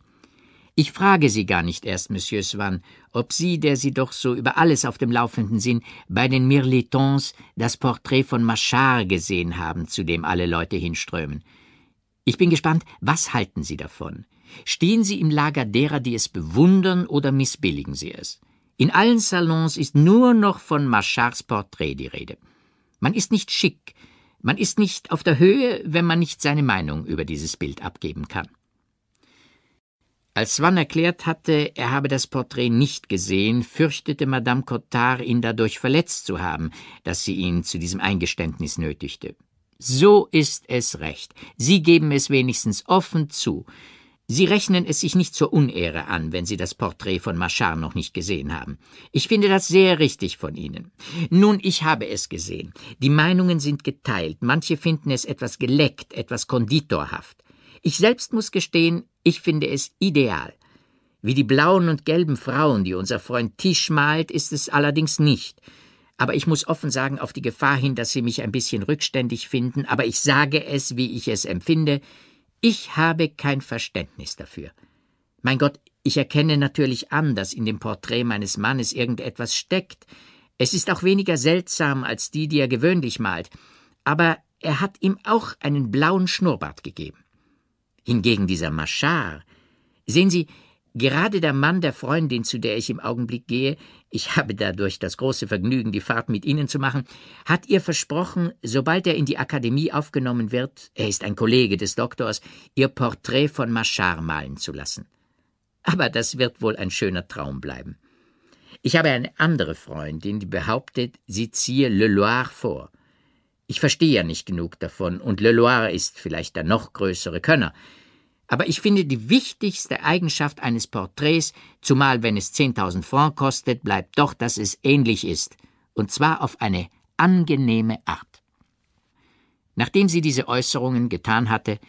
Ich frage Sie gar nicht erst, Monsieur Swann, ob Sie, der Sie doch so über alles auf dem Laufenden sind, bei den Mirlitons das Porträt von Machard gesehen haben, zu dem alle Leute hinströmen. Ich bin gespannt, was halten Sie davon? Stehen Sie im Lager derer, die es bewundern, oder missbilligen Sie es? In allen Salons ist nur noch von Machards Porträt die Rede. Man ist nicht schick, man ist nicht auf der Höhe, wenn man nicht seine Meinung über dieses Bild abgeben kann. Als Swann erklärt hatte, er habe das Porträt nicht gesehen, fürchtete Madame Cottard, ihn dadurch verletzt zu haben, dass sie ihn zu diesem Eingeständnis nötigte. So ist es recht. Sie geben es wenigstens offen zu. Sie rechnen es sich nicht zur Unehre an, wenn Sie das Porträt von Machar noch nicht gesehen haben. Ich finde das sehr richtig von Ihnen. Nun, ich habe es gesehen. Die Meinungen sind geteilt. Manche finden es etwas geleckt, etwas konditorhaft. Ich selbst muss gestehen, ich finde es ideal. Wie die blauen und gelben Frauen, die unser Freund Tisch malt, ist es allerdings nicht. Aber ich muss offen sagen, auf die Gefahr hin, dass Sie mich ein bisschen rückständig finden, aber ich sage es, wie ich es empfinde, ich habe kein Verständnis dafür. Mein Gott, ich erkenne natürlich an, dass in dem Porträt meines Mannes irgendetwas steckt. Es ist auch weniger seltsam als die, die er gewöhnlich malt, aber er hat ihm auch einen blauen Schnurrbart gegeben. Hingegen dieser Machar, sehen Sie, Gerade der Mann der Freundin, zu der ich im Augenblick gehe, ich habe dadurch das große Vergnügen, die Fahrt mit Ihnen zu machen, hat ihr versprochen, sobald er in die Akademie aufgenommen wird, er ist ein Kollege des Doktors, ihr Porträt von Machar malen zu lassen. Aber das wird wohl ein schöner Traum bleiben. Ich habe eine andere Freundin, die behauptet, sie ziehe Le Loire vor. Ich verstehe ja nicht genug davon, und Le Loire ist vielleicht der noch größere Könner. Aber ich finde, die wichtigste Eigenschaft eines Porträts, zumal wenn es 10.000 Francs kostet, bleibt doch, dass es ähnlich ist, und zwar auf eine angenehme Art. Nachdem sie diese Äußerungen getan hatte,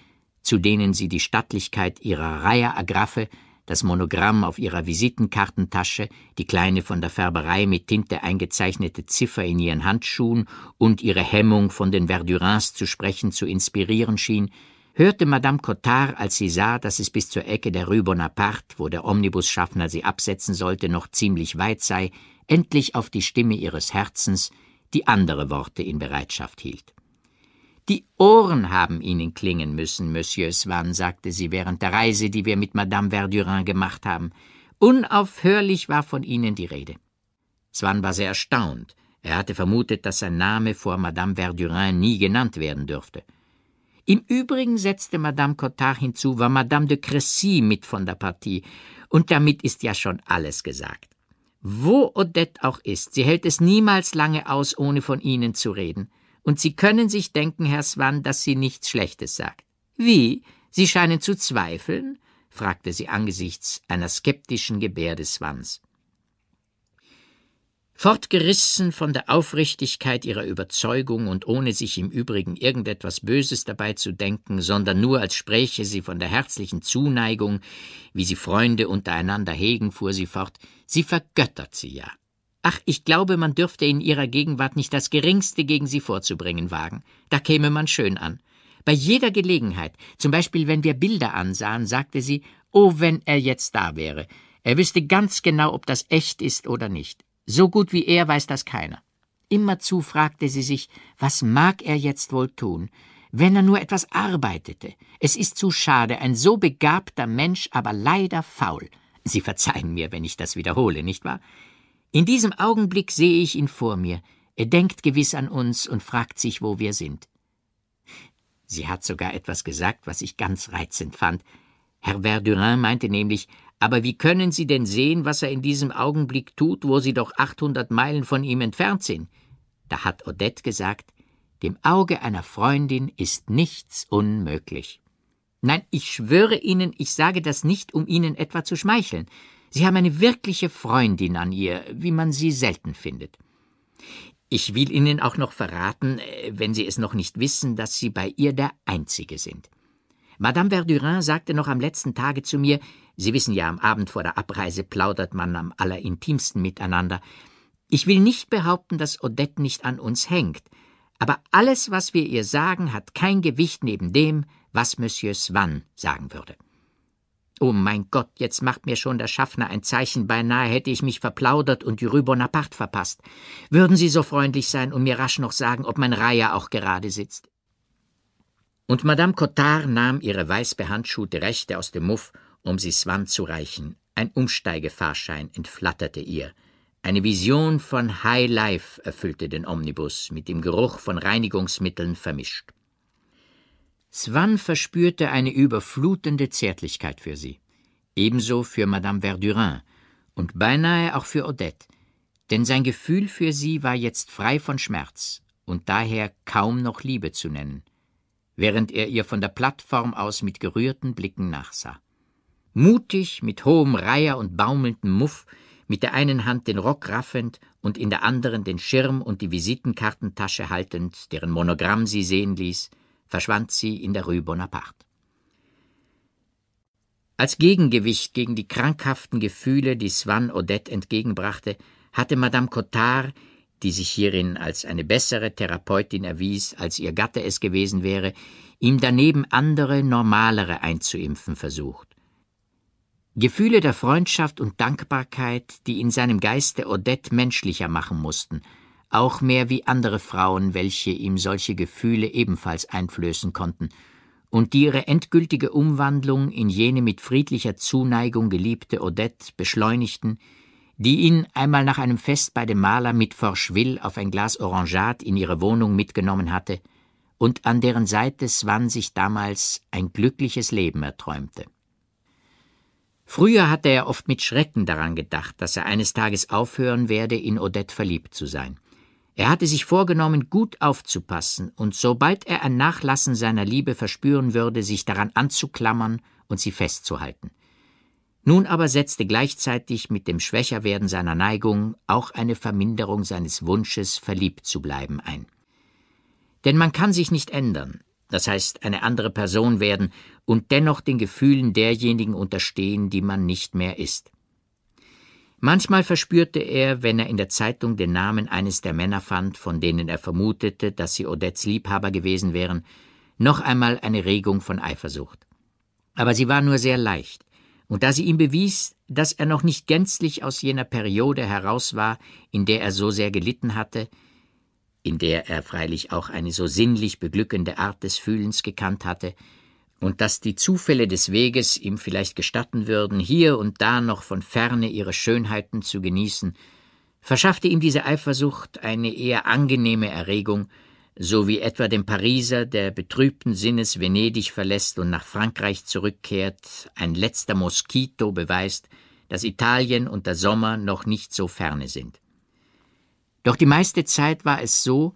zu denen sie die Stattlichkeit ihrer Reihe Agraffe das Monogramm auf ihrer Visitenkartentasche, die kleine von der Färberei mit Tinte eingezeichnete Ziffer in ihren Handschuhen und ihre Hemmung, von den Verdurins zu sprechen, zu inspirieren schien, hörte Madame Cottard, als sie sah, dass es bis zur Ecke der Rue Bonaparte, wo der Omnibusschaffner sie absetzen sollte, noch ziemlich weit sei, endlich auf die Stimme ihres Herzens, die andere Worte in Bereitschaft hielt. Die Ohren haben Ihnen klingen müssen, Monsieur Swann, sagte sie während der Reise, die wir mit Madame Verdurin gemacht haben. Unaufhörlich war von Ihnen die Rede. Swann war sehr erstaunt. Er hatte vermutet, dass sein Name vor Madame Verdurin nie genannt werden dürfte. Im Übrigen setzte Madame Cottard hinzu, war Madame de Cressy mit von der Partie. Und damit ist ja schon alles gesagt. Wo Odette auch ist, sie hält es niemals lange aus, ohne von Ihnen zu reden und Sie können sich denken, Herr Swann, dass sie nichts Schlechtes sagt. Wie? Sie scheinen zu zweifeln? fragte sie angesichts einer skeptischen Gebärde Swans. Fortgerissen von der Aufrichtigkeit ihrer Überzeugung und ohne sich im Übrigen irgendetwas Böses dabei zu denken, sondern nur als spräche sie von der herzlichen Zuneigung, wie sie Freunde untereinander hegen, fuhr sie fort, sie vergöttert sie ja. Ach, ich glaube, man dürfte in ihrer Gegenwart nicht das geringste gegen sie vorzubringen wagen. Da käme man schön an. Bei jeder Gelegenheit, zum Beispiel wenn wir Bilder ansahen, sagte sie, oh, wenn er jetzt da wäre. Er wüsste ganz genau, ob das echt ist oder nicht. So gut wie er weiß das keiner. Immerzu fragte sie sich, was mag er jetzt wohl tun? Wenn er nur etwas arbeitete. Es ist zu schade, ein so begabter Mensch, aber leider faul. Sie verzeihen mir, wenn ich das wiederhole, nicht wahr? In diesem Augenblick sehe ich ihn vor mir. Er denkt gewiss an uns und fragt sich, wo wir sind. Sie hat sogar etwas gesagt, was ich ganz reizend fand. Herr Verdurin meinte nämlich, aber wie können Sie denn sehen, was er in diesem Augenblick tut, wo Sie doch 800 Meilen von ihm entfernt sind? Da hat Odette gesagt, dem Auge einer Freundin ist nichts unmöglich. Nein, ich schwöre Ihnen, ich sage das nicht, um Ihnen etwa zu schmeicheln, Sie haben eine wirkliche Freundin an ihr, wie man sie selten findet. Ich will Ihnen auch noch verraten, äh, wenn Sie es noch nicht wissen, dass Sie bei ihr der Einzige sind. Madame Verdurin sagte noch am letzten Tage zu mir, Sie wissen ja, am Abend vor der Abreise plaudert man am allerintimsten miteinander. Ich will nicht behaupten, dass Odette nicht an uns hängt, aber alles, was wir ihr sagen, hat kein Gewicht neben dem, was Monsieur Swann sagen würde. Oh mein Gott, jetzt macht mir schon der Schaffner ein Zeichen, beinahe hätte ich mich verplaudert und die Rue Bonaparte verpasst. Würden Sie so freundlich sein und mir rasch noch sagen, ob mein Reiher auch gerade sitzt? Und Madame Cottard nahm ihre weiß behandschuhte Rechte aus dem Muff, um sie Swann zu reichen. Ein Umsteigefahrschein entflatterte ihr. Eine Vision von High Life erfüllte den Omnibus, mit dem Geruch von Reinigungsmitteln vermischt. Swann verspürte eine überflutende Zärtlichkeit für sie, ebenso für Madame Verdurin und beinahe auch für Odette, denn sein Gefühl für sie war jetzt frei von Schmerz und daher kaum noch Liebe zu nennen, während er ihr von der Plattform aus mit gerührten Blicken nachsah. Mutig, mit hohem Reiher und baumelndem Muff, mit der einen Hand den Rock raffend und in der anderen den Schirm und die Visitenkartentasche haltend, deren Monogramm sie sehen ließ, verschwand sie in der Rue Bonaparte. Als Gegengewicht gegen die krankhaften Gefühle, die Swann Odette entgegenbrachte, hatte Madame Cottard, die sich hierin als eine bessere Therapeutin erwies, als ihr Gatte es gewesen wäre, ihm daneben andere, normalere einzuimpfen versucht. Gefühle der Freundschaft und Dankbarkeit, die in seinem Geiste Odette menschlicher machen mussten – auch mehr wie andere Frauen, welche ihm solche Gefühle ebenfalls einflößen konnten, und die ihre endgültige Umwandlung in jene mit friedlicher Zuneigung geliebte Odette beschleunigten, die ihn einmal nach einem Fest bei dem Maler mit Forcheville auf ein Glas Orangeat in ihre Wohnung mitgenommen hatte und an deren Seite Swann sich damals ein glückliches Leben erträumte. Früher hatte er oft mit Schrecken daran gedacht, dass er eines Tages aufhören werde, in Odette verliebt zu sein – er hatte sich vorgenommen, gut aufzupassen und sobald er ein Nachlassen seiner Liebe verspüren würde, sich daran anzuklammern und sie festzuhalten. Nun aber setzte gleichzeitig mit dem Schwächerwerden seiner Neigung auch eine Verminderung seines Wunsches, verliebt zu bleiben, ein. Denn man kann sich nicht ändern, das heißt eine andere Person werden und dennoch den Gefühlen derjenigen unterstehen, die man nicht mehr ist. Manchmal verspürte er, wenn er in der Zeitung den Namen eines der Männer fand, von denen er vermutete, dass sie Odettes Liebhaber gewesen wären, noch einmal eine Regung von Eifersucht. Aber sie war nur sehr leicht, und da sie ihm bewies, dass er noch nicht gänzlich aus jener Periode heraus war, in der er so sehr gelitten hatte, in der er freilich auch eine so sinnlich beglückende Art des Fühlens gekannt hatte, und dass die Zufälle des Weges ihm vielleicht gestatten würden, hier und da noch von ferne ihre Schönheiten zu genießen, verschaffte ihm diese Eifersucht eine eher angenehme Erregung, so wie etwa dem Pariser, der betrübten Sinnes Venedig verlässt und nach Frankreich zurückkehrt, ein letzter Moskito beweist, dass Italien und der Sommer noch nicht so ferne sind. Doch die meiste Zeit war es so,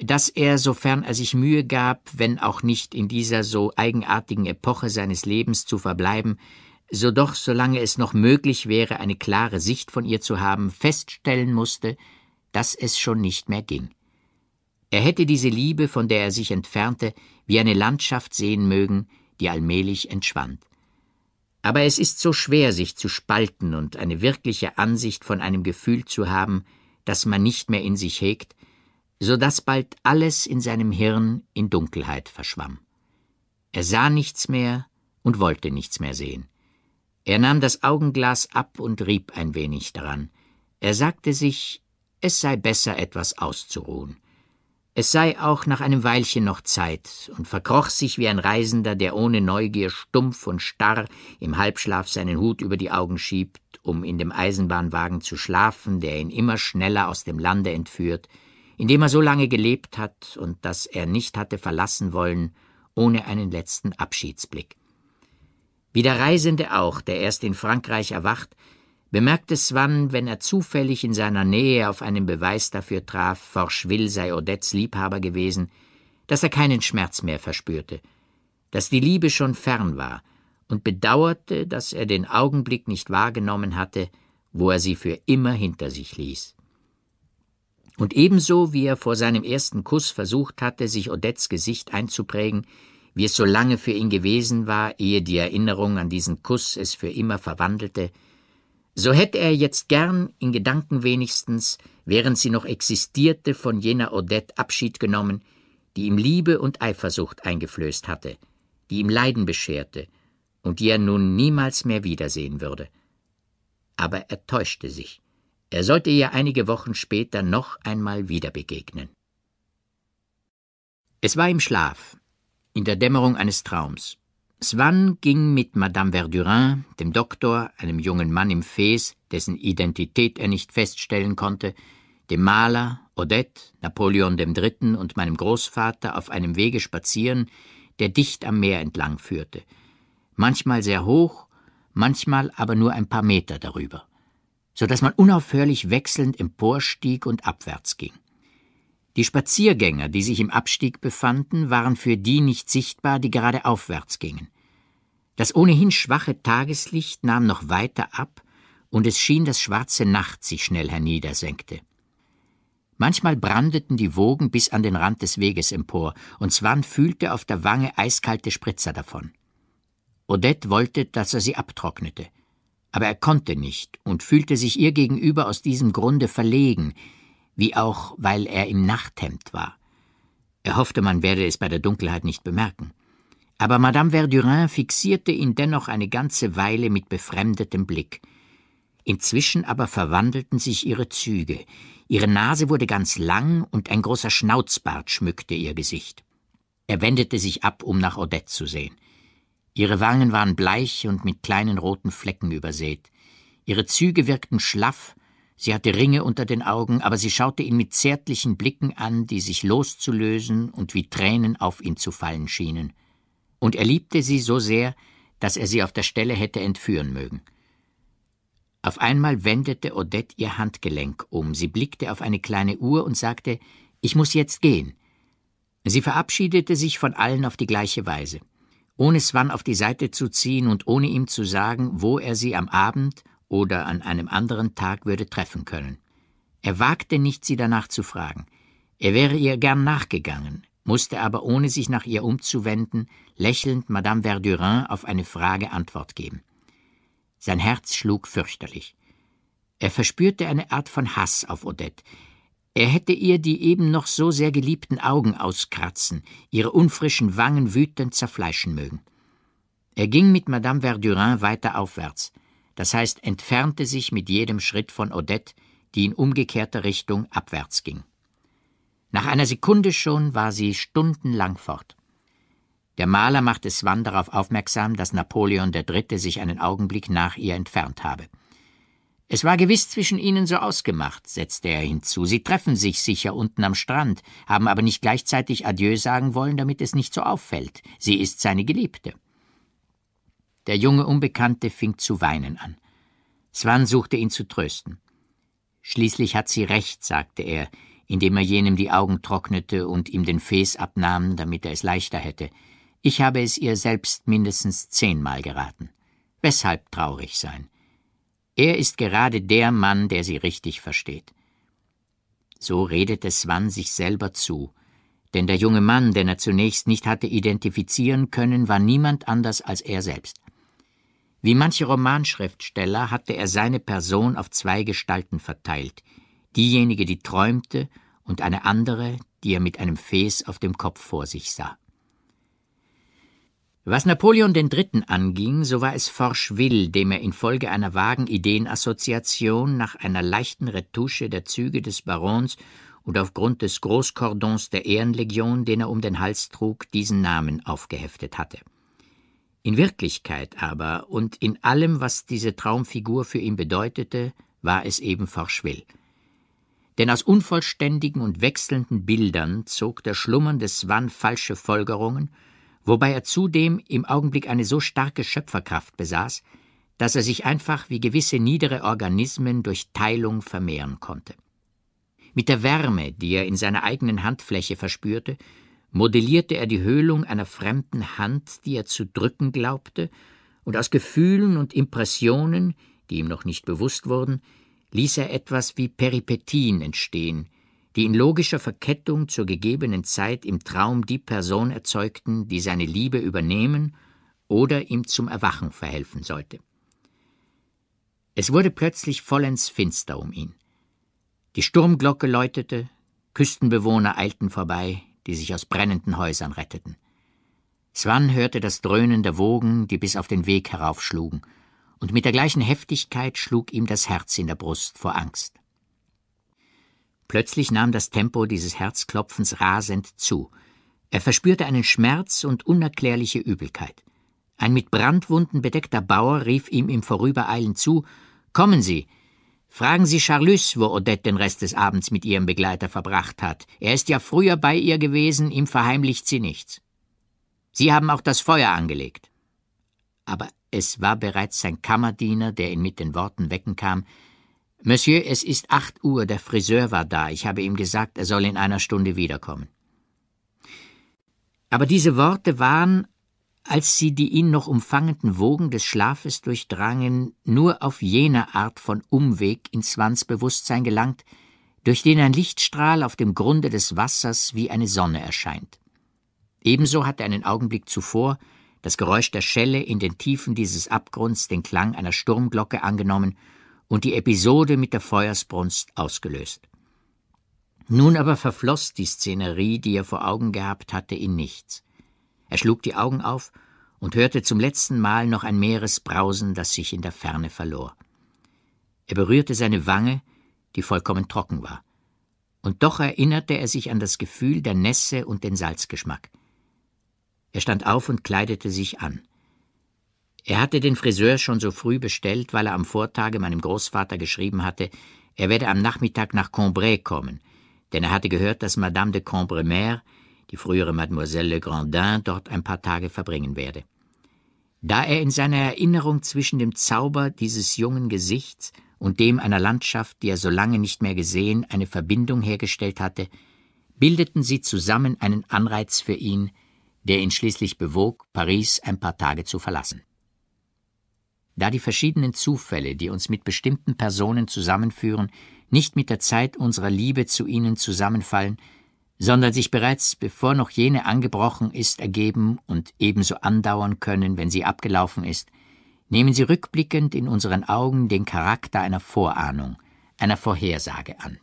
dass er, sofern er sich Mühe gab, wenn auch nicht in dieser so eigenartigen Epoche seines Lebens zu verbleiben, so doch, solange es noch möglich wäre, eine klare Sicht von ihr zu haben, feststellen musste, dass es schon nicht mehr ging. Er hätte diese Liebe, von der er sich entfernte, wie eine Landschaft sehen mögen, die allmählich entschwand. Aber es ist so schwer, sich zu spalten und eine wirkliche Ansicht von einem Gefühl zu haben, das man nicht mehr in sich hegt, so daß bald alles in seinem Hirn in Dunkelheit verschwamm. Er sah nichts mehr und wollte nichts mehr sehen. Er nahm das Augenglas ab und rieb ein wenig daran. Er sagte sich, es sei besser, etwas auszuruhen. Es sei auch nach einem Weilchen noch Zeit und verkroch sich wie ein Reisender, der ohne Neugier stumpf und starr im Halbschlaf seinen Hut über die Augen schiebt, um in dem Eisenbahnwagen zu schlafen, der ihn immer schneller aus dem Lande entführt in dem er so lange gelebt hat und das er nicht hatte verlassen wollen, ohne einen letzten Abschiedsblick. Wie der Reisende auch, der erst in Frankreich erwacht, bemerkte Swann, wenn er zufällig in seiner Nähe auf einen Beweis dafür traf, Forcheville sei Odettes Liebhaber gewesen, dass er keinen Schmerz mehr verspürte, dass die Liebe schon fern war und bedauerte, dass er den Augenblick nicht wahrgenommen hatte, wo er sie für immer hinter sich ließ. Und ebenso wie er vor seinem ersten Kuss versucht hatte, sich Odettes Gesicht einzuprägen, wie es so lange für ihn gewesen war, ehe die Erinnerung an diesen Kuss es für immer verwandelte, so hätte er jetzt gern in Gedanken wenigstens, während sie noch existierte, von jener Odette Abschied genommen, die ihm Liebe und Eifersucht eingeflößt hatte, die ihm Leiden bescherte und die er nun niemals mehr wiedersehen würde. Aber er täuschte sich. Er sollte ihr einige Wochen später noch einmal wieder begegnen. Es war im Schlaf, in der Dämmerung eines Traums. Swann ging mit Madame Verdurin, dem Doktor, einem jungen Mann im Fes, dessen Identität er nicht feststellen konnte, dem Maler, Odette, Napoleon III. und meinem Großvater auf einem Wege spazieren, der dicht am Meer entlang führte, manchmal sehr hoch, manchmal aber nur ein paar Meter darüber so dass man unaufhörlich wechselnd emporstieg und abwärts ging. Die Spaziergänger, die sich im Abstieg befanden, waren für die nicht sichtbar, die gerade aufwärts gingen. Das ohnehin schwache Tageslicht nahm noch weiter ab, und es schien, dass schwarze Nacht sich schnell herniedersenkte. Manchmal brandeten die Wogen bis an den Rand des Weges empor, und Swan fühlte auf der Wange eiskalte Spritzer davon. Odette wollte, dass er sie abtrocknete aber er konnte nicht und fühlte sich ihr gegenüber aus diesem Grunde verlegen, wie auch weil er im Nachthemd war. Er hoffte, man werde es bei der Dunkelheit nicht bemerken. Aber Madame Verdurin fixierte ihn dennoch eine ganze Weile mit befremdetem Blick. Inzwischen aber verwandelten sich ihre Züge. Ihre Nase wurde ganz lang und ein großer Schnauzbart schmückte ihr Gesicht. Er wendete sich ab, um nach Odette zu sehen. Ihre Wangen waren bleich und mit kleinen roten Flecken übersät. Ihre Züge wirkten schlaff, sie hatte Ringe unter den Augen, aber sie schaute ihn mit zärtlichen Blicken an, die sich loszulösen und wie Tränen auf ihn zu fallen schienen. Und er liebte sie so sehr, dass er sie auf der Stelle hätte entführen mögen. Auf einmal wendete Odette ihr Handgelenk um, sie blickte auf eine kleine Uhr und sagte Ich muss jetzt gehen. Sie verabschiedete sich von allen auf die gleiche Weise ohne Swan auf die Seite zu ziehen und ohne ihm zu sagen, wo er sie am Abend oder an einem anderen Tag würde treffen können. Er wagte nicht, sie danach zu fragen. Er wäre ihr gern nachgegangen, musste aber, ohne sich nach ihr umzuwenden, lächelnd Madame Verdurin auf eine Frage Antwort geben. Sein Herz schlug fürchterlich. Er verspürte eine Art von Hass auf Odette, er hätte ihr die eben noch so sehr geliebten Augen auskratzen, ihre unfrischen Wangen wütend zerfleischen mögen. Er ging mit Madame Verdurin weiter aufwärts, das heißt entfernte sich mit jedem Schritt von Odette, die in umgekehrter Richtung abwärts ging. Nach einer Sekunde schon war sie stundenlang fort. Der Maler machte Swann darauf aufmerksam, dass Napoleon III. sich einen Augenblick nach ihr entfernt habe. Es war gewiss zwischen ihnen so ausgemacht, setzte er hinzu. Sie treffen sich sicher unten am Strand, haben aber nicht gleichzeitig Adieu sagen wollen, damit es nicht so auffällt. Sie ist seine Geliebte. Der junge Unbekannte fing zu weinen an. Swan suchte ihn zu trösten. Schließlich hat sie recht, sagte er, indem er jenem die Augen trocknete und ihm den Fes abnahm, damit er es leichter hätte. Ich habe es ihr selbst mindestens zehnmal geraten. Weshalb traurig sein? Er ist gerade der Mann, der sie richtig versteht. So redete Swan sich selber zu, denn der junge Mann, den er zunächst nicht hatte identifizieren können, war niemand anders als er selbst. Wie manche Romanschriftsteller hatte er seine Person auf zwei Gestalten verteilt, diejenige, die träumte, und eine andere, die er mit einem Fes auf dem Kopf vor sich sah. Was Napoleon III. anging, so war es Forschwill, dem er infolge einer vagen Ideenassoziation nach einer leichten Retusche der Züge des Barons und aufgrund des Großkordons der Ehrenlegion, den er um den Hals trug, diesen Namen aufgeheftet hatte. In Wirklichkeit aber und in allem, was diese Traumfigur für ihn bedeutete, war es eben Forschwill. Denn aus unvollständigen und wechselnden Bildern zog der schlummernde Swan falsche Folgerungen, wobei er zudem im Augenblick eine so starke Schöpferkraft besaß, dass er sich einfach wie gewisse niedere Organismen durch Teilung vermehren konnte. Mit der Wärme, die er in seiner eigenen Handfläche verspürte, modellierte er die Höhlung einer fremden Hand, die er zu drücken glaubte, und aus Gefühlen und Impressionen, die ihm noch nicht bewusst wurden, ließ er etwas wie Peripetien entstehen, die in logischer Verkettung zur gegebenen Zeit im Traum die Person erzeugten, die seine Liebe übernehmen oder ihm zum Erwachen verhelfen sollte. Es wurde plötzlich vollends finster um ihn. Die Sturmglocke läutete, Küstenbewohner eilten vorbei, die sich aus brennenden Häusern retteten. Swan hörte das Dröhnen der Wogen, die bis auf den Weg heraufschlugen, und mit der gleichen Heftigkeit schlug ihm das Herz in der Brust vor Angst. Plötzlich nahm das Tempo dieses Herzklopfens rasend zu. Er verspürte einen Schmerz und unerklärliche Übelkeit. Ein mit Brandwunden bedeckter Bauer rief ihm im Vorübereilen zu: Kommen Sie! Fragen Sie Charlus, wo Odette den Rest des Abends mit ihrem Begleiter verbracht hat. Er ist ja früher bei ihr gewesen, ihm verheimlicht sie nichts. Sie haben auch das Feuer angelegt. Aber es war bereits sein Kammerdiener, der ihn mit den Worten wecken kam: Monsieur, es ist acht Uhr, der Friseur war da, ich habe ihm gesagt, er soll in einer Stunde wiederkommen. Aber diese Worte waren, als sie die ihn noch umfangenden Wogen des Schlafes durchdrangen, nur auf jener Art von Umweg ins Swans gelangt, durch den ein Lichtstrahl auf dem Grunde des Wassers wie eine Sonne erscheint. Ebenso hatte einen Augenblick zuvor das Geräusch der Schelle in den Tiefen dieses Abgrunds den Klang einer Sturmglocke angenommen und die Episode mit der Feuersbrunst ausgelöst. Nun aber verfloss die Szenerie, die er vor Augen gehabt hatte, in nichts. Er schlug die Augen auf und hörte zum letzten Mal noch ein Meeresbrausen, das sich in der Ferne verlor. Er berührte seine Wange, die vollkommen trocken war. Und doch erinnerte er sich an das Gefühl der Nässe und den Salzgeschmack. Er stand auf und kleidete sich an. Er hatte den Friseur schon so früh bestellt, weil er am Vortage meinem Großvater geschrieben hatte, er werde am Nachmittag nach Combray kommen, denn er hatte gehört, dass Madame de Combremer, die frühere Mademoiselle Le Grandin, dort ein paar Tage verbringen werde. Da er in seiner Erinnerung zwischen dem Zauber dieses jungen Gesichts und dem einer Landschaft, die er so lange nicht mehr gesehen, eine Verbindung hergestellt hatte, bildeten sie zusammen einen Anreiz für ihn, der ihn schließlich bewog, Paris ein paar Tage zu verlassen da die verschiedenen Zufälle, die uns mit bestimmten Personen zusammenführen, nicht mit der Zeit unserer Liebe zu ihnen zusammenfallen, sondern sich bereits, bevor noch jene angebrochen ist, ergeben und ebenso andauern können, wenn sie abgelaufen ist, nehmen sie rückblickend in unseren Augen den Charakter einer Vorahnung, einer Vorhersage an.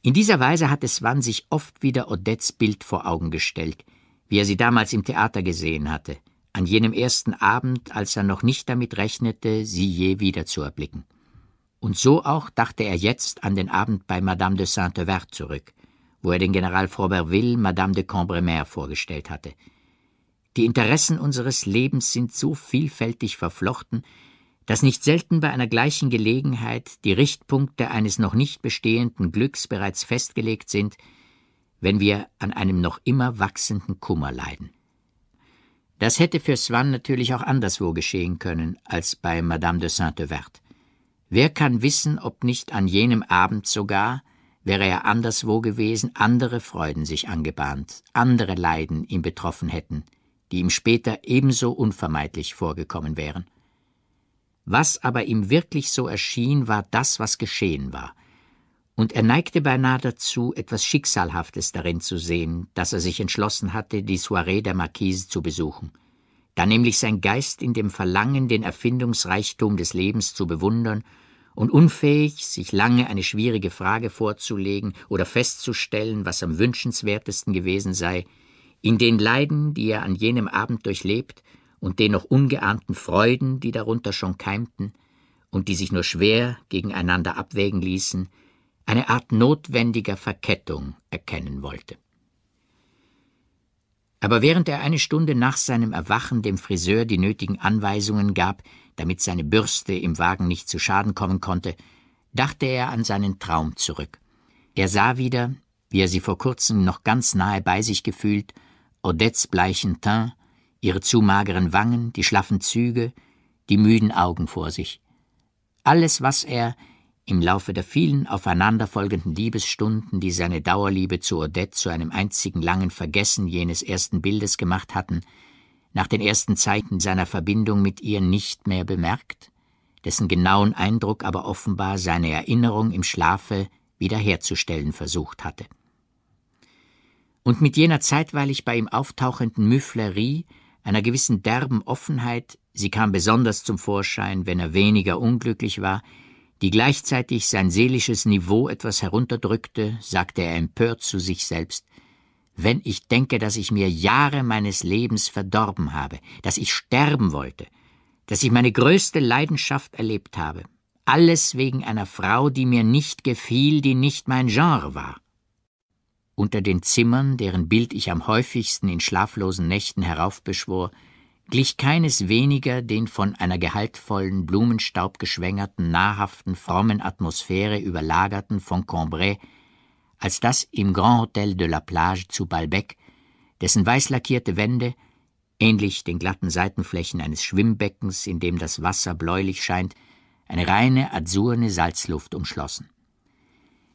In dieser Weise hat es Wann sich oft wieder Odettes Bild vor Augen gestellt, wie er sie damals im Theater gesehen hatte – an jenem ersten Abend, als er noch nicht damit rechnete, sie je wieder zu erblicken. Und so auch dachte er jetzt an den Abend bei Madame de Saint-Evert zurück, wo er den General Froberville Madame de Cambremer vorgestellt hatte. Die Interessen unseres Lebens sind so vielfältig verflochten, dass nicht selten bei einer gleichen Gelegenheit die Richtpunkte eines noch nicht bestehenden Glücks bereits festgelegt sind, wenn wir an einem noch immer wachsenden Kummer leiden. Das hätte für Swann natürlich auch anderswo geschehen können als bei Madame de Saint-Evert. Wer kann wissen, ob nicht an jenem Abend sogar, wäre er anderswo gewesen, andere Freuden sich angebahnt, andere Leiden ihn betroffen hätten, die ihm später ebenso unvermeidlich vorgekommen wären. Was aber ihm wirklich so erschien, war das, was geschehen war – und er neigte beinahe dazu, etwas Schicksalhaftes darin zu sehen, dass er sich entschlossen hatte, die Soiree der Marquise zu besuchen. Da nämlich sein Geist in dem Verlangen, den Erfindungsreichtum des Lebens zu bewundern und unfähig, sich lange eine schwierige Frage vorzulegen oder festzustellen, was am wünschenswertesten gewesen sei, in den Leiden, die er an jenem Abend durchlebt und den noch ungeahnten Freuden, die darunter schon keimten und die sich nur schwer gegeneinander abwägen ließen, eine Art notwendiger Verkettung erkennen wollte. Aber während er eine Stunde nach seinem Erwachen dem Friseur die nötigen Anweisungen gab, damit seine Bürste im Wagen nicht zu Schaden kommen konnte, dachte er an seinen Traum zurück. Er sah wieder, wie er sie vor kurzem noch ganz nahe bei sich gefühlt, Odettes bleichen Teint, ihre zu mageren Wangen, die schlaffen Züge, die müden Augen vor sich. Alles, was er im Laufe der vielen aufeinanderfolgenden Liebesstunden, die seine Dauerliebe zu Odette zu einem einzigen langen Vergessen jenes ersten Bildes gemacht hatten, nach den ersten Zeiten seiner Verbindung mit ihr nicht mehr bemerkt, dessen genauen Eindruck aber offenbar seine Erinnerung im Schlafe wiederherzustellen versucht hatte. Und mit jener zeitweilig bei ihm auftauchenden Müfflerie, einer gewissen derben Offenheit, sie kam besonders zum Vorschein, wenn er weniger unglücklich war, die gleichzeitig sein seelisches Niveau etwas herunterdrückte, sagte er empört zu sich selbst Wenn ich denke, dass ich mir Jahre meines Lebens verdorben habe, dass ich sterben wollte, dass ich meine größte Leidenschaft erlebt habe, alles wegen einer Frau, die mir nicht gefiel, die nicht mein Genre war. Unter den Zimmern, deren Bild ich am häufigsten in schlaflosen Nächten heraufbeschwor, glich keines weniger den von einer gehaltvollen Blumenstaub geschwängerten, nahrhaften, frommen Atmosphäre überlagerten von Cambrai, als das im Grand Hotel de la Plage zu Balbec, dessen weißlackierte Wände, ähnlich den glatten Seitenflächen eines Schwimmbeckens, in dem das Wasser bläulich scheint, eine reine, azurne Salzluft umschlossen.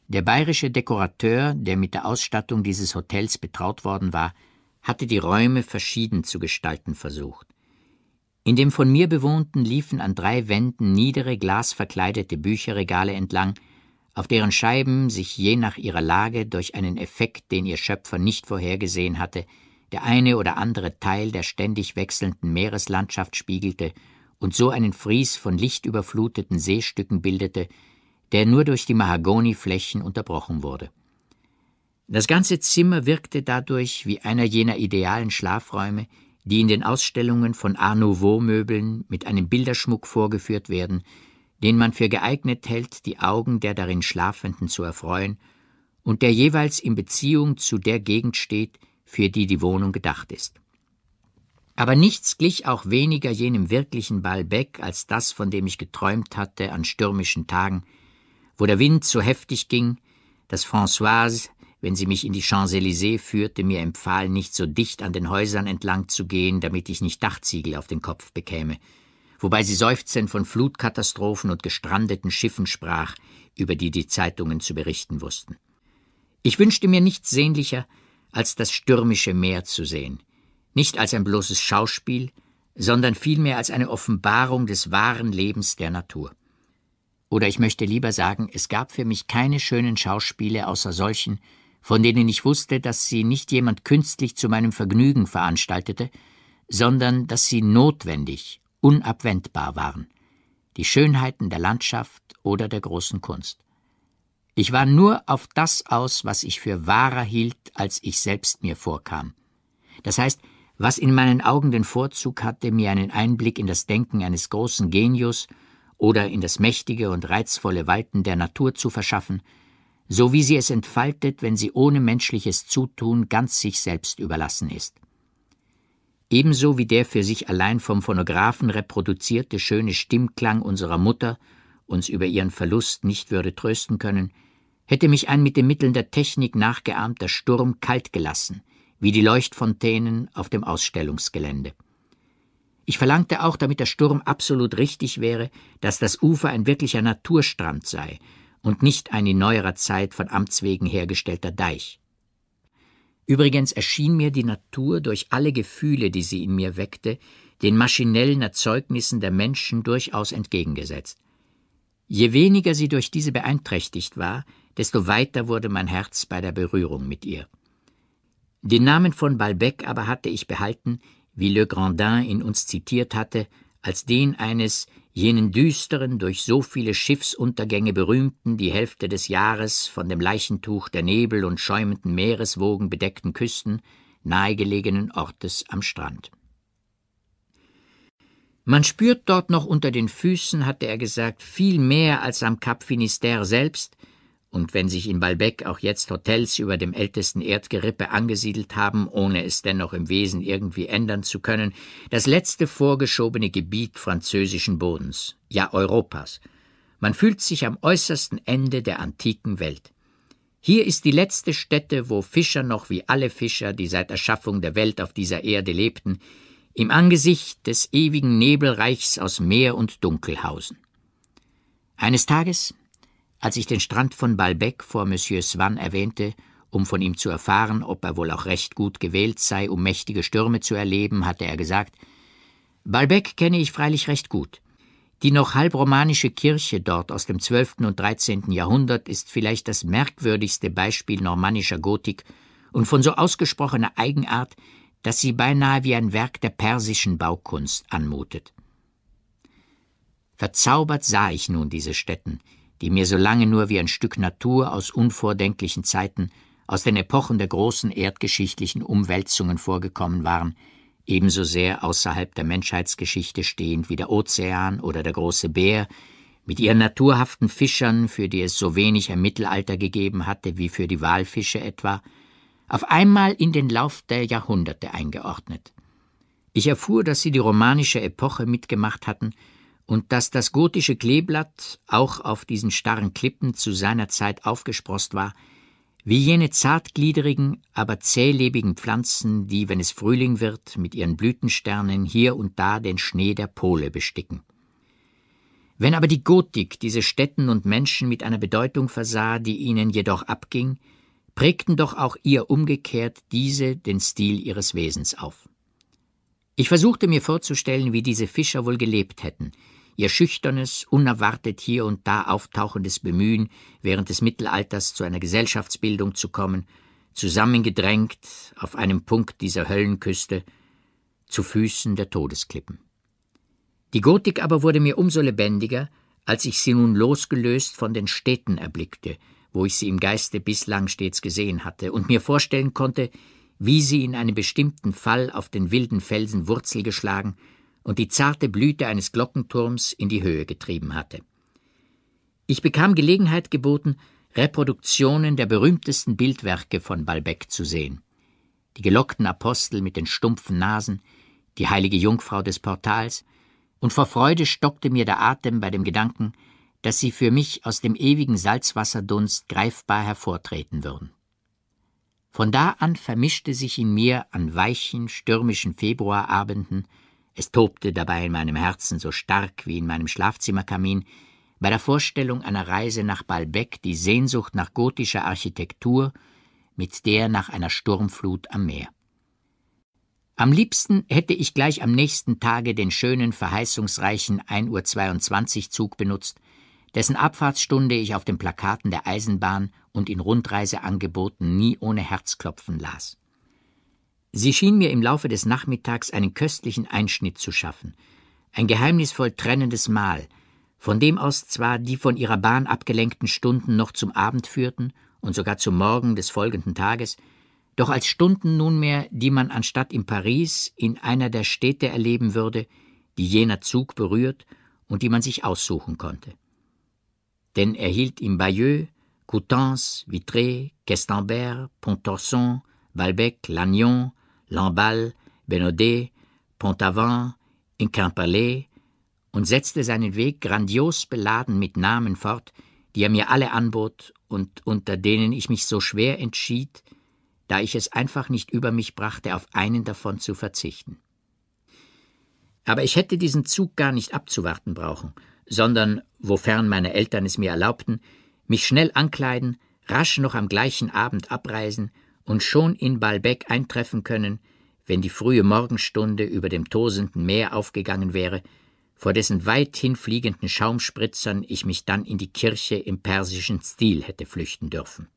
Der bayerische Dekorateur, der mit der Ausstattung dieses Hotels betraut worden war, hatte die Räume verschieden zu gestalten versucht. In dem von mir bewohnten liefen an drei Wänden niedere, glasverkleidete Bücherregale entlang, auf deren Scheiben sich je nach ihrer Lage durch einen Effekt, den ihr Schöpfer nicht vorhergesehen hatte, der eine oder andere Teil der ständig wechselnden Meereslandschaft spiegelte und so einen Fries von lichtüberfluteten Seestücken bildete, der nur durch die Mahagoniflächen unterbrochen wurde. Das ganze Zimmer wirkte dadurch wie einer jener idealen Schlafräume, die in den Ausstellungen von Art Nouveau-Möbeln mit einem Bilderschmuck vorgeführt werden, den man für geeignet hält, die Augen der darin Schlafenden zu erfreuen und der jeweils in Beziehung zu der Gegend steht, für die die Wohnung gedacht ist. Aber nichts glich auch weniger jenem wirklichen Balbec als das, von dem ich geträumt hatte an stürmischen Tagen, wo der Wind so heftig ging, dass Françoise wenn sie mich in die Champs-Élysées führte, mir empfahl, nicht so dicht an den Häusern entlang zu gehen, damit ich nicht Dachziegel auf den Kopf bekäme, wobei sie seufzend von Flutkatastrophen und gestrandeten Schiffen sprach, über die die Zeitungen zu berichten wussten. Ich wünschte mir nichts sehnlicher, als das stürmische Meer zu sehen, nicht als ein bloßes Schauspiel, sondern vielmehr als eine Offenbarung des wahren Lebens der Natur. Oder ich möchte lieber sagen, es gab für mich keine schönen Schauspiele außer solchen, von denen ich wusste, dass sie nicht jemand künstlich zu meinem Vergnügen veranstaltete, sondern dass sie notwendig, unabwendbar waren, die Schönheiten der Landschaft oder der großen Kunst. Ich war nur auf das aus, was ich für wahrer hielt, als ich selbst mir vorkam. Das heißt, was in meinen Augen den Vorzug hatte, mir einen Einblick in das Denken eines großen Genius oder in das mächtige und reizvolle Walten der Natur zu verschaffen, so wie sie es entfaltet, wenn sie ohne menschliches Zutun ganz sich selbst überlassen ist. Ebenso wie der für sich allein vom Phonographen reproduzierte schöne Stimmklang unserer Mutter uns über ihren Verlust nicht würde trösten können, hätte mich ein mit den Mitteln der Technik nachgeahmter Sturm kalt gelassen, wie die Leuchtfontänen auf dem Ausstellungsgelände. Ich verlangte auch, damit der Sturm absolut richtig wäre, dass das Ufer ein wirklicher Naturstrand sei und nicht ein in neuerer Zeit von Amts wegen hergestellter Deich. Übrigens erschien mir die Natur durch alle Gefühle, die sie in mir weckte, den maschinellen Erzeugnissen der Menschen durchaus entgegengesetzt. Je weniger sie durch diese beeinträchtigt war, desto weiter wurde mein Herz bei der Berührung mit ihr. Den Namen von Balbec aber hatte ich behalten, wie Le Grandin ihn uns zitiert hatte, als den eines jenen düsteren, durch so viele Schiffsuntergänge berühmten, die Hälfte des Jahres von dem Leichentuch der Nebel und schäumenden Meereswogen bedeckten Küsten, nahegelegenen Ortes am Strand. Man spürt dort noch unter den Füßen, hatte er gesagt, viel mehr als am Kap Finisterre selbst, und wenn sich in Balbec auch jetzt Hotels über dem ältesten Erdgerippe angesiedelt haben, ohne es dennoch im Wesen irgendwie ändern zu können, das letzte vorgeschobene Gebiet französischen Bodens, ja Europas. Man fühlt sich am äußersten Ende der antiken Welt. Hier ist die letzte Stätte, wo Fischer noch wie alle Fischer, die seit Erschaffung der Welt auf dieser Erde lebten, im Angesicht des ewigen Nebelreichs aus Meer und Dunkelhausen. Eines Tages, als ich den Strand von Balbec vor Monsieur Swann erwähnte, um von ihm zu erfahren, ob er wohl auch recht gut gewählt sei, um mächtige Stürme zu erleben, hatte er gesagt: Balbec kenne ich freilich recht gut. Die noch halbromanische Kirche dort aus dem 12. und 13. Jahrhundert ist vielleicht das merkwürdigste Beispiel normannischer Gotik und von so ausgesprochener Eigenart, dass sie beinahe wie ein Werk der persischen Baukunst anmutet. Verzaubert sah ich nun diese Stätten, die mir so lange nur wie ein Stück Natur aus unvordenklichen Zeiten, aus den Epochen der großen erdgeschichtlichen Umwälzungen vorgekommen waren, ebenso sehr außerhalb der Menschheitsgeschichte stehend wie der Ozean oder der große Bär, mit ihren naturhaften Fischern, für die es so wenig im Mittelalter gegeben hatte wie für die Walfische etwa, auf einmal in den Lauf der Jahrhunderte eingeordnet. Ich erfuhr, dass sie die romanische Epoche mitgemacht hatten und dass das gotische Kleeblatt auch auf diesen starren Klippen zu seiner Zeit aufgesprost war, wie jene zartgliedrigen, aber zählebigen Pflanzen, die, wenn es Frühling wird, mit ihren Blütensternen hier und da den Schnee der Pole besticken. Wenn aber die Gotik diese Städten und Menschen mit einer Bedeutung versah, die ihnen jedoch abging, prägten doch auch ihr umgekehrt diese den Stil ihres Wesens auf. Ich versuchte mir vorzustellen, wie diese Fischer wohl gelebt hätten, Ihr schüchternes, unerwartet hier und da auftauchendes Bemühen, während des Mittelalters zu einer Gesellschaftsbildung zu kommen, zusammengedrängt auf einem Punkt dieser Höllenküste, zu Füßen der Todesklippen. Die Gotik aber wurde mir umso lebendiger, als ich sie nun losgelöst von den Städten erblickte, wo ich sie im Geiste bislang stets gesehen hatte, und mir vorstellen konnte, wie sie in einem bestimmten Fall auf den wilden Felsen Wurzel geschlagen, und die zarte Blüte eines Glockenturms in die Höhe getrieben hatte. Ich bekam Gelegenheit geboten, Reproduktionen der berühmtesten Bildwerke von Balbec zu sehen. Die gelockten Apostel mit den stumpfen Nasen, die heilige Jungfrau des Portals, und vor Freude stockte mir der Atem bei dem Gedanken, dass sie für mich aus dem ewigen Salzwasserdunst greifbar hervortreten würden. Von da an vermischte sich in mir an weichen, stürmischen Februarabenden es tobte dabei in meinem Herzen so stark wie in meinem Schlafzimmerkamin, bei der Vorstellung einer Reise nach Balbec die Sehnsucht nach gotischer Architektur mit der nach einer Sturmflut am Meer. Am liebsten hätte ich gleich am nächsten Tage den schönen, verheißungsreichen 1.22 Uhr Zug benutzt, dessen Abfahrtsstunde ich auf den Plakaten der Eisenbahn und in Rundreiseangeboten nie ohne Herzklopfen las. Sie schien mir im Laufe des Nachmittags einen köstlichen Einschnitt zu schaffen, ein geheimnisvoll trennendes Mahl, von dem aus zwar die von ihrer Bahn abgelenkten Stunden noch zum Abend führten und sogar zum Morgen des folgenden Tages, doch als Stunden nunmehr, die man anstatt in Paris in einer der Städte erleben würde, die jener Zug berührt und die man sich aussuchen konnte. Denn er hielt in Bayeux, Coutances, Vitré, Questembert, Pontorson, Valbec, Lannion, Lamballe, Benodet, Pont-Avant, Inquimperlé und setzte seinen Weg grandios beladen mit Namen fort, die er mir alle anbot und unter denen ich mich so schwer entschied, da ich es einfach nicht über mich brachte, auf einen davon zu verzichten. Aber ich hätte diesen Zug gar nicht abzuwarten brauchen, sondern, wofern meine Eltern es mir erlaubten, mich schnell ankleiden, rasch noch am gleichen Abend abreisen und schon in Balbec eintreffen können, wenn die frühe Morgenstunde über dem tosenden Meer aufgegangen wäre, vor dessen weithin fliegenden Schaumspritzern ich mich dann in die Kirche im persischen Stil hätte flüchten dürfen.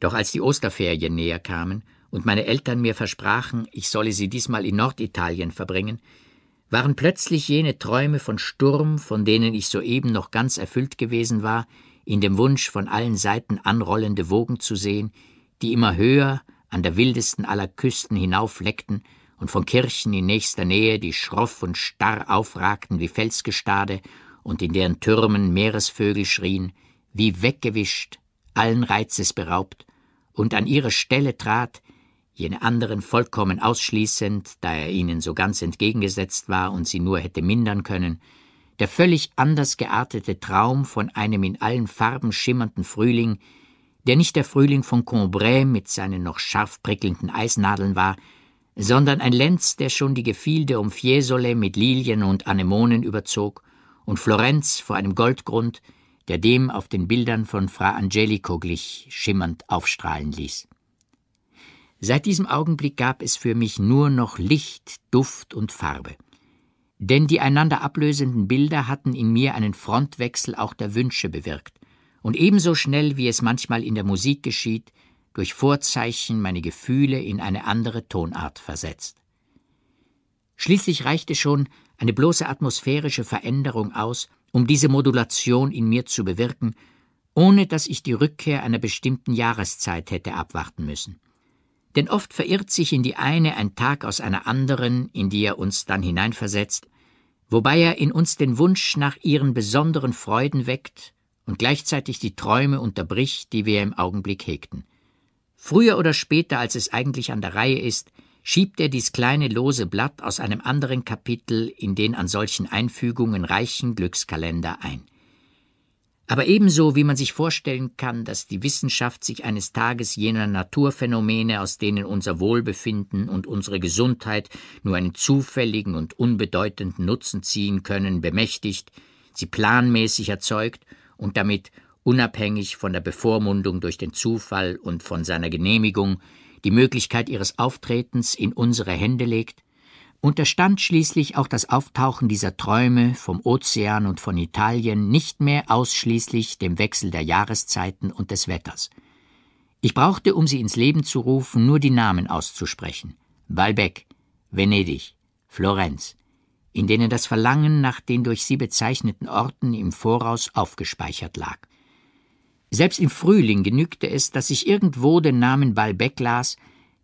Doch als die Osterferien näher kamen und meine Eltern mir versprachen, ich solle sie diesmal in Norditalien verbringen, waren plötzlich jene Träume von Sturm, von denen ich soeben noch ganz erfüllt gewesen war, in dem Wunsch, von allen Seiten anrollende Wogen zu sehen, die immer höher an der wildesten aller Küsten hinaufleckten und von Kirchen in nächster Nähe, die schroff und starr aufragten wie Felsgestade und in deren Türmen Meeresvögel schrien, wie weggewischt, allen Reizes beraubt, und an ihre Stelle trat, jene anderen vollkommen ausschließend, da er ihnen so ganz entgegengesetzt war und sie nur hätte mindern können, der völlig anders geartete Traum von einem in allen Farben schimmernden Frühling, der nicht der Frühling von Combray mit seinen noch scharf prickelnden Eisnadeln war, sondern ein Lenz, der schon die Gefilde um Fiesole mit Lilien und Anemonen überzog, und Florenz vor einem Goldgrund, der dem auf den Bildern von Fra Angelico glich, schimmernd aufstrahlen ließ. Seit diesem Augenblick gab es für mich nur noch Licht, Duft und Farbe. Denn die einander ablösenden Bilder hatten in mir einen Frontwechsel auch der Wünsche bewirkt, und ebenso schnell, wie es manchmal in der Musik geschieht, durch Vorzeichen meine Gefühle in eine andere Tonart versetzt. Schließlich reichte schon eine bloße atmosphärische Veränderung aus, um diese Modulation in mir zu bewirken, ohne dass ich die Rückkehr einer bestimmten Jahreszeit hätte abwarten müssen denn oft verirrt sich in die eine ein Tag aus einer anderen, in die er uns dann hineinversetzt, wobei er in uns den Wunsch nach ihren besonderen Freuden weckt und gleichzeitig die Träume unterbricht, die wir im Augenblick hegten. Früher oder später, als es eigentlich an der Reihe ist, schiebt er dies kleine lose Blatt aus einem anderen Kapitel in den an solchen Einfügungen reichen Glückskalender ein aber ebenso wie man sich vorstellen kann, dass die Wissenschaft sich eines Tages jener Naturphänomene, aus denen unser Wohlbefinden und unsere Gesundheit nur einen zufälligen und unbedeutenden Nutzen ziehen können, bemächtigt, sie planmäßig erzeugt und damit unabhängig von der Bevormundung durch den Zufall und von seiner Genehmigung die Möglichkeit ihres Auftretens in unsere Hände legt, unterstand schließlich auch das Auftauchen dieser Träume vom Ozean und von Italien nicht mehr ausschließlich dem Wechsel der Jahreszeiten und des Wetters. Ich brauchte, um sie ins Leben zu rufen, nur die Namen auszusprechen Balbec, Venedig, Florenz, in denen das Verlangen nach den durch sie bezeichneten Orten im Voraus aufgespeichert lag. Selbst im Frühling genügte es, dass ich irgendwo den Namen Balbec las,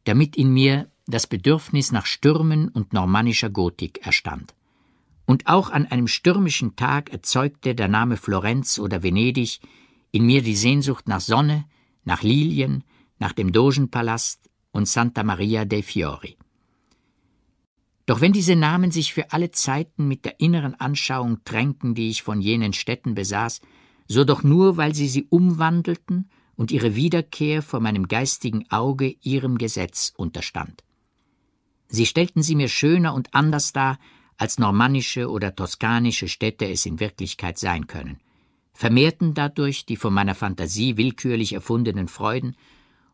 damit in mir das Bedürfnis nach Stürmen und normannischer Gotik erstand. Und auch an einem stürmischen Tag erzeugte der Name Florenz oder Venedig in mir die Sehnsucht nach Sonne, nach Lilien, nach dem Dogenpalast und Santa Maria dei Fiori. Doch wenn diese Namen sich für alle Zeiten mit der inneren Anschauung tränken, die ich von jenen Städten besaß, so doch nur, weil sie sie umwandelten und ihre Wiederkehr vor meinem geistigen Auge ihrem Gesetz unterstand. Sie stellten sie mir schöner und anders dar, als normannische oder toskanische Städte es in Wirklichkeit sein können, vermehrten dadurch die von meiner Fantasie willkürlich erfundenen Freuden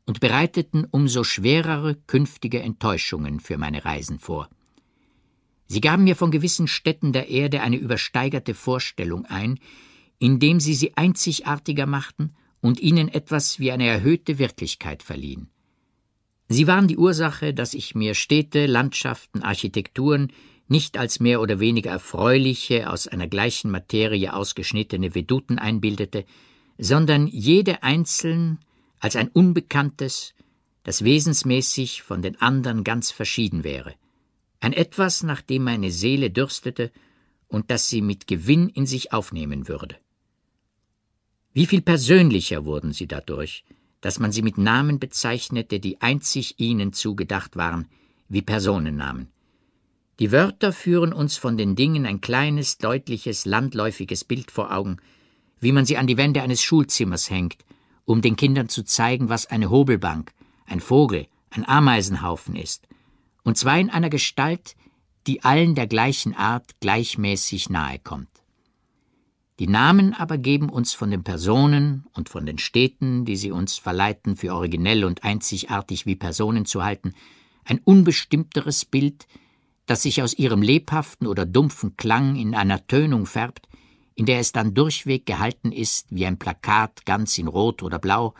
und bereiteten umso schwerere künftige Enttäuschungen für meine Reisen vor. Sie gaben mir von gewissen Städten der Erde eine übersteigerte Vorstellung ein, indem sie sie einzigartiger machten und ihnen etwas wie eine erhöhte Wirklichkeit verliehen. Sie waren die Ursache, dass ich mir Städte, Landschaften, Architekturen nicht als mehr oder weniger erfreuliche, aus einer gleichen Materie ausgeschnittene Veduten einbildete, sondern jede einzeln als ein Unbekanntes, das wesensmäßig von den anderen ganz verschieden wäre, ein etwas, nach dem meine Seele dürstete und das sie mit Gewinn in sich aufnehmen würde. Wie viel persönlicher wurden sie dadurch, dass man sie mit Namen bezeichnete, die einzig ihnen zugedacht waren, wie Personennamen. Die Wörter führen uns von den Dingen ein kleines, deutliches, landläufiges Bild vor Augen, wie man sie an die Wände eines Schulzimmers hängt, um den Kindern zu zeigen, was eine Hobelbank, ein Vogel, ein Ameisenhaufen ist, und zwar in einer Gestalt, die allen der gleichen Art gleichmäßig nahe kommt. Die Namen aber geben uns von den Personen und von den Städten, die sie uns verleiten, für originell und einzigartig wie Personen zu halten, ein unbestimmteres Bild, das sich aus ihrem lebhaften oder dumpfen Klang in einer Tönung färbt, in der es dann durchweg gehalten ist wie ein Plakat ganz in Rot oder Blau,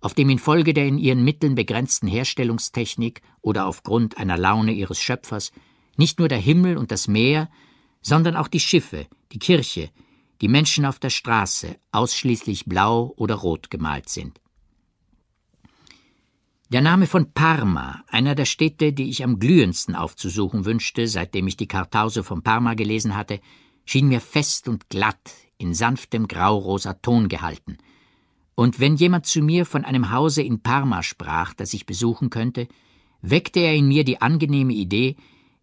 auf dem infolge der in ihren Mitteln begrenzten Herstellungstechnik oder aufgrund einer Laune ihres Schöpfers nicht nur der Himmel und das Meer, sondern auch die Schiffe, die Kirche, die Menschen auf der Straße ausschließlich blau oder rot gemalt sind. Der Name von Parma, einer der Städte, die ich am glühendsten aufzusuchen wünschte, seitdem ich die Kartause von Parma gelesen hatte, schien mir fest und glatt in sanftem graurosa Ton gehalten. Und wenn jemand zu mir von einem Hause in Parma sprach, das ich besuchen könnte, weckte er in mir die angenehme Idee,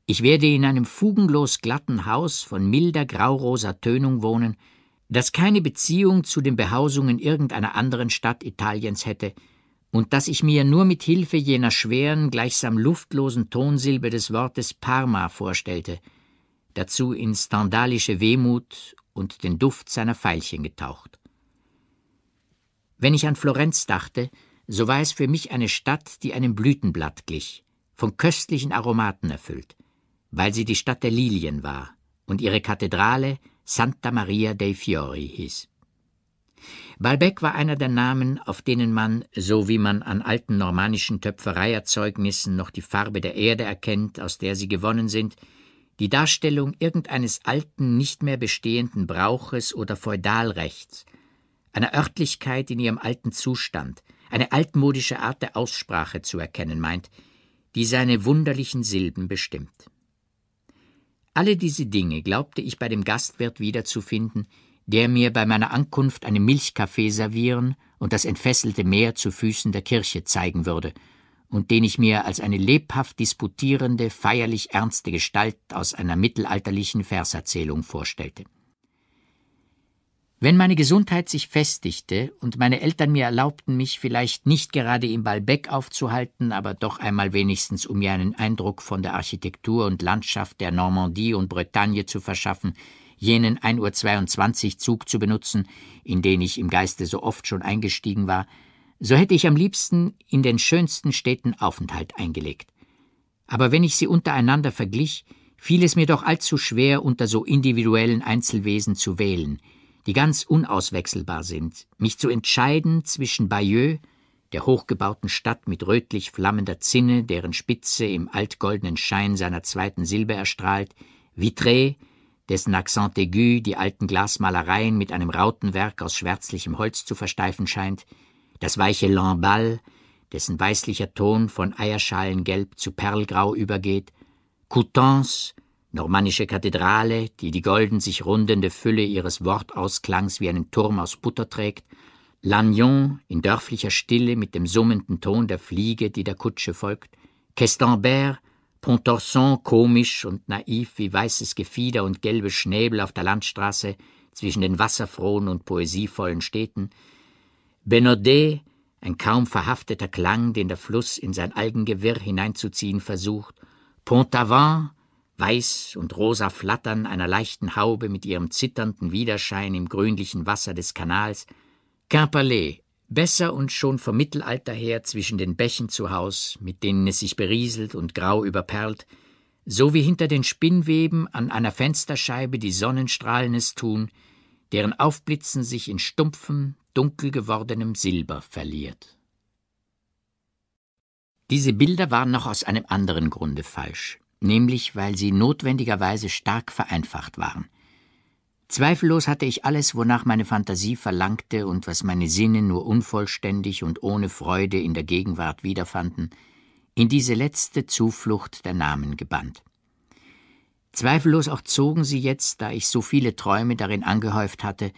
ich werde in einem fugenlos glatten Haus von milder graurosa Tönung wohnen, das keine Beziehung zu den Behausungen irgendeiner anderen Stadt Italiens hätte, und das ich mir nur mit Hilfe jener schweren, gleichsam luftlosen Tonsilbe des Wortes Parma vorstellte, dazu in standalische Wehmut und den Duft seiner Veilchen getaucht. Wenn ich an Florenz dachte, so war es für mich eine Stadt, die einem Blütenblatt glich, von köstlichen Aromaten erfüllt weil sie die Stadt der Lilien war und ihre Kathedrale Santa Maria dei Fiori hieß. Balbec war einer der Namen, auf denen man, so wie man an alten normannischen Töpfereierzeugnissen noch die Farbe der Erde erkennt, aus der sie gewonnen sind, die Darstellung irgendeines alten, nicht mehr bestehenden Brauches oder Feudalrechts, einer Örtlichkeit in ihrem alten Zustand, eine altmodische Art der Aussprache zu erkennen meint, die seine wunderlichen Silben bestimmt. Alle diese Dinge glaubte ich bei dem Gastwirt wiederzufinden, der mir bei meiner Ankunft einen Milchkaffee servieren und das entfesselte Meer zu Füßen der Kirche zeigen würde, und den ich mir als eine lebhaft disputierende, feierlich ernste Gestalt aus einer mittelalterlichen Verserzählung vorstellte. Wenn meine Gesundheit sich festigte und meine Eltern mir erlaubten, mich vielleicht nicht gerade im Balbeck aufzuhalten, aber doch einmal wenigstens, um mir einen Eindruck von der Architektur und Landschaft der Normandie und Bretagne zu verschaffen, jenen 1.22 Uhr Zug zu benutzen, in den ich im Geiste so oft schon eingestiegen war, so hätte ich am liebsten in den schönsten Städten Aufenthalt eingelegt. Aber wenn ich sie untereinander verglich, fiel es mir doch allzu schwer, unter so individuellen Einzelwesen zu wählen – die ganz unauswechselbar sind, mich zu entscheiden zwischen Bayeux, der hochgebauten Stadt mit rötlich flammender Zinne, deren Spitze im altgoldenen Schein seiner zweiten Silbe erstrahlt, Vitré, dessen Accent aigu die alten Glasmalereien mit einem Rautenwerk aus schwärzlichem Holz zu versteifen scheint, das weiche Lamballe, dessen weißlicher Ton von Eierschalengelb zu Perlgrau übergeht, Coutances, normannische Kathedrale, die die golden sich rundende Fülle ihres Wortausklangs wie einen Turm aus Butter trägt, Lannion in dörflicher Stille mit dem summenden Ton der Fliege, die der Kutsche folgt, Questambert, Pontorson komisch und naiv wie weißes Gefieder und gelbe Schnäbel auf der Landstraße zwischen den wasserfrohen und poesievollen Städten, Benodet, ein kaum verhafteter Klang, den der Fluss in sein Algengewirr hineinzuziehen versucht, Pont-Avant, weiß und rosa Flattern einer leichten Haube mit ihrem zitternden Widerschein im grünlichen Wasser des Kanals, Quimperlé, besser und schon vom Mittelalter her zwischen den Bächen zu Haus, mit denen es sich berieselt und grau überperlt, so wie hinter den Spinnweben an einer Fensterscheibe die Sonnenstrahlen es tun, deren Aufblitzen sich in stumpfem, dunkel gewordenem Silber verliert. Diese Bilder waren noch aus einem anderen Grunde falsch nämlich weil sie notwendigerweise stark vereinfacht waren. Zweifellos hatte ich alles, wonach meine Fantasie verlangte und was meine Sinne nur unvollständig und ohne Freude in der Gegenwart wiederfanden, in diese letzte Zuflucht der Namen gebannt. Zweifellos auch zogen sie jetzt, da ich so viele Träume darin angehäuft hatte,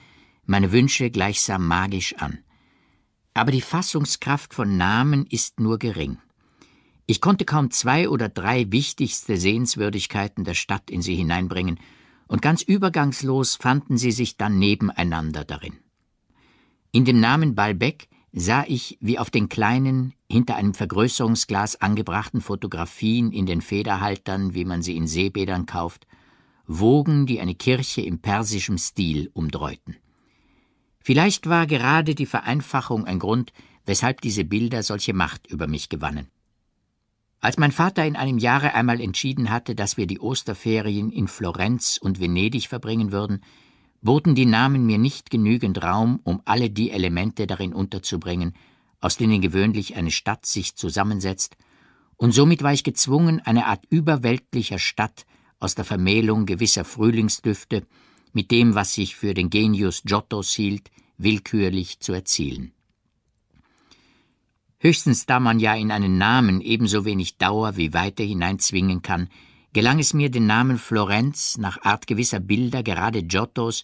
meine Wünsche gleichsam magisch an. Aber die Fassungskraft von Namen ist nur gering. Ich konnte kaum zwei oder drei wichtigste Sehenswürdigkeiten der Stadt in sie hineinbringen, und ganz übergangslos fanden sie sich dann nebeneinander darin. In dem Namen Balbec sah ich, wie auf den kleinen, hinter einem Vergrößerungsglas angebrachten Fotografien in den Federhaltern, wie man sie in Seebädern kauft, Wogen, die eine Kirche im persischen Stil umdreuten. Vielleicht war gerade die Vereinfachung ein Grund, weshalb diese Bilder solche Macht über mich gewannen. Als mein Vater in einem Jahre einmal entschieden hatte, dass wir die Osterferien in Florenz und Venedig verbringen würden, boten die Namen mir nicht genügend Raum, um alle die Elemente darin unterzubringen, aus denen gewöhnlich eine Stadt sich zusammensetzt, und somit war ich gezwungen, eine Art überweltlicher Stadt aus der Vermählung gewisser Frühlingsdüfte mit dem, was ich für den Genius Giottos hielt, willkürlich zu erzielen. Höchstens da man ja in einen Namen ebenso wenig Dauer wie Weite hineinzwingen kann, gelang es mir, den Namen Florenz nach Art gewisser Bilder, gerade Giottos,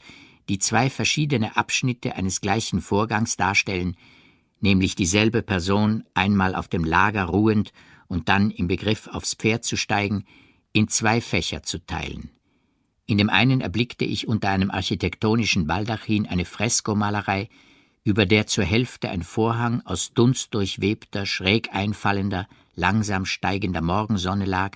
die zwei verschiedene Abschnitte eines gleichen Vorgangs darstellen, nämlich dieselbe Person einmal auf dem Lager ruhend und dann im Begriff aufs Pferd zu steigen, in zwei Fächer zu teilen. In dem einen erblickte ich unter einem architektonischen Baldachin eine Freskomalerei, über der zur Hälfte ein Vorhang aus dunstdurchwebter, schräg einfallender, langsam steigender Morgensonne lag,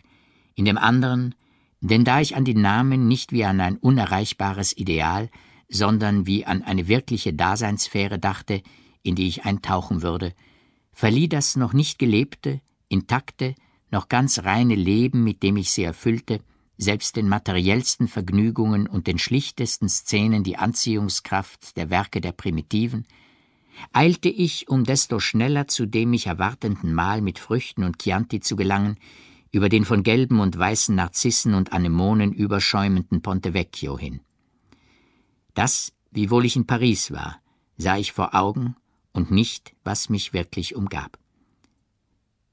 in dem anderen, denn da ich an die Namen nicht wie an ein unerreichbares Ideal, sondern wie an eine wirkliche Daseinssphäre dachte, in die ich eintauchen würde, verlieh das noch nicht gelebte, intakte, noch ganz reine Leben, mit dem ich sie erfüllte, selbst den materiellsten Vergnügungen und den schlichtesten Szenen die Anziehungskraft der Werke der Primitiven, eilte ich, um desto schneller zu dem mich erwartenden Mahl mit Früchten und Chianti zu gelangen, über den von gelben und weißen Narzissen und Anemonen überschäumenden Ponte Vecchio hin. Das, wiewohl ich in Paris war, sah ich vor Augen und nicht, was mich wirklich umgab.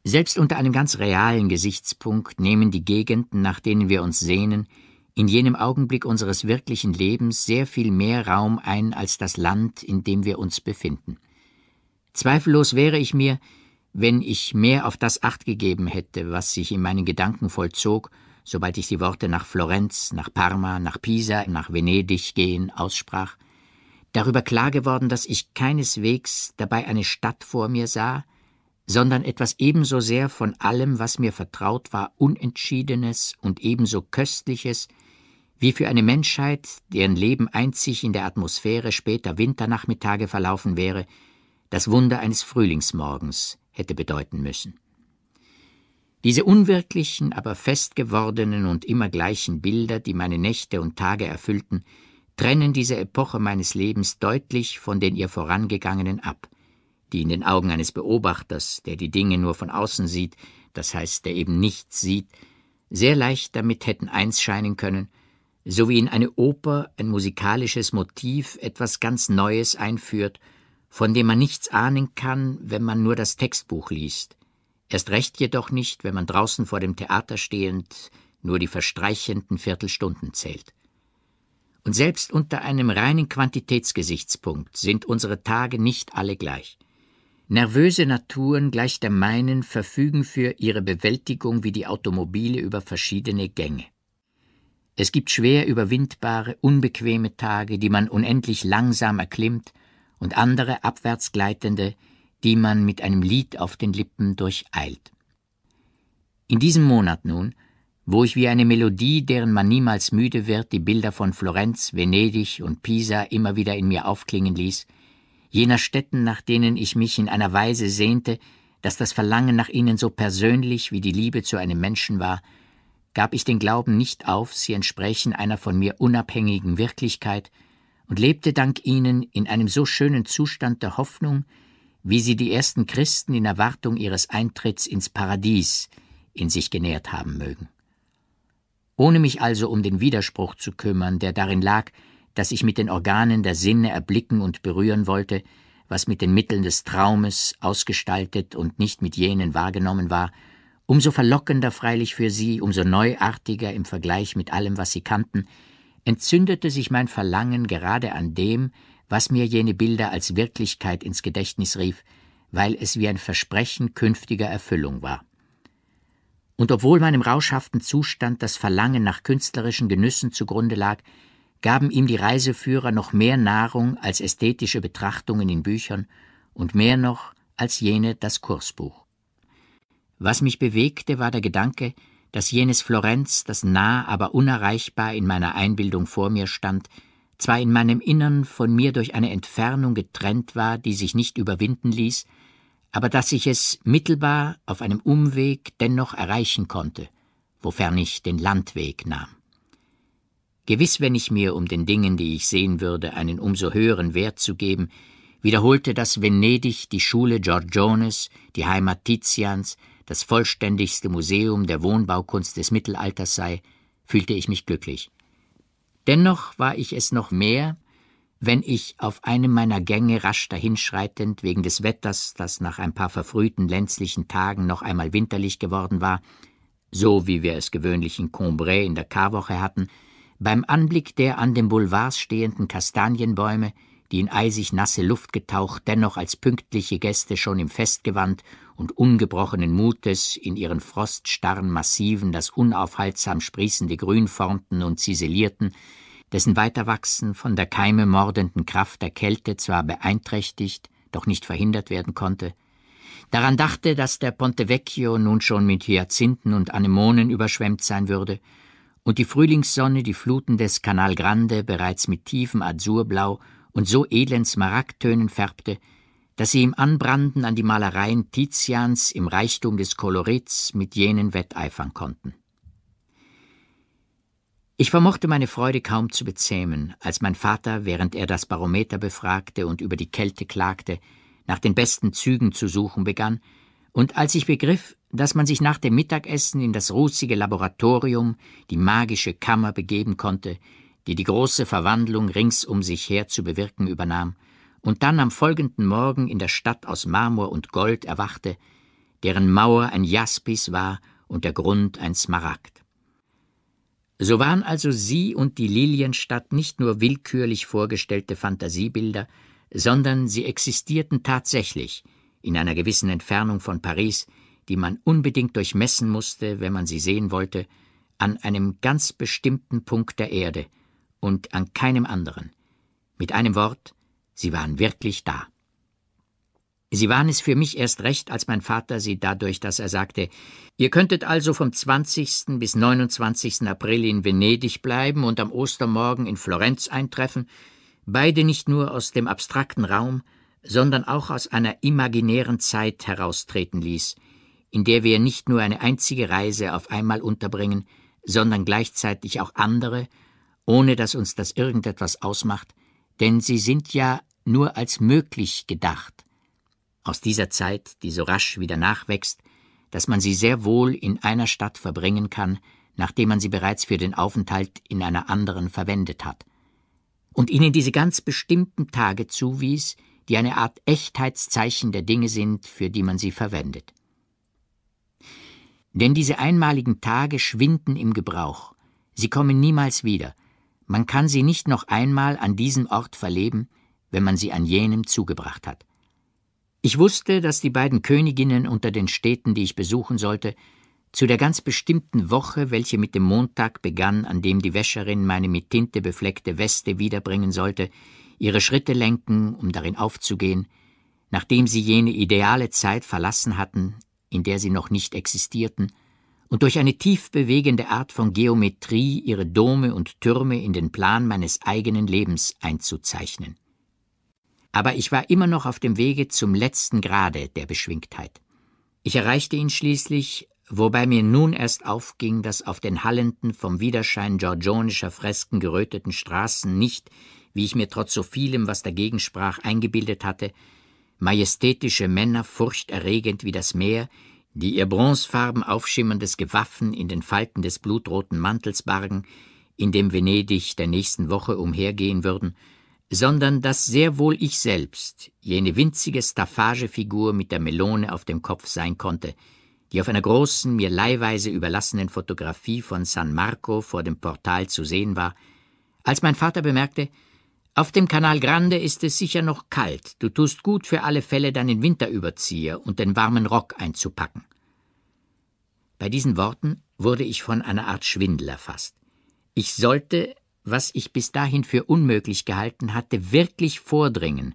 Selbst unter einem ganz realen Gesichtspunkt nehmen die Gegenden, nach denen wir uns sehnen, in jenem Augenblick unseres wirklichen Lebens sehr viel mehr Raum ein als das Land, in dem wir uns befinden. Zweifellos wäre ich mir, wenn ich mehr auf das Acht gegeben hätte, was sich in meinen Gedanken vollzog, sobald ich die Worte nach Florenz, nach Parma, nach Pisa, nach Venedig gehen aussprach, darüber klar geworden, dass ich keineswegs dabei eine Stadt vor mir sah, sondern etwas ebenso sehr von allem, was mir vertraut war, Unentschiedenes und ebenso Köstliches wie für eine Menschheit, deren Leben einzig in der Atmosphäre später Winternachmittage verlaufen wäre, das Wunder eines Frühlingsmorgens hätte bedeuten müssen. Diese unwirklichen, aber festgewordenen und immer gleichen Bilder, die meine Nächte und Tage erfüllten, trennen diese Epoche meines Lebens deutlich von den ihr vorangegangenen ab, die in den Augen eines Beobachters, der die Dinge nur von außen sieht, das heißt, der eben nichts sieht, sehr leicht damit hätten eins scheinen können, so wie in eine Oper ein musikalisches Motiv etwas ganz Neues einführt, von dem man nichts ahnen kann, wenn man nur das Textbuch liest, erst recht jedoch nicht, wenn man draußen vor dem Theater stehend nur die verstreichenden Viertelstunden zählt. Und selbst unter einem reinen Quantitätsgesichtspunkt sind unsere Tage nicht alle gleich. Nervöse Naturen gleich der meinen verfügen für ihre Bewältigung wie die Automobile über verschiedene Gänge. Es gibt schwer überwindbare, unbequeme Tage, die man unendlich langsam erklimmt, und andere abwärts gleitende, die man mit einem Lied auf den Lippen durcheilt. In diesem Monat nun, wo ich wie eine Melodie, deren man niemals müde wird, die Bilder von Florenz, Venedig und Pisa immer wieder in mir aufklingen ließ, jener Städten, nach denen ich mich in einer Weise sehnte, dass das Verlangen nach ihnen so persönlich wie die Liebe zu einem Menschen war, gab ich den Glauben nicht auf, sie entsprechen einer von mir unabhängigen Wirklichkeit und lebte dank ihnen in einem so schönen Zustand der Hoffnung, wie sie die ersten Christen in Erwartung ihres Eintritts ins Paradies in sich genährt haben mögen. Ohne mich also um den Widerspruch zu kümmern, der darin lag, dass ich mit den Organen der Sinne erblicken und berühren wollte, was mit den Mitteln des Traumes ausgestaltet und nicht mit jenen wahrgenommen war, umso verlockender freilich für sie, umso neuartiger im Vergleich mit allem, was sie kannten, entzündete sich mein Verlangen gerade an dem, was mir jene Bilder als Wirklichkeit ins Gedächtnis rief, weil es wie ein Versprechen künftiger Erfüllung war. Und obwohl meinem rauschhaften Zustand das Verlangen nach künstlerischen Genüssen zugrunde lag, gaben ihm die Reiseführer noch mehr Nahrung als ästhetische Betrachtungen in Büchern und mehr noch als jene das Kursbuch. Was mich bewegte, war der Gedanke, dass jenes Florenz, das nah, aber unerreichbar in meiner Einbildung vor mir stand, zwar in meinem Innern von mir durch eine Entfernung getrennt war, die sich nicht überwinden ließ, aber dass ich es mittelbar auf einem Umweg dennoch erreichen konnte, wofern ich den Landweg nahm. Gewiss, wenn ich mir, um den Dingen, die ich sehen würde, einen umso höheren Wert zu geben, wiederholte dass Venedig die Schule Giorgiones, die Heimat Tizians, das vollständigste Museum der Wohnbaukunst des Mittelalters sei, fühlte ich mich glücklich. Dennoch war ich es noch mehr, wenn ich auf einem meiner Gänge rasch dahinschreitend wegen des Wetters, das nach ein paar verfrühten lenzlichen Tagen noch einmal winterlich geworden war, so wie wir es gewöhnlich in Combray in der Karwoche hatten, beim Anblick der an den Boulevards stehenden Kastanienbäume, die in eisig nasse Luft getaucht dennoch als pünktliche Gäste schon im Festgewand und ungebrochenen Mutes in ihren froststarren Massiven das unaufhaltsam sprießende Grün formten und ziselierten, dessen Weiterwachsen von der Keime mordenden Kraft der Kälte zwar beeinträchtigt, doch nicht verhindert werden konnte, daran dachte, dass der Ponte Vecchio nun schon mit Hyazinthen und Anemonen überschwemmt sein würde und die Frühlingssonne die Fluten des Canal Grande bereits mit tiefem Azurblau und so edlen Smaragdtönen färbte, dass sie im Anbranden an die Malereien Tizians im Reichtum des Kolorits mit jenen wetteifern konnten. Ich vermochte meine Freude kaum zu bezähmen, als mein Vater, während er das Barometer befragte und über die Kälte klagte, nach den besten Zügen zu suchen begann, und als ich begriff, dass man sich nach dem Mittagessen in das rußige Laboratorium, die magische Kammer begeben konnte, die die große Verwandlung rings um sich her zu bewirken übernahm, und dann am folgenden Morgen in der Stadt aus Marmor und Gold erwachte, deren Mauer ein Jaspis war und der Grund ein Smaragd. So waren also sie und die Lilienstadt nicht nur willkürlich vorgestellte Fantasiebilder, sondern sie existierten tatsächlich in einer gewissen Entfernung von Paris, die man unbedingt durchmessen musste, wenn man sie sehen wollte, an einem ganz bestimmten Punkt der Erde und an keinem anderen. Mit einem Wort, Sie waren wirklich da. Sie waren es für mich erst recht, als mein Vater sie dadurch, dass er sagte, ihr könntet also vom 20. bis 29. April in Venedig bleiben und am Ostermorgen in Florenz eintreffen, beide nicht nur aus dem abstrakten Raum, sondern auch aus einer imaginären Zeit heraustreten ließ, in der wir nicht nur eine einzige Reise auf einmal unterbringen, sondern gleichzeitig auch andere, ohne dass uns das irgendetwas ausmacht, denn sie sind ja nur als möglich gedacht, aus dieser Zeit, die so rasch wieder nachwächst, dass man sie sehr wohl in einer Stadt verbringen kann, nachdem man sie bereits für den Aufenthalt in einer anderen verwendet hat, und ihnen diese ganz bestimmten Tage zuwies, die eine Art Echtheitszeichen der Dinge sind, für die man sie verwendet. Denn diese einmaligen Tage schwinden im Gebrauch, sie kommen niemals wieder, man kann sie nicht noch einmal an diesem Ort verleben, wenn man sie an jenem zugebracht hat. Ich wusste, dass die beiden Königinnen unter den Städten, die ich besuchen sollte, zu der ganz bestimmten Woche, welche mit dem Montag begann, an dem die Wäscherin meine mit Tinte befleckte Weste wiederbringen sollte, ihre Schritte lenken, um darin aufzugehen, nachdem sie jene ideale Zeit verlassen hatten, in der sie noch nicht existierten, und durch eine tief bewegende Art von Geometrie ihre Dome und Türme in den Plan meines eigenen Lebens einzuzeichnen aber ich war immer noch auf dem Wege zum letzten Grade der Beschwingtheit. Ich erreichte ihn schließlich, wobei mir nun erst aufging, dass auf den hallenden, vom Widerschein georgionischer Fresken geröteten Straßen nicht, wie ich mir trotz so vielem, was dagegen sprach, eingebildet hatte, majestätische Männer, furchterregend wie das Meer, die ihr bronzfarben aufschimmerndes Gewaffen in den Falten des blutroten Mantels bargen, in dem Venedig der nächsten Woche umhergehen würden, sondern dass sehr wohl ich selbst jene winzige Staffagefigur mit der Melone auf dem Kopf sein konnte, die auf einer großen, mir leihweise überlassenen Fotografie von San Marco vor dem Portal zu sehen war, als mein Vater bemerkte, auf dem Kanal Grande ist es sicher noch kalt, du tust gut für alle Fälle deinen Winterüberzieher und den warmen Rock einzupacken. Bei diesen Worten wurde ich von einer Art Schwindel erfasst. Ich sollte, was ich bis dahin für unmöglich gehalten hatte, wirklich vordringen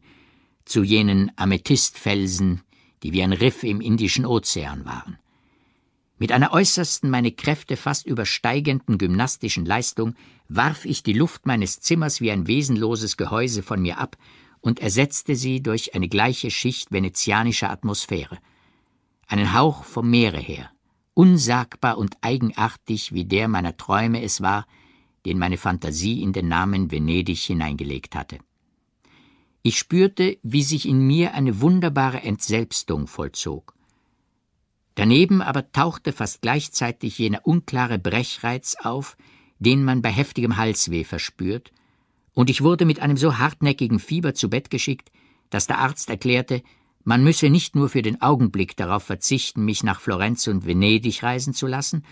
zu jenen Amethystfelsen, die wie ein Riff im Indischen Ozean waren. Mit einer äußersten meine Kräfte fast übersteigenden gymnastischen Leistung warf ich die Luft meines Zimmers wie ein wesenloses Gehäuse von mir ab und ersetzte sie durch eine gleiche Schicht venezianischer Atmosphäre, einen Hauch vom Meere her, unsagbar und eigenartig, wie der meiner Träume es war, den meine Fantasie in den Namen Venedig hineingelegt hatte. Ich spürte, wie sich in mir eine wunderbare Entselbstung vollzog. Daneben aber tauchte fast gleichzeitig jener unklare Brechreiz auf, den man bei heftigem Halsweh verspürt, und ich wurde mit einem so hartnäckigen Fieber zu Bett geschickt, dass der Arzt erklärte, man müsse nicht nur für den Augenblick darauf verzichten, mich nach Florenz und Venedig reisen zu lassen,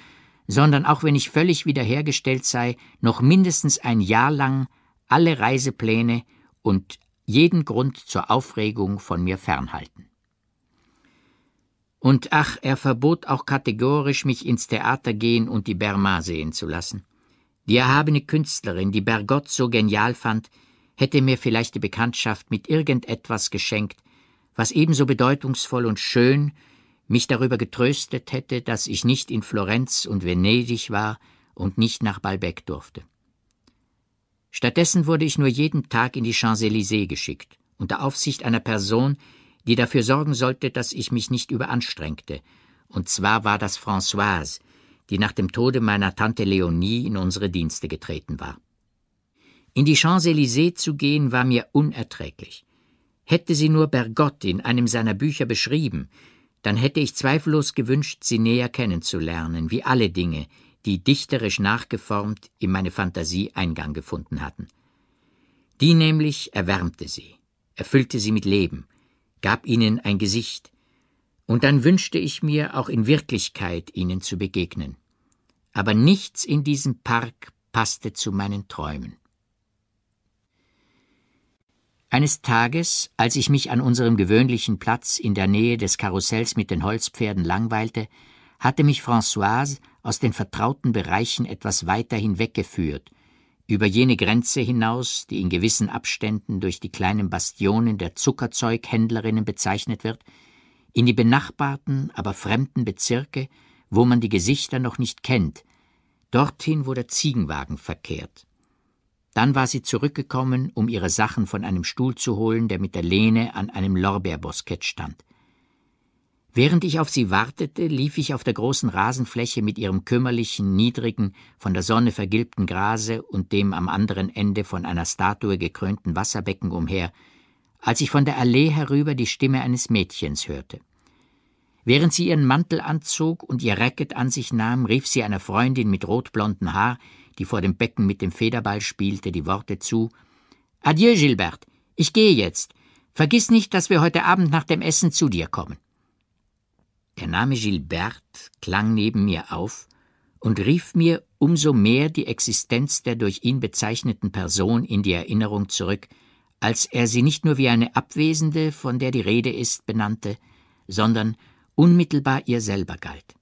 sondern auch wenn ich völlig wiederhergestellt sei, noch mindestens ein Jahr lang alle Reisepläne und jeden Grund zur Aufregung von mir fernhalten. Und ach, er verbot auch kategorisch, mich ins Theater gehen und die Berma sehen zu lassen. Die erhabene Künstlerin, die Bergott so genial fand, hätte mir vielleicht die Bekanntschaft mit irgendetwas geschenkt, was ebenso bedeutungsvoll und schön mich darüber getröstet hätte, dass ich nicht in Florenz und Venedig war und nicht nach Balbec durfte. Stattdessen wurde ich nur jeden Tag in die Champs-Élysées geschickt, unter Aufsicht einer Person, die dafür sorgen sollte, dass ich mich nicht überanstrengte. Und zwar war das Françoise, die nach dem Tode meiner Tante Leonie in unsere Dienste getreten war. In die Champs-Élysées zu gehen war mir unerträglich. Hätte sie nur Bergotte in einem seiner Bücher beschrieben, dann hätte ich zweifellos gewünscht, sie näher kennenzulernen, wie alle Dinge, die dichterisch nachgeformt in meine Fantasie Eingang gefunden hatten. Die nämlich erwärmte sie, erfüllte sie mit Leben, gab ihnen ein Gesicht, und dann wünschte ich mir, auch in Wirklichkeit ihnen zu begegnen. Aber nichts in diesem Park passte zu meinen Träumen. Eines Tages, als ich mich an unserem gewöhnlichen Platz in der Nähe des Karussells mit den Holzpferden langweilte, hatte mich Françoise aus den vertrauten Bereichen etwas weiter hinweggeführt, über jene Grenze hinaus, die in gewissen Abständen durch die kleinen Bastionen der Zuckerzeughändlerinnen bezeichnet wird, in die benachbarten, aber fremden Bezirke, wo man die Gesichter noch nicht kennt, dorthin, wo der Ziegenwagen verkehrt. Dann war sie zurückgekommen, um ihre Sachen von einem Stuhl zu holen, der mit der Lehne an einem Lorbeerboskett stand. Während ich auf sie wartete, lief ich auf der großen Rasenfläche mit ihrem kümmerlichen, niedrigen, von der Sonne vergilbten Grase und dem am anderen Ende von einer Statue gekrönten Wasserbecken umher, als ich von der Allee herüber die Stimme eines Mädchens hörte. Während sie ihren Mantel anzog und ihr Racket an sich nahm, rief sie einer Freundin mit rotblonden Haar, die vor dem Becken mit dem Federball spielte, die Worte zu Adieu, Gilbert, ich gehe jetzt. Vergiss nicht, dass wir heute Abend nach dem Essen zu dir kommen. Der Name Gilbert klang neben mir auf und rief mir umso mehr die Existenz der durch ihn bezeichneten Person in die Erinnerung zurück, als er sie nicht nur wie eine Abwesende, von der die Rede ist, benannte, sondern unmittelbar ihr selber galt.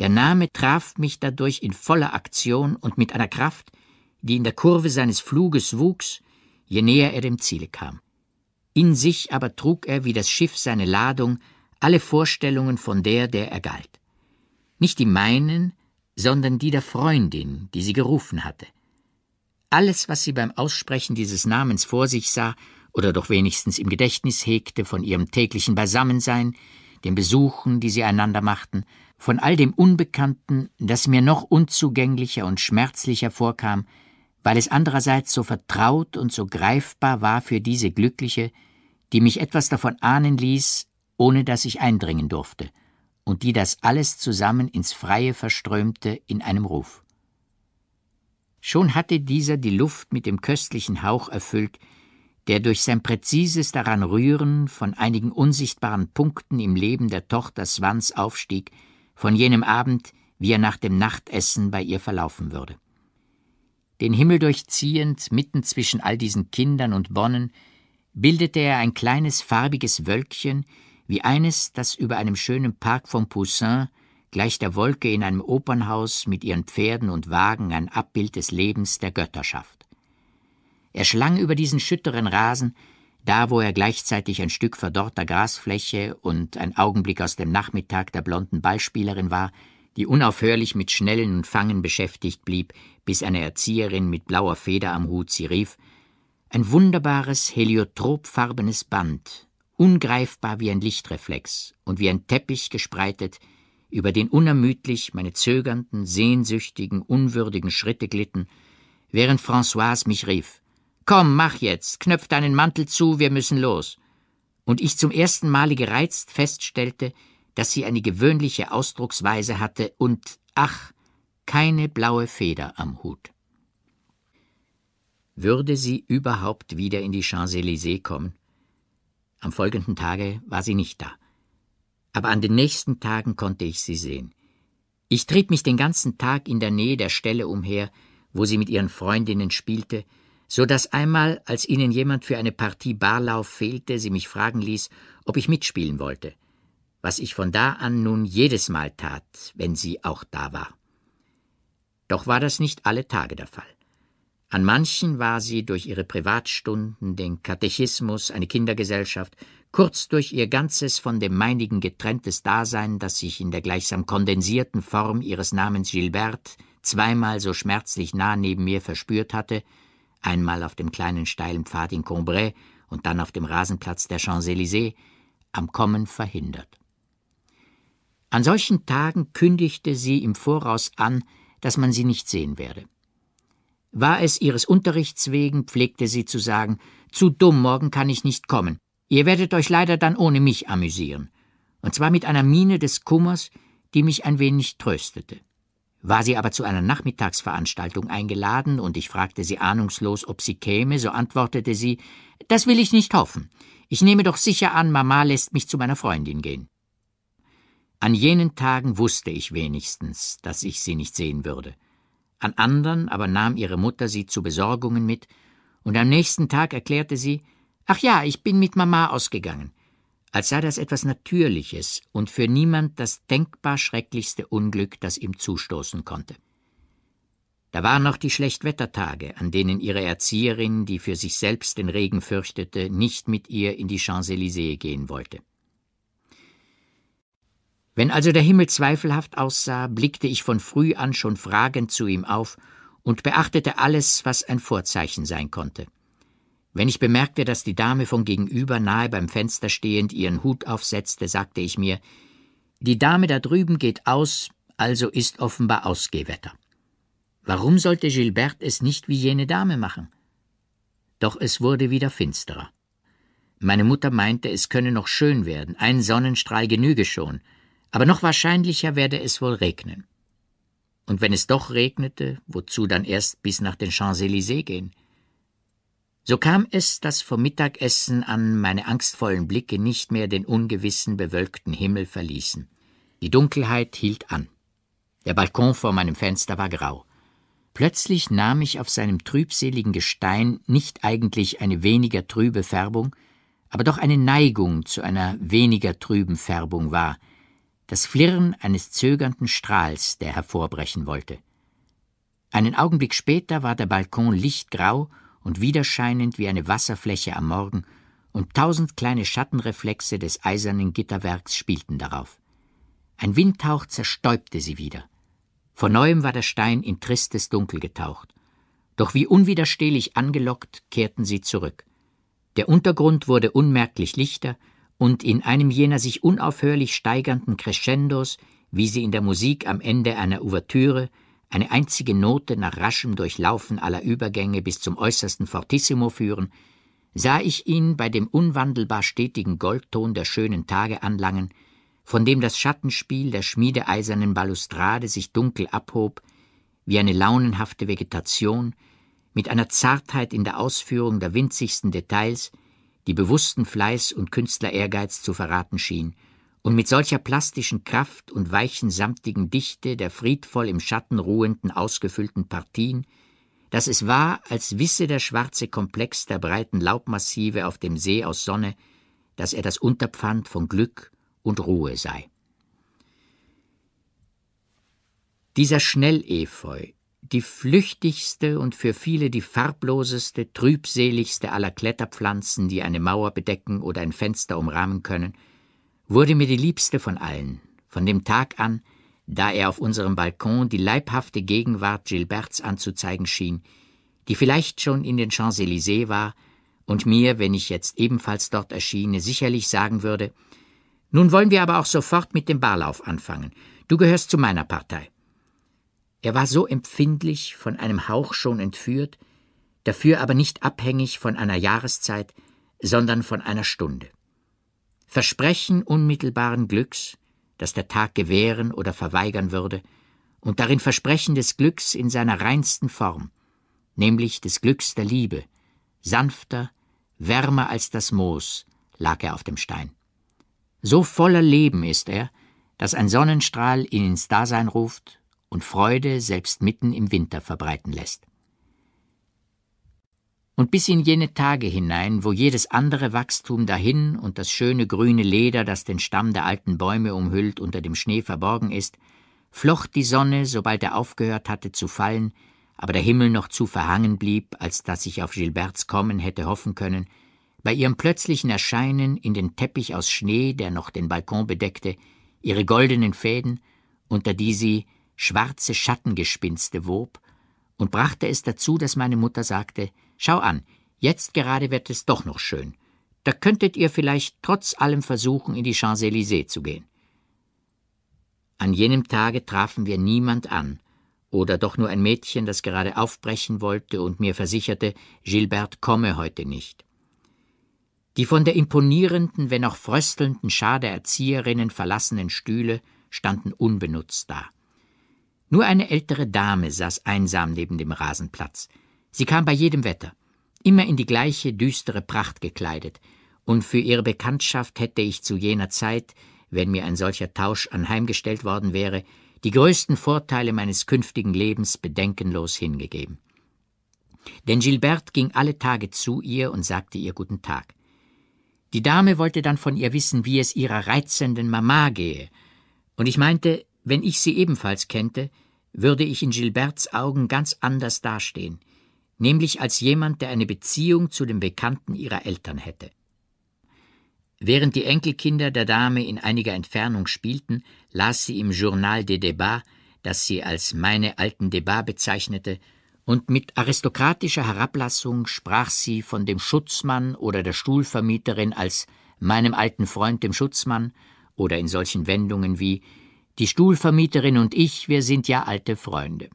Der Name traf mich dadurch in voller Aktion und mit einer Kraft, die in der Kurve seines Fluges wuchs, je näher er dem Ziele kam. In sich aber trug er wie das Schiff seine Ladung alle Vorstellungen von der, der er galt. Nicht die meinen, sondern die der Freundin, die sie gerufen hatte. Alles, was sie beim Aussprechen dieses Namens vor sich sah, oder doch wenigstens im Gedächtnis hegte von ihrem täglichen Beisammensein, den Besuchen, die sie einander machten, von all dem Unbekannten, das mir noch unzugänglicher und schmerzlicher vorkam, weil es andererseits so vertraut und so greifbar war für diese Glückliche, die mich etwas davon ahnen ließ, ohne dass ich eindringen durfte, und die das alles zusammen ins Freie verströmte in einem Ruf. Schon hatte dieser die Luft mit dem köstlichen Hauch erfüllt, der durch sein präzises Daranrühren von einigen unsichtbaren Punkten im Leben der Tochter Swans aufstieg, von jenem Abend, wie er nach dem Nachtessen bei ihr verlaufen würde. Den Himmel durchziehend, mitten zwischen all diesen Kindern und Bonnen, bildete er ein kleines farbiges Wölkchen, wie eines, das über einem schönen Park von Poussin, gleich der Wolke in einem Opernhaus mit ihren Pferden und Wagen ein Abbild des Lebens der Götterschaft. Er schlang über diesen schütteren Rasen da wo er gleichzeitig ein Stück verdorrter Grasfläche und ein Augenblick aus dem Nachmittag der blonden Ballspielerin war, die unaufhörlich mit Schnellen und Fangen beschäftigt blieb, bis eine Erzieherin mit blauer Feder am Hut sie rief ein wunderbares heliotropfarbenes Band, ungreifbar wie ein Lichtreflex und wie ein Teppich gespreitet, über den unermüdlich meine zögernden, sehnsüchtigen, unwürdigen Schritte glitten, während Françoise mich rief Komm, mach jetzt, knöpf deinen Mantel zu, wir müssen los. Und ich zum ersten Male gereizt feststellte, dass sie eine gewöhnliche Ausdrucksweise hatte und, ach, keine blaue Feder am Hut. Würde sie überhaupt wieder in die Champs-Élysées kommen? Am folgenden Tage war sie nicht da. Aber an den nächsten Tagen konnte ich sie sehen. Ich trieb mich den ganzen Tag in der Nähe der Stelle umher, wo sie mit ihren Freundinnen spielte, so dass einmal, als ihnen jemand für eine Partie Barlauf fehlte, sie mich fragen ließ, ob ich mitspielen wollte, was ich von da an nun jedes Mal tat, wenn sie auch da war. Doch war das nicht alle Tage der Fall. An manchen war sie durch ihre Privatstunden, den Katechismus, eine Kindergesellschaft, kurz durch ihr ganzes von dem meinigen getrenntes Dasein, das sich in der gleichsam kondensierten Form ihres Namens Gilbert zweimal so schmerzlich nah neben mir verspürt hatte, einmal auf dem kleinen steilen Pfad in Combray und dann auf dem Rasenplatz der Champs-Élysées, am Kommen verhindert. An solchen Tagen kündigte sie im Voraus an, dass man sie nicht sehen werde. War es ihres Unterrichts wegen, pflegte sie zu sagen, zu dumm, morgen kann ich nicht kommen. Ihr werdet euch leider dann ohne mich amüsieren. Und zwar mit einer Miene des Kummers, die mich ein wenig tröstete. War sie aber zu einer Nachmittagsveranstaltung eingeladen und ich fragte sie ahnungslos, ob sie käme, so antwortete sie: Das will ich nicht hoffen. Ich nehme doch sicher an, Mama lässt mich zu meiner Freundin gehen. An jenen Tagen wusste ich wenigstens, dass ich sie nicht sehen würde. An anderen aber nahm ihre Mutter sie zu Besorgungen mit, und am nächsten Tag erklärte sie: Ach ja, ich bin mit Mama ausgegangen als sei das etwas Natürliches und für niemand das denkbar schrecklichste Unglück, das ihm zustoßen konnte. Da waren noch die Schlechtwettertage, an denen ihre Erzieherin, die für sich selbst den Regen fürchtete, nicht mit ihr in die Champs-Élysées gehen wollte. Wenn also der Himmel zweifelhaft aussah, blickte ich von früh an schon fragend zu ihm auf und beachtete alles, was ein Vorzeichen sein konnte – wenn ich bemerkte, dass die Dame von gegenüber nahe beim Fenster stehend ihren Hut aufsetzte, sagte ich mir, die Dame da drüben geht aus, also ist offenbar Ausgehwetter. Warum sollte Gilbert es nicht wie jene Dame machen? Doch es wurde wieder finsterer. Meine Mutter meinte, es könne noch schön werden, ein Sonnenstrahl genüge schon, aber noch wahrscheinlicher werde es wohl regnen. Und wenn es doch regnete, wozu dann erst bis nach den Champs-Élysées gehen? So kam es, dass vom Mittagessen an meine angstvollen Blicke nicht mehr den ungewissen, bewölkten Himmel verließen. Die Dunkelheit hielt an. Der Balkon vor meinem Fenster war grau. Plötzlich nahm ich auf seinem trübseligen Gestein nicht eigentlich eine weniger trübe Färbung, aber doch eine Neigung zu einer weniger trüben Färbung wahr, das Flirren eines zögernden Strahls, der hervorbrechen wollte. Einen Augenblick später war der Balkon lichtgrau und widerscheinend wie eine Wasserfläche am Morgen, und tausend kleine Schattenreflexe des eisernen Gitterwerks spielten darauf. Ein Windhauch zerstäubte sie wieder. Von neuem war der Stein in tristes Dunkel getaucht. Doch wie unwiderstehlich angelockt kehrten sie zurück. Der Untergrund wurde unmerklich lichter, und in einem jener sich unaufhörlich steigernden Crescendos, wie sie in der Musik am Ende einer Ouvertüre eine einzige Note nach raschem Durchlaufen aller Übergänge bis zum äußersten Fortissimo führen, sah ich ihn bei dem unwandelbar stetigen Goldton der schönen Tage anlangen, von dem das Schattenspiel der schmiedeeisernen Balustrade sich dunkel abhob, wie eine launenhafte Vegetation, mit einer Zartheit in der Ausführung der winzigsten Details, die bewussten Fleiß und Künstlerehrgeiz zu verraten schien – und mit solcher plastischen Kraft und weichen samtigen Dichte der friedvoll im Schatten ruhenden ausgefüllten Partien, dass es war, als wisse der schwarze Komplex der breiten Laubmassive auf dem See aus Sonne, dass er das Unterpfand von Glück und Ruhe sei. Dieser Schnellefeu, die flüchtigste und für viele die farbloseste, trübseligste aller Kletterpflanzen, die eine Mauer bedecken oder ein Fenster umrahmen können, wurde mir die liebste von allen, von dem Tag an, da er auf unserem Balkon die leibhafte Gegenwart Gilberts anzuzeigen schien, die vielleicht schon in den Champs-Élysées war und mir, wenn ich jetzt ebenfalls dort erschiene, sicherlich sagen würde: Nun wollen wir aber auch sofort mit dem Barlauf anfangen. Du gehörst zu meiner Partei. Er war so empfindlich, von einem Hauch schon entführt, dafür aber nicht abhängig von einer Jahreszeit, sondern von einer Stunde. Versprechen unmittelbaren Glücks, das der Tag gewähren oder verweigern würde, und darin Versprechen des Glücks in seiner reinsten Form, nämlich des Glücks der Liebe, sanfter, wärmer als das Moos, lag er auf dem Stein. So voller Leben ist er, dass ein Sonnenstrahl ihn ins Dasein ruft und Freude selbst mitten im Winter verbreiten lässt und bis in jene Tage hinein, wo jedes andere Wachstum dahin und das schöne grüne Leder, das den Stamm der alten Bäume umhüllt, unter dem Schnee verborgen ist, flocht die Sonne, sobald er aufgehört hatte zu fallen, aber der Himmel noch zu verhangen blieb, als dass ich auf Gilberts Kommen hätte hoffen können, bei ihrem plötzlichen Erscheinen in den Teppich aus Schnee, der noch den Balkon bedeckte, ihre goldenen Fäden, unter die sie schwarze Schattengespinste wob, und brachte es dazu, dass meine Mutter sagte, Schau an, jetzt gerade wird es doch noch schön. Da könntet ihr vielleicht trotz allem versuchen, in die Champs-Élysées zu gehen. An jenem Tage trafen wir niemand an, oder doch nur ein Mädchen, das gerade aufbrechen wollte und mir versicherte, Gilbert komme heute nicht. Die von der imponierenden, wenn auch fröstelnden Schar der Erzieherinnen verlassenen Stühle standen unbenutzt da. Nur eine ältere Dame saß einsam neben dem Rasenplatz, Sie kam bei jedem Wetter, immer in die gleiche düstere Pracht gekleidet, und für ihre Bekanntschaft hätte ich zu jener Zeit, wenn mir ein solcher Tausch anheimgestellt worden wäre, die größten Vorteile meines künftigen Lebens bedenkenlos hingegeben. Denn Gilbert ging alle Tage zu ihr und sagte ihr guten Tag. Die Dame wollte dann von ihr wissen, wie es ihrer reizenden Mama gehe, und ich meinte, wenn ich sie ebenfalls kennte, würde ich in Gilberts Augen ganz anders dastehen nämlich als jemand, der eine Beziehung zu den Bekannten ihrer Eltern hätte. Während die Enkelkinder der Dame in einiger Entfernung spielten, las sie im Journal des Debats, das sie als meine alten Debats bezeichnete, und mit aristokratischer Herablassung sprach sie von dem Schutzmann oder der Stuhlvermieterin als meinem alten Freund dem Schutzmann oder in solchen Wendungen wie die Stuhlvermieterin und ich, wir sind ja alte Freunde.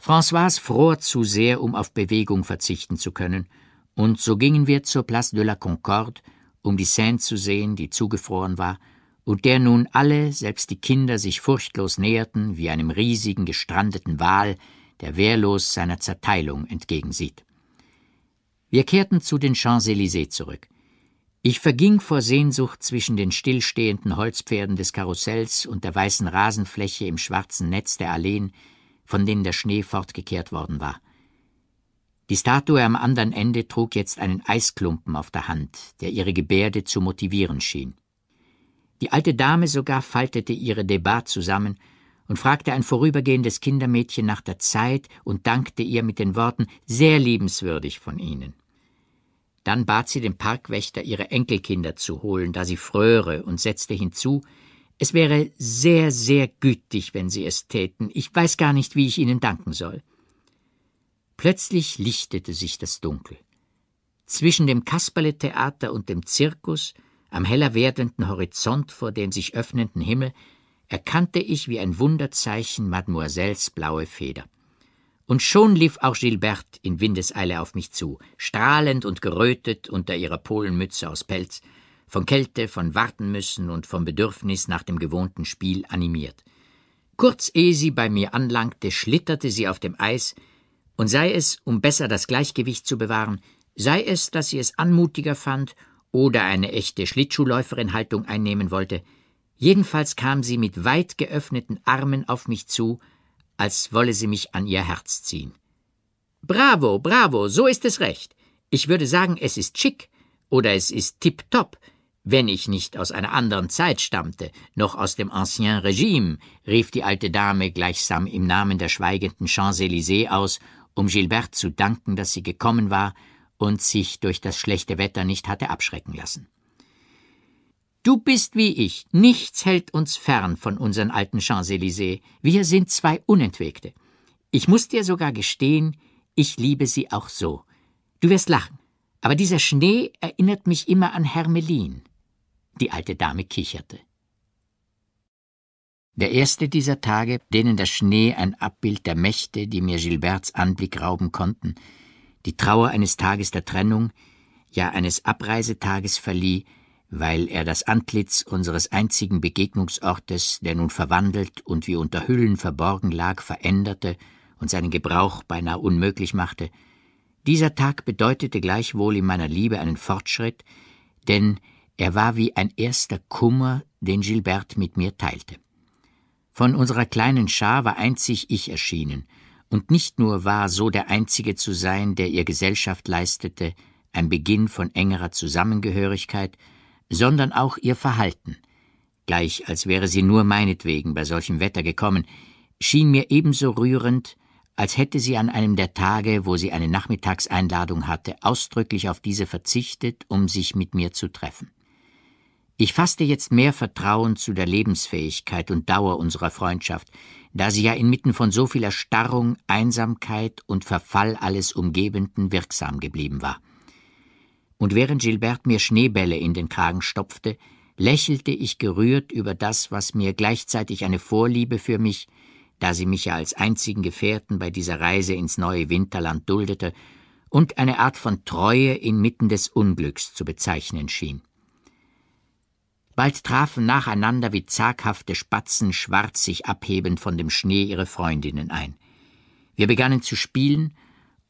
François fror zu sehr, um auf Bewegung verzichten zu können, und so gingen wir zur Place de la Concorde, um die Seine zu sehen, die zugefroren war, und der nun alle, selbst die Kinder, sich furchtlos näherten, wie einem riesigen, gestrandeten Wal, der wehrlos seiner Zerteilung entgegensieht. Wir kehrten zu den Champs-Élysées zurück. Ich verging vor Sehnsucht zwischen den stillstehenden Holzpferden des Karussells und der weißen Rasenfläche im schwarzen Netz der Alleen, von denen der Schnee fortgekehrt worden war. Die Statue am anderen Ende trug jetzt einen Eisklumpen auf der Hand, der ihre Gebärde zu motivieren schien. Die alte Dame sogar faltete ihre Debat zusammen und fragte ein vorübergehendes Kindermädchen nach der Zeit und dankte ihr mit den Worten sehr liebenswürdig von ihnen. Dann bat sie den Parkwächter, ihre Enkelkinder zu holen, da sie fröre, und setzte hinzu, es wäre sehr, sehr gütig, wenn Sie es täten. Ich weiß gar nicht, wie ich Ihnen danken soll. Plötzlich lichtete sich das Dunkel. Zwischen dem Kasperletheater und dem Zirkus, am heller werdenden Horizont vor dem sich öffnenden Himmel, erkannte ich wie ein Wunderzeichen Mademoiselles blaue Feder. Und schon lief auch Gilberte in Windeseile auf mich zu, strahlend und gerötet unter ihrer Polenmütze aus Pelz, von Kälte, von Warten müssen und vom Bedürfnis nach dem gewohnten Spiel animiert. Kurz ehe sie bei mir anlangte, schlitterte sie auf dem Eis, und sei es, um besser das Gleichgewicht zu bewahren, sei es, dass sie es anmutiger fand oder eine echte Schlittschuhläuferin Haltung einnehmen wollte, jedenfalls kam sie mit weit geöffneten Armen auf mich zu, als wolle sie mich an ihr Herz ziehen. Bravo, bravo, so ist es recht. Ich würde sagen, es ist schick oder es ist tipptopp, wenn ich nicht aus einer anderen Zeit stammte, noch aus dem Ancien Regime, rief die alte Dame gleichsam im Namen der schweigenden Champs-Élysées aus, um Gilbert zu danken, dass sie gekommen war und sich durch das schlechte Wetter nicht hatte abschrecken lassen. Du bist wie ich, nichts hält uns fern von unseren alten Champs-Élysées, wir sind zwei Unentwegte. Ich muss dir sogar gestehen, ich liebe sie auch so. Du wirst lachen, aber dieser Schnee erinnert mich immer an Hermelin. Die alte Dame kicherte. Der erste dieser Tage, denen der Schnee ein Abbild der Mächte, die mir Gilberts Anblick rauben konnten, die Trauer eines Tages der Trennung, ja eines Abreisetages verlieh, weil er das Antlitz unseres einzigen Begegnungsortes, der nun verwandelt und wie unter Hüllen verborgen lag, veränderte und seinen Gebrauch beinahe unmöglich machte. Dieser Tag bedeutete gleichwohl in meiner Liebe einen Fortschritt, denn er war wie ein erster Kummer, den Gilbert mit mir teilte. Von unserer kleinen Schar war einzig ich erschienen, und nicht nur war so der Einzige zu sein, der ihr Gesellschaft leistete, ein Beginn von engerer Zusammengehörigkeit, sondern auch ihr Verhalten. Gleich als wäre sie nur meinetwegen bei solchem Wetter gekommen, schien mir ebenso rührend, als hätte sie an einem der Tage, wo sie eine Nachmittagseinladung hatte, ausdrücklich auf diese verzichtet, um sich mit mir zu treffen. Ich fasste jetzt mehr Vertrauen zu der Lebensfähigkeit und Dauer unserer Freundschaft, da sie ja inmitten von so viel Erstarrung, Einsamkeit und Verfall alles Umgebenden wirksam geblieben war. Und während Gilbert mir Schneebälle in den Kragen stopfte, lächelte ich gerührt über das, was mir gleichzeitig eine Vorliebe für mich, da sie mich ja als einzigen Gefährten bei dieser Reise ins neue Winterland duldete, und eine Art von Treue inmitten des Unglücks zu bezeichnen schien. Bald trafen nacheinander wie zaghafte Spatzen schwarz sich abhebend von dem Schnee ihre Freundinnen ein. Wir begannen zu spielen,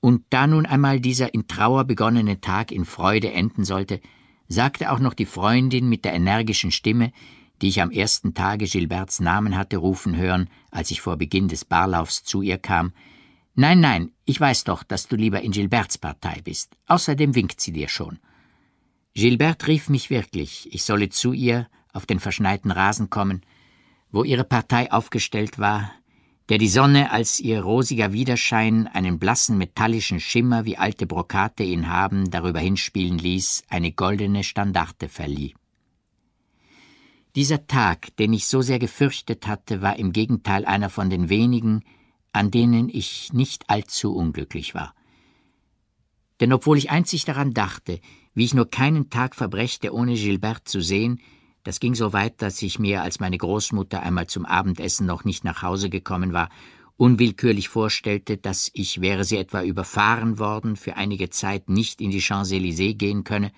und da nun einmal dieser in Trauer begonnene Tag in Freude enden sollte, sagte auch noch die Freundin mit der energischen Stimme, die ich am ersten Tage Gilberts Namen hatte rufen hören, als ich vor Beginn des Barlaufs zu ihr kam, Nein, nein, ich weiß doch, dass du lieber in Gilberts Partei bist. Außerdem winkt sie dir schon. Gilbert rief mich wirklich, ich solle zu ihr auf den verschneiten Rasen kommen, wo ihre Partei aufgestellt war, der die Sonne als ihr rosiger Widerschein einen blassen metallischen Schimmer wie alte Brokate ihn haben darüber hinspielen ließ, eine goldene Standarte verlieh. Dieser Tag, den ich so sehr gefürchtet hatte, war im Gegenteil einer von den wenigen, an denen ich nicht allzu unglücklich war. Denn obwohl ich einzig daran dachte, wie ich nur keinen Tag verbrächte, ohne Gilbert zu sehen, das ging so weit, dass ich mir, als meine Großmutter einmal zum Abendessen noch nicht nach Hause gekommen war, unwillkürlich vorstellte, dass ich, wäre sie etwa überfahren worden, für einige Zeit nicht in die Champs-Élysées gehen könne.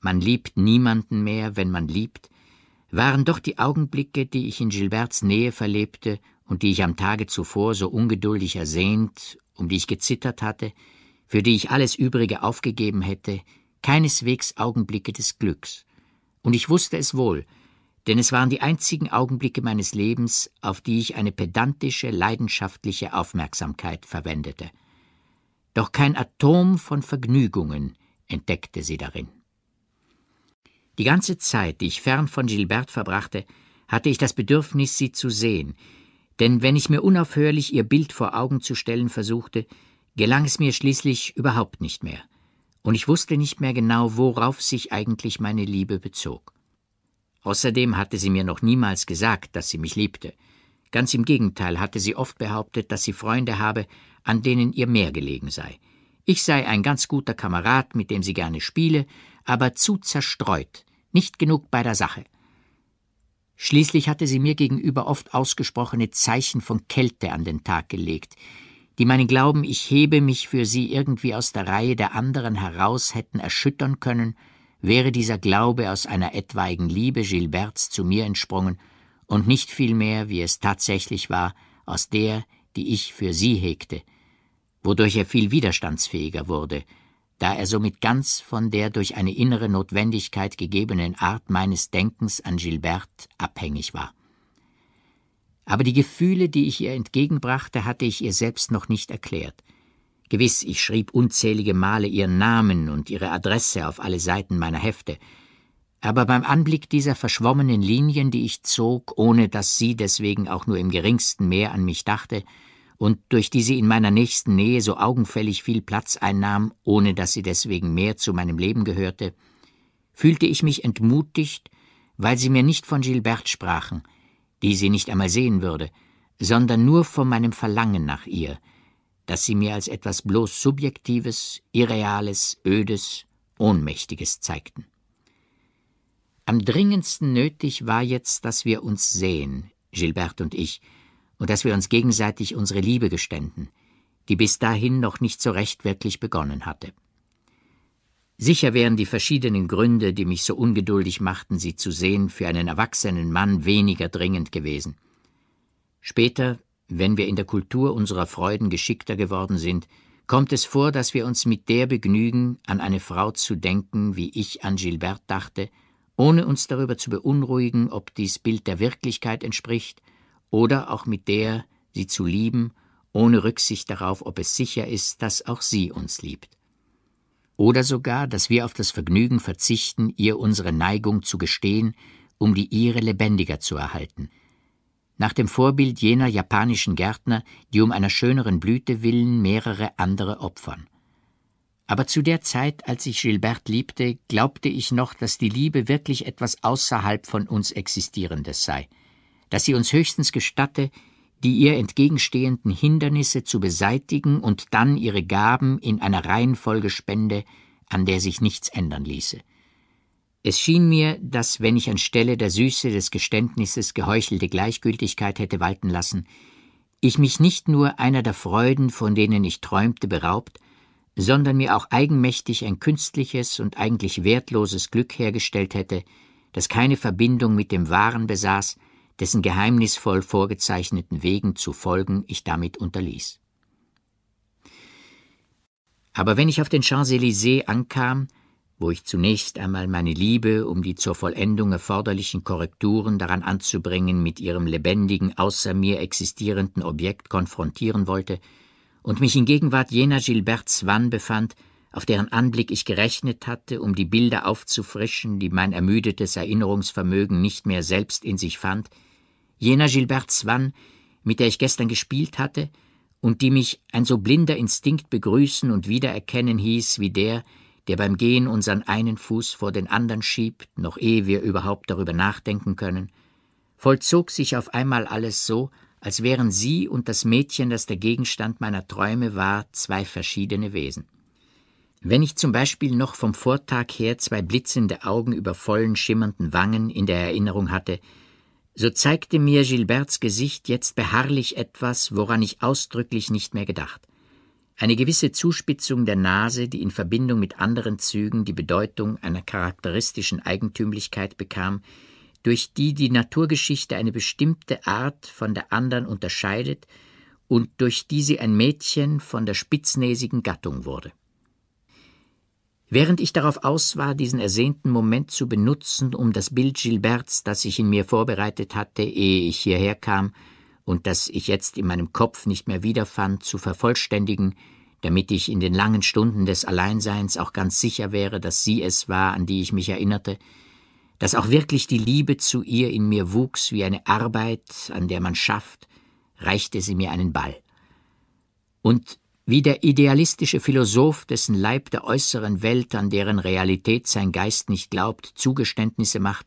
Man liebt niemanden mehr, wenn man liebt, waren doch die Augenblicke, die ich in Gilberts Nähe verlebte und die ich am Tage zuvor so ungeduldig ersehnt, um die ich gezittert hatte, für die ich alles Übrige aufgegeben hätte, keineswegs Augenblicke des Glücks. Und ich wusste es wohl, denn es waren die einzigen Augenblicke meines Lebens, auf die ich eine pedantische, leidenschaftliche Aufmerksamkeit verwendete. Doch kein Atom von Vergnügungen entdeckte sie darin. Die ganze Zeit, die ich fern von Gilbert verbrachte, hatte ich das Bedürfnis, sie zu sehen, denn wenn ich mir unaufhörlich ihr Bild vor Augen zu stellen versuchte, gelang es mir schließlich überhaupt nicht mehr – und ich wusste nicht mehr genau, worauf sich eigentlich meine Liebe bezog. Außerdem hatte sie mir noch niemals gesagt, dass sie mich liebte. Ganz im Gegenteil hatte sie oft behauptet, dass sie Freunde habe, an denen ihr mehr gelegen sei. Ich sei ein ganz guter Kamerad, mit dem sie gerne spiele, aber zu zerstreut, nicht genug bei der Sache. Schließlich hatte sie mir gegenüber oft ausgesprochene Zeichen von Kälte an den Tag gelegt, die meinen Glauben, ich hebe mich für sie irgendwie aus der Reihe der anderen heraus, hätten erschüttern können, wäre dieser Glaube aus einer etwaigen Liebe Gilberts zu mir entsprungen und nicht vielmehr, wie es tatsächlich war, aus der, die ich für sie hegte, wodurch er viel widerstandsfähiger wurde, da er somit ganz von der durch eine innere Notwendigkeit gegebenen Art meines Denkens an Gilbert abhängig war aber die Gefühle, die ich ihr entgegenbrachte, hatte ich ihr selbst noch nicht erklärt. Gewiss, ich schrieb unzählige Male ihren Namen und ihre Adresse auf alle Seiten meiner Hefte, aber beim Anblick dieser verschwommenen Linien, die ich zog, ohne dass sie deswegen auch nur im geringsten mehr an mich dachte, und durch die sie in meiner nächsten Nähe so augenfällig viel Platz einnahm, ohne dass sie deswegen mehr zu meinem Leben gehörte, fühlte ich mich entmutigt, weil sie mir nicht von Gilbert sprachen – die sie nicht einmal sehen würde, sondern nur von meinem Verlangen nach ihr, das sie mir als etwas bloß Subjektives, Irreales, Ödes, Ohnmächtiges zeigten. Am dringendsten nötig war jetzt, dass wir uns sehen, Gilbert und ich, und dass wir uns gegenseitig unsere Liebe geständen, die bis dahin noch nicht so recht wirklich begonnen hatte. Sicher wären die verschiedenen Gründe, die mich so ungeduldig machten, sie zu sehen, für einen erwachsenen Mann weniger dringend gewesen. Später, wenn wir in der Kultur unserer Freuden geschickter geworden sind, kommt es vor, dass wir uns mit der begnügen, an eine Frau zu denken, wie ich an Gilbert dachte, ohne uns darüber zu beunruhigen, ob dies Bild der Wirklichkeit entspricht, oder auch mit der, sie zu lieben, ohne Rücksicht darauf, ob es sicher ist, dass auch sie uns liebt oder sogar, dass wir auf das Vergnügen verzichten, ihr unsere Neigung zu gestehen, um die ihre lebendiger zu erhalten. Nach dem Vorbild jener japanischen Gärtner, die um einer schöneren Blüte willen mehrere andere opfern. Aber zu der Zeit, als ich Gilbert liebte, glaubte ich noch, dass die Liebe wirklich etwas außerhalb von uns Existierendes sei, dass sie uns höchstens gestatte, die ihr entgegenstehenden Hindernisse zu beseitigen und dann ihre Gaben in einer Reihenfolge spende, an der sich nichts ändern ließe. Es schien mir, dass, wenn ich anstelle der Süße des Geständnisses geheuchelte Gleichgültigkeit hätte walten lassen, ich mich nicht nur einer der Freuden, von denen ich träumte, beraubt, sondern mir auch eigenmächtig ein künstliches und eigentlich wertloses Glück hergestellt hätte, das keine Verbindung mit dem Wahren besaß, dessen geheimnisvoll vorgezeichneten Wegen zu folgen ich damit unterließ. Aber wenn ich auf den Champs-Élysées ankam, wo ich zunächst einmal meine Liebe, um die zur Vollendung erforderlichen Korrekturen daran anzubringen, mit ihrem lebendigen, außer mir existierenden Objekt konfrontieren wollte und mich in Gegenwart jener Gilbert Swann befand, auf deren Anblick ich gerechnet hatte, um die Bilder aufzufrischen, die mein ermüdetes Erinnerungsvermögen nicht mehr selbst in sich fand, jener Gilbert Swann, mit der ich gestern gespielt hatte und die mich ein so blinder Instinkt begrüßen und wiedererkennen hieß wie der, der beim Gehen unseren einen Fuß vor den anderen schiebt, noch ehe wir überhaupt darüber nachdenken können, vollzog sich auf einmal alles so, als wären sie und das Mädchen, das der Gegenstand meiner Träume war, zwei verschiedene Wesen. Wenn ich zum Beispiel noch vom Vortag her zwei blitzende Augen über vollen, schimmernden Wangen in der Erinnerung hatte, so zeigte mir Gilberts Gesicht jetzt beharrlich etwas, woran ich ausdrücklich nicht mehr gedacht. Eine gewisse Zuspitzung der Nase, die in Verbindung mit anderen Zügen die Bedeutung einer charakteristischen Eigentümlichkeit bekam, durch die die Naturgeschichte eine bestimmte Art von der anderen unterscheidet und durch die sie ein Mädchen von der spitznäsigen Gattung wurde. Während ich darauf aus war, diesen ersehnten Moment zu benutzen, um das Bild Gilberts, das ich in mir vorbereitet hatte, ehe ich hierher kam, und das ich jetzt in meinem Kopf nicht mehr wiederfand, zu vervollständigen, damit ich in den langen Stunden des Alleinseins auch ganz sicher wäre, dass sie es war, an die ich mich erinnerte, dass auch wirklich die Liebe zu ihr in mir wuchs wie eine Arbeit, an der man schafft, reichte sie mir einen Ball. Und wie der idealistische Philosoph, dessen Leib der äußeren Welt, an deren Realität sein Geist nicht glaubt, Zugeständnisse macht,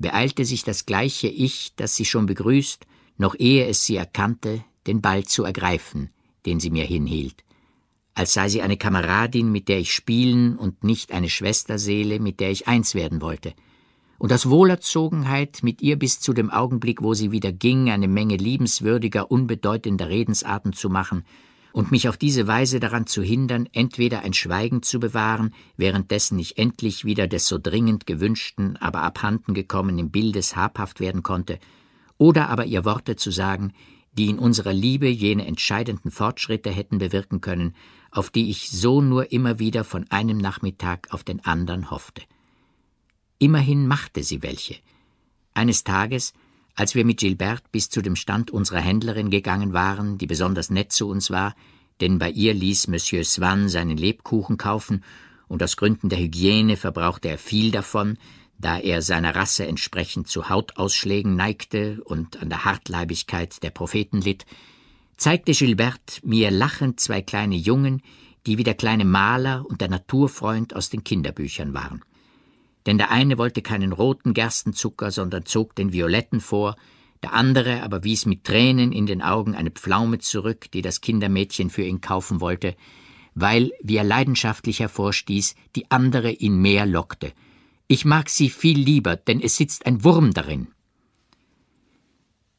beeilte sich das gleiche Ich, das sie schon begrüßt, noch ehe es sie erkannte, den Ball zu ergreifen, den sie mir hinhielt, als sei sie eine Kameradin, mit der ich spielen und nicht eine Schwesterseele, mit der ich eins werden wollte, und aus Wohlerzogenheit mit ihr bis zu dem Augenblick, wo sie wieder ging, eine Menge liebenswürdiger, unbedeutender Redensarten zu machen, und mich auf diese Weise daran zu hindern, entweder ein Schweigen zu bewahren, währenddessen ich endlich wieder des so dringend gewünschten, aber abhanden gekommenen Bildes habhaft werden konnte, oder aber ihr Worte zu sagen, die in unserer Liebe jene entscheidenden Fortschritte hätten bewirken können, auf die ich so nur immer wieder von einem Nachmittag auf den anderen hoffte. Immerhin machte sie welche. Eines Tages, als wir mit Gilbert bis zu dem Stand unserer Händlerin gegangen waren, die besonders nett zu uns war, denn bei ihr ließ Monsieur Swann seinen Lebkuchen kaufen, und aus Gründen der Hygiene verbrauchte er viel davon, da er seiner Rasse entsprechend zu Hautausschlägen neigte und an der Hartleibigkeit der Propheten litt, zeigte Gilbert mir lachend zwei kleine Jungen, die wie der kleine Maler und der Naturfreund aus den Kinderbüchern waren denn der eine wollte keinen roten Gerstenzucker, sondern zog den violetten vor, der andere aber wies mit Tränen in den Augen eine Pflaume zurück, die das Kindermädchen für ihn kaufen wollte, weil, wie er leidenschaftlich hervorstieß, die andere ihn mehr lockte. Ich mag sie viel lieber, denn es sitzt ein Wurm darin.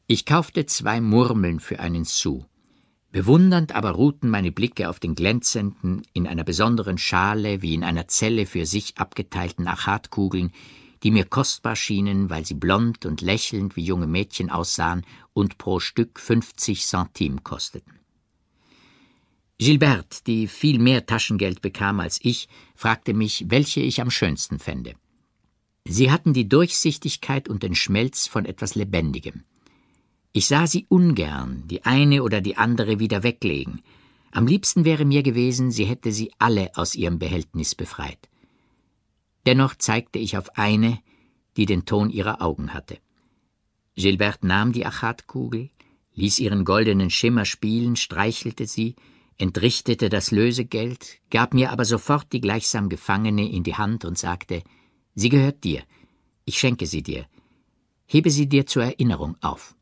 Ich kaufte zwei Murmeln für einen Sou. Bewundernd aber ruhten meine Blicke auf den glänzenden, in einer besonderen Schale wie in einer Zelle für sich abgeteilten Achatkugeln, die mir kostbar schienen, weil sie blond und lächelnd wie junge Mädchen aussahen und pro Stück 50 Centime kosteten. Gilbert, die viel mehr Taschengeld bekam als ich, fragte mich, welche ich am schönsten fände. Sie hatten die Durchsichtigkeit und den Schmelz von etwas Lebendigem. Ich sah sie ungern, die eine oder die andere wieder weglegen. Am liebsten wäre mir gewesen, sie hätte sie alle aus ihrem Behältnis befreit. Dennoch zeigte ich auf eine, die den Ton ihrer Augen hatte. Gilbert nahm die Achatkugel, ließ ihren goldenen Schimmer spielen, streichelte sie, entrichtete das Lösegeld, gab mir aber sofort die gleichsam Gefangene in die Hand und sagte: Sie gehört dir. Ich schenke sie dir. Hebe sie dir zur Erinnerung auf.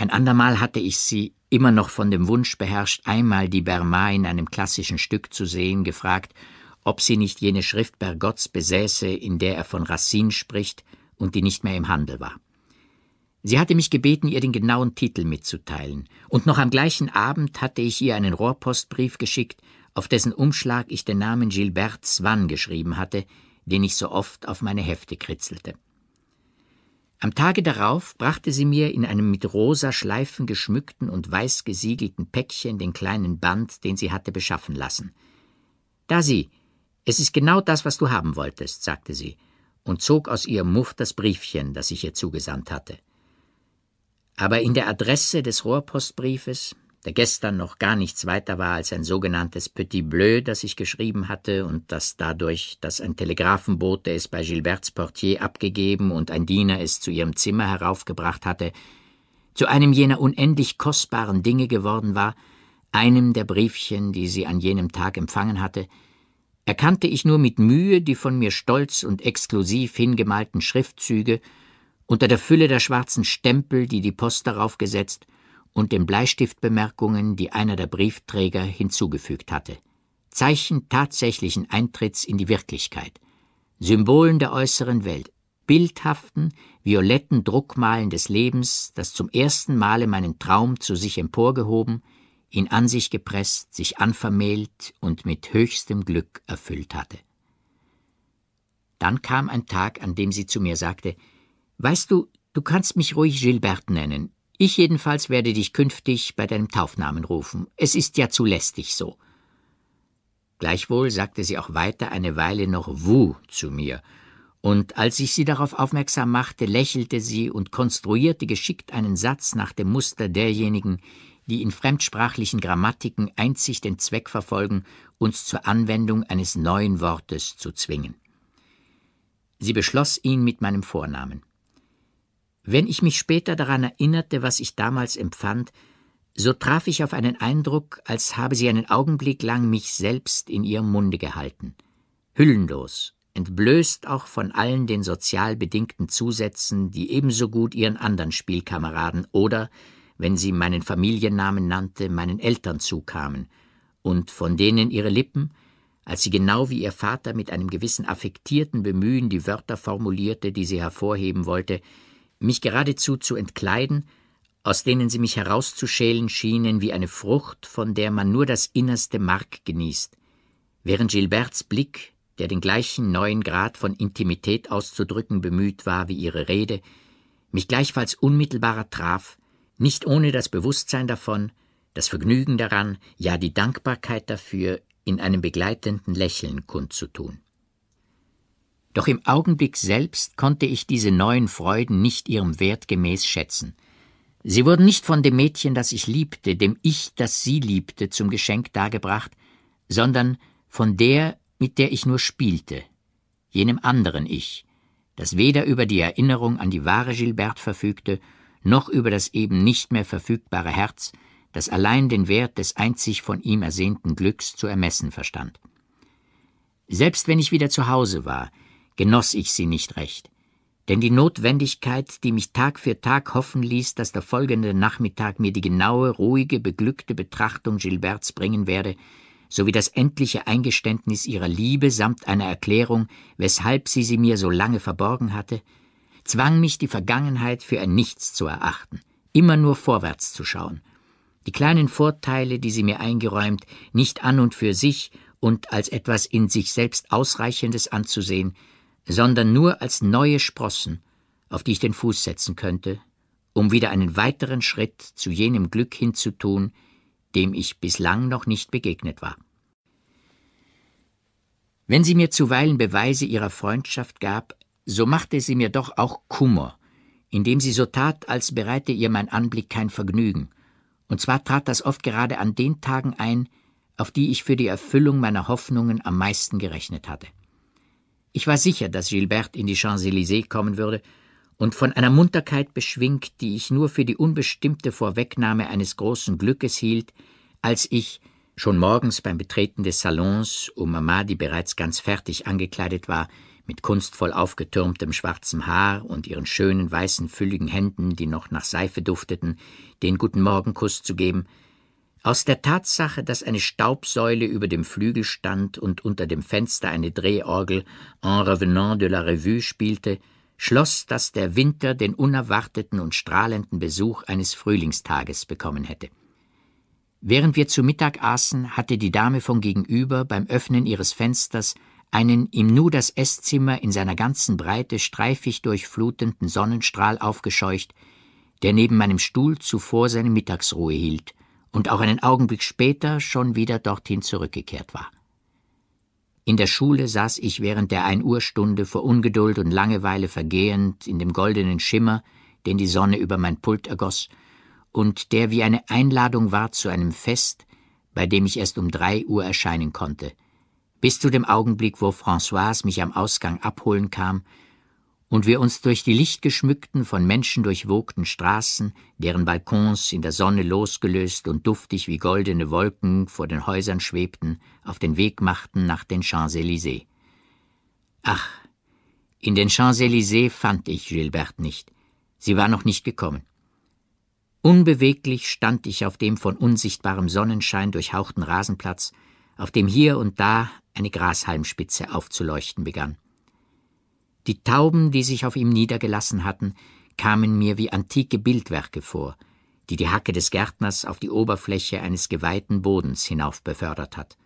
Ein andermal hatte ich sie, immer noch von dem Wunsch beherrscht, einmal die Berma in einem klassischen Stück zu sehen, gefragt, ob sie nicht jene Schrift Bergotts besäße, in der er von Racine spricht und die nicht mehr im Handel war. Sie hatte mich gebeten, ihr den genauen Titel mitzuteilen, und noch am gleichen Abend hatte ich ihr einen Rohrpostbrief geschickt, auf dessen Umschlag ich den Namen Gilbert Swann geschrieben hatte, den ich so oft auf meine Hefte kritzelte. Am Tage darauf brachte sie mir in einem mit rosa Schleifen geschmückten und weiß gesiegelten Päckchen den kleinen Band, den sie hatte beschaffen lassen. Da sieh, es ist genau das, was du haben wolltest, sagte sie und zog aus ihrem Muff das Briefchen, das ich ihr zugesandt hatte. Aber in der Adresse des Rohrpostbriefes der gestern noch gar nichts weiter war als ein sogenanntes Petit Bleu, das ich geschrieben hatte und das dadurch, dass ein Telegrafenbote es bei Gilberts Portier abgegeben und ein Diener es zu ihrem Zimmer heraufgebracht hatte, zu einem jener unendlich kostbaren Dinge geworden war, einem der Briefchen, die sie an jenem Tag empfangen hatte, erkannte ich nur mit Mühe die von mir stolz und exklusiv hingemalten Schriftzüge unter der Fülle der schwarzen Stempel, die die Post darauf gesetzt – und den Bleistiftbemerkungen, die einer der Briefträger hinzugefügt hatte. Zeichen tatsächlichen Eintritts in die Wirklichkeit, Symbolen der äußeren Welt, bildhaften, violetten Druckmalen des Lebens, das zum ersten Male meinen Traum zu sich emporgehoben, ihn an sich gepresst, sich anvermählt und mit höchstem Glück erfüllt hatte. Dann kam ein Tag, an dem sie zu mir sagte, Weißt du, du kannst mich ruhig Gilbert nennen, ich jedenfalls werde dich künftig bei deinem Taufnamen rufen. Es ist ja zu lästig so. Gleichwohl sagte sie auch weiter eine Weile noch Wu zu mir, und als ich sie darauf aufmerksam machte, lächelte sie und konstruierte geschickt einen Satz nach dem Muster derjenigen, die in fremdsprachlichen Grammatiken einzig den Zweck verfolgen, uns zur Anwendung eines neuen Wortes zu zwingen. Sie beschloss ihn mit meinem Vornamen. Wenn ich mich später daran erinnerte, was ich damals empfand, so traf ich auf einen Eindruck, als habe sie einen Augenblick lang mich selbst in ihrem Munde gehalten. Hüllenlos, entblößt auch von allen den sozial bedingten Zusätzen, die ebenso gut ihren anderen Spielkameraden oder, wenn sie meinen Familiennamen nannte, meinen Eltern zukamen, und von denen ihre Lippen, als sie genau wie ihr Vater mit einem gewissen affektierten Bemühen die Wörter formulierte, die sie hervorheben wollte, mich geradezu zu entkleiden, aus denen sie mich herauszuschälen schienen wie eine Frucht, von der man nur das innerste Mark genießt, während Gilberts Blick, der den gleichen neuen Grad von Intimität auszudrücken bemüht war wie ihre Rede, mich gleichfalls unmittelbarer traf, nicht ohne das Bewusstsein davon, das Vergnügen daran, ja die Dankbarkeit dafür, in einem begleitenden Lächeln kundzutun. Doch im Augenblick selbst konnte ich diese neuen Freuden nicht ihrem Wert gemäß schätzen. Sie wurden nicht von dem Mädchen, das ich liebte, dem Ich, das sie liebte, zum Geschenk dargebracht, sondern von der, mit der ich nur spielte, jenem anderen Ich, das weder über die Erinnerung an die wahre Gilbert verfügte, noch über das eben nicht mehr verfügbare Herz, das allein den Wert des einzig von ihm ersehnten Glücks zu ermessen verstand. Selbst wenn ich wieder zu Hause war, genoss ich sie nicht recht. Denn die Notwendigkeit, die mich Tag für Tag hoffen ließ, dass der folgende Nachmittag mir die genaue, ruhige, beglückte Betrachtung Gilberts bringen werde, sowie das endliche Eingeständnis ihrer Liebe samt einer Erklärung, weshalb sie sie mir so lange verborgen hatte, zwang mich die Vergangenheit für ein Nichts zu erachten, immer nur vorwärts zu schauen, die kleinen Vorteile, die sie mir eingeräumt, nicht an und für sich und als etwas in sich selbst Ausreichendes anzusehen, sondern nur als neue Sprossen, auf die ich den Fuß setzen könnte, um wieder einen weiteren Schritt zu jenem Glück hinzutun, dem ich bislang noch nicht begegnet war. Wenn sie mir zuweilen Beweise ihrer Freundschaft gab, so machte sie mir doch auch Kummer, indem sie so tat, als bereite ihr mein Anblick kein Vergnügen, und zwar trat das oft gerade an den Tagen ein, auf die ich für die Erfüllung meiner Hoffnungen am meisten gerechnet hatte. Ich war sicher, dass Gilbert in die Champs-Élysées kommen würde und von einer Munterkeit beschwingt, die ich nur für die unbestimmte Vorwegnahme eines großen Glückes hielt, als ich, schon morgens beim Betreten des Salons, um Mama, die bereits ganz fertig angekleidet war, mit kunstvoll aufgetürmtem schwarzem Haar und ihren schönen weißen fülligen Händen, die noch nach Seife dufteten, den guten Morgenkuss zu geben, aus der Tatsache, dass eine Staubsäule über dem Flügel stand und unter dem Fenster eine Drehorgel En Revenant de la Revue spielte, schloss, dass der Winter den unerwarteten und strahlenden Besuch eines Frühlingstages bekommen hätte. Während wir zu Mittag aßen, hatte die Dame von gegenüber beim Öffnen ihres Fensters einen im Nu das Esszimmer in seiner ganzen Breite streifig durchflutenden Sonnenstrahl aufgescheucht, der neben meinem Stuhl zuvor seine Mittagsruhe hielt und auch einen Augenblick später schon wieder dorthin zurückgekehrt war. In der Schule saß ich während der ein Uhr Stunde vor Ungeduld und Langeweile vergehend in dem goldenen Schimmer, den die Sonne über mein Pult ergoss, und der wie eine Einladung war zu einem Fest, bei dem ich erst um drei Uhr erscheinen konnte, bis zu dem Augenblick, wo Françoise mich am Ausgang abholen kam und wir uns durch die lichtgeschmückten, von Menschen durchwogten Straßen, deren Balkons in der Sonne losgelöst und duftig wie goldene Wolken vor den Häusern schwebten, auf den Weg machten nach den Champs-Élysées. Ach, in den Champs-Élysées fand ich Gilbert nicht. Sie war noch nicht gekommen. Unbeweglich stand ich auf dem von unsichtbarem Sonnenschein durchhauchten Rasenplatz, auf dem hier und da eine Grashalmspitze aufzuleuchten begann. Die Tauben, die sich auf ihm niedergelassen hatten, kamen mir wie antike Bildwerke vor, die die Hacke des Gärtners auf die Oberfläche eines geweihten Bodens hinaufbefördert hat.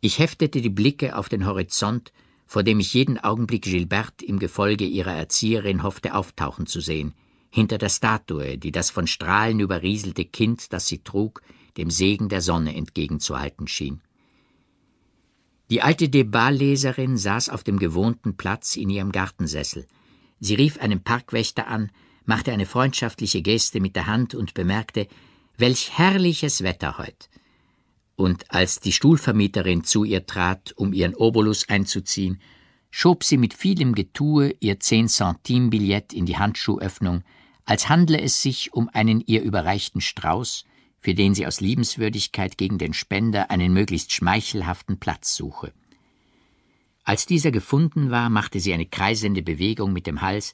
Ich heftete die Blicke auf den Horizont, vor dem ich jeden Augenblick Gilbert im Gefolge ihrer Erzieherin hoffte auftauchen zu sehen, hinter der Statue, die das von Strahlen überrieselte Kind, das sie trug, dem Segen der Sonne entgegenzuhalten schien. Die alte Debatleserin saß auf dem gewohnten Platz in ihrem Gartensessel. Sie rief einen Parkwächter an, machte eine freundschaftliche Geste mit der Hand und bemerkte, welch herrliches Wetter heut. Und als die Stuhlvermieterin zu ihr trat, um ihren Obolus einzuziehen, schob sie mit vielem Getue ihr zehn Centime Billett in die Handschuhöffnung, als handle es sich um einen ihr überreichten Strauß, für den sie aus Liebenswürdigkeit gegen den Spender einen möglichst schmeichelhaften Platz suche. Als dieser gefunden war, machte sie eine kreisende Bewegung mit dem Hals,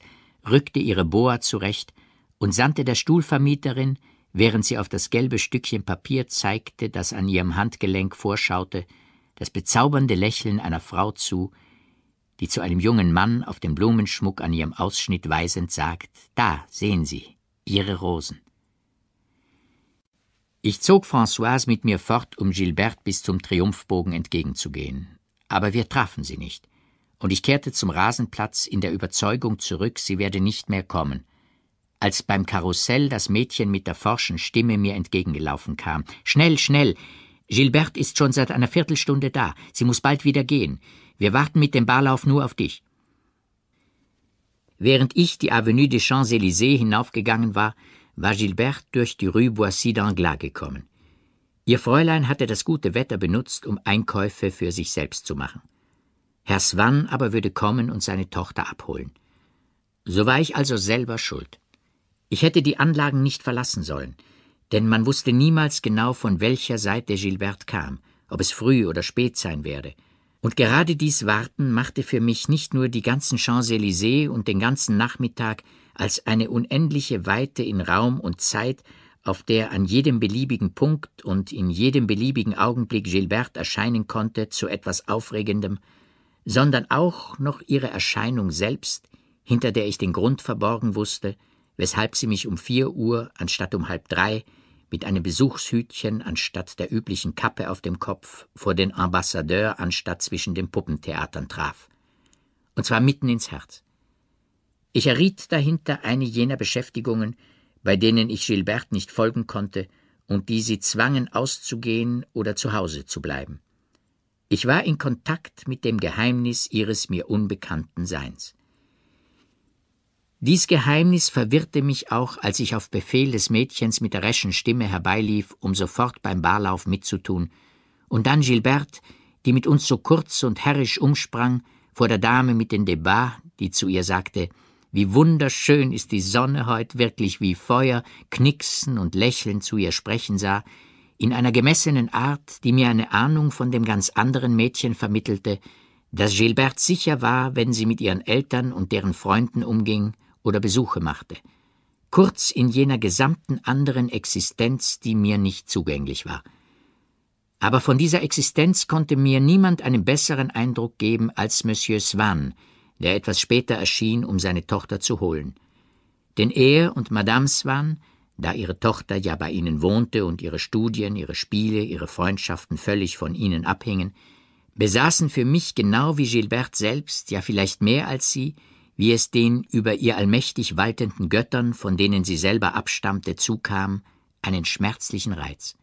rückte ihre Boa zurecht und sandte der Stuhlvermieterin, während sie auf das gelbe Stückchen Papier zeigte, das an ihrem Handgelenk vorschaute, das bezaubernde Lächeln einer Frau zu, die zu einem jungen Mann auf dem Blumenschmuck an ihrem Ausschnitt weisend sagt, da sehen Sie, Ihre Rosen. Ich zog Françoise mit mir fort, um Gilbert bis zum Triumphbogen entgegenzugehen. Aber wir trafen sie nicht, und ich kehrte zum Rasenplatz in der Überzeugung zurück, sie werde nicht mehr kommen. Als beim Karussell das Mädchen mit der forschen Stimme mir entgegengelaufen kam. Schnell, schnell! Gilbert ist schon seit einer Viertelstunde da. Sie muss bald wieder gehen. Wir warten mit dem Barlauf nur auf dich. Während ich die Avenue des Champs-Élysées hinaufgegangen war, war Gilbert durch die Rue Boissy d'Anglas gekommen. Ihr Fräulein hatte das gute Wetter benutzt, um Einkäufe für sich selbst zu machen. Herr Swann aber würde kommen und seine Tochter abholen. So war ich also selber schuld. Ich hätte die Anlagen nicht verlassen sollen, denn man wusste niemals genau, von welcher Seite Gilbert kam, ob es früh oder spät sein werde. Und gerade dies Warten machte für mich nicht nur die ganzen Champs-Élysées und den ganzen Nachmittag als eine unendliche Weite in Raum und Zeit, auf der an jedem beliebigen Punkt und in jedem beliebigen Augenblick Gilbert erscheinen konnte zu etwas Aufregendem, sondern auch noch ihre Erscheinung selbst, hinter der ich den Grund verborgen wusste, weshalb sie mich um vier Uhr anstatt um halb drei mit einem Besuchshütchen anstatt der üblichen Kappe auf dem Kopf vor den Ambassadeur anstatt zwischen den Puppentheatern traf. Und zwar mitten ins Herz. Ich erriet dahinter eine jener Beschäftigungen, bei denen ich Gilbert nicht folgen konnte und die sie zwangen, auszugehen oder zu Hause zu bleiben. Ich war in Kontakt mit dem Geheimnis ihres mir unbekannten Seins. Dies Geheimnis verwirrte mich auch, als ich auf Befehl des Mädchens mit der reschen Stimme herbeilief, um sofort beim Barlauf mitzutun, und dann Gilbert, die mit uns so kurz und herrisch umsprang, vor der Dame mit den Debat, die zu ihr sagte, wie wunderschön ist die Sonne heut, wirklich wie Feuer, knicksen und lächeln zu ihr sprechen sah, in einer gemessenen Art, die mir eine Ahnung von dem ganz anderen Mädchen vermittelte, dass Gilbert sicher war, wenn sie mit ihren Eltern und deren Freunden umging oder Besuche machte. Kurz in jener gesamten anderen Existenz, die mir nicht zugänglich war. Aber von dieser Existenz konnte mir niemand einen besseren Eindruck geben als Monsieur Swann, der etwas später erschien, um seine Tochter zu holen. Denn er und Madame Swan, da ihre Tochter ja bei ihnen wohnte und ihre Studien, ihre Spiele, ihre Freundschaften völlig von ihnen abhingen, besaßen für mich genau wie Gilbert selbst, ja vielleicht mehr als sie, wie es den über ihr allmächtig waltenden Göttern, von denen sie selber abstammte, zukam, einen schmerzlichen Reiz.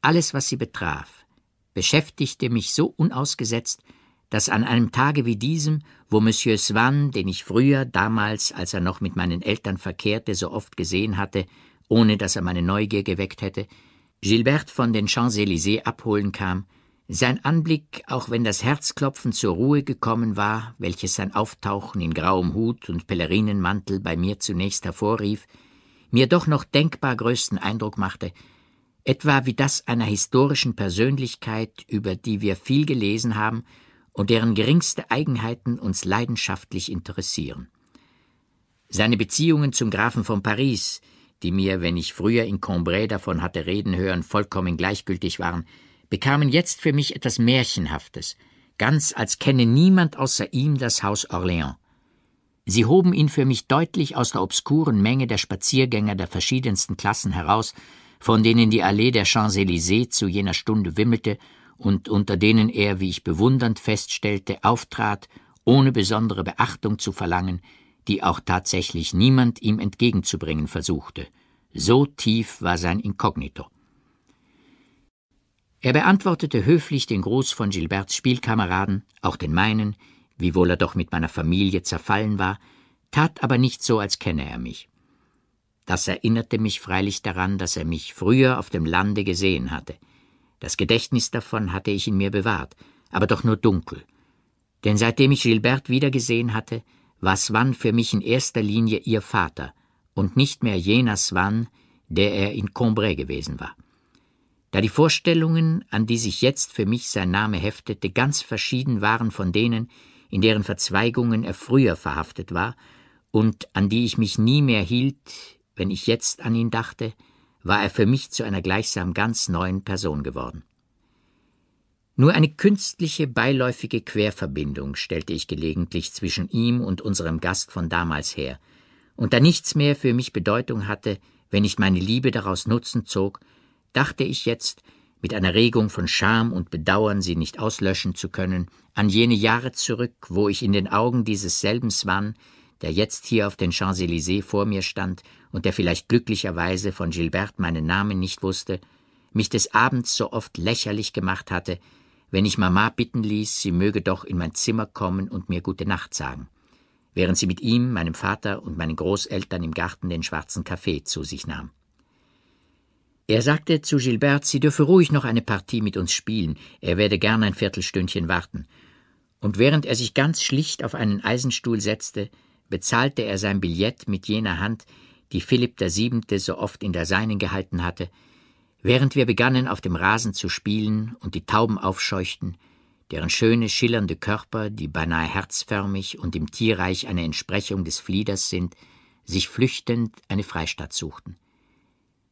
Alles, was sie betraf, beschäftigte mich so unausgesetzt, dass an einem Tage wie diesem, wo Monsieur Swann, den ich früher, damals, als er noch mit meinen Eltern verkehrte, so oft gesehen hatte, ohne dass er meine Neugier geweckt hätte, Gilbert von den Champs-Élysées abholen kam, sein Anblick, auch wenn das Herzklopfen zur Ruhe gekommen war, welches sein Auftauchen in grauem Hut und Pelerinenmantel bei mir zunächst hervorrief, mir doch noch denkbar größten Eindruck machte, etwa wie das einer historischen Persönlichkeit, über die wir viel gelesen haben und deren geringste Eigenheiten uns leidenschaftlich interessieren. Seine Beziehungen zum Grafen von Paris, die mir, wenn ich früher in Cambrai davon hatte reden hören, vollkommen gleichgültig waren, bekamen jetzt für mich etwas Märchenhaftes, ganz als kenne niemand außer ihm das Haus Orléans. Sie hoben ihn für mich deutlich aus der obskuren Menge der Spaziergänger der verschiedensten Klassen heraus, von denen die Allee der Champs-Élysées zu jener Stunde wimmelte und unter denen er, wie ich bewundernd feststellte, auftrat, ohne besondere Beachtung zu verlangen, die auch tatsächlich niemand ihm entgegenzubringen versuchte. So tief war sein Inkognito. Er beantwortete höflich den Gruß von Gilberts Spielkameraden, auch den meinen, wiewohl er doch mit meiner Familie zerfallen war, tat aber nicht so, als kenne er mich. Das erinnerte mich freilich daran, dass er mich früher auf dem Lande gesehen hatte – das Gedächtnis davon hatte ich in mir bewahrt, aber doch nur dunkel. Denn seitdem ich Gilbert wiedergesehen hatte, war Swann für mich in erster Linie ihr Vater und nicht mehr jener Swann, der er in Combray gewesen war. Da die Vorstellungen, an die sich jetzt für mich sein Name heftete, ganz verschieden waren von denen, in deren Verzweigungen er früher verhaftet war und an die ich mich nie mehr hielt, wenn ich jetzt an ihn dachte, war er für mich zu einer gleichsam ganz neuen Person geworden. Nur eine künstliche, beiläufige Querverbindung stellte ich gelegentlich zwischen ihm und unserem Gast von damals her, und da nichts mehr für mich Bedeutung hatte, wenn ich meine Liebe daraus Nutzen zog, dachte ich jetzt, mit einer Regung von Scham und Bedauern, sie nicht auslöschen zu können, an jene Jahre zurück, wo ich in den Augen dieses selben Swan, der jetzt hier auf den Champs-Élysées vor mir stand und der vielleicht glücklicherweise von Gilbert meinen Namen nicht wusste, mich des Abends so oft lächerlich gemacht hatte, wenn ich Mama bitten ließ, sie möge doch in mein Zimmer kommen und mir gute Nacht sagen, während sie mit ihm, meinem Vater und meinen Großeltern im Garten den schwarzen Kaffee zu sich nahm. Er sagte zu Gilbert, sie dürfe ruhig noch eine Partie mit uns spielen, er werde gern ein Viertelstündchen warten. Und während er sich ganz schlicht auf einen Eisenstuhl setzte, bezahlte er sein Billett mit jener Hand, die Philipp VII. so oft in der seinen gehalten hatte, während wir begannen, auf dem Rasen zu spielen und die Tauben aufscheuchten, deren schöne, schillernde Körper, die beinahe herzförmig und im Tierreich eine Entsprechung des Flieders sind, sich flüchtend eine Freistatt suchten.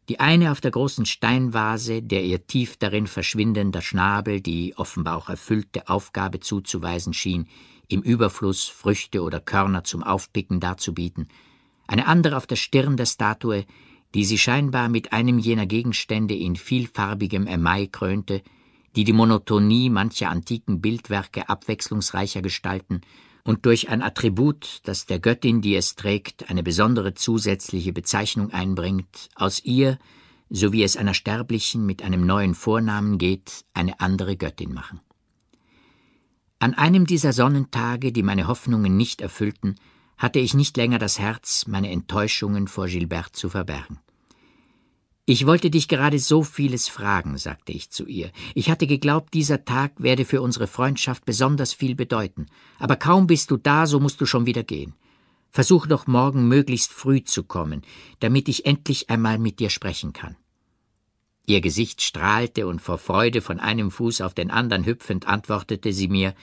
Die eine auf der großen Steinvase, der ihr tief darin verschwindender Schnabel die offenbar auch erfüllte Aufgabe zuzuweisen schien, im Überfluss Früchte oder Körner zum Aufpicken darzubieten, eine andere auf der Stirn der Statue, die sie scheinbar mit einem jener Gegenstände in vielfarbigem Email krönte, die die Monotonie mancher antiken Bildwerke abwechslungsreicher gestalten und durch ein Attribut, das der Göttin, die es trägt, eine besondere zusätzliche Bezeichnung einbringt, aus ihr, so wie es einer Sterblichen mit einem neuen Vornamen geht, eine andere Göttin machen. An einem dieser Sonnentage, die meine Hoffnungen nicht erfüllten, hatte ich nicht länger das Herz, meine Enttäuschungen vor Gilbert zu verbergen. Ich wollte dich gerade so vieles fragen, sagte ich zu ihr. Ich hatte geglaubt, dieser Tag werde für unsere Freundschaft besonders viel bedeuten, aber kaum bist du da, so musst du schon wieder gehen. Versuch doch morgen möglichst früh zu kommen, damit ich endlich einmal mit dir sprechen kann. Ihr Gesicht strahlte und vor Freude von einem Fuß auf den anderen hüpfend antwortete sie mir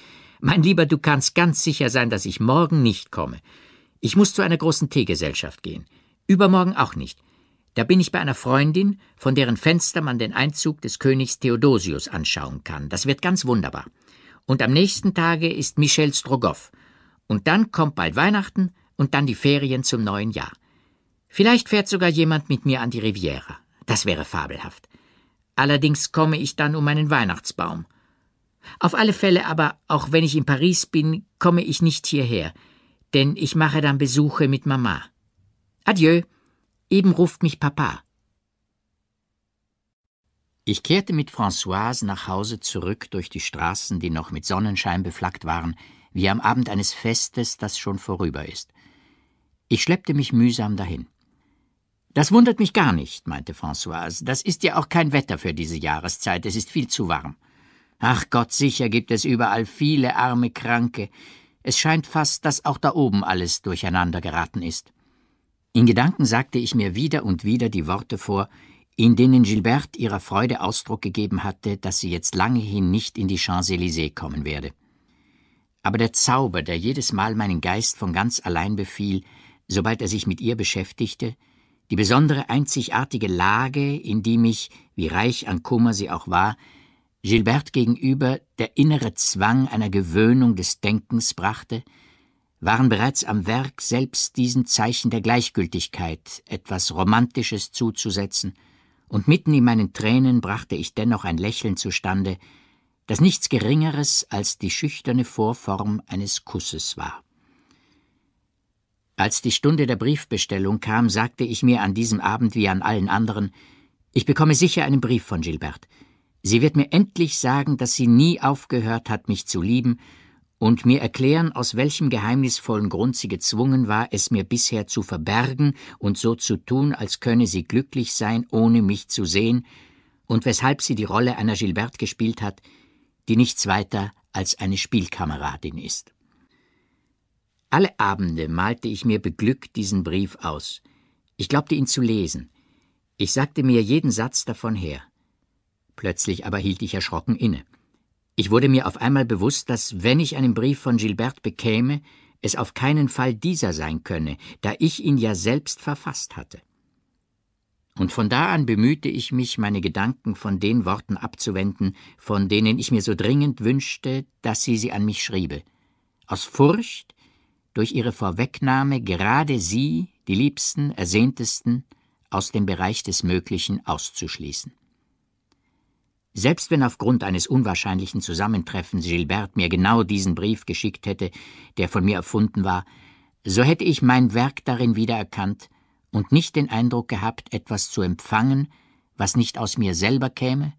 Mein Lieber, du kannst ganz sicher sein, dass ich morgen nicht komme. Ich muss zu einer großen Teegesellschaft gehen. Übermorgen auch nicht. Da bin ich bei einer Freundin, von deren Fenster man den Einzug des Königs Theodosius anschauen kann. Das wird ganz wunderbar. Und am nächsten Tage ist Michel Strogoff. Und dann kommt bald Weihnachten und dann die Ferien zum neuen Jahr. Vielleicht fährt sogar jemand mit mir an die Riviera. Das wäre fabelhaft. Allerdings komme ich dann um meinen Weihnachtsbaum. Auf alle Fälle aber, auch wenn ich in Paris bin, komme ich nicht hierher denn ich mache dann Besuche mit Mama. Adieu, eben ruft mich Papa. Ich kehrte mit Françoise nach Hause zurück durch die Straßen, die noch mit Sonnenschein beflaggt waren, wie am Abend eines Festes, das schon vorüber ist. Ich schleppte mich mühsam dahin. Das wundert mich gar nicht, meinte Françoise. Das ist ja auch kein Wetter für diese Jahreszeit, es ist viel zu warm. Ach Gott, sicher gibt es überall viele arme Kranke, es scheint fast, dass auch da oben alles durcheinander geraten ist. In Gedanken sagte ich mir wieder und wieder die Worte vor, in denen Gilberte ihrer Freude Ausdruck gegeben hatte, dass sie jetzt lange hin nicht in die Champs-Élysées kommen werde. Aber der Zauber, der jedes Mal meinen Geist von ganz allein befiel, sobald er sich mit ihr beschäftigte, die besondere einzigartige Lage, in die mich, wie reich an Kummer sie auch war, Gilbert gegenüber der innere Zwang einer Gewöhnung des Denkens brachte, waren bereits am Werk, selbst diesen Zeichen der Gleichgültigkeit etwas Romantisches zuzusetzen, und mitten in meinen Tränen brachte ich dennoch ein Lächeln zustande, das nichts Geringeres als die schüchterne Vorform eines Kusses war. Als die Stunde der Briefbestellung kam, sagte ich mir an diesem Abend wie an allen anderen, ich bekomme sicher einen Brief von Gilbert. Sie wird mir endlich sagen, dass sie nie aufgehört hat, mich zu lieben, und mir erklären, aus welchem geheimnisvollen Grund sie gezwungen war, es mir bisher zu verbergen und so zu tun, als könne sie glücklich sein, ohne mich zu sehen, und weshalb sie die Rolle einer Gilbert gespielt hat, die nichts weiter als eine Spielkameradin ist. Alle Abende malte ich mir beglückt diesen Brief aus. Ich glaubte ihn zu lesen. Ich sagte mir jeden Satz davon her. Plötzlich aber hielt ich erschrocken inne. Ich wurde mir auf einmal bewusst, dass, wenn ich einen Brief von Gilbert bekäme, es auf keinen Fall dieser sein könne, da ich ihn ja selbst verfasst hatte. Und von da an bemühte ich mich, meine Gedanken von den Worten abzuwenden, von denen ich mir so dringend wünschte, dass sie sie an mich schriebe. Aus Furcht, durch ihre Vorwegnahme gerade sie, die Liebsten, Ersehntesten, aus dem Bereich des Möglichen auszuschließen. Selbst wenn aufgrund eines unwahrscheinlichen Zusammentreffens Gilbert mir genau diesen Brief geschickt hätte, der von mir erfunden war, so hätte ich mein Werk darin wiedererkannt und nicht den Eindruck gehabt, etwas zu empfangen, was nicht aus mir selber käme,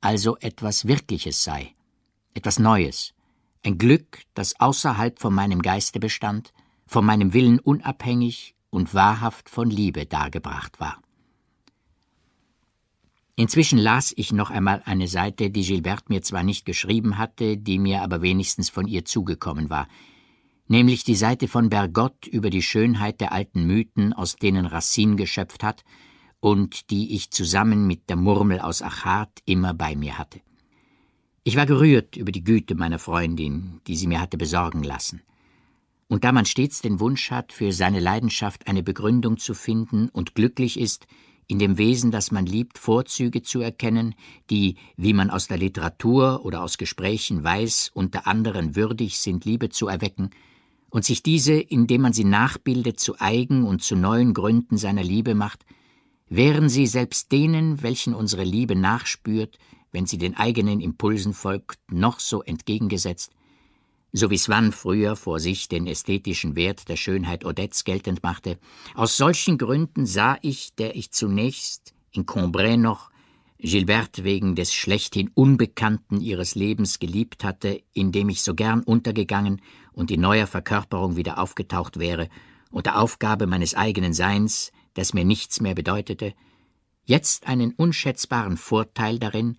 also etwas Wirkliches sei, etwas Neues, ein Glück, das außerhalb von meinem Geiste bestand, von meinem Willen unabhängig und wahrhaft von Liebe dargebracht war. Inzwischen las ich noch einmal eine Seite, die Gilbert mir zwar nicht geschrieben hatte, die mir aber wenigstens von ihr zugekommen war, nämlich die Seite von Bergotte über die Schönheit der alten Mythen, aus denen Racine geschöpft hat und die ich zusammen mit der Murmel aus Achat immer bei mir hatte. Ich war gerührt über die Güte meiner Freundin, die sie mir hatte besorgen lassen. Und da man stets den Wunsch hat, für seine Leidenschaft eine Begründung zu finden und glücklich ist, in dem Wesen, das man liebt, Vorzüge zu erkennen, die, wie man aus der Literatur oder aus Gesprächen weiß, unter anderen würdig sind, Liebe zu erwecken, und sich diese, indem man sie nachbildet, zu eigen und zu neuen Gründen seiner Liebe macht, wären sie selbst denen, welchen unsere Liebe nachspürt, wenn sie den eigenen Impulsen folgt, noch so entgegengesetzt, so wie Swann früher vor sich den ästhetischen Wert der Schönheit Odettes geltend machte, aus solchen Gründen sah ich, der ich zunächst in Combray noch Gilberte wegen des schlechthin Unbekannten ihres Lebens geliebt hatte, in dem ich so gern untergegangen und in neuer Verkörperung wieder aufgetaucht wäre, unter Aufgabe meines eigenen Seins, das mir nichts mehr bedeutete, jetzt einen unschätzbaren Vorteil darin,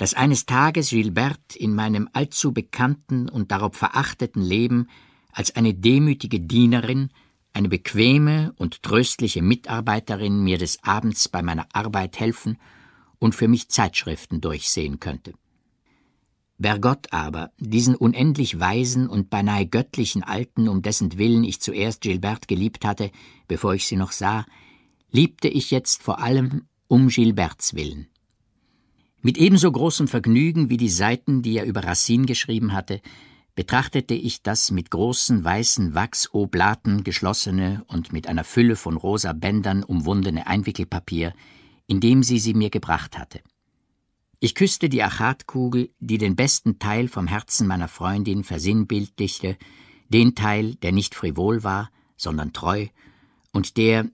dass eines Tages Gilbert in meinem allzu bekannten und darauf verachteten Leben als eine demütige Dienerin, eine bequeme und tröstliche Mitarbeiterin mir des Abends bei meiner Arbeit helfen und für mich Zeitschriften durchsehen könnte. Bergott aber, diesen unendlich weisen und beinahe göttlichen Alten, um dessen Willen ich zuerst Gilbert geliebt hatte, bevor ich sie noch sah, liebte ich jetzt vor allem um Gilberts Willen. Mit ebenso großem Vergnügen wie die Seiten, die er über Racine geschrieben hatte, betrachtete ich das mit großen weißen Wachsoblaten geschlossene und mit einer Fülle von rosa Bändern umwundene Einwickelpapier, in dem sie sie mir gebracht hatte. Ich küsste die Achatkugel, die den besten Teil vom Herzen meiner Freundin versinnbildlichte, den Teil, der nicht frivol war, sondern treu, und der,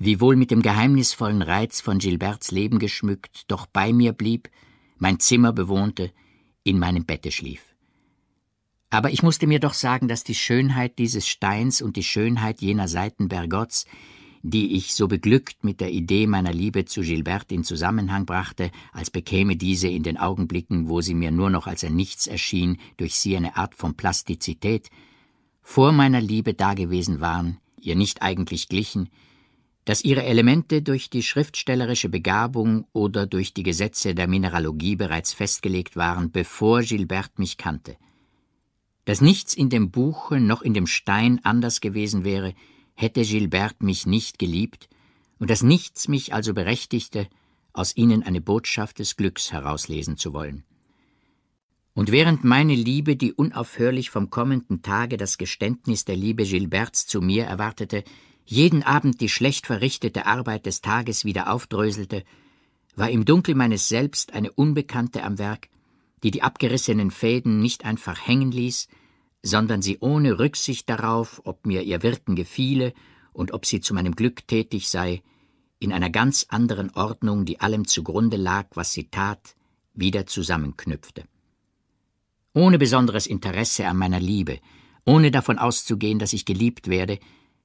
wiewohl mit dem geheimnisvollen Reiz von Gilberts Leben geschmückt, doch bei mir blieb, mein Zimmer bewohnte, in meinem Bette schlief. Aber ich musste mir doch sagen, dass die Schönheit dieses Steins und die Schönheit jener Seiten Bergotts, die ich so beglückt mit der Idee meiner Liebe zu Gilbert in Zusammenhang brachte, als bekäme diese in den Augenblicken, wo sie mir nur noch als ein Nichts erschien, durch sie eine Art von Plastizität, vor meiner Liebe dagewesen waren, ihr nicht eigentlich glichen, dass ihre Elemente durch die schriftstellerische Begabung oder durch die Gesetze der Mineralogie bereits festgelegt waren, bevor Gilbert mich kannte. Dass nichts in dem Buche noch in dem Stein anders gewesen wäre, hätte Gilbert mich nicht geliebt, und dass nichts mich also berechtigte, aus ihnen eine Botschaft des Glücks herauslesen zu wollen. Und während meine Liebe, die unaufhörlich vom kommenden Tage das Geständnis der Liebe Gilberts zu mir erwartete, jeden Abend die schlecht verrichtete Arbeit des Tages wieder aufdröselte, war im Dunkel meines Selbst eine Unbekannte am Werk, die die abgerissenen Fäden nicht einfach hängen ließ, sondern sie ohne Rücksicht darauf, ob mir ihr Wirken gefiele und ob sie zu meinem Glück tätig sei, in einer ganz anderen Ordnung, die allem zugrunde lag, was sie tat, wieder zusammenknüpfte. Ohne besonderes Interesse an meiner Liebe, ohne davon auszugehen, dass ich geliebt werde,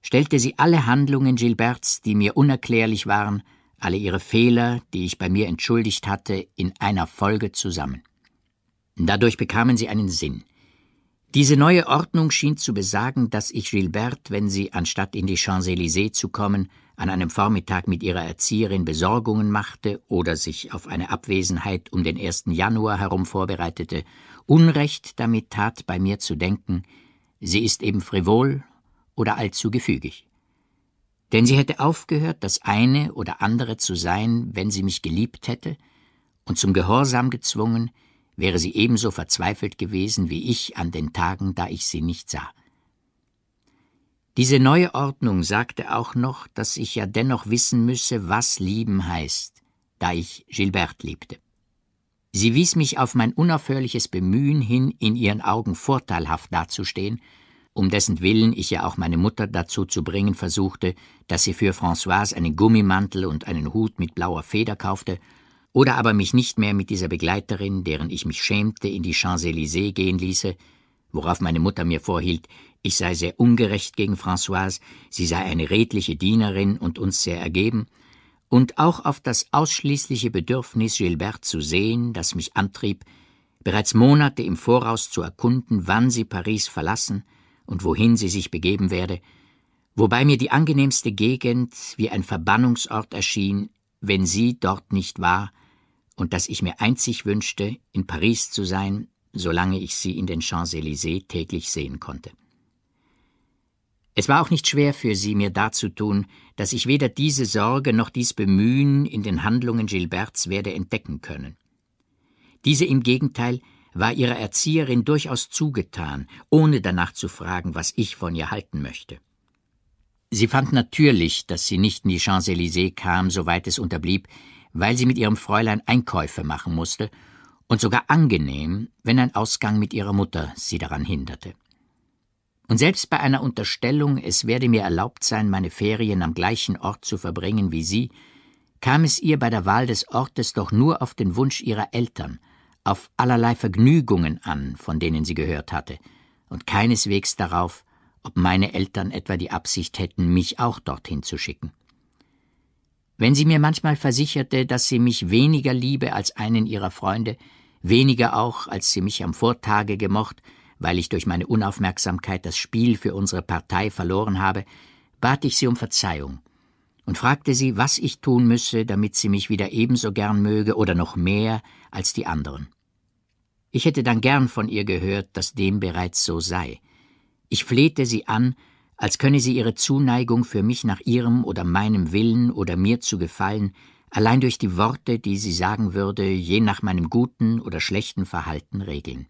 stellte sie alle Handlungen Gilberts, die mir unerklärlich waren, alle ihre Fehler, die ich bei mir entschuldigt hatte, in einer Folge zusammen. Dadurch bekamen sie einen Sinn. Diese neue Ordnung schien zu besagen, dass ich Gilbert, wenn sie, anstatt in die Champs-Élysées zu kommen, an einem Vormittag mit ihrer Erzieherin Besorgungen machte oder sich auf eine Abwesenheit um den 1. Januar herum vorbereitete, Unrecht damit tat, bei mir zu denken, sie ist eben frivol, oder allzu gefügig. Denn sie hätte aufgehört, das eine oder andere zu sein, wenn sie mich geliebt hätte, und zum Gehorsam gezwungen, wäre sie ebenso verzweifelt gewesen wie ich an den Tagen, da ich sie nicht sah. Diese neue Ordnung sagte auch noch, dass ich ja dennoch wissen müsse, was lieben heißt, da ich Gilbert liebte. Sie wies mich auf mein unaufhörliches Bemühen hin, in ihren Augen vorteilhaft dazustehen um dessen Willen ich ja auch meine Mutter dazu zu bringen versuchte, dass sie für Françoise einen Gummimantel und einen Hut mit blauer Feder kaufte, oder aber mich nicht mehr mit dieser Begleiterin, deren ich mich schämte, in die Champs-Élysées gehen ließe, worauf meine Mutter mir vorhielt, ich sei sehr ungerecht gegen Françoise, sie sei eine redliche Dienerin und uns sehr ergeben, und auch auf das ausschließliche Bedürfnis, Gilbert zu sehen, das mich antrieb, bereits Monate im Voraus zu erkunden, wann sie Paris verlassen und wohin sie sich begeben werde, wobei mir die angenehmste Gegend wie ein Verbannungsort erschien, wenn sie dort nicht war, und dass ich mir einzig wünschte, in Paris zu sein, solange ich sie in den Champs-Élysées täglich sehen konnte. Es war auch nicht schwer für sie, mir darzutun, dass ich weder diese Sorge noch dies Bemühen in den Handlungen Gilberts werde entdecken können. Diese im Gegenteil war ihrer Erzieherin durchaus zugetan, ohne danach zu fragen, was ich von ihr halten möchte. Sie fand natürlich, dass sie nicht in die Champs-Élysées kam, soweit es unterblieb, weil sie mit ihrem Fräulein Einkäufe machen musste und sogar angenehm, wenn ein Ausgang mit ihrer Mutter sie daran hinderte. Und selbst bei einer Unterstellung, es werde mir erlaubt sein, meine Ferien am gleichen Ort zu verbringen wie sie, kam es ihr bei der Wahl des Ortes doch nur auf den Wunsch ihrer Eltern – auf allerlei Vergnügungen an, von denen sie gehört hatte, und keineswegs darauf, ob meine Eltern etwa die Absicht hätten, mich auch dorthin zu schicken. Wenn sie mir manchmal versicherte, dass sie mich weniger liebe als einen ihrer Freunde, weniger auch, als sie mich am Vortage gemocht, weil ich durch meine Unaufmerksamkeit das Spiel für unsere Partei verloren habe, bat ich sie um Verzeihung und fragte sie, was ich tun müsse, damit sie mich wieder ebenso gern möge oder noch mehr als die anderen. Ich hätte dann gern von ihr gehört, dass dem bereits so sei. Ich flehte sie an, als könne sie ihre Zuneigung für mich nach ihrem oder meinem Willen oder mir zu gefallen, allein durch die Worte, die sie sagen würde, je nach meinem guten oder schlechten Verhalten regeln.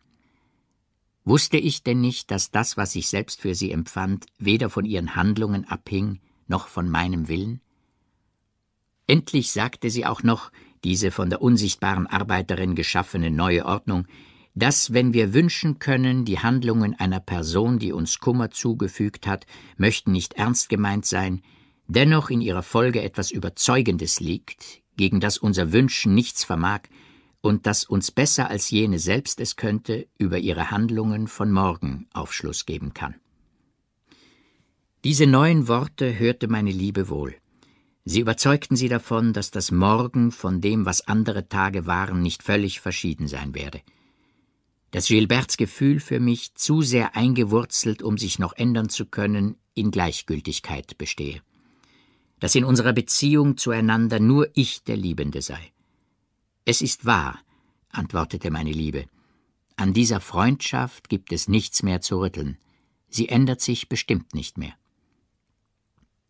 Wusste ich denn nicht, dass das, was ich selbst für sie empfand, weder von ihren Handlungen abhing, noch von meinem Willen? Endlich sagte sie auch noch, diese von der unsichtbaren Arbeiterin geschaffene neue Ordnung, dass, wenn wir wünschen können, die Handlungen einer Person, die uns Kummer zugefügt hat, möchten nicht ernst gemeint sein, dennoch in ihrer Folge etwas Überzeugendes liegt, gegen das unser Wünschen nichts vermag, und das uns besser als jene selbst es könnte über ihre Handlungen von morgen Aufschluss geben kann. Diese neuen Worte hörte meine Liebe wohl. Sie überzeugten sie davon, dass das Morgen von dem, was andere Tage waren, nicht völlig verschieden sein werde dass Gilberts Gefühl für mich zu sehr eingewurzelt, um sich noch ändern zu können, in Gleichgültigkeit bestehe, dass in unserer Beziehung zueinander nur ich der Liebende sei. Es ist wahr, antwortete meine Liebe, an dieser Freundschaft gibt es nichts mehr zu rütteln, sie ändert sich bestimmt nicht mehr.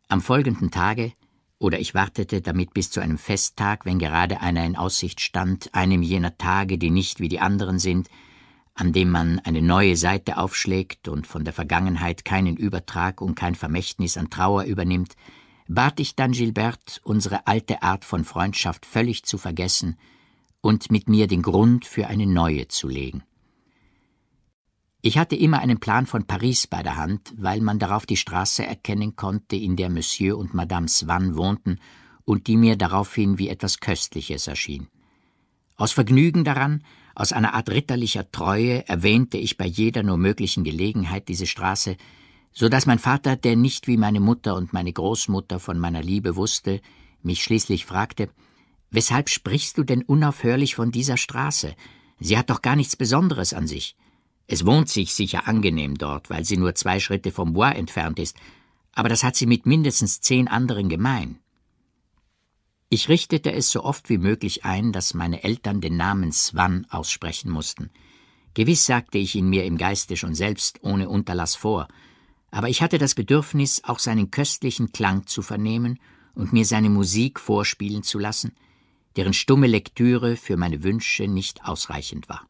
Am folgenden Tage, oder ich wartete damit bis zu einem Festtag, wenn gerade einer in Aussicht stand, einem jener Tage, die nicht wie die anderen sind, an dem man eine neue Seite aufschlägt und von der Vergangenheit keinen Übertrag und kein Vermächtnis an Trauer übernimmt, bat ich dann Gilbert, unsere alte Art von Freundschaft völlig zu vergessen und mit mir den Grund für eine neue zu legen. Ich hatte immer einen Plan von Paris bei der Hand, weil man darauf die Straße erkennen konnte, in der Monsieur und Madame Swann wohnten und die mir daraufhin wie etwas Köstliches erschien. Aus Vergnügen daran aus einer Art ritterlicher Treue erwähnte ich bei jeder nur möglichen Gelegenheit diese Straße, so dass mein Vater, der nicht wie meine Mutter und meine Großmutter von meiner Liebe wusste, mich schließlich fragte Weshalb sprichst du denn unaufhörlich von dieser Straße? Sie hat doch gar nichts Besonderes an sich. Es wohnt sich sicher angenehm dort, weil sie nur zwei Schritte vom Bois entfernt ist, aber das hat sie mit mindestens zehn anderen gemein. Ich richtete es so oft wie möglich ein, dass meine Eltern den Namen Swan aussprechen mussten. Gewiss sagte ich ihn mir im Geiste schon selbst ohne Unterlass vor, aber ich hatte das Bedürfnis, auch seinen köstlichen Klang zu vernehmen und mir seine Musik vorspielen zu lassen, deren stumme Lektüre für meine Wünsche nicht ausreichend war.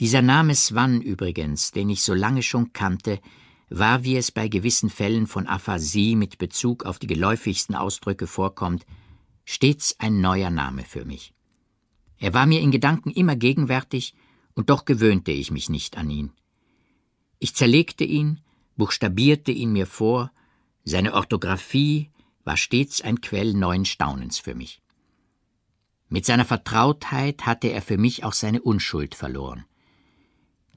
Dieser Name Swan übrigens, den ich so lange schon kannte, war, wie es bei gewissen Fällen von Aphasie mit Bezug auf die geläufigsten Ausdrücke vorkommt, stets ein neuer Name für mich. Er war mir in Gedanken immer gegenwärtig, und doch gewöhnte ich mich nicht an ihn. Ich zerlegte ihn, buchstabierte ihn mir vor, seine Orthographie war stets ein Quell neuen Staunens für mich. Mit seiner Vertrautheit hatte er für mich auch seine Unschuld verloren.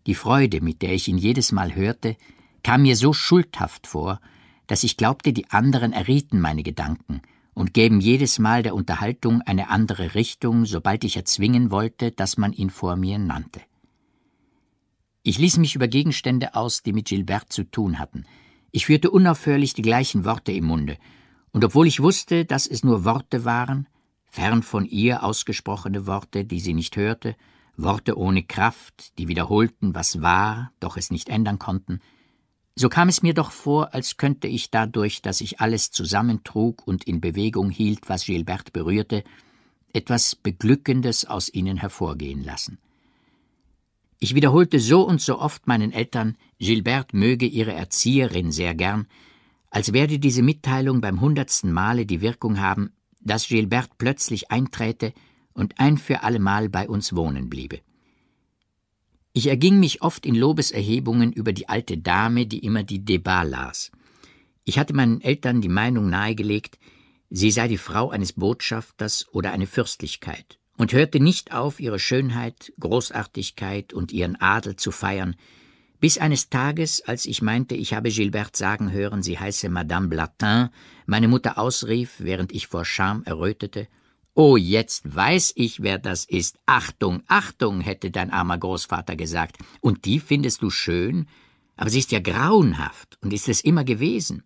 Die Freude, mit der ich ihn jedes Mal hörte, kam mir so schuldhaft vor, dass ich glaubte, die anderen errieten meine Gedanken – und geben jedes Mal der Unterhaltung eine andere Richtung, sobald ich erzwingen wollte, dass man ihn vor mir nannte. Ich ließ mich über Gegenstände aus, die mit Gilbert zu tun hatten. Ich führte unaufhörlich die gleichen Worte im Munde, und obwohl ich wusste, dass es nur Worte waren, fern von ihr ausgesprochene Worte, die sie nicht hörte, Worte ohne Kraft, die wiederholten, was war, doch es nicht ändern konnten, so kam es mir doch vor, als könnte ich dadurch, dass ich alles zusammentrug und in Bewegung hielt, was Gilbert berührte, etwas Beglückendes aus ihnen hervorgehen lassen. Ich wiederholte so und so oft meinen Eltern, Gilbert möge ihre Erzieherin sehr gern, als werde diese Mitteilung beim hundertsten Male die Wirkung haben, dass Gilbert plötzlich einträte und ein für allemal bei uns wohnen bliebe. Ich erging mich oft in Lobeserhebungen über die alte Dame, die immer die Debats las. Ich hatte meinen Eltern die Meinung nahegelegt, sie sei die Frau eines Botschafters oder eine Fürstlichkeit und hörte nicht auf, ihre Schönheit, Großartigkeit und ihren Adel zu feiern, bis eines Tages, als ich meinte, ich habe Gilbert sagen hören, sie heiße Madame Blatin, meine Mutter ausrief, während ich vor Scham errötete, Oh, jetzt weiß ich, wer das ist. Achtung, Achtung, hätte dein armer Großvater gesagt. Und die findest du schön? Aber sie ist ja grauenhaft und ist es immer gewesen.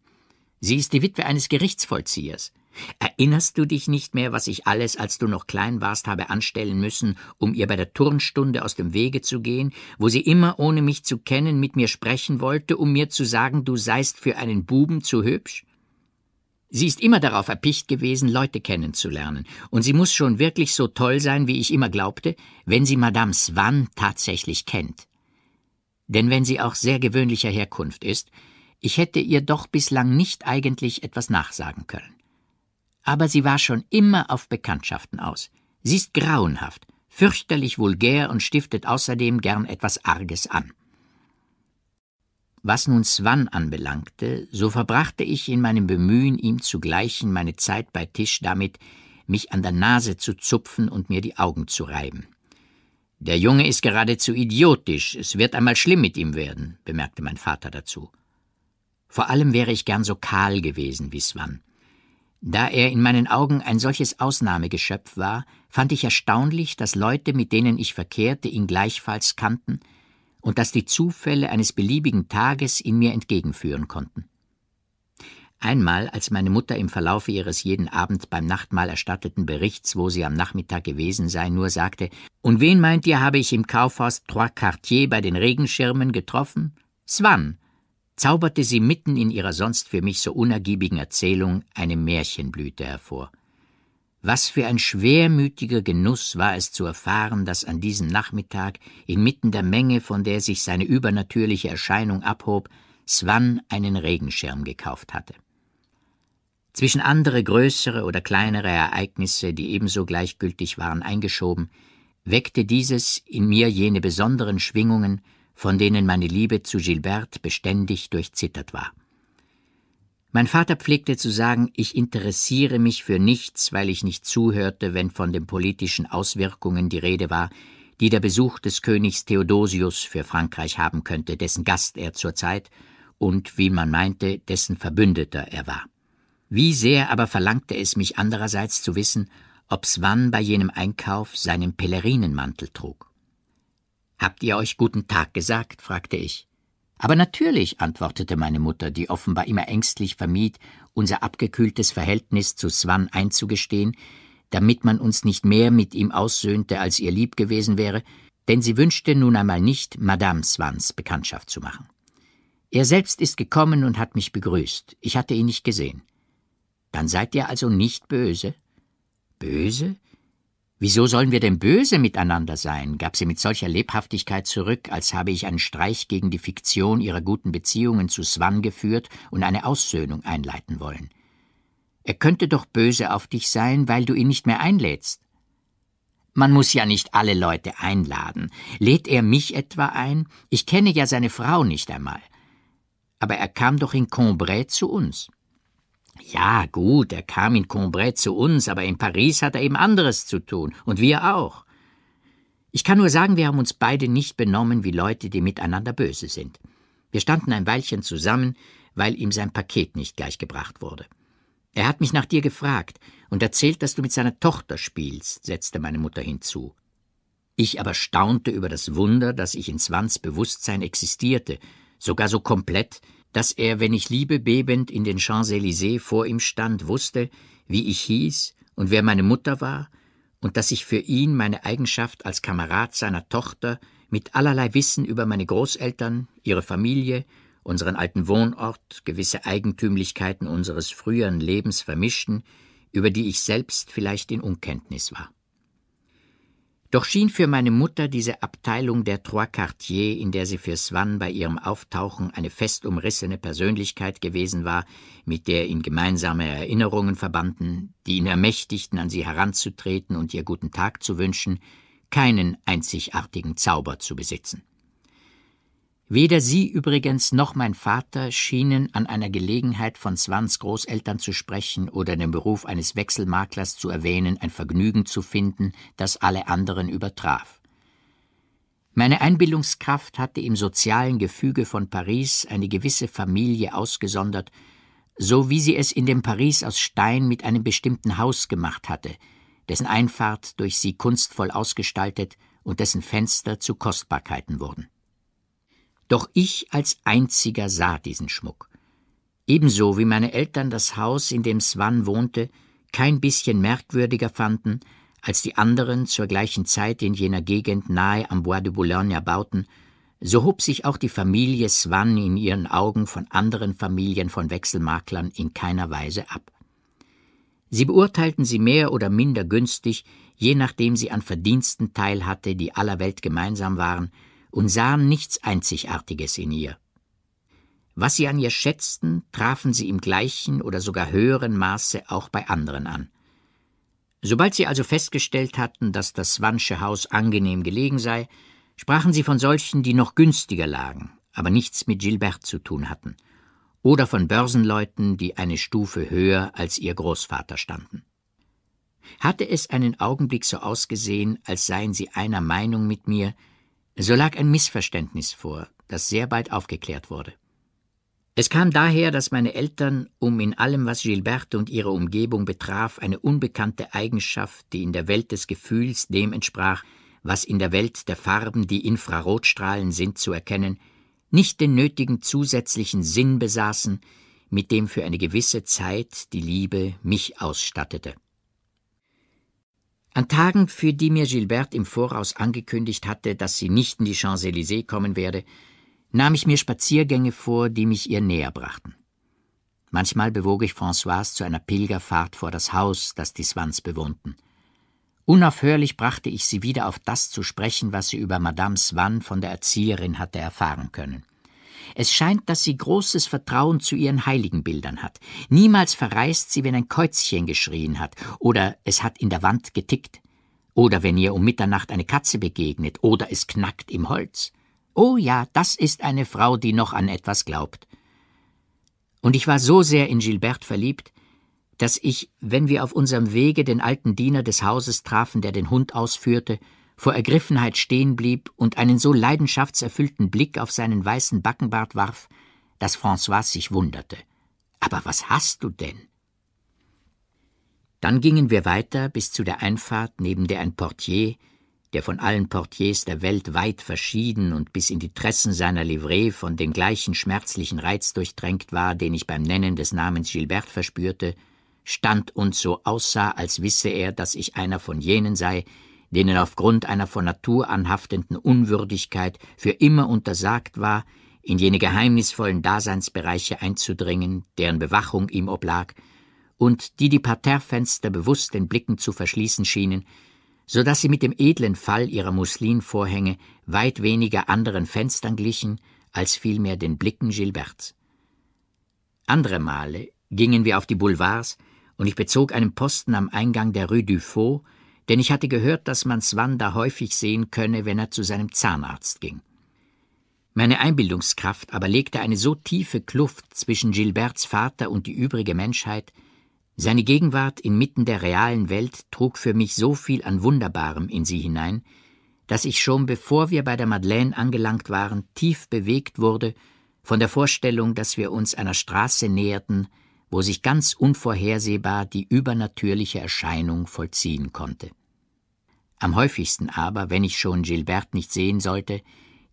Sie ist die Witwe eines Gerichtsvollziehers. Erinnerst du dich nicht mehr, was ich alles, als du noch klein warst, habe anstellen müssen, um ihr bei der Turnstunde aus dem Wege zu gehen, wo sie immer, ohne mich zu kennen, mit mir sprechen wollte, um mir zu sagen, du seist für einen Buben zu hübsch? Sie ist immer darauf erpicht gewesen, Leute kennenzulernen, und sie muss schon wirklich so toll sein, wie ich immer glaubte, wenn sie Madame Swann tatsächlich kennt. Denn wenn sie auch sehr gewöhnlicher Herkunft ist, ich hätte ihr doch bislang nicht eigentlich etwas nachsagen können. Aber sie war schon immer auf Bekanntschaften aus. Sie ist grauenhaft, fürchterlich vulgär und stiftet außerdem gern etwas Arges an. Was nun Swan anbelangte, so verbrachte ich in meinem Bemühen, ihm zu gleichen, meine Zeit bei Tisch damit, mich an der Nase zu zupfen und mir die Augen zu reiben. Der Junge ist geradezu idiotisch, es wird einmal schlimm mit ihm werden, bemerkte mein Vater dazu. Vor allem wäre ich gern so kahl gewesen wie Swan. Da er in meinen Augen ein solches Ausnahmegeschöpf war, fand ich erstaunlich, dass Leute, mit denen ich verkehrte, ihn gleichfalls kannten und das die Zufälle eines beliebigen Tages in mir entgegenführen konnten. Einmal, als meine Mutter im Verlaufe ihres jeden Abend beim Nachtmahl erstatteten Berichts, wo sie am Nachmittag gewesen sei, nur sagte, Und wen meint ihr, habe ich im Kaufhaus Trois Quartiers bei den Regenschirmen getroffen? Swann, zauberte sie mitten in ihrer sonst für mich so unergiebigen Erzählung eine Märchenblüte hervor. Was für ein schwermütiger Genuss war es zu erfahren, dass an diesem Nachmittag inmitten der Menge, von der sich seine übernatürliche Erscheinung abhob, Swan einen Regenschirm gekauft hatte. Zwischen andere größere oder kleinere Ereignisse, die ebenso gleichgültig waren, eingeschoben, weckte dieses in mir jene besonderen Schwingungen, von denen meine Liebe zu Gilbert beständig durchzittert war. Mein Vater pflegte zu sagen, ich interessiere mich für nichts, weil ich nicht zuhörte, wenn von den politischen Auswirkungen die Rede war, die der Besuch des Königs Theodosius für Frankreich haben könnte, dessen Gast er zurzeit und, wie man meinte, dessen Verbündeter er war. Wie sehr aber verlangte es mich andererseits zu wissen, ob Swan bei jenem Einkauf seinen Pellerinenmantel trug. Habt ihr euch guten Tag gesagt? fragte ich. Aber natürlich, antwortete meine Mutter, die offenbar immer ängstlich vermied, unser abgekühltes Verhältnis zu Swan einzugestehen, damit man uns nicht mehr mit ihm aussöhnte, als ihr lieb gewesen wäre, denn sie wünschte nun einmal nicht, Madame Swans Bekanntschaft zu machen. Er selbst ist gekommen und hat mich begrüßt. Ich hatte ihn nicht gesehen. Dann seid ihr also nicht böse? Böse? Wieso sollen wir denn böse miteinander sein? gab sie mit solcher Lebhaftigkeit zurück, als habe ich einen Streich gegen die Fiktion ihrer guten Beziehungen zu Swan geführt und eine Aussöhnung einleiten wollen. Er könnte doch böse auf dich sein, weil du ihn nicht mehr einlädst. Man muss ja nicht alle Leute einladen. Lädt er mich etwa ein? Ich kenne ja seine Frau nicht einmal. Aber er kam doch in Combray zu uns. Ja, gut, er kam in Combray zu uns, aber in Paris hat er eben anderes zu tun, und wir auch. Ich kann nur sagen, wir haben uns beide nicht benommen wie Leute, die miteinander böse sind. Wir standen ein Weilchen zusammen, weil ihm sein Paket nicht gleichgebracht wurde. Er hat mich nach dir gefragt und erzählt, dass du mit seiner Tochter spielst, setzte meine Mutter hinzu. Ich aber staunte über das Wunder, dass ich in Swans Bewusstsein existierte, sogar so komplett, dass er, wenn ich liebebebend in den Champs-Élysées vor ihm stand, wusste, wie ich hieß und wer meine Mutter war, und dass ich für ihn meine Eigenschaft als Kamerad seiner Tochter mit allerlei Wissen über meine Großeltern, ihre Familie, unseren alten Wohnort, gewisse Eigentümlichkeiten unseres früheren Lebens vermischten, über die ich selbst vielleicht in Unkenntnis war. Doch schien für meine Mutter diese Abteilung der Trois Quartiers, in der sie für Swann bei ihrem Auftauchen eine fest umrissene Persönlichkeit gewesen war, mit der ihn gemeinsame Erinnerungen verbanden, die ihn ermächtigten, an sie heranzutreten und ihr guten Tag zu wünschen, keinen einzigartigen Zauber zu besitzen. Weder sie übrigens noch mein Vater schienen an einer Gelegenheit von Swans Großeltern zu sprechen oder den Beruf eines Wechselmaklers zu erwähnen, ein Vergnügen zu finden, das alle anderen übertraf. Meine Einbildungskraft hatte im sozialen Gefüge von Paris eine gewisse Familie ausgesondert, so wie sie es in dem Paris aus Stein mit einem bestimmten Haus gemacht hatte, dessen Einfahrt durch sie kunstvoll ausgestaltet und dessen Fenster zu Kostbarkeiten wurden. Doch ich als einziger sah diesen Schmuck. Ebenso wie meine Eltern das Haus, in dem Swan wohnte, kein bisschen merkwürdiger fanden, als die anderen zur gleichen Zeit in jener Gegend nahe am Bois de Boulogne bauten, so hob sich auch die Familie Swann in ihren Augen von anderen Familien von Wechselmaklern in keiner Weise ab. Sie beurteilten sie mehr oder minder günstig, je nachdem sie an Verdiensten teilhatte, die aller Welt gemeinsam waren, und sahen nichts Einzigartiges in ihr. Was sie an ihr schätzten, trafen sie im gleichen oder sogar höheren Maße auch bei anderen an. Sobald sie also festgestellt hatten, dass das Swansche Haus angenehm gelegen sei, sprachen sie von solchen, die noch günstiger lagen, aber nichts mit Gilbert zu tun hatten, oder von Börsenleuten, die eine Stufe höher als ihr Großvater standen. Hatte es einen Augenblick so ausgesehen, als seien sie einer Meinung mit mir, so lag ein Missverständnis vor, das sehr bald aufgeklärt wurde. Es kam daher, dass meine Eltern, um in allem, was Gilberte und ihre Umgebung betraf, eine unbekannte Eigenschaft, die in der Welt des Gefühls dem entsprach, was in der Welt der Farben die Infrarotstrahlen sind, zu erkennen, nicht den nötigen zusätzlichen Sinn besaßen, mit dem für eine gewisse Zeit die Liebe mich ausstattete. An Tagen, für die mir Gilbert im Voraus angekündigt hatte, dass sie nicht in die Champs-Élysées kommen werde, nahm ich mir Spaziergänge vor, die mich ihr näher brachten. Manchmal bewog ich Françoise zu einer Pilgerfahrt vor das Haus, das die Swans bewohnten. Unaufhörlich brachte ich sie wieder auf das zu sprechen, was sie über Madame Swann von der Erzieherin hatte erfahren können. Es scheint, dass sie großes Vertrauen zu ihren Heiligenbildern hat. Niemals verreist sie, wenn ein Käuzchen geschrien hat oder es hat in der Wand getickt oder wenn ihr um Mitternacht eine Katze begegnet oder es knackt im Holz. Oh ja, das ist eine Frau, die noch an etwas glaubt. Und ich war so sehr in Gilbert verliebt, dass ich, wenn wir auf unserem Wege den alten Diener des Hauses trafen, der den Hund ausführte, vor Ergriffenheit stehen blieb und einen so leidenschaftserfüllten Blick auf seinen weißen Backenbart warf, dass François sich wunderte. Aber was hast du denn? Dann gingen wir weiter bis zu der Einfahrt, neben der ein Portier, der von allen Portiers der Welt weit verschieden und bis in die Tressen seiner Livree von dem gleichen schmerzlichen Reiz durchdrängt war, den ich beim Nennen des Namens Gilbert verspürte, stand und so aussah, als wisse er, dass ich einer von jenen sei, denen aufgrund einer von Natur anhaftenden Unwürdigkeit für immer untersagt war, in jene geheimnisvollen Daseinsbereiche einzudringen, deren Bewachung ihm oblag, und die die Parterrefenster bewusst den Blicken zu verschließen schienen, so dass sie mit dem edlen Fall ihrer Muslinvorhänge weit weniger anderen Fenstern glichen, als vielmehr den Blicken Gilberts. Andere Male gingen wir auf die Boulevards, und ich bezog einen Posten am Eingang der Rue du Faux, denn ich hatte gehört, dass man Swanda häufig sehen könne, wenn er zu seinem Zahnarzt ging. Meine Einbildungskraft aber legte eine so tiefe Kluft zwischen Gilberts Vater und die übrige Menschheit, seine Gegenwart inmitten der realen Welt trug für mich so viel an Wunderbarem in sie hinein, dass ich schon bevor wir bei der Madeleine angelangt waren, tief bewegt wurde von der Vorstellung, dass wir uns einer Straße näherten, wo sich ganz unvorhersehbar die übernatürliche Erscheinung vollziehen konnte. Am häufigsten aber, wenn ich schon Gilbert nicht sehen sollte,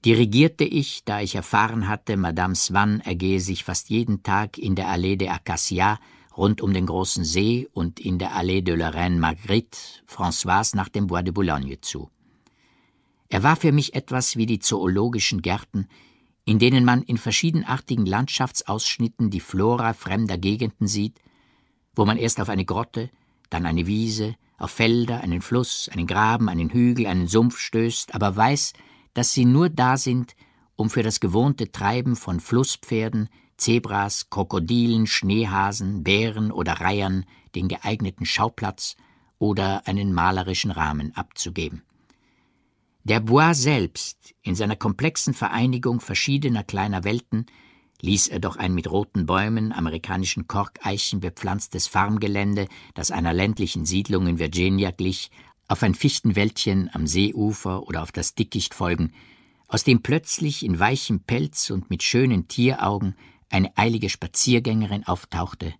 dirigierte ich, da ich erfahren hatte, Madame Swann ergehe sich fast jeden Tag in der Allee des Acacias rund um den großen See und in der Allee de la Reine Marguerite François nach dem Bois de Boulogne zu. Er war für mich etwas wie die zoologischen Gärten, in denen man in verschiedenartigen Landschaftsausschnitten die Flora fremder Gegenden sieht, wo man erst auf eine Grotte, dann eine Wiese, auf Felder, einen Fluss, einen Graben, einen Hügel, einen Sumpf stößt, aber weiß, dass sie nur da sind, um für das gewohnte Treiben von Flusspferden, Zebras, Krokodilen, Schneehasen, Bären oder Reihern den geeigneten Schauplatz oder einen malerischen Rahmen abzugeben. Der Bois selbst, in seiner komplexen Vereinigung verschiedener kleiner Welten, ließ er doch ein mit roten Bäumen, amerikanischen Korkeichen bepflanztes Farmgelände, das einer ländlichen Siedlung in Virginia glich, auf ein Fichtenwäldchen am Seeufer oder auf das Dickicht folgen, aus dem plötzlich in weichem Pelz und mit schönen Tieraugen eine eilige Spaziergängerin auftauchte,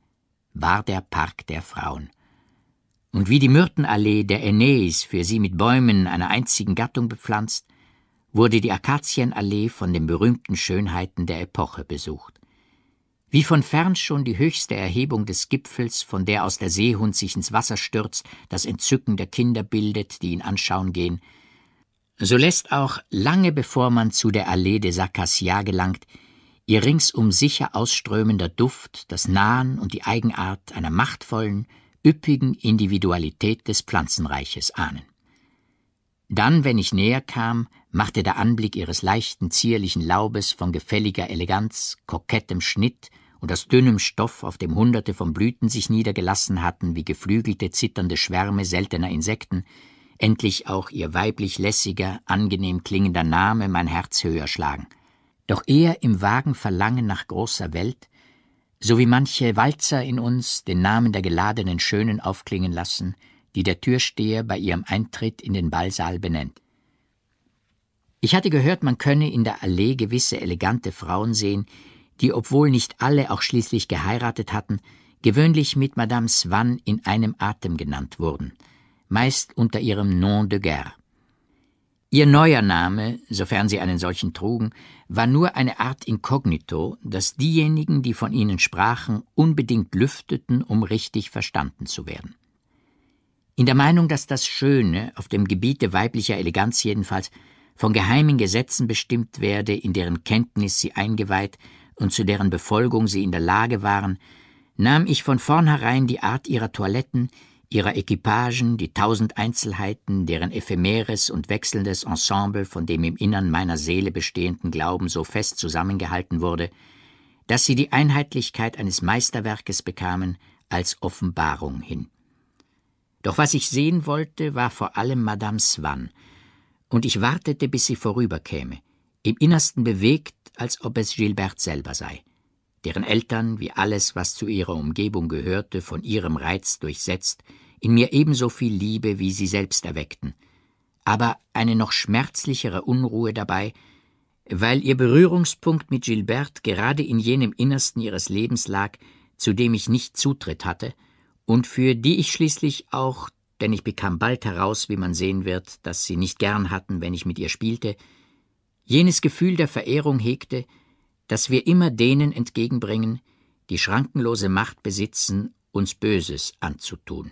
war der Park der Frauen und wie die Myrtenallee der Aeneis für sie mit Bäumen einer einzigen Gattung bepflanzt, wurde die Akazienallee von den berühmten Schönheiten der Epoche besucht. Wie von fern schon die höchste Erhebung des Gipfels, von der aus der Seehund sich ins Wasser stürzt, das Entzücken der Kinder bildet, die ihn anschauen gehen, so lässt auch, lange bevor man zu der Allee des Acacia gelangt, ihr ringsum sicher ausströmender Duft das Nahen und die Eigenart einer machtvollen, üppigen Individualität des Pflanzenreiches ahnen. Dann, wenn ich näher kam, machte der Anblick ihres leichten, zierlichen Laubes von gefälliger Eleganz, kokettem Schnitt und aus dünnem Stoff, auf dem Hunderte von Blüten sich niedergelassen hatten, wie geflügelte, zitternde Schwärme seltener Insekten, endlich auch ihr weiblich lässiger, angenehm klingender Name mein Herz höher schlagen. Doch eher im vagen Verlangen nach großer Welt, so wie manche Walzer in uns den Namen der geladenen Schönen aufklingen lassen, die der Türsteher bei ihrem Eintritt in den Ballsaal benennt. Ich hatte gehört, man könne in der Allee gewisse elegante Frauen sehen, die, obwohl nicht alle auch schließlich geheiratet hatten, gewöhnlich mit Madame Swann in einem Atem genannt wurden, meist unter ihrem Nom de guerre. Ihr neuer Name, sofern sie einen solchen trugen, war nur eine Art Inkognito, das diejenigen, die von ihnen sprachen, unbedingt lüfteten, um richtig verstanden zu werden. In der Meinung, dass das Schöne, auf dem Gebiete weiblicher Eleganz jedenfalls, von geheimen Gesetzen bestimmt werde, in deren Kenntnis sie eingeweiht und zu deren Befolgung sie in der Lage waren, nahm ich von vornherein die Art ihrer Toiletten, ihrer Equipagen, die tausend Einzelheiten, deren ephemeres und wechselndes Ensemble von dem im Innern meiner Seele bestehenden Glauben so fest zusammengehalten wurde, dass sie die Einheitlichkeit eines Meisterwerkes bekamen als Offenbarung hin. Doch was ich sehen wollte, war vor allem Madame Swann, und ich wartete, bis sie vorüberkäme, im Innersten bewegt, als ob es Gilbert selber sei deren Eltern, wie alles, was zu ihrer Umgebung gehörte, von ihrem Reiz durchsetzt, in mir ebenso viel Liebe wie sie selbst erweckten, aber eine noch schmerzlichere Unruhe dabei, weil ihr Berührungspunkt mit Gilbert gerade in jenem Innersten ihres Lebens lag, zu dem ich nicht Zutritt hatte und für die ich schließlich auch, denn ich bekam bald heraus, wie man sehen wird, dass sie nicht gern hatten, wenn ich mit ihr spielte, jenes Gefühl der Verehrung hegte, dass wir immer denen entgegenbringen, die schrankenlose Macht besitzen, uns Böses anzutun.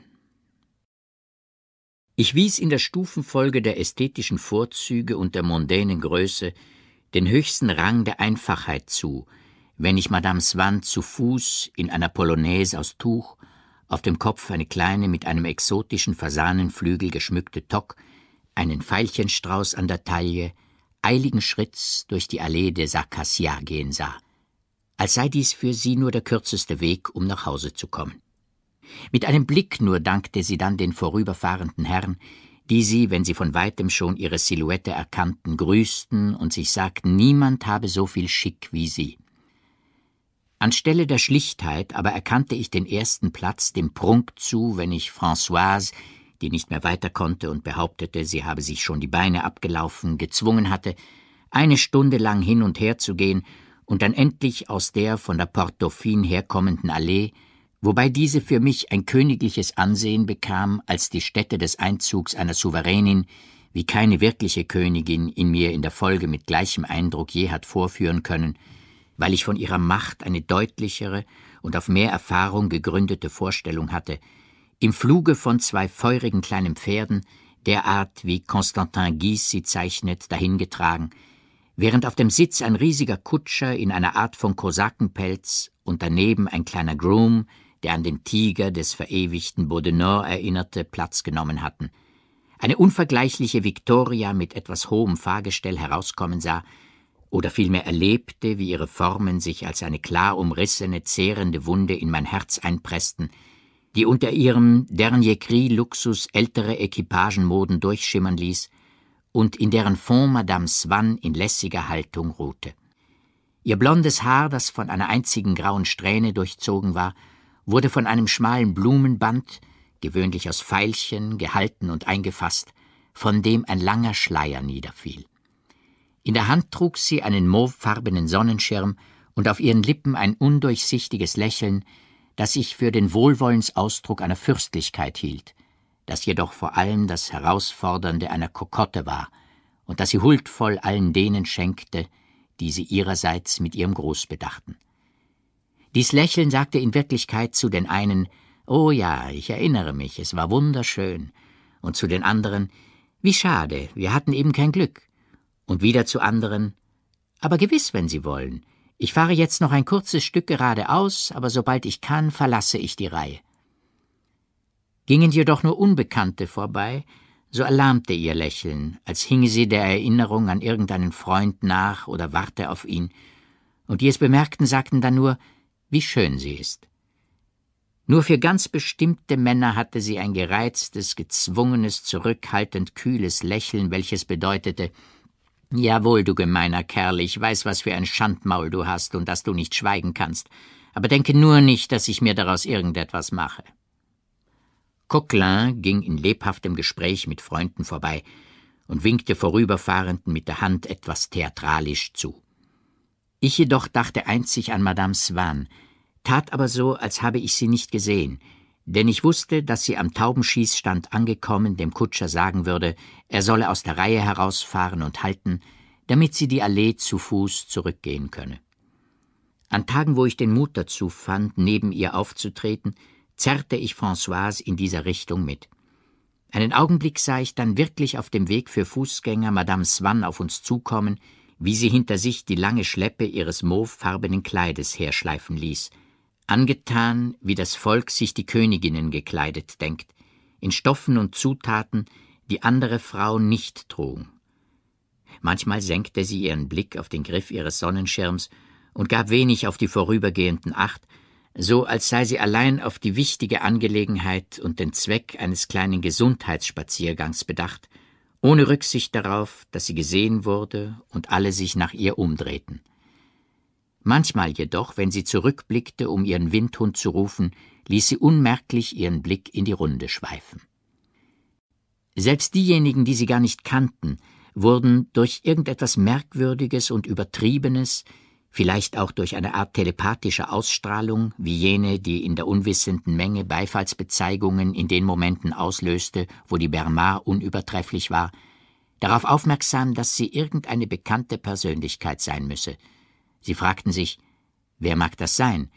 Ich wies in der Stufenfolge der ästhetischen Vorzüge und der mondänen Größe den höchsten Rang der Einfachheit zu, wenn ich Madame Swann zu Fuß in einer Polonaise aus Tuch, auf dem Kopf eine kleine mit einem exotischen Fasanenflügel geschmückte Tock, einen Veilchenstrauß an der Taille, eiligen Schritts durch die Allee des Acacias gehen sah, als sei dies für sie nur der kürzeste Weg, um nach Hause zu kommen. Mit einem Blick nur dankte sie dann den vorüberfahrenden Herren, die sie, wenn sie von weitem schon ihre Silhouette erkannten, grüßten und sich sagten, niemand habe so viel Schick wie sie. Anstelle der Schlichtheit aber erkannte ich den ersten Platz dem Prunk zu, wenn ich Françoise, die nicht mehr weiter konnte und behauptete, sie habe sich schon die Beine abgelaufen, gezwungen hatte, eine Stunde lang hin und her zu gehen und dann endlich aus der von der Dauphine herkommenden Allee, wobei diese für mich ein königliches Ansehen bekam als die Stätte des Einzugs einer Souveränin, wie keine wirkliche Königin in mir in der Folge mit gleichem Eindruck je hat vorführen können, weil ich von ihrer Macht eine deutlichere und auf mehr Erfahrung gegründete Vorstellung hatte, im Fluge von zwei feurigen kleinen Pferden, derart wie Constantin Gies sie zeichnet, dahingetragen, während auf dem Sitz ein riesiger Kutscher in einer Art von Kosakenpelz und daneben ein kleiner Groom, der an den Tiger des verewigten Baudenois erinnerte, Platz genommen hatten. Eine unvergleichliche Victoria mit etwas hohem Fahrgestell herauskommen sah, oder vielmehr erlebte, wie ihre Formen sich als eine klar umrissene, zehrende Wunde in mein Herz einpressten, die unter ihrem Dernier Cri Luxus ältere Equipagenmoden durchschimmern ließ und in deren Fond Madame Swann in lässiger Haltung ruhte. Ihr blondes Haar, das von einer einzigen grauen Strähne durchzogen war, wurde von einem schmalen Blumenband, gewöhnlich aus Veilchen, gehalten und eingefasst, von dem ein langer Schleier niederfiel. In der Hand trug sie einen mauvefarbenen Sonnenschirm und auf ihren Lippen ein undurchsichtiges Lächeln, das ich für den Wohlwollensausdruck einer Fürstlichkeit hielt, das jedoch vor allem das Herausfordernde einer Kokotte war und das sie huldvoll allen denen schenkte, die sie ihrerseits mit ihrem Gruß bedachten. Dies Lächeln sagte in Wirklichkeit zu den einen, »Oh ja, ich erinnere mich, es war wunderschön«, und zu den anderen, »Wie schade, wir hatten eben kein Glück«, und wieder zu anderen, »Aber gewiss, wenn Sie wollen, ich fahre jetzt noch ein kurzes Stück geradeaus, aber sobald ich kann, verlasse ich die Reihe. Gingen jedoch nur Unbekannte vorbei, so erlahmte ihr Lächeln, als hinge sie der Erinnerung an irgendeinen Freund nach oder warte auf ihn, und die es bemerkten, sagten dann nur, wie schön sie ist. Nur für ganz bestimmte Männer hatte sie ein gereiztes, gezwungenes, zurückhaltend kühles Lächeln, welches bedeutete, Jawohl, du gemeiner Kerl, ich weiß, was für ein Schandmaul du hast und dass du nicht schweigen kannst, aber denke nur nicht, dass ich mir daraus irgendetwas mache. Coquelin ging in lebhaftem Gespräch mit Freunden vorbei und winkte Vorüberfahrenden mit der Hand etwas theatralisch zu. Ich jedoch dachte einzig an Madame Swan, tat aber so, als habe ich sie nicht gesehen – denn ich wusste, dass sie am Taubenschießstand angekommen dem Kutscher sagen würde, er solle aus der Reihe herausfahren und halten, damit sie die Allee zu Fuß zurückgehen könne. An Tagen, wo ich den Mut dazu fand, neben ihr aufzutreten, zerrte ich Françoise in dieser Richtung mit. Einen Augenblick sah ich dann wirklich auf dem Weg für Fußgänger Madame Swann auf uns zukommen, wie sie hinter sich die lange Schleppe ihres mauvefarbenen Kleides herschleifen ließ – angetan, wie das Volk sich die Königinnen gekleidet denkt, in Stoffen und Zutaten, die andere Frauen nicht trugen. Manchmal senkte sie ihren Blick auf den Griff ihres Sonnenschirms und gab wenig auf die Vorübergehenden Acht, so als sei sie allein auf die wichtige Angelegenheit und den Zweck eines kleinen Gesundheitsspaziergangs bedacht, ohne Rücksicht darauf, dass sie gesehen wurde und alle sich nach ihr umdrehten. Manchmal jedoch, wenn sie zurückblickte, um ihren Windhund zu rufen, ließ sie unmerklich ihren Blick in die Runde schweifen. Selbst diejenigen, die sie gar nicht kannten, wurden durch irgendetwas Merkwürdiges und Übertriebenes, vielleicht auch durch eine Art telepathischer Ausstrahlung, wie jene, die in der unwissenden Menge Beifallsbezeigungen in den Momenten auslöste, wo die Bermar unübertrefflich war, darauf aufmerksam, dass sie irgendeine bekannte Persönlichkeit sein müsse – Sie fragten sich, wer mag das sein?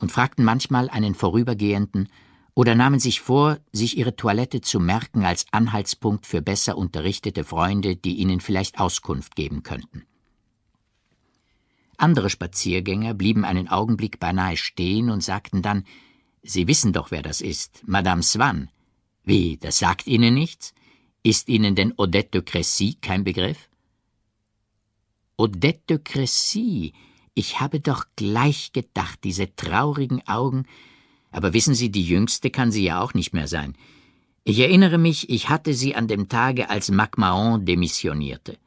und fragten manchmal einen Vorübergehenden oder nahmen sich vor, sich ihre Toilette zu merken als Anhaltspunkt für besser unterrichtete Freunde, die ihnen vielleicht Auskunft geben könnten. Andere Spaziergänger blieben einen Augenblick beinahe stehen und sagten dann, Sie wissen doch, wer das ist, Madame Swann. Wie, das sagt Ihnen nichts? Ist Ihnen denn Odette de Cressy kein Begriff? Odette de Cressy, ich habe doch gleich gedacht, diese traurigen Augen. Aber wissen Sie, die Jüngste kann sie ja auch nicht mehr sein. Ich erinnere mich, ich hatte sie an dem Tage, als Mac Mahon demissionierte.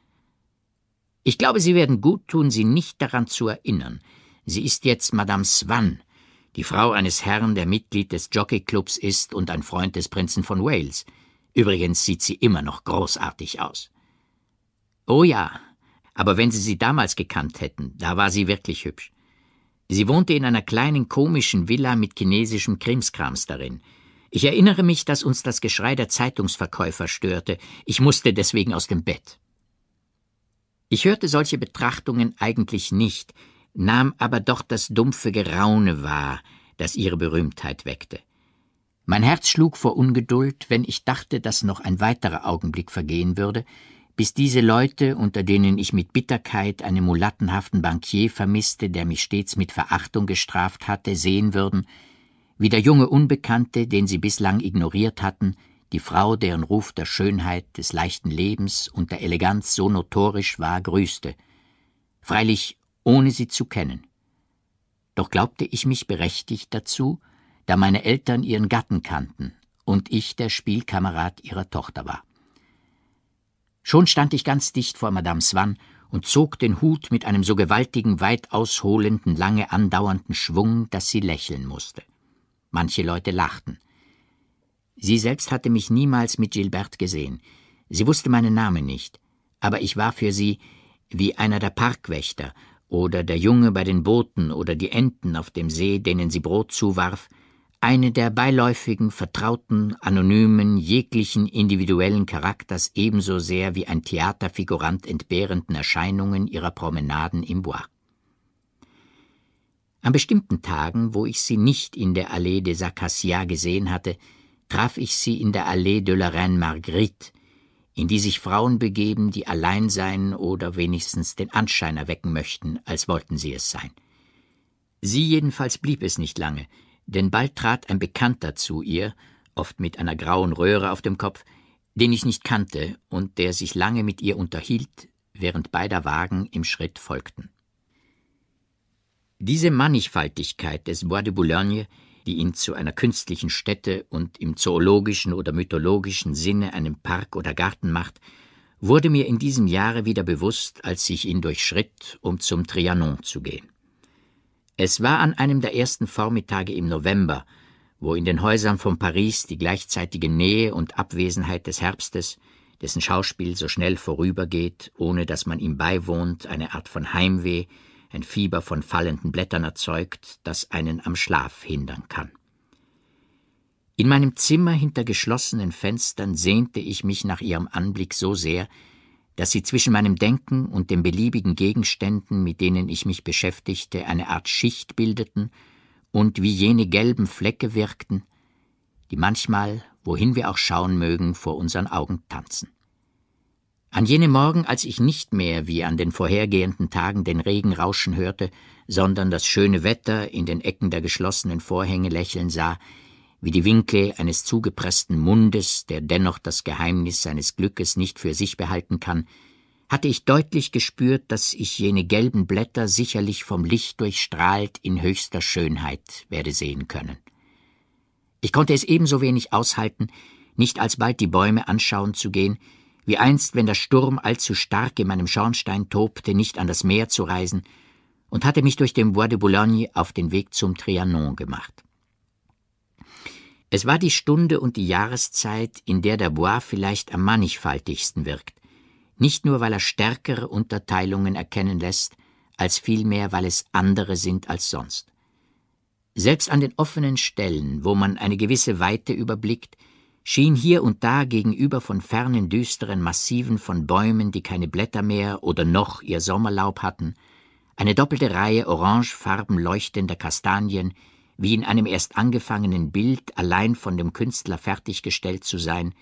Ich glaube, Sie werden gut tun, sie nicht daran zu erinnern. Sie ist jetzt Madame Swann, die Frau eines Herrn, der Mitglied des Jockeyclubs ist und ein Freund des Prinzen von Wales. Übrigens sieht sie immer noch großartig aus. Oh ja, aber wenn Sie sie damals gekannt hätten, da war sie wirklich hübsch. Sie wohnte in einer kleinen komischen Villa mit chinesischem Krimskrams darin. Ich erinnere mich, dass uns das Geschrei der Zeitungsverkäufer störte. Ich musste deswegen aus dem Bett. Ich hörte solche Betrachtungen eigentlich nicht, nahm aber doch das dumpfe Geraune wahr, das ihre Berühmtheit weckte. Mein Herz schlug vor Ungeduld, wenn ich dachte, dass noch ein weiterer Augenblick vergehen würde, bis diese Leute, unter denen ich mit Bitterkeit einen mulattenhaften Bankier vermisste, der mich stets mit Verachtung gestraft hatte, sehen würden, wie der junge Unbekannte, den sie bislang ignoriert hatten, die Frau, deren Ruf der Schönheit, des leichten Lebens und der Eleganz so notorisch war, grüßte, freilich ohne sie zu kennen. Doch glaubte ich mich berechtigt dazu, da meine Eltern ihren Gatten kannten und ich der Spielkamerad ihrer Tochter war. Schon stand ich ganz dicht vor Madame Swann und zog den Hut mit einem so gewaltigen, weit ausholenden, lange andauernden Schwung, dass sie lächeln musste. Manche Leute lachten. Sie selbst hatte mich niemals mit Gilbert gesehen. Sie wusste meinen Namen nicht, aber ich war für sie wie einer der Parkwächter oder der Junge bei den Booten oder die Enten auf dem See, denen sie Brot zuwarf, eine der beiläufigen, vertrauten, anonymen, jeglichen individuellen Charakters ebenso sehr wie ein Theaterfigurant entbehrenden Erscheinungen ihrer Promenaden im Bois. An bestimmten Tagen, wo ich sie nicht in der Allee des Acacias gesehen hatte, traf ich sie in der Allee de la Reine Marguerite, in die sich Frauen begeben, die allein sein oder wenigstens den Anschein erwecken möchten, als wollten sie es sein. Sie jedenfalls blieb es nicht lange, denn bald trat ein Bekannter zu ihr, oft mit einer grauen Röhre auf dem Kopf, den ich nicht kannte und der sich lange mit ihr unterhielt, während beider Wagen im Schritt folgten. Diese Mannigfaltigkeit des Bois de Boulogne, die ihn zu einer künstlichen Stätte und im zoologischen oder mythologischen Sinne einem Park oder Garten macht, wurde mir in diesem Jahre wieder bewusst, als ich ihn durchschritt, um zum Trianon zu gehen. Es war an einem der ersten Vormittage im November, wo in den Häusern von Paris die gleichzeitige Nähe und Abwesenheit des Herbstes, dessen Schauspiel so schnell vorübergeht, ohne dass man ihm beiwohnt, eine Art von Heimweh, ein Fieber von fallenden Blättern erzeugt, das einen am Schlaf hindern kann. In meinem Zimmer hinter geschlossenen Fenstern sehnte ich mich nach ihrem Anblick so sehr, dass sie zwischen meinem Denken und den beliebigen Gegenständen, mit denen ich mich beschäftigte, eine Art Schicht bildeten und wie jene gelben Flecke wirkten, die manchmal, wohin wir auch schauen mögen, vor unseren Augen tanzen. An jenem Morgen, als ich nicht mehr wie an den vorhergehenden Tagen den Regen rauschen hörte, sondern das schöne Wetter in den Ecken der geschlossenen Vorhänge lächeln sah, wie die Winkel eines zugepressten Mundes, der dennoch das Geheimnis seines Glückes nicht für sich behalten kann, hatte ich deutlich gespürt, dass ich jene gelben Blätter sicherlich vom Licht durchstrahlt in höchster Schönheit werde sehen können. Ich konnte es ebenso wenig aushalten, nicht alsbald die Bäume anschauen zu gehen, wie einst, wenn der Sturm allzu stark in meinem Schornstein tobte, nicht an das Meer zu reisen, und hatte mich durch den Bois de Boulogne auf den Weg zum Trianon gemacht. Es war die Stunde und die Jahreszeit, in der der Bois vielleicht am mannigfaltigsten wirkt, nicht nur weil er stärkere Unterteilungen erkennen lässt, als vielmehr weil es andere sind als sonst. Selbst an den offenen Stellen, wo man eine gewisse Weite überblickt, schien hier und da gegenüber von fernen düsteren Massiven von Bäumen, die keine Blätter mehr oder noch ihr Sommerlaub hatten, eine doppelte Reihe orangefarben leuchtender Kastanien, wie in einem erst angefangenen Bild allein von dem Künstler fertiggestellt zu sein,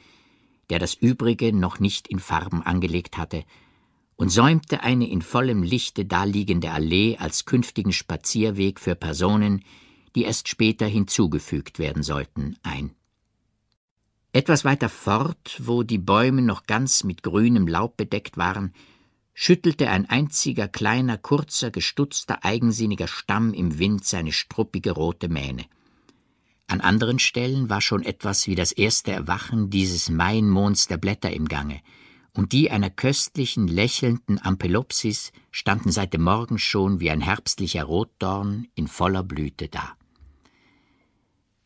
der das übrige noch nicht in Farben angelegt hatte, und säumte eine in vollem Lichte daliegende Allee als künftigen Spazierweg für Personen, die erst später hinzugefügt werden sollten, ein. Etwas weiter fort, wo die Bäume noch ganz mit grünem Laub bedeckt waren, schüttelte ein einziger kleiner, kurzer, gestutzter, eigensinniger Stamm im Wind seine struppige rote Mähne. An anderen Stellen war schon etwas wie das erste Erwachen dieses Maienmonds der Blätter im Gange, und die einer köstlichen, lächelnden Ampelopsis standen seit dem Morgen schon wie ein herbstlicher Rotdorn in voller Blüte da.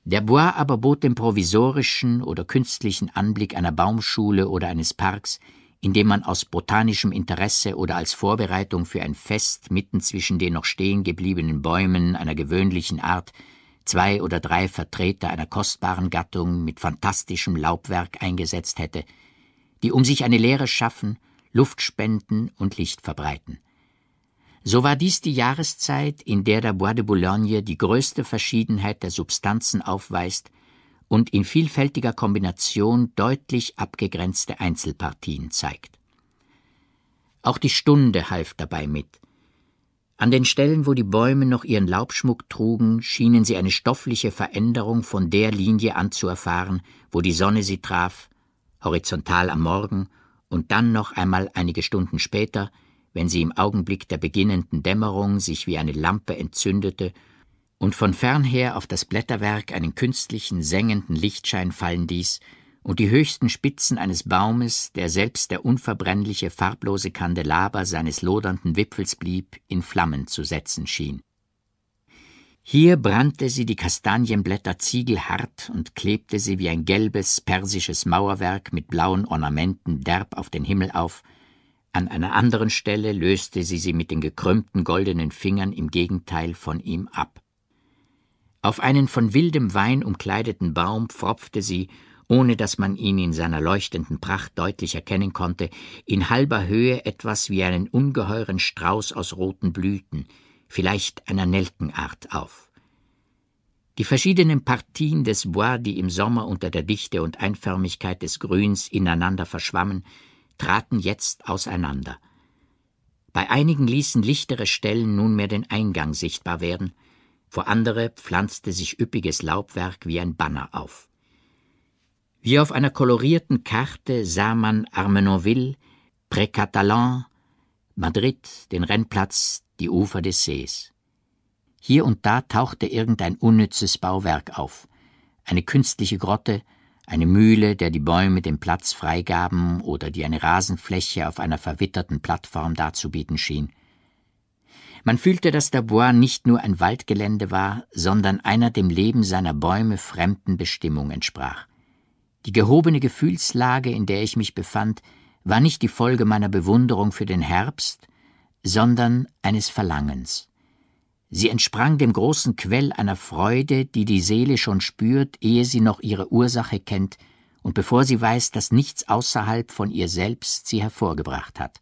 Der Bois aber bot dem provisorischen oder künstlichen Anblick einer Baumschule oder eines Parks indem man aus botanischem Interesse oder als Vorbereitung für ein Fest mitten zwischen den noch stehen gebliebenen Bäumen einer gewöhnlichen Art zwei oder drei Vertreter einer kostbaren Gattung mit fantastischem Laubwerk eingesetzt hätte, die um sich eine Leere schaffen, Luft spenden und Licht verbreiten. So war dies die Jahreszeit, in der der Bois de Boulogne die größte Verschiedenheit der Substanzen aufweist und in vielfältiger Kombination deutlich abgegrenzte Einzelpartien zeigt. Auch die Stunde half dabei mit. An den Stellen, wo die Bäume noch ihren Laubschmuck trugen, schienen sie eine stoffliche Veränderung von der Linie anzuerfahren, wo die Sonne sie traf, horizontal am Morgen und dann noch einmal einige Stunden später, wenn sie im Augenblick der beginnenden Dämmerung sich wie eine Lampe entzündete und von fernher auf das Blätterwerk einen künstlichen, sengenden Lichtschein fallen ließ und die höchsten Spitzen eines Baumes, der selbst der unverbrennliche, farblose Kandelaber seines lodernden Wipfels blieb, in Flammen zu setzen schien. Hier brannte sie die Kastanienblätter ziegelhart und klebte sie wie ein gelbes persisches Mauerwerk mit blauen Ornamenten derb auf den Himmel auf, an einer anderen Stelle löste sie sie mit den gekrümmten goldenen Fingern im Gegenteil von ihm ab. Auf einen von wildem Wein umkleideten Baum pfropfte sie, ohne dass man ihn in seiner leuchtenden Pracht deutlich erkennen konnte, in halber Höhe etwas wie einen ungeheuren Strauß aus roten Blüten, vielleicht einer Nelkenart auf. Die verschiedenen Partien des Bois, die im Sommer unter der Dichte und Einförmigkeit des Grüns ineinander verschwammen, traten jetzt auseinander. Bei einigen ließen lichtere Stellen nunmehr den Eingang sichtbar werden, vor andere pflanzte sich üppiges Laubwerk wie ein Banner auf. Wie auf einer kolorierten Karte sah man Armenonville, Precatalan, Madrid, den Rennplatz, die Ufer des Sees. Hier und da tauchte irgendein unnützes Bauwerk auf, eine künstliche Grotte, eine Mühle, der die Bäume den Platz freigaben oder die eine Rasenfläche auf einer verwitterten Plattform darzubieten schien – man fühlte, dass der Bois nicht nur ein Waldgelände war, sondern einer dem Leben seiner Bäume fremden Bestimmung entsprach. Die gehobene Gefühlslage, in der ich mich befand, war nicht die Folge meiner Bewunderung für den Herbst, sondern eines Verlangens. Sie entsprang dem großen Quell einer Freude, die die Seele schon spürt, ehe sie noch ihre Ursache kennt und bevor sie weiß, dass nichts außerhalb von ihr selbst sie hervorgebracht hat.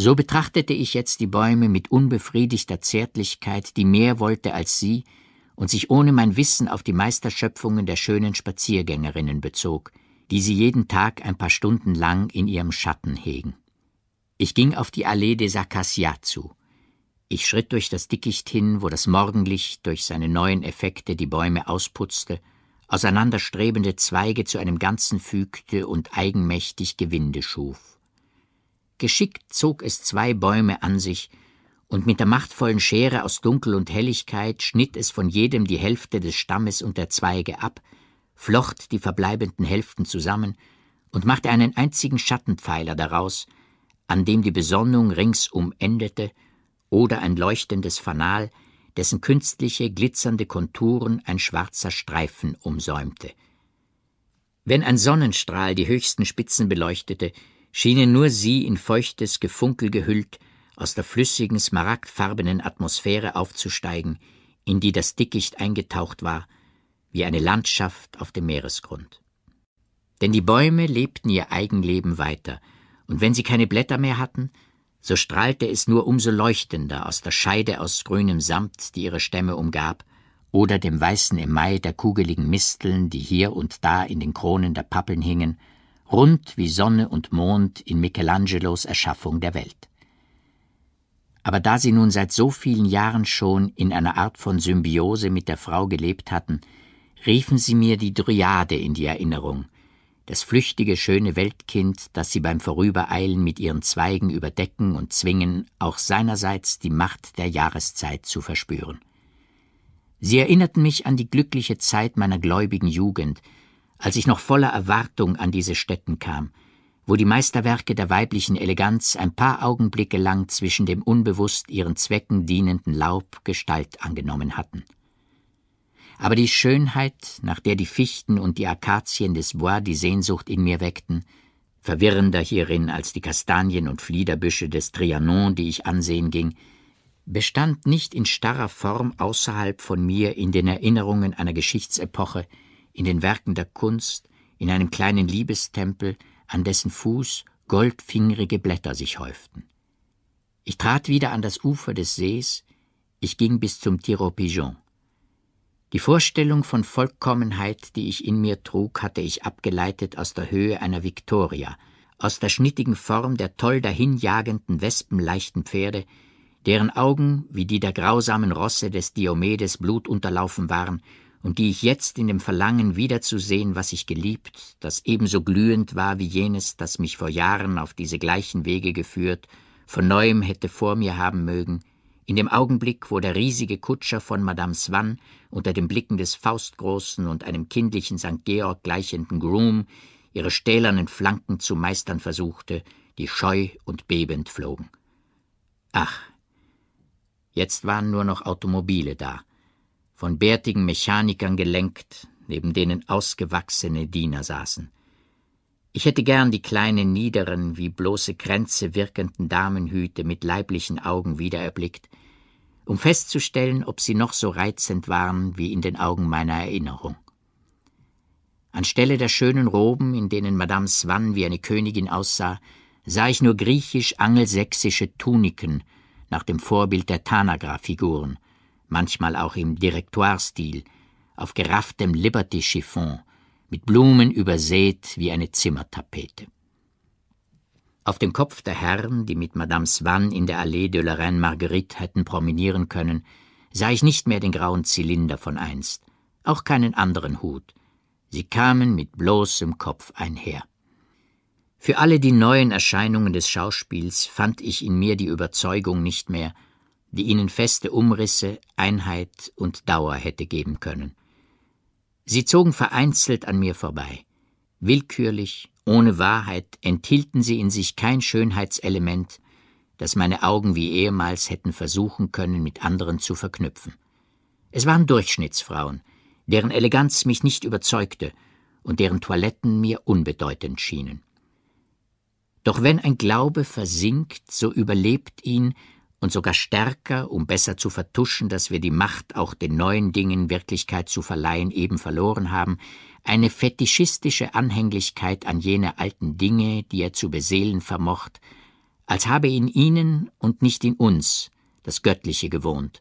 So betrachtete ich jetzt die Bäume mit unbefriedigter Zärtlichkeit, die mehr wollte als sie und sich ohne mein Wissen auf die Meisterschöpfungen der schönen Spaziergängerinnen bezog, die sie jeden Tag ein paar Stunden lang in ihrem Schatten hegen. Ich ging auf die Allee des Acacia zu. Ich schritt durch das Dickicht hin, wo das Morgenlicht durch seine neuen Effekte die Bäume ausputzte, auseinanderstrebende Zweige zu einem Ganzen fügte und eigenmächtig Gewinde schuf. Geschickt zog es zwei Bäume an sich, und mit der machtvollen Schere aus Dunkel und Helligkeit schnitt es von jedem die Hälfte des Stammes und der Zweige ab, flocht die verbleibenden Hälften zusammen und machte einen einzigen Schattenpfeiler daraus, an dem die Besonnung ringsum endete, oder ein leuchtendes Fanal, dessen künstliche, glitzernde Konturen ein schwarzer Streifen umsäumte. Wenn ein Sonnenstrahl die höchsten Spitzen beleuchtete, schienen nur sie in feuchtes Gefunkel gehüllt, aus der flüssigen, smaragdfarbenen Atmosphäre aufzusteigen, in die das Dickicht eingetaucht war, wie eine Landschaft auf dem Meeresgrund. Denn die Bäume lebten ihr Eigenleben weiter, und wenn sie keine Blätter mehr hatten, so strahlte es nur umso leuchtender aus der Scheide aus grünem Samt, die ihre Stämme umgab, oder dem weißen Emai der kugeligen Misteln, die hier und da in den Kronen der Pappeln hingen, rund wie Sonne und Mond in Michelangelos Erschaffung der Welt. Aber da sie nun seit so vielen Jahren schon in einer Art von Symbiose mit der Frau gelebt hatten, riefen sie mir die Dryade in die Erinnerung, das flüchtige, schöne Weltkind, das sie beim Vorübereilen mit ihren Zweigen überdecken und zwingen, auch seinerseits die Macht der Jahreszeit zu verspüren. Sie erinnerten mich an die glückliche Zeit meiner gläubigen Jugend, als ich noch voller Erwartung an diese Stätten kam, wo die Meisterwerke der weiblichen Eleganz ein paar Augenblicke lang zwischen dem unbewusst ihren Zwecken dienenden Laub Gestalt angenommen hatten. Aber die Schönheit, nach der die Fichten und die Akazien des Bois die Sehnsucht in mir weckten, verwirrender hierin als die Kastanien und Fliederbüsche des Trianon, die ich ansehen ging, bestand nicht in starrer Form außerhalb von mir in den Erinnerungen einer Geschichtsepoche, in den Werken der Kunst, in einem kleinen Liebestempel, an dessen Fuß goldfingerige Blätter sich häuften. Ich trat wieder an das Ufer des Sees, ich ging bis zum Tiro Pigeon. Die Vorstellung von Vollkommenheit, die ich in mir trug, hatte ich abgeleitet aus der Höhe einer Viktoria, aus der schnittigen Form der toll dahinjagenden wespenleichten Pferde, deren Augen wie die der grausamen Rosse des Diomedes blutunterlaufen waren und die ich jetzt in dem Verlangen wiederzusehen, was ich geliebt, das ebenso glühend war wie jenes, das mich vor Jahren auf diese gleichen Wege geführt, von neuem hätte vor mir haben mögen, in dem Augenblick, wo der riesige Kutscher von Madame Swann unter den Blicken des faustgroßen und einem kindlichen St. Georg gleichenden Groom ihre stählernen Flanken zu meistern versuchte, die scheu und bebend flogen. Ach, jetzt waren nur noch Automobile da, von bärtigen Mechanikern gelenkt, neben denen ausgewachsene Diener saßen. Ich hätte gern die kleinen, niederen, wie bloße Kränze wirkenden Damenhüte mit leiblichen Augen wieder erblickt, um festzustellen, ob sie noch so reizend waren wie in den Augen meiner Erinnerung. Anstelle der schönen Roben, in denen Madame Swann wie eine Königin aussah, sah ich nur griechisch-angelsächsische Tuniken nach dem Vorbild der Tanagra-Figuren, manchmal auch im Direktoirstil, auf gerafftem Liberty-Chiffon, mit Blumen übersät wie eine Zimmertapete. Auf dem Kopf der Herren, die mit Madame Swann in der Allee de la Reine Marguerite hätten promenieren können, sah ich nicht mehr den grauen Zylinder von einst, auch keinen anderen Hut. Sie kamen mit bloßem Kopf einher. Für alle die neuen Erscheinungen des Schauspiels fand ich in mir die Überzeugung nicht mehr, die ihnen feste Umrisse, Einheit und Dauer hätte geben können. Sie zogen vereinzelt an mir vorbei. Willkürlich, ohne Wahrheit, enthielten sie in sich kein Schönheitselement, das meine Augen wie ehemals hätten versuchen können, mit anderen zu verknüpfen. Es waren Durchschnittsfrauen, deren Eleganz mich nicht überzeugte und deren Toiletten mir unbedeutend schienen. Doch wenn ein Glaube versinkt, so überlebt ihn, und sogar stärker, um besser zu vertuschen, dass wir die Macht, auch den neuen Dingen Wirklichkeit zu verleihen, eben verloren haben, eine fetischistische Anhänglichkeit an jene alten Dinge, die er zu beseelen vermocht, als habe in ihnen und nicht in uns das Göttliche gewohnt,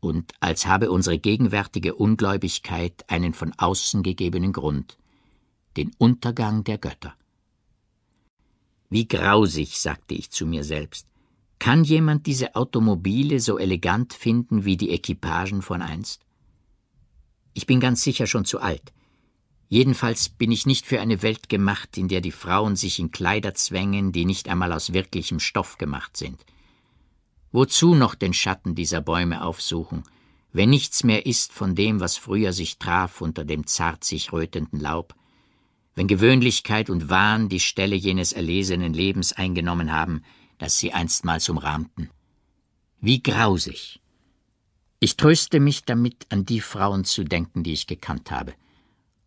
und als habe unsere gegenwärtige Ungläubigkeit einen von außen gegebenen Grund, den Untergang der Götter. Wie grausig, sagte ich zu mir selbst, kann jemand diese Automobile so elegant finden wie die Equipagen von einst? Ich bin ganz sicher schon zu alt. Jedenfalls bin ich nicht für eine Welt gemacht, in der die Frauen sich in Kleider zwängen, die nicht einmal aus wirklichem Stoff gemacht sind. Wozu noch den Schatten dieser Bäume aufsuchen, wenn nichts mehr ist von dem, was früher sich traf unter dem zart sich rötenden Laub, wenn Gewöhnlichkeit und Wahn die Stelle jenes erlesenen Lebens eingenommen haben, das sie einstmals umrahmten. Wie grausig. Ich tröste mich damit, an die Frauen zu denken, die ich gekannt habe,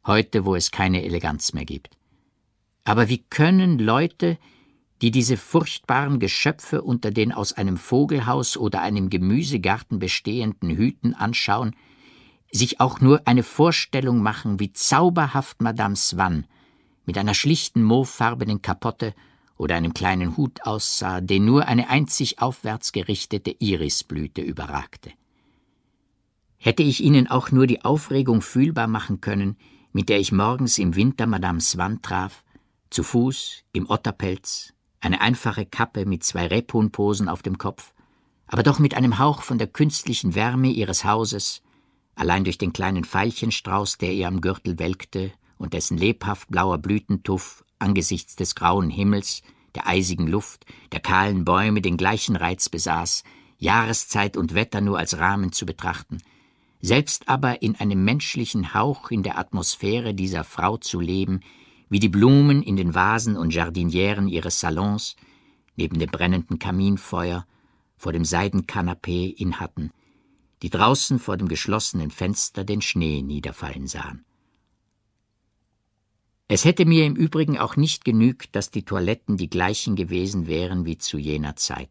heute wo es keine Eleganz mehr gibt. Aber wie können Leute, die diese furchtbaren Geschöpfe unter den aus einem Vogelhaus oder einem Gemüsegarten bestehenden Hüten anschauen, sich auch nur eine Vorstellung machen, wie zauberhaft Madame Swann mit einer schlichten mohfarbenen Kapotte oder einem kleinen Hut aussah, den nur eine einzig aufwärts gerichtete Irisblüte überragte. Hätte ich Ihnen auch nur die Aufregung fühlbar machen können, mit der ich morgens im Winter Madame Swann traf, zu Fuß, im Otterpelz, eine einfache Kappe mit zwei Rebhuhnposen auf dem Kopf, aber doch mit einem Hauch von der künstlichen Wärme ihres Hauses, allein durch den kleinen Veilchenstrauß, der ihr am Gürtel welkte und dessen lebhaft blauer Blütentuff angesichts des grauen Himmels, der eisigen Luft, der kahlen Bäume den gleichen Reiz besaß, Jahreszeit und Wetter nur als Rahmen zu betrachten, selbst aber in einem menschlichen Hauch in der Atmosphäre dieser Frau zu leben, wie die Blumen in den Vasen und Jardinieren ihres Salons, neben dem brennenden Kaminfeuer, vor dem Seidenkanapee in Hatten, die draußen vor dem geschlossenen Fenster den Schnee niederfallen sahen. Es hätte mir im Übrigen auch nicht genügt, dass die Toiletten die gleichen gewesen wären wie zu jener Zeit.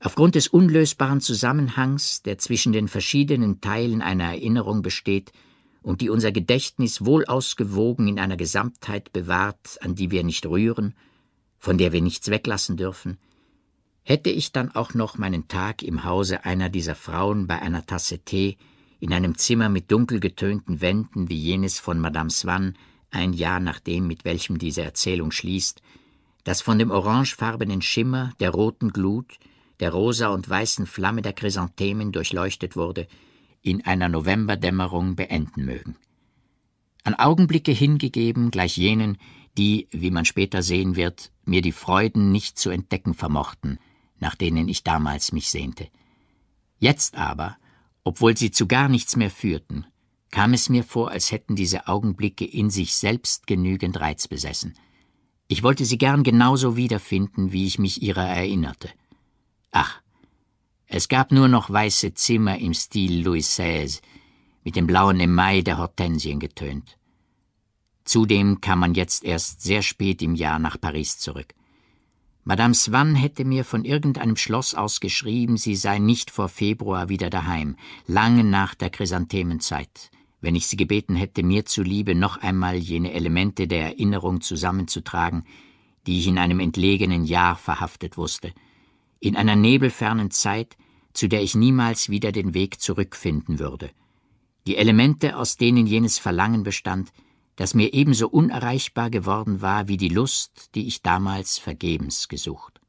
Aufgrund des unlösbaren Zusammenhangs, der zwischen den verschiedenen Teilen einer Erinnerung besteht und die unser Gedächtnis wohl ausgewogen in einer Gesamtheit bewahrt, an die wir nicht rühren, von der wir nichts weglassen dürfen, hätte ich dann auch noch meinen Tag im Hause einer dieser Frauen bei einer Tasse Tee in einem Zimmer mit dunkel getönten Wänden wie jenes von Madame Swann ein Jahr nach dem, mit welchem diese Erzählung schließt, das von dem orangefarbenen Schimmer, der roten Glut, der rosa und weißen Flamme der Chrysanthemen durchleuchtet wurde, in einer Novemberdämmerung beenden mögen. An Augenblicke hingegeben, gleich jenen, die, wie man später sehen wird, mir die Freuden nicht zu entdecken vermochten, nach denen ich damals mich sehnte. Jetzt aber, obwohl sie zu gar nichts mehr führten, kam es mir vor, als hätten diese Augenblicke in sich selbst genügend Reiz besessen. Ich wollte sie gern genauso wiederfinden, wie ich mich ihrer erinnerte. Ach, es gab nur noch weiße Zimmer im Stil Louis XVI, mit dem blauen Email der Hortensien getönt. Zudem kam man jetzt erst sehr spät im Jahr nach Paris zurück. Madame Swann hätte mir von irgendeinem Schloss aus geschrieben, sie sei nicht vor Februar wieder daheim, lange nach der Chrysanthemenzeit wenn ich sie gebeten hätte, mir zuliebe noch einmal jene Elemente der Erinnerung zusammenzutragen, die ich in einem entlegenen Jahr verhaftet wusste, in einer nebelfernen Zeit, zu der ich niemals wieder den Weg zurückfinden würde. Die Elemente, aus denen jenes Verlangen bestand, das mir ebenso unerreichbar geworden war wie die Lust, die ich damals vergebens gesucht.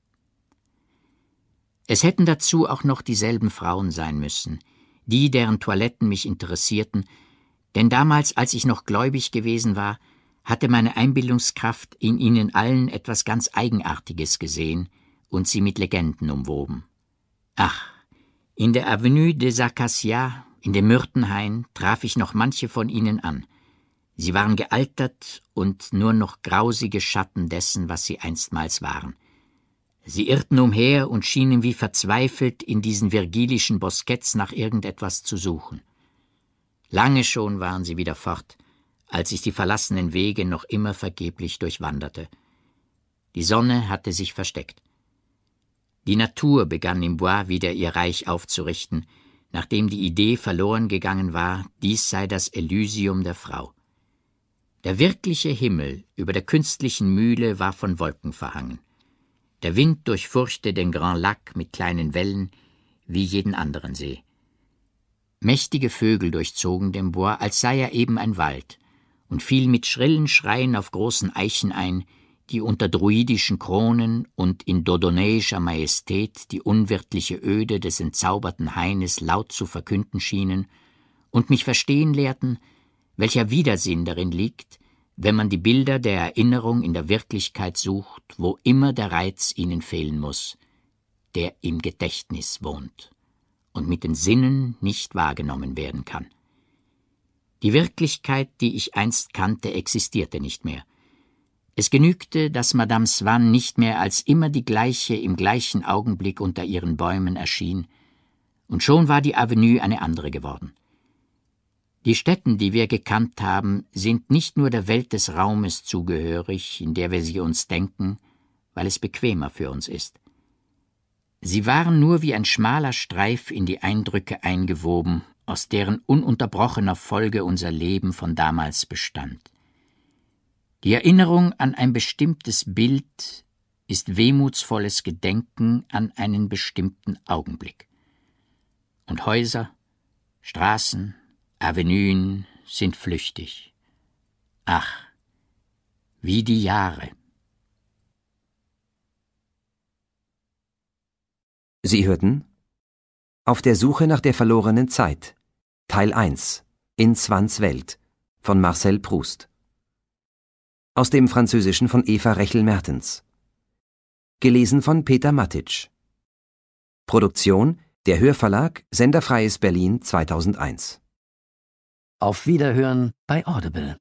Es hätten dazu auch noch dieselben Frauen sein müssen, die, deren Toiletten mich interessierten, denn damals, als ich noch gläubig gewesen war, hatte meine Einbildungskraft in ihnen allen etwas ganz Eigenartiges gesehen und sie mit Legenden umwoben. Ach, in der Avenue des Acacias, in dem Myrtenhain, traf ich noch manche von ihnen an. Sie waren gealtert und nur noch grausige Schatten dessen, was sie einstmals waren. Sie irrten umher und schienen wie verzweifelt in diesen virgilischen Bosketts nach irgendetwas zu suchen. Lange schon waren sie wieder fort, als ich die verlassenen Wege noch immer vergeblich durchwanderte. Die Sonne hatte sich versteckt. Die Natur begann im Bois wieder ihr Reich aufzurichten, nachdem die Idee verloren gegangen war, dies sei das Elysium der Frau. Der wirkliche Himmel über der künstlichen Mühle war von Wolken verhangen. Der Wind durchfurchte den Grand Lac mit kleinen Wellen, wie jeden anderen See. Mächtige Vögel durchzogen den Bois, als sei er eben ein Wald, und fiel mit schrillen Schreien auf großen Eichen ein, die unter druidischen Kronen und in dodonäischer Majestät die unwirtliche Öde des entzauberten Haines laut zu verkünden schienen und mich verstehen lehrten, welcher Widersinn darin liegt, wenn man die Bilder der Erinnerung in der Wirklichkeit sucht, wo immer der Reiz ihnen fehlen muss, der im Gedächtnis wohnt und mit den Sinnen nicht wahrgenommen werden kann. Die Wirklichkeit, die ich einst kannte, existierte nicht mehr. Es genügte, dass Madame Swann nicht mehr als immer die gleiche im gleichen Augenblick unter ihren Bäumen erschien, und schon war die Avenue eine andere geworden. Die Städten, die wir gekannt haben, sind nicht nur der Welt des Raumes zugehörig, in der wir sie uns denken, weil es bequemer für uns ist. Sie waren nur wie ein schmaler Streif in die Eindrücke eingewoben, aus deren ununterbrochener Folge unser Leben von damals bestand. Die Erinnerung an ein bestimmtes Bild ist wehmutsvolles Gedenken an einen bestimmten Augenblick. Und Häuser, Straßen, Avenuen sind flüchtig. Ach, wie die Jahre. Sie hörten Auf der Suche nach der verlorenen Zeit Teil 1 In Swans Welt von Marcel Proust aus dem Französischen von Eva Rechel-Mertens gelesen von Peter Matic Produktion der Hörverlag Senderfreies Berlin 2001 Auf Wiederhören bei Audible